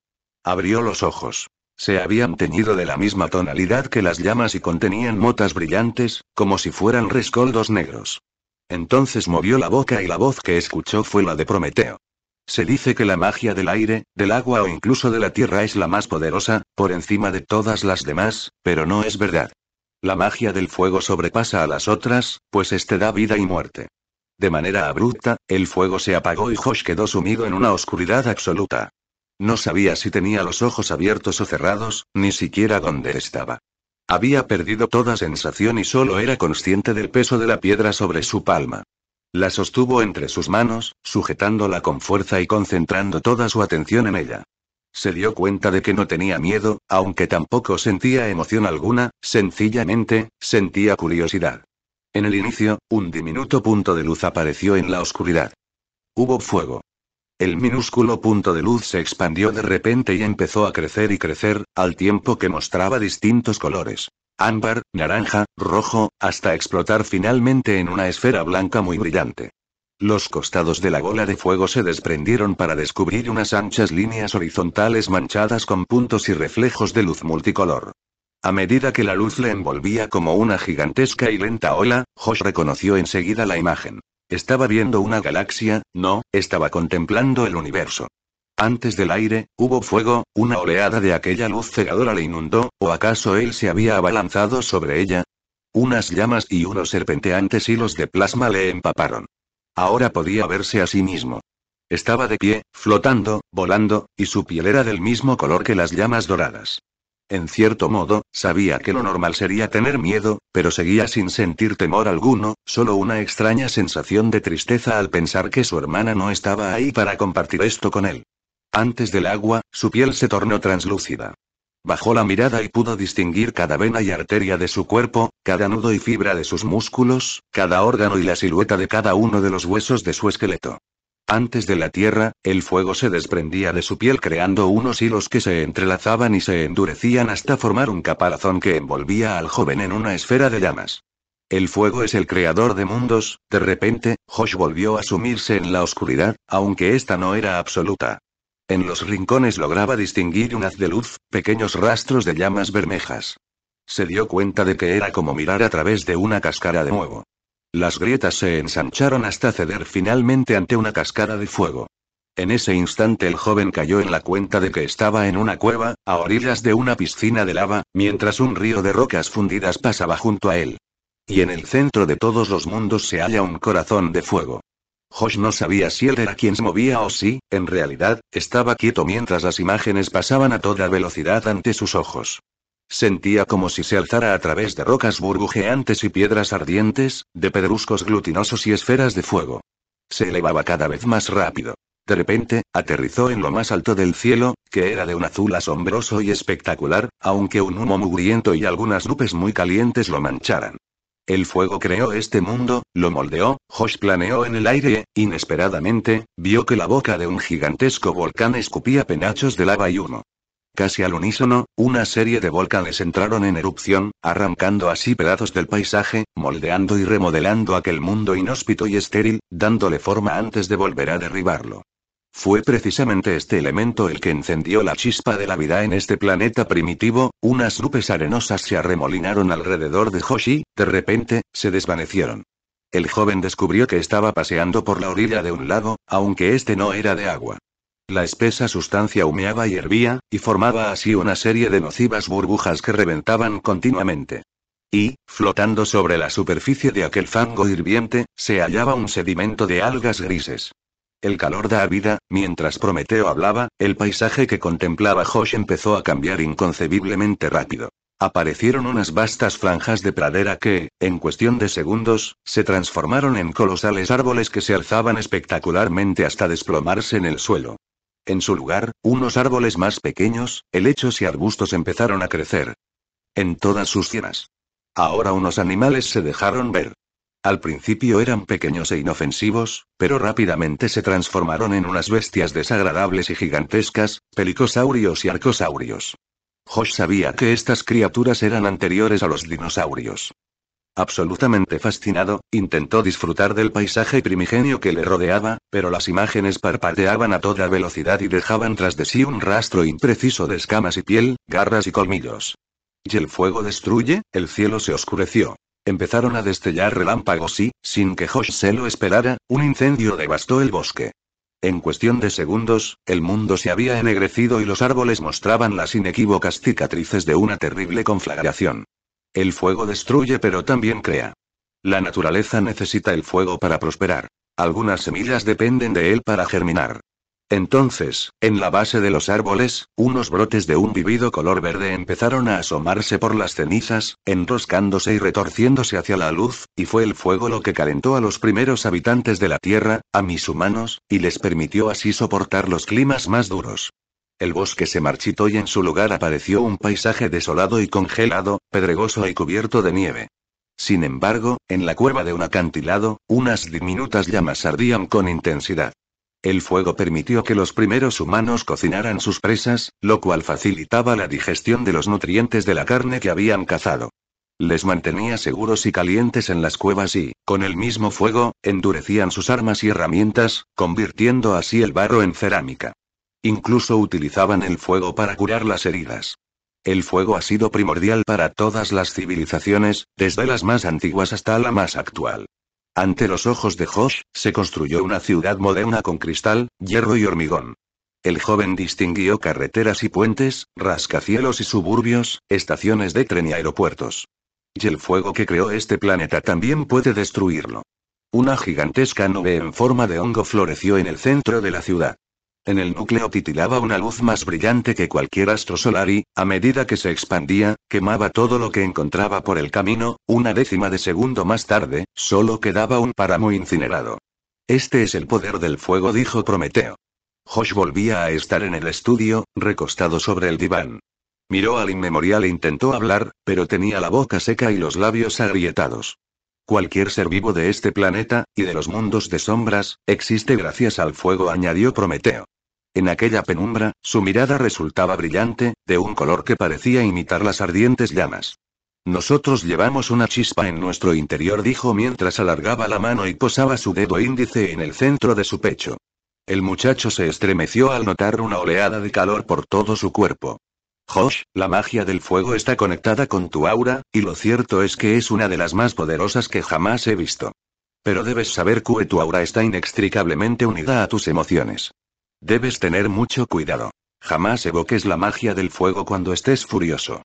Abrió los ojos. Se habían teñido de la misma tonalidad que las llamas y contenían motas brillantes, como si fueran rescoldos negros. Entonces movió la boca y la voz que escuchó fue la de Prometeo. Se dice que la magia del aire, del agua o incluso de la tierra es la más poderosa, por encima de todas las demás, pero no es verdad. La magia del fuego sobrepasa a las otras, pues éste da vida y muerte. De manera abrupta, el fuego se apagó y Josh quedó sumido en una oscuridad absoluta. No sabía si tenía los ojos abiertos o cerrados, ni siquiera dónde estaba. Había perdido toda sensación y solo era consciente del peso de la piedra sobre su palma. La sostuvo entre sus manos, sujetándola con fuerza y concentrando toda su atención en ella. Se dio cuenta de que no tenía miedo, aunque tampoco sentía emoción alguna, sencillamente, sentía curiosidad. En el inicio, un diminuto punto de luz apareció en la oscuridad. Hubo fuego. El minúsculo punto de luz se expandió de repente y empezó a crecer y crecer, al tiempo que mostraba distintos colores. Ámbar, naranja, rojo, hasta explotar finalmente en una esfera blanca muy brillante. Los costados de la bola de fuego se desprendieron para descubrir unas anchas líneas horizontales manchadas con puntos y reflejos de luz multicolor. A medida que la luz le envolvía como una gigantesca y lenta ola, Josh reconoció enseguida la imagen. Estaba viendo una galaxia, no, estaba contemplando el universo. Antes del aire, hubo fuego, una oleada de aquella luz cegadora le inundó, ¿o acaso él se había abalanzado sobre ella? Unas llamas y unos serpenteantes hilos de plasma le empaparon. Ahora podía verse a sí mismo. Estaba de pie, flotando, volando, y su piel era del mismo color que las llamas doradas. En cierto modo, sabía que lo normal sería tener miedo, pero seguía sin sentir temor alguno, solo una extraña sensación de tristeza al pensar que su hermana no estaba ahí para compartir esto con él. Antes del agua, su piel se tornó translúcida. Bajó la mirada y pudo distinguir cada vena y arteria de su cuerpo, cada nudo y fibra de sus músculos, cada órgano y la silueta de cada uno de los huesos de su esqueleto. Antes de la tierra, el fuego se desprendía de su piel creando unos hilos que se entrelazaban y se endurecían hasta formar un caparazón que envolvía al joven en una esfera de llamas. El fuego es el creador de mundos, de repente, Josh volvió a sumirse en la oscuridad, aunque esta no era absoluta. En los rincones lograba distinguir un haz de luz, pequeños rastros de llamas bermejas. Se dio cuenta de que era como mirar a través de una cáscara de huevo. Las grietas se ensancharon hasta ceder finalmente ante una cascada de fuego. En ese instante el joven cayó en la cuenta de que estaba en una cueva, a orillas de una piscina de lava, mientras un río de rocas fundidas pasaba junto a él. Y en el centro de todos los mundos se halla un corazón de fuego. Josh no sabía si él era quien se movía o si, en realidad, estaba quieto mientras las imágenes pasaban a toda velocidad ante sus ojos. Sentía como si se alzara a través de rocas burbujeantes y piedras ardientes, de pedruscos glutinosos y esferas de fuego. Se elevaba cada vez más rápido. De repente, aterrizó en lo más alto del cielo, que era de un azul asombroso y espectacular, aunque un humo mugriento y algunas nubes muy calientes lo mancharan. El fuego creó este mundo, lo moldeó, Josh planeó en el aire e, inesperadamente, vio que la boca de un gigantesco volcán escupía penachos de lava y humo. Casi al unísono, una serie de volcanes entraron en erupción, arrancando así pedazos del paisaje, moldeando y remodelando aquel mundo inhóspito y estéril, dándole forma antes de volver a derribarlo. Fue precisamente este elemento el que encendió la chispa de la vida en este planeta primitivo, unas rupes arenosas se arremolinaron alrededor de Hoshi, de repente, se desvanecieron. El joven descubrió que estaba paseando por la orilla de un lago, aunque este no era de agua. La espesa sustancia humeaba y hervía, y formaba así una serie de nocivas burbujas que reventaban continuamente. Y, flotando sobre la superficie de aquel fango hirviente, se hallaba un sedimento de algas grises. El calor da vida, mientras Prometeo hablaba, el paisaje que contemplaba Josh empezó a cambiar inconcebiblemente rápido. Aparecieron unas vastas franjas de pradera que, en cuestión de segundos, se transformaron en colosales árboles que se alzaban espectacularmente hasta desplomarse en el suelo. En su lugar, unos árboles más pequeños, helechos y arbustos empezaron a crecer. En todas sus tierras. Ahora unos animales se dejaron ver. Al principio eran pequeños e inofensivos, pero rápidamente se transformaron en unas bestias desagradables y gigantescas, pelicosaurios y arcosaurios. Josh sabía que estas criaturas eran anteriores a los dinosaurios. Absolutamente fascinado, intentó disfrutar del paisaje primigenio que le rodeaba, pero las imágenes parpadeaban a toda velocidad y dejaban tras de sí un rastro impreciso de escamas y piel, garras y colmillos. Y el fuego destruye, el cielo se oscureció. Empezaron a destellar relámpagos y, sin que Josh se lo esperara, un incendio devastó el bosque. En cuestión de segundos, el mundo se había ennegrecido y los árboles mostraban las inequívocas cicatrices de una terrible conflagración. El fuego destruye pero también crea. La naturaleza necesita el fuego para prosperar. Algunas semillas dependen de él para germinar. Entonces, en la base de los árboles, unos brotes de un vivido color verde empezaron a asomarse por las cenizas, enroscándose y retorciéndose hacia la luz, y fue el fuego lo que calentó a los primeros habitantes de la Tierra, a mis humanos, y les permitió así soportar los climas más duros. El bosque se marchitó y en su lugar apareció un paisaje desolado y congelado, pedregoso y cubierto de nieve. Sin embargo, en la cueva de un acantilado, unas diminutas llamas ardían con intensidad. El fuego permitió que los primeros humanos cocinaran sus presas, lo cual facilitaba la digestión de los nutrientes de la carne que habían cazado. Les mantenía seguros y calientes en las cuevas y, con el mismo fuego, endurecían sus armas y herramientas, convirtiendo así el barro en cerámica. Incluso utilizaban el fuego para curar las heridas. El fuego ha sido primordial para todas las civilizaciones, desde las más antiguas hasta la más actual. Ante los ojos de Josh, se construyó una ciudad moderna con cristal, hierro y hormigón. El joven distinguió carreteras y puentes, rascacielos y suburbios, estaciones de tren y aeropuertos. Y el fuego que creó este planeta también puede destruirlo. Una gigantesca nube en forma de hongo floreció en el centro de la ciudad. En el núcleo titilaba una luz más brillante que cualquier astro solar y, a medida que se expandía, quemaba todo lo que encontraba por el camino, una décima de segundo más tarde, solo quedaba un páramo incinerado. Este es el poder del fuego, dijo Prometeo. Josh volvía a estar en el estudio, recostado sobre el diván. Miró al inmemorial e intentó hablar, pero tenía la boca seca y los labios agrietados. Cualquier ser vivo de este planeta, y de los mundos de sombras, existe gracias al fuego, añadió Prometeo. En aquella penumbra, su mirada resultaba brillante, de un color que parecía imitar las ardientes llamas. Nosotros llevamos una chispa en nuestro interior, dijo mientras alargaba la mano y posaba su dedo índice en el centro de su pecho. El muchacho se estremeció al notar una oleada de calor por todo su cuerpo. Josh, la magia del fuego está conectada con tu aura, y lo cierto es que es una de las más poderosas que jamás he visto. Pero debes saber que tu aura está inextricablemente unida a tus emociones. Debes tener mucho cuidado. Jamás evoques la magia del fuego cuando estés furioso.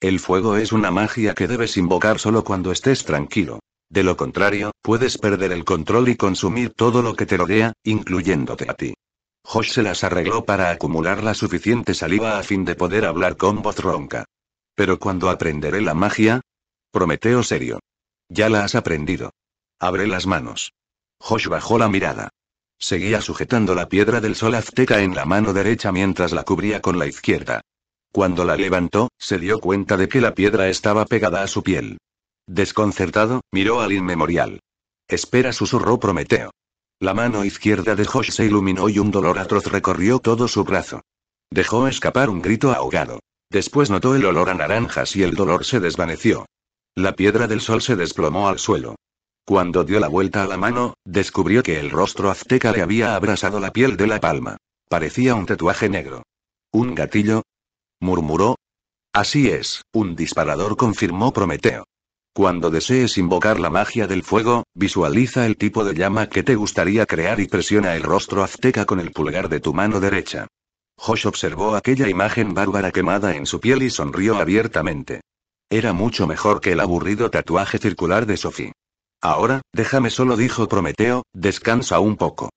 El fuego es una magia que debes invocar solo cuando estés tranquilo. De lo contrario, puedes perder el control y consumir todo lo que te rodea, incluyéndote a ti. Josh se las arregló para acumular la suficiente saliva a fin de poder hablar con voz ronca. Pero cuando aprenderé la magia? Prometeo serio. Ya la has aprendido. Abre las manos. Josh bajó la mirada. Seguía sujetando la piedra del sol azteca en la mano derecha mientras la cubría con la izquierda. Cuando la levantó, se dio cuenta de que la piedra estaba pegada a su piel. Desconcertado, miró al inmemorial. Espera, susurró Prometeo. La mano izquierda de Josh se iluminó y un dolor atroz recorrió todo su brazo. Dejó escapar un grito ahogado. Después notó el olor a naranjas y el dolor se desvaneció. La piedra del sol se desplomó al suelo. Cuando dio la vuelta a la mano, descubrió que el rostro azteca le había abrasado la piel de la palma. Parecía un tatuaje negro. ¿Un gatillo? murmuró. Así es, un disparador confirmó Prometeo. Cuando desees invocar la magia del fuego, visualiza el tipo de llama que te gustaría crear y presiona el rostro azteca con el pulgar de tu mano derecha. Josh observó aquella imagen bárbara quemada en su piel y sonrió abiertamente. Era mucho mejor que el aburrido tatuaje circular de Sophie. Ahora, déjame solo, dijo Prometeo, descansa un poco.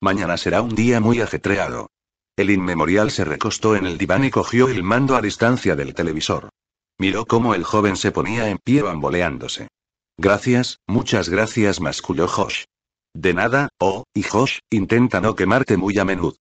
Mañana será un día muy ajetreado. El inmemorial se recostó en el diván y cogió el mando a distancia del televisor. Miró cómo el joven se ponía en pie bamboleándose. Gracias, muchas gracias, masculló Josh. De nada, oh, y Josh, intenta no quemarte muy a menudo.